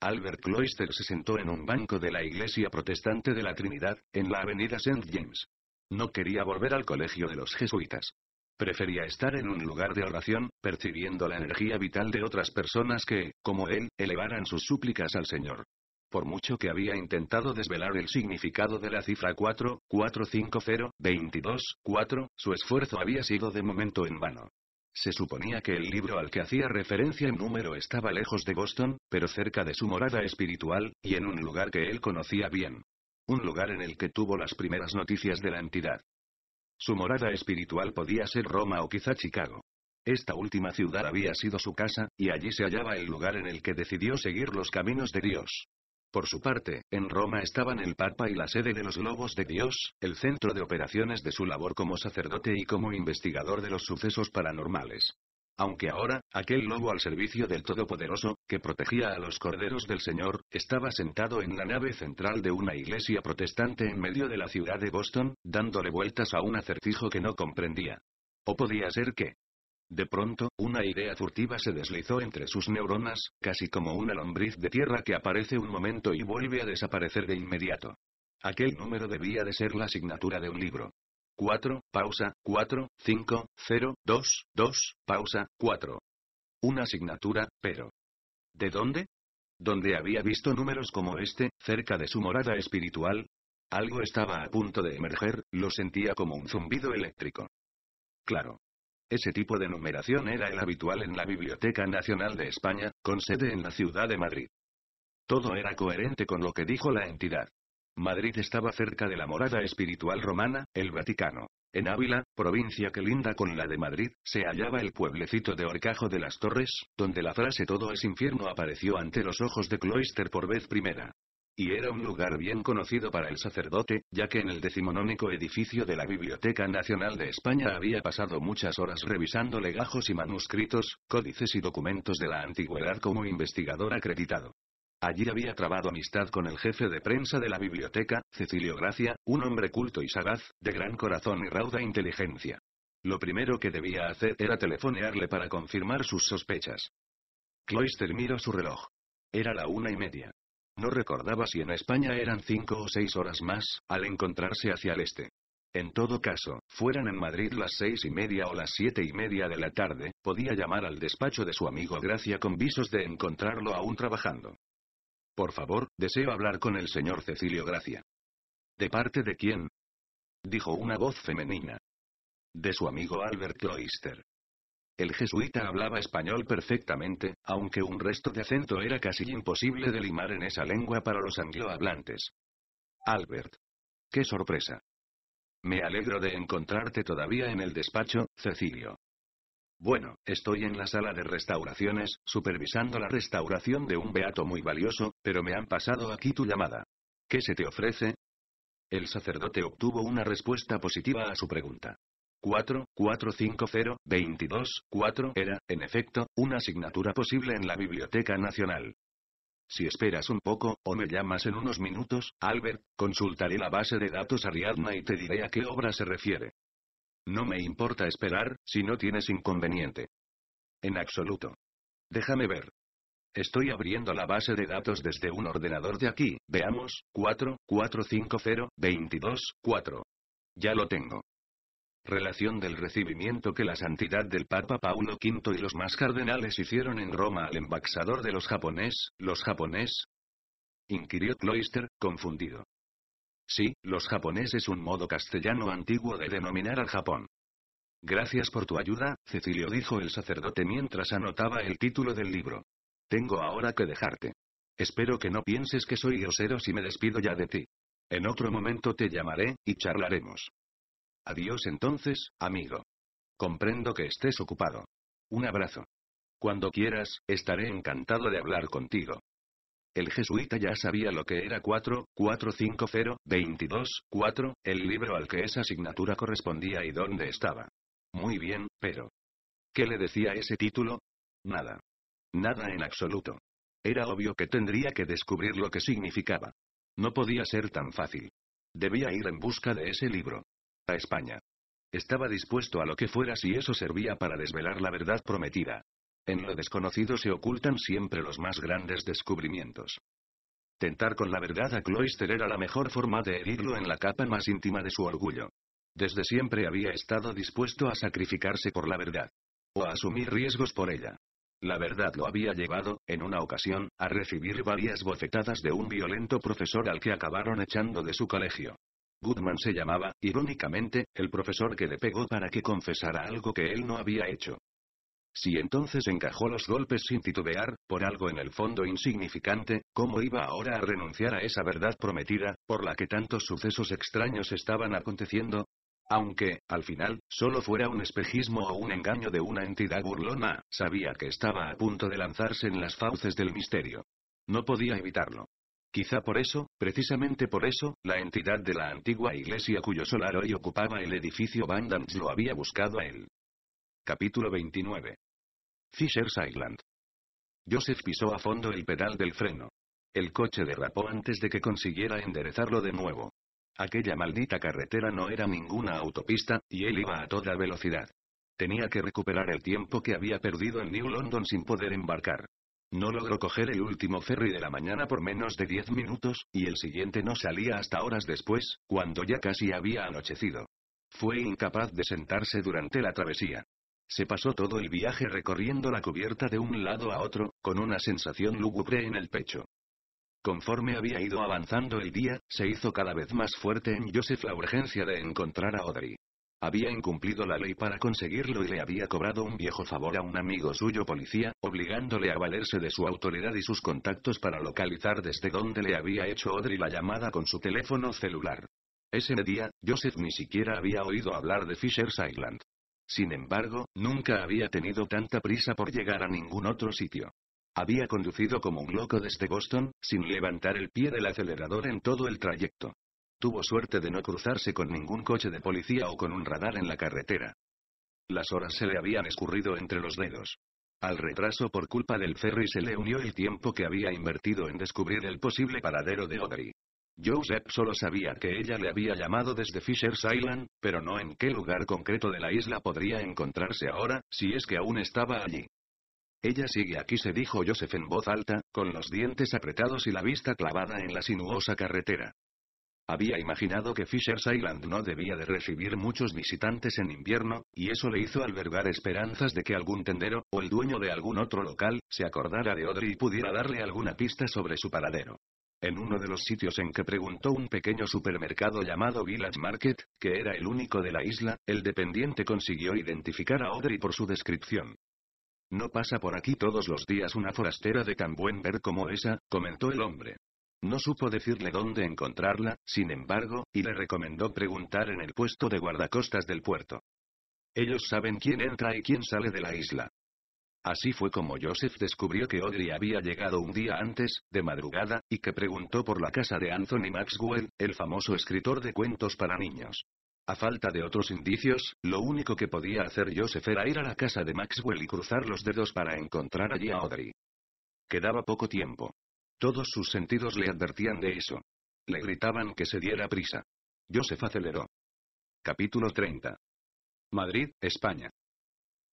Albert Cloister se sentó en un banco de la iglesia protestante de la Trinidad, en la avenida St. James. No quería volver al colegio de los jesuitas. Prefería estar en un lugar de oración, percibiendo la energía vital de otras personas que, como él, elevaran sus súplicas al Señor. Por mucho que había intentado desvelar el significado de la cifra 4, 22, 4, su esfuerzo había sido de momento en vano. Se suponía que el libro al que hacía referencia en número estaba lejos de Boston, pero cerca de su morada espiritual, y en un lugar que él conocía bien. Un lugar en el que tuvo las primeras noticias de la entidad. Su morada espiritual podía ser Roma o quizá Chicago. Esta última ciudad había sido su casa, y allí se hallaba el lugar en el que decidió seguir los caminos de Dios. Por su parte, en Roma estaban el Papa y la sede de los Lobos de Dios, el centro de operaciones de su labor como sacerdote y como investigador de los sucesos paranormales. Aunque ahora, aquel lobo al servicio del Todopoderoso, que protegía a los corderos del Señor, estaba sentado en la nave central de una iglesia protestante en medio de la ciudad de Boston, dándole vueltas a un acertijo que no comprendía. ¿O podía ser que? De pronto, una idea furtiva se deslizó entre sus neuronas, casi como una lombriz de tierra que aparece un momento y vuelve a desaparecer de inmediato. Aquel número debía de ser la asignatura de un libro. 4, pausa, 4, 5, 0, 2, 2, pausa, 4. Una asignatura, pero. ¿De dónde? ¿Dónde había visto números como este, cerca de su morada espiritual? Algo estaba a punto de emerger, lo sentía como un zumbido eléctrico. Claro. Ese tipo de numeración era el habitual en la Biblioteca Nacional de España, con sede en la ciudad de Madrid. Todo era coherente con lo que dijo la entidad. Madrid estaba cerca de la morada espiritual romana, el Vaticano. En Ávila, provincia que linda con la de Madrid, se hallaba el pueblecito de Orcajo de las Torres, donde la frase todo es infierno apareció ante los ojos de Cloister por vez primera. Y era un lugar bien conocido para el sacerdote, ya que en el decimonónico edificio de la Biblioteca Nacional de España había pasado muchas horas revisando legajos y manuscritos, códices y documentos de la antigüedad como investigador acreditado. Allí había trabado amistad con el jefe de prensa de la biblioteca, Cecilio Gracia, un hombre culto y sagaz, de gran corazón y rauda inteligencia. Lo primero que debía hacer era telefonearle para confirmar sus sospechas. Cloister miró su reloj. Era la una y media. No recordaba si en España eran cinco o seis horas más, al encontrarse hacia el este. En todo caso, fueran en Madrid las seis y media o las siete y media de la tarde, podía llamar al despacho de su amigo Gracia con visos de encontrarlo aún trabajando. Por favor, deseo hablar con el señor Cecilio Gracia. ¿De parte de quién? dijo una voz femenina. De su amigo Albert Cloister. El jesuita hablaba español perfectamente, aunque un resto de acento era casi imposible de limar en esa lengua para los anglohablantes. Albert. ¡Qué sorpresa! Me alegro de encontrarte todavía en el despacho, Cecilio. Bueno, estoy en la sala de restauraciones, supervisando la restauración de un beato muy valioso, pero me han pasado aquí tu llamada. ¿Qué se te ofrece? El sacerdote obtuvo una respuesta positiva a su pregunta. 4450-22-4 era, en efecto, una asignatura posible en la Biblioteca Nacional. Si esperas un poco, o me llamas en unos minutos, Albert, consultaré la base de datos Ariadna y te diré a qué obra se refiere. No me importa esperar, si no tienes inconveniente. En absoluto. Déjame ver. Estoy abriendo la base de datos desde un ordenador de aquí. Veamos, 4, 22, 4. Ya lo tengo. Relación del recibimiento que la santidad del Papa Paulo V y los más cardenales hicieron en Roma al embaxador de los japonés, los japonés. Inquirió Cloister, confundido. Sí, los japoneses un modo castellano antiguo de denominar al Japón. Gracias por tu ayuda, Cecilio dijo el sacerdote mientras anotaba el título del libro. Tengo ahora que dejarte. Espero que no pienses que soy grosero si me despido ya de ti. En otro momento te llamaré, y charlaremos. Adiós entonces, amigo. Comprendo que estés ocupado. Un abrazo. Cuando quieras, estaré encantado de hablar contigo. El jesuita ya sabía lo que era 4450224, 22 4 el libro al que esa asignatura correspondía y dónde estaba. Muy bien, pero... ¿Qué le decía ese título? Nada. Nada en absoluto. Era obvio que tendría que descubrir lo que significaba. No podía ser tan fácil. Debía ir en busca de ese libro. A España. Estaba dispuesto a lo que fuera si eso servía para desvelar la verdad prometida. En lo desconocido se ocultan siempre los más grandes descubrimientos. Tentar con la verdad a Cloister era la mejor forma de herirlo en la capa más íntima de su orgullo. Desde siempre había estado dispuesto a sacrificarse por la verdad. O a asumir riesgos por ella. La verdad lo había llevado, en una ocasión, a recibir varias bofetadas de un violento profesor al que acabaron echando de su colegio. Goodman se llamaba, irónicamente, el profesor que le pegó para que confesara algo que él no había hecho. Si entonces encajó los golpes sin titubear, por algo en el fondo insignificante, ¿cómo iba ahora a renunciar a esa verdad prometida, por la que tantos sucesos extraños estaban aconteciendo? Aunque, al final, solo fuera un espejismo o un engaño de una entidad burlona, sabía que estaba a punto de lanzarse en las fauces del misterio. No podía evitarlo. Quizá por eso, precisamente por eso, la entidad de la antigua iglesia cuyo solar hoy ocupaba el edificio Bandans lo había buscado a él. Capítulo 29. Fisher's Island. Joseph pisó a fondo el pedal del freno. El coche derrapó antes de que consiguiera enderezarlo de nuevo. Aquella maldita carretera no era ninguna autopista, y él iba a toda velocidad. Tenía que recuperar el tiempo que había perdido en New London sin poder embarcar. No logró coger el último ferry de la mañana por menos de diez minutos, y el siguiente no salía hasta horas después, cuando ya casi había anochecido. Fue incapaz de sentarse durante la travesía. Se pasó todo el viaje recorriendo la cubierta de un lado a otro, con una sensación lúgubre en el pecho. Conforme había ido avanzando el día, se hizo cada vez más fuerte en Joseph la urgencia de encontrar a Audrey. Había incumplido la ley para conseguirlo y le había cobrado un viejo favor a un amigo suyo policía, obligándole a valerse de su autoridad y sus contactos para localizar desde dónde le había hecho Audrey la llamada con su teléfono celular. Ese día, Joseph ni siquiera había oído hablar de Fisher's Island. Sin embargo, nunca había tenido tanta prisa por llegar a ningún otro sitio. Había conducido como un loco desde Boston, sin levantar el pie del acelerador en todo el trayecto. Tuvo suerte de no cruzarse con ningún coche de policía o con un radar en la carretera. Las horas se le habían escurrido entre los dedos. Al retraso por culpa del ferry se le unió el tiempo que había invertido en descubrir el posible paradero de Audrey. Joseph solo sabía que ella le había llamado desde Fisher's Island, pero no en qué lugar concreto de la isla podría encontrarse ahora, si es que aún estaba allí. Ella sigue aquí, se dijo Joseph en voz alta, con los dientes apretados y la vista clavada en la sinuosa carretera. Había imaginado que Fisher's Island no debía de recibir muchos visitantes en invierno, y eso le hizo albergar esperanzas de que algún tendero, o el dueño de algún otro local, se acordara de Audrey y pudiera darle alguna pista sobre su paradero. En uno de los sitios en que preguntó un pequeño supermercado llamado Village Market, que era el único de la isla, el dependiente consiguió identificar a Audrey por su descripción. No pasa por aquí todos los días una forastera de tan buen ver como esa, comentó el hombre. No supo decirle dónde encontrarla, sin embargo, y le recomendó preguntar en el puesto de guardacostas del puerto. Ellos saben quién entra y quién sale de la isla. Así fue como Joseph descubrió que Audrey había llegado un día antes, de madrugada, y que preguntó por la casa de Anthony Maxwell, el famoso escritor de cuentos para niños. A falta de otros indicios, lo único que podía hacer Joseph era ir a la casa de Maxwell y cruzar los dedos para encontrar allí a Audrey. Quedaba poco tiempo. Todos sus sentidos le advertían de eso. Le gritaban que se diera prisa. Joseph aceleró. Capítulo 30. Madrid, España.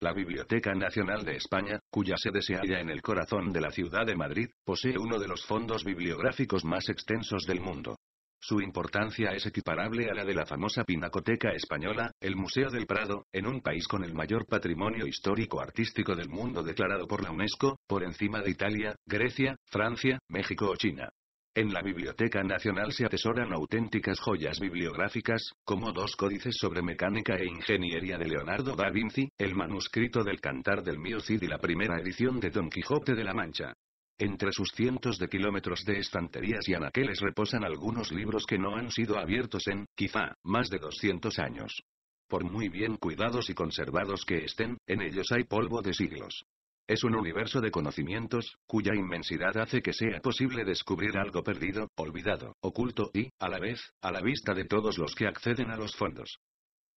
La Biblioteca Nacional de España, cuya sede se halla en el corazón de la ciudad de Madrid, posee uno de los fondos bibliográficos más extensos del mundo. Su importancia es equiparable a la de la famosa Pinacoteca Española, el Museo del Prado, en un país con el mayor patrimonio histórico-artístico del mundo declarado por la UNESCO, por encima de Italia, Grecia, Francia, México o China. En la Biblioteca Nacional se atesoran auténticas joyas bibliográficas, como dos códices sobre mecánica e ingeniería de Leonardo da Vinci, el manuscrito del Cantar del Mio Cid y la primera edición de Don Quijote de la Mancha. Entre sus cientos de kilómetros de estanterías y anaqueles reposan algunos libros que no han sido abiertos en, quizá, más de 200 años. Por muy bien cuidados y conservados que estén, en ellos hay polvo de siglos. Es un universo de conocimientos, cuya inmensidad hace que sea posible descubrir algo perdido, olvidado, oculto y, a la vez, a la vista de todos los que acceden a los fondos.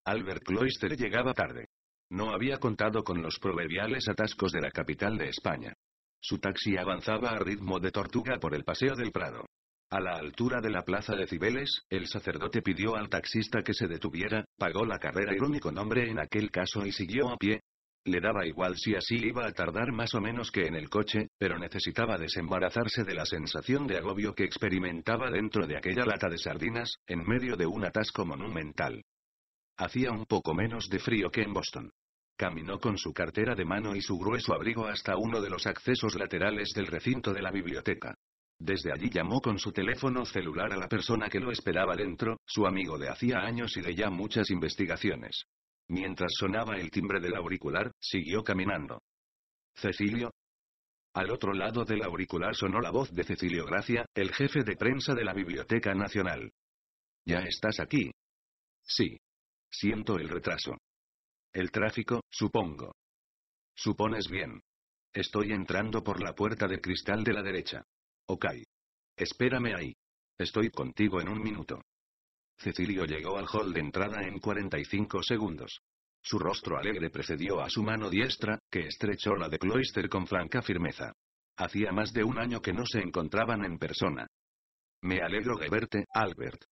Albert Cloister llegaba tarde. No había contado con los proverbiales atascos de la capital de España. Su taxi avanzaba a ritmo de tortuga por el Paseo del Prado. A la altura de la plaza de Cibeles, el sacerdote pidió al taxista que se detuviera, pagó la carrera único nombre en aquel caso y siguió a pie, le daba igual si así iba a tardar más o menos que en el coche, pero necesitaba desembarazarse de la sensación de agobio que experimentaba dentro de aquella lata de sardinas, en medio de un atasco monumental. Hacía un poco menos de frío que en Boston. Caminó con su cartera de mano y su grueso abrigo hasta uno de los accesos laterales del recinto de la biblioteca. Desde allí llamó con su teléfono celular a la persona que lo esperaba dentro, su amigo de hacía años y de ya muchas investigaciones. Mientras sonaba el timbre del auricular, siguió caminando. Cecilio. Al otro lado del auricular sonó la voz de Cecilio Gracia, el jefe de prensa de la Biblioteca Nacional. ¿Ya estás aquí? Sí. Siento el retraso. El tráfico, supongo. Supones bien. Estoy entrando por la puerta de cristal de la derecha. Ok. Espérame ahí. Estoy contigo en un minuto. Cecilio llegó al hall de entrada en 45 segundos. Su rostro alegre precedió a su mano diestra, que estrechó la de Cloister con franca firmeza. Hacía más de un año que no se encontraban en persona. Me alegro de verte, Albert.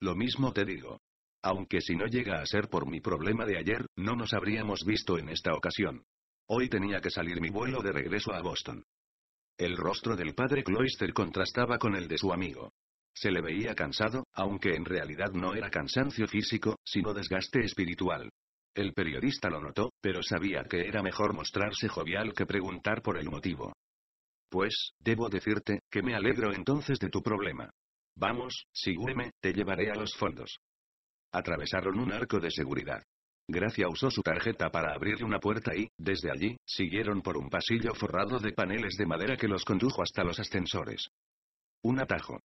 Lo mismo te digo. Aunque si no llega a ser por mi problema de ayer, no nos habríamos visto en esta ocasión. Hoy tenía que salir mi vuelo de regreso a Boston. El rostro del padre Cloister contrastaba con el de su amigo. Se le veía cansado, aunque en realidad no era cansancio físico, sino desgaste espiritual. El periodista lo notó, pero sabía que era mejor mostrarse jovial que preguntar por el motivo. Pues, debo decirte, que me alegro entonces de tu problema. Vamos, sígueme, te llevaré a los fondos. Atravesaron un arco de seguridad. Gracia usó su tarjeta para abrir una puerta y, desde allí, siguieron por un pasillo forrado de paneles de madera que los condujo hasta los ascensores. Un atajo.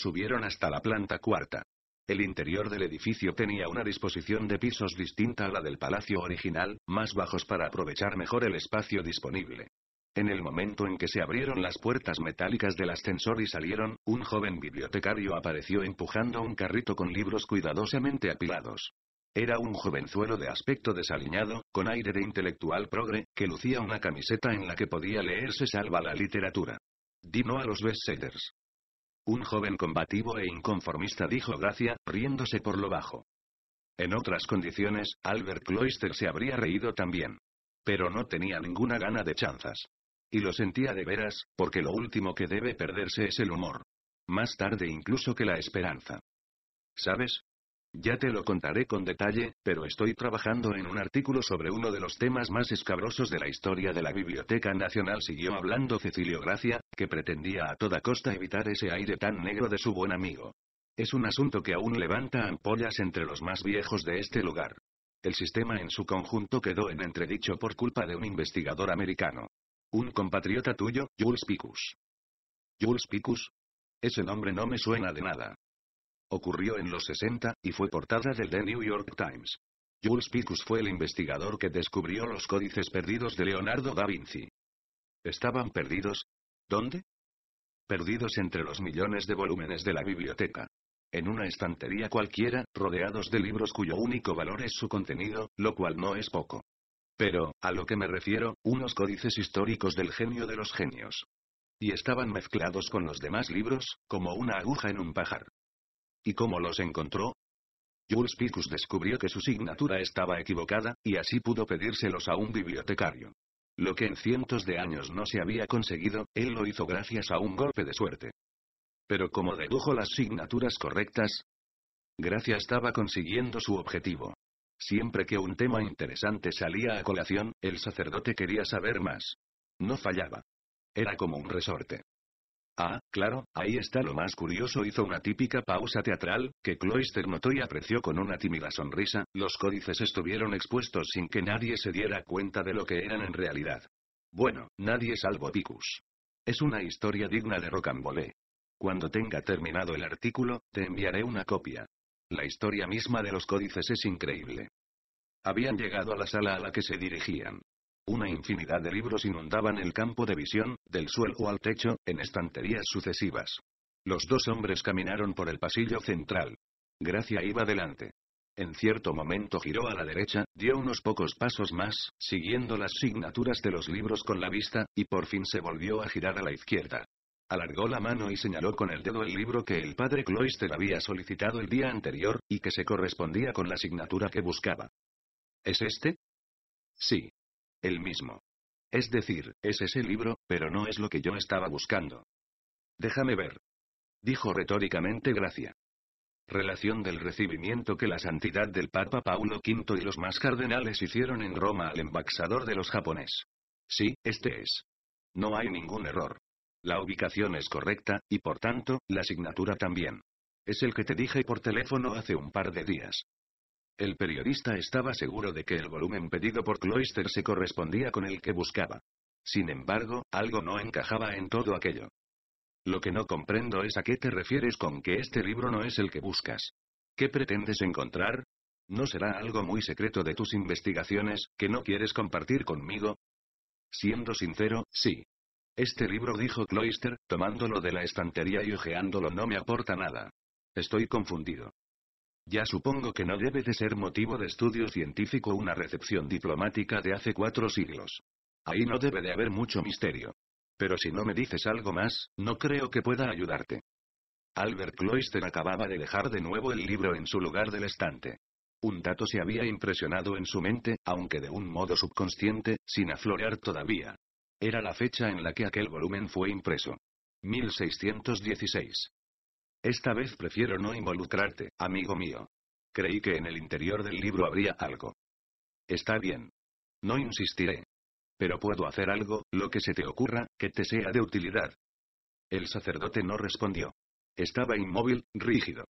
Subieron hasta la planta cuarta. El interior del edificio tenía una disposición de pisos distinta a la del palacio original, más bajos para aprovechar mejor el espacio disponible. En el momento en que se abrieron las puertas metálicas del ascensor y salieron, un joven bibliotecario apareció empujando un carrito con libros cuidadosamente apilados. Era un jovenzuelo de aspecto desaliñado, con aire de intelectual progre, que lucía una camiseta en la que podía leerse salva la literatura. Dino a los bestsellers. Un joven combativo e inconformista dijo Gracia, riéndose por lo bajo. En otras condiciones, Albert Cloister se habría reído también. Pero no tenía ninguna gana de chanzas. Y lo sentía de veras, porque lo último que debe perderse es el humor. Más tarde incluso que la esperanza. ¿Sabes? Ya te lo contaré con detalle, pero estoy trabajando en un artículo sobre uno de los temas más escabrosos de la historia de la Biblioteca Nacional, siguió hablando Cecilio Gracia, que pretendía a toda costa evitar ese aire tan negro de su buen amigo. Es un asunto que aún levanta ampollas entre los más viejos de este lugar. El sistema en su conjunto quedó en entredicho por culpa de un investigador americano. Un compatriota tuyo, Jules Picus. Jules Picus. Ese nombre no me suena de nada. Ocurrió en los 60, y fue portada del The New York Times. Jules Picus fue el investigador que descubrió los códices perdidos de Leonardo da Vinci. ¿Estaban perdidos? ¿Dónde? Perdidos entre los millones de volúmenes de la biblioteca. En una estantería cualquiera, rodeados de libros cuyo único valor es su contenido, lo cual no es poco. Pero, a lo que me refiero, unos códices históricos del genio de los genios. Y estaban mezclados con los demás libros, como una aguja en un pajar. ¿Y cómo los encontró? Jules Picus descubrió que su signatura estaba equivocada, y así pudo pedírselos a un bibliotecario. Lo que en cientos de años no se había conseguido, él lo hizo gracias a un golpe de suerte. Pero como dedujo las signaturas correctas, Gracia estaba consiguiendo su objetivo. Siempre que un tema interesante salía a colación, el sacerdote quería saber más. No fallaba. Era como un resorte. Ah, claro, ahí está lo más curioso. Hizo una típica pausa teatral, que Cloister notó y apreció con una tímida sonrisa. Los códices estuvieron expuestos sin que nadie se diera cuenta de lo que eran en realidad. Bueno, nadie salvo Picus. Es una historia digna de rocambolé. Cuando tenga terminado el artículo, te enviaré una copia. La historia misma de los códices es increíble. Habían llegado a la sala a la que se dirigían. Una infinidad de libros inundaban el campo de visión, del suelo al techo, en estanterías sucesivas. Los dos hombres caminaron por el pasillo central. Gracia iba delante. En cierto momento giró a la derecha, dio unos pocos pasos más, siguiendo las signaturas de los libros con la vista, y por fin se volvió a girar a la izquierda. Alargó la mano y señaló con el dedo el libro que el padre Cloister había solicitado el día anterior, y que se correspondía con la asignatura que buscaba. ¿Es este? Sí. El mismo. Es decir, es ese libro, pero no es lo que yo estaba buscando. Déjame ver. Dijo retóricamente Gracia. Relación del recibimiento que la santidad del Papa Paulo V y los más cardenales hicieron en Roma al embaxador de los japoneses. Sí, este es. No hay ningún error. La ubicación es correcta, y por tanto, la asignatura también. Es el que te dije por teléfono hace un par de días. El periodista estaba seguro de que el volumen pedido por Cloister se correspondía con el que buscaba. Sin embargo, algo no encajaba en todo aquello. Lo que no comprendo es a qué te refieres con que este libro no es el que buscas. ¿Qué pretendes encontrar? ¿No será algo muy secreto de tus investigaciones, que no quieres compartir conmigo? Siendo sincero, sí. Este libro, dijo Cloister, tomándolo de la estantería y hojeándolo, no me aporta nada. Estoy confundido. Ya supongo que no debe de ser motivo de estudio científico una recepción diplomática de hace cuatro siglos. Ahí no debe de haber mucho misterio. Pero si no me dices algo más, no creo que pueda ayudarte. Albert Cloister acababa de dejar de nuevo el libro en su lugar del estante. Un dato se había impresionado en su mente, aunque de un modo subconsciente, sin aflorar todavía. Era la fecha en la que aquel volumen fue impreso. 1616. Esta vez prefiero no involucrarte, amigo mío. Creí que en el interior del libro habría algo. Está bien. No insistiré. Pero puedo hacer algo, lo que se te ocurra, que te sea de utilidad. El sacerdote no respondió. Estaba inmóvil, rígido.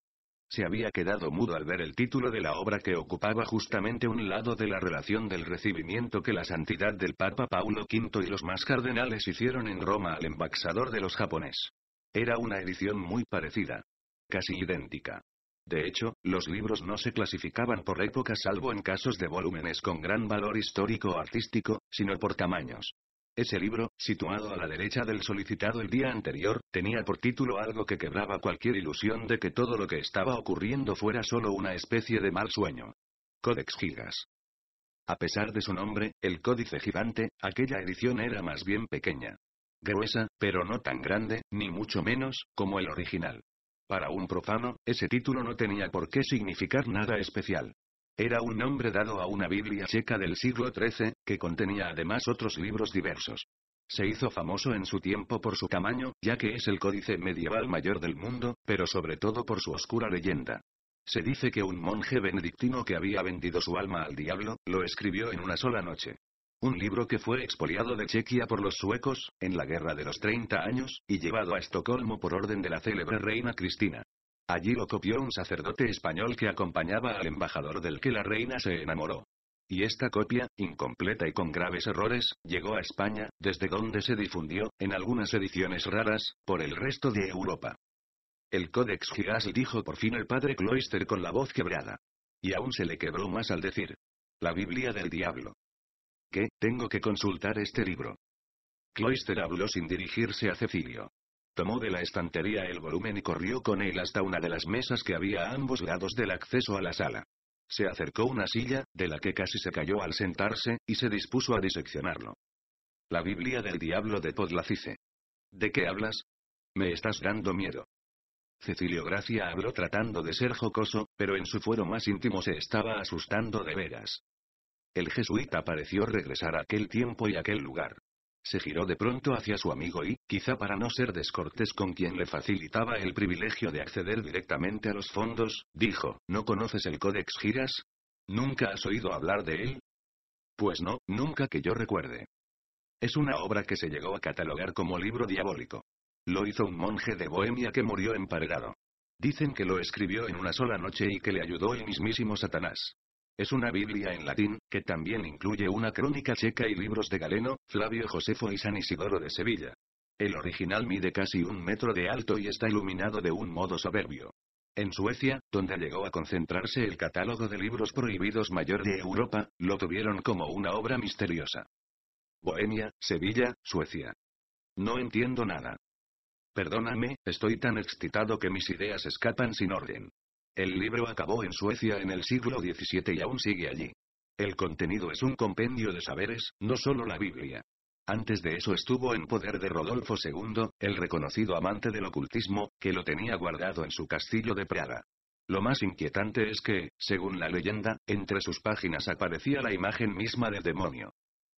Se había quedado mudo al ver el título de la obra que ocupaba justamente un lado de la relación del recibimiento que la santidad del Papa Paulo V y los más cardenales hicieron en Roma al embaxador de los japoneses. Era una edición muy parecida. Casi idéntica. De hecho, los libros no se clasificaban por época salvo en casos de volúmenes con gran valor histórico o artístico, sino por tamaños. Ese libro, situado a la derecha del solicitado el día anterior, tenía por título algo que quebraba cualquier ilusión de que todo lo que estaba ocurriendo fuera solo una especie de mal sueño. Codex Gigas. A pesar de su nombre, el Códice Gigante, aquella edición era más bien pequeña gruesa, pero no tan grande, ni mucho menos, como el original. Para un profano, ese título no tenía por qué significar nada especial. Era un nombre dado a una Biblia checa del siglo XIII, que contenía además otros libros diversos. Se hizo famoso en su tiempo por su tamaño, ya que es el códice medieval mayor del mundo, pero sobre todo por su oscura leyenda. Se dice que un monje benedictino que había vendido su alma al diablo, lo escribió en una sola noche. Un libro que fue expoliado de Chequia por los suecos, en la Guerra de los 30 años, y llevado a Estocolmo por orden de la célebre reina Cristina. Allí lo copió un sacerdote español que acompañaba al embajador del que la reina se enamoró. Y esta copia, incompleta y con graves errores, llegó a España, desde donde se difundió, en algunas ediciones raras, por el resto de Europa. El Códex Giras dijo por fin el padre Cloister con la voz quebrada. Y aún se le quebró más al decir. La Biblia del Diablo que tengo que consultar este libro. Cloister habló sin dirigirse a Cecilio. Tomó de la estantería el volumen y corrió con él hasta una de las mesas que había a ambos lados del acceso a la sala. Se acercó una silla, de la que casi se cayó al sentarse, y se dispuso a diseccionarlo. La Biblia del Diablo de Podlacice. ¿De qué hablas? Me estás dando miedo. Cecilio Gracia habló tratando de ser jocoso, pero en su fuero más íntimo se estaba asustando de veras. El jesuita pareció regresar a aquel tiempo y aquel lugar. Se giró de pronto hacia su amigo y, quizá para no ser descortés con quien le facilitaba el privilegio de acceder directamente a los fondos, dijo, ¿no conoces el Códex Giras? ¿Nunca has oído hablar de él? Pues no, nunca que yo recuerde. Es una obra que se llegó a catalogar como libro diabólico. Lo hizo un monje de Bohemia que murió emparedado. Dicen que lo escribió en una sola noche y que le ayudó el mismísimo Satanás. Es una Biblia en latín, que también incluye una crónica checa y libros de Galeno, Flavio Josefo y San Isidoro de Sevilla. El original mide casi un metro de alto y está iluminado de un modo soberbio. En Suecia, donde llegó a concentrarse el catálogo de libros prohibidos mayor de Europa, lo tuvieron como una obra misteriosa. Bohemia, Sevilla, Suecia. No entiendo nada. Perdóname, estoy tan excitado que mis ideas escapan sin orden. El libro acabó en Suecia en el siglo XVII y aún sigue allí. El contenido es un compendio de saberes, no solo la Biblia. Antes de eso estuvo en poder de Rodolfo II, el reconocido amante del ocultismo, que lo tenía guardado en su castillo de Praga. Lo más inquietante es que, según la leyenda, entre sus páginas aparecía la imagen misma del demonio.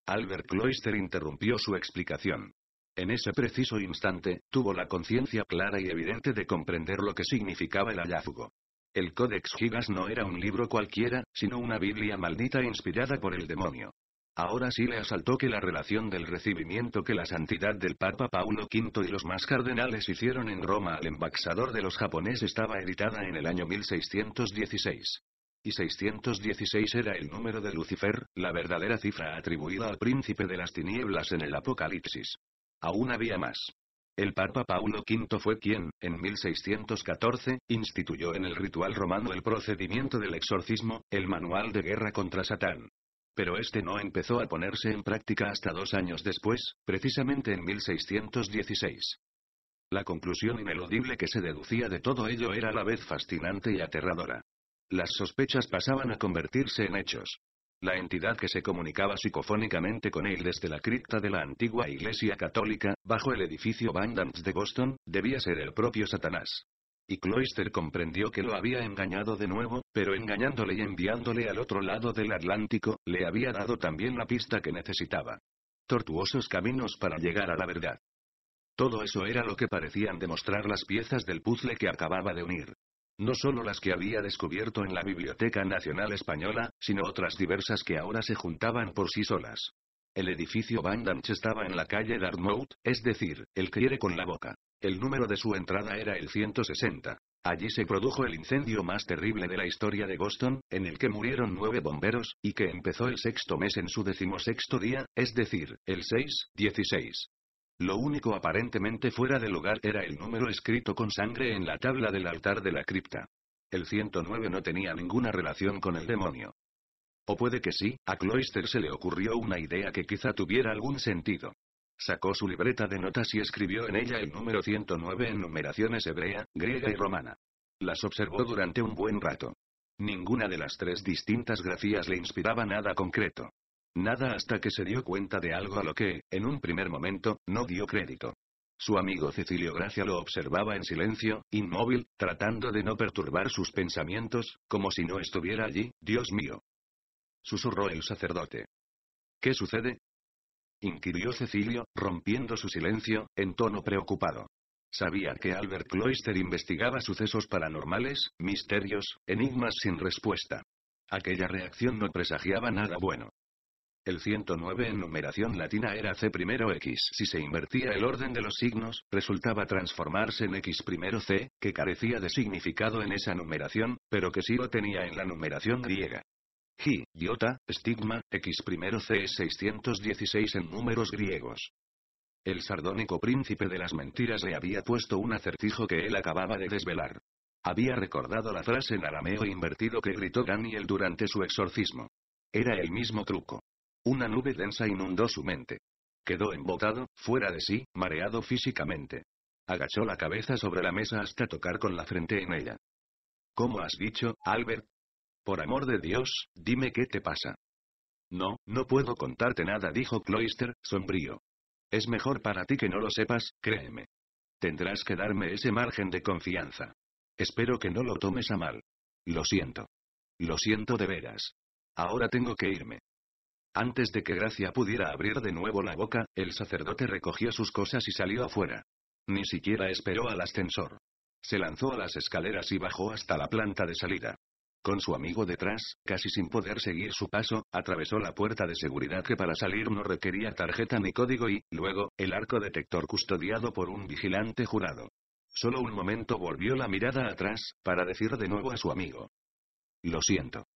Albert Cloister interrumpió su explicación. En ese preciso instante, tuvo la conciencia clara y evidente de comprender lo que significaba el hallazgo. El Códex Gigas no era un libro cualquiera, sino una Biblia maldita inspirada por el demonio. Ahora sí le asaltó que la relación del recibimiento que la santidad del Papa Paulo V y los más cardenales hicieron en Roma al embaxador de los japoneses estaba editada en el año 1616. Y 616 era el número de Lucifer, la verdadera cifra atribuida al príncipe de las tinieblas en el Apocalipsis. Aún había más. El Papa Paulo V fue quien, en 1614, instituyó en el ritual romano el procedimiento del exorcismo, el manual de guerra contra Satán. Pero este no empezó a ponerse en práctica hasta dos años después, precisamente en 1616. La conclusión ineludible que se deducía de todo ello era a la vez fascinante y aterradora. Las sospechas pasaban a convertirse en hechos. La entidad que se comunicaba psicofónicamente con él desde la cripta de la antigua iglesia católica, bajo el edificio Bandams de Boston, debía ser el propio Satanás. Y Cloister comprendió que lo había engañado de nuevo, pero engañándole y enviándole al otro lado del Atlántico, le había dado también la pista que necesitaba. Tortuosos caminos para llegar a la verdad. Todo eso era lo que parecían demostrar las piezas del puzzle que acababa de unir. No solo las que había descubierto en la Biblioteca Nacional Española, sino otras diversas que ahora se juntaban por sí solas. El edificio Van Damme estaba en la calle Dartmouth, es decir, el que con la boca. El número de su entrada era el 160. Allí se produjo el incendio más terrible de la historia de Boston, en el que murieron nueve bomberos, y que empezó el sexto mes en su decimosexto día, es decir, el 6-16. Lo único aparentemente fuera de lugar era el número escrito con sangre en la tabla del altar de la cripta. El 109 no tenía ninguna relación con el demonio. O puede que sí, a Cloister se le ocurrió una idea que quizá tuviera algún sentido. Sacó su libreta de notas y escribió en ella el número 109 en numeraciones hebrea, griega y romana. Las observó durante un buen rato. Ninguna de las tres distintas grafías le inspiraba nada concreto. Nada hasta que se dio cuenta de algo a lo que, en un primer momento, no dio crédito. Su amigo Cecilio Gracia lo observaba en silencio, inmóvil, tratando de no perturbar sus pensamientos, como si no estuviera allí, Dios mío. Susurró el sacerdote. ¿Qué sucede? inquirió Cecilio, rompiendo su silencio, en tono preocupado. Sabía que Albert Cloister investigaba sucesos paranormales, misterios, enigmas sin respuesta. Aquella reacción no presagiaba nada bueno. El 109 en numeración latina era C primero X. Si se invertía el orden de los signos, resultaba transformarse en X primero C, que carecía de significado en esa numeración, pero que sí lo tenía en la numeración griega. G, iota, estigma, X primero C es 616 en números griegos. El sardónico príncipe de las mentiras le había puesto un acertijo que él acababa de desvelar. Había recordado la frase en arameo invertido que gritó Daniel durante su exorcismo. Era el mismo truco. Una nube densa inundó su mente. Quedó embotado, fuera de sí, mareado físicamente. Agachó la cabeza sobre la mesa hasta tocar con la frente en ella. ¿Cómo has dicho, Albert? Por amor de Dios, dime qué te pasa. No, no puedo contarte nada, dijo Cloister, sombrío. Es mejor para ti que no lo sepas, créeme. Tendrás que darme ese margen de confianza. Espero que no lo tomes a mal. Lo siento. Lo siento de veras. Ahora tengo que irme. Antes de que Gracia pudiera abrir de nuevo la boca, el sacerdote recogió sus cosas y salió afuera. Ni siquiera esperó al ascensor. Se lanzó a las escaleras y bajó hasta la planta de salida. Con su amigo detrás, casi sin poder seguir su paso, atravesó la puerta de seguridad que para salir no requería tarjeta ni código y, luego, el arco detector custodiado por un vigilante jurado. Solo un momento volvió la mirada atrás, para decir de nuevo a su amigo. Lo siento.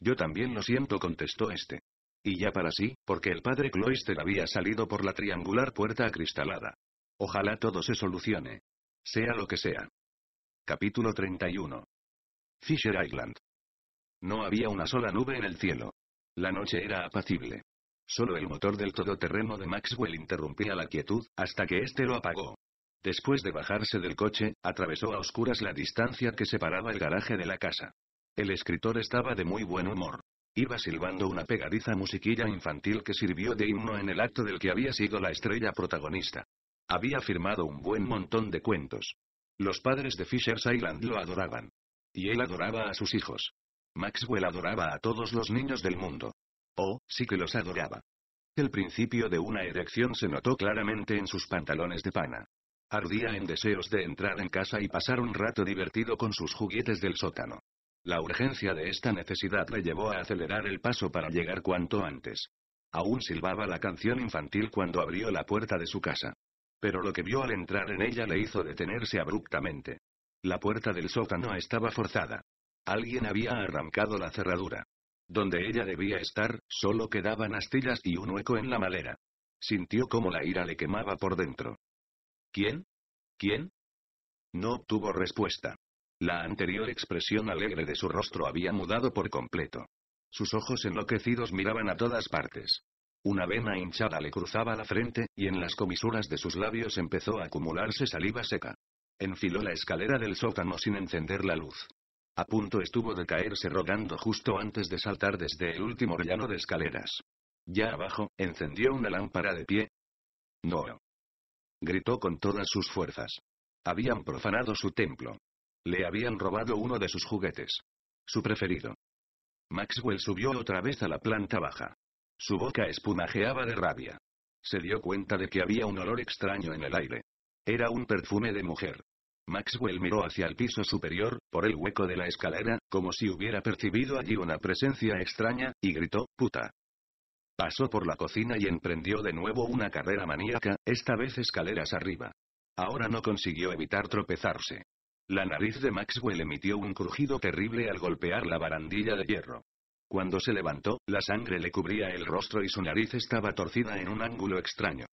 Yo también lo siento, contestó este. Y ya para sí, porque el padre Cloister había salido por la triangular puerta acristalada. Ojalá todo se solucione. Sea lo que sea. Capítulo 31. Fisher Island. No había una sola nube en el cielo. La noche era apacible. Solo el motor del todoterreno de Maxwell interrumpía la quietud, hasta que éste lo apagó. Después de bajarse del coche, atravesó a oscuras la distancia que separaba el garaje de la casa. El escritor estaba de muy buen humor. Iba silbando una pegadiza musiquilla infantil que sirvió de himno en el acto del que había sido la estrella protagonista. Había firmado un buen montón de cuentos. Los padres de Fisher's Island lo adoraban. Y él adoraba a sus hijos. Maxwell adoraba a todos los niños del mundo. Oh, sí que los adoraba. El principio de una erección se notó claramente en sus pantalones de pana. Ardía en deseos de entrar en casa y pasar un rato divertido con sus juguetes del sótano. La urgencia de esta necesidad le llevó a acelerar el paso para llegar cuanto antes. Aún silbaba la canción infantil cuando abrió la puerta de su casa. Pero lo que vio al entrar en ella le hizo detenerse abruptamente. La puerta del sótano estaba forzada. Alguien había arrancado la cerradura. Donde ella debía estar, solo quedaban astillas y un hueco en la madera. Sintió como la ira le quemaba por dentro. ¿Quién? ¿Quién? No obtuvo respuesta. La anterior expresión alegre de su rostro había mudado por completo. Sus ojos enloquecidos miraban a todas partes. Una vena hinchada le cruzaba la frente, y en las comisuras de sus labios empezó a acumularse saliva seca. Enfiló la escalera del sótano sin encender la luz. A punto estuvo de caerse rodando justo antes de saltar desde el último rellano de escaleras. Ya abajo, encendió una lámpara de pie. No. Gritó con todas sus fuerzas. Habían profanado su templo. Le habían robado uno de sus juguetes. Su preferido. Maxwell subió otra vez a la planta baja. Su boca espumajeaba de rabia. Se dio cuenta de que había un olor extraño en el aire. Era un perfume de mujer. Maxwell miró hacia el piso superior, por el hueco de la escalera, como si hubiera percibido allí una presencia extraña, y gritó, puta. Pasó por la cocina y emprendió de nuevo una carrera maníaca, esta vez escaleras arriba. Ahora no consiguió evitar tropezarse. La nariz de Maxwell emitió un crujido terrible al golpear la barandilla de hierro. Cuando se levantó, la sangre le cubría el rostro y su nariz estaba torcida en un ángulo extraño.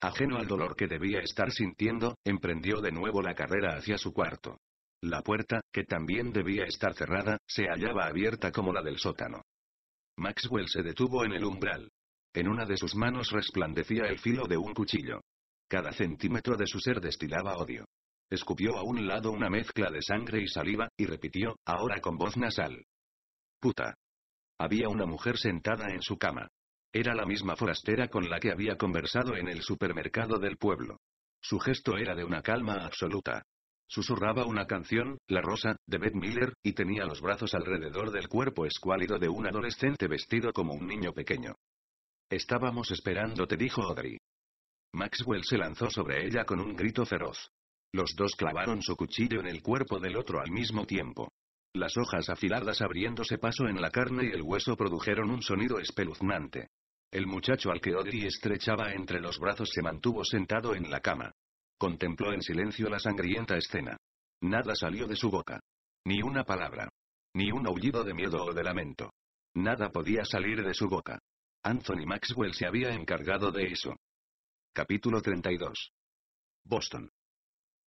Ajeno al dolor que debía estar sintiendo, emprendió de nuevo la carrera hacia su cuarto. La puerta, que también debía estar cerrada, se hallaba abierta como la del sótano. Maxwell se detuvo en el umbral. En una de sus manos resplandecía el filo de un cuchillo. Cada centímetro de su ser destilaba odio. Escupió a un lado una mezcla de sangre y saliva, y repitió, ahora con voz nasal. Puta. Había una mujer sentada en su cama. Era la misma forastera con la que había conversado en el supermercado del pueblo. Su gesto era de una calma absoluta. Susurraba una canción, La Rosa, de Beth Miller, y tenía los brazos alrededor del cuerpo escuálido de un adolescente vestido como un niño pequeño. Estábamos esperando» te dijo Audrey. Maxwell se lanzó sobre ella con un grito feroz. Los dos clavaron su cuchillo en el cuerpo del otro al mismo tiempo. Las hojas afiladas abriéndose paso en la carne y el hueso produjeron un sonido espeluznante. El muchacho al que Odri estrechaba entre los brazos se mantuvo sentado en la cama. Contempló en silencio la sangrienta escena. Nada salió de su boca. Ni una palabra. Ni un aullido de miedo o de lamento. Nada podía salir de su boca. Anthony Maxwell se había encargado de eso. Capítulo 32. Boston.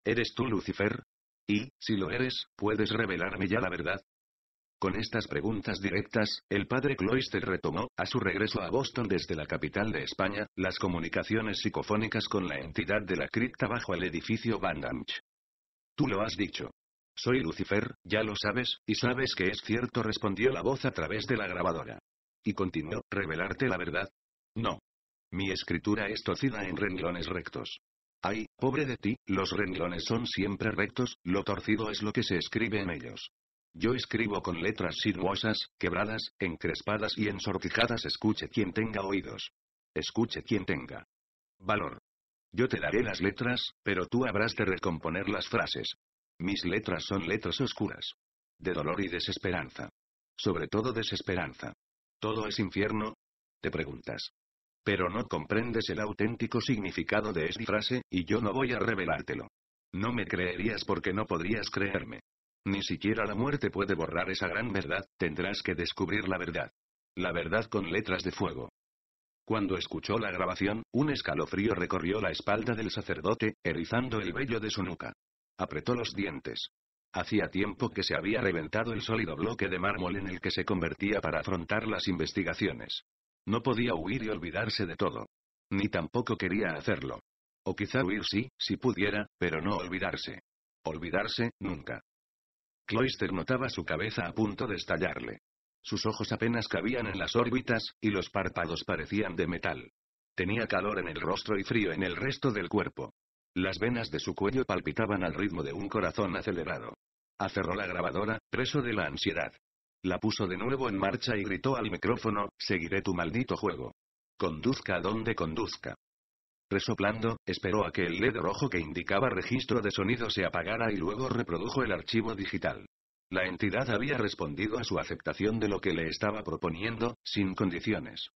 ¿Eres tú Lucifer? Y, si lo eres, ¿puedes revelarme ya la verdad? Con estas preguntas directas, el padre Cloister retomó, a su regreso a Boston desde la capital de España, las comunicaciones psicofónicas con la entidad de la cripta bajo el edificio Van Damme. Tú lo has dicho. Soy Lucifer, ya lo sabes, y sabes que es cierto, respondió la voz a través de la grabadora. Y continuó, ¿revelarte la verdad? No. Mi escritura es tocida en renglones rectos. Ay, pobre de ti, los renglones son siempre rectos, lo torcido es lo que se escribe en ellos. Yo escribo con letras sinuosas, quebradas, encrespadas y ensortijadas. Escuche quien tenga oídos. Escuche quien tenga. Valor. Yo te daré las letras, pero tú habrás de recomponer las frases. Mis letras son letras oscuras. De dolor y desesperanza. Sobre todo desesperanza. ¿Todo es infierno? Te preguntas. Pero no comprendes el auténtico significado de esta frase, y yo no voy a revelártelo. No me creerías porque no podrías creerme. Ni siquiera la muerte puede borrar esa gran verdad, tendrás que descubrir la verdad. La verdad con letras de fuego. Cuando escuchó la grabación, un escalofrío recorrió la espalda del sacerdote, erizando el vello de su nuca. Apretó los dientes. Hacía tiempo que se había reventado el sólido bloque de mármol en el que se convertía para afrontar las investigaciones. No podía huir y olvidarse de todo. Ni tampoco quería hacerlo. O quizá huir sí, si pudiera, pero no olvidarse. Olvidarse, nunca. Cloister notaba su cabeza a punto de estallarle. Sus ojos apenas cabían en las órbitas, y los párpados parecían de metal. Tenía calor en el rostro y frío en el resto del cuerpo. Las venas de su cuello palpitaban al ritmo de un corazón acelerado. Acerró la grabadora, preso de la ansiedad. La puso de nuevo en marcha y gritó al micrófono, seguiré tu maldito juego. Conduzca a donde conduzca. Resoplando, esperó a que el LED rojo que indicaba registro de sonido se apagara y luego reprodujo el archivo digital. La entidad había respondido a su aceptación de lo que le estaba proponiendo, sin condiciones.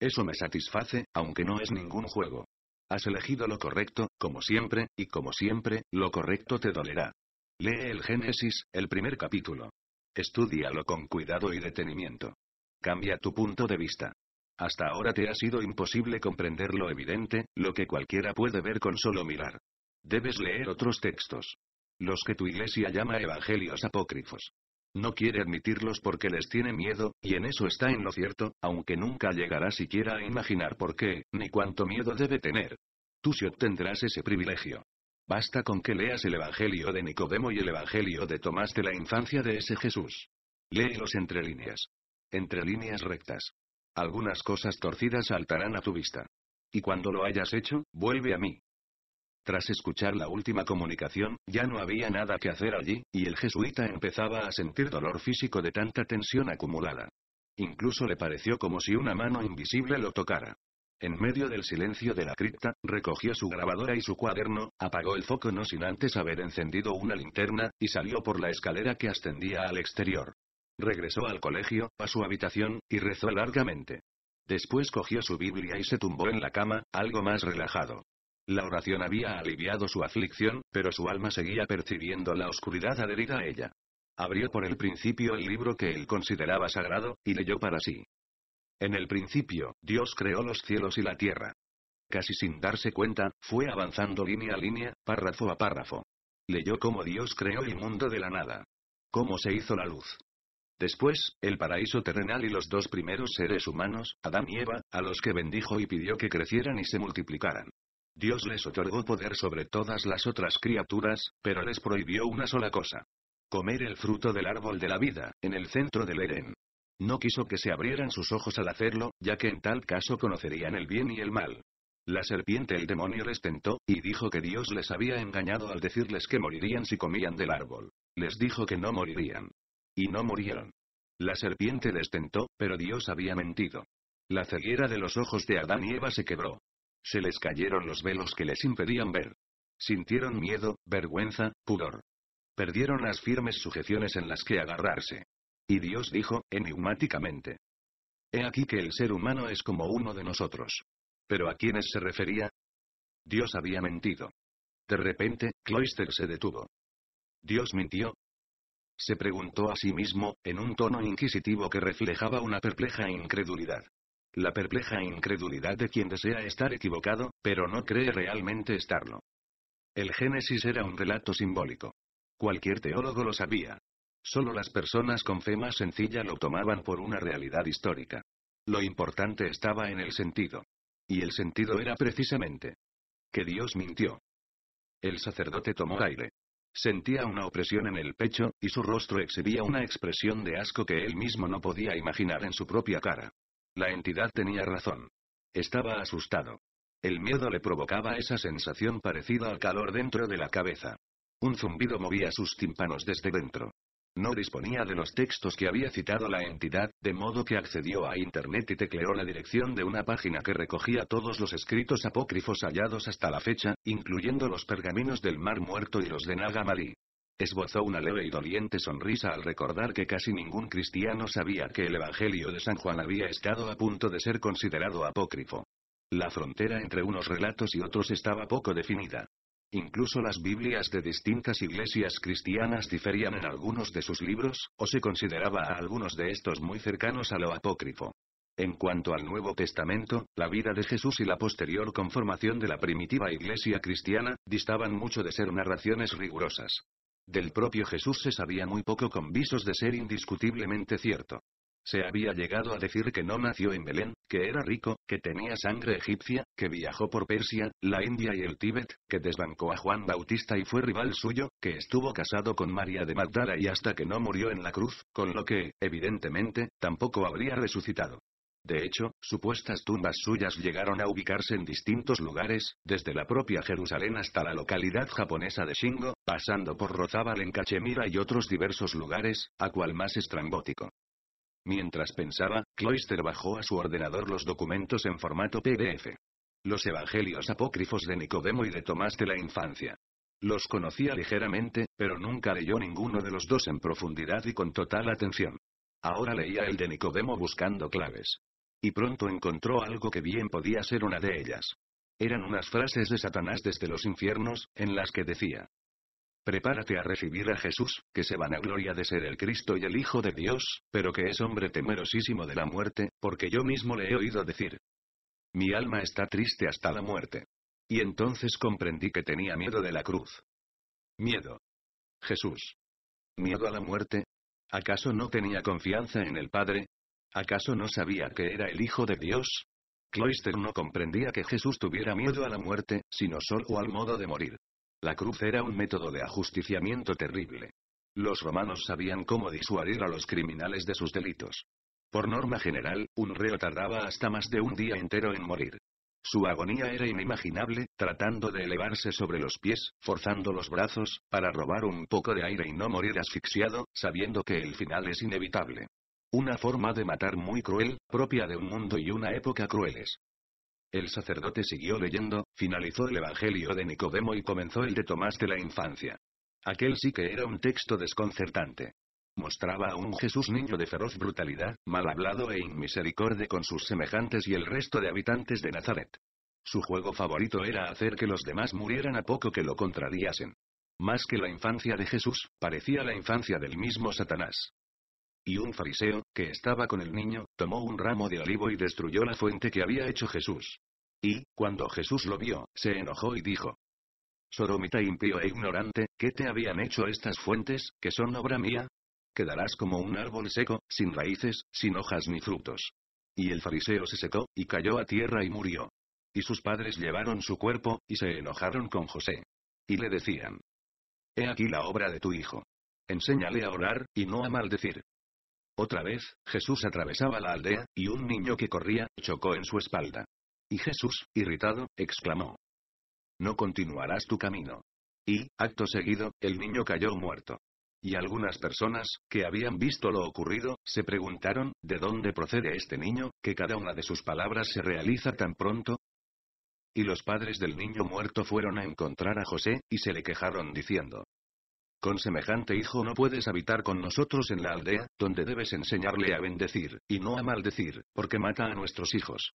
Eso me satisface, aunque no es ningún juego. Has elegido lo correcto, como siempre, y como siempre, lo correcto te dolerá. Lee el Génesis, el primer capítulo. Estúdialo con cuidado y detenimiento. Cambia tu punto de vista. Hasta ahora te ha sido imposible comprender lo evidente, lo que cualquiera puede ver con solo mirar. Debes leer otros textos. Los que tu iglesia llama evangelios apócrifos. No quiere admitirlos porque les tiene miedo, y en eso está en lo cierto, aunque nunca llegará siquiera a imaginar por qué, ni cuánto miedo debe tener. Tú sí obtendrás ese privilegio. Basta con que leas el Evangelio de Nicodemo y el Evangelio de Tomás de la infancia de ese Jesús. Léelos entre líneas. Entre líneas rectas. Algunas cosas torcidas saltarán a tu vista. Y cuando lo hayas hecho, vuelve a mí. Tras escuchar la última comunicación, ya no había nada que hacer allí, y el jesuita empezaba a sentir dolor físico de tanta tensión acumulada. Incluso le pareció como si una mano invisible lo tocara. En medio del silencio de la cripta, recogió su grabadora y su cuaderno, apagó el foco no sin antes haber encendido una linterna, y salió por la escalera que ascendía al exterior. Regresó al colegio, a su habitación, y rezó largamente. Después cogió su Biblia y se tumbó en la cama, algo más relajado. La oración había aliviado su aflicción, pero su alma seguía percibiendo la oscuridad adherida a ella. Abrió por el principio el libro que él consideraba sagrado, y leyó para sí. En el principio, Dios creó los cielos y la tierra. Casi sin darse cuenta, fue avanzando línea a línea, párrafo a párrafo. Leyó cómo Dios creó el mundo de la nada. Cómo se hizo la luz. Después, el paraíso terrenal y los dos primeros seres humanos, Adán y Eva, a los que bendijo y pidió que crecieran y se multiplicaran. Dios les otorgó poder sobre todas las otras criaturas, pero les prohibió una sola cosa. Comer el fruto del árbol de la vida, en el centro del Erén. No quiso que se abrieran sus ojos al hacerlo, ya que en tal caso conocerían el bien y el mal. La serpiente el demonio les tentó, y dijo que Dios les había engañado al decirles que morirían si comían del árbol. Les dijo que no morirían. Y no murieron. La serpiente les tentó, pero Dios había mentido. La ceguera de los ojos de Adán y Eva se quebró. Se les cayeron los velos que les impedían ver. Sintieron miedo, vergüenza, pudor. Perdieron las firmes sujeciones en las que agarrarse. Y Dios dijo, enigmáticamente. He aquí que el ser humano es como uno de nosotros. ¿Pero a quiénes se refería? Dios había mentido. De repente, Cloister se detuvo. ¿Dios mintió? Se preguntó a sí mismo, en un tono inquisitivo que reflejaba una perpleja incredulidad. La perpleja incredulidad de quien desea estar equivocado, pero no cree realmente estarlo. El Génesis era un relato simbólico. Cualquier teólogo lo sabía, Solo las personas con fe más sencilla lo tomaban por una realidad histórica. Lo importante estaba en el sentido. Y el sentido era precisamente que Dios mintió. El sacerdote tomó aire. Sentía una opresión en el pecho, y su rostro exhibía una expresión de asco que él mismo no podía imaginar en su propia cara. La entidad tenía razón. Estaba asustado. El miedo le provocaba esa sensación parecida al calor dentro de la cabeza. Un zumbido movía sus tímpanos desde dentro. No disponía de los textos que había citado la entidad, de modo que accedió a Internet y tecleó la dirección de una página que recogía todos los escritos apócrifos hallados hasta la fecha, incluyendo los pergaminos del Mar Muerto y los de Nag Esbozó una leve y doliente sonrisa al recordar que casi ningún cristiano sabía que el Evangelio de San Juan había estado a punto de ser considerado apócrifo. La frontera entre unos relatos y otros estaba poco definida. Incluso las Biblias de distintas iglesias cristianas diferían en algunos de sus libros, o se consideraba a algunos de estos muy cercanos a lo apócrifo. En cuanto al Nuevo Testamento, la vida de Jesús y la posterior conformación de la primitiva iglesia cristiana, distaban mucho de ser narraciones rigurosas. Del propio Jesús se sabía muy poco con visos de ser indiscutiblemente cierto. Se había llegado a decir que no nació en Belén, que era rico, que tenía sangre egipcia, que viajó por Persia, la India y el Tíbet, que desbancó a Juan Bautista y fue rival suyo, que estuvo casado con María de Magdala y hasta que no murió en la cruz, con lo que, evidentemente, tampoco habría resucitado. De hecho, supuestas tumbas suyas llegaron a ubicarse en distintos lugares, desde la propia Jerusalén hasta la localidad japonesa de Shingo, pasando por Rozábal en Cachemira y otros diversos lugares, a cual más estrangótico. Mientras pensaba, Cloister bajó a su ordenador los documentos en formato PDF. Los evangelios apócrifos de Nicodemo y de Tomás de la infancia. Los conocía ligeramente, pero nunca leyó ninguno de los dos en profundidad y con total atención. Ahora leía el de Nicodemo buscando claves. Y pronto encontró algo que bien podía ser una de ellas. Eran unas frases de Satanás desde los infiernos, en las que decía, Prepárate a recibir a Jesús, que se vanagloria de ser el Cristo y el Hijo de Dios, pero que es hombre temerosísimo de la muerte, porque yo mismo le he oído decir. Mi alma está triste hasta la muerte. Y entonces comprendí que tenía miedo de la cruz. Miedo. Jesús. Miedo a la muerte. ¿Acaso no tenía confianza en el Padre? ¿Acaso no sabía que era el Hijo de Dios? Cloister no comprendía que Jesús tuviera miedo a la muerte, sino solo al modo de morir. La cruz era un método de ajusticiamiento terrible. Los romanos sabían cómo disuadir a los criminales de sus delitos. Por norma general, un reo tardaba hasta más de un día entero en morir. Su agonía era inimaginable, tratando de elevarse sobre los pies, forzando los brazos, para robar un poco de aire y no morir asfixiado, sabiendo que el final es inevitable. Una forma de matar muy cruel, propia de un mundo y una época crueles. El sacerdote siguió leyendo, finalizó el Evangelio de Nicodemo y comenzó el de Tomás de la infancia. Aquel sí que era un texto desconcertante. Mostraba a un Jesús niño de feroz brutalidad, mal hablado e inmisericorde con sus semejantes y el resto de habitantes de Nazaret. Su juego favorito era hacer que los demás murieran a poco que lo contrariasen. Más que la infancia de Jesús, parecía la infancia del mismo Satanás. Y un fariseo, que estaba con el niño, tomó un ramo de olivo y destruyó la fuente que había hecho Jesús. Y, cuando Jesús lo vio, se enojó y dijo, Soromita impío e ignorante, ¿qué te habían hecho estas fuentes, que son obra mía? Quedarás como un árbol seco, sin raíces, sin hojas ni frutos. Y el fariseo se secó, y cayó a tierra y murió. Y sus padres llevaron su cuerpo, y se enojaron con José. Y le decían, He aquí la obra de tu hijo. Enséñale a orar, y no a maldecir. Otra vez, Jesús atravesaba la aldea, y un niño que corría, chocó en su espalda. Y Jesús, irritado, exclamó. No continuarás tu camino. Y, acto seguido, el niño cayó muerto. Y algunas personas, que habían visto lo ocurrido, se preguntaron, ¿de dónde procede este niño, que cada una de sus palabras se realiza tan pronto? Y los padres del niño muerto fueron a encontrar a José, y se le quejaron diciendo, con semejante hijo no puedes habitar con nosotros en la aldea, donde debes enseñarle a bendecir, y no a maldecir, porque mata a nuestros hijos.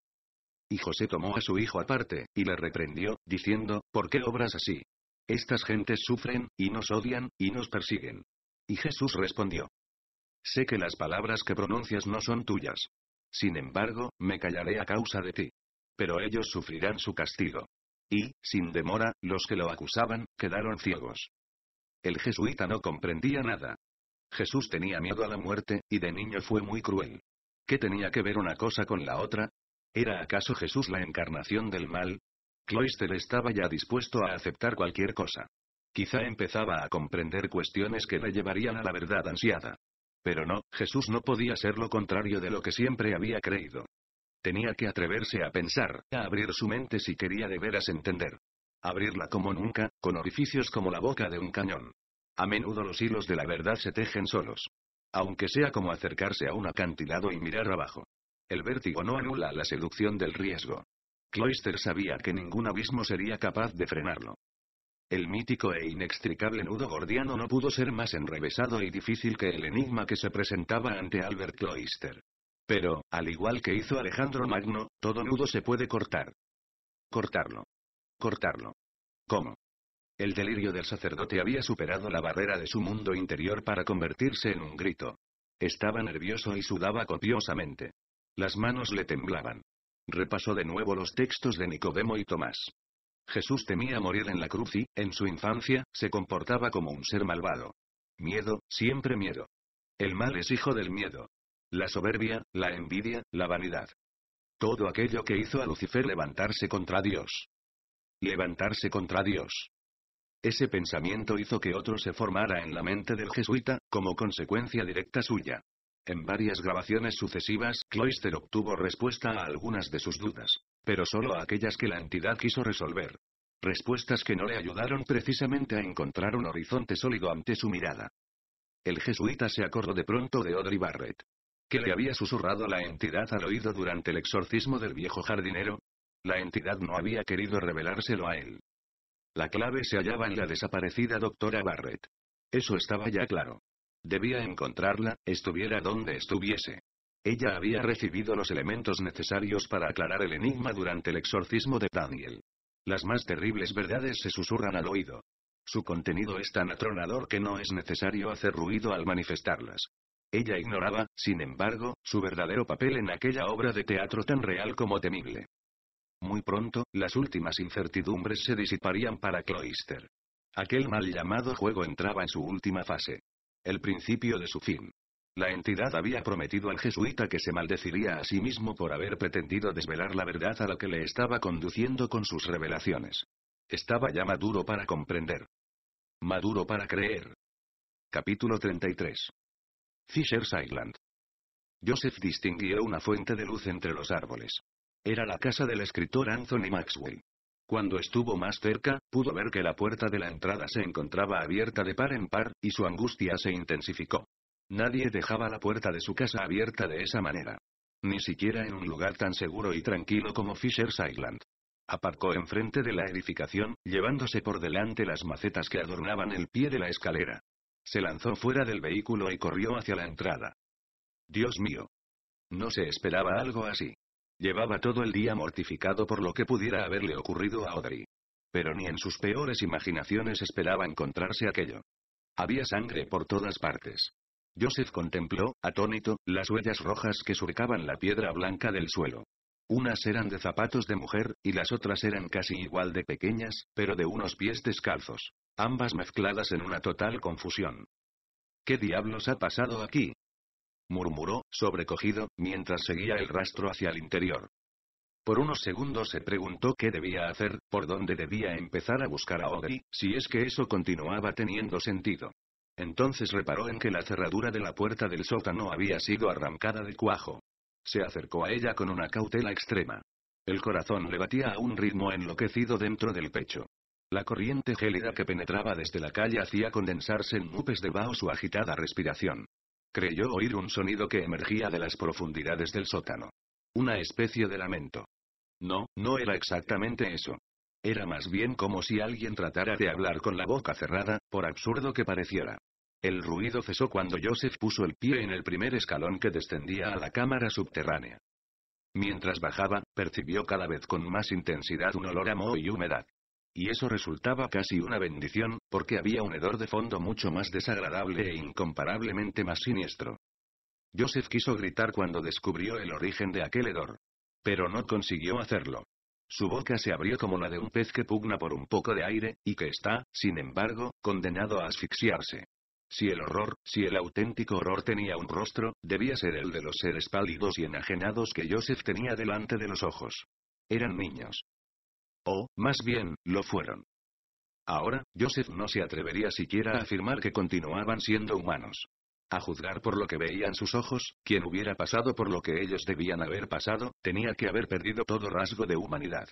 Y José tomó a su hijo aparte, y le reprendió, diciendo, ¿por qué obras así? Estas gentes sufren, y nos odian, y nos persiguen. Y Jesús respondió. Sé que las palabras que pronuncias no son tuyas. Sin embargo, me callaré a causa de ti. Pero ellos sufrirán su castigo. Y, sin demora, los que lo acusaban, quedaron ciegos. El jesuita no comprendía nada. Jesús tenía miedo a la muerte, y de niño fue muy cruel. ¿Qué tenía que ver una cosa con la otra? ¿Era acaso Jesús la encarnación del mal? Cloister estaba ya dispuesto a aceptar cualquier cosa. Quizá empezaba a comprender cuestiones que le llevarían a la verdad ansiada. Pero no, Jesús no podía ser lo contrario de lo que siempre había creído. Tenía que atreverse a pensar, a abrir su mente si quería de veras entender abrirla como nunca, con orificios como la boca de un cañón. A menudo los hilos de la verdad se tejen solos. Aunque sea como acercarse a un acantilado y mirar abajo. El vértigo no anula la seducción del riesgo. Cloister sabía que ningún abismo sería capaz de frenarlo. El mítico e inextricable nudo gordiano no pudo ser más enrevesado y difícil que el enigma que se presentaba ante Albert Cloister. Pero, al igual que hizo Alejandro Magno, todo nudo se puede cortar. Cortarlo cortarlo. ¿Cómo? El delirio del sacerdote había superado la barrera de su mundo interior para convertirse en un grito. Estaba nervioso y sudaba copiosamente. Las manos le temblaban. Repasó de nuevo los textos de Nicodemo y Tomás. Jesús temía morir en la cruz y, en su infancia, se comportaba como un ser malvado. Miedo, siempre miedo. El mal es hijo del miedo. La soberbia, la envidia, la vanidad. Todo aquello que hizo a Lucifer levantarse contra Dios. Levantarse contra Dios. Ese pensamiento hizo que otro se formara en la mente del jesuita, como consecuencia directa suya. En varias grabaciones sucesivas, Cloister obtuvo respuesta a algunas de sus dudas, pero solo a aquellas que la entidad quiso resolver. Respuestas que no le ayudaron precisamente a encontrar un horizonte sólido ante su mirada. El jesuita se acordó de pronto de Audrey Barrett. que le había susurrado la entidad al oído durante el exorcismo del viejo jardinero? La entidad no había querido revelárselo a él. La clave se hallaba en la desaparecida doctora Barrett. Eso estaba ya claro. Debía encontrarla, estuviera donde estuviese. Ella había recibido los elementos necesarios para aclarar el enigma durante el exorcismo de Daniel. Las más terribles verdades se susurran al oído. Su contenido es tan atronador que no es necesario hacer ruido al manifestarlas. Ella ignoraba, sin embargo, su verdadero papel en aquella obra de teatro tan real como temible. Muy pronto, las últimas incertidumbres se disiparían para Cloister. Aquel mal llamado juego entraba en su última fase. El principio de su fin. La entidad había prometido al jesuita que se maldeciría a sí mismo por haber pretendido desvelar la verdad a la que le estaba conduciendo con sus revelaciones. Estaba ya maduro para comprender. Maduro para creer. Capítulo 33. Fisher's Island. Joseph distinguió una fuente de luz entre los árboles. Era la casa del escritor Anthony Maxwell. Cuando estuvo más cerca, pudo ver que la puerta de la entrada se encontraba abierta de par en par, y su angustia se intensificó. Nadie dejaba la puerta de su casa abierta de esa manera. Ni siquiera en un lugar tan seguro y tranquilo como Fisher's Island. Aparcó enfrente de la edificación, llevándose por delante las macetas que adornaban el pie de la escalera. Se lanzó fuera del vehículo y corrió hacia la entrada. Dios mío. No se esperaba algo así. Llevaba todo el día mortificado por lo que pudiera haberle ocurrido a Audrey. Pero ni en sus peores imaginaciones esperaba encontrarse aquello. Había sangre por todas partes. Joseph contempló, atónito, las huellas rojas que surcaban la piedra blanca del suelo. Unas eran de zapatos de mujer, y las otras eran casi igual de pequeñas, pero de unos pies descalzos. Ambas mezcladas en una total confusión. ¿Qué diablos ha pasado aquí? murmuró, sobrecogido, mientras seguía el rastro hacia el interior. Por unos segundos se preguntó qué debía hacer, por dónde debía empezar a buscar a Ogri, si es que eso continuaba teniendo sentido. Entonces reparó en que la cerradura de la puerta del sótano había sido arrancada de cuajo. Se acercó a ella con una cautela extrema. El corazón le batía a un ritmo enloquecido dentro del pecho. La corriente gélida que penetraba desde la calle hacía condensarse en nubes de vaho su agitada respiración creyó oír un sonido que emergía de las profundidades del sótano. Una especie de lamento. No, no era exactamente eso. Era más bien como si alguien tratara de hablar con la boca cerrada, por absurdo que pareciera. El ruido cesó cuando Joseph puso el pie en el primer escalón que descendía a la cámara subterránea. Mientras bajaba, percibió cada vez con más intensidad un olor a moho y humedad y eso resultaba casi una bendición, porque había un hedor de fondo mucho más desagradable e incomparablemente más siniestro. Joseph quiso gritar cuando descubrió el origen de aquel hedor. Pero no consiguió hacerlo. Su boca se abrió como la de un pez que pugna por un poco de aire, y que está, sin embargo, condenado a asfixiarse. Si el horror, si el auténtico horror tenía un rostro, debía ser el de los seres pálidos y enajenados que Joseph tenía delante de los ojos. Eran niños. O, más bien, lo fueron. Ahora, Joseph no se atrevería siquiera a afirmar que continuaban siendo humanos. A juzgar por lo que veían sus ojos, quien hubiera pasado por lo que ellos debían haber pasado, tenía que haber perdido todo rasgo de humanidad.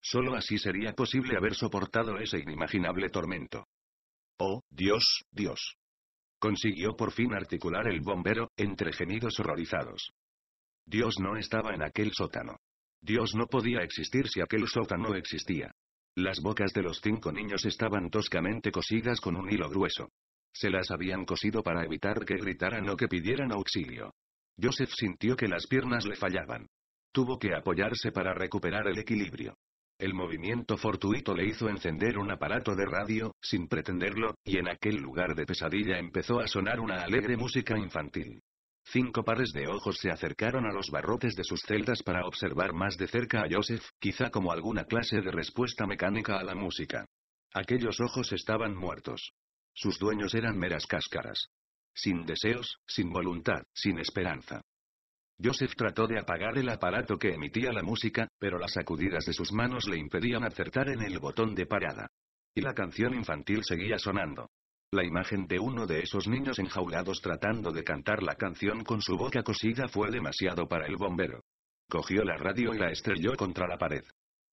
Solo así sería posible haber soportado ese inimaginable tormento. Oh, Dios, Dios. Consiguió por fin articular el bombero, entre gemidos horrorizados. Dios no estaba en aquel sótano. Dios no podía existir si aquel sótano existía. Las bocas de los cinco niños estaban toscamente cosidas con un hilo grueso. Se las habían cosido para evitar que gritaran o que pidieran auxilio. Joseph sintió que las piernas le fallaban. Tuvo que apoyarse para recuperar el equilibrio. El movimiento fortuito le hizo encender un aparato de radio, sin pretenderlo, y en aquel lugar de pesadilla empezó a sonar una alegre música infantil. Cinco pares de ojos se acercaron a los barrotes de sus celdas para observar más de cerca a Joseph, quizá como alguna clase de respuesta mecánica a la música. Aquellos ojos estaban muertos. Sus dueños eran meras cáscaras. Sin deseos, sin voluntad, sin esperanza. Joseph trató de apagar el aparato que emitía la música, pero las sacudidas de sus manos le impedían acertar en el botón de parada. Y la canción infantil seguía sonando. La imagen de uno de esos niños enjaulados tratando de cantar la canción con su boca cosida fue demasiado para el bombero. Cogió la radio y la estrelló contra la pared.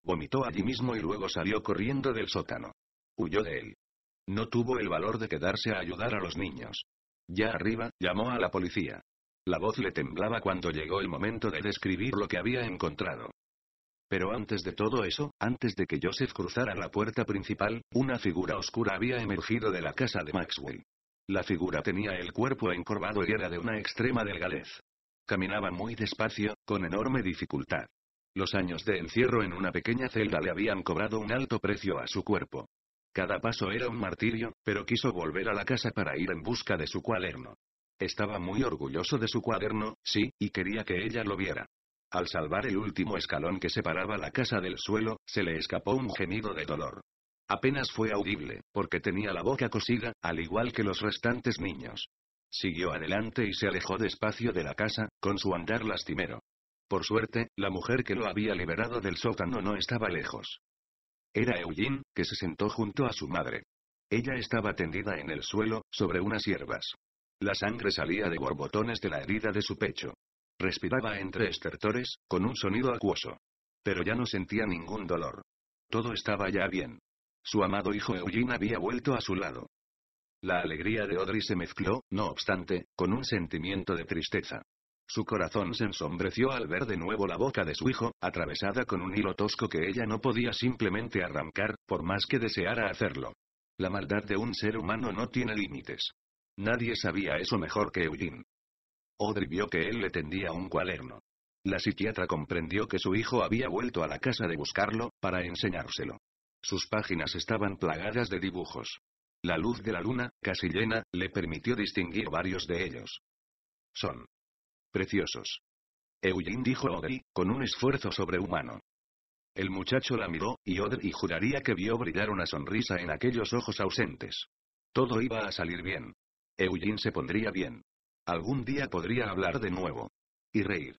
Vomitó allí mismo y luego salió corriendo del sótano. Huyó de él. No tuvo el valor de quedarse a ayudar a los niños. Ya arriba, llamó a la policía. La voz le temblaba cuando llegó el momento de describir lo que había encontrado. Pero antes de todo eso, antes de que Joseph cruzara la puerta principal, una figura oscura había emergido de la casa de Maxwell. La figura tenía el cuerpo encorvado y era de una extrema delgadez. Caminaba muy despacio, con enorme dificultad. Los años de encierro en una pequeña celda le habían cobrado un alto precio a su cuerpo. Cada paso era un martirio, pero quiso volver a la casa para ir en busca de su cuaderno. Estaba muy orgulloso de su cuaderno, sí, y quería que ella lo viera. Al salvar el último escalón que separaba la casa del suelo, se le escapó un gemido de dolor. Apenas fue audible, porque tenía la boca cosida, al igual que los restantes niños. Siguió adelante y se alejó despacio de la casa, con su andar lastimero. Por suerte, la mujer que lo había liberado del sótano no estaba lejos. Era Eugene, que se sentó junto a su madre. Ella estaba tendida en el suelo, sobre unas hierbas. La sangre salía de borbotones de la herida de su pecho. Respiraba entre estertores, con un sonido acuoso. Pero ya no sentía ningún dolor. Todo estaba ya bien. Su amado hijo Eugene había vuelto a su lado. La alegría de Audrey se mezcló, no obstante, con un sentimiento de tristeza. Su corazón se ensombreció al ver de nuevo la boca de su hijo, atravesada con un hilo tosco que ella no podía simplemente arrancar, por más que deseara hacerlo. La maldad de un ser humano no tiene límites. Nadie sabía eso mejor que Eugene. Odri vio que él le tendía un cuaderno. La psiquiatra comprendió que su hijo había vuelto a la casa de buscarlo, para enseñárselo. Sus páginas estaban plagadas de dibujos. La luz de la luna, casi llena, le permitió distinguir varios de ellos. Son preciosos. Eugene dijo a con un esfuerzo sobrehumano. El muchacho la miró, y Odri juraría que vio brillar una sonrisa en aquellos ojos ausentes. Todo iba a salir bien. Eugene se pondría bien. Algún día podría hablar de nuevo. Y reír.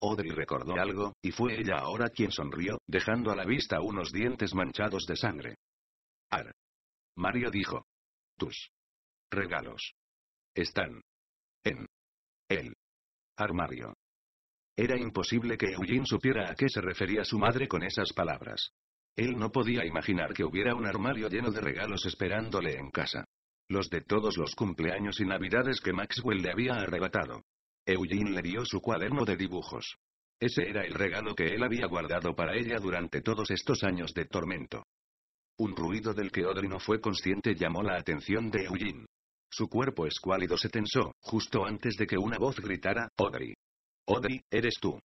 Audrey recordó algo, y fue ella ahora quien sonrió, dejando a la vista unos dientes manchados de sangre. Ar. Mario dijo. Tus. Regalos. Están. En. El. Armario. Era imposible que Eugene supiera a qué se refería su madre con esas palabras. Él no podía imaginar que hubiera un armario lleno de regalos esperándole en casa. Los de todos los cumpleaños y navidades que Maxwell le había arrebatado. Eugene le dio su cuaderno de dibujos. Ese era el regalo que él había guardado para ella durante todos estos años de tormento. Un ruido del que Audrey no fue consciente llamó la atención de Eugene. Su cuerpo escuálido se tensó, justo antes de que una voz gritara, Audrey. Audrey, eres tú.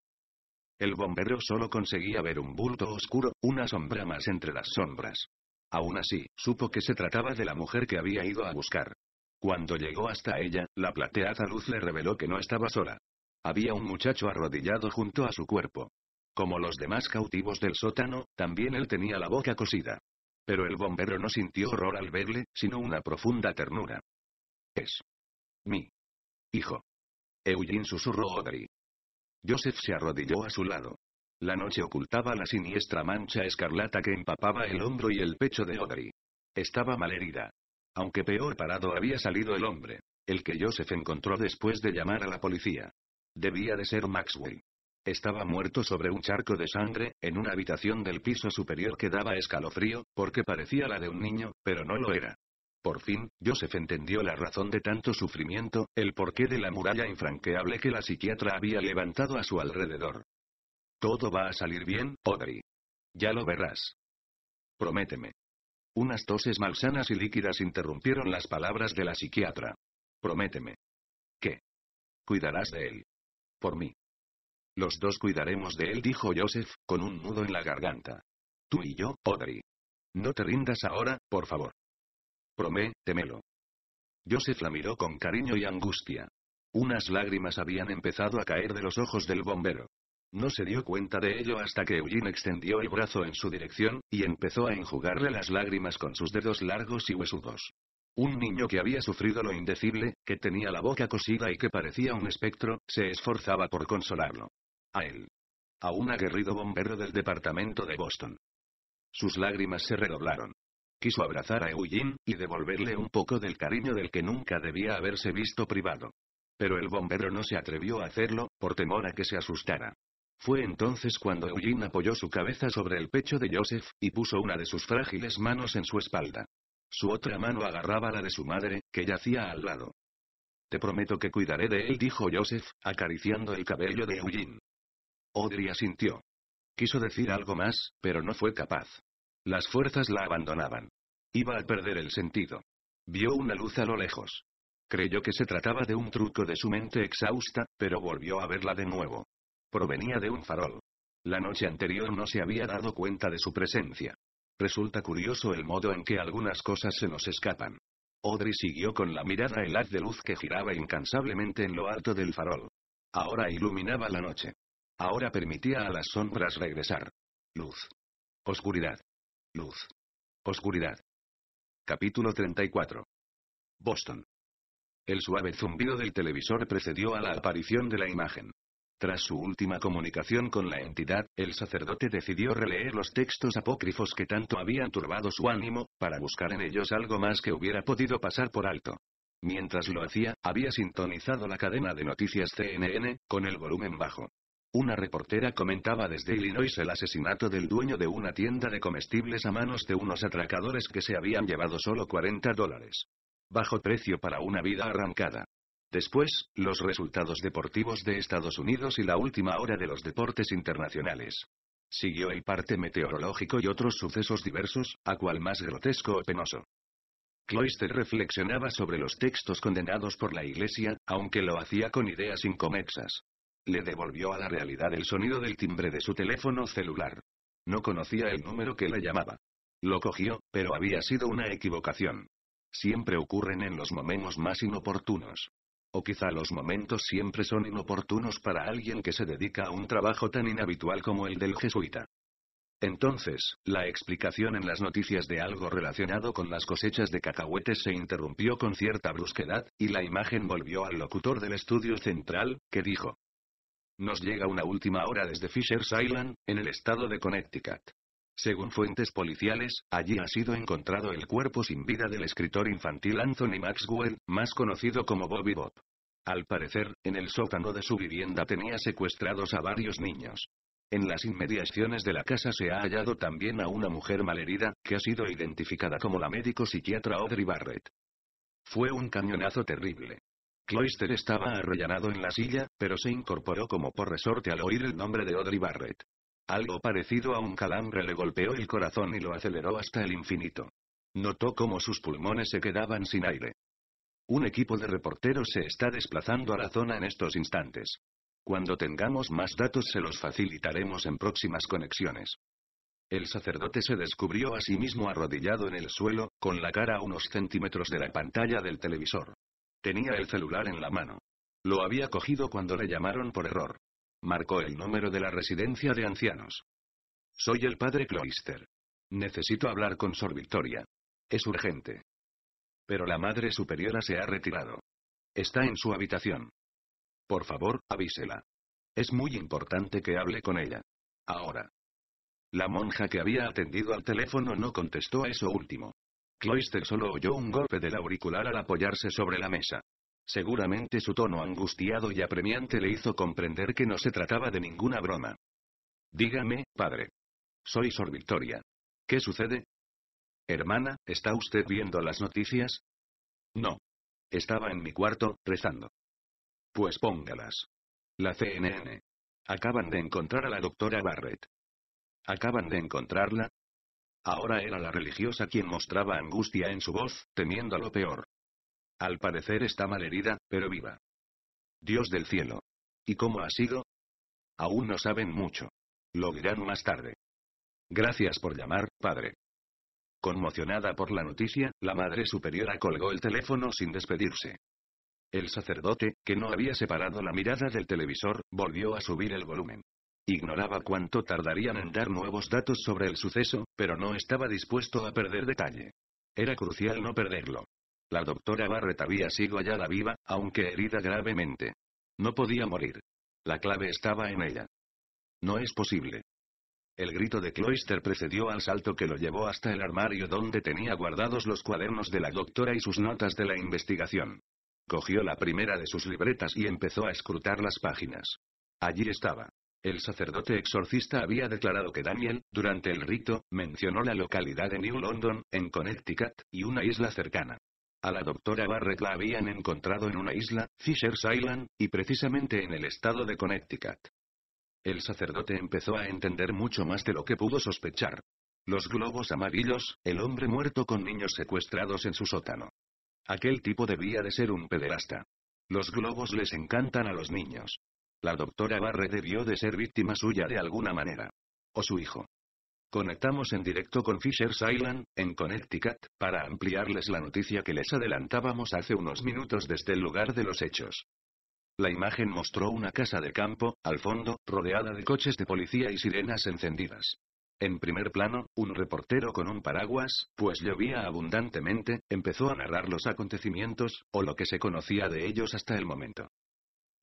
El bombero solo conseguía ver un bulto oscuro, una sombra más entre las sombras. Aún así, supo que se trataba de la mujer que había ido a buscar. Cuando llegó hasta ella, la plateada luz le reveló que no estaba sola. Había un muchacho arrodillado junto a su cuerpo. Como los demás cautivos del sótano, también él tenía la boca cosida. Pero el bombero no sintió horror al verle, sino una profunda ternura. Es. Mi. Hijo. Eugene susurró Audrey. Joseph se arrodilló a su lado. La noche ocultaba la siniestra mancha escarlata que empapaba el hombro y el pecho de Audrey. Estaba malherida. Aunque peor parado había salido el hombre. El que Joseph encontró después de llamar a la policía. Debía de ser Maxwell. Estaba muerto sobre un charco de sangre, en una habitación del piso superior que daba escalofrío, porque parecía la de un niño, pero no lo era. Por fin, Joseph entendió la razón de tanto sufrimiento, el porqué de la muralla infranqueable que la psiquiatra había levantado a su alrededor. Todo va a salir bien, Audrey. Ya lo verás. Prométeme. Unas toses malsanas y líquidas interrumpieron las palabras de la psiquiatra. Prométeme. ¿Qué? Cuidarás de él. Por mí. Los dos cuidaremos de él, dijo Joseph, con un nudo en la garganta. Tú y yo, Audrey. No te rindas ahora, por favor. Prométemelo. Joseph la miró con cariño y angustia. Unas lágrimas habían empezado a caer de los ojos del bombero. No se dio cuenta de ello hasta que Eugene extendió el brazo en su dirección, y empezó a enjugarle las lágrimas con sus dedos largos y huesudos. Un niño que había sufrido lo indecible, que tenía la boca cosida y que parecía un espectro, se esforzaba por consolarlo. A él. A un aguerrido bombero del departamento de Boston. Sus lágrimas se redoblaron. Quiso abrazar a Eugene, y devolverle un poco del cariño del que nunca debía haberse visto privado. Pero el bombero no se atrevió a hacerlo, por temor a que se asustara. Fue entonces cuando Eugene apoyó su cabeza sobre el pecho de Joseph, y puso una de sus frágiles manos en su espalda. Su otra mano agarraba la de su madre, que yacía al lado. Te prometo que cuidaré de él, dijo Joseph, acariciando el cabello de Eugene. Audrey asintió. Quiso decir algo más, pero no fue capaz. Las fuerzas la abandonaban. Iba a perder el sentido. Vio una luz a lo lejos. Creyó que se trataba de un truco de su mente exhausta, pero volvió a verla de nuevo. Provenía de un farol. La noche anterior no se había dado cuenta de su presencia. Resulta curioso el modo en que algunas cosas se nos escapan. Audrey siguió con la mirada el haz de luz que giraba incansablemente en lo alto del farol. Ahora iluminaba la noche. Ahora permitía a las sombras regresar. Luz. Oscuridad. Luz. Oscuridad. Capítulo 34. Boston. El suave zumbido del televisor precedió a la aparición de la imagen. Tras su última comunicación con la entidad, el sacerdote decidió releer los textos apócrifos que tanto habían turbado su ánimo, para buscar en ellos algo más que hubiera podido pasar por alto. Mientras lo hacía, había sintonizado la cadena de noticias CNN, con el volumen bajo. Una reportera comentaba desde Illinois el asesinato del dueño de una tienda de comestibles a manos de unos atracadores que se habían llevado solo 40 dólares. Bajo precio para una vida arrancada. Después, los resultados deportivos de Estados Unidos y la última hora de los deportes internacionales. Siguió el parte meteorológico y otros sucesos diversos, a cual más grotesco o penoso. Cloister reflexionaba sobre los textos condenados por la Iglesia, aunque lo hacía con ideas incomexas. Le devolvió a la realidad el sonido del timbre de su teléfono celular. No conocía el número que le llamaba. Lo cogió, pero había sido una equivocación. Siempre ocurren en los momentos más inoportunos. O quizá los momentos siempre son inoportunos para alguien que se dedica a un trabajo tan inhabitual como el del jesuita. Entonces, la explicación en las noticias de algo relacionado con las cosechas de cacahuetes se interrumpió con cierta brusquedad, y la imagen volvió al locutor del estudio central, que dijo. Nos llega una última hora desde Fisher's Island, en el estado de Connecticut. Según fuentes policiales, allí ha sido encontrado el cuerpo sin vida del escritor infantil Anthony Maxwell, más conocido como Bobby Bob. Al parecer, en el sótano de su vivienda tenía secuestrados a varios niños. En las inmediaciones de la casa se ha hallado también a una mujer malherida, que ha sido identificada como la médico psiquiatra Audrey Barrett. Fue un cañonazo terrible. Cloister estaba arrollado en la silla, pero se incorporó como por resorte al oír el nombre de Audrey Barrett. Algo parecido a un calambre le golpeó el corazón y lo aceleró hasta el infinito. Notó cómo sus pulmones se quedaban sin aire. Un equipo de reporteros se está desplazando a la zona en estos instantes. Cuando tengamos más datos se los facilitaremos en próximas conexiones. El sacerdote se descubrió a sí mismo arrodillado en el suelo, con la cara a unos centímetros de la pantalla del televisor. Tenía el celular en la mano. Lo había cogido cuando le llamaron por error. Marcó el número de la residencia de ancianos. Soy el padre Cloister. Necesito hablar con Sor Victoria. Es urgente. Pero la madre superiora se ha retirado. Está en su habitación. Por favor, avísela. Es muy importante que hable con ella. Ahora. La monja que había atendido al teléfono no contestó a eso último. Cloister solo oyó un golpe del auricular al apoyarse sobre la mesa. Seguramente su tono angustiado y apremiante le hizo comprender que no se trataba de ninguna broma. Dígame, padre. Soy Sor Victoria. ¿Qué sucede? Hermana, ¿está usted viendo las noticias? No. Estaba en mi cuarto, rezando. Pues póngalas. La CNN. Acaban de encontrar a la doctora Barrett. ¿Acaban de encontrarla? Ahora era la religiosa quien mostraba angustia en su voz, temiendo lo peor. Al parecer está malherida, pero viva. Dios del cielo. ¿Y cómo ha sido? Aún no saben mucho. Lo dirán más tarde. Gracias por llamar, padre. Conmocionada por la noticia, la madre superiora colgó el teléfono sin despedirse. El sacerdote, que no había separado la mirada del televisor, volvió a subir el volumen. Ignoraba cuánto tardarían en dar nuevos datos sobre el suceso, pero no estaba dispuesto a perder detalle. Era crucial no perderlo. La doctora Barrett había sido hallada viva, aunque herida gravemente. No podía morir. La clave estaba en ella. No es posible. El grito de Cloister precedió al salto que lo llevó hasta el armario donde tenía guardados los cuadernos de la doctora y sus notas de la investigación. Cogió la primera de sus libretas y empezó a escrutar las páginas. Allí estaba. El sacerdote exorcista había declarado que Daniel, durante el rito, mencionó la localidad de New London, en Connecticut, y una isla cercana. A la doctora Barrett la habían encontrado en una isla, Fisher's Island, y precisamente en el estado de Connecticut. El sacerdote empezó a entender mucho más de lo que pudo sospechar. Los globos amarillos, el hombre muerto con niños secuestrados en su sótano. Aquel tipo debía de ser un pederasta. Los globos les encantan a los niños. La doctora Barrett debió de ser víctima suya de alguna manera. O su hijo. Conectamos en directo con Fisher's Island, en Connecticut, para ampliarles la noticia que les adelantábamos hace unos minutos desde el lugar de los hechos. La imagen mostró una casa de campo, al fondo, rodeada de coches de policía y sirenas encendidas. En primer plano, un reportero con un paraguas, pues llovía abundantemente, empezó a narrar los acontecimientos, o lo que se conocía de ellos hasta el momento.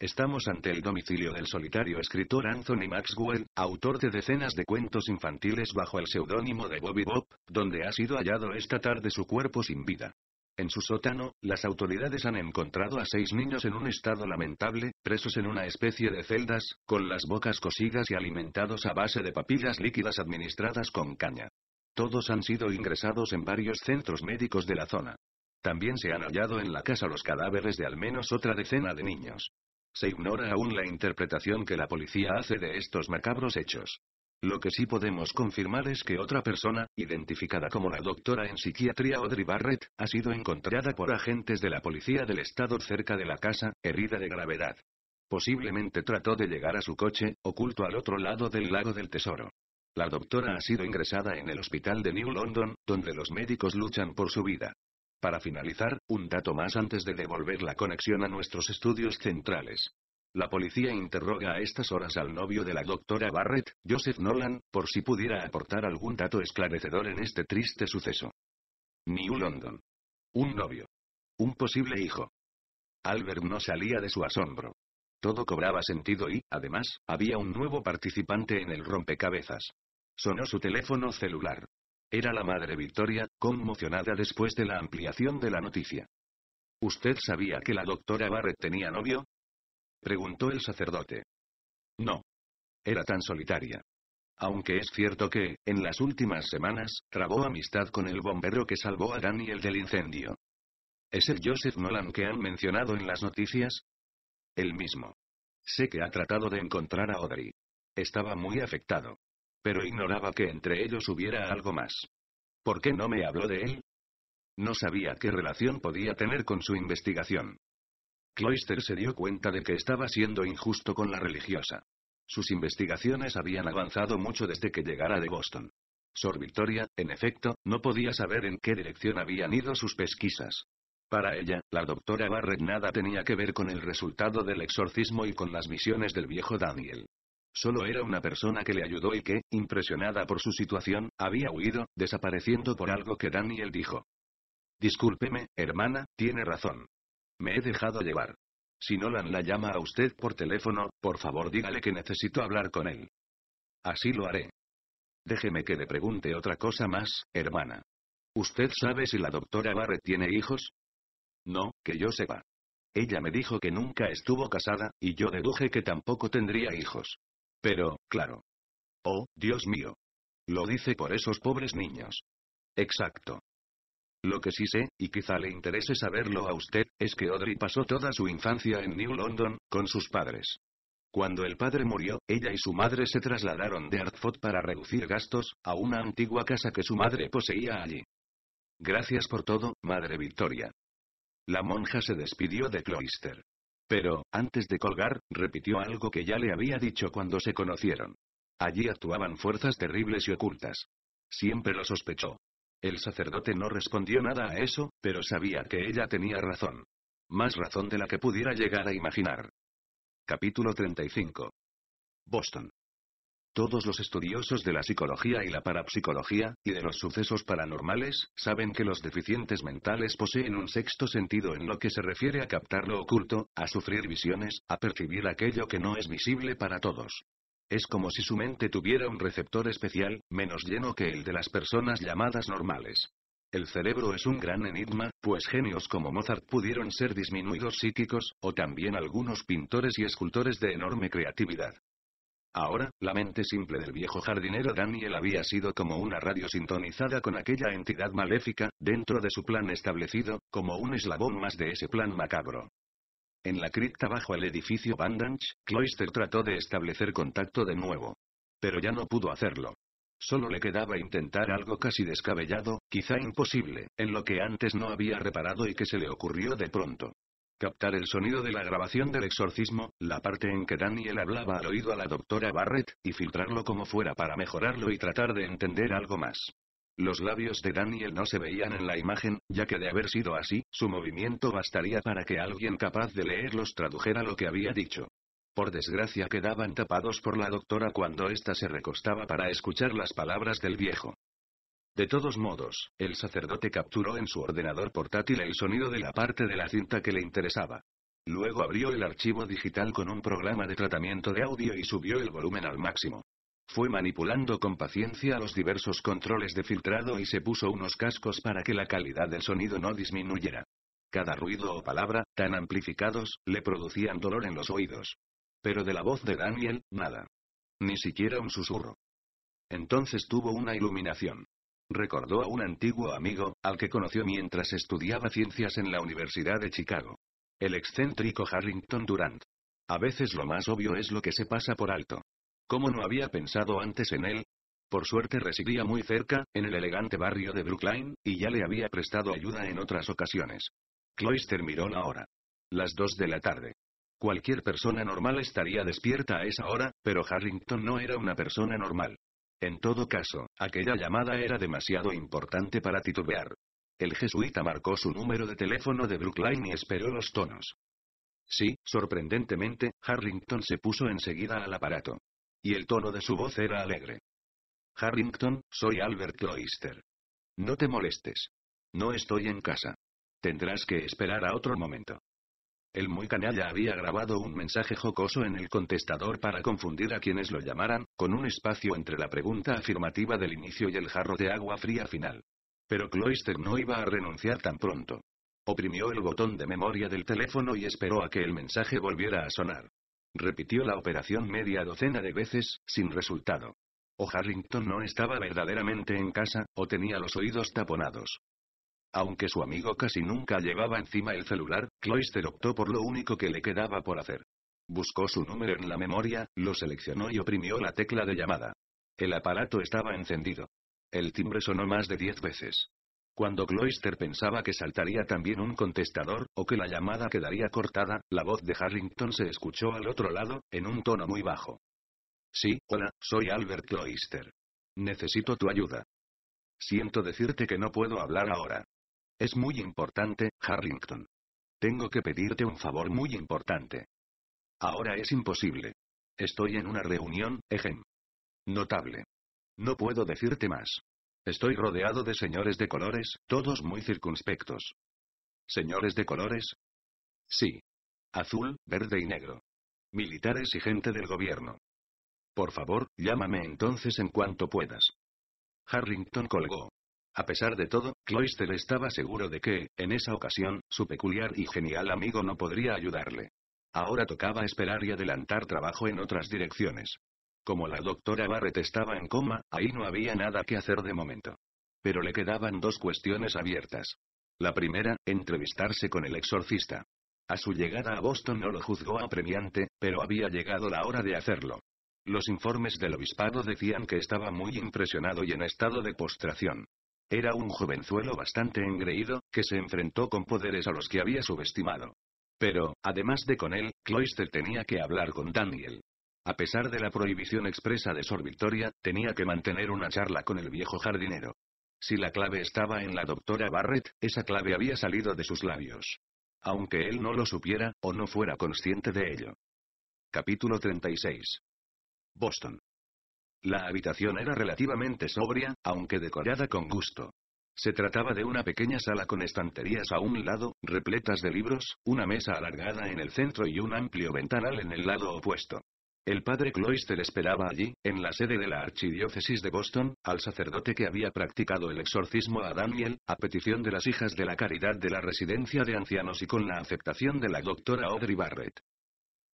Estamos ante el domicilio del solitario escritor Anthony Maxwell, autor de decenas de cuentos infantiles bajo el seudónimo de Bobby Bob, donde ha sido hallado esta tarde su cuerpo sin vida. En su sótano, las autoridades han encontrado a seis niños en un estado lamentable, presos en una especie de celdas, con las bocas cosidas y alimentados a base de papilas líquidas administradas con caña. Todos han sido ingresados en varios centros médicos de la zona. También se han hallado en la casa los cadáveres de al menos otra decena de niños. Se ignora aún la interpretación que la policía hace de estos macabros hechos. Lo que sí podemos confirmar es que otra persona, identificada como la doctora en psiquiatría Audrey Barrett, ha sido encontrada por agentes de la policía del estado cerca de la casa, herida de gravedad. Posiblemente trató de llegar a su coche, oculto al otro lado del lago del tesoro. La doctora ha sido ingresada en el hospital de New London, donde los médicos luchan por su vida. Para finalizar, un dato más antes de devolver la conexión a nuestros estudios centrales. La policía interroga a estas horas al novio de la doctora Barrett, Joseph Nolan, por si pudiera aportar algún dato esclarecedor en este triste suceso. New London. Un novio. Un posible hijo. Albert no salía de su asombro. Todo cobraba sentido y, además, había un nuevo participante en el rompecabezas. Sonó su teléfono celular. Era la madre Victoria, conmocionada después de la ampliación de la noticia. ¿Usted sabía que la doctora Barrett tenía novio? Preguntó el sacerdote. No. Era tan solitaria. Aunque es cierto que, en las últimas semanas, trabó amistad con el bombero que salvó a Daniel del incendio. ¿Es el Joseph Nolan que han mencionado en las noticias? El mismo. Sé que ha tratado de encontrar a Audrey. Estaba muy afectado. Pero ignoraba que entre ellos hubiera algo más. ¿Por qué no me habló de él? No sabía qué relación podía tener con su investigación. Cloister se dio cuenta de que estaba siendo injusto con la religiosa. Sus investigaciones habían avanzado mucho desde que llegara de Boston. Sor Victoria, en efecto, no podía saber en qué dirección habían ido sus pesquisas. Para ella, la doctora Barrett nada tenía que ver con el resultado del exorcismo y con las misiones del viejo Daniel. Solo era una persona que le ayudó y que, impresionada por su situación, había huido, desapareciendo por algo que Daniel dijo. Discúlpeme, hermana, tiene razón. Me he dejado llevar. Si Nolan la llama a usted por teléfono, por favor dígale que necesito hablar con él. Así lo haré. Déjeme que le pregunte otra cosa más, hermana. ¿Usted sabe si la doctora Barrett tiene hijos? No, que yo sepa. Ella me dijo que nunca estuvo casada, y yo deduje que tampoco tendría hijos. Pero, claro. Oh, Dios mío. Lo dice por esos pobres niños. Exacto. Lo que sí sé, y quizá le interese saberlo a usted, es que Audrey pasó toda su infancia en New London, con sus padres. Cuando el padre murió, ella y su madre se trasladaron de Hartford para reducir gastos, a una antigua casa que su madre poseía allí. Gracias por todo, Madre Victoria. La monja se despidió de Cloister. Pero, antes de colgar, repitió algo que ya le había dicho cuando se conocieron. Allí actuaban fuerzas terribles y ocultas. Siempre lo sospechó. El sacerdote no respondió nada a eso, pero sabía que ella tenía razón. Más razón de la que pudiera llegar a imaginar. Capítulo 35. Boston. Todos los estudiosos de la psicología y la parapsicología, y de los sucesos paranormales, saben que los deficientes mentales poseen un sexto sentido en lo que se refiere a captar lo oculto, a sufrir visiones, a percibir aquello que no es visible para todos. Es como si su mente tuviera un receptor especial, menos lleno que el de las personas llamadas normales. El cerebro es un gran enigma, pues genios como Mozart pudieron ser disminuidos psíquicos, o también algunos pintores y escultores de enorme creatividad. Ahora, la mente simple del viejo jardinero Daniel había sido como una radio sintonizada con aquella entidad maléfica, dentro de su plan establecido, como un eslabón más de ese plan macabro. En la cripta bajo el edificio Bandage, Cloister trató de establecer contacto de nuevo. Pero ya no pudo hacerlo. Solo le quedaba intentar algo casi descabellado, quizá imposible, en lo que antes no había reparado y que se le ocurrió de pronto. Captar el sonido de la grabación del exorcismo, la parte en que Daniel hablaba al oído a la doctora Barrett, y filtrarlo como fuera para mejorarlo y tratar de entender algo más. Los labios de Daniel no se veían en la imagen, ya que de haber sido así, su movimiento bastaría para que alguien capaz de leerlos tradujera lo que había dicho. Por desgracia quedaban tapados por la doctora cuando ésta se recostaba para escuchar las palabras del viejo. De todos modos, el sacerdote capturó en su ordenador portátil el sonido de la parte de la cinta que le interesaba. Luego abrió el archivo digital con un programa de tratamiento de audio y subió el volumen al máximo. Fue manipulando con paciencia los diversos controles de filtrado y se puso unos cascos para que la calidad del sonido no disminuyera. Cada ruido o palabra, tan amplificados, le producían dolor en los oídos. Pero de la voz de Daniel, nada. Ni siquiera un susurro. Entonces tuvo una iluminación. Recordó a un antiguo amigo, al que conoció mientras estudiaba ciencias en la Universidad de Chicago. El excéntrico Harrington Durant. A veces lo más obvio es lo que se pasa por alto. ¿Cómo no había pensado antes en él? Por suerte residía muy cerca, en el elegante barrio de Brookline, y ya le había prestado ayuda en otras ocasiones. Cloister miró la hora. Las dos de la tarde. Cualquier persona normal estaría despierta a esa hora, pero Harrington no era una persona normal. En todo caso, aquella llamada era demasiado importante para titubear. El jesuita marcó su número de teléfono de Brookline y esperó los tonos. Sí, sorprendentemente, Harrington se puso enseguida al aparato. Y el tono de su voz era alegre. Harrington, soy Albert Cloister. No te molestes. No estoy en casa. Tendrás que esperar a otro momento. El muy canalla había grabado un mensaje jocoso en el contestador para confundir a quienes lo llamaran, con un espacio entre la pregunta afirmativa del inicio y el jarro de agua fría final. Pero Cloister no iba a renunciar tan pronto. Oprimió el botón de memoria del teléfono y esperó a que el mensaje volviera a sonar. Repitió la operación media docena de veces, sin resultado. O Harrington no estaba verdaderamente en casa, o tenía los oídos taponados. Aunque su amigo casi nunca llevaba encima el celular, Cloister optó por lo único que le quedaba por hacer. Buscó su número en la memoria, lo seleccionó y oprimió la tecla de llamada. El aparato estaba encendido. El timbre sonó más de diez veces. Cuando Cloister pensaba que saltaría también un contestador, o que la llamada quedaría cortada, la voz de Harrington se escuchó al otro lado, en un tono muy bajo. Sí, hola, soy Albert Cloister. Necesito tu ayuda. Siento decirte que no puedo hablar ahora. Es muy importante, Harrington. Tengo que pedirte un favor muy importante. Ahora es imposible. Estoy en una reunión, ejem. Notable. No puedo decirte más. Estoy rodeado de señores de colores, todos muy circunspectos. ¿Señores de colores? Sí. Azul, verde y negro. Militares y gente del gobierno. Por favor, llámame entonces en cuanto puedas. Harrington colgó. A pesar de todo, Cloister estaba seguro de que, en esa ocasión, su peculiar y genial amigo no podría ayudarle. Ahora tocaba esperar y adelantar trabajo en otras direcciones. Como la doctora Barrett estaba en coma, ahí no había nada que hacer de momento. Pero le quedaban dos cuestiones abiertas. La primera, entrevistarse con el exorcista. A su llegada a Boston no lo juzgó apremiante, pero había llegado la hora de hacerlo. Los informes del obispado decían que estaba muy impresionado y en estado de postración. Era un jovenzuelo bastante engreído, que se enfrentó con poderes a los que había subestimado. Pero, además de con él, Cloister tenía que hablar con Daniel. A pesar de la prohibición expresa de Sor Victoria, tenía que mantener una charla con el viejo jardinero. Si la clave estaba en la doctora Barrett, esa clave había salido de sus labios. Aunque él no lo supiera, o no fuera consciente de ello. Capítulo 36. Boston. La habitación era relativamente sobria, aunque decorada con gusto. Se trataba de una pequeña sala con estanterías a un lado, repletas de libros, una mesa alargada en el centro y un amplio ventanal en el lado opuesto. El padre Cloister esperaba allí, en la sede de la Archidiócesis de Boston, al sacerdote que había practicado el exorcismo a Daniel, a petición de las hijas de la caridad de la residencia de ancianos y con la aceptación de la doctora Audrey Barrett.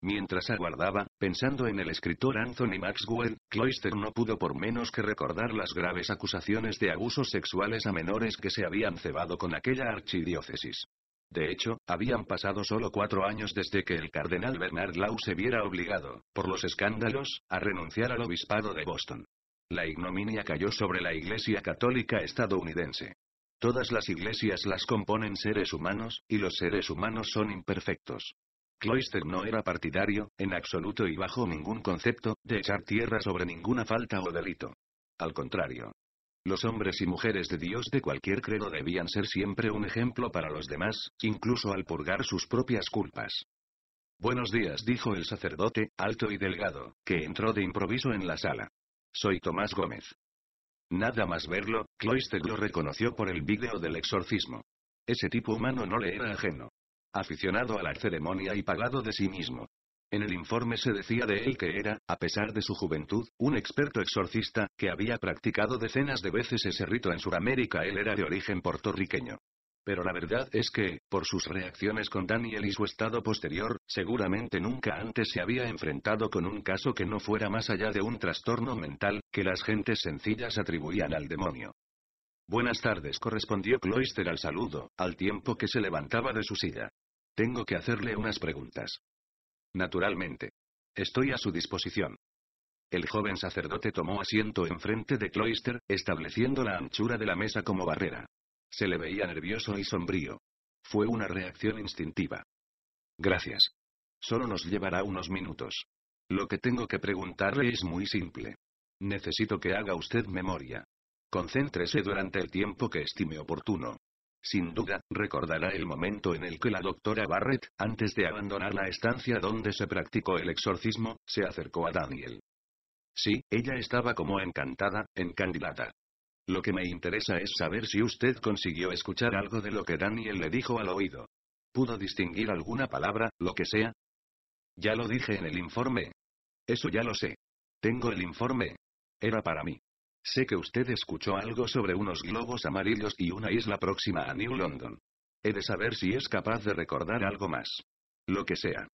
Mientras aguardaba, pensando en el escritor Anthony Maxwell, Cloister no pudo por menos que recordar las graves acusaciones de abusos sexuales a menores que se habían cebado con aquella archidiócesis. De hecho, habían pasado solo cuatro años desde que el cardenal Bernard Law se viera obligado, por los escándalos, a renunciar al obispado de Boston. La ignominia cayó sobre la Iglesia Católica estadounidense. Todas las iglesias las componen seres humanos, y los seres humanos son imperfectos. Cloister no era partidario, en absoluto y bajo ningún concepto, de echar tierra sobre ninguna falta o delito. Al contrario. Los hombres y mujeres de Dios de cualquier credo debían ser siempre un ejemplo para los demás, incluso al purgar sus propias culpas. Buenos días, dijo el sacerdote, alto y delgado, que entró de improviso en la sala. Soy Tomás Gómez. Nada más verlo, Cloister lo reconoció por el vídeo del exorcismo. Ese tipo humano no le era ajeno aficionado a la ceremonia y pagado de sí mismo. En el informe se decía de él que era, a pesar de su juventud, un experto exorcista, que había practicado decenas de veces ese rito en Sudamérica. Él era de origen puertorriqueño. Pero la verdad es que, por sus reacciones con Daniel y su estado posterior, seguramente nunca antes se había enfrentado con un caso que no fuera más allá de un trastorno mental, que las gentes sencillas atribuían al demonio. Buenas tardes, correspondió Cloister al saludo, al tiempo que se levantaba de su silla. Tengo que hacerle unas preguntas. Naturalmente. Estoy a su disposición. El joven sacerdote tomó asiento enfrente de Cloister, estableciendo la anchura de la mesa como barrera. Se le veía nervioso y sombrío. Fue una reacción instintiva. Gracias. Solo nos llevará unos minutos. Lo que tengo que preguntarle es muy simple. Necesito que haga usted memoria. Concéntrese durante el tiempo que estime oportuno sin duda, recordará el momento en el que la doctora Barrett, antes de abandonar la estancia donde se practicó el exorcismo, se acercó a Daniel. Sí, ella estaba como encantada, encandilada. Lo que me interesa es saber si usted consiguió escuchar algo de lo que Daniel le dijo al oído. ¿Pudo distinguir alguna palabra, lo que sea? Ya lo dije en el informe. Eso ya lo sé. Tengo el informe. Era para mí. Sé que usted escuchó algo sobre unos globos amarillos y una isla próxima a New London. He de saber si es capaz de recordar algo más. Lo que sea.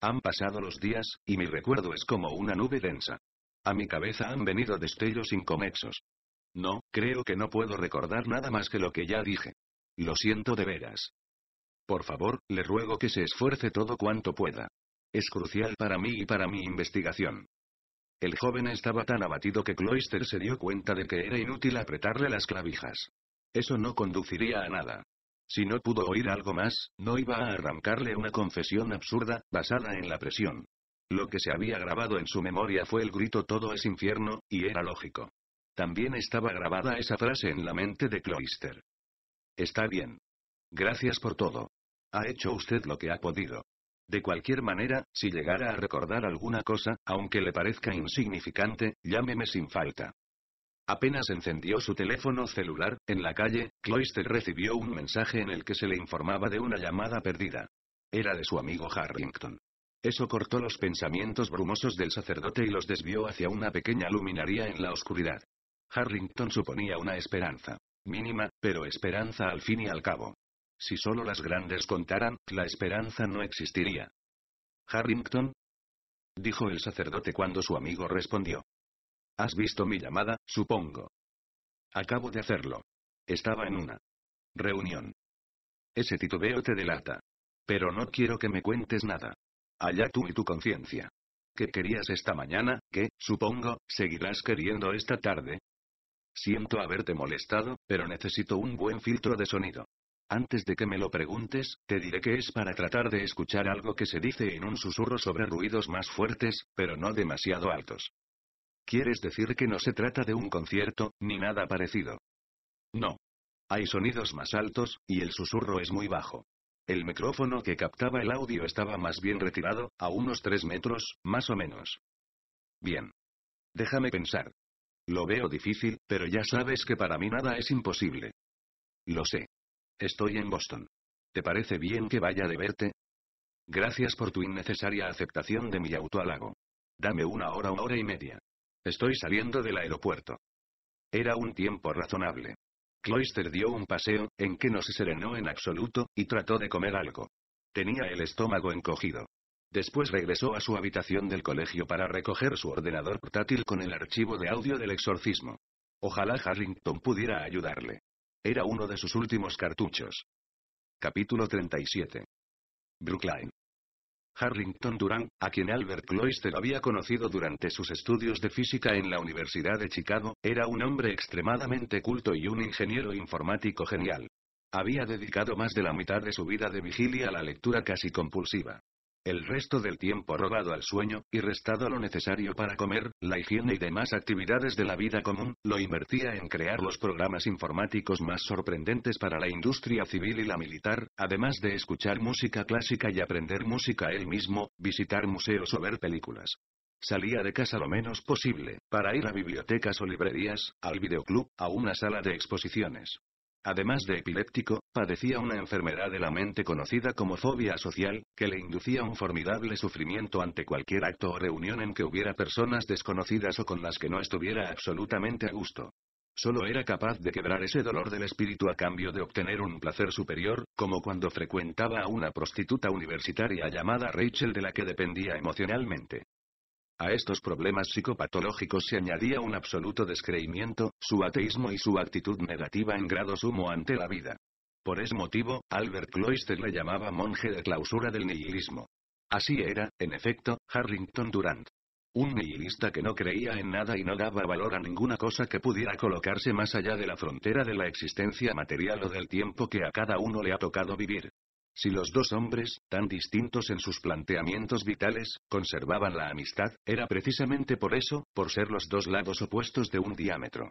Han pasado los días, y mi recuerdo es como una nube densa. A mi cabeza han venido destellos incomexos. No, creo que no puedo recordar nada más que lo que ya dije. Lo siento de veras. Por favor, le ruego que se esfuerce todo cuanto pueda. Es crucial para mí y para mi investigación. El joven estaba tan abatido que Cloister se dio cuenta de que era inútil apretarle las clavijas. Eso no conduciría a nada. Si no pudo oír algo más, no iba a arrancarle una confesión absurda, basada en la presión. Lo que se había grabado en su memoria fue el grito todo es infierno, y era lógico. También estaba grabada esa frase en la mente de Cloister. Está bien. Gracias por todo. Ha hecho usted lo que ha podido. De cualquier manera, si llegara a recordar alguna cosa, aunque le parezca insignificante, llámeme sin falta. Apenas encendió su teléfono celular, en la calle, Cloister recibió un mensaje en el que se le informaba de una llamada perdida. Era de su amigo Harrington. Eso cortó los pensamientos brumosos del sacerdote y los desvió hacia una pequeña luminaría en la oscuridad. Harrington suponía una esperanza. Mínima, pero esperanza al fin y al cabo. Si solo las grandes contaran, la esperanza no existiría. Harrington, dijo el sacerdote cuando su amigo respondió. Has visto mi llamada, supongo. Acabo de hacerlo. Estaba en una reunión. Ese titubeo te delata. Pero no quiero que me cuentes nada. Allá tú y tu conciencia. ¿Qué querías esta mañana, que, supongo, seguirás queriendo esta tarde? Siento haberte molestado, pero necesito un buen filtro de sonido. Antes de que me lo preguntes, te diré que es para tratar de escuchar algo que se dice en un susurro sobre ruidos más fuertes, pero no demasiado altos. ¿Quieres decir que no se trata de un concierto, ni nada parecido? No. Hay sonidos más altos, y el susurro es muy bajo. El micrófono que captaba el audio estaba más bien retirado, a unos tres metros, más o menos. Bien. Déjame pensar. Lo veo difícil, pero ya sabes que para mí nada es imposible. Lo sé. Estoy en Boston. ¿Te parece bien que vaya de verte? Gracias por tu innecesaria aceptación de mi autoalago. Dame una hora, o hora y media. Estoy saliendo del aeropuerto. Era un tiempo razonable. Cloister dio un paseo, en que no se serenó en absoluto, y trató de comer algo. Tenía el estómago encogido. Después regresó a su habitación del colegio para recoger su ordenador portátil con el archivo de audio del exorcismo. Ojalá Harrington pudiera ayudarle. Era uno de sus últimos cartuchos. Capítulo 37. Brookline. Harrington Durant, a quien Albert Cloister había conocido durante sus estudios de física en la Universidad de Chicago, era un hombre extremadamente culto y un ingeniero informático genial. Había dedicado más de la mitad de su vida de vigilia a la lectura casi compulsiva el resto del tiempo robado al sueño, y restado lo necesario para comer, la higiene y demás actividades de la vida común, lo invertía en crear los programas informáticos más sorprendentes para la industria civil y la militar, además de escuchar música clásica y aprender música él mismo, visitar museos o ver películas. Salía de casa lo menos posible, para ir a bibliotecas o librerías, al videoclub, a una sala de exposiciones. Además de epiléptico, padecía una enfermedad de la mente conocida como fobia social, que le inducía un formidable sufrimiento ante cualquier acto o reunión en que hubiera personas desconocidas o con las que no estuviera absolutamente a gusto. Solo era capaz de quebrar ese dolor del espíritu a cambio de obtener un placer superior, como cuando frecuentaba a una prostituta universitaria llamada Rachel de la que dependía emocionalmente. A estos problemas psicopatológicos se añadía un absoluto descreimiento, su ateísmo y su actitud negativa en grado sumo ante la vida. Por ese motivo, Albert Cloister le llamaba monje de clausura del nihilismo. Así era, en efecto, Harrington Durant. Un nihilista que no creía en nada y no daba valor a ninguna cosa que pudiera colocarse más allá de la frontera de la existencia material o del tiempo que a cada uno le ha tocado vivir. Si los dos hombres, tan distintos en sus planteamientos vitales, conservaban la amistad, era precisamente por eso, por ser los dos lados opuestos de un diámetro.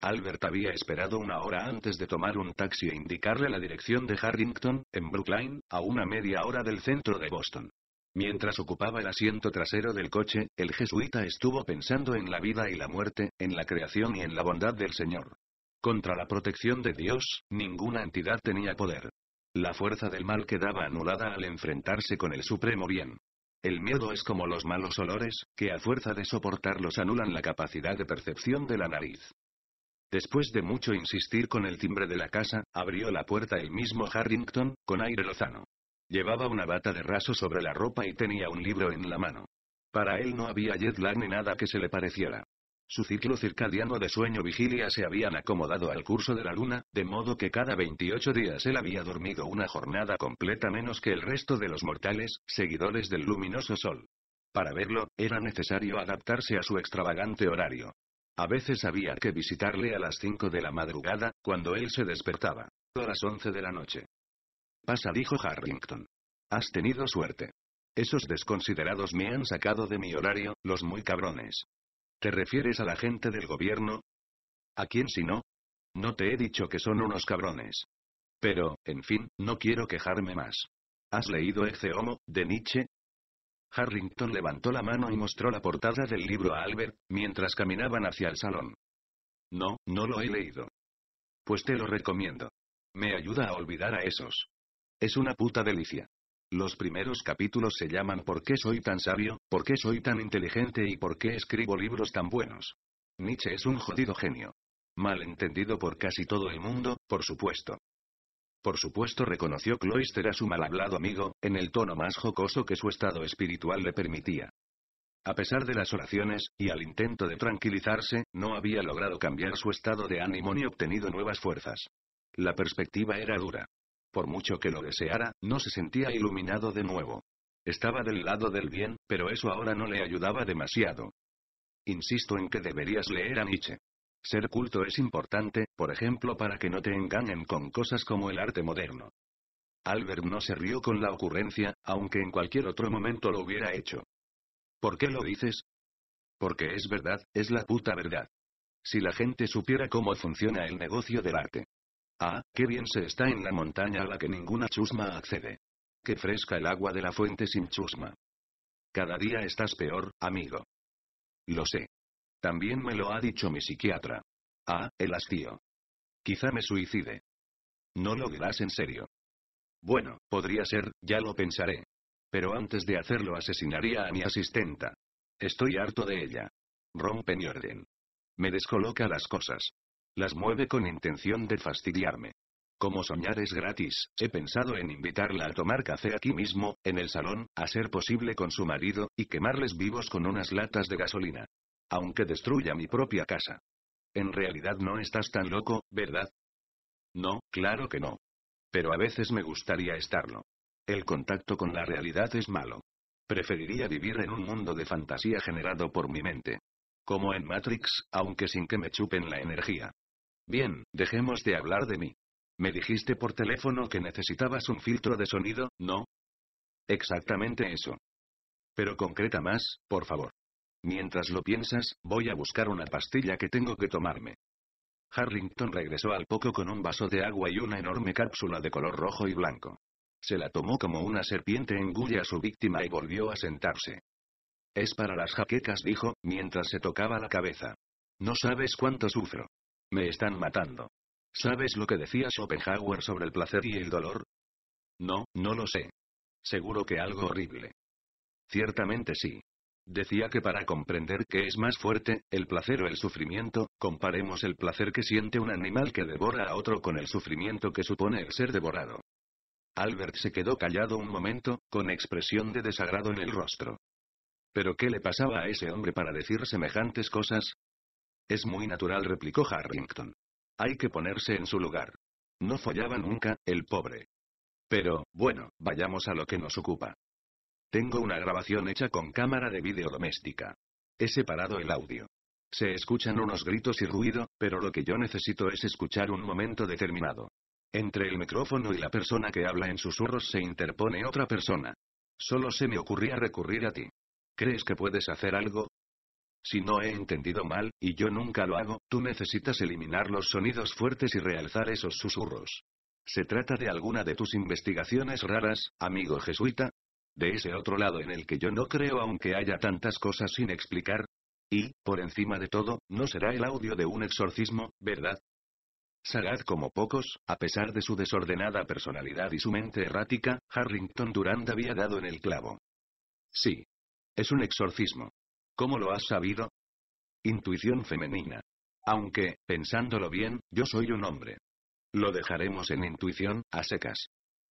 Albert había esperado una hora antes de tomar un taxi e indicarle la dirección de Harrington, en Brookline, a una media hora del centro de Boston. Mientras ocupaba el asiento trasero del coche, el jesuita estuvo pensando en la vida y la muerte, en la creación y en la bondad del Señor. Contra la protección de Dios, ninguna entidad tenía poder. La fuerza del mal quedaba anulada al enfrentarse con el Supremo Bien. El miedo es como los malos olores, que a fuerza de soportarlos anulan la capacidad de percepción de la nariz. Después de mucho insistir con el timbre de la casa, abrió la puerta el mismo Harrington, con aire lozano. Llevaba una bata de raso sobre la ropa y tenía un libro en la mano. Para él no había jet ni nada que se le pareciera. Su ciclo circadiano de sueño-vigilia se habían acomodado al curso de la luna, de modo que cada 28 días él había dormido una jornada completa menos que el resto de los mortales, seguidores del luminoso sol. Para verlo, era necesario adaptarse a su extravagante horario. A veces había que visitarle a las 5 de la madrugada, cuando él se despertaba, a las 11 de la noche. Pasa, dijo Harrington. Has tenido suerte. Esos desconsiderados me han sacado de mi horario, los muy cabrones. ¿Te refieres a la gente del gobierno? ¿A quién si no? No te he dicho que son unos cabrones. Pero, en fin, no quiero quejarme más. ¿Has leído Ecce Homo, de Nietzsche? Harrington levantó la mano y mostró la portada del libro a Albert, mientras caminaban hacia el salón. No, no lo he leído. Pues te lo recomiendo. Me ayuda a olvidar a esos. Es una puta delicia. Los primeros capítulos se llaman ¿Por qué soy tan sabio? ¿Por qué soy tan inteligente? ¿Y por qué escribo libros tan buenos? Nietzsche es un jodido genio. Malentendido por casi todo el mundo, por supuesto. Por supuesto reconoció Cloister a su mal hablado amigo, en el tono más jocoso que su estado espiritual le permitía. A pesar de las oraciones, y al intento de tranquilizarse, no había logrado cambiar su estado de ánimo ni obtenido nuevas fuerzas. La perspectiva era dura. Por mucho que lo deseara, no se sentía iluminado de nuevo. Estaba del lado del bien, pero eso ahora no le ayudaba demasiado. Insisto en que deberías leer a Nietzsche. Ser culto es importante, por ejemplo, para que no te engañen con cosas como el arte moderno. Albert no se rió con la ocurrencia, aunque en cualquier otro momento lo hubiera hecho. ¿Por qué lo dices? Porque es verdad, es la puta verdad. Si la gente supiera cómo funciona el negocio del arte. Ah, qué bien se está en la montaña a la que ninguna chusma accede. Qué fresca el agua de la fuente sin chusma. Cada día estás peor, amigo. Lo sé. También me lo ha dicho mi psiquiatra. Ah, el hastío. Quizá me suicide. No lo dirás en serio. Bueno, podría ser, ya lo pensaré. Pero antes de hacerlo asesinaría a mi asistenta. Estoy harto de ella. Rompe mi orden. Me descoloca las cosas. Las mueve con intención de fastidiarme. Como soñar es gratis, he pensado en invitarla a tomar café aquí mismo, en el salón, a ser posible con su marido, y quemarles vivos con unas latas de gasolina. Aunque destruya mi propia casa. En realidad no estás tan loco, ¿verdad? No, claro que no. Pero a veces me gustaría estarlo. El contacto con la realidad es malo. Preferiría vivir en un mundo de fantasía generado por mi mente. Como en Matrix, aunque sin que me chupen la energía. Bien, dejemos de hablar de mí. Me dijiste por teléfono que necesitabas un filtro de sonido, ¿no? Exactamente eso. Pero concreta más, por favor. Mientras lo piensas, voy a buscar una pastilla que tengo que tomarme. Harrington regresó al poco con un vaso de agua y una enorme cápsula de color rojo y blanco. Se la tomó como una serpiente engulle a su víctima y volvió a sentarse. Es para las jaquecas, dijo, mientras se tocaba la cabeza. No sabes cuánto sufro. Me están matando. ¿Sabes lo que decía Schopenhauer sobre el placer y el dolor? No, no lo sé. Seguro que algo horrible. Ciertamente sí. Decía que para comprender qué es más fuerte, el placer o el sufrimiento, comparemos el placer que siente un animal que devora a otro con el sufrimiento que supone el ser devorado. Albert se quedó callado un momento, con expresión de desagrado en el rostro. ¿Pero qué le pasaba a ese hombre para decir semejantes cosas? Es muy natural, replicó Harrington. Hay que ponerse en su lugar. No follaba nunca, el pobre. Pero, bueno, vayamos a lo que nos ocupa. Tengo una grabación hecha con cámara de vídeo doméstica. He separado el audio. Se escuchan unos gritos y ruido, pero lo que yo necesito es escuchar un momento determinado. Entre el micrófono y la persona que habla en susurros se interpone otra persona. Solo se me ocurría recurrir a ti. ¿Crees que puedes hacer algo? Si no he entendido mal, y yo nunca lo hago, tú necesitas eliminar los sonidos fuertes y realzar esos susurros. ¿Se trata de alguna de tus investigaciones raras, amigo jesuita? ¿De ese otro lado en el que yo no creo aunque haya tantas cosas sin explicar? Y, por encima de todo, no será el audio de un exorcismo, ¿verdad? Sagaz como pocos, a pesar de su desordenada personalidad y su mente errática, Harrington Durand había dado en el clavo. Sí. Es un exorcismo. ¿Cómo lo has sabido? Intuición femenina. Aunque, pensándolo bien, yo soy un hombre. Lo dejaremos en intuición, a secas.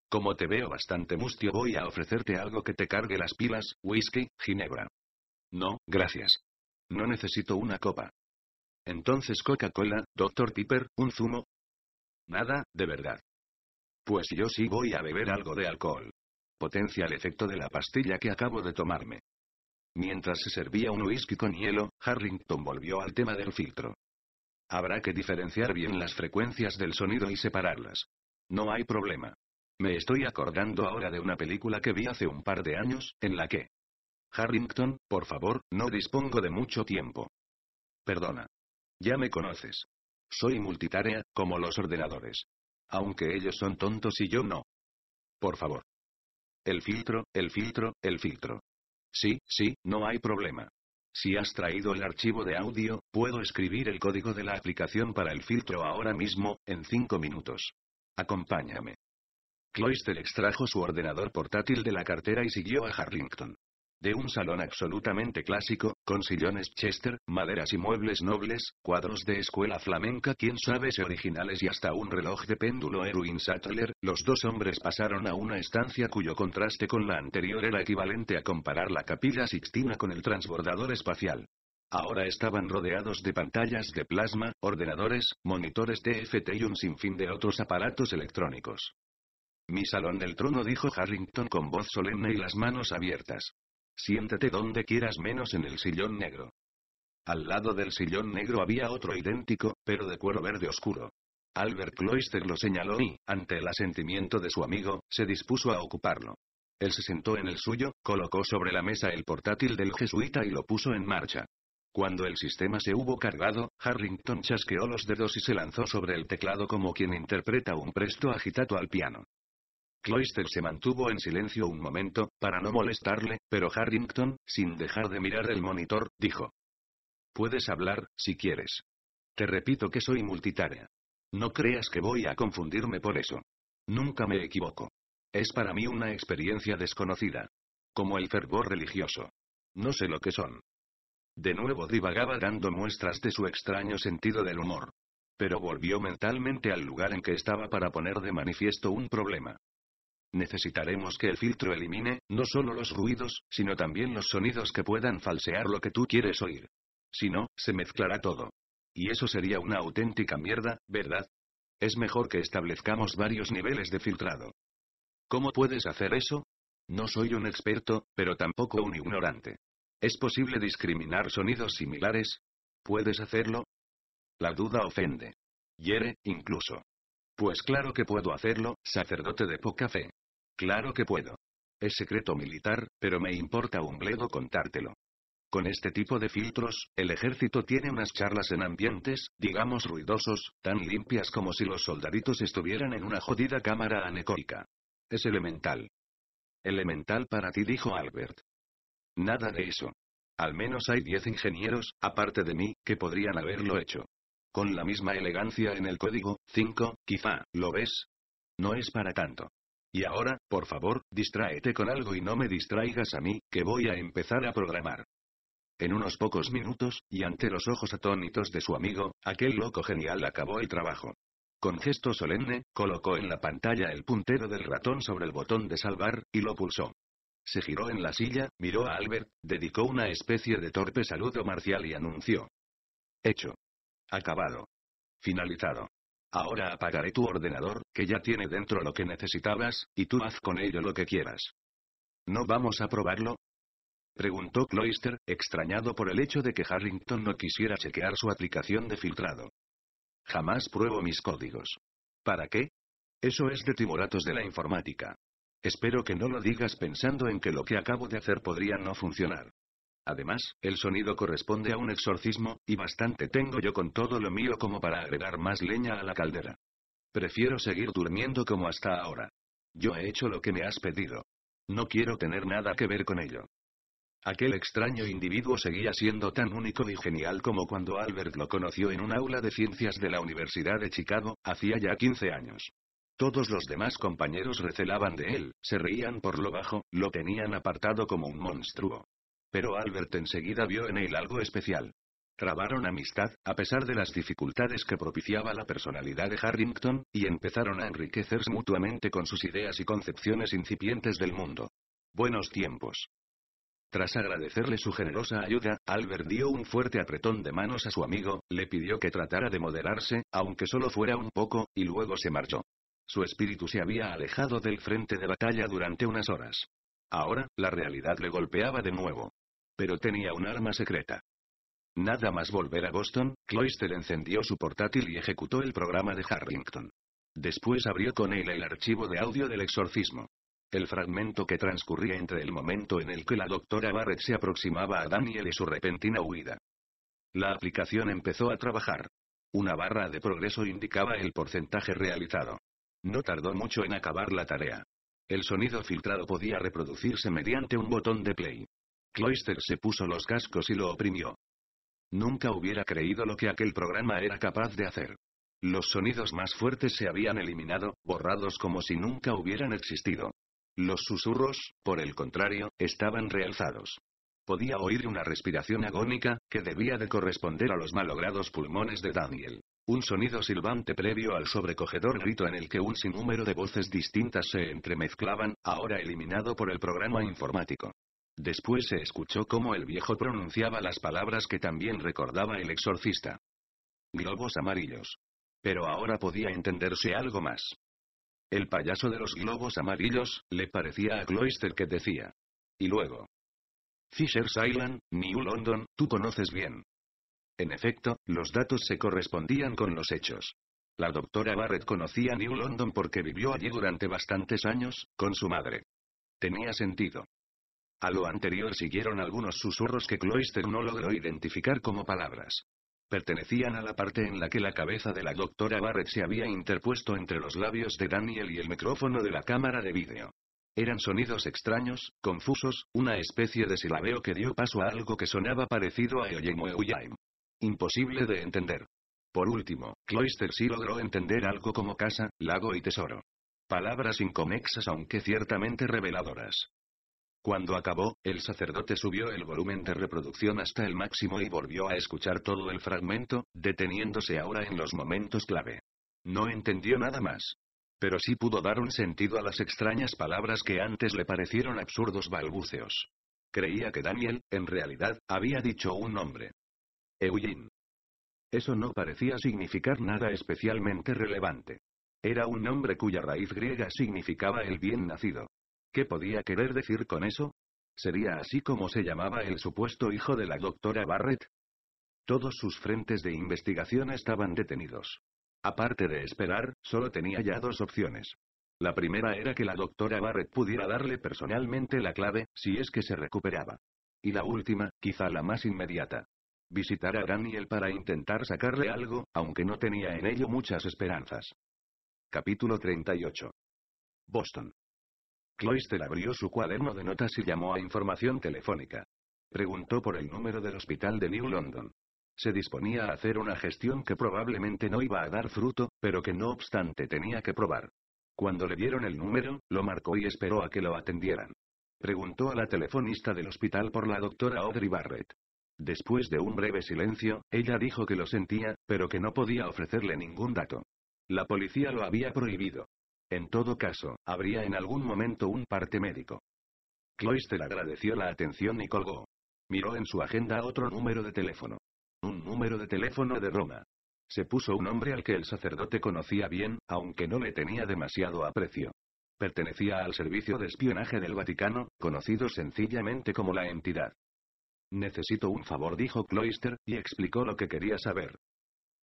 Como te veo bastante mustio, voy a ofrecerte algo que te cargue las pilas, whisky, ginebra. No, gracias. No necesito una copa. Entonces Coca-Cola, Dr. Piper, un zumo. Nada, de verdad. Pues yo sí voy a beber algo de alcohol. Potencia el efecto de la pastilla que acabo de tomarme. Mientras se servía un whisky con hielo, Harrington volvió al tema del filtro. Habrá que diferenciar bien las frecuencias del sonido y separarlas. No hay problema. Me estoy acordando ahora de una película que vi hace un par de años, en la que... Harrington, por favor, no dispongo de mucho tiempo. Perdona. Ya me conoces. Soy multitarea, como los ordenadores. Aunque ellos son tontos y yo no. Por favor. El filtro, el filtro, el filtro. Sí, sí, no hay problema. Si has traído el archivo de audio, puedo escribir el código de la aplicación para el filtro ahora mismo, en cinco minutos. Acompáñame. Cloister extrajo su ordenador portátil de la cartera y siguió a Harlington de un salón absolutamente clásico, con sillones chester, maderas y muebles nobles, cuadros de escuela flamenca, quién sabe si originales y hasta un reloj de péndulo Erwin Sattler, los dos hombres pasaron a una estancia cuyo contraste con la anterior era equivalente a comparar la capilla Sixtina con el transbordador espacial. Ahora estaban rodeados de pantallas de plasma, ordenadores, monitores TFT y un sinfín de otros aparatos electrónicos. Mi salón del trono dijo Harrington con voz solemne y las manos abiertas. Siéntate donde quieras menos en el sillón negro. Al lado del sillón negro había otro idéntico, pero de cuero verde oscuro. Albert Cloister lo señaló y, ante el asentimiento de su amigo, se dispuso a ocuparlo. Él se sentó en el suyo, colocó sobre la mesa el portátil del jesuita y lo puso en marcha. Cuando el sistema se hubo cargado, Harrington chasqueó los dedos y se lanzó sobre el teclado como quien interpreta un presto agitato al piano. Cloyster se mantuvo en silencio un momento, para no molestarle, pero Harrington, sin dejar de mirar el monitor, dijo. Puedes hablar, si quieres. Te repito que soy multitarea. No creas que voy a confundirme por eso. Nunca me equivoco. Es para mí una experiencia desconocida. Como el fervor religioso. No sé lo que son. De nuevo divagaba dando muestras de su extraño sentido del humor. Pero volvió mentalmente al lugar en que estaba para poner de manifiesto un problema. Necesitaremos que el filtro elimine, no solo los ruidos, sino también los sonidos que puedan falsear lo que tú quieres oír. Si no, se mezclará todo. Y eso sería una auténtica mierda, ¿verdad? Es mejor que establezcamos varios niveles de filtrado. ¿Cómo puedes hacer eso? No soy un experto, pero tampoco un ignorante. ¿Es posible discriminar sonidos similares? ¿Puedes hacerlo? La duda ofende. Hiere, incluso. Pues claro que puedo hacerlo, sacerdote de poca fe. Claro que puedo. Es secreto militar, pero me importa un bledo contártelo. Con este tipo de filtros, el ejército tiene unas charlas en ambientes, digamos ruidosos, tan limpias como si los soldaditos estuvieran en una jodida cámara anecoica. Es elemental. Elemental para ti, dijo Albert. Nada de eso. Al menos hay diez ingenieros, aparte de mí, que podrían haberlo hecho. Con la misma elegancia en el código, 5, quizá, ¿lo ves? No es para tanto. Y ahora, por favor, distráete con algo y no me distraigas a mí, que voy a empezar a programar. En unos pocos minutos, y ante los ojos atónitos de su amigo, aquel loco genial acabó el trabajo. Con gesto solemne, colocó en la pantalla el puntero del ratón sobre el botón de salvar, y lo pulsó. Se giró en la silla, miró a Albert, dedicó una especie de torpe saludo marcial y anunció. Hecho. Acabado. Finalizado. Ahora apagaré tu ordenador, que ya tiene dentro lo que necesitabas, y tú haz con ello lo que quieras. ¿No vamos a probarlo? Preguntó Cloister, extrañado por el hecho de que Harrington no quisiera chequear su aplicación de filtrado. Jamás pruebo mis códigos. ¿Para qué? Eso es de timoratos de la informática. Espero que no lo digas pensando en que lo que acabo de hacer podría no funcionar. Además, el sonido corresponde a un exorcismo, y bastante tengo yo con todo lo mío como para agregar más leña a la caldera. Prefiero seguir durmiendo como hasta ahora. Yo he hecho lo que me has pedido. No quiero tener nada que ver con ello. Aquel extraño individuo seguía siendo tan único y genial como cuando Albert lo conoció en un aula de ciencias de la Universidad de Chicago, hacía ya 15 años. Todos los demás compañeros recelaban de él, se reían por lo bajo, lo tenían apartado como un monstruo. Pero Albert enseguida vio en él algo especial. Trabaron amistad, a pesar de las dificultades que propiciaba la personalidad de Harrington, y empezaron a enriquecerse mutuamente con sus ideas y concepciones incipientes del mundo. Buenos tiempos. Tras agradecerle su generosa ayuda, Albert dio un fuerte apretón de manos a su amigo, le pidió que tratara de moderarse, aunque solo fuera un poco, y luego se marchó. Su espíritu se había alejado del frente de batalla durante unas horas. Ahora, la realidad le golpeaba de nuevo pero tenía un arma secreta. Nada más volver a Boston, Cloyster encendió su portátil y ejecutó el programa de Harrington. Después abrió con él el archivo de audio del exorcismo. El fragmento que transcurría entre el momento en el que la doctora Barrett se aproximaba a Daniel y su repentina huida. La aplicación empezó a trabajar. Una barra de progreso indicaba el porcentaje realizado. No tardó mucho en acabar la tarea. El sonido filtrado podía reproducirse mediante un botón de play. Cloister se puso los cascos y lo oprimió. Nunca hubiera creído lo que aquel programa era capaz de hacer. Los sonidos más fuertes se habían eliminado, borrados como si nunca hubieran existido. Los susurros, por el contrario, estaban realzados. Podía oír una respiración agónica, que debía de corresponder a los malogrados pulmones de Daniel. Un sonido silbante previo al sobrecogedor grito en el que un sinnúmero de voces distintas se entremezclaban, ahora eliminado por el programa informático. Después se escuchó cómo el viejo pronunciaba las palabras que también recordaba el exorcista. Globos amarillos. Pero ahora podía entenderse algo más. El payaso de los globos amarillos, le parecía a Cloister que decía. Y luego. Fisher's Island, New London, tú conoces bien. En efecto, los datos se correspondían con los hechos. La doctora Barrett conocía New London porque vivió allí durante bastantes años, con su madre. Tenía sentido. A lo anterior siguieron algunos susurros que Cloister no logró identificar como palabras. Pertenecían a la parte en la que la cabeza de la doctora Barrett se había interpuesto entre los labios de Daniel y el micrófono de la cámara de vídeo. Eran sonidos extraños, confusos, una especie de silabeo que dio paso a algo que sonaba parecido a Eoyemueuyaim. Imposible de entender. Por último, Cloister sí logró entender algo como casa, lago y tesoro. Palabras incomexas aunque ciertamente reveladoras. Cuando acabó, el sacerdote subió el volumen de reproducción hasta el máximo y volvió a escuchar todo el fragmento, deteniéndose ahora en los momentos clave. No entendió nada más. Pero sí pudo dar un sentido a las extrañas palabras que antes le parecieron absurdos balbuceos. Creía que Daniel, en realidad, había dicho un nombre. Eugene. Eso no parecía significar nada especialmente relevante. Era un nombre cuya raíz griega significaba el bien nacido. ¿Qué podía querer decir con eso? ¿Sería así como se llamaba el supuesto hijo de la doctora Barrett? Todos sus frentes de investigación estaban detenidos. Aparte de esperar, solo tenía ya dos opciones. La primera era que la doctora Barrett pudiera darle personalmente la clave, si es que se recuperaba. Y la última, quizá la más inmediata. Visitar a Daniel para intentar sacarle algo, aunque no tenía en ello muchas esperanzas. Capítulo 38. Boston le abrió su cuaderno de notas y llamó a información telefónica. Preguntó por el número del hospital de New London. Se disponía a hacer una gestión que probablemente no iba a dar fruto, pero que no obstante tenía que probar. Cuando le dieron el número, lo marcó y esperó a que lo atendieran. Preguntó a la telefonista del hospital por la doctora Audrey Barrett. Después de un breve silencio, ella dijo que lo sentía, pero que no podía ofrecerle ningún dato. La policía lo había prohibido. En todo caso, habría en algún momento un parte médico. Cloister agradeció la atención y colgó. Miró en su agenda otro número de teléfono. Un número de teléfono de Roma. Se puso un hombre al que el sacerdote conocía bien, aunque no le tenía demasiado aprecio. Pertenecía al servicio de espionaje del Vaticano, conocido sencillamente como la entidad. Necesito un favor, dijo Cloister, y explicó lo que quería saber.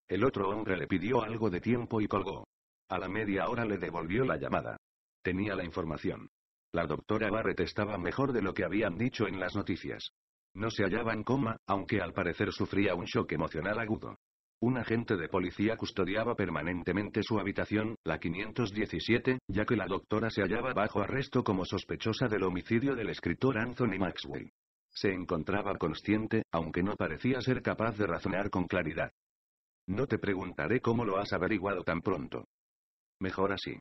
El otro hombre le pidió algo de tiempo y colgó. A la media hora le devolvió la llamada. Tenía la información. La doctora Barrett estaba mejor de lo que habían dicho en las noticias. No se hallaba en coma, aunque al parecer sufría un shock emocional agudo. Un agente de policía custodiaba permanentemente su habitación, la 517, ya que la doctora se hallaba bajo arresto como sospechosa del homicidio del escritor Anthony Maxwell. Se encontraba consciente, aunque no parecía ser capaz de razonar con claridad. No te preguntaré cómo lo has averiguado tan pronto. Mejor así.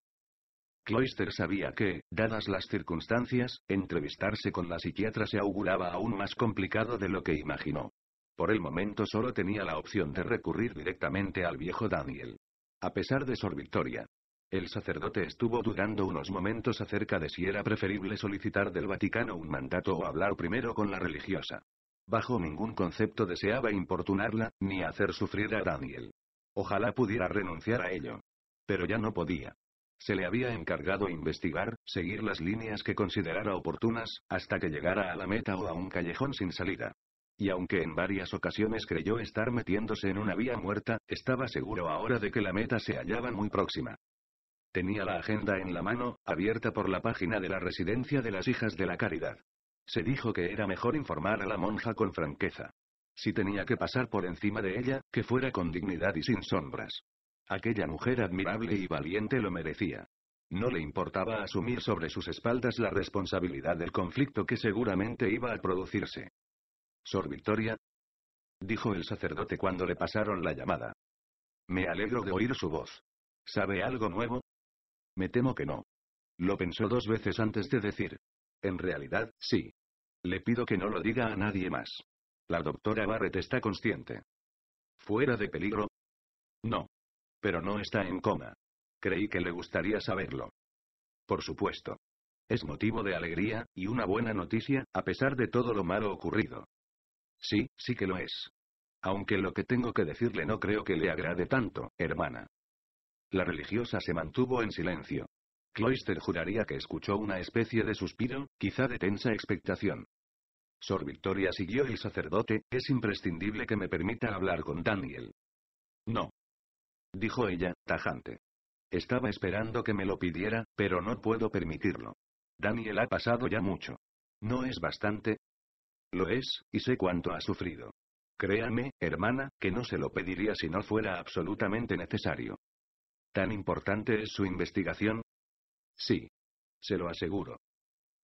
Cloister sabía que, dadas las circunstancias, entrevistarse con la psiquiatra se auguraba aún más complicado de lo que imaginó. Por el momento solo tenía la opción de recurrir directamente al viejo Daniel. A pesar de su victoria, el sacerdote estuvo dudando unos momentos acerca de si era preferible solicitar del Vaticano un mandato o hablar primero con la religiosa. Bajo ningún concepto deseaba importunarla, ni hacer sufrir a Daniel. Ojalá pudiera renunciar a ello. Pero ya no podía. Se le había encargado investigar, seguir las líneas que considerara oportunas, hasta que llegara a la meta o a un callejón sin salida. Y aunque en varias ocasiones creyó estar metiéndose en una vía muerta, estaba seguro ahora de que la meta se hallaba muy próxima. Tenía la agenda en la mano, abierta por la página de la Residencia de las Hijas de la Caridad. Se dijo que era mejor informar a la monja con franqueza. Si tenía que pasar por encima de ella, que fuera con dignidad y sin sombras. Aquella mujer admirable y valiente lo merecía. No le importaba asumir sobre sus espaldas la responsabilidad del conflicto que seguramente iba a producirse. Sor Victoria, dijo el sacerdote cuando le pasaron la llamada. Me alegro de oír su voz. ¿Sabe algo nuevo? Me temo que no. Lo pensó dos veces antes de decir. En realidad, sí. Le pido que no lo diga a nadie más. La doctora Barrett está consciente. ¿Fuera de peligro? No pero no está en coma. Creí que le gustaría saberlo. Por supuesto. Es motivo de alegría, y una buena noticia, a pesar de todo lo malo ocurrido. Sí, sí que lo es. Aunque lo que tengo que decirle no creo que le agrade tanto, hermana. La religiosa se mantuvo en silencio. Cloister juraría que escuchó una especie de suspiro, quizá de tensa expectación. Sor Victoria siguió el sacerdote, es imprescindible que me permita hablar con Daniel. No, dijo ella, tajante. Estaba esperando que me lo pidiera, pero no puedo permitirlo. Daniel ha pasado ya mucho. ¿No es bastante? Lo es, y sé cuánto ha sufrido. Créame, hermana, que no se lo pediría si no fuera absolutamente necesario. ¿Tan importante es su investigación? Sí. Se lo aseguro.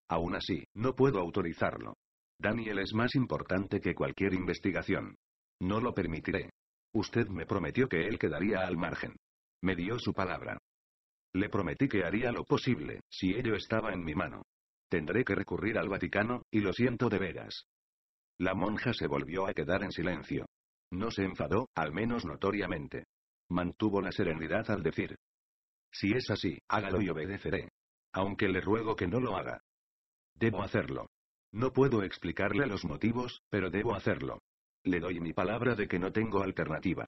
Aún así, no puedo autorizarlo. Daniel es más importante que cualquier investigación. No lo permitiré. Usted me prometió que él quedaría al margen. Me dio su palabra. Le prometí que haría lo posible, si ello estaba en mi mano. Tendré que recurrir al Vaticano, y lo siento de veras. La monja se volvió a quedar en silencio. No se enfadó, al menos notoriamente. Mantuvo la serenidad al decir. Si es así, hágalo y obedeceré. Aunque le ruego que no lo haga. Debo hacerlo. No puedo explicarle los motivos, pero debo hacerlo. Le doy mi palabra de que no tengo alternativa.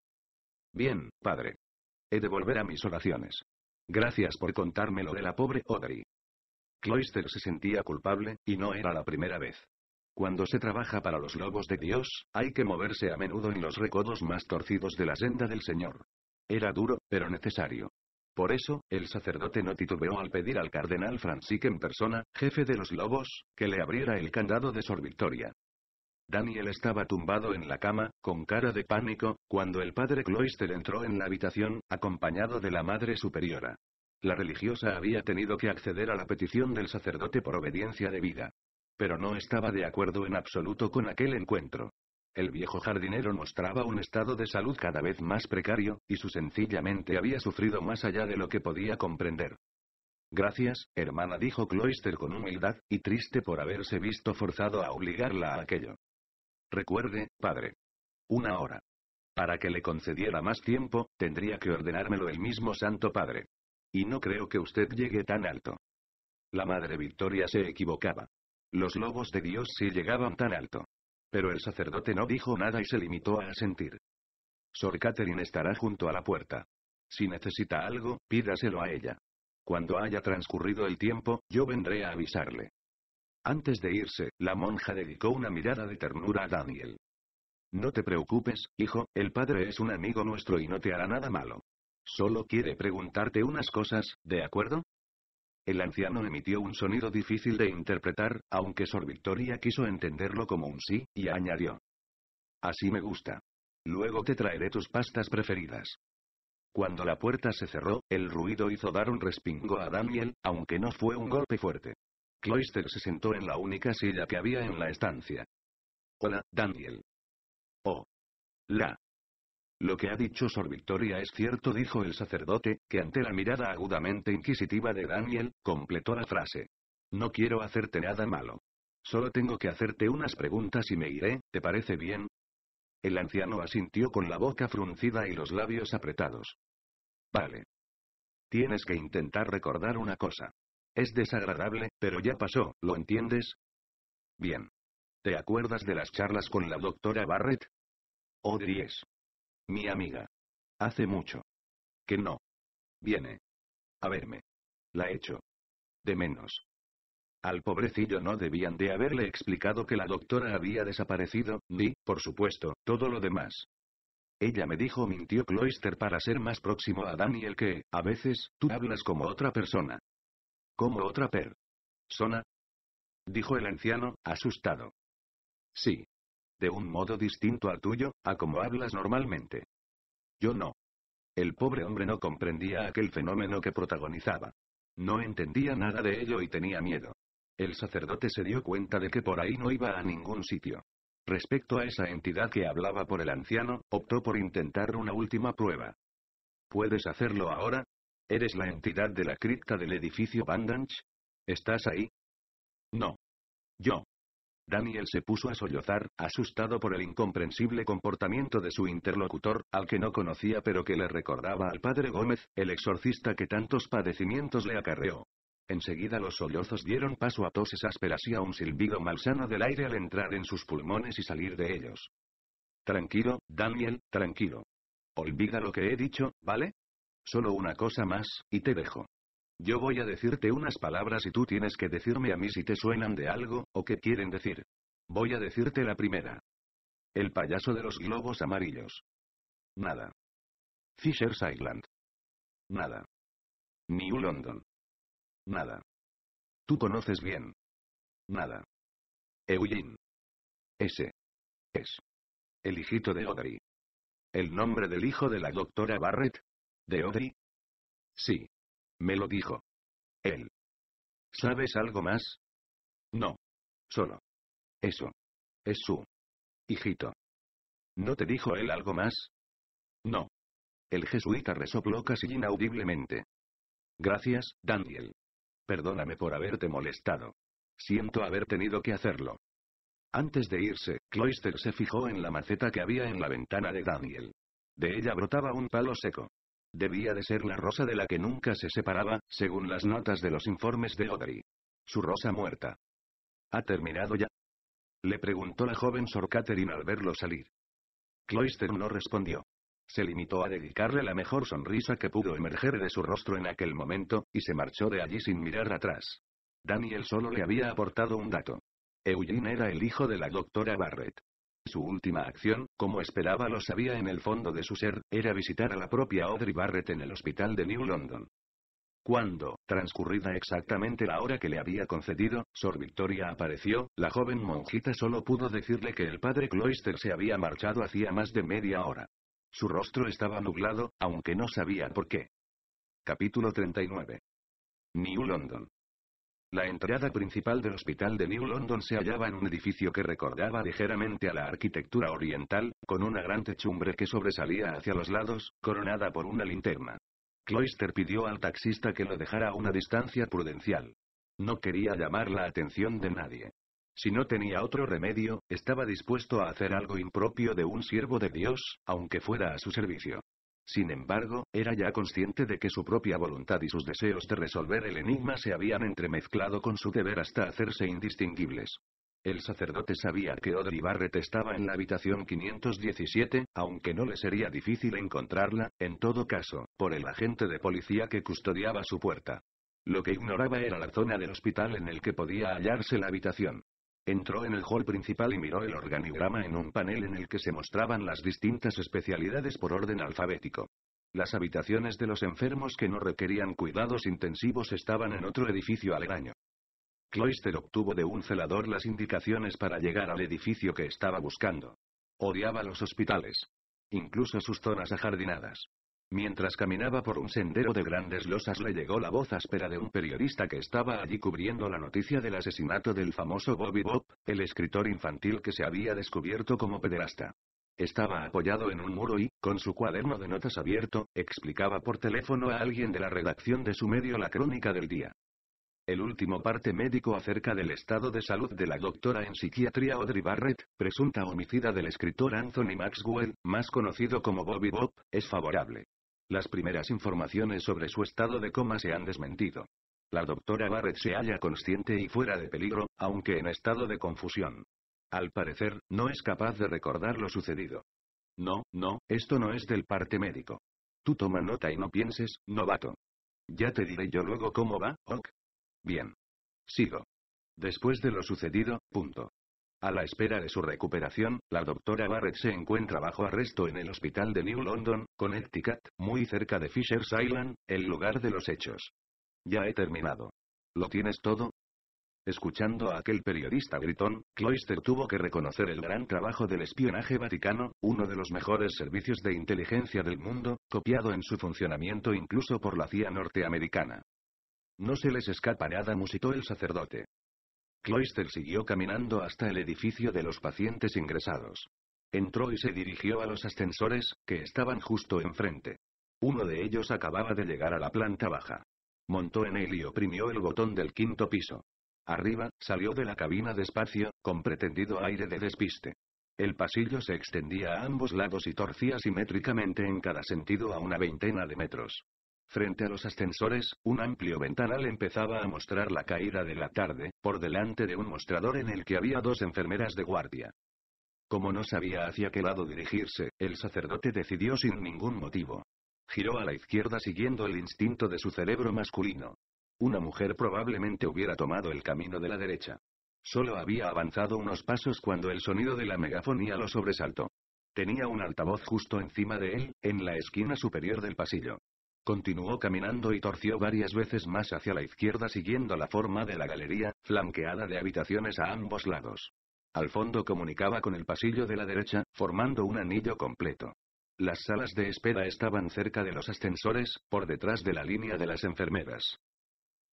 Bien, padre. He de volver a mis oraciones. Gracias por contármelo de la pobre Audrey. Cloister se sentía culpable, y no era la primera vez. Cuando se trabaja para los lobos de Dios, hay que moverse a menudo en los recodos más torcidos de la senda del Señor. Era duro, pero necesario. Por eso, el sacerdote no titubeó al pedir al cardenal Francisque en persona, jefe de los lobos, que le abriera el candado de Sor Victoria. Daniel estaba tumbado en la cama, con cara de pánico, cuando el padre Cloister entró en la habitación, acompañado de la madre superiora. La religiosa había tenido que acceder a la petición del sacerdote por obediencia de vida. Pero no estaba de acuerdo en absoluto con aquel encuentro. El viejo jardinero mostraba un estado de salud cada vez más precario, y su sencillamente había sufrido más allá de lo que podía comprender. Gracias, hermana, dijo Cloister con humildad, y triste por haberse visto forzado a obligarla a aquello. Recuerde, padre. Una hora. Para que le concediera más tiempo, tendría que ordenármelo el mismo Santo Padre. Y no creo que usted llegue tan alto. La Madre Victoria se equivocaba. Los lobos de Dios sí llegaban tan alto. Pero el sacerdote no dijo nada y se limitó a asentir. Sor Catherine estará junto a la puerta. Si necesita algo, pídaselo a ella. Cuando haya transcurrido el tiempo, yo vendré a avisarle. Antes de irse, la monja dedicó una mirada de ternura a Daniel. No te preocupes, hijo, el padre es un amigo nuestro y no te hará nada malo. Solo quiere preguntarte unas cosas, ¿de acuerdo? El anciano emitió un sonido difícil de interpretar, aunque Sor Victoria quiso entenderlo como un sí, y añadió. Así me gusta. Luego te traeré tus pastas preferidas. Cuando la puerta se cerró, el ruido hizo dar un respingo a Daniel, aunque no fue un golpe fuerte. Cloister se sentó en la única silla que había en la estancia. Hola, Daniel. Oh. La. Lo que ha dicho Sor Victoria es cierto, dijo el sacerdote, que ante la mirada agudamente inquisitiva de Daniel, completó la frase. No quiero hacerte nada malo. Solo tengo que hacerte unas preguntas y me iré, ¿te parece bien? El anciano asintió con la boca fruncida y los labios apretados. Vale. Tienes que intentar recordar una cosa. Es desagradable, pero ya pasó, ¿lo entiendes? Bien. ¿Te acuerdas de las charlas con la doctora Barrett? Oh, Mi amiga. Hace mucho. Que no. Viene. A verme. La hecho. De menos. Al pobrecillo no debían de haberle explicado que la doctora había desaparecido, ni, por supuesto, todo lo demás. Ella me dijo, mintió Cloister para ser más próximo a Daniel que, a veces, tú hablas como otra persona. «¿Cómo otra sona?» Dijo el anciano, asustado. Sí. De un modo distinto al tuyo, a como hablas normalmente. Yo no. El pobre hombre no comprendía aquel fenómeno que protagonizaba. No entendía nada de ello y tenía miedo. El sacerdote se dio cuenta de que por ahí no iba a ningún sitio. Respecto a esa entidad que hablaba por el anciano, optó por intentar una última prueba. ¿Puedes hacerlo ahora? ¿Eres la entidad de la cripta del edificio Bandanch. ¿Estás ahí? No. Yo. Daniel se puso a sollozar, asustado por el incomprensible comportamiento de su interlocutor, al que no conocía pero que le recordaba al padre Gómez, el exorcista que tantos padecimientos le acarreó. Enseguida los sollozos dieron paso a toses ásperas y a un silbido malsano del aire al entrar en sus pulmones y salir de ellos. Tranquilo, Daniel, tranquilo. Olvida lo que he dicho, ¿vale? Solo una cosa más, y te dejo. Yo voy a decirte unas palabras y tú tienes que decirme a mí si te suenan de algo, o qué quieren decir. Voy a decirte la primera. El payaso de los globos amarillos. Nada. Fisher's Island. Nada. New London. Nada. Tú conoces bien. Nada. Eugene. Ese. Es. El hijito de Audrey. El nombre del hijo de la doctora Barrett, ¿De Odri? Sí. Me lo dijo. Él. ¿Sabes algo más? No. Solo. Eso. Es su. Hijito. ¿No te dijo él algo más? No. El jesuita resopló casi inaudiblemente. Gracias, Daniel. Perdóname por haberte molestado. Siento haber tenido que hacerlo. Antes de irse, Cloister se fijó en la maceta que había en la ventana de Daniel. De ella brotaba un palo seco. Debía de ser la rosa de la que nunca se separaba, según las notas de los informes de Audrey. Su rosa muerta. ¿Ha terminado ya? Le preguntó la joven Sor Catherine al verlo salir. Cloister no respondió. Se limitó a dedicarle la mejor sonrisa que pudo emerger de su rostro en aquel momento, y se marchó de allí sin mirar atrás. Daniel solo le había aportado un dato. Eugene era el hijo de la doctora Barrett. Su última acción, como esperaba lo sabía en el fondo de su ser, era visitar a la propia Audrey Barrett en el hospital de New London. Cuando, transcurrida exactamente la hora que le había concedido, Sor Victoria apareció, la joven monjita solo pudo decirle que el padre Cloister se había marchado hacía más de media hora. Su rostro estaba nublado, aunque no sabía por qué. Capítulo 39. New London. La entrada principal del hospital de New London se hallaba en un edificio que recordaba ligeramente a la arquitectura oriental, con una gran techumbre que sobresalía hacia los lados, coronada por una linterna. Cloister pidió al taxista que lo dejara a una distancia prudencial. No quería llamar la atención de nadie. Si no tenía otro remedio, estaba dispuesto a hacer algo impropio de un siervo de Dios, aunque fuera a su servicio. Sin embargo, era ya consciente de que su propia voluntad y sus deseos de resolver el enigma se habían entremezclado con su deber hasta hacerse indistinguibles. El sacerdote sabía que Audrey Barrett estaba en la habitación 517, aunque no le sería difícil encontrarla, en todo caso, por el agente de policía que custodiaba su puerta. Lo que ignoraba era la zona del hospital en el que podía hallarse la habitación. Entró en el hall principal y miró el organigrama en un panel en el que se mostraban las distintas especialidades por orden alfabético. Las habitaciones de los enfermos que no requerían cuidados intensivos estaban en otro edificio aledaño. Cloister obtuvo de un celador las indicaciones para llegar al edificio que estaba buscando. Odiaba los hospitales. Incluso sus zonas ajardinadas. Mientras caminaba por un sendero de grandes losas le llegó la voz áspera de un periodista que estaba allí cubriendo la noticia del asesinato del famoso Bobby Bob, el escritor infantil que se había descubierto como pederasta. Estaba apoyado en un muro y, con su cuaderno de notas abierto, explicaba por teléfono a alguien de la redacción de su medio la crónica del día. El último parte médico acerca del estado de salud de la doctora en psiquiatría Audrey Barrett, presunta homicida del escritor Anthony Maxwell, más conocido como Bobby Bob, es favorable. Las primeras informaciones sobre su estado de coma se han desmentido. La doctora Barrett se halla consciente y fuera de peligro, aunque en estado de confusión. Al parecer, no es capaz de recordar lo sucedido. No, no, esto no es del parte médico. Tú toma nota y no pienses, novato. Ya te diré yo luego cómo va, ok. Bien. Sigo. Después de lo sucedido, punto. A la espera de su recuperación, la doctora Barrett se encuentra bajo arresto en el hospital de New London, Connecticut, muy cerca de Fisher's Island, el lugar de los hechos. Ya he terminado. ¿Lo tienes todo? Escuchando a aquel periodista gritón, Cloister tuvo que reconocer el gran trabajo del espionaje vaticano, uno de los mejores servicios de inteligencia del mundo, copiado en su funcionamiento incluso por la CIA norteamericana. No se les escapa nada, musitó el sacerdote. Cloister siguió caminando hasta el edificio de los pacientes ingresados. Entró y se dirigió a los ascensores, que estaban justo enfrente. Uno de ellos acababa de llegar a la planta baja. Montó en él y oprimió el botón del quinto piso. Arriba, salió de la cabina despacio, con pretendido aire de despiste. El pasillo se extendía a ambos lados y torcía simétricamente en cada sentido a una veintena de metros. Frente a los ascensores, un amplio ventanal empezaba a mostrar la caída de la tarde, por delante de un mostrador en el que había dos enfermeras de guardia. Como no sabía hacia qué lado dirigirse, el sacerdote decidió sin ningún motivo. Giró a la izquierda siguiendo el instinto de su cerebro masculino. Una mujer probablemente hubiera tomado el camino de la derecha. Solo había avanzado unos pasos cuando el sonido de la megafonía lo sobresaltó. Tenía un altavoz justo encima de él, en la esquina superior del pasillo. Continuó caminando y torció varias veces más hacia la izquierda siguiendo la forma de la galería, flanqueada de habitaciones a ambos lados. Al fondo comunicaba con el pasillo de la derecha, formando un anillo completo. Las salas de espera estaban cerca de los ascensores, por detrás de la línea de las enfermeras.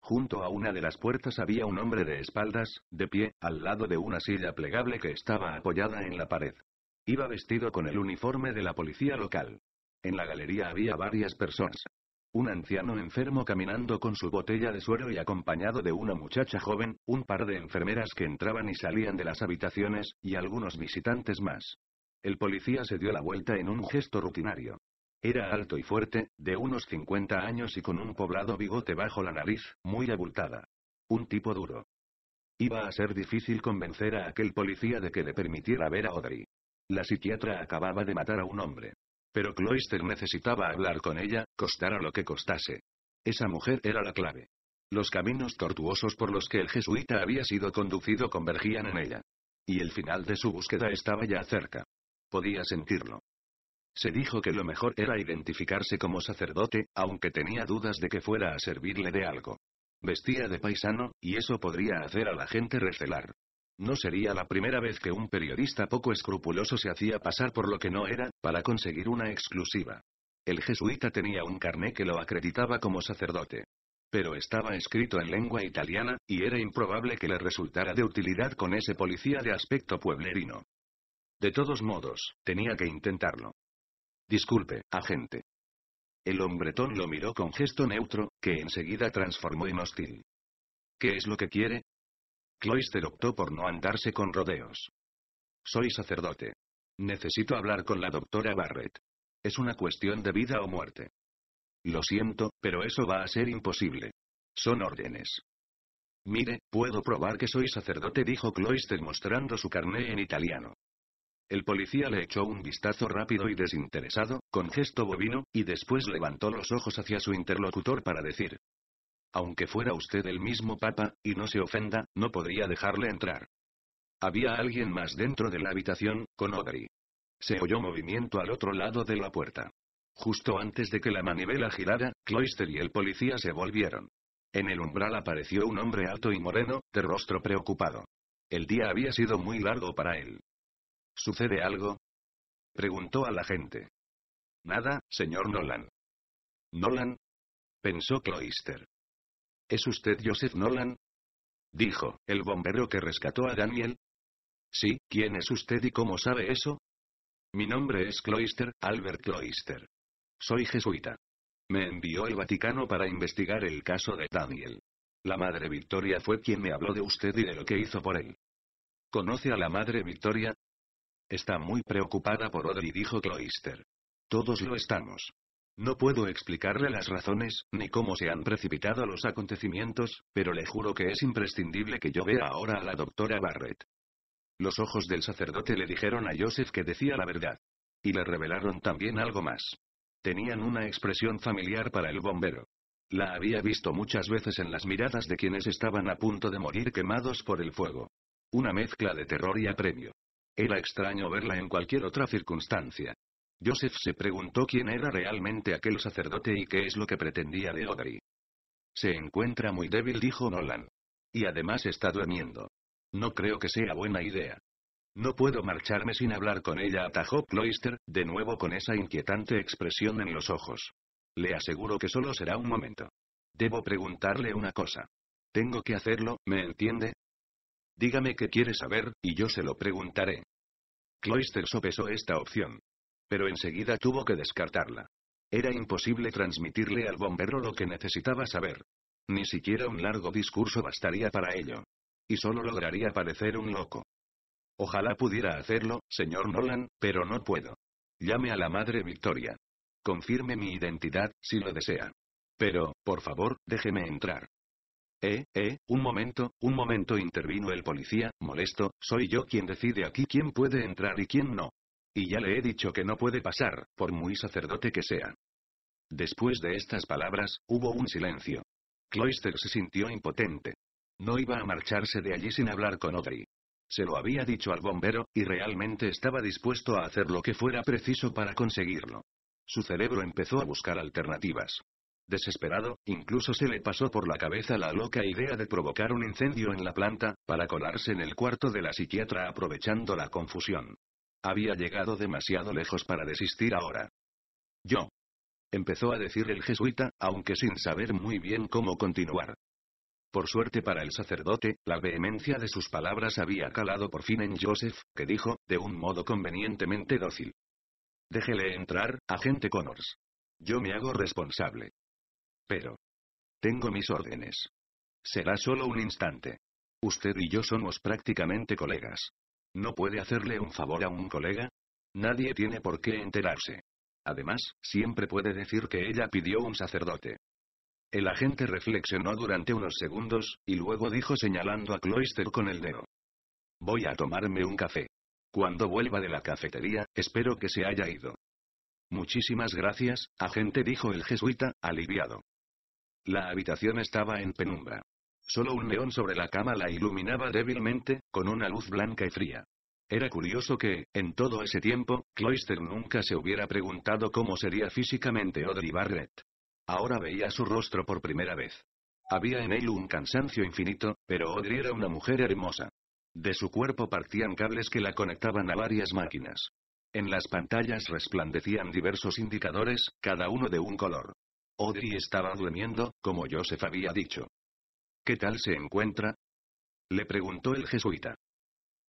Junto a una de las puertas había un hombre de espaldas, de pie, al lado de una silla plegable que estaba apoyada en la pared. Iba vestido con el uniforme de la policía local. En la galería había varias personas. Un anciano enfermo caminando con su botella de suero y acompañado de una muchacha joven, un par de enfermeras que entraban y salían de las habitaciones, y algunos visitantes más. El policía se dio la vuelta en un gesto rutinario. Era alto y fuerte, de unos 50 años y con un poblado bigote bajo la nariz, muy abultada. Un tipo duro. Iba a ser difícil convencer a aquel policía de que le permitiera ver a Audrey. La psiquiatra acababa de matar a un hombre. Pero Cloister necesitaba hablar con ella, costara lo que costase. Esa mujer era la clave. Los caminos tortuosos por los que el jesuita había sido conducido convergían en ella. Y el final de su búsqueda estaba ya cerca. Podía sentirlo. Se dijo que lo mejor era identificarse como sacerdote, aunque tenía dudas de que fuera a servirle de algo. Vestía de paisano, y eso podría hacer a la gente recelar. No sería la primera vez que un periodista poco escrupuloso se hacía pasar por lo que no era, para conseguir una exclusiva. El jesuita tenía un carné que lo acreditaba como sacerdote. Pero estaba escrito en lengua italiana, y era improbable que le resultara de utilidad con ese policía de aspecto pueblerino. De todos modos, tenía que intentarlo. Disculpe, agente. El hombretón lo miró con gesto neutro, que enseguida transformó en hostil. ¿Qué es lo que quiere? Cloister optó por no andarse con rodeos. Soy sacerdote. Necesito hablar con la doctora Barrett. Es una cuestión de vida o muerte. Lo siento, pero eso va a ser imposible. Son órdenes. Mire, puedo probar que soy sacerdote, dijo Cloister mostrando su carné en italiano. El policía le echó un vistazo rápido y desinteresado, con gesto bovino, y después levantó los ojos hacia su interlocutor para decir, aunque fuera usted el mismo papa, y no se ofenda, no podría dejarle entrar. Había alguien más dentro de la habitación, con Audrey. Se oyó movimiento al otro lado de la puerta. Justo antes de que la manivela girara, Cloister y el policía se volvieron. En el umbral apareció un hombre alto y moreno, de rostro preocupado. El día había sido muy largo para él. ¿Sucede algo? Preguntó a la gente. Nada, señor Nolan. ¿Nolan? Pensó Cloister. ¿Es usted Joseph Nolan? Dijo, el bombero que rescató a Daniel. Sí, ¿quién es usted y cómo sabe eso? Mi nombre es Cloister, Albert Cloister. Soy jesuita. Me envió el Vaticano para investigar el caso de Daniel. La Madre Victoria fue quien me habló de usted y de lo que hizo por él. ¿Conoce a la Madre Victoria? Está muy preocupada por Audrey, dijo Cloister. Todos lo estamos. No puedo explicarle las razones, ni cómo se han precipitado los acontecimientos, pero le juro que es imprescindible que yo vea ahora a la doctora Barrett. Los ojos del sacerdote le dijeron a Joseph que decía la verdad. Y le revelaron también algo más. Tenían una expresión familiar para el bombero. La había visto muchas veces en las miradas de quienes estaban a punto de morir quemados por el fuego. Una mezcla de terror y apremio. Era extraño verla en cualquier otra circunstancia. Joseph se preguntó quién era realmente aquel sacerdote y qué es lo que pretendía de Audrey. Se encuentra muy débil, dijo Nolan. Y además está durmiendo. No creo que sea buena idea. No puedo marcharme sin hablar con ella, atajó Cloister, de nuevo con esa inquietante expresión en los ojos. Le aseguro que solo será un momento. Debo preguntarle una cosa. Tengo que hacerlo, ¿me entiende? Dígame qué quiere saber, y yo se lo preguntaré. Cloister sopesó esta opción pero enseguida tuvo que descartarla. Era imposible transmitirle al bombero lo que necesitaba saber. Ni siquiera un largo discurso bastaría para ello. Y solo lograría parecer un loco. Ojalá pudiera hacerlo, señor Nolan, pero no puedo. Llame a la madre Victoria. Confirme mi identidad, si lo desea. Pero, por favor, déjeme entrar. Eh, eh, un momento, un momento intervino el policía, molesto, soy yo quien decide aquí quién puede entrar y quién no. Y ya le he dicho que no puede pasar, por muy sacerdote que sea. Después de estas palabras, hubo un silencio. Cloister se sintió impotente. No iba a marcharse de allí sin hablar con Audrey. Se lo había dicho al bombero, y realmente estaba dispuesto a hacer lo que fuera preciso para conseguirlo. Su cerebro empezó a buscar alternativas. Desesperado, incluso se le pasó por la cabeza la loca idea de provocar un incendio en la planta, para colarse en el cuarto de la psiquiatra aprovechando la confusión. Había llegado demasiado lejos para desistir ahora. Yo. Empezó a decir el jesuita, aunque sin saber muy bien cómo continuar. Por suerte para el sacerdote, la vehemencia de sus palabras había calado por fin en Joseph, que dijo, de un modo convenientemente dócil. Déjele entrar, agente Connors. Yo me hago responsable. Pero. Tengo mis órdenes. Será solo un instante. Usted y yo somos prácticamente colegas. ¿No puede hacerle un favor a un colega? Nadie tiene por qué enterarse. Además, siempre puede decir que ella pidió un sacerdote. El agente reflexionó durante unos segundos, y luego dijo señalando a Cloister con el dedo. Voy a tomarme un café. Cuando vuelva de la cafetería, espero que se haya ido. Muchísimas gracias, agente dijo el jesuita, aliviado. La habitación estaba en penumbra. Solo un león sobre la cama la iluminaba débilmente, con una luz blanca y fría. Era curioso que, en todo ese tiempo, Cloister nunca se hubiera preguntado cómo sería físicamente Audrey Barrett. Ahora veía su rostro por primera vez. Había en él un cansancio infinito, pero Audrey era una mujer hermosa. De su cuerpo partían cables que la conectaban a varias máquinas. En las pantallas resplandecían diversos indicadores, cada uno de un color. Audrey estaba durmiendo, como Joseph había dicho. ¿Qué tal se encuentra? Le preguntó el jesuita.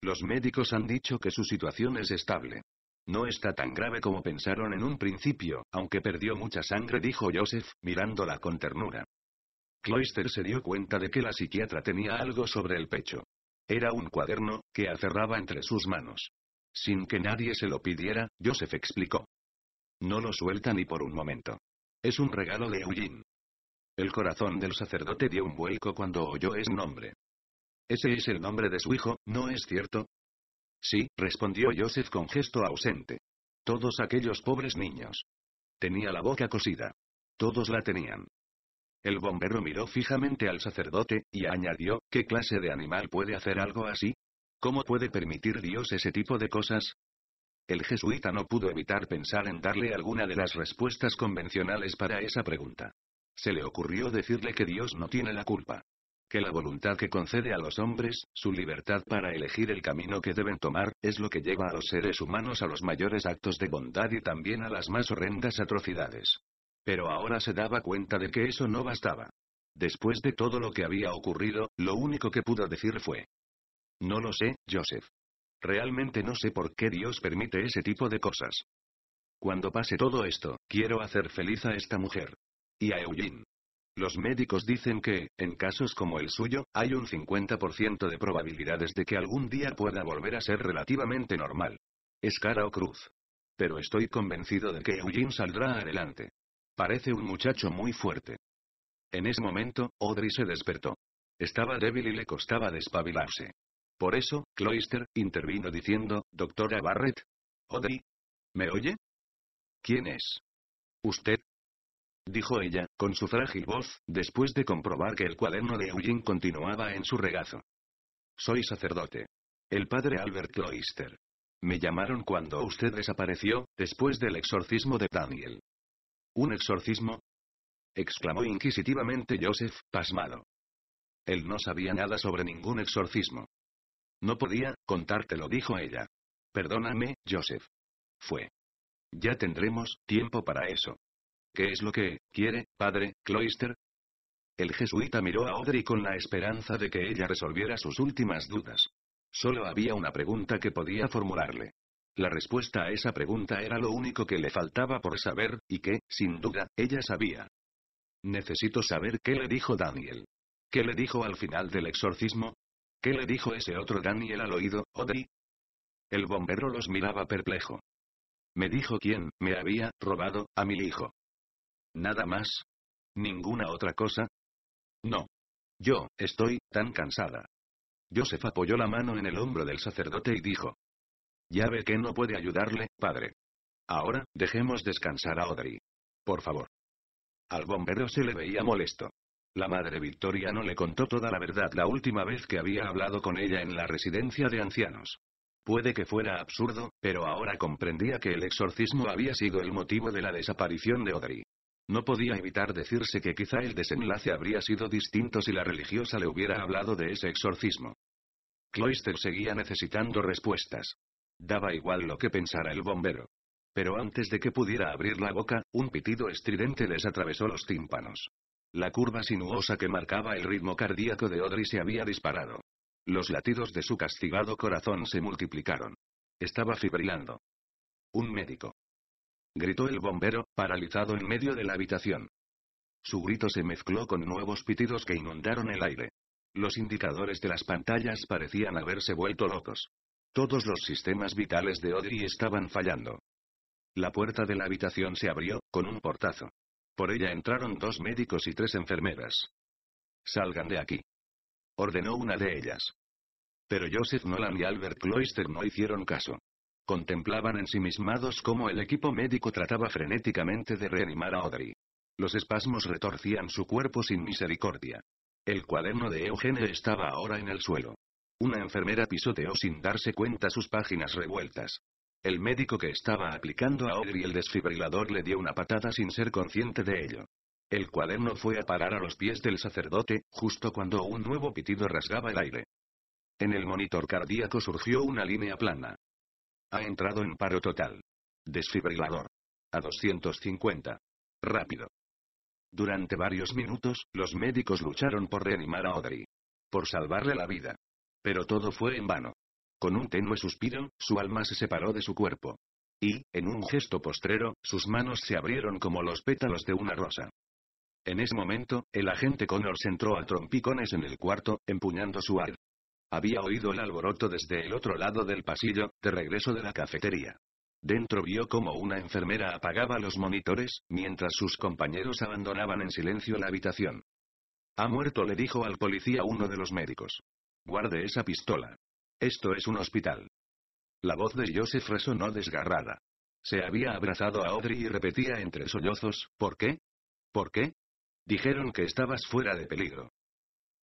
Los médicos han dicho que su situación es estable. No está tan grave como pensaron en un principio, aunque perdió mucha sangre, dijo Joseph, mirándola con ternura. Cloister se dio cuenta de que la psiquiatra tenía algo sobre el pecho. Era un cuaderno, que aferraba entre sus manos. Sin que nadie se lo pidiera, Joseph explicó. No lo suelta ni por un momento. Es un regalo de Eugene. El corazón del sacerdote dio un vuelco cuando oyó ese nombre. Ese es el nombre de su hijo, ¿no es cierto? Sí, respondió Joseph con gesto ausente. Todos aquellos pobres niños. Tenía la boca cosida. Todos la tenían. El bombero miró fijamente al sacerdote, y añadió, ¿qué clase de animal puede hacer algo así? ¿Cómo puede permitir Dios ese tipo de cosas? El jesuita no pudo evitar pensar en darle alguna de las respuestas convencionales para esa pregunta. Se le ocurrió decirle que Dios no tiene la culpa. Que la voluntad que concede a los hombres, su libertad para elegir el camino que deben tomar, es lo que lleva a los seres humanos a los mayores actos de bondad y también a las más horrendas atrocidades. Pero ahora se daba cuenta de que eso no bastaba. Después de todo lo que había ocurrido, lo único que pudo decir fue. No lo sé, Joseph. Realmente no sé por qué Dios permite ese tipo de cosas. Cuando pase todo esto, quiero hacer feliz a esta mujer y a Eugene. Los médicos dicen que, en casos como el suyo, hay un 50% de probabilidades de que algún día pueda volver a ser relativamente normal. Es cara o cruz. Pero estoy convencido de que Eugene saldrá adelante. Parece un muchacho muy fuerte. En ese momento, Audrey se despertó. Estaba débil y le costaba despabilarse. Por eso, Cloister, intervino diciendo, doctora Barrett. Audrey. ¿Me oye? ¿Quién es? Usted, dijo ella, con su frágil voz, después de comprobar que el cuaderno de Eugene continuaba en su regazo. Soy sacerdote. El padre Albert Cloister. Me llamaron cuando usted desapareció, después del exorcismo de Daniel. ¿Un exorcismo? exclamó inquisitivamente Joseph, pasmado. Él no sabía nada sobre ningún exorcismo. No podía, contártelo, dijo ella. Perdóname, Joseph. Fue. Ya tendremos tiempo para eso. ¿Qué es lo que quiere, padre Cloister? El jesuita miró a Audrey con la esperanza de que ella resolviera sus últimas dudas. Solo había una pregunta que podía formularle. La respuesta a esa pregunta era lo único que le faltaba por saber, y que, sin duda, ella sabía. Necesito saber qué le dijo Daniel. ¿Qué le dijo al final del exorcismo? ¿Qué le dijo ese otro Daniel al oído, Audrey? El bombero los miraba perplejo. Me dijo quién me había robado a mi hijo. ¿Nada más? ¿Ninguna otra cosa? No. Yo, estoy, tan cansada. Joseph apoyó la mano en el hombro del sacerdote y dijo. Ya ve que no puede ayudarle, padre. Ahora, dejemos descansar a Audrey. Por favor. Al bombero se le veía molesto. La madre Victoria no le contó toda la verdad la última vez que había hablado con ella en la residencia de ancianos. Puede que fuera absurdo, pero ahora comprendía que el exorcismo había sido el motivo de la desaparición de Audrey. No podía evitar decirse que quizá el desenlace habría sido distinto si la religiosa le hubiera hablado de ese exorcismo. Cloister seguía necesitando respuestas. Daba igual lo que pensara el bombero. Pero antes de que pudiera abrir la boca, un pitido estridente les atravesó los tímpanos. La curva sinuosa que marcaba el ritmo cardíaco de Audrey se había disparado. Los latidos de su castigado corazón se multiplicaron. Estaba fibrilando. Un médico gritó el bombero, paralizado en medio de la habitación. Su grito se mezcló con nuevos pitidos que inundaron el aire. Los indicadores de las pantallas parecían haberse vuelto locos. Todos los sistemas vitales de Audrey estaban fallando. La puerta de la habitación se abrió, con un portazo. Por ella entraron dos médicos y tres enfermeras. Salgan de aquí. Ordenó una de ellas. Pero Joseph Nolan y Albert Cloister no hicieron caso. Contemplaban ensimismados cómo el equipo médico trataba frenéticamente de reanimar a Audrey. Los espasmos retorcían su cuerpo sin misericordia. El cuaderno de Eugene estaba ahora en el suelo. Una enfermera pisoteó sin darse cuenta sus páginas revueltas. El médico que estaba aplicando a Audrey el desfibrilador le dio una patada sin ser consciente de ello. El cuaderno fue a parar a los pies del sacerdote, justo cuando un nuevo pitido rasgaba el aire. En el monitor cardíaco surgió una línea plana. Ha entrado en paro total. Desfibrilador. A 250. Rápido. Durante varios minutos, los médicos lucharon por reanimar a Audrey. Por salvarle la vida. Pero todo fue en vano. Con un tenue suspiro, su alma se separó de su cuerpo. Y, en un gesto postrero, sus manos se abrieron como los pétalos de una rosa. En ese momento, el agente Connors entró a trompicones en el cuarto, empuñando su ar. Había oído el alboroto desde el otro lado del pasillo, de regreso de la cafetería. Dentro vio como una enfermera apagaba los monitores, mientras sus compañeros abandonaban en silencio la habitación. Ha muerto, le dijo al policía uno de los médicos. Guarde esa pistola. Esto es un hospital. La voz de Joseph resonó desgarrada. Se había abrazado a Audrey y repetía entre sollozos, ¿por qué? ¿Por qué? Dijeron que estabas fuera de peligro.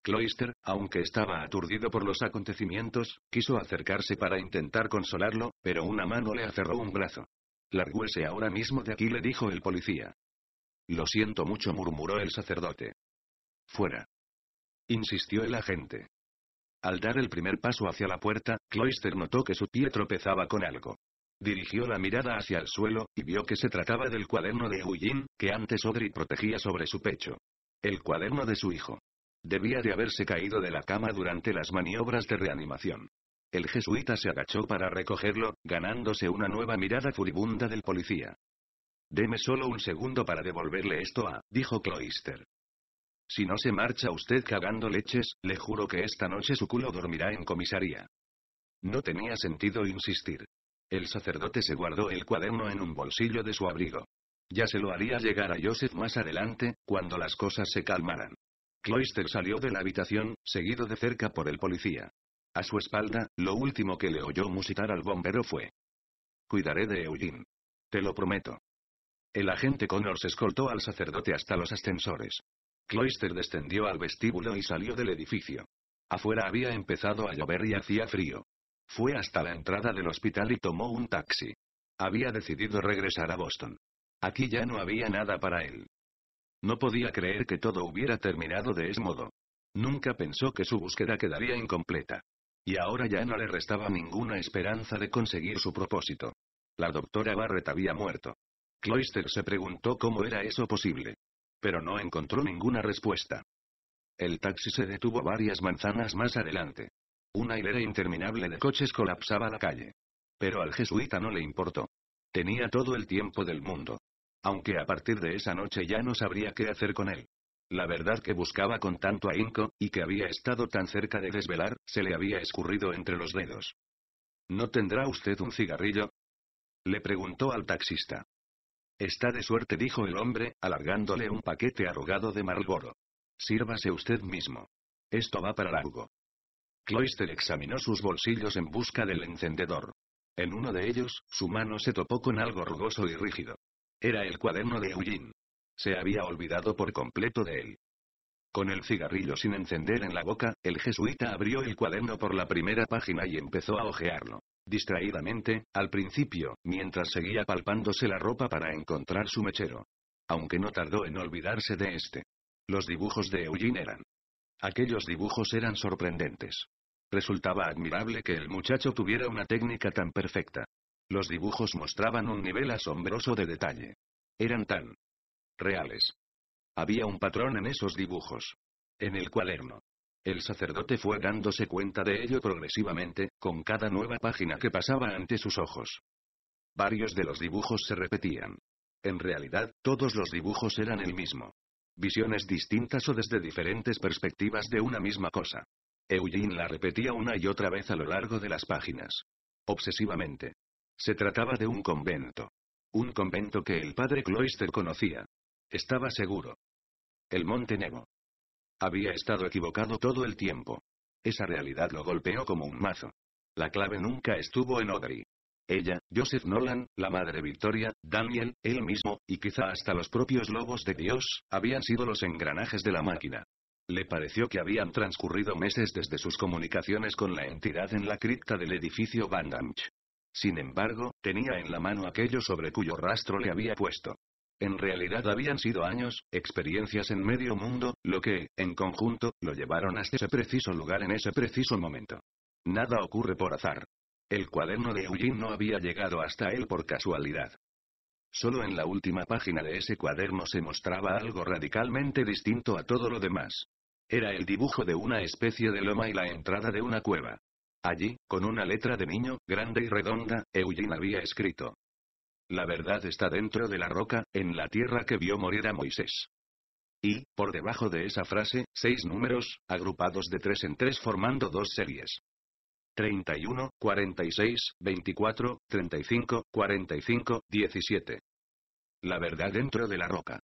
Cloister, aunque estaba aturdido por los acontecimientos, quiso acercarse para intentar consolarlo, pero una mano le aferró un brazo. Largúese ahora mismo de aquí, le dijo el policía. Lo siento mucho, murmuró el sacerdote. Fuera. Insistió el agente. Al dar el primer paso hacia la puerta, Cloister notó que su pie tropezaba con algo. Dirigió la mirada hacia el suelo, y vio que se trataba del cuaderno de Eugene, que antes Odri protegía sobre su pecho. El cuaderno de su hijo. Debía de haberse caído de la cama durante las maniobras de reanimación. El jesuita se agachó para recogerlo, ganándose una nueva mirada furibunda del policía. Deme solo un segundo para devolverle esto a, dijo Cloister. Si no se marcha usted cagando leches, le juro que esta noche su culo dormirá en comisaría. No tenía sentido insistir. El sacerdote se guardó el cuaderno en un bolsillo de su abrigo. Ya se lo haría llegar a Joseph más adelante, cuando las cosas se calmaran. Cloister salió de la habitación, seguido de cerca por el policía. A su espalda, lo último que le oyó musitar al bombero fue. Cuidaré de Eugene. Te lo prometo. El agente Connors escoltó al sacerdote hasta los ascensores. Cloister descendió al vestíbulo y salió del edificio. Afuera había empezado a llover y hacía frío. Fue hasta la entrada del hospital y tomó un taxi. Había decidido regresar a Boston. Aquí ya no había nada para él. No podía creer que todo hubiera terminado de ese modo. Nunca pensó que su búsqueda quedaría incompleta. Y ahora ya no le restaba ninguna esperanza de conseguir su propósito. La doctora Barrett había muerto. Cloister se preguntó cómo era eso posible. Pero no encontró ninguna respuesta. El taxi se detuvo varias manzanas más adelante. Una hilera interminable de coches colapsaba la calle. Pero al jesuita no le importó. Tenía todo el tiempo del mundo. Aunque a partir de esa noche ya no sabría qué hacer con él. La verdad que buscaba con tanto ahínco, y que había estado tan cerca de desvelar, se le había escurrido entre los dedos. ¿No tendrá usted un cigarrillo? Le preguntó al taxista. Está de suerte, dijo el hombre, alargándole un paquete arrugado de Marlboro. Sírvase usted mismo. Esto va para largo. Cloister examinó sus bolsillos en busca del encendedor. En uno de ellos, su mano se topó con algo rugoso y rígido. Era el cuaderno de Eugene. Se había olvidado por completo de él. Con el cigarrillo sin encender en la boca, el jesuita abrió el cuaderno por la primera página y empezó a hojearlo. Distraídamente, al principio, mientras seguía palpándose la ropa para encontrar su mechero. Aunque no tardó en olvidarse de este. Los dibujos de Eugene eran. Aquellos dibujos eran sorprendentes. Resultaba admirable que el muchacho tuviera una técnica tan perfecta. Los dibujos mostraban un nivel asombroso de detalle. Eran tan reales. Había un patrón en esos dibujos. En el cuaderno. El sacerdote fue dándose cuenta de ello progresivamente, con cada nueva página que pasaba ante sus ojos. Varios de los dibujos se repetían. En realidad, todos los dibujos eran el mismo. Visiones distintas o desde diferentes perspectivas de una misma cosa. Eugene la repetía una y otra vez a lo largo de las páginas. Obsesivamente. Se trataba de un convento. Un convento que el padre Cloister conocía. Estaba seguro. El Montenegro. Había estado equivocado todo el tiempo. Esa realidad lo golpeó como un mazo. La clave nunca estuvo en Audrey. Ella, Joseph Nolan, la madre Victoria, Daniel, él mismo, y quizá hasta los propios lobos de Dios, habían sido los engranajes de la máquina. Le pareció que habían transcurrido meses desde sus comunicaciones con la entidad en la cripta del edificio Van sin embargo, tenía en la mano aquello sobre cuyo rastro le había puesto. En realidad habían sido años, experiencias en medio mundo, lo que, en conjunto, lo llevaron hasta ese preciso lugar en ese preciso momento. Nada ocurre por azar. El cuaderno de Eugene no había llegado hasta él por casualidad. Solo en la última página de ese cuaderno se mostraba algo radicalmente distinto a todo lo demás. Era el dibujo de una especie de loma y la entrada de una cueva. Allí, con una letra de niño, grande y redonda, Eugene había escrito. La verdad está dentro de la roca, en la tierra que vio morir a Moisés. Y, por debajo de esa frase, seis números, agrupados de tres en tres formando dos series. 31, 46, 24, 35, 45, 17. La verdad dentro de la roca.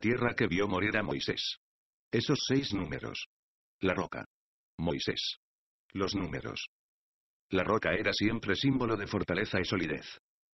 Tierra que vio morir a Moisés. Esos seis números. La roca. Moisés. Los números. La roca era siempre símbolo de fortaleza y solidez.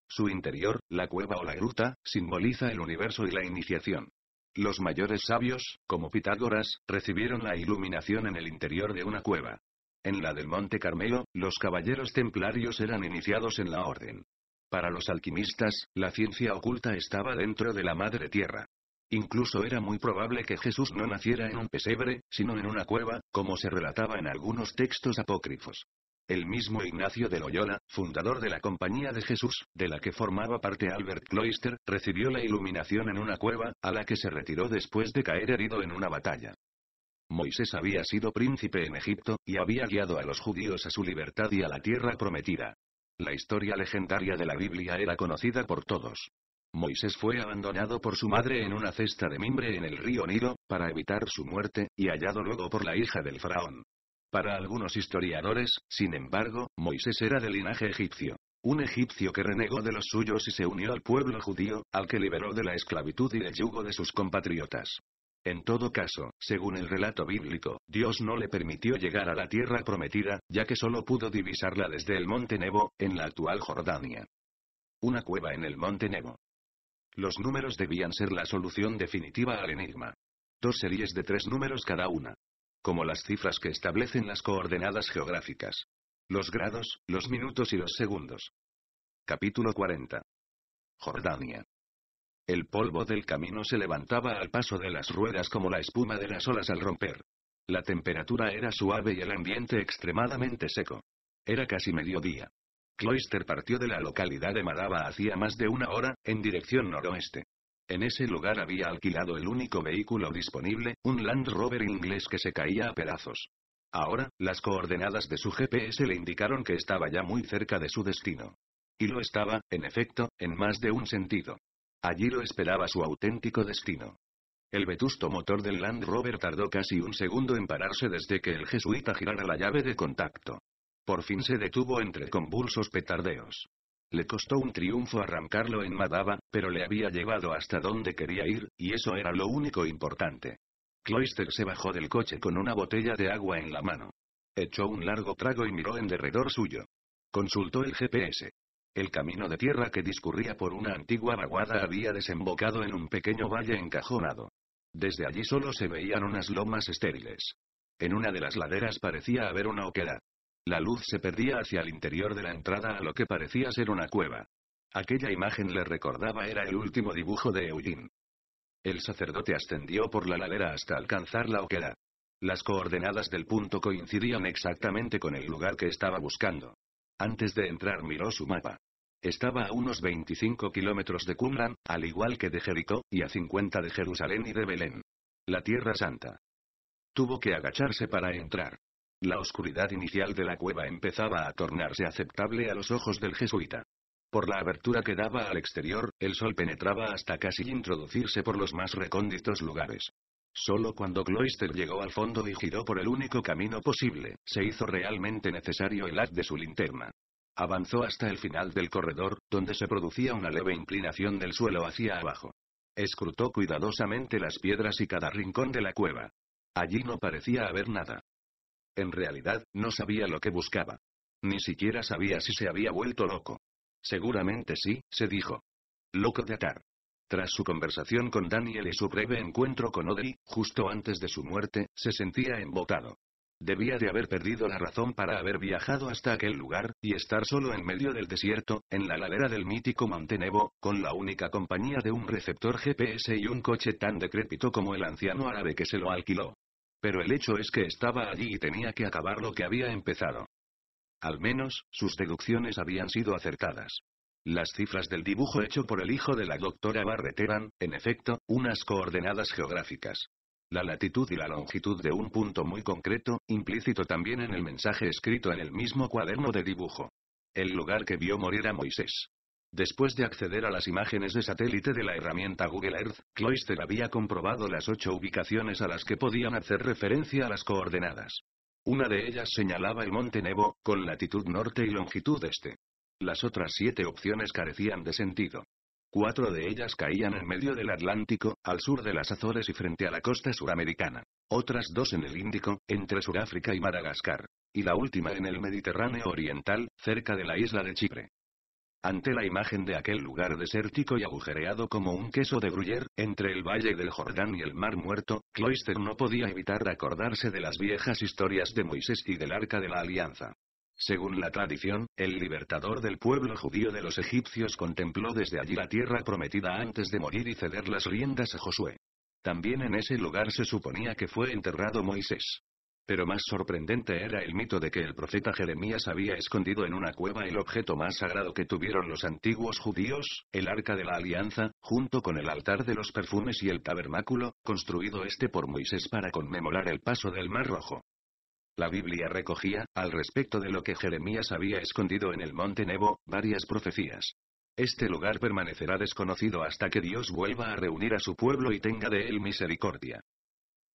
Su interior, la cueva o la gruta, simboliza el universo y la iniciación. Los mayores sabios, como Pitágoras, recibieron la iluminación en el interior de una cueva. En la del Monte Carmelo, los caballeros templarios eran iniciados en la orden. Para los alquimistas, la ciencia oculta estaba dentro de la madre tierra. Incluso era muy probable que Jesús no naciera en un pesebre, sino en una cueva, como se relataba en algunos textos apócrifos. El mismo Ignacio de Loyola, fundador de la Compañía de Jesús, de la que formaba parte Albert Cloister, recibió la iluminación en una cueva, a la que se retiró después de caer herido en una batalla. Moisés había sido príncipe en Egipto, y había guiado a los judíos a su libertad y a la tierra prometida. La historia legendaria de la Biblia era conocida por todos. Moisés fue abandonado por su madre en una cesta de mimbre en el río Nilo, para evitar su muerte, y hallado luego por la hija del faraón. Para algunos historiadores, sin embargo, Moisés era de linaje egipcio. Un egipcio que renegó de los suyos y se unió al pueblo judío, al que liberó de la esclavitud y del yugo de sus compatriotas. En todo caso, según el relato bíblico, Dios no le permitió llegar a la tierra prometida, ya que solo pudo divisarla desde el monte Nebo, en la actual Jordania. Una cueva en el monte Nebo. Los números debían ser la solución definitiva al enigma. Dos series de tres números cada una. Como las cifras que establecen las coordenadas geográficas. Los grados, los minutos y los segundos. Capítulo 40. Jordania. El polvo del camino se levantaba al paso de las ruedas como la espuma de las olas al romper. La temperatura era suave y el ambiente extremadamente seco. Era casi mediodía. Cloister partió de la localidad de Madaba hacía más de una hora, en dirección noroeste. En ese lugar había alquilado el único vehículo disponible, un Land Rover inglés que se caía a pedazos. Ahora, las coordenadas de su GPS le indicaron que estaba ya muy cerca de su destino. Y lo estaba, en efecto, en más de un sentido. Allí lo esperaba su auténtico destino. El vetusto motor del Land Rover tardó casi un segundo en pararse desde que el jesuita girara la llave de contacto. Por fin se detuvo entre convulsos petardeos. Le costó un triunfo arrancarlo en Madaba, pero le había llevado hasta donde quería ir, y eso era lo único importante. Cloister se bajó del coche con una botella de agua en la mano. Echó un largo trago y miró en derredor suyo. Consultó el GPS. El camino de tierra que discurría por una antigua vaguada había desembocado en un pequeño valle encajonado. Desde allí solo se veían unas lomas estériles. En una de las laderas parecía haber una oquedad. La luz se perdía hacia el interior de la entrada a lo que parecía ser una cueva. Aquella imagen le recordaba era el último dibujo de Eugene. El sacerdote ascendió por la ladera hasta alcanzar la oquera. Las coordenadas del punto coincidían exactamente con el lugar que estaba buscando. Antes de entrar miró su mapa. Estaba a unos 25 kilómetros de Qumran, al igual que de Jericó, y a 50 de Jerusalén y de Belén. La Tierra Santa. Tuvo que agacharse para entrar. La oscuridad inicial de la cueva empezaba a tornarse aceptable a los ojos del jesuita. Por la abertura que daba al exterior, el sol penetraba hasta casi introducirse por los más recónditos lugares. Solo cuando Cloister llegó al fondo y giró por el único camino posible, se hizo realmente necesario el haz de su linterna. Avanzó hasta el final del corredor, donde se producía una leve inclinación del suelo hacia abajo. Escrutó cuidadosamente las piedras y cada rincón de la cueva. Allí no parecía haber nada. En realidad, no sabía lo que buscaba. Ni siquiera sabía si se había vuelto loco. Seguramente sí, se dijo. Loco de atar. Tras su conversación con Daniel y su breve encuentro con Audrey, justo antes de su muerte, se sentía embotado. Debía de haber perdido la razón para haber viajado hasta aquel lugar, y estar solo en medio del desierto, en la ladera del mítico Nebo, con la única compañía de un receptor GPS y un coche tan decrépito como el anciano árabe que se lo alquiló. Pero el hecho es que estaba allí y tenía que acabar lo que había empezado. Al menos, sus deducciones habían sido acertadas. Las cifras del dibujo hecho por el hijo de la doctora Barrett eran, en efecto, unas coordenadas geográficas. La latitud y la longitud de un punto muy concreto, implícito también en el mensaje escrito en el mismo cuaderno de dibujo. El lugar que vio morir a Moisés. Después de acceder a las imágenes de satélite de la herramienta Google Earth, Cloyster había comprobado las ocho ubicaciones a las que podían hacer referencia a las coordenadas. Una de ellas señalaba el monte Nebo, con latitud norte y longitud este. Las otras siete opciones carecían de sentido. Cuatro de ellas caían en medio del Atlántico, al sur de las Azores y frente a la costa suramericana. Otras dos en el Índico, entre Sudáfrica y Madagascar. Y la última en el Mediterráneo Oriental, cerca de la isla de Chipre. Ante la imagen de aquel lugar desértico y agujereado como un queso de gruyer, entre el valle del Jordán y el mar muerto, Cloister no podía evitar acordarse de las viejas historias de Moisés y del Arca de la Alianza. Según la tradición, el libertador del pueblo judío de los egipcios contempló desde allí la tierra prometida antes de morir y ceder las riendas a Josué. También en ese lugar se suponía que fue enterrado Moisés. Pero más sorprendente era el mito de que el profeta Jeremías había escondido en una cueva el objeto más sagrado que tuvieron los antiguos judíos, el arca de la alianza, junto con el altar de los perfumes y el tabernáculo, construido este por Moisés para conmemorar el paso del Mar Rojo. La Biblia recogía, al respecto de lo que Jeremías había escondido en el monte Nebo, varias profecías. Este lugar permanecerá desconocido hasta que Dios vuelva a reunir a su pueblo y tenga de él misericordia.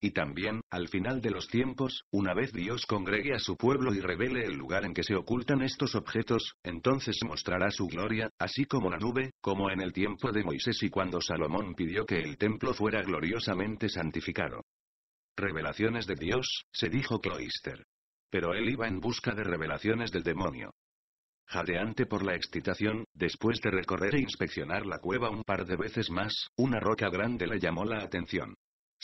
Y también, al final de los tiempos, una vez Dios congregue a su pueblo y revele el lugar en que se ocultan estos objetos, entonces mostrará su gloria, así como la nube, como en el tiempo de Moisés y cuando Salomón pidió que el templo fuera gloriosamente santificado. Revelaciones de Dios, se dijo Cloister. Pero él iba en busca de revelaciones del demonio. Jadeante por la excitación, después de recorrer e inspeccionar la cueva un par de veces más, una roca grande le llamó la atención.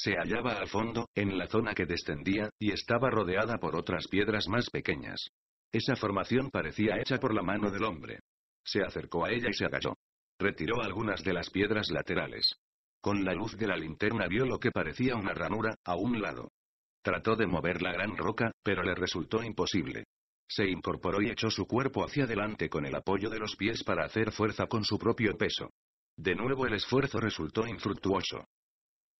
Se hallaba al fondo, en la zona que descendía, y estaba rodeada por otras piedras más pequeñas. Esa formación parecía hecha por la mano del hombre. Se acercó a ella y se agachó. Retiró algunas de las piedras laterales. Con la luz de la linterna vio lo que parecía una ranura, a un lado. Trató de mover la gran roca, pero le resultó imposible. Se incorporó y echó su cuerpo hacia adelante con el apoyo de los pies para hacer fuerza con su propio peso. De nuevo el esfuerzo resultó infructuoso.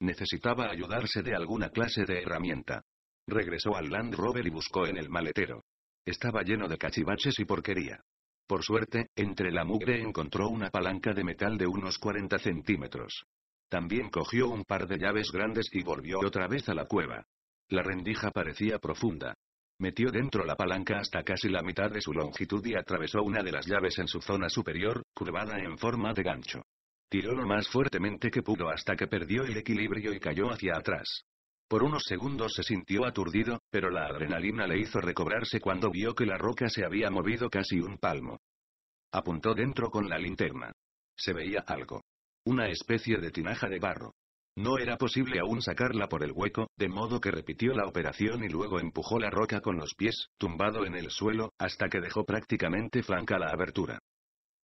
Necesitaba ayudarse de alguna clase de herramienta. Regresó al Land Rover y buscó en el maletero. Estaba lleno de cachivaches y porquería. Por suerte, entre la mugre encontró una palanca de metal de unos 40 centímetros. También cogió un par de llaves grandes y volvió otra vez a la cueva. La rendija parecía profunda. Metió dentro la palanca hasta casi la mitad de su longitud y atravesó una de las llaves en su zona superior, curvada en forma de gancho. Tiró lo más fuertemente que pudo hasta que perdió el equilibrio y cayó hacia atrás. Por unos segundos se sintió aturdido, pero la adrenalina le hizo recobrarse cuando vio que la roca se había movido casi un palmo. Apuntó dentro con la linterna. Se veía algo. Una especie de tinaja de barro. No era posible aún sacarla por el hueco, de modo que repitió la operación y luego empujó la roca con los pies, tumbado en el suelo, hasta que dejó prácticamente flanca la abertura.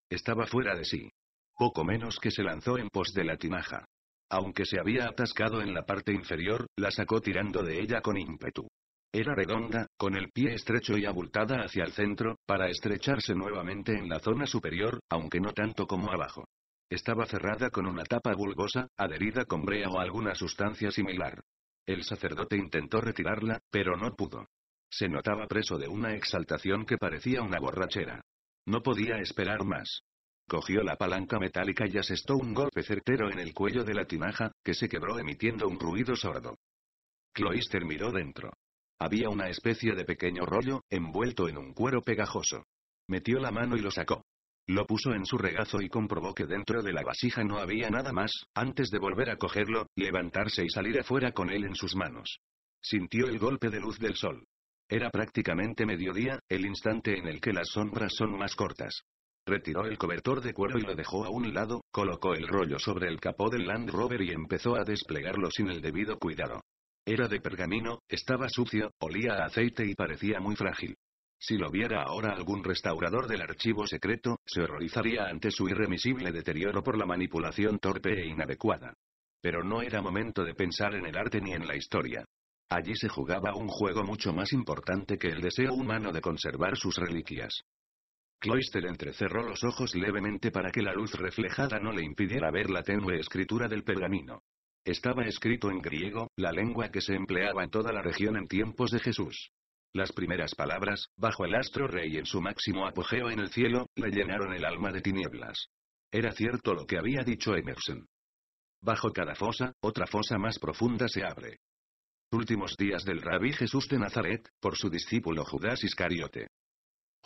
Estaba fuera de sí. Poco menos que se lanzó en pos de la tinaja. Aunque se había atascado en la parte inferior, la sacó tirando de ella con ímpetu. Era redonda, con el pie estrecho y abultada hacia el centro, para estrecharse nuevamente en la zona superior, aunque no tanto como abajo. Estaba cerrada con una tapa bulbosa, adherida con brea o alguna sustancia similar. El sacerdote intentó retirarla, pero no pudo. Se notaba preso de una exaltación que parecía una borrachera. No podía esperar más. Cogió la palanca metálica y asestó un golpe certero en el cuello de la tinaja, que se quebró emitiendo un ruido sordo. Cloister miró dentro. Había una especie de pequeño rollo, envuelto en un cuero pegajoso. Metió la mano y lo sacó. Lo puso en su regazo y comprobó que dentro de la vasija no había nada más, antes de volver a cogerlo, levantarse y salir afuera con él en sus manos. Sintió el golpe de luz del sol. Era prácticamente mediodía, el instante en el que las sombras son más cortas. Retiró el cobertor de cuero y lo dejó a un lado, colocó el rollo sobre el capó del Land Rover y empezó a desplegarlo sin el debido cuidado. Era de pergamino, estaba sucio, olía a aceite y parecía muy frágil. Si lo viera ahora algún restaurador del archivo secreto, se horrorizaría ante su irremisible deterioro por la manipulación torpe e inadecuada. Pero no era momento de pensar en el arte ni en la historia. Allí se jugaba un juego mucho más importante que el deseo humano de conservar sus reliquias. Cloister entrecerró los ojos levemente para que la luz reflejada no le impidiera ver la tenue escritura del pergamino. Estaba escrito en griego, la lengua que se empleaba en toda la región en tiempos de Jesús. Las primeras palabras, bajo el astro rey en su máximo apogeo en el cielo, le llenaron el alma de tinieblas. Era cierto lo que había dicho Emerson. Bajo cada fosa, otra fosa más profunda se abre. Últimos días del rabí Jesús de Nazaret, por su discípulo Judas Iscariote.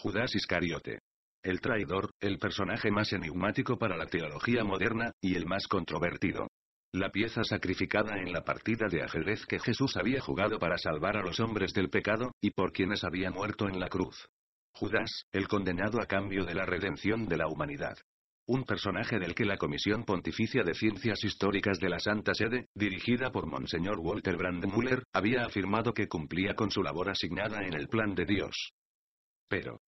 Judas Iscariote. El traidor, el personaje más enigmático para la teología moderna, y el más controvertido. La pieza sacrificada en la partida de ajedrez que Jesús había jugado para salvar a los hombres del pecado, y por quienes había muerto en la cruz. Judas, el condenado a cambio de la redención de la humanidad. Un personaje del que la Comisión Pontificia de Ciencias Históricas de la Santa Sede, dirigida por Monseñor Walter Brandmüller, había afirmado que cumplía con su labor asignada en el plan de Dios. Pero,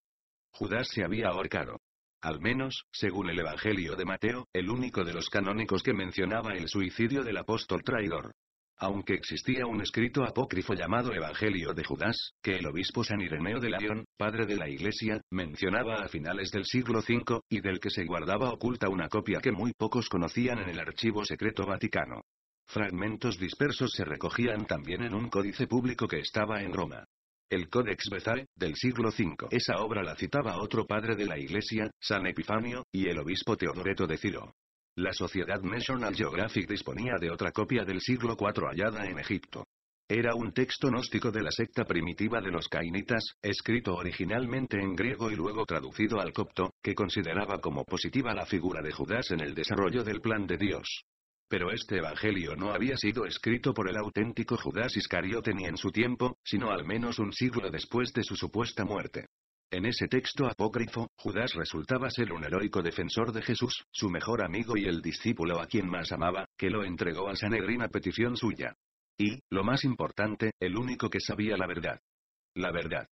Judas se había ahorcado. Al menos, según el Evangelio de Mateo, el único de los canónicos que mencionaba el suicidio del apóstol traidor. Aunque existía un escrito apócrifo llamado Evangelio de Judas, que el obispo San Ireneo de León, padre de la Iglesia, mencionaba a finales del siglo V, y del que se guardaba oculta una copia que muy pocos conocían en el archivo secreto vaticano. Fragmentos dispersos se recogían también en un códice público que estaba en Roma. El Codex Bezae, del siglo V. Esa obra la citaba otro padre de la Iglesia, San Epifanio, y el obispo Teodoreto de Ciro. La Sociedad National Geographic disponía de otra copia del siglo IV hallada en Egipto. Era un texto gnóstico de la secta primitiva de los cainitas, escrito originalmente en griego y luego traducido al copto, que consideraba como positiva la figura de Judas en el desarrollo del plan de Dios. Pero este evangelio no había sido escrito por el auténtico Judas Iscariote ni en su tiempo, sino al menos un siglo después de su supuesta muerte. En ese texto apócrifo, Judas resultaba ser un heroico defensor de Jesús, su mejor amigo y el discípulo a quien más amaba, que lo entregó a Sanedrín a petición suya. Y, lo más importante, el único que sabía la verdad. La verdad.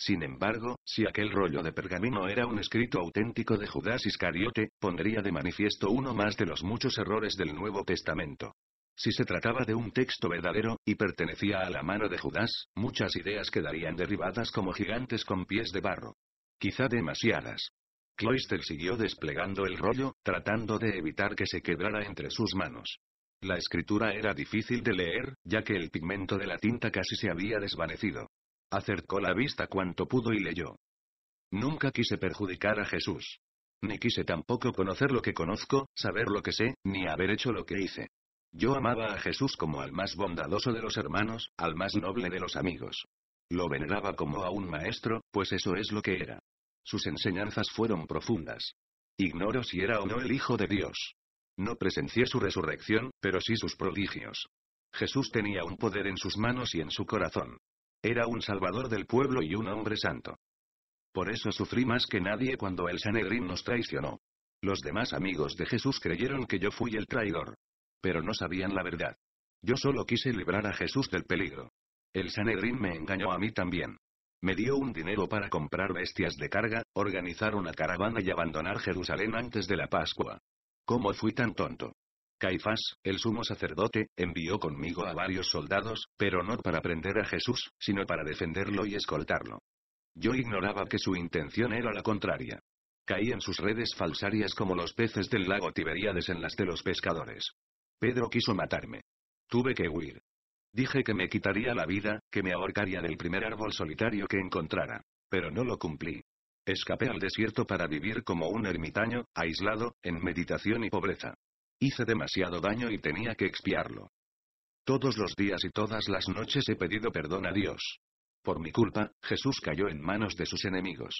Sin embargo, si aquel rollo de pergamino era un escrito auténtico de Judas Iscariote, pondría de manifiesto uno más de los muchos errores del Nuevo Testamento. Si se trataba de un texto verdadero, y pertenecía a la mano de Judas, muchas ideas quedarían derribadas como gigantes con pies de barro. Quizá demasiadas. Cloister siguió desplegando el rollo, tratando de evitar que se quebrara entre sus manos. La escritura era difícil de leer, ya que el pigmento de la tinta casi se había desvanecido. Acercó la vista cuanto pudo y leyó. Nunca quise perjudicar a Jesús. Ni quise tampoco conocer lo que conozco, saber lo que sé, ni haber hecho lo que hice. Yo amaba a Jesús como al más bondadoso de los hermanos, al más noble de los amigos. Lo veneraba como a un maestro, pues eso es lo que era. Sus enseñanzas fueron profundas. Ignoro si era o no el Hijo de Dios. No presencié su resurrección, pero sí sus prodigios. Jesús tenía un poder en sus manos y en su corazón. Era un salvador del pueblo y un hombre santo. Por eso sufrí más que nadie cuando el Sanedrín nos traicionó. Los demás amigos de Jesús creyeron que yo fui el traidor. Pero no sabían la verdad. Yo solo quise librar a Jesús del peligro. El Sanedrín me engañó a mí también. Me dio un dinero para comprar bestias de carga, organizar una caravana y abandonar Jerusalén antes de la Pascua. ¿Cómo fui tan tonto? Caifás, el sumo sacerdote, envió conmigo a varios soldados, pero no para prender a Jesús, sino para defenderlo y escoltarlo. Yo ignoraba que su intención era la contraria. Caí en sus redes falsarias como los peces del lago Tiberíades en las de los pescadores. Pedro quiso matarme. Tuve que huir. Dije que me quitaría la vida, que me ahorcaría del primer árbol solitario que encontrara. Pero no lo cumplí. Escapé al desierto para vivir como un ermitaño, aislado, en meditación y pobreza. Hice demasiado daño y tenía que expiarlo. Todos los días y todas las noches he pedido perdón a Dios. Por mi culpa, Jesús cayó en manos de sus enemigos.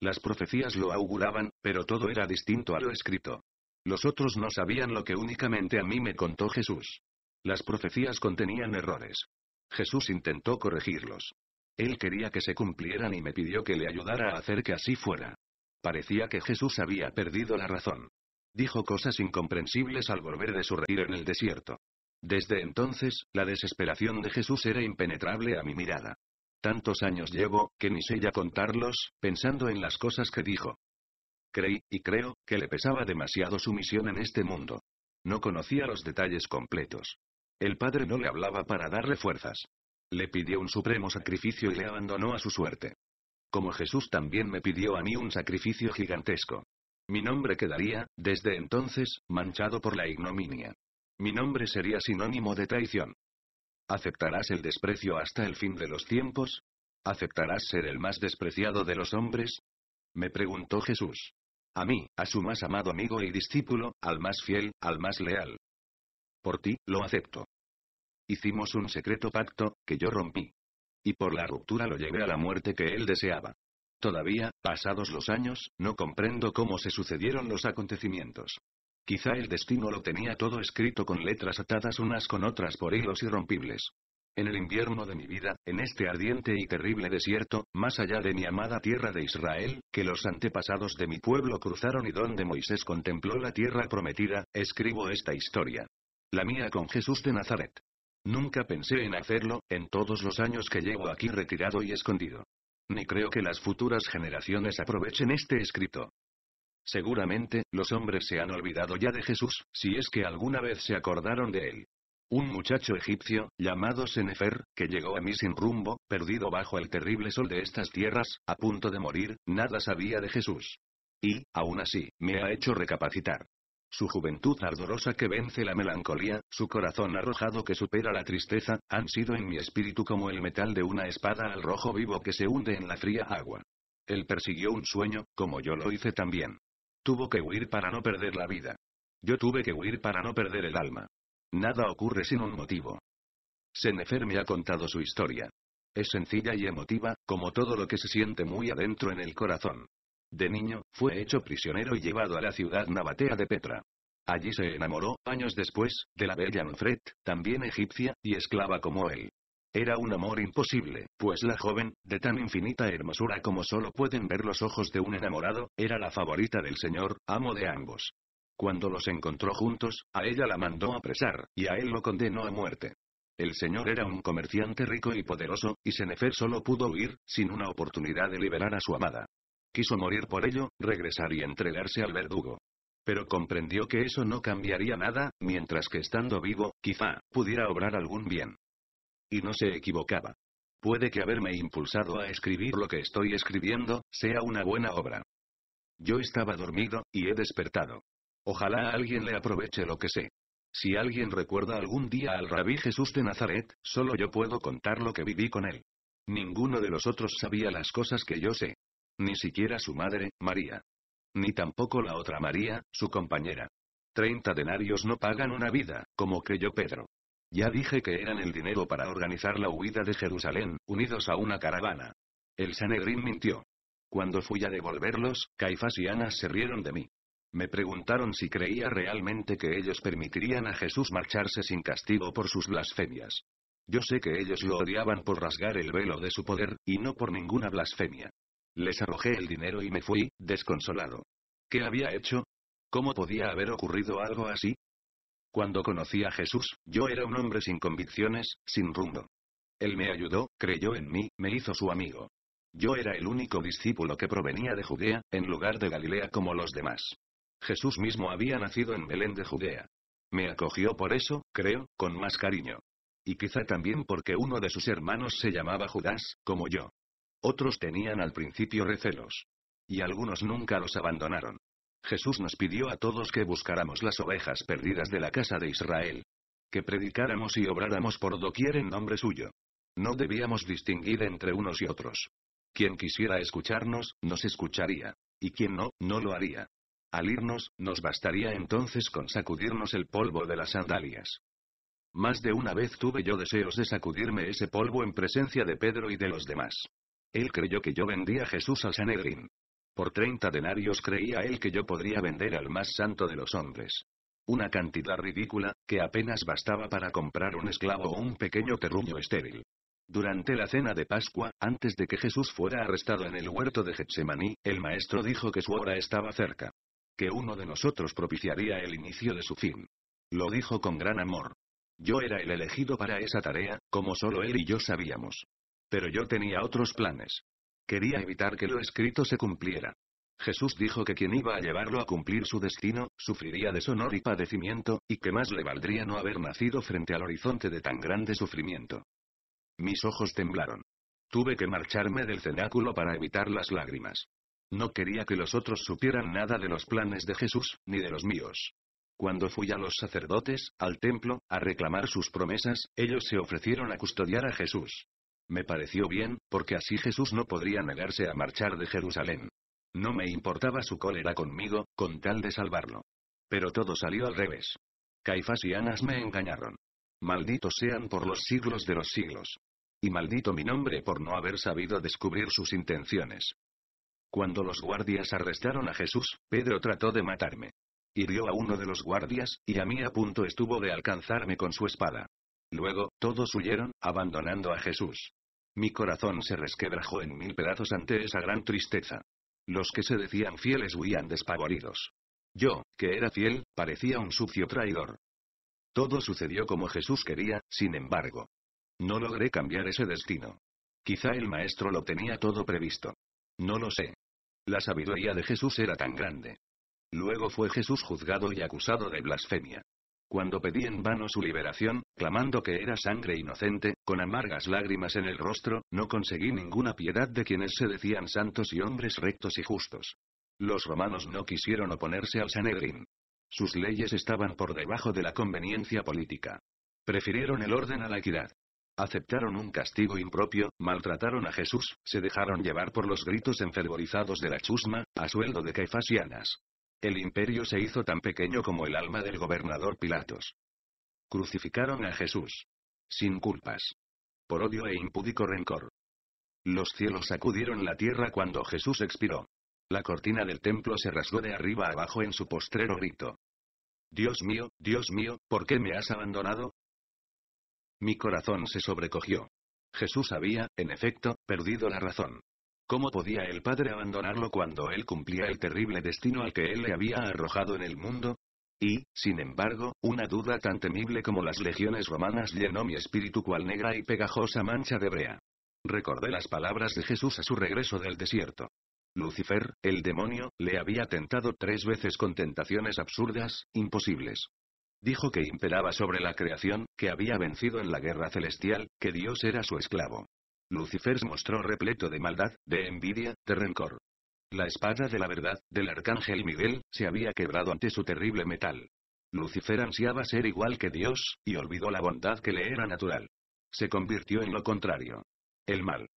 Las profecías lo auguraban, pero todo era distinto a lo escrito. Los otros no sabían lo que únicamente a mí me contó Jesús. Las profecías contenían errores. Jesús intentó corregirlos. Él quería que se cumplieran y me pidió que le ayudara a hacer que así fuera. Parecía que Jesús había perdido la razón. Dijo cosas incomprensibles al volver de su retiro en el desierto. Desde entonces, la desesperación de Jesús era impenetrable a mi mirada. Tantos años llevo, que ni sé ya contarlos, pensando en las cosas que dijo. Creí, y creo, que le pesaba demasiado su misión en este mundo. No conocía los detalles completos. El padre no le hablaba para darle fuerzas. Le pidió un supremo sacrificio y le abandonó a su suerte. Como Jesús también me pidió a mí un sacrificio gigantesco. Mi nombre quedaría, desde entonces, manchado por la ignominia. Mi nombre sería sinónimo de traición. ¿Aceptarás el desprecio hasta el fin de los tiempos? ¿Aceptarás ser el más despreciado de los hombres? Me preguntó Jesús. A mí, a su más amado amigo y discípulo, al más fiel, al más leal. Por ti, lo acepto. Hicimos un secreto pacto, que yo rompí. Y por la ruptura lo llevé a la muerte que él deseaba. Todavía, pasados los años, no comprendo cómo se sucedieron los acontecimientos. Quizá el destino lo tenía todo escrito con letras atadas unas con otras por hilos irrompibles. En el invierno de mi vida, en este ardiente y terrible desierto, más allá de mi amada tierra de Israel, que los antepasados de mi pueblo cruzaron y donde Moisés contempló la tierra prometida, escribo esta historia. La mía con Jesús de Nazaret. Nunca pensé en hacerlo, en todos los años que llevo aquí retirado y escondido. Ni creo que las futuras generaciones aprovechen este escrito. Seguramente, los hombres se han olvidado ya de Jesús, si es que alguna vez se acordaron de él. Un muchacho egipcio, llamado Senefer, que llegó a mí sin rumbo, perdido bajo el terrible sol de estas tierras, a punto de morir, nada sabía de Jesús. Y, aún así, me ha hecho recapacitar su juventud ardorosa que vence la melancolía, su corazón arrojado que supera la tristeza, han sido en mi espíritu como el metal de una espada al rojo vivo que se hunde en la fría agua. Él persiguió un sueño, como yo lo hice también. Tuvo que huir para no perder la vida. Yo tuve que huir para no perder el alma. Nada ocurre sin un motivo. Senefer me ha contado su historia. Es sencilla y emotiva, como todo lo que se siente muy adentro en el corazón. De niño, fue hecho prisionero y llevado a la ciudad nabatea de Petra. Allí se enamoró, años después, de la bella Nofret, también egipcia, y esclava como él. Era un amor imposible, pues la joven, de tan infinita hermosura como solo pueden ver los ojos de un enamorado, era la favorita del señor, amo de ambos. Cuando los encontró juntos, a ella la mandó apresar, y a él lo condenó a muerte. El señor era un comerciante rico y poderoso, y Senefer solo pudo huir, sin una oportunidad de liberar a su amada. Quiso morir por ello, regresar y entregarse al verdugo. Pero comprendió que eso no cambiaría nada, mientras que estando vivo, quizá, pudiera obrar algún bien. Y no se equivocaba. Puede que haberme impulsado a escribir lo que estoy escribiendo, sea una buena obra. Yo estaba dormido, y he despertado. Ojalá alguien le aproveche lo que sé. Si alguien recuerda algún día al rabí Jesús de Nazaret, solo yo puedo contar lo que viví con él. Ninguno de los otros sabía las cosas que yo sé. Ni siquiera su madre, María. Ni tampoco la otra María, su compañera. Treinta denarios no pagan una vida, como creyó Pedro. Ya dije que eran el dinero para organizar la huida de Jerusalén, unidos a una caravana. El Sanedrín mintió. Cuando fui a devolverlos, Caifás y Ana se rieron de mí. Me preguntaron si creía realmente que ellos permitirían a Jesús marcharse sin castigo por sus blasfemias. Yo sé que ellos lo odiaban por rasgar el velo de su poder, y no por ninguna blasfemia. Les arrojé el dinero y me fui, desconsolado. ¿Qué había hecho? ¿Cómo podía haber ocurrido algo así? Cuando conocí a Jesús, yo era un hombre sin convicciones, sin rumbo. Él me ayudó, creyó en mí, me hizo su amigo. Yo era el único discípulo que provenía de Judea, en lugar de Galilea como los demás. Jesús mismo había nacido en Belén de Judea. Me acogió por eso, creo, con más cariño. Y quizá también porque uno de sus hermanos se llamaba Judas, como yo. Otros tenían al principio recelos. Y algunos nunca los abandonaron. Jesús nos pidió a todos que buscáramos las ovejas perdidas de la casa de Israel. Que predicáramos y obráramos por doquier en nombre suyo. No debíamos distinguir entre unos y otros. Quien quisiera escucharnos, nos escucharía. Y quien no, no lo haría. Al irnos, nos bastaría entonces con sacudirnos el polvo de las sandalias. Más de una vez tuve yo deseos de sacudirme ese polvo en presencia de Pedro y de los demás. Él creyó que yo vendía a Jesús al Sanedrín. Por 30 denarios creía él que yo podría vender al más santo de los hombres. Una cantidad ridícula, que apenas bastaba para comprar un esclavo o un pequeño terruño estéril. Durante la cena de Pascua, antes de que Jesús fuera arrestado en el huerto de Getsemaní, el maestro dijo que su hora estaba cerca. Que uno de nosotros propiciaría el inicio de su fin. Lo dijo con gran amor. Yo era el elegido para esa tarea, como solo él y yo sabíamos. Pero yo tenía otros planes. Quería evitar que lo escrito se cumpliera. Jesús dijo que quien iba a llevarlo a cumplir su destino, sufriría deshonor y padecimiento, y que más le valdría no haber nacido frente al horizonte de tan grande sufrimiento. Mis ojos temblaron. Tuve que marcharme del cenáculo para evitar las lágrimas. No quería que los otros supieran nada de los planes de Jesús, ni de los míos. Cuando fui a los sacerdotes, al templo, a reclamar sus promesas, ellos se ofrecieron a custodiar a Jesús. Me pareció bien, porque así Jesús no podría negarse a marchar de Jerusalén. No me importaba su cólera conmigo, con tal de salvarlo. Pero todo salió al revés. Caifas y Anas me engañaron. Malditos sean por los siglos de los siglos. Y maldito mi nombre por no haber sabido descubrir sus intenciones. Cuando los guardias arrestaron a Jesús, Pedro trató de matarme. Hirió a uno de los guardias, y a mí a punto estuvo de alcanzarme con su espada. Luego, todos huyeron, abandonando a Jesús. Mi corazón se resquebrajó en mil pedazos ante esa gran tristeza. Los que se decían fieles huían despavoridos. Yo, que era fiel, parecía un sucio traidor. Todo sucedió como Jesús quería, sin embargo. No logré cambiar ese destino. Quizá el maestro lo tenía todo previsto. No lo sé. La sabiduría de Jesús era tan grande. Luego fue Jesús juzgado y acusado de blasfemia. Cuando pedí en vano su liberación, clamando que era sangre inocente, con amargas lágrimas en el rostro, no conseguí ninguna piedad de quienes se decían santos y hombres rectos y justos. Los romanos no quisieron oponerse al Sanedrín. Sus leyes estaban por debajo de la conveniencia política. Prefirieron el orden a la equidad. Aceptaron un castigo impropio, maltrataron a Jesús, se dejaron llevar por los gritos enfervorizados de la chusma, a sueldo de Caifás y Anas. El imperio se hizo tan pequeño como el alma del gobernador Pilatos. Crucificaron a Jesús. Sin culpas. Por odio e impúdico rencor. Los cielos sacudieron la tierra cuando Jesús expiró. La cortina del templo se rasgó de arriba abajo en su postrero grito. Dios mío, Dios mío, ¿por qué me has abandonado? Mi corazón se sobrecogió. Jesús había, en efecto, perdido la razón. ¿Cómo podía el padre abandonarlo cuando él cumplía el terrible destino al que él le había arrojado en el mundo? Y, sin embargo, una duda tan temible como las legiones romanas llenó mi espíritu cual negra y pegajosa mancha de brea. Recordé las palabras de Jesús a su regreso del desierto. Lucifer, el demonio, le había tentado tres veces con tentaciones absurdas, imposibles. Dijo que imperaba sobre la creación, que había vencido en la guerra celestial, que Dios era su esclavo. Lucifer se mostró repleto de maldad, de envidia, de rencor. La espada de la verdad, del arcángel Miguel, se había quebrado ante su terrible metal. Lucifer ansiaba ser igual que Dios, y olvidó la bondad que le era natural. Se convirtió en lo contrario. El mal.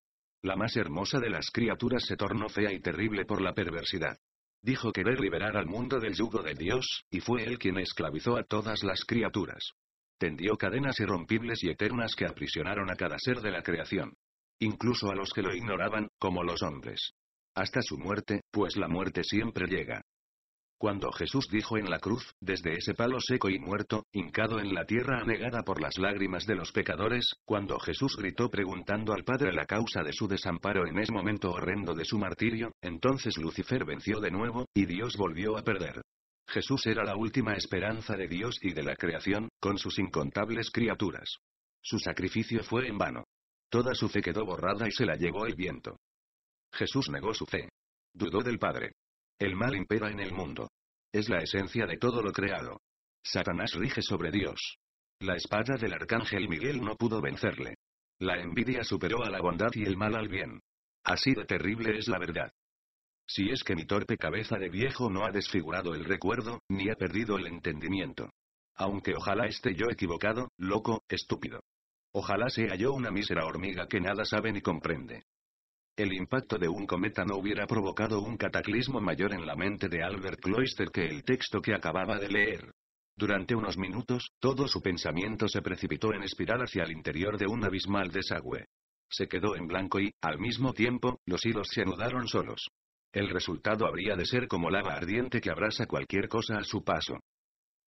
La más hermosa de las criaturas se tornó fea y terrible por la perversidad. Dijo querer liberar al mundo del yugo de Dios, y fue él quien esclavizó a todas las criaturas. Tendió cadenas irrompibles y eternas que aprisionaron a cada ser de la creación incluso a los que lo ignoraban, como los hombres. Hasta su muerte, pues la muerte siempre llega. Cuando Jesús dijo en la cruz, desde ese palo seco y muerto, hincado en la tierra anegada por las lágrimas de los pecadores, cuando Jesús gritó preguntando al Padre la causa de su desamparo en ese momento horrendo de su martirio, entonces Lucifer venció de nuevo, y Dios volvió a perder. Jesús era la última esperanza de Dios y de la creación, con sus incontables criaturas. Su sacrificio fue en vano. Toda su fe quedó borrada y se la llevó el viento. Jesús negó su fe. Dudó del Padre. El mal impera en el mundo. Es la esencia de todo lo creado. Satanás rige sobre Dios. La espada del arcángel Miguel no pudo vencerle. La envidia superó a la bondad y el mal al bien. Así de terrible es la verdad. Si es que mi torpe cabeza de viejo no ha desfigurado el recuerdo, ni ha perdido el entendimiento. Aunque ojalá esté yo equivocado, loco, estúpido. Ojalá sea halló una mísera hormiga que nada sabe ni comprende. El impacto de un cometa no hubiera provocado un cataclismo mayor en la mente de Albert Cloister que el texto que acababa de leer. Durante unos minutos, todo su pensamiento se precipitó en espiral hacia el interior de un abismal desagüe. Se quedó en blanco y, al mismo tiempo, los hilos se anudaron solos. El resultado habría de ser como lava ardiente que abrasa cualquier cosa a su paso.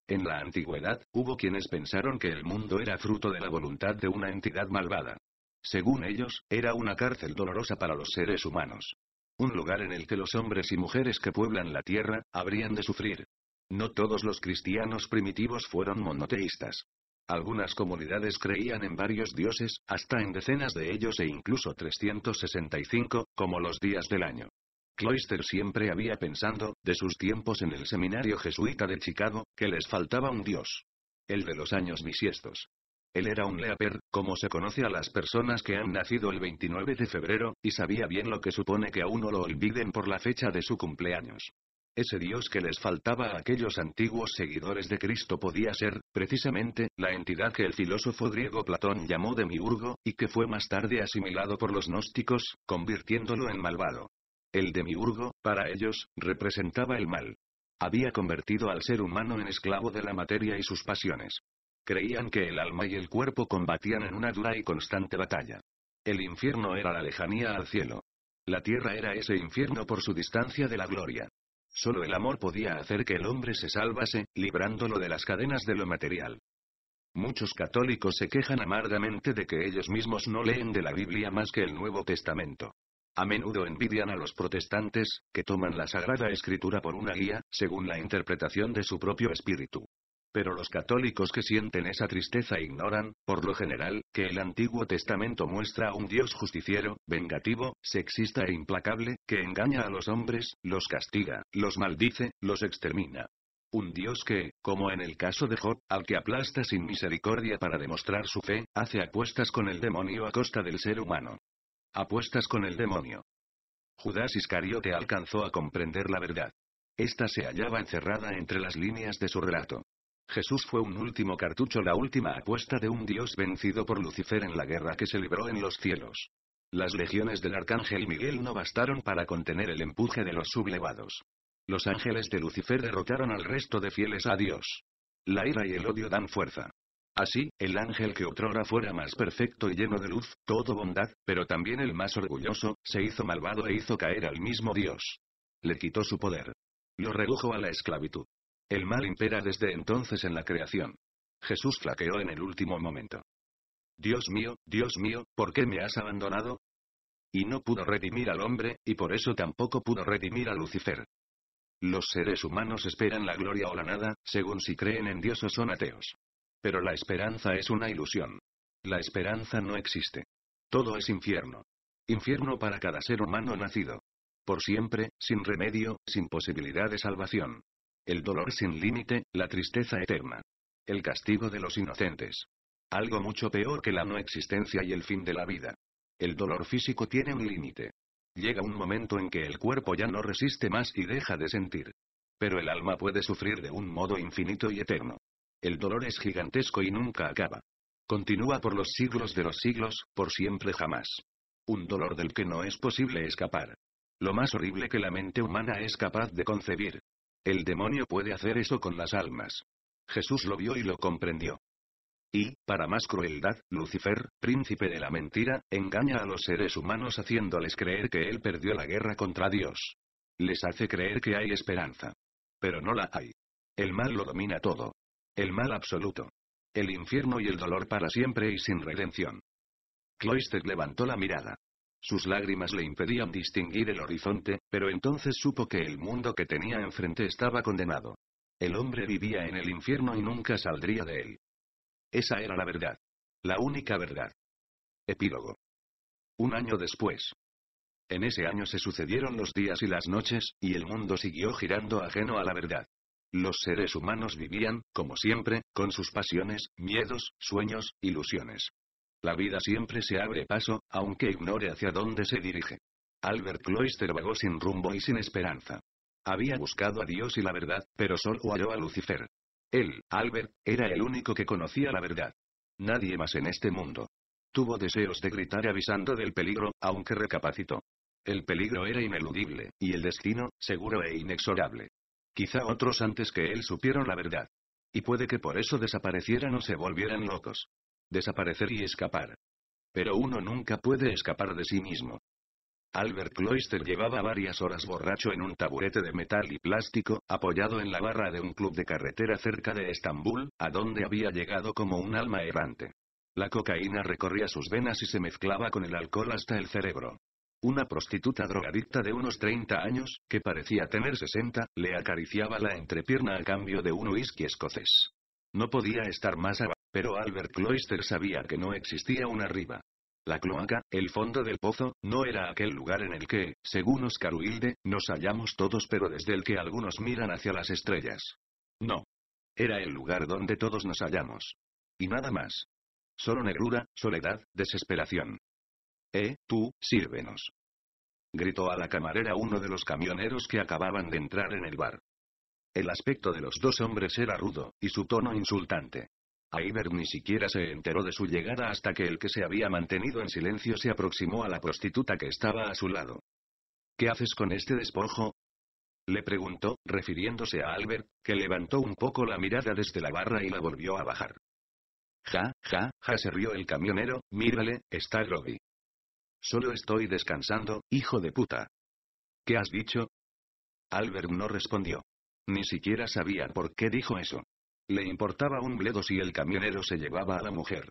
En la antigüedad, hubo quienes pensaron que el mundo era fruto de la voluntad de una entidad malvada. Según ellos, era una cárcel dolorosa para los seres humanos. Un lugar en el que los hombres y mujeres que pueblan la tierra, habrían de sufrir. No todos los cristianos primitivos fueron monoteístas. Algunas comunidades creían en varios dioses, hasta en decenas de ellos e incluso 365, como los días del año. Cloister siempre había pensado, de sus tiempos en el seminario jesuita de Chicago, que les faltaba un dios. El de los años misiestos. Él era un leaper, como se conoce a las personas que han nacido el 29 de febrero, y sabía bien lo que supone que a no lo olviden por la fecha de su cumpleaños. Ese Dios que les faltaba a aquellos antiguos seguidores de Cristo podía ser, precisamente, la entidad que el filósofo griego Platón llamó Demiurgo, y que fue más tarde asimilado por los gnósticos, convirtiéndolo en malvado. El demiurgo, para ellos, representaba el mal. Había convertido al ser humano en esclavo de la materia y sus pasiones. Creían que el alma y el cuerpo combatían en una dura y constante batalla. El infierno era la lejanía al cielo. La tierra era ese infierno por su distancia de la gloria. Solo el amor podía hacer que el hombre se salvase, librándolo de las cadenas de lo material. Muchos católicos se quejan amargamente de que ellos mismos no leen de la Biblia más que el Nuevo Testamento. A menudo envidian a los protestantes, que toman la Sagrada Escritura por una guía, según la interpretación de su propio espíritu. Pero los católicos que sienten esa tristeza ignoran, por lo general, que el Antiguo Testamento muestra a un Dios justiciero, vengativo, sexista e implacable, que engaña a los hombres, los castiga, los maldice, los extermina. Un Dios que, como en el caso de Job, al que aplasta sin misericordia para demostrar su fe, hace apuestas con el demonio a costa del ser humano. Apuestas con el demonio. Judas Iscariote alcanzó a comprender la verdad. Esta se hallaba encerrada entre las líneas de su relato. Jesús fue un último cartucho, la última apuesta de un dios vencido por Lucifer en la guerra que se libró en los cielos. Las legiones del arcángel Miguel no bastaron para contener el empuje de los sublevados. Los ángeles de Lucifer derrotaron al resto de fieles a Dios. La ira y el odio dan fuerza. Así, el ángel que otrora fuera más perfecto y lleno de luz, todo bondad, pero también el más orgulloso, se hizo malvado e hizo caer al mismo Dios. Le quitó su poder. Lo redujo a la esclavitud. El mal impera desde entonces en la creación. Jesús flaqueó en el último momento. Dios mío, Dios mío, ¿por qué me has abandonado? Y no pudo redimir al hombre, y por eso tampoco pudo redimir a Lucifer. Los seres humanos esperan la gloria o la nada, según si creen en Dios o son ateos. Pero la esperanza es una ilusión. La esperanza no existe. Todo es infierno. Infierno para cada ser humano nacido. Por siempre, sin remedio, sin posibilidad de salvación. El dolor sin límite, la tristeza eterna. El castigo de los inocentes. Algo mucho peor que la no existencia y el fin de la vida. El dolor físico tiene un límite. Llega un momento en que el cuerpo ya no resiste más y deja de sentir. Pero el alma puede sufrir de un modo infinito y eterno. El dolor es gigantesco y nunca acaba. Continúa por los siglos de los siglos, por siempre jamás. Un dolor del que no es posible escapar. Lo más horrible que la mente humana es capaz de concebir. El demonio puede hacer eso con las almas. Jesús lo vio y lo comprendió. Y, para más crueldad, Lucifer, príncipe de la mentira, engaña a los seres humanos haciéndoles creer que él perdió la guerra contra Dios. Les hace creer que hay esperanza. Pero no la hay. El mal lo domina todo. El mal absoluto. El infierno y el dolor para siempre y sin redención. Cloister levantó la mirada. Sus lágrimas le impedían distinguir el horizonte, pero entonces supo que el mundo que tenía enfrente estaba condenado. El hombre vivía en el infierno y nunca saldría de él. Esa era la verdad. La única verdad. Epílogo. Un año después. En ese año se sucedieron los días y las noches, y el mundo siguió girando ajeno a la verdad. Los seres humanos vivían, como siempre, con sus pasiones, miedos, sueños, ilusiones. La vida siempre se abre paso, aunque ignore hacia dónde se dirige. Albert Cloister vagó sin rumbo y sin esperanza. Había buscado a Dios y la verdad, pero solo halló a Lucifer. Él, Albert, era el único que conocía la verdad. Nadie más en este mundo. Tuvo deseos de gritar avisando del peligro, aunque recapacitó. El peligro era ineludible, y el destino, seguro e inexorable. Quizá otros antes que él supieron la verdad. Y puede que por eso desaparecieran o se volvieran locos. Desaparecer y escapar. Pero uno nunca puede escapar de sí mismo. Albert Cloister llevaba varias horas borracho en un taburete de metal y plástico, apoyado en la barra de un club de carretera cerca de Estambul, a donde había llegado como un alma errante. La cocaína recorría sus venas y se mezclaba con el alcohol hasta el cerebro. Una prostituta drogadicta de unos 30 años, que parecía tener 60, le acariciaba la entrepierna a cambio de un whisky escocés. No podía estar más abajo, pero Albert Cloister sabía que no existía una arriba. La cloaca, el fondo del pozo, no era aquel lugar en el que, según Oscar Wilde, nos hallamos todos pero desde el que algunos miran hacia las estrellas. No. Era el lugar donde todos nos hallamos. Y nada más. Solo negrura, soledad, desesperación. Eh, tú, sírvenos. Gritó a la camarera uno de los camioneros que acababan de entrar en el bar. El aspecto de los dos hombres era rudo, y su tono insultante. Iber ni siquiera se enteró de su llegada hasta que el que se había mantenido en silencio se aproximó a la prostituta que estaba a su lado. ¿Qué haces con este despojo? Le preguntó, refiriéndose a Albert, que levantó un poco la mirada desde la barra y la volvió a bajar. Ja, ja, ja, se rió el camionero, mírale, está Robbie!» Solo estoy descansando, hijo de puta. ¿Qué has dicho? Albert no respondió. Ni siquiera sabía por qué dijo eso. Le importaba un bledo si el camionero se llevaba a la mujer.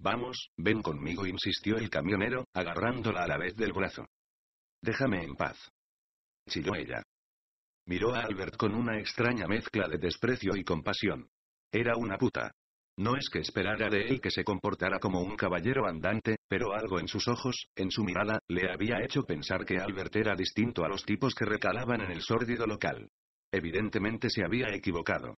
Vamos, ven conmigo, insistió el camionero, agarrándola a la vez del brazo. Déjame en paz. Chilló ella. Miró a Albert con una extraña mezcla de desprecio y compasión. Era una puta. No es que esperara de él que se comportara como un caballero andante, pero algo en sus ojos, en su mirada, le había hecho pensar que Albert era distinto a los tipos que recalaban en el sórdido local. Evidentemente se había equivocado.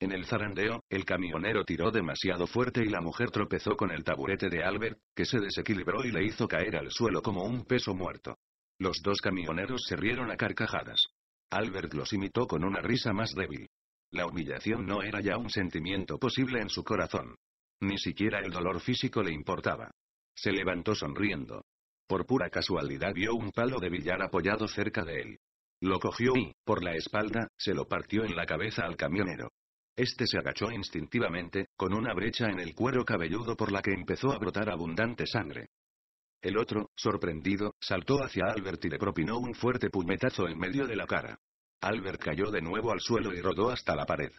En el zarandeo, el camionero tiró demasiado fuerte y la mujer tropezó con el taburete de Albert, que se desequilibró y le hizo caer al suelo como un peso muerto. Los dos camioneros se rieron a carcajadas. Albert los imitó con una risa más débil. La humillación no era ya un sentimiento posible en su corazón. Ni siquiera el dolor físico le importaba. Se levantó sonriendo. Por pura casualidad vio un palo de billar apoyado cerca de él. Lo cogió y, por la espalda, se lo partió en la cabeza al camionero. Este se agachó instintivamente, con una brecha en el cuero cabelludo por la que empezó a brotar abundante sangre. El otro, sorprendido, saltó hacia Albert y le propinó un fuerte puñetazo en medio de la cara. Albert cayó de nuevo al suelo y rodó hasta la pared.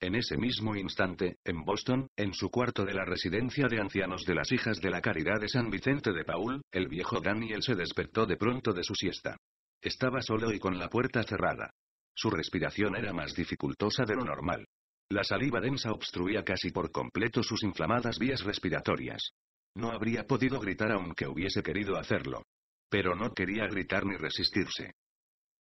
En ese mismo instante, en Boston, en su cuarto de la residencia de ancianos de las hijas de la caridad de San Vicente de Paul, el viejo Daniel se despertó de pronto de su siesta. Estaba solo y con la puerta cerrada. Su respiración era más dificultosa de lo normal. La saliva densa obstruía casi por completo sus inflamadas vías respiratorias. No habría podido gritar aunque hubiese querido hacerlo. Pero no quería gritar ni resistirse.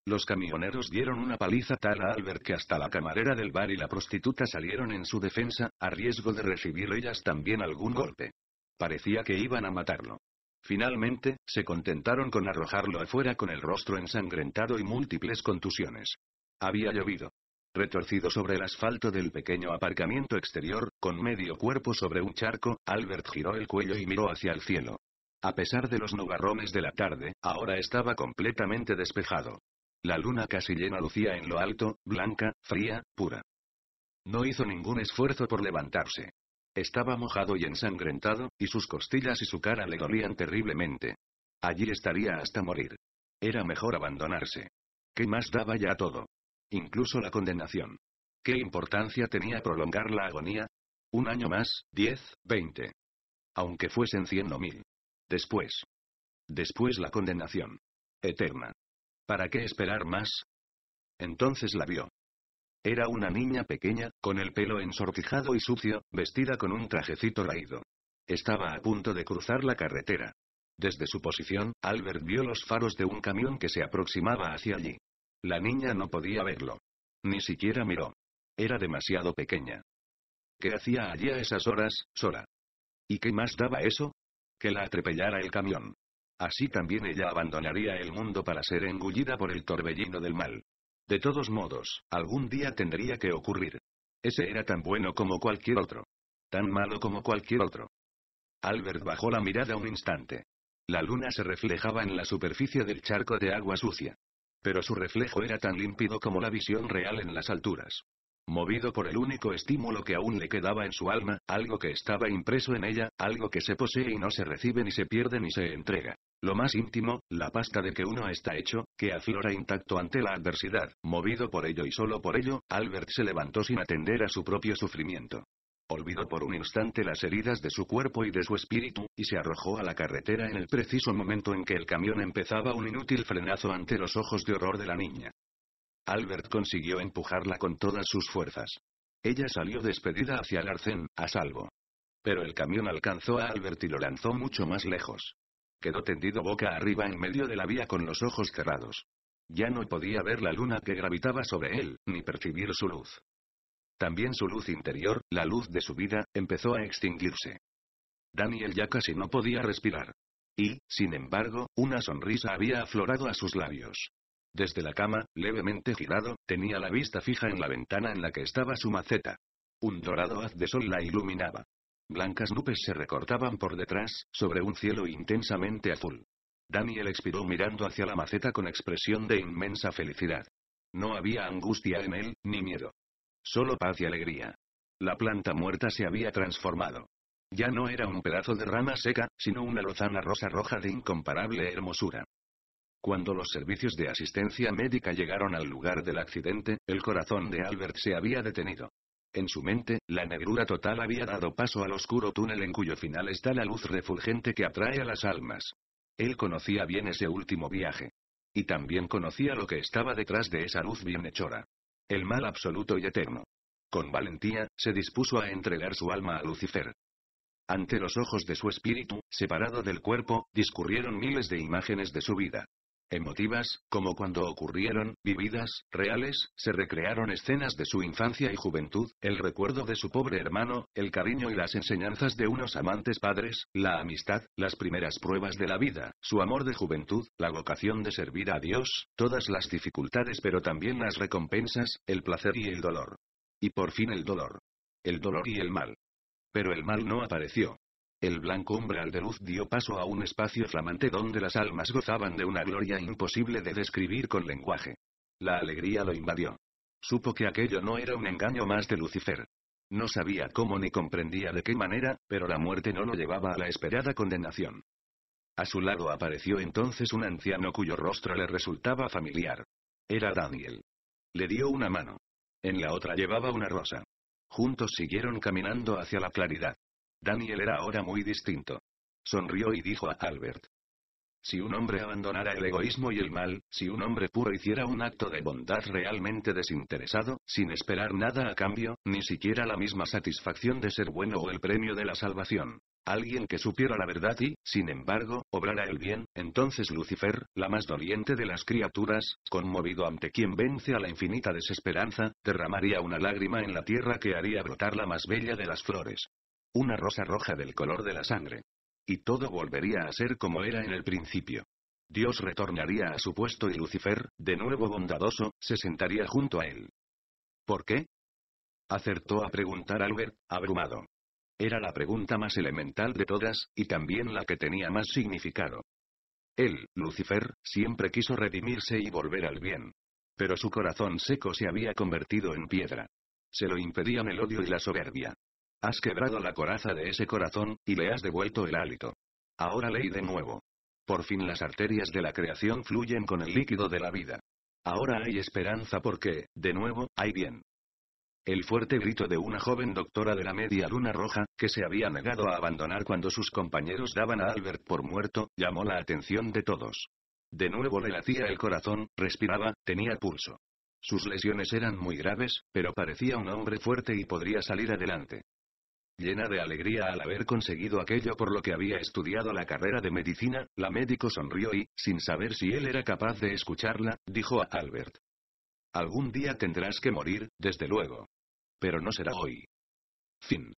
Los camioneros dieron una paliza tal a Albert que hasta la camarera del bar y la prostituta salieron en su defensa, a riesgo de recibir ellas también algún golpe. Parecía que iban a matarlo. Finalmente, se contentaron con arrojarlo afuera con el rostro ensangrentado y múltiples contusiones. Había llovido. Retorcido sobre el asfalto del pequeño aparcamiento exterior, con medio cuerpo sobre un charco, Albert giró el cuello y miró hacia el cielo. A pesar de los nubarrones de la tarde, ahora estaba completamente despejado. La luna casi llena lucía en lo alto, blanca, fría, pura. No hizo ningún esfuerzo por levantarse. Estaba mojado y ensangrentado, y sus costillas y su cara le dolían terriblemente. Allí estaría hasta morir. Era mejor abandonarse. ¿Qué más daba ya todo? Incluso la condenación. ¿Qué importancia tenía prolongar la agonía? Un año más, diez, veinte. Aunque fuesen cien o mil. Después. Después la condenación. Eterna. ¿Para qué esperar más? Entonces la vio. Era una niña pequeña, con el pelo ensortijado y sucio, vestida con un trajecito raído. Estaba a punto de cruzar la carretera. Desde su posición, Albert vio los faros de un camión que se aproximaba hacia allí. La niña no podía verlo. Ni siquiera miró. Era demasiado pequeña. ¿Qué hacía allí a esas horas, sola? ¿Y qué más daba eso? Que la atropellara el camión. Así también ella abandonaría el mundo para ser engullida por el torbellino del mal. De todos modos, algún día tendría que ocurrir. Ese era tan bueno como cualquier otro. Tan malo como cualquier otro. Albert bajó la mirada un instante. La luna se reflejaba en la superficie del charco de agua sucia. Pero su reflejo era tan límpido como la visión real en las alturas. Movido por el único estímulo que aún le quedaba en su alma, algo que estaba impreso en ella, algo que se posee y no se recibe ni se pierde ni se entrega. Lo más íntimo, la pasta de que uno está hecho, que aflora intacto ante la adversidad, movido por ello y solo por ello, Albert se levantó sin atender a su propio sufrimiento. Olvidó por un instante las heridas de su cuerpo y de su espíritu, y se arrojó a la carretera en el preciso momento en que el camión empezaba un inútil frenazo ante los ojos de horror de la niña. Albert consiguió empujarla con todas sus fuerzas. Ella salió despedida hacia el arcén, a salvo. Pero el camión alcanzó a Albert y lo lanzó mucho más lejos quedó tendido boca arriba en medio de la vía con los ojos cerrados. Ya no podía ver la luna que gravitaba sobre él, ni percibir su luz. También su luz interior, la luz de su vida, empezó a extinguirse. Daniel ya casi no podía respirar. Y, sin embargo, una sonrisa había aflorado a sus labios. Desde la cama, levemente girado, tenía la vista fija en la ventana en la que estaba su maceta. Un dorado haz de sol la iluminaba. Blancas nubes se recortaban por detrás, sobre un cielo intensamente azul. Daniel expiró mirando hacia la maceta con expresión de inmensa felicidad. No había angustia en él, ni miedo. Solo paz y alegría. La planta muerta se había transformado. Ya no era un pedazo de rama seca, sino una lozana rosa roja de incomparable hermosura. Cuando los servicios de asistencia médica llegaron al lugar del accidente, el corazón de Albert se había detenido. En su mente, la negrura total había dado paso al oscuro túnel en cuyo final está la luz refulgente que atrae a las almas. Él conocía bien ese último viaje. Y también conocía lo que estaba detrás de esa luz bienhechora. El mal absoluto y eterno. Con valentía, se dispuso a entregar su alma a Lucifer. Ante los ojos de su espíritu, separado del cuerpo, discurrieron miles de imágenes de su vida emotivas, como cuando ocurrieron, vividas, reales, se recrearon escenas de su infancia y juventud, el recuerdo de su pobre hermano, el cariño y las enseñanzas de unos amantes padres, la amistad, las primeras pruebas de la vida, su amor de juventud, la vocación de servir a Dios, todas las dificultades pero también las recompensas, el placer y el dolor. Y por fin el dolor. El dolor y el mal. Pero el mal no apareció. El blanco umbral de luz dio paso a un espacio flamante donde las almas gozaban de una gloria imposible de describir con lenguaje. La alegría lo invadió. Supo que aquello no era un engaño más de Lucifer. No sabía cómo ni comprendía de qué manera, pero la muerte no lo llevaba a la esperada condenación. A su lado apareció entonces un anciano cuyo rostro le resultaba familiar. Era Daniel. Le dio una mano. En la otra llevaba una rosa. Juntos siguieron caminando hacia la claridad. Daniel era ahora muy distinto. Sonrió y dijo a Albert. Si un hombre abandonara el egoísmo y el mal, si un hombre puro hiciera un acto de bondad realmente desinteresado, sin esperar nada a cambio, ni siquiera la misma satisfacción de ser bueno o el premio de la salvación. Alguien que supiera la verdad y, sin embargo, obrara el bien, entonces Lucifer, la más doliente de las criaturas, conmovido ante quien vence a la infinita desesperanza, derramaría una lágrima en la tierra que haría brotar la más bella de las flores. Una rosa roja del color de la sangre. Y todo volvería a ser como era en el principio. Dios retornaría a su puesto y Lucifer, de nuevo bondadoso, se sentaría junto a él. ¿Por qué? Acertó a preguntar Albert, abrumado. Era la pregunta más elemental de todas, y también la que tenía más significado. Él, Lucifer, siempre quiso redimirse y volver al bien. Pero su corazón seco se había convertido en piedra. Se lo impedían el odio y la soberbia. Has quebrado la coraza de ese corazón, y le has devuelto el hálito. Ahora leí de nuevo. Por fin las arterias de la creación fluyen con el líquido de la vida. Ahora hay esperanza porque, de nuevo, hay bien. El fuerte grito de una joven doctora de la media luna roja, que se había negado a abandonar cuando sus compañeros daban a Albert por muerto, llamó la atención de todos. De nuevo le latía el corazón, respiraba, tenía pulso. Sus lesiones eran muy graves, pero parecía un hombre fuerte y podría salir adelante. Llena de alegría al haber conseguido aquello por lo que había estudiado la carrera de medicina, la médico sonrió y, sin saber si él era capaz de escucharla, dijo a Albert. Algún día tendrás que morir, desde luego. Pero no será hoy. Fin.